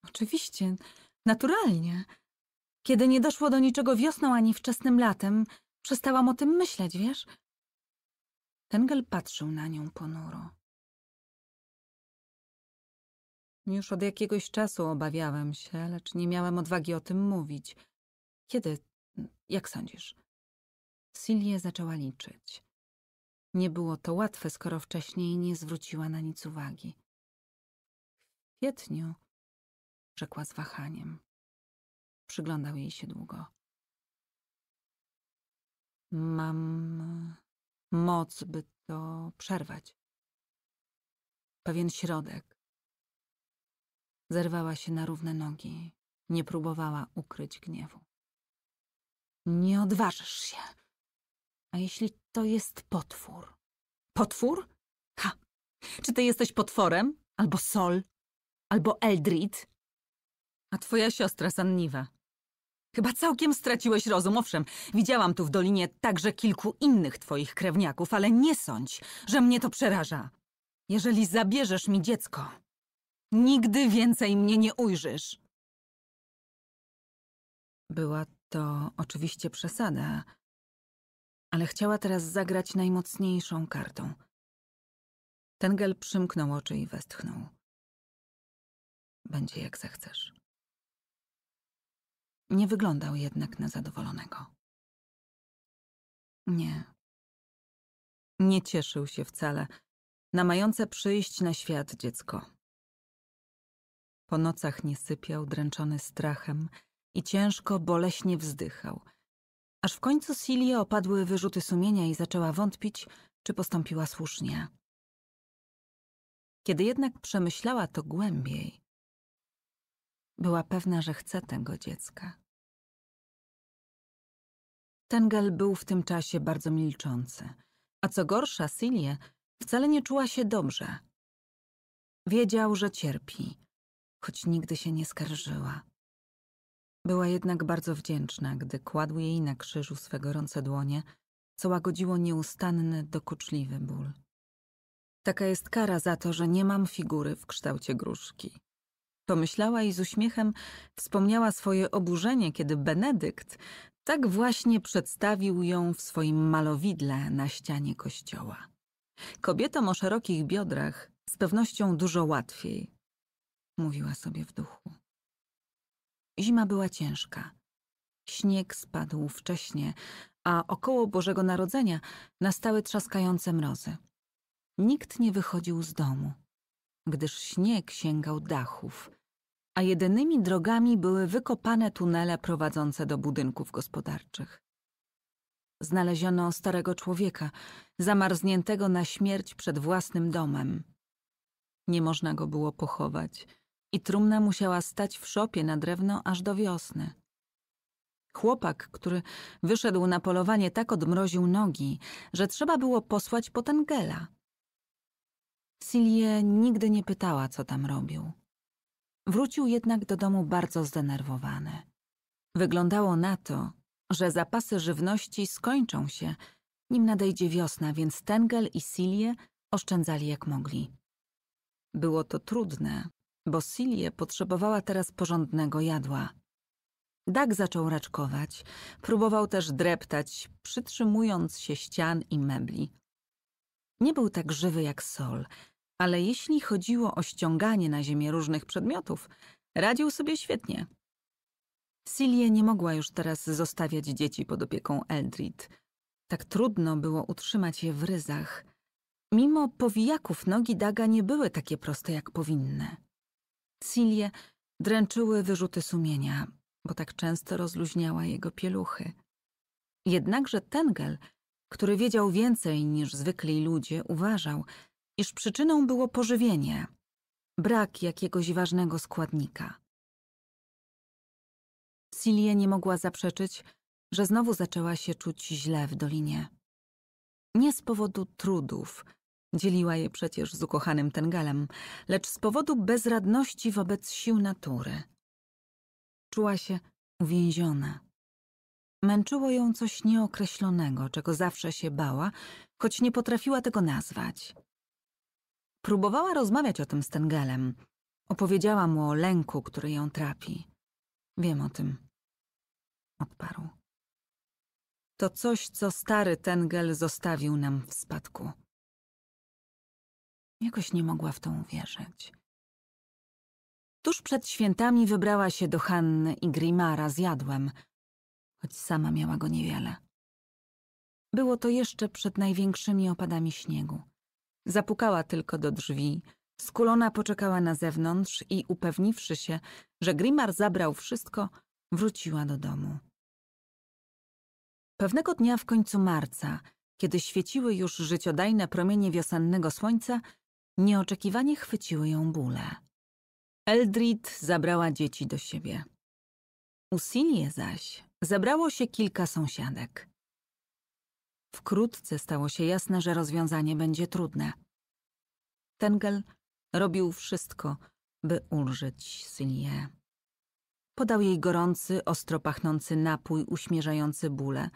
Oczywiście, naturalnie. Kiedy nie doszło do niczego wiosną ani wczesnym latem, przestałam o tym myśleć, wiesz? Tengel patrzył na nią ponuro. Już od jakiegoś czasu obawiałem się, lecz nie miałem odwagi o tym mówić. Kiedy jak sądzisz? Silje zaczęła liczyć. Nie było to łatwe, skoro wcześniej nie zwróciła na nic uwagi. W kwietniu, rzekła z wahaniem. Przyglądał jej się długo. Mam moc, by to przerwać. Pewien środek. Zerwała się na równe nogi. Nie próbowała ukryć gniewu. Nie odważysz się. A jeśli to jest potwór? Potwór? Ha! Czy ty jesteś potworem? Albo Sol? Albo Eldrid? A twoja siostra Sanniwa? Chyba całkiem straciłeś rozum, owszem. Widziałam tu w dolinie także kilku innych twoich krewniaków, ale nie sądź, że mnie to przeraża. Jeżeli zabierzesz mi dziecko, nigdy więcej mnie nie ujrzysz. Była to oczywiście przesada, ale chciała teraz zagrać najmocniejszą kartą. Tengel przymknął oczy i westchnął. Będzie jak zechcesz. Nie wyglądał jednak na zadowolonego. Nie. Nie cieszył się wcale na mające przyjść na świat dziecko. Po nocach nie sypiał, dręczony strachem, i ciężko, boleśnie wzdychał. Aż w końcu Silie opadły wyrzuty sumienia i zaczęła wątpić, czy postąpiła słusznie. Kiedy jednak przemyślała to głębiej, była pewna, że chce tego dziecka. Tengel był w tym czasie bardzo milczący, a co gorsza, Silie wcale nie czuła się dobrze. Wiedział, że cierpi, choć nigdy się nie skarżyła. Była jednak bardzo wdzięczna, gdy kładł jej na krzyżu swe gorące dłonie, co łagodziło nieustanny, dokuczliwy ból. Taka jest kara za to, że nie mam figury w kształcie gruszki. Pomyślała i z uśmiechem wspomniała swoje oburzenie, kiedy Benedykt tak właśnie przedstawił ją w swoim malowidle na ścianie kościoła. Kobietom o szerokich biodrach z pewnością dużo łatwiej, mówiła sobie w duchu. Zima była ciężka. Śnieg spadł wcześnie, a około Bożego Narodzenia nastały trzaskające mrozy. Nikt nie wychodził z domu, gdyż śnieg sięgał dachów, a jedynymi drogami były wykopane tunele prowadzące do budynków gospodarczych. Znaleziono starego człowieka, zamarzniętego na śmierć przed własnym domem. Nie można go było pochować – i trumna musiała stać w szopie na drewno aż do wiosny. Chłopak, który wyszedł na polowanie, tak odmroził nogi, że trzeba było posłać po Tengela. Silie nigdy nie pytała, co tam robił. Wrócił jednak do domu bardzo zdenerwowany. Wyglądało na to, że zapasy żywności skończą się, nim nadejdzie wiosna, więc Tengel i Silie oszczędzali jak mogli. Było to trudne, bo Silie potrzebowała teraz porządnego jadła. Dag zaczął raczkować, próbował też dreptać, przytrzymując się ścian i mebli. Nie był tak żywy jak Sol, ale jeśli chodziło o ściąganie na ziemię różnych przedmiotów, radził sobie świetnie. Silie nie mogła już teraz zostawiać dzieci pod opieką Eldrid. Tak trudno było utrzymać je w ryzach. Mimo powijaków nogi Daga nie były takie proste jak powinne. Silię dręczyły wyrzuty sumienia, bo tak często rozluźniała jego pieluchy. Jednakże Tengel, który wiedział więcej niż zwykli ludzie, uważał, iż przyczyną było pożywienie, brak jakiegoś ważnego składnika. Silie nie mogła zaprzeczyć, że znowu zaczęła się czuć źle w dolinie. Nie z powodu trudów – Dzieliła je przecież z ukochanym Tengalem, lecz z powodu bezradności wobec sił natury. Czuła się uwięziona. Męczyło ją coś nieokreślonego, czego zawsze się bała, choć nie potrafiła tego nazwać. Próbowała rozmawiać o tym z Tengelem. Opowiedziała mu o lęku, który ją trapi. Wiem o tym. Odparł. To coś, co stary Tengel zostawił nam w spadku. Jakoś nie mogła w to uwierzyć. Tuż przed świętami wybrała się do Hanny i Grimara z jadłem, choć sama miała go niewiele. Było to jeszcze przed największymi opadami śniegu. Zapukała tylko do drzwi, skulona poczekała na zewnątrz i upewniwszy się, że Grimar zabrał wszystko, wróciła do domu. Pewnego dnia w końcu marca, kiedy świeciły już życiodajne promienie wiosennego słońca, Nieoczekiwanie chwyciły ją bóle. Eldrid zabrała dzieci do siebie. Usilię zaś zabrało się kilka sąsiadek. Wkrótce stało się jasne, że rozwiązanie będzie trudne. Tengel robił wszystko, by ulżyć Sylie. Podał jej gorący, ostro pachnący napój uśmierzający bóle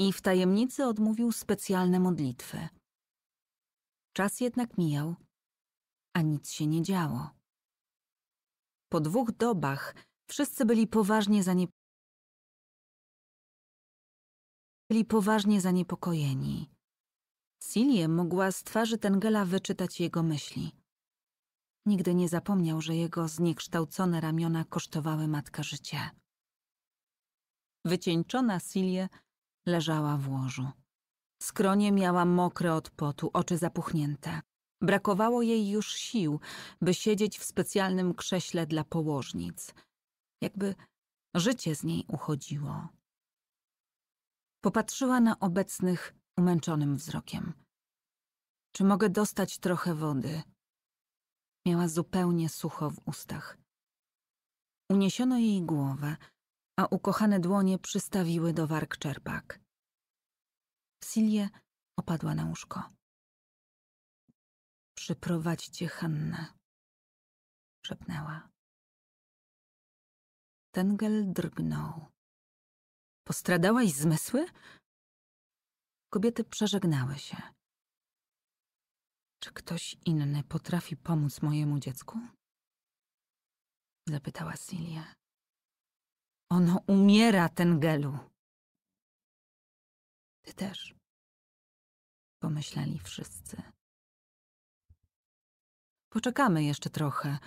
i w tajemnicy odmówił specjalne modlitwy. Czas jednak mijał, a nic się nie działo. Po dwóch dobach wszyscy byli poważnie, zaniep... byli poważnie zaniepokojeni. Silie mogła z twarzy Tengela wyczytać jego myśli. Nigdy nie zapomniał, że jego zniekształcone ramiona kosztowały matka życie. Wycieńczona Silie leżała w łożu. Skronie miała mokre od potu, oczy zapuchnięte. Brakowało jej już sił, by siedzieć w specjalnym krześle dla położnic. Jakby życie z niej uchodziło. Popatrzyła na obecnych umęczonym wzrokiem. Czy mogę dostać trochę wody? Miała zupełnie sucho w ustach. Uniesiono jej głowę, a ukochane dłonie przystawiły do warg czerpak. Silie opadła na łóżko. Przyprowadź cię, Hanna, szepnęła. Tengel drgnął. Postradałaś zmysły? Kobiety przeżegnały się. Czy ktoś inny potrafi pomóc mojemu dziecku? Zapytała Silia. Ono umiera, Tengelu. Ty też. Pomyśleli wszyscy. Poczekamy jeszcze trochę,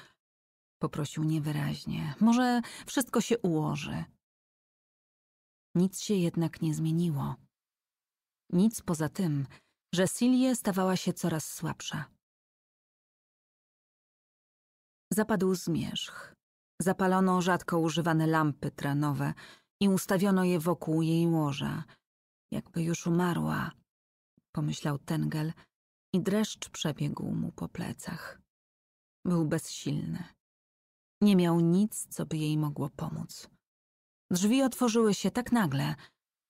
poprosił niewyraźnie. Może wszystko się ułoży. Nic się jednak nie zmieniło. Nic poza tym, że Silje stawała się coraz słabsza. Zapadł zmierzch. Zapalono rzadko używane lampy tranowe i ustawiono je wokół jej łoża, jakby już umarła, pomyślał Tengel i dreszcz przebiegł mu po plecach. Był bezsilny. Nie miał nic, co by jej mogło pomóc. Drzwi otworzyły się tak nagle,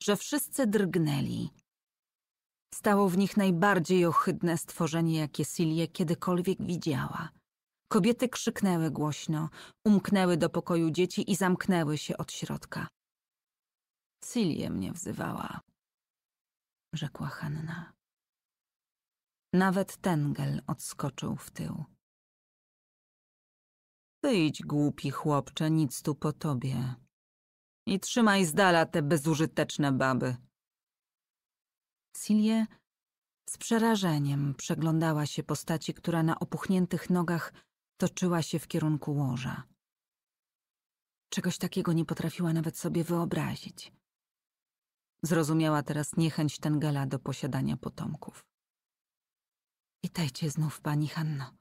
że wszyscy drgnęli. Stało w nich najbardziej ohydne stworzenie, jakie Silie kiedykolwiek widziała. Kobiety krzyknęły głośno, umknęły do pokoju dzieci i zamknęły się od środka. Silie mnie wzywała, rzekła Hanna. Nawet Tengel odskoczył w tył. Wyjdź, głupi chłopcze, nic tu po tobie. I trzymaj z dala te bezużyteczne baby. Silie z przerażeniem przeglądała się postaci, która na opuchniętych nogach toczyła się w kierunku łoża. Czegoś takiego nie potrafiła nawet sobie wyobrazić. Zrozumiała teraz niechęć Tengela do posiadania potomków. Witajcie znów, pani Hanno.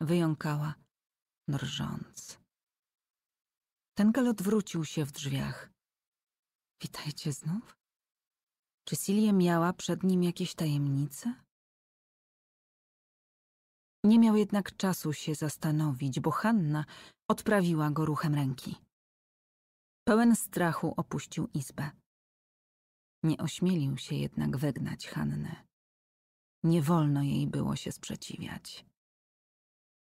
Wyjąkała ten Tengal odwrócił się w drzwiach. Witajcie znów? Czy Silia miała przed nim jakieś tajemnice? Nie miał jednak czasu się zastanowić, bo Hanna odprawiła go ruchem ręki. Pełen strachu opuścił izbę. Nie ośmielił się jednak wygnać Hanny. Nie wolno jej było się sprzeciwiać.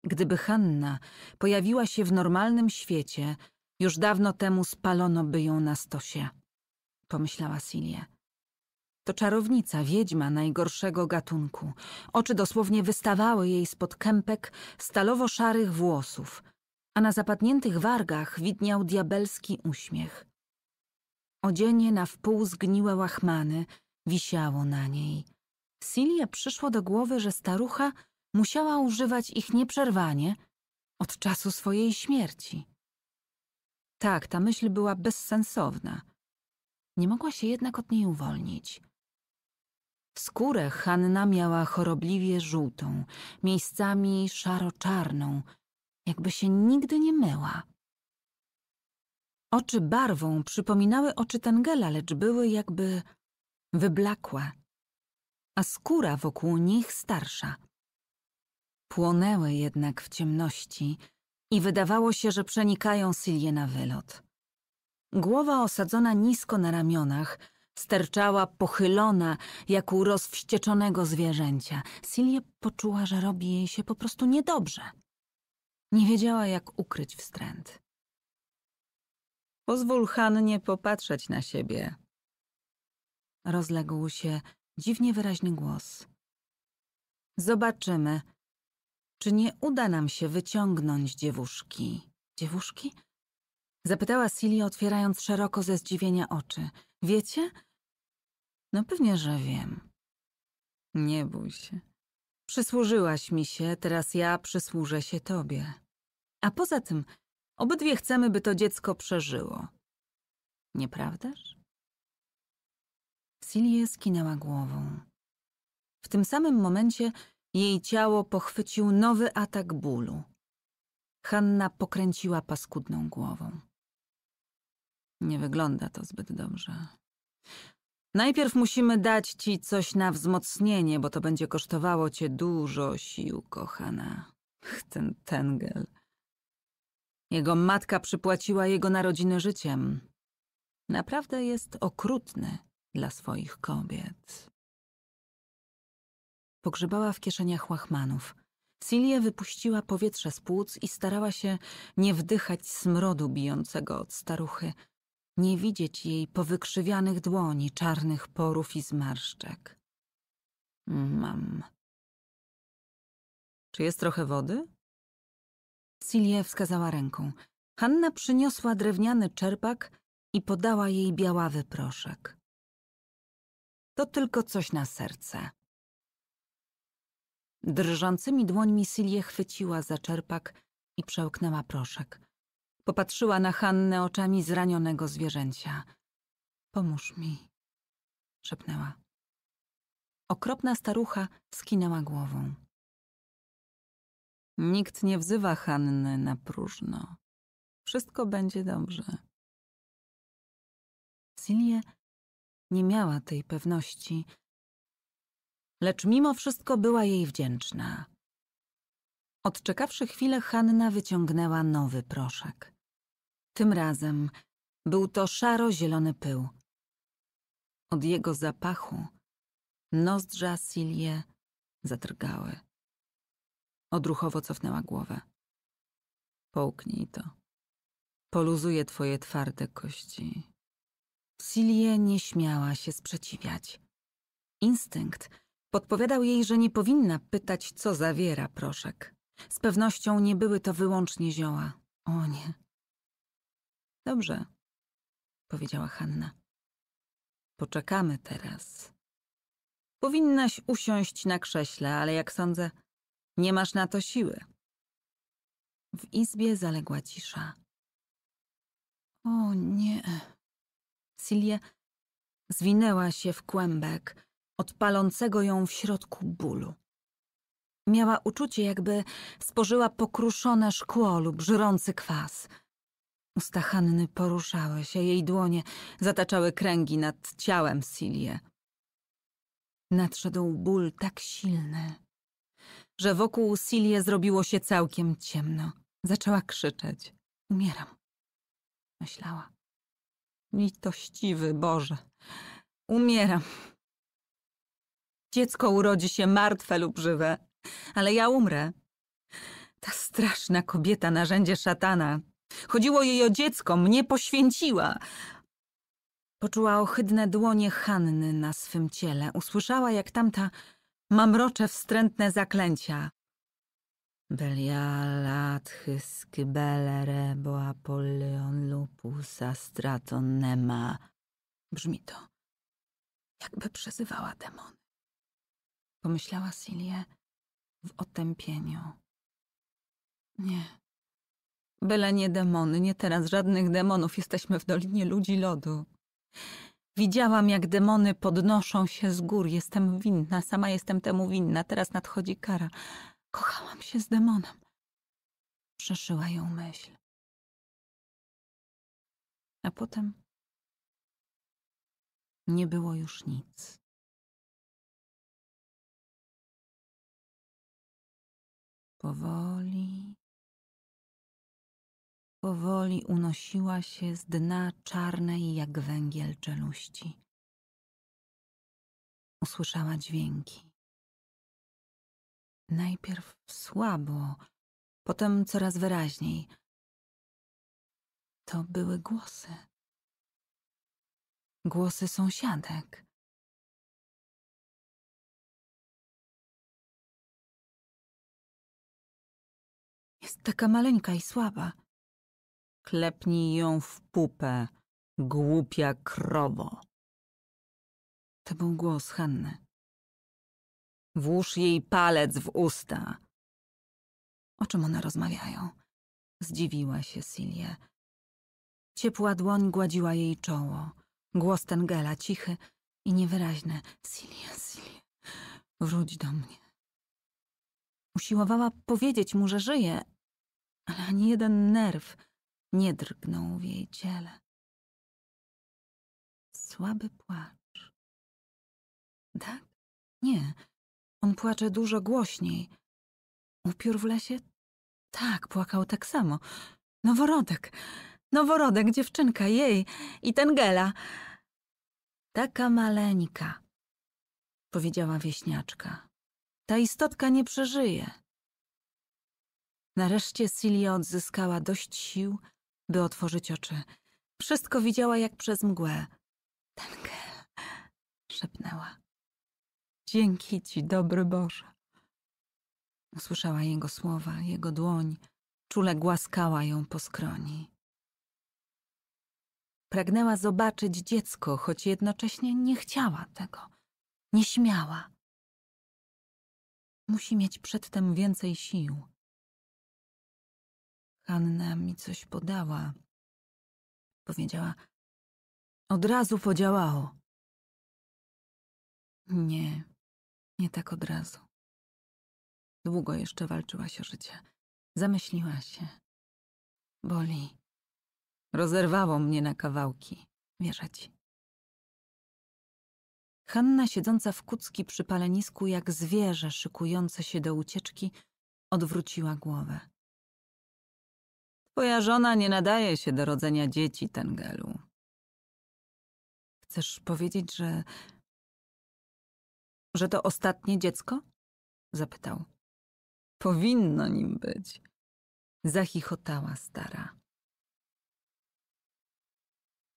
Gdyby Hanna pojawiła się w normalnym świecie, już dawno temu spalono by ją na stosie, pomyślała Silie. To czarownica, wiedźma najgorszego gatunku. Oczy dosłownie wystawały jej spod kępek stalowo-szarych włosów, a na zapadniętych wargach widniał diabelski uśmiech. Odzienie na wpół zgniłe łachmany wisiało na niej. Silia przyszło do głowy, że starucha musiała używać ich nieprzerwanie od czasu swojej śmierci. Tak, ta myśl była bezsensowna. Nie mogła się jednak od niej uwolnić. Skórę Hanna miała chorobliwie żółtą, miejscami szaro-czarną, jakby się nigdy nie myła. Oczy barwą przypominały oczy Tangela, lecz były jakby wyblakłe, a skóra wokół nich starsza – Płonęły jednak w ciemności i wydawało się, że przenikają Sylię na wylot. Głowa osadzona nisko na ramionach sterczała pochylona jak u rozwścieczonego zwierzęcia. Sylię poczuła, że robi jej się po prostu niedobrze. Nie wiedziała, jak ukryć wstręt. Pozwól Hannie popatrzeć na siebie. Rozległ się dziwnie wyraźny głos. Zobaczymy, czy nie uda nam się wyciągnąć dziewuszki. Dziewuszki? Zapytała Silly, otwierając szeroko ze zdziwienia oczy. Wiecie? No pewnie, że wiem. Nie bój się. Przysłużyłaś mi się, teraz ja przysłużę się tobie. A poza tym, obydwie chcemy, by to dziecko przeżyło. Nieprawdaż? Silie skinęła głową. W tym samym momencie jej ciało pochwycił nowy atak bólu. Hanna pokręciła paskudną głową. Nie wygląda to zbyt dobrze. Najpierw musimy dać ci coś na wzmocnienie, bo to będzie kosztowało cię dużo sił, kochana. Ten tengel. Jego matka przypłaciła jego narodziny życiem. Naprawdę jest okrutny dla swoich kobiet pogrzebała w kieszeniach łachmanów. Silia wypuściła powietrze z płuc i starała się nie wdychać smrodu bijącego od staruchy, nie widzieć jej powykrzywianych dłoni, czarnych porów i zmarszczek. Mam. Czy jest trochę wody? Silie wskazała ręką. Hanna przyniosła drewniany czerpak i podała jej białawy proszek. To tylko coś na serce. Drżącymi dłońmi Silje chwyciła za czerpak i przełknęła proszek. Popatrzyła na Hannę oczami zranionego zwierzęcia. Pomóż mi, szepnęła. Okropna starucha skinęła głową. Nikt nie wzywa Hanny na próżno. Wszystko będzie dobrze. Silje nie miała tej pewności, lecz mimo wszystko była jej wdzięczna. Odczekawszy chwilę, Hanna wyciągnęła nowy proszek. Tym razem był to szaro-zielony pył. Od jego zapachu nozdrza Silie zadrgały. Odruchowo cofnęła głowę. Połknij to. Poluzuje twoje twarde kości. Silie nie śmiała się sprzeciwiać. Instynkt Podpowiadał jej, że nie powinna pytać, co zawiera proszek. Z pewnością nie były to wyłącznie zioła. O nie. Dobrze, powiedziała Hanna. Poczekamy teraz. Powinnaś usiąść na krześle, ale jak sądzę, nie masz na to siły. W izbie zaległa cisza. O nie. Silja zwinęła się w kłębek, od palącego ją w środku bólu. Miała uczucie, jakby spożyła pokruszone szkło lub żrący kwas. Usta Hanny poruszały się, jej dłonie zataczały kręgi nad ciałem Silie. Nadszedł ból tak silny, że wokół Silie zrobiło się całkiem ciemno. Zaczęła krzyczeć. Umieram. Myślała. Litościwy Boże. Umieram. Dziecko urodzi się martwe lub żywe, ale ja umrę. Ta straszna kobieta, narzędzie szatana. Chodziło jej o dziecko, mnie poświęciła. Poczuła ohydne dłonie Hanny na swym ciele. Usłyszała, jak tamta mamrocze wstrętne zaklęcia. Belialat belere bo apolleon lupus astraton nema. Brzmi to, jakby przezywała demon pomyślała Silie w otępieniu. Nie. Byle nie demony, nie teraz żadnych demonów, jesteśmy w Dolinie Ludzi Lodu. Widziałam, jak demony podnoszą się z gór. Jestem winna, sama jestem temu winna. Teraz nadchodzi kara. Kochałam się z demonem. Przeszyła ją myśl. A potem nie było już nic. Powoli, powoli unosiła się z dna czarnej jak węgiel czeluści. Usłyszała dźwięki. Najpierw słabo, potem coraz wyraźniej. To były głosy. Głosy sąsiadek. taka maleńka i słaba. Klepnij ją w pupę, głupia krowo. To był głos Hanny. Włóż jej palec w usta. O czym one rozmawiają? Zdziwiła się Silje. Ciepła dłoń gładziła jej czoło. Głos ten gela, cichy i niewyraźny. Silje, Silje, wróć do mnie. Usiłowała powiedzieć mu, że żyje, ale ani jeden nerw nie drgnął w jej ciele. Słaby płacz. Tak? Nie. On płacze dużo głośniej. Upiór w lesie? Tak, płakał tak samo. Noworodek. Noworodek, dziewczynka, jej i ten gela. Taka maleńka, powiedziała wieśniaczka. Ta istotka nie przeżyje. Nareszcie Silia odzyskała dość sił, by otworzyć oczy. Wszystko widziała jak przez mgłę. Ten gel, szepnęła. Dzięki ci, dobry Boże. Usłyszała jego słowa, jego dłoń, czule głaskała ją po skroni. Pragnęła zobaczyć dziecko, choć jednocześnie nie chciała tego, nie śmiała. Musi mieć przedtem więcej sił. Hanna mi coś podała. Powiedziała, od razu podziałało. Nie, nie tak od razu. Długo jeszcze walczyłaś o życie. Zamyśliła się. Boli. Rozerwało mnie na kawałki. Wierzę ci. Hanna siedząca w kucki przy palenisku jak zwierzę szykujące się do ucieczki odwróciła głowę. Twoja żona nie nadaje się do rodzenia dzieci, Tengelu. Chcesz powiedzieć, że... że to ostatnie dziecko? Zapytał. Powinno nim być. Zachichotała stara.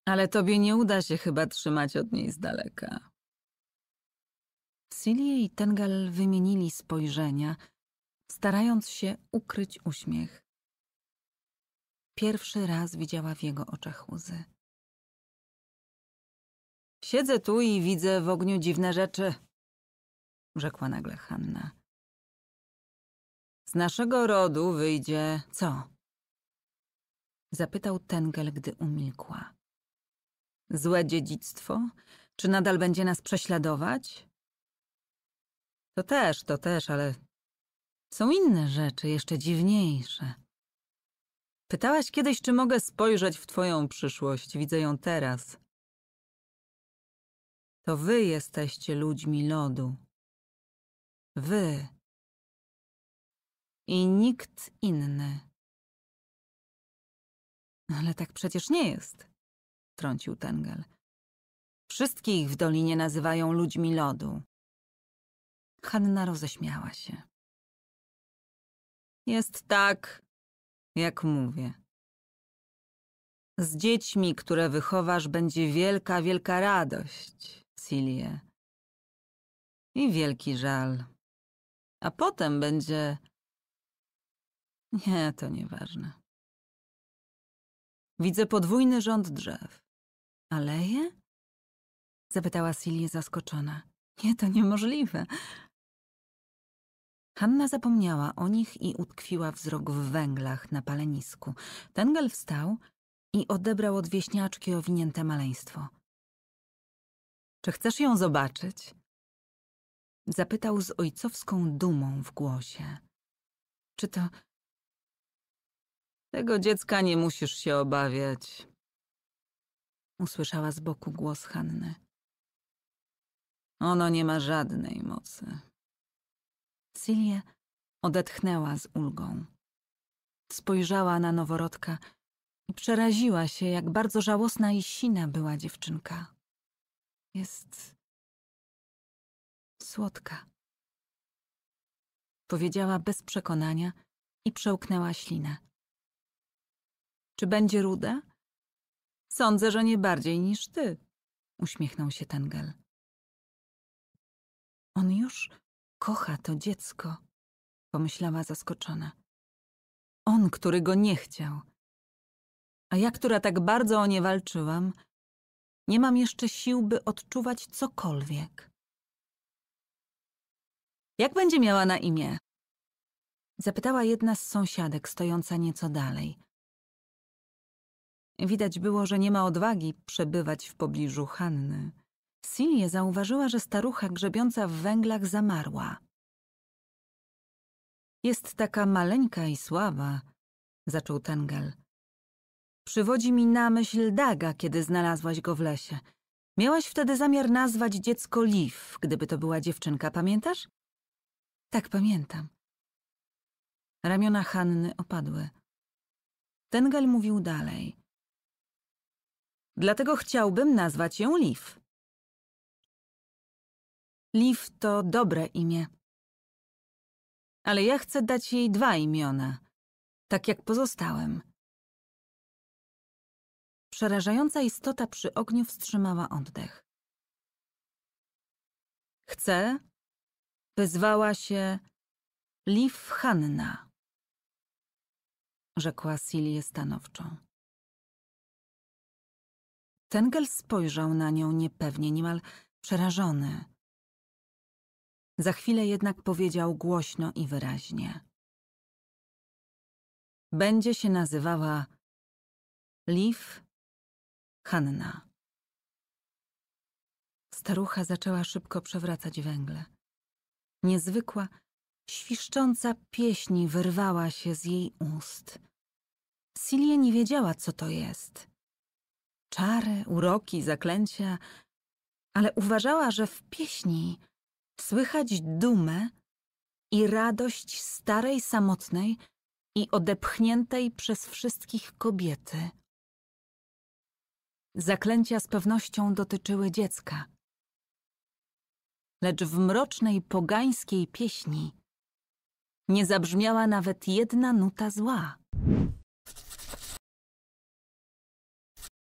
Ale tobie nie uda się chyba trzymać od niej z daleka. Silie i Tengel wymienili spojrzenia, starając się ukryć uśmiech. Pierwszy raz widziała w jego oczach łzy. Siedzę tu i widzę w ogniu dziwne rzeczy, rzekła nagle Hanna. Z naszego rodu wyjdzie co? Zapytał Tengel, gdy umilkła. Złe dziedzictwo? Czy nadal będzie nas prześladować? To też, to też, ale są inne rzeczy, jeszcze dziwniejsze. Pytałaś kiedyś, czy mogę spojrzeć w Twoją przyszłość. Widzę ją teraz. To Wy jesteście ludźmi lodu. Wy. I nikt inny. Ale tak przecież nie jest, trącił Tengel. Wszystkich w dolinie nazywają ludźmi lodu. Hanna roześmiała się. Jest tak, jak mówię. Z dziećmi, które wychowasz, będzie wielka, wielka radość, Silie. I wielki żal. A potem będzie... Nie, to nieważne. Widzę podwójny rząd drzew. Aleje? Zapytała Silie zaskoczona. Nie, to niemożliwe. Hanna zapomniała o nich i utkwiła wzrok w węglach na palenisku. Tengel wstał i odebrał od wieśniaczki owinięte maleństwo. Czy chcesz ją zobaczyć? Zapytał z ojcowską dumą w głosie. Czy to... Tego dziecka nie musisz się obawiać. Usłyszała z boku głos Hanny. Ono nie ma żadnej mocy. Silje odetchnęła z ulgą. Spojrzała na noworodka i przeraziła się, jak bardzo żałosna i sina była dziewczynka. Jest słodka. Powiedziała bez przekonania i przełknęła ślinę. Czy będzie ruda? Sądzę, że nie bardziej niż ty, uśmiechnął się Tengel. On już kocha to dziecko, pomyślała zaskoczona. On, który go nie chciał. A ja, która tak bardzo o nie walczyłam, nie mam jeszcze sił, by odczuwać cokolwiek. Jak będzie miała na imię? Zapytała jedna z sąsiadek, stojąca nieco dalej. Widać było, że nie ma odwagi przebywać w pobliżu Hanny. Silje zauważyła, że starucha grzebiąca w węglach zamarła. Jest taka maleńka i słaba, zaczął Tengel. Przywodzi mi na myśl Daga, kiedy znalazłaś go w lesie. Miałaś wtedy zamiar nazwać dziecko Liv, gdyby to była dziewczynka, pamiętasz? Tak, pamiętam. Ramiona Hanny opadły. Tengel mówił dalej. Dlatego chciałbym nazwać ją Liv. Liv to dobre imię. Ale ja chcę dać jej dwa imiona, tak jak pozostałem. Przerażająca istota przy ogniu wstrzymała oddech. Chcę, by zwała się Liv Hanna, rzekła Silię stanowczo. Tengel spojrzał na nią niepewnie, niemal przerażony. Za chwilę jednak powiedział głośno i wyraźnie. Będzie się nazywała Liv Hanna. Starucha zaczęła szybko przewracać węgle. Niezwykła, świszcząca pieśń wyrwała się z jej ust. Silie nie wiedziała, co to jest. Czary, uroki, zaklęcia, ale uważała, że w pieśni Słychać dumę i radość starej, samotnej i odepchniętej przez wszystkich kobiety. Zaklęcia z pewnością dotyczyły dziecka. Lecz w mrocznej pogańskiej pieśni nie zabrzmiała nawet jedna nuta zła.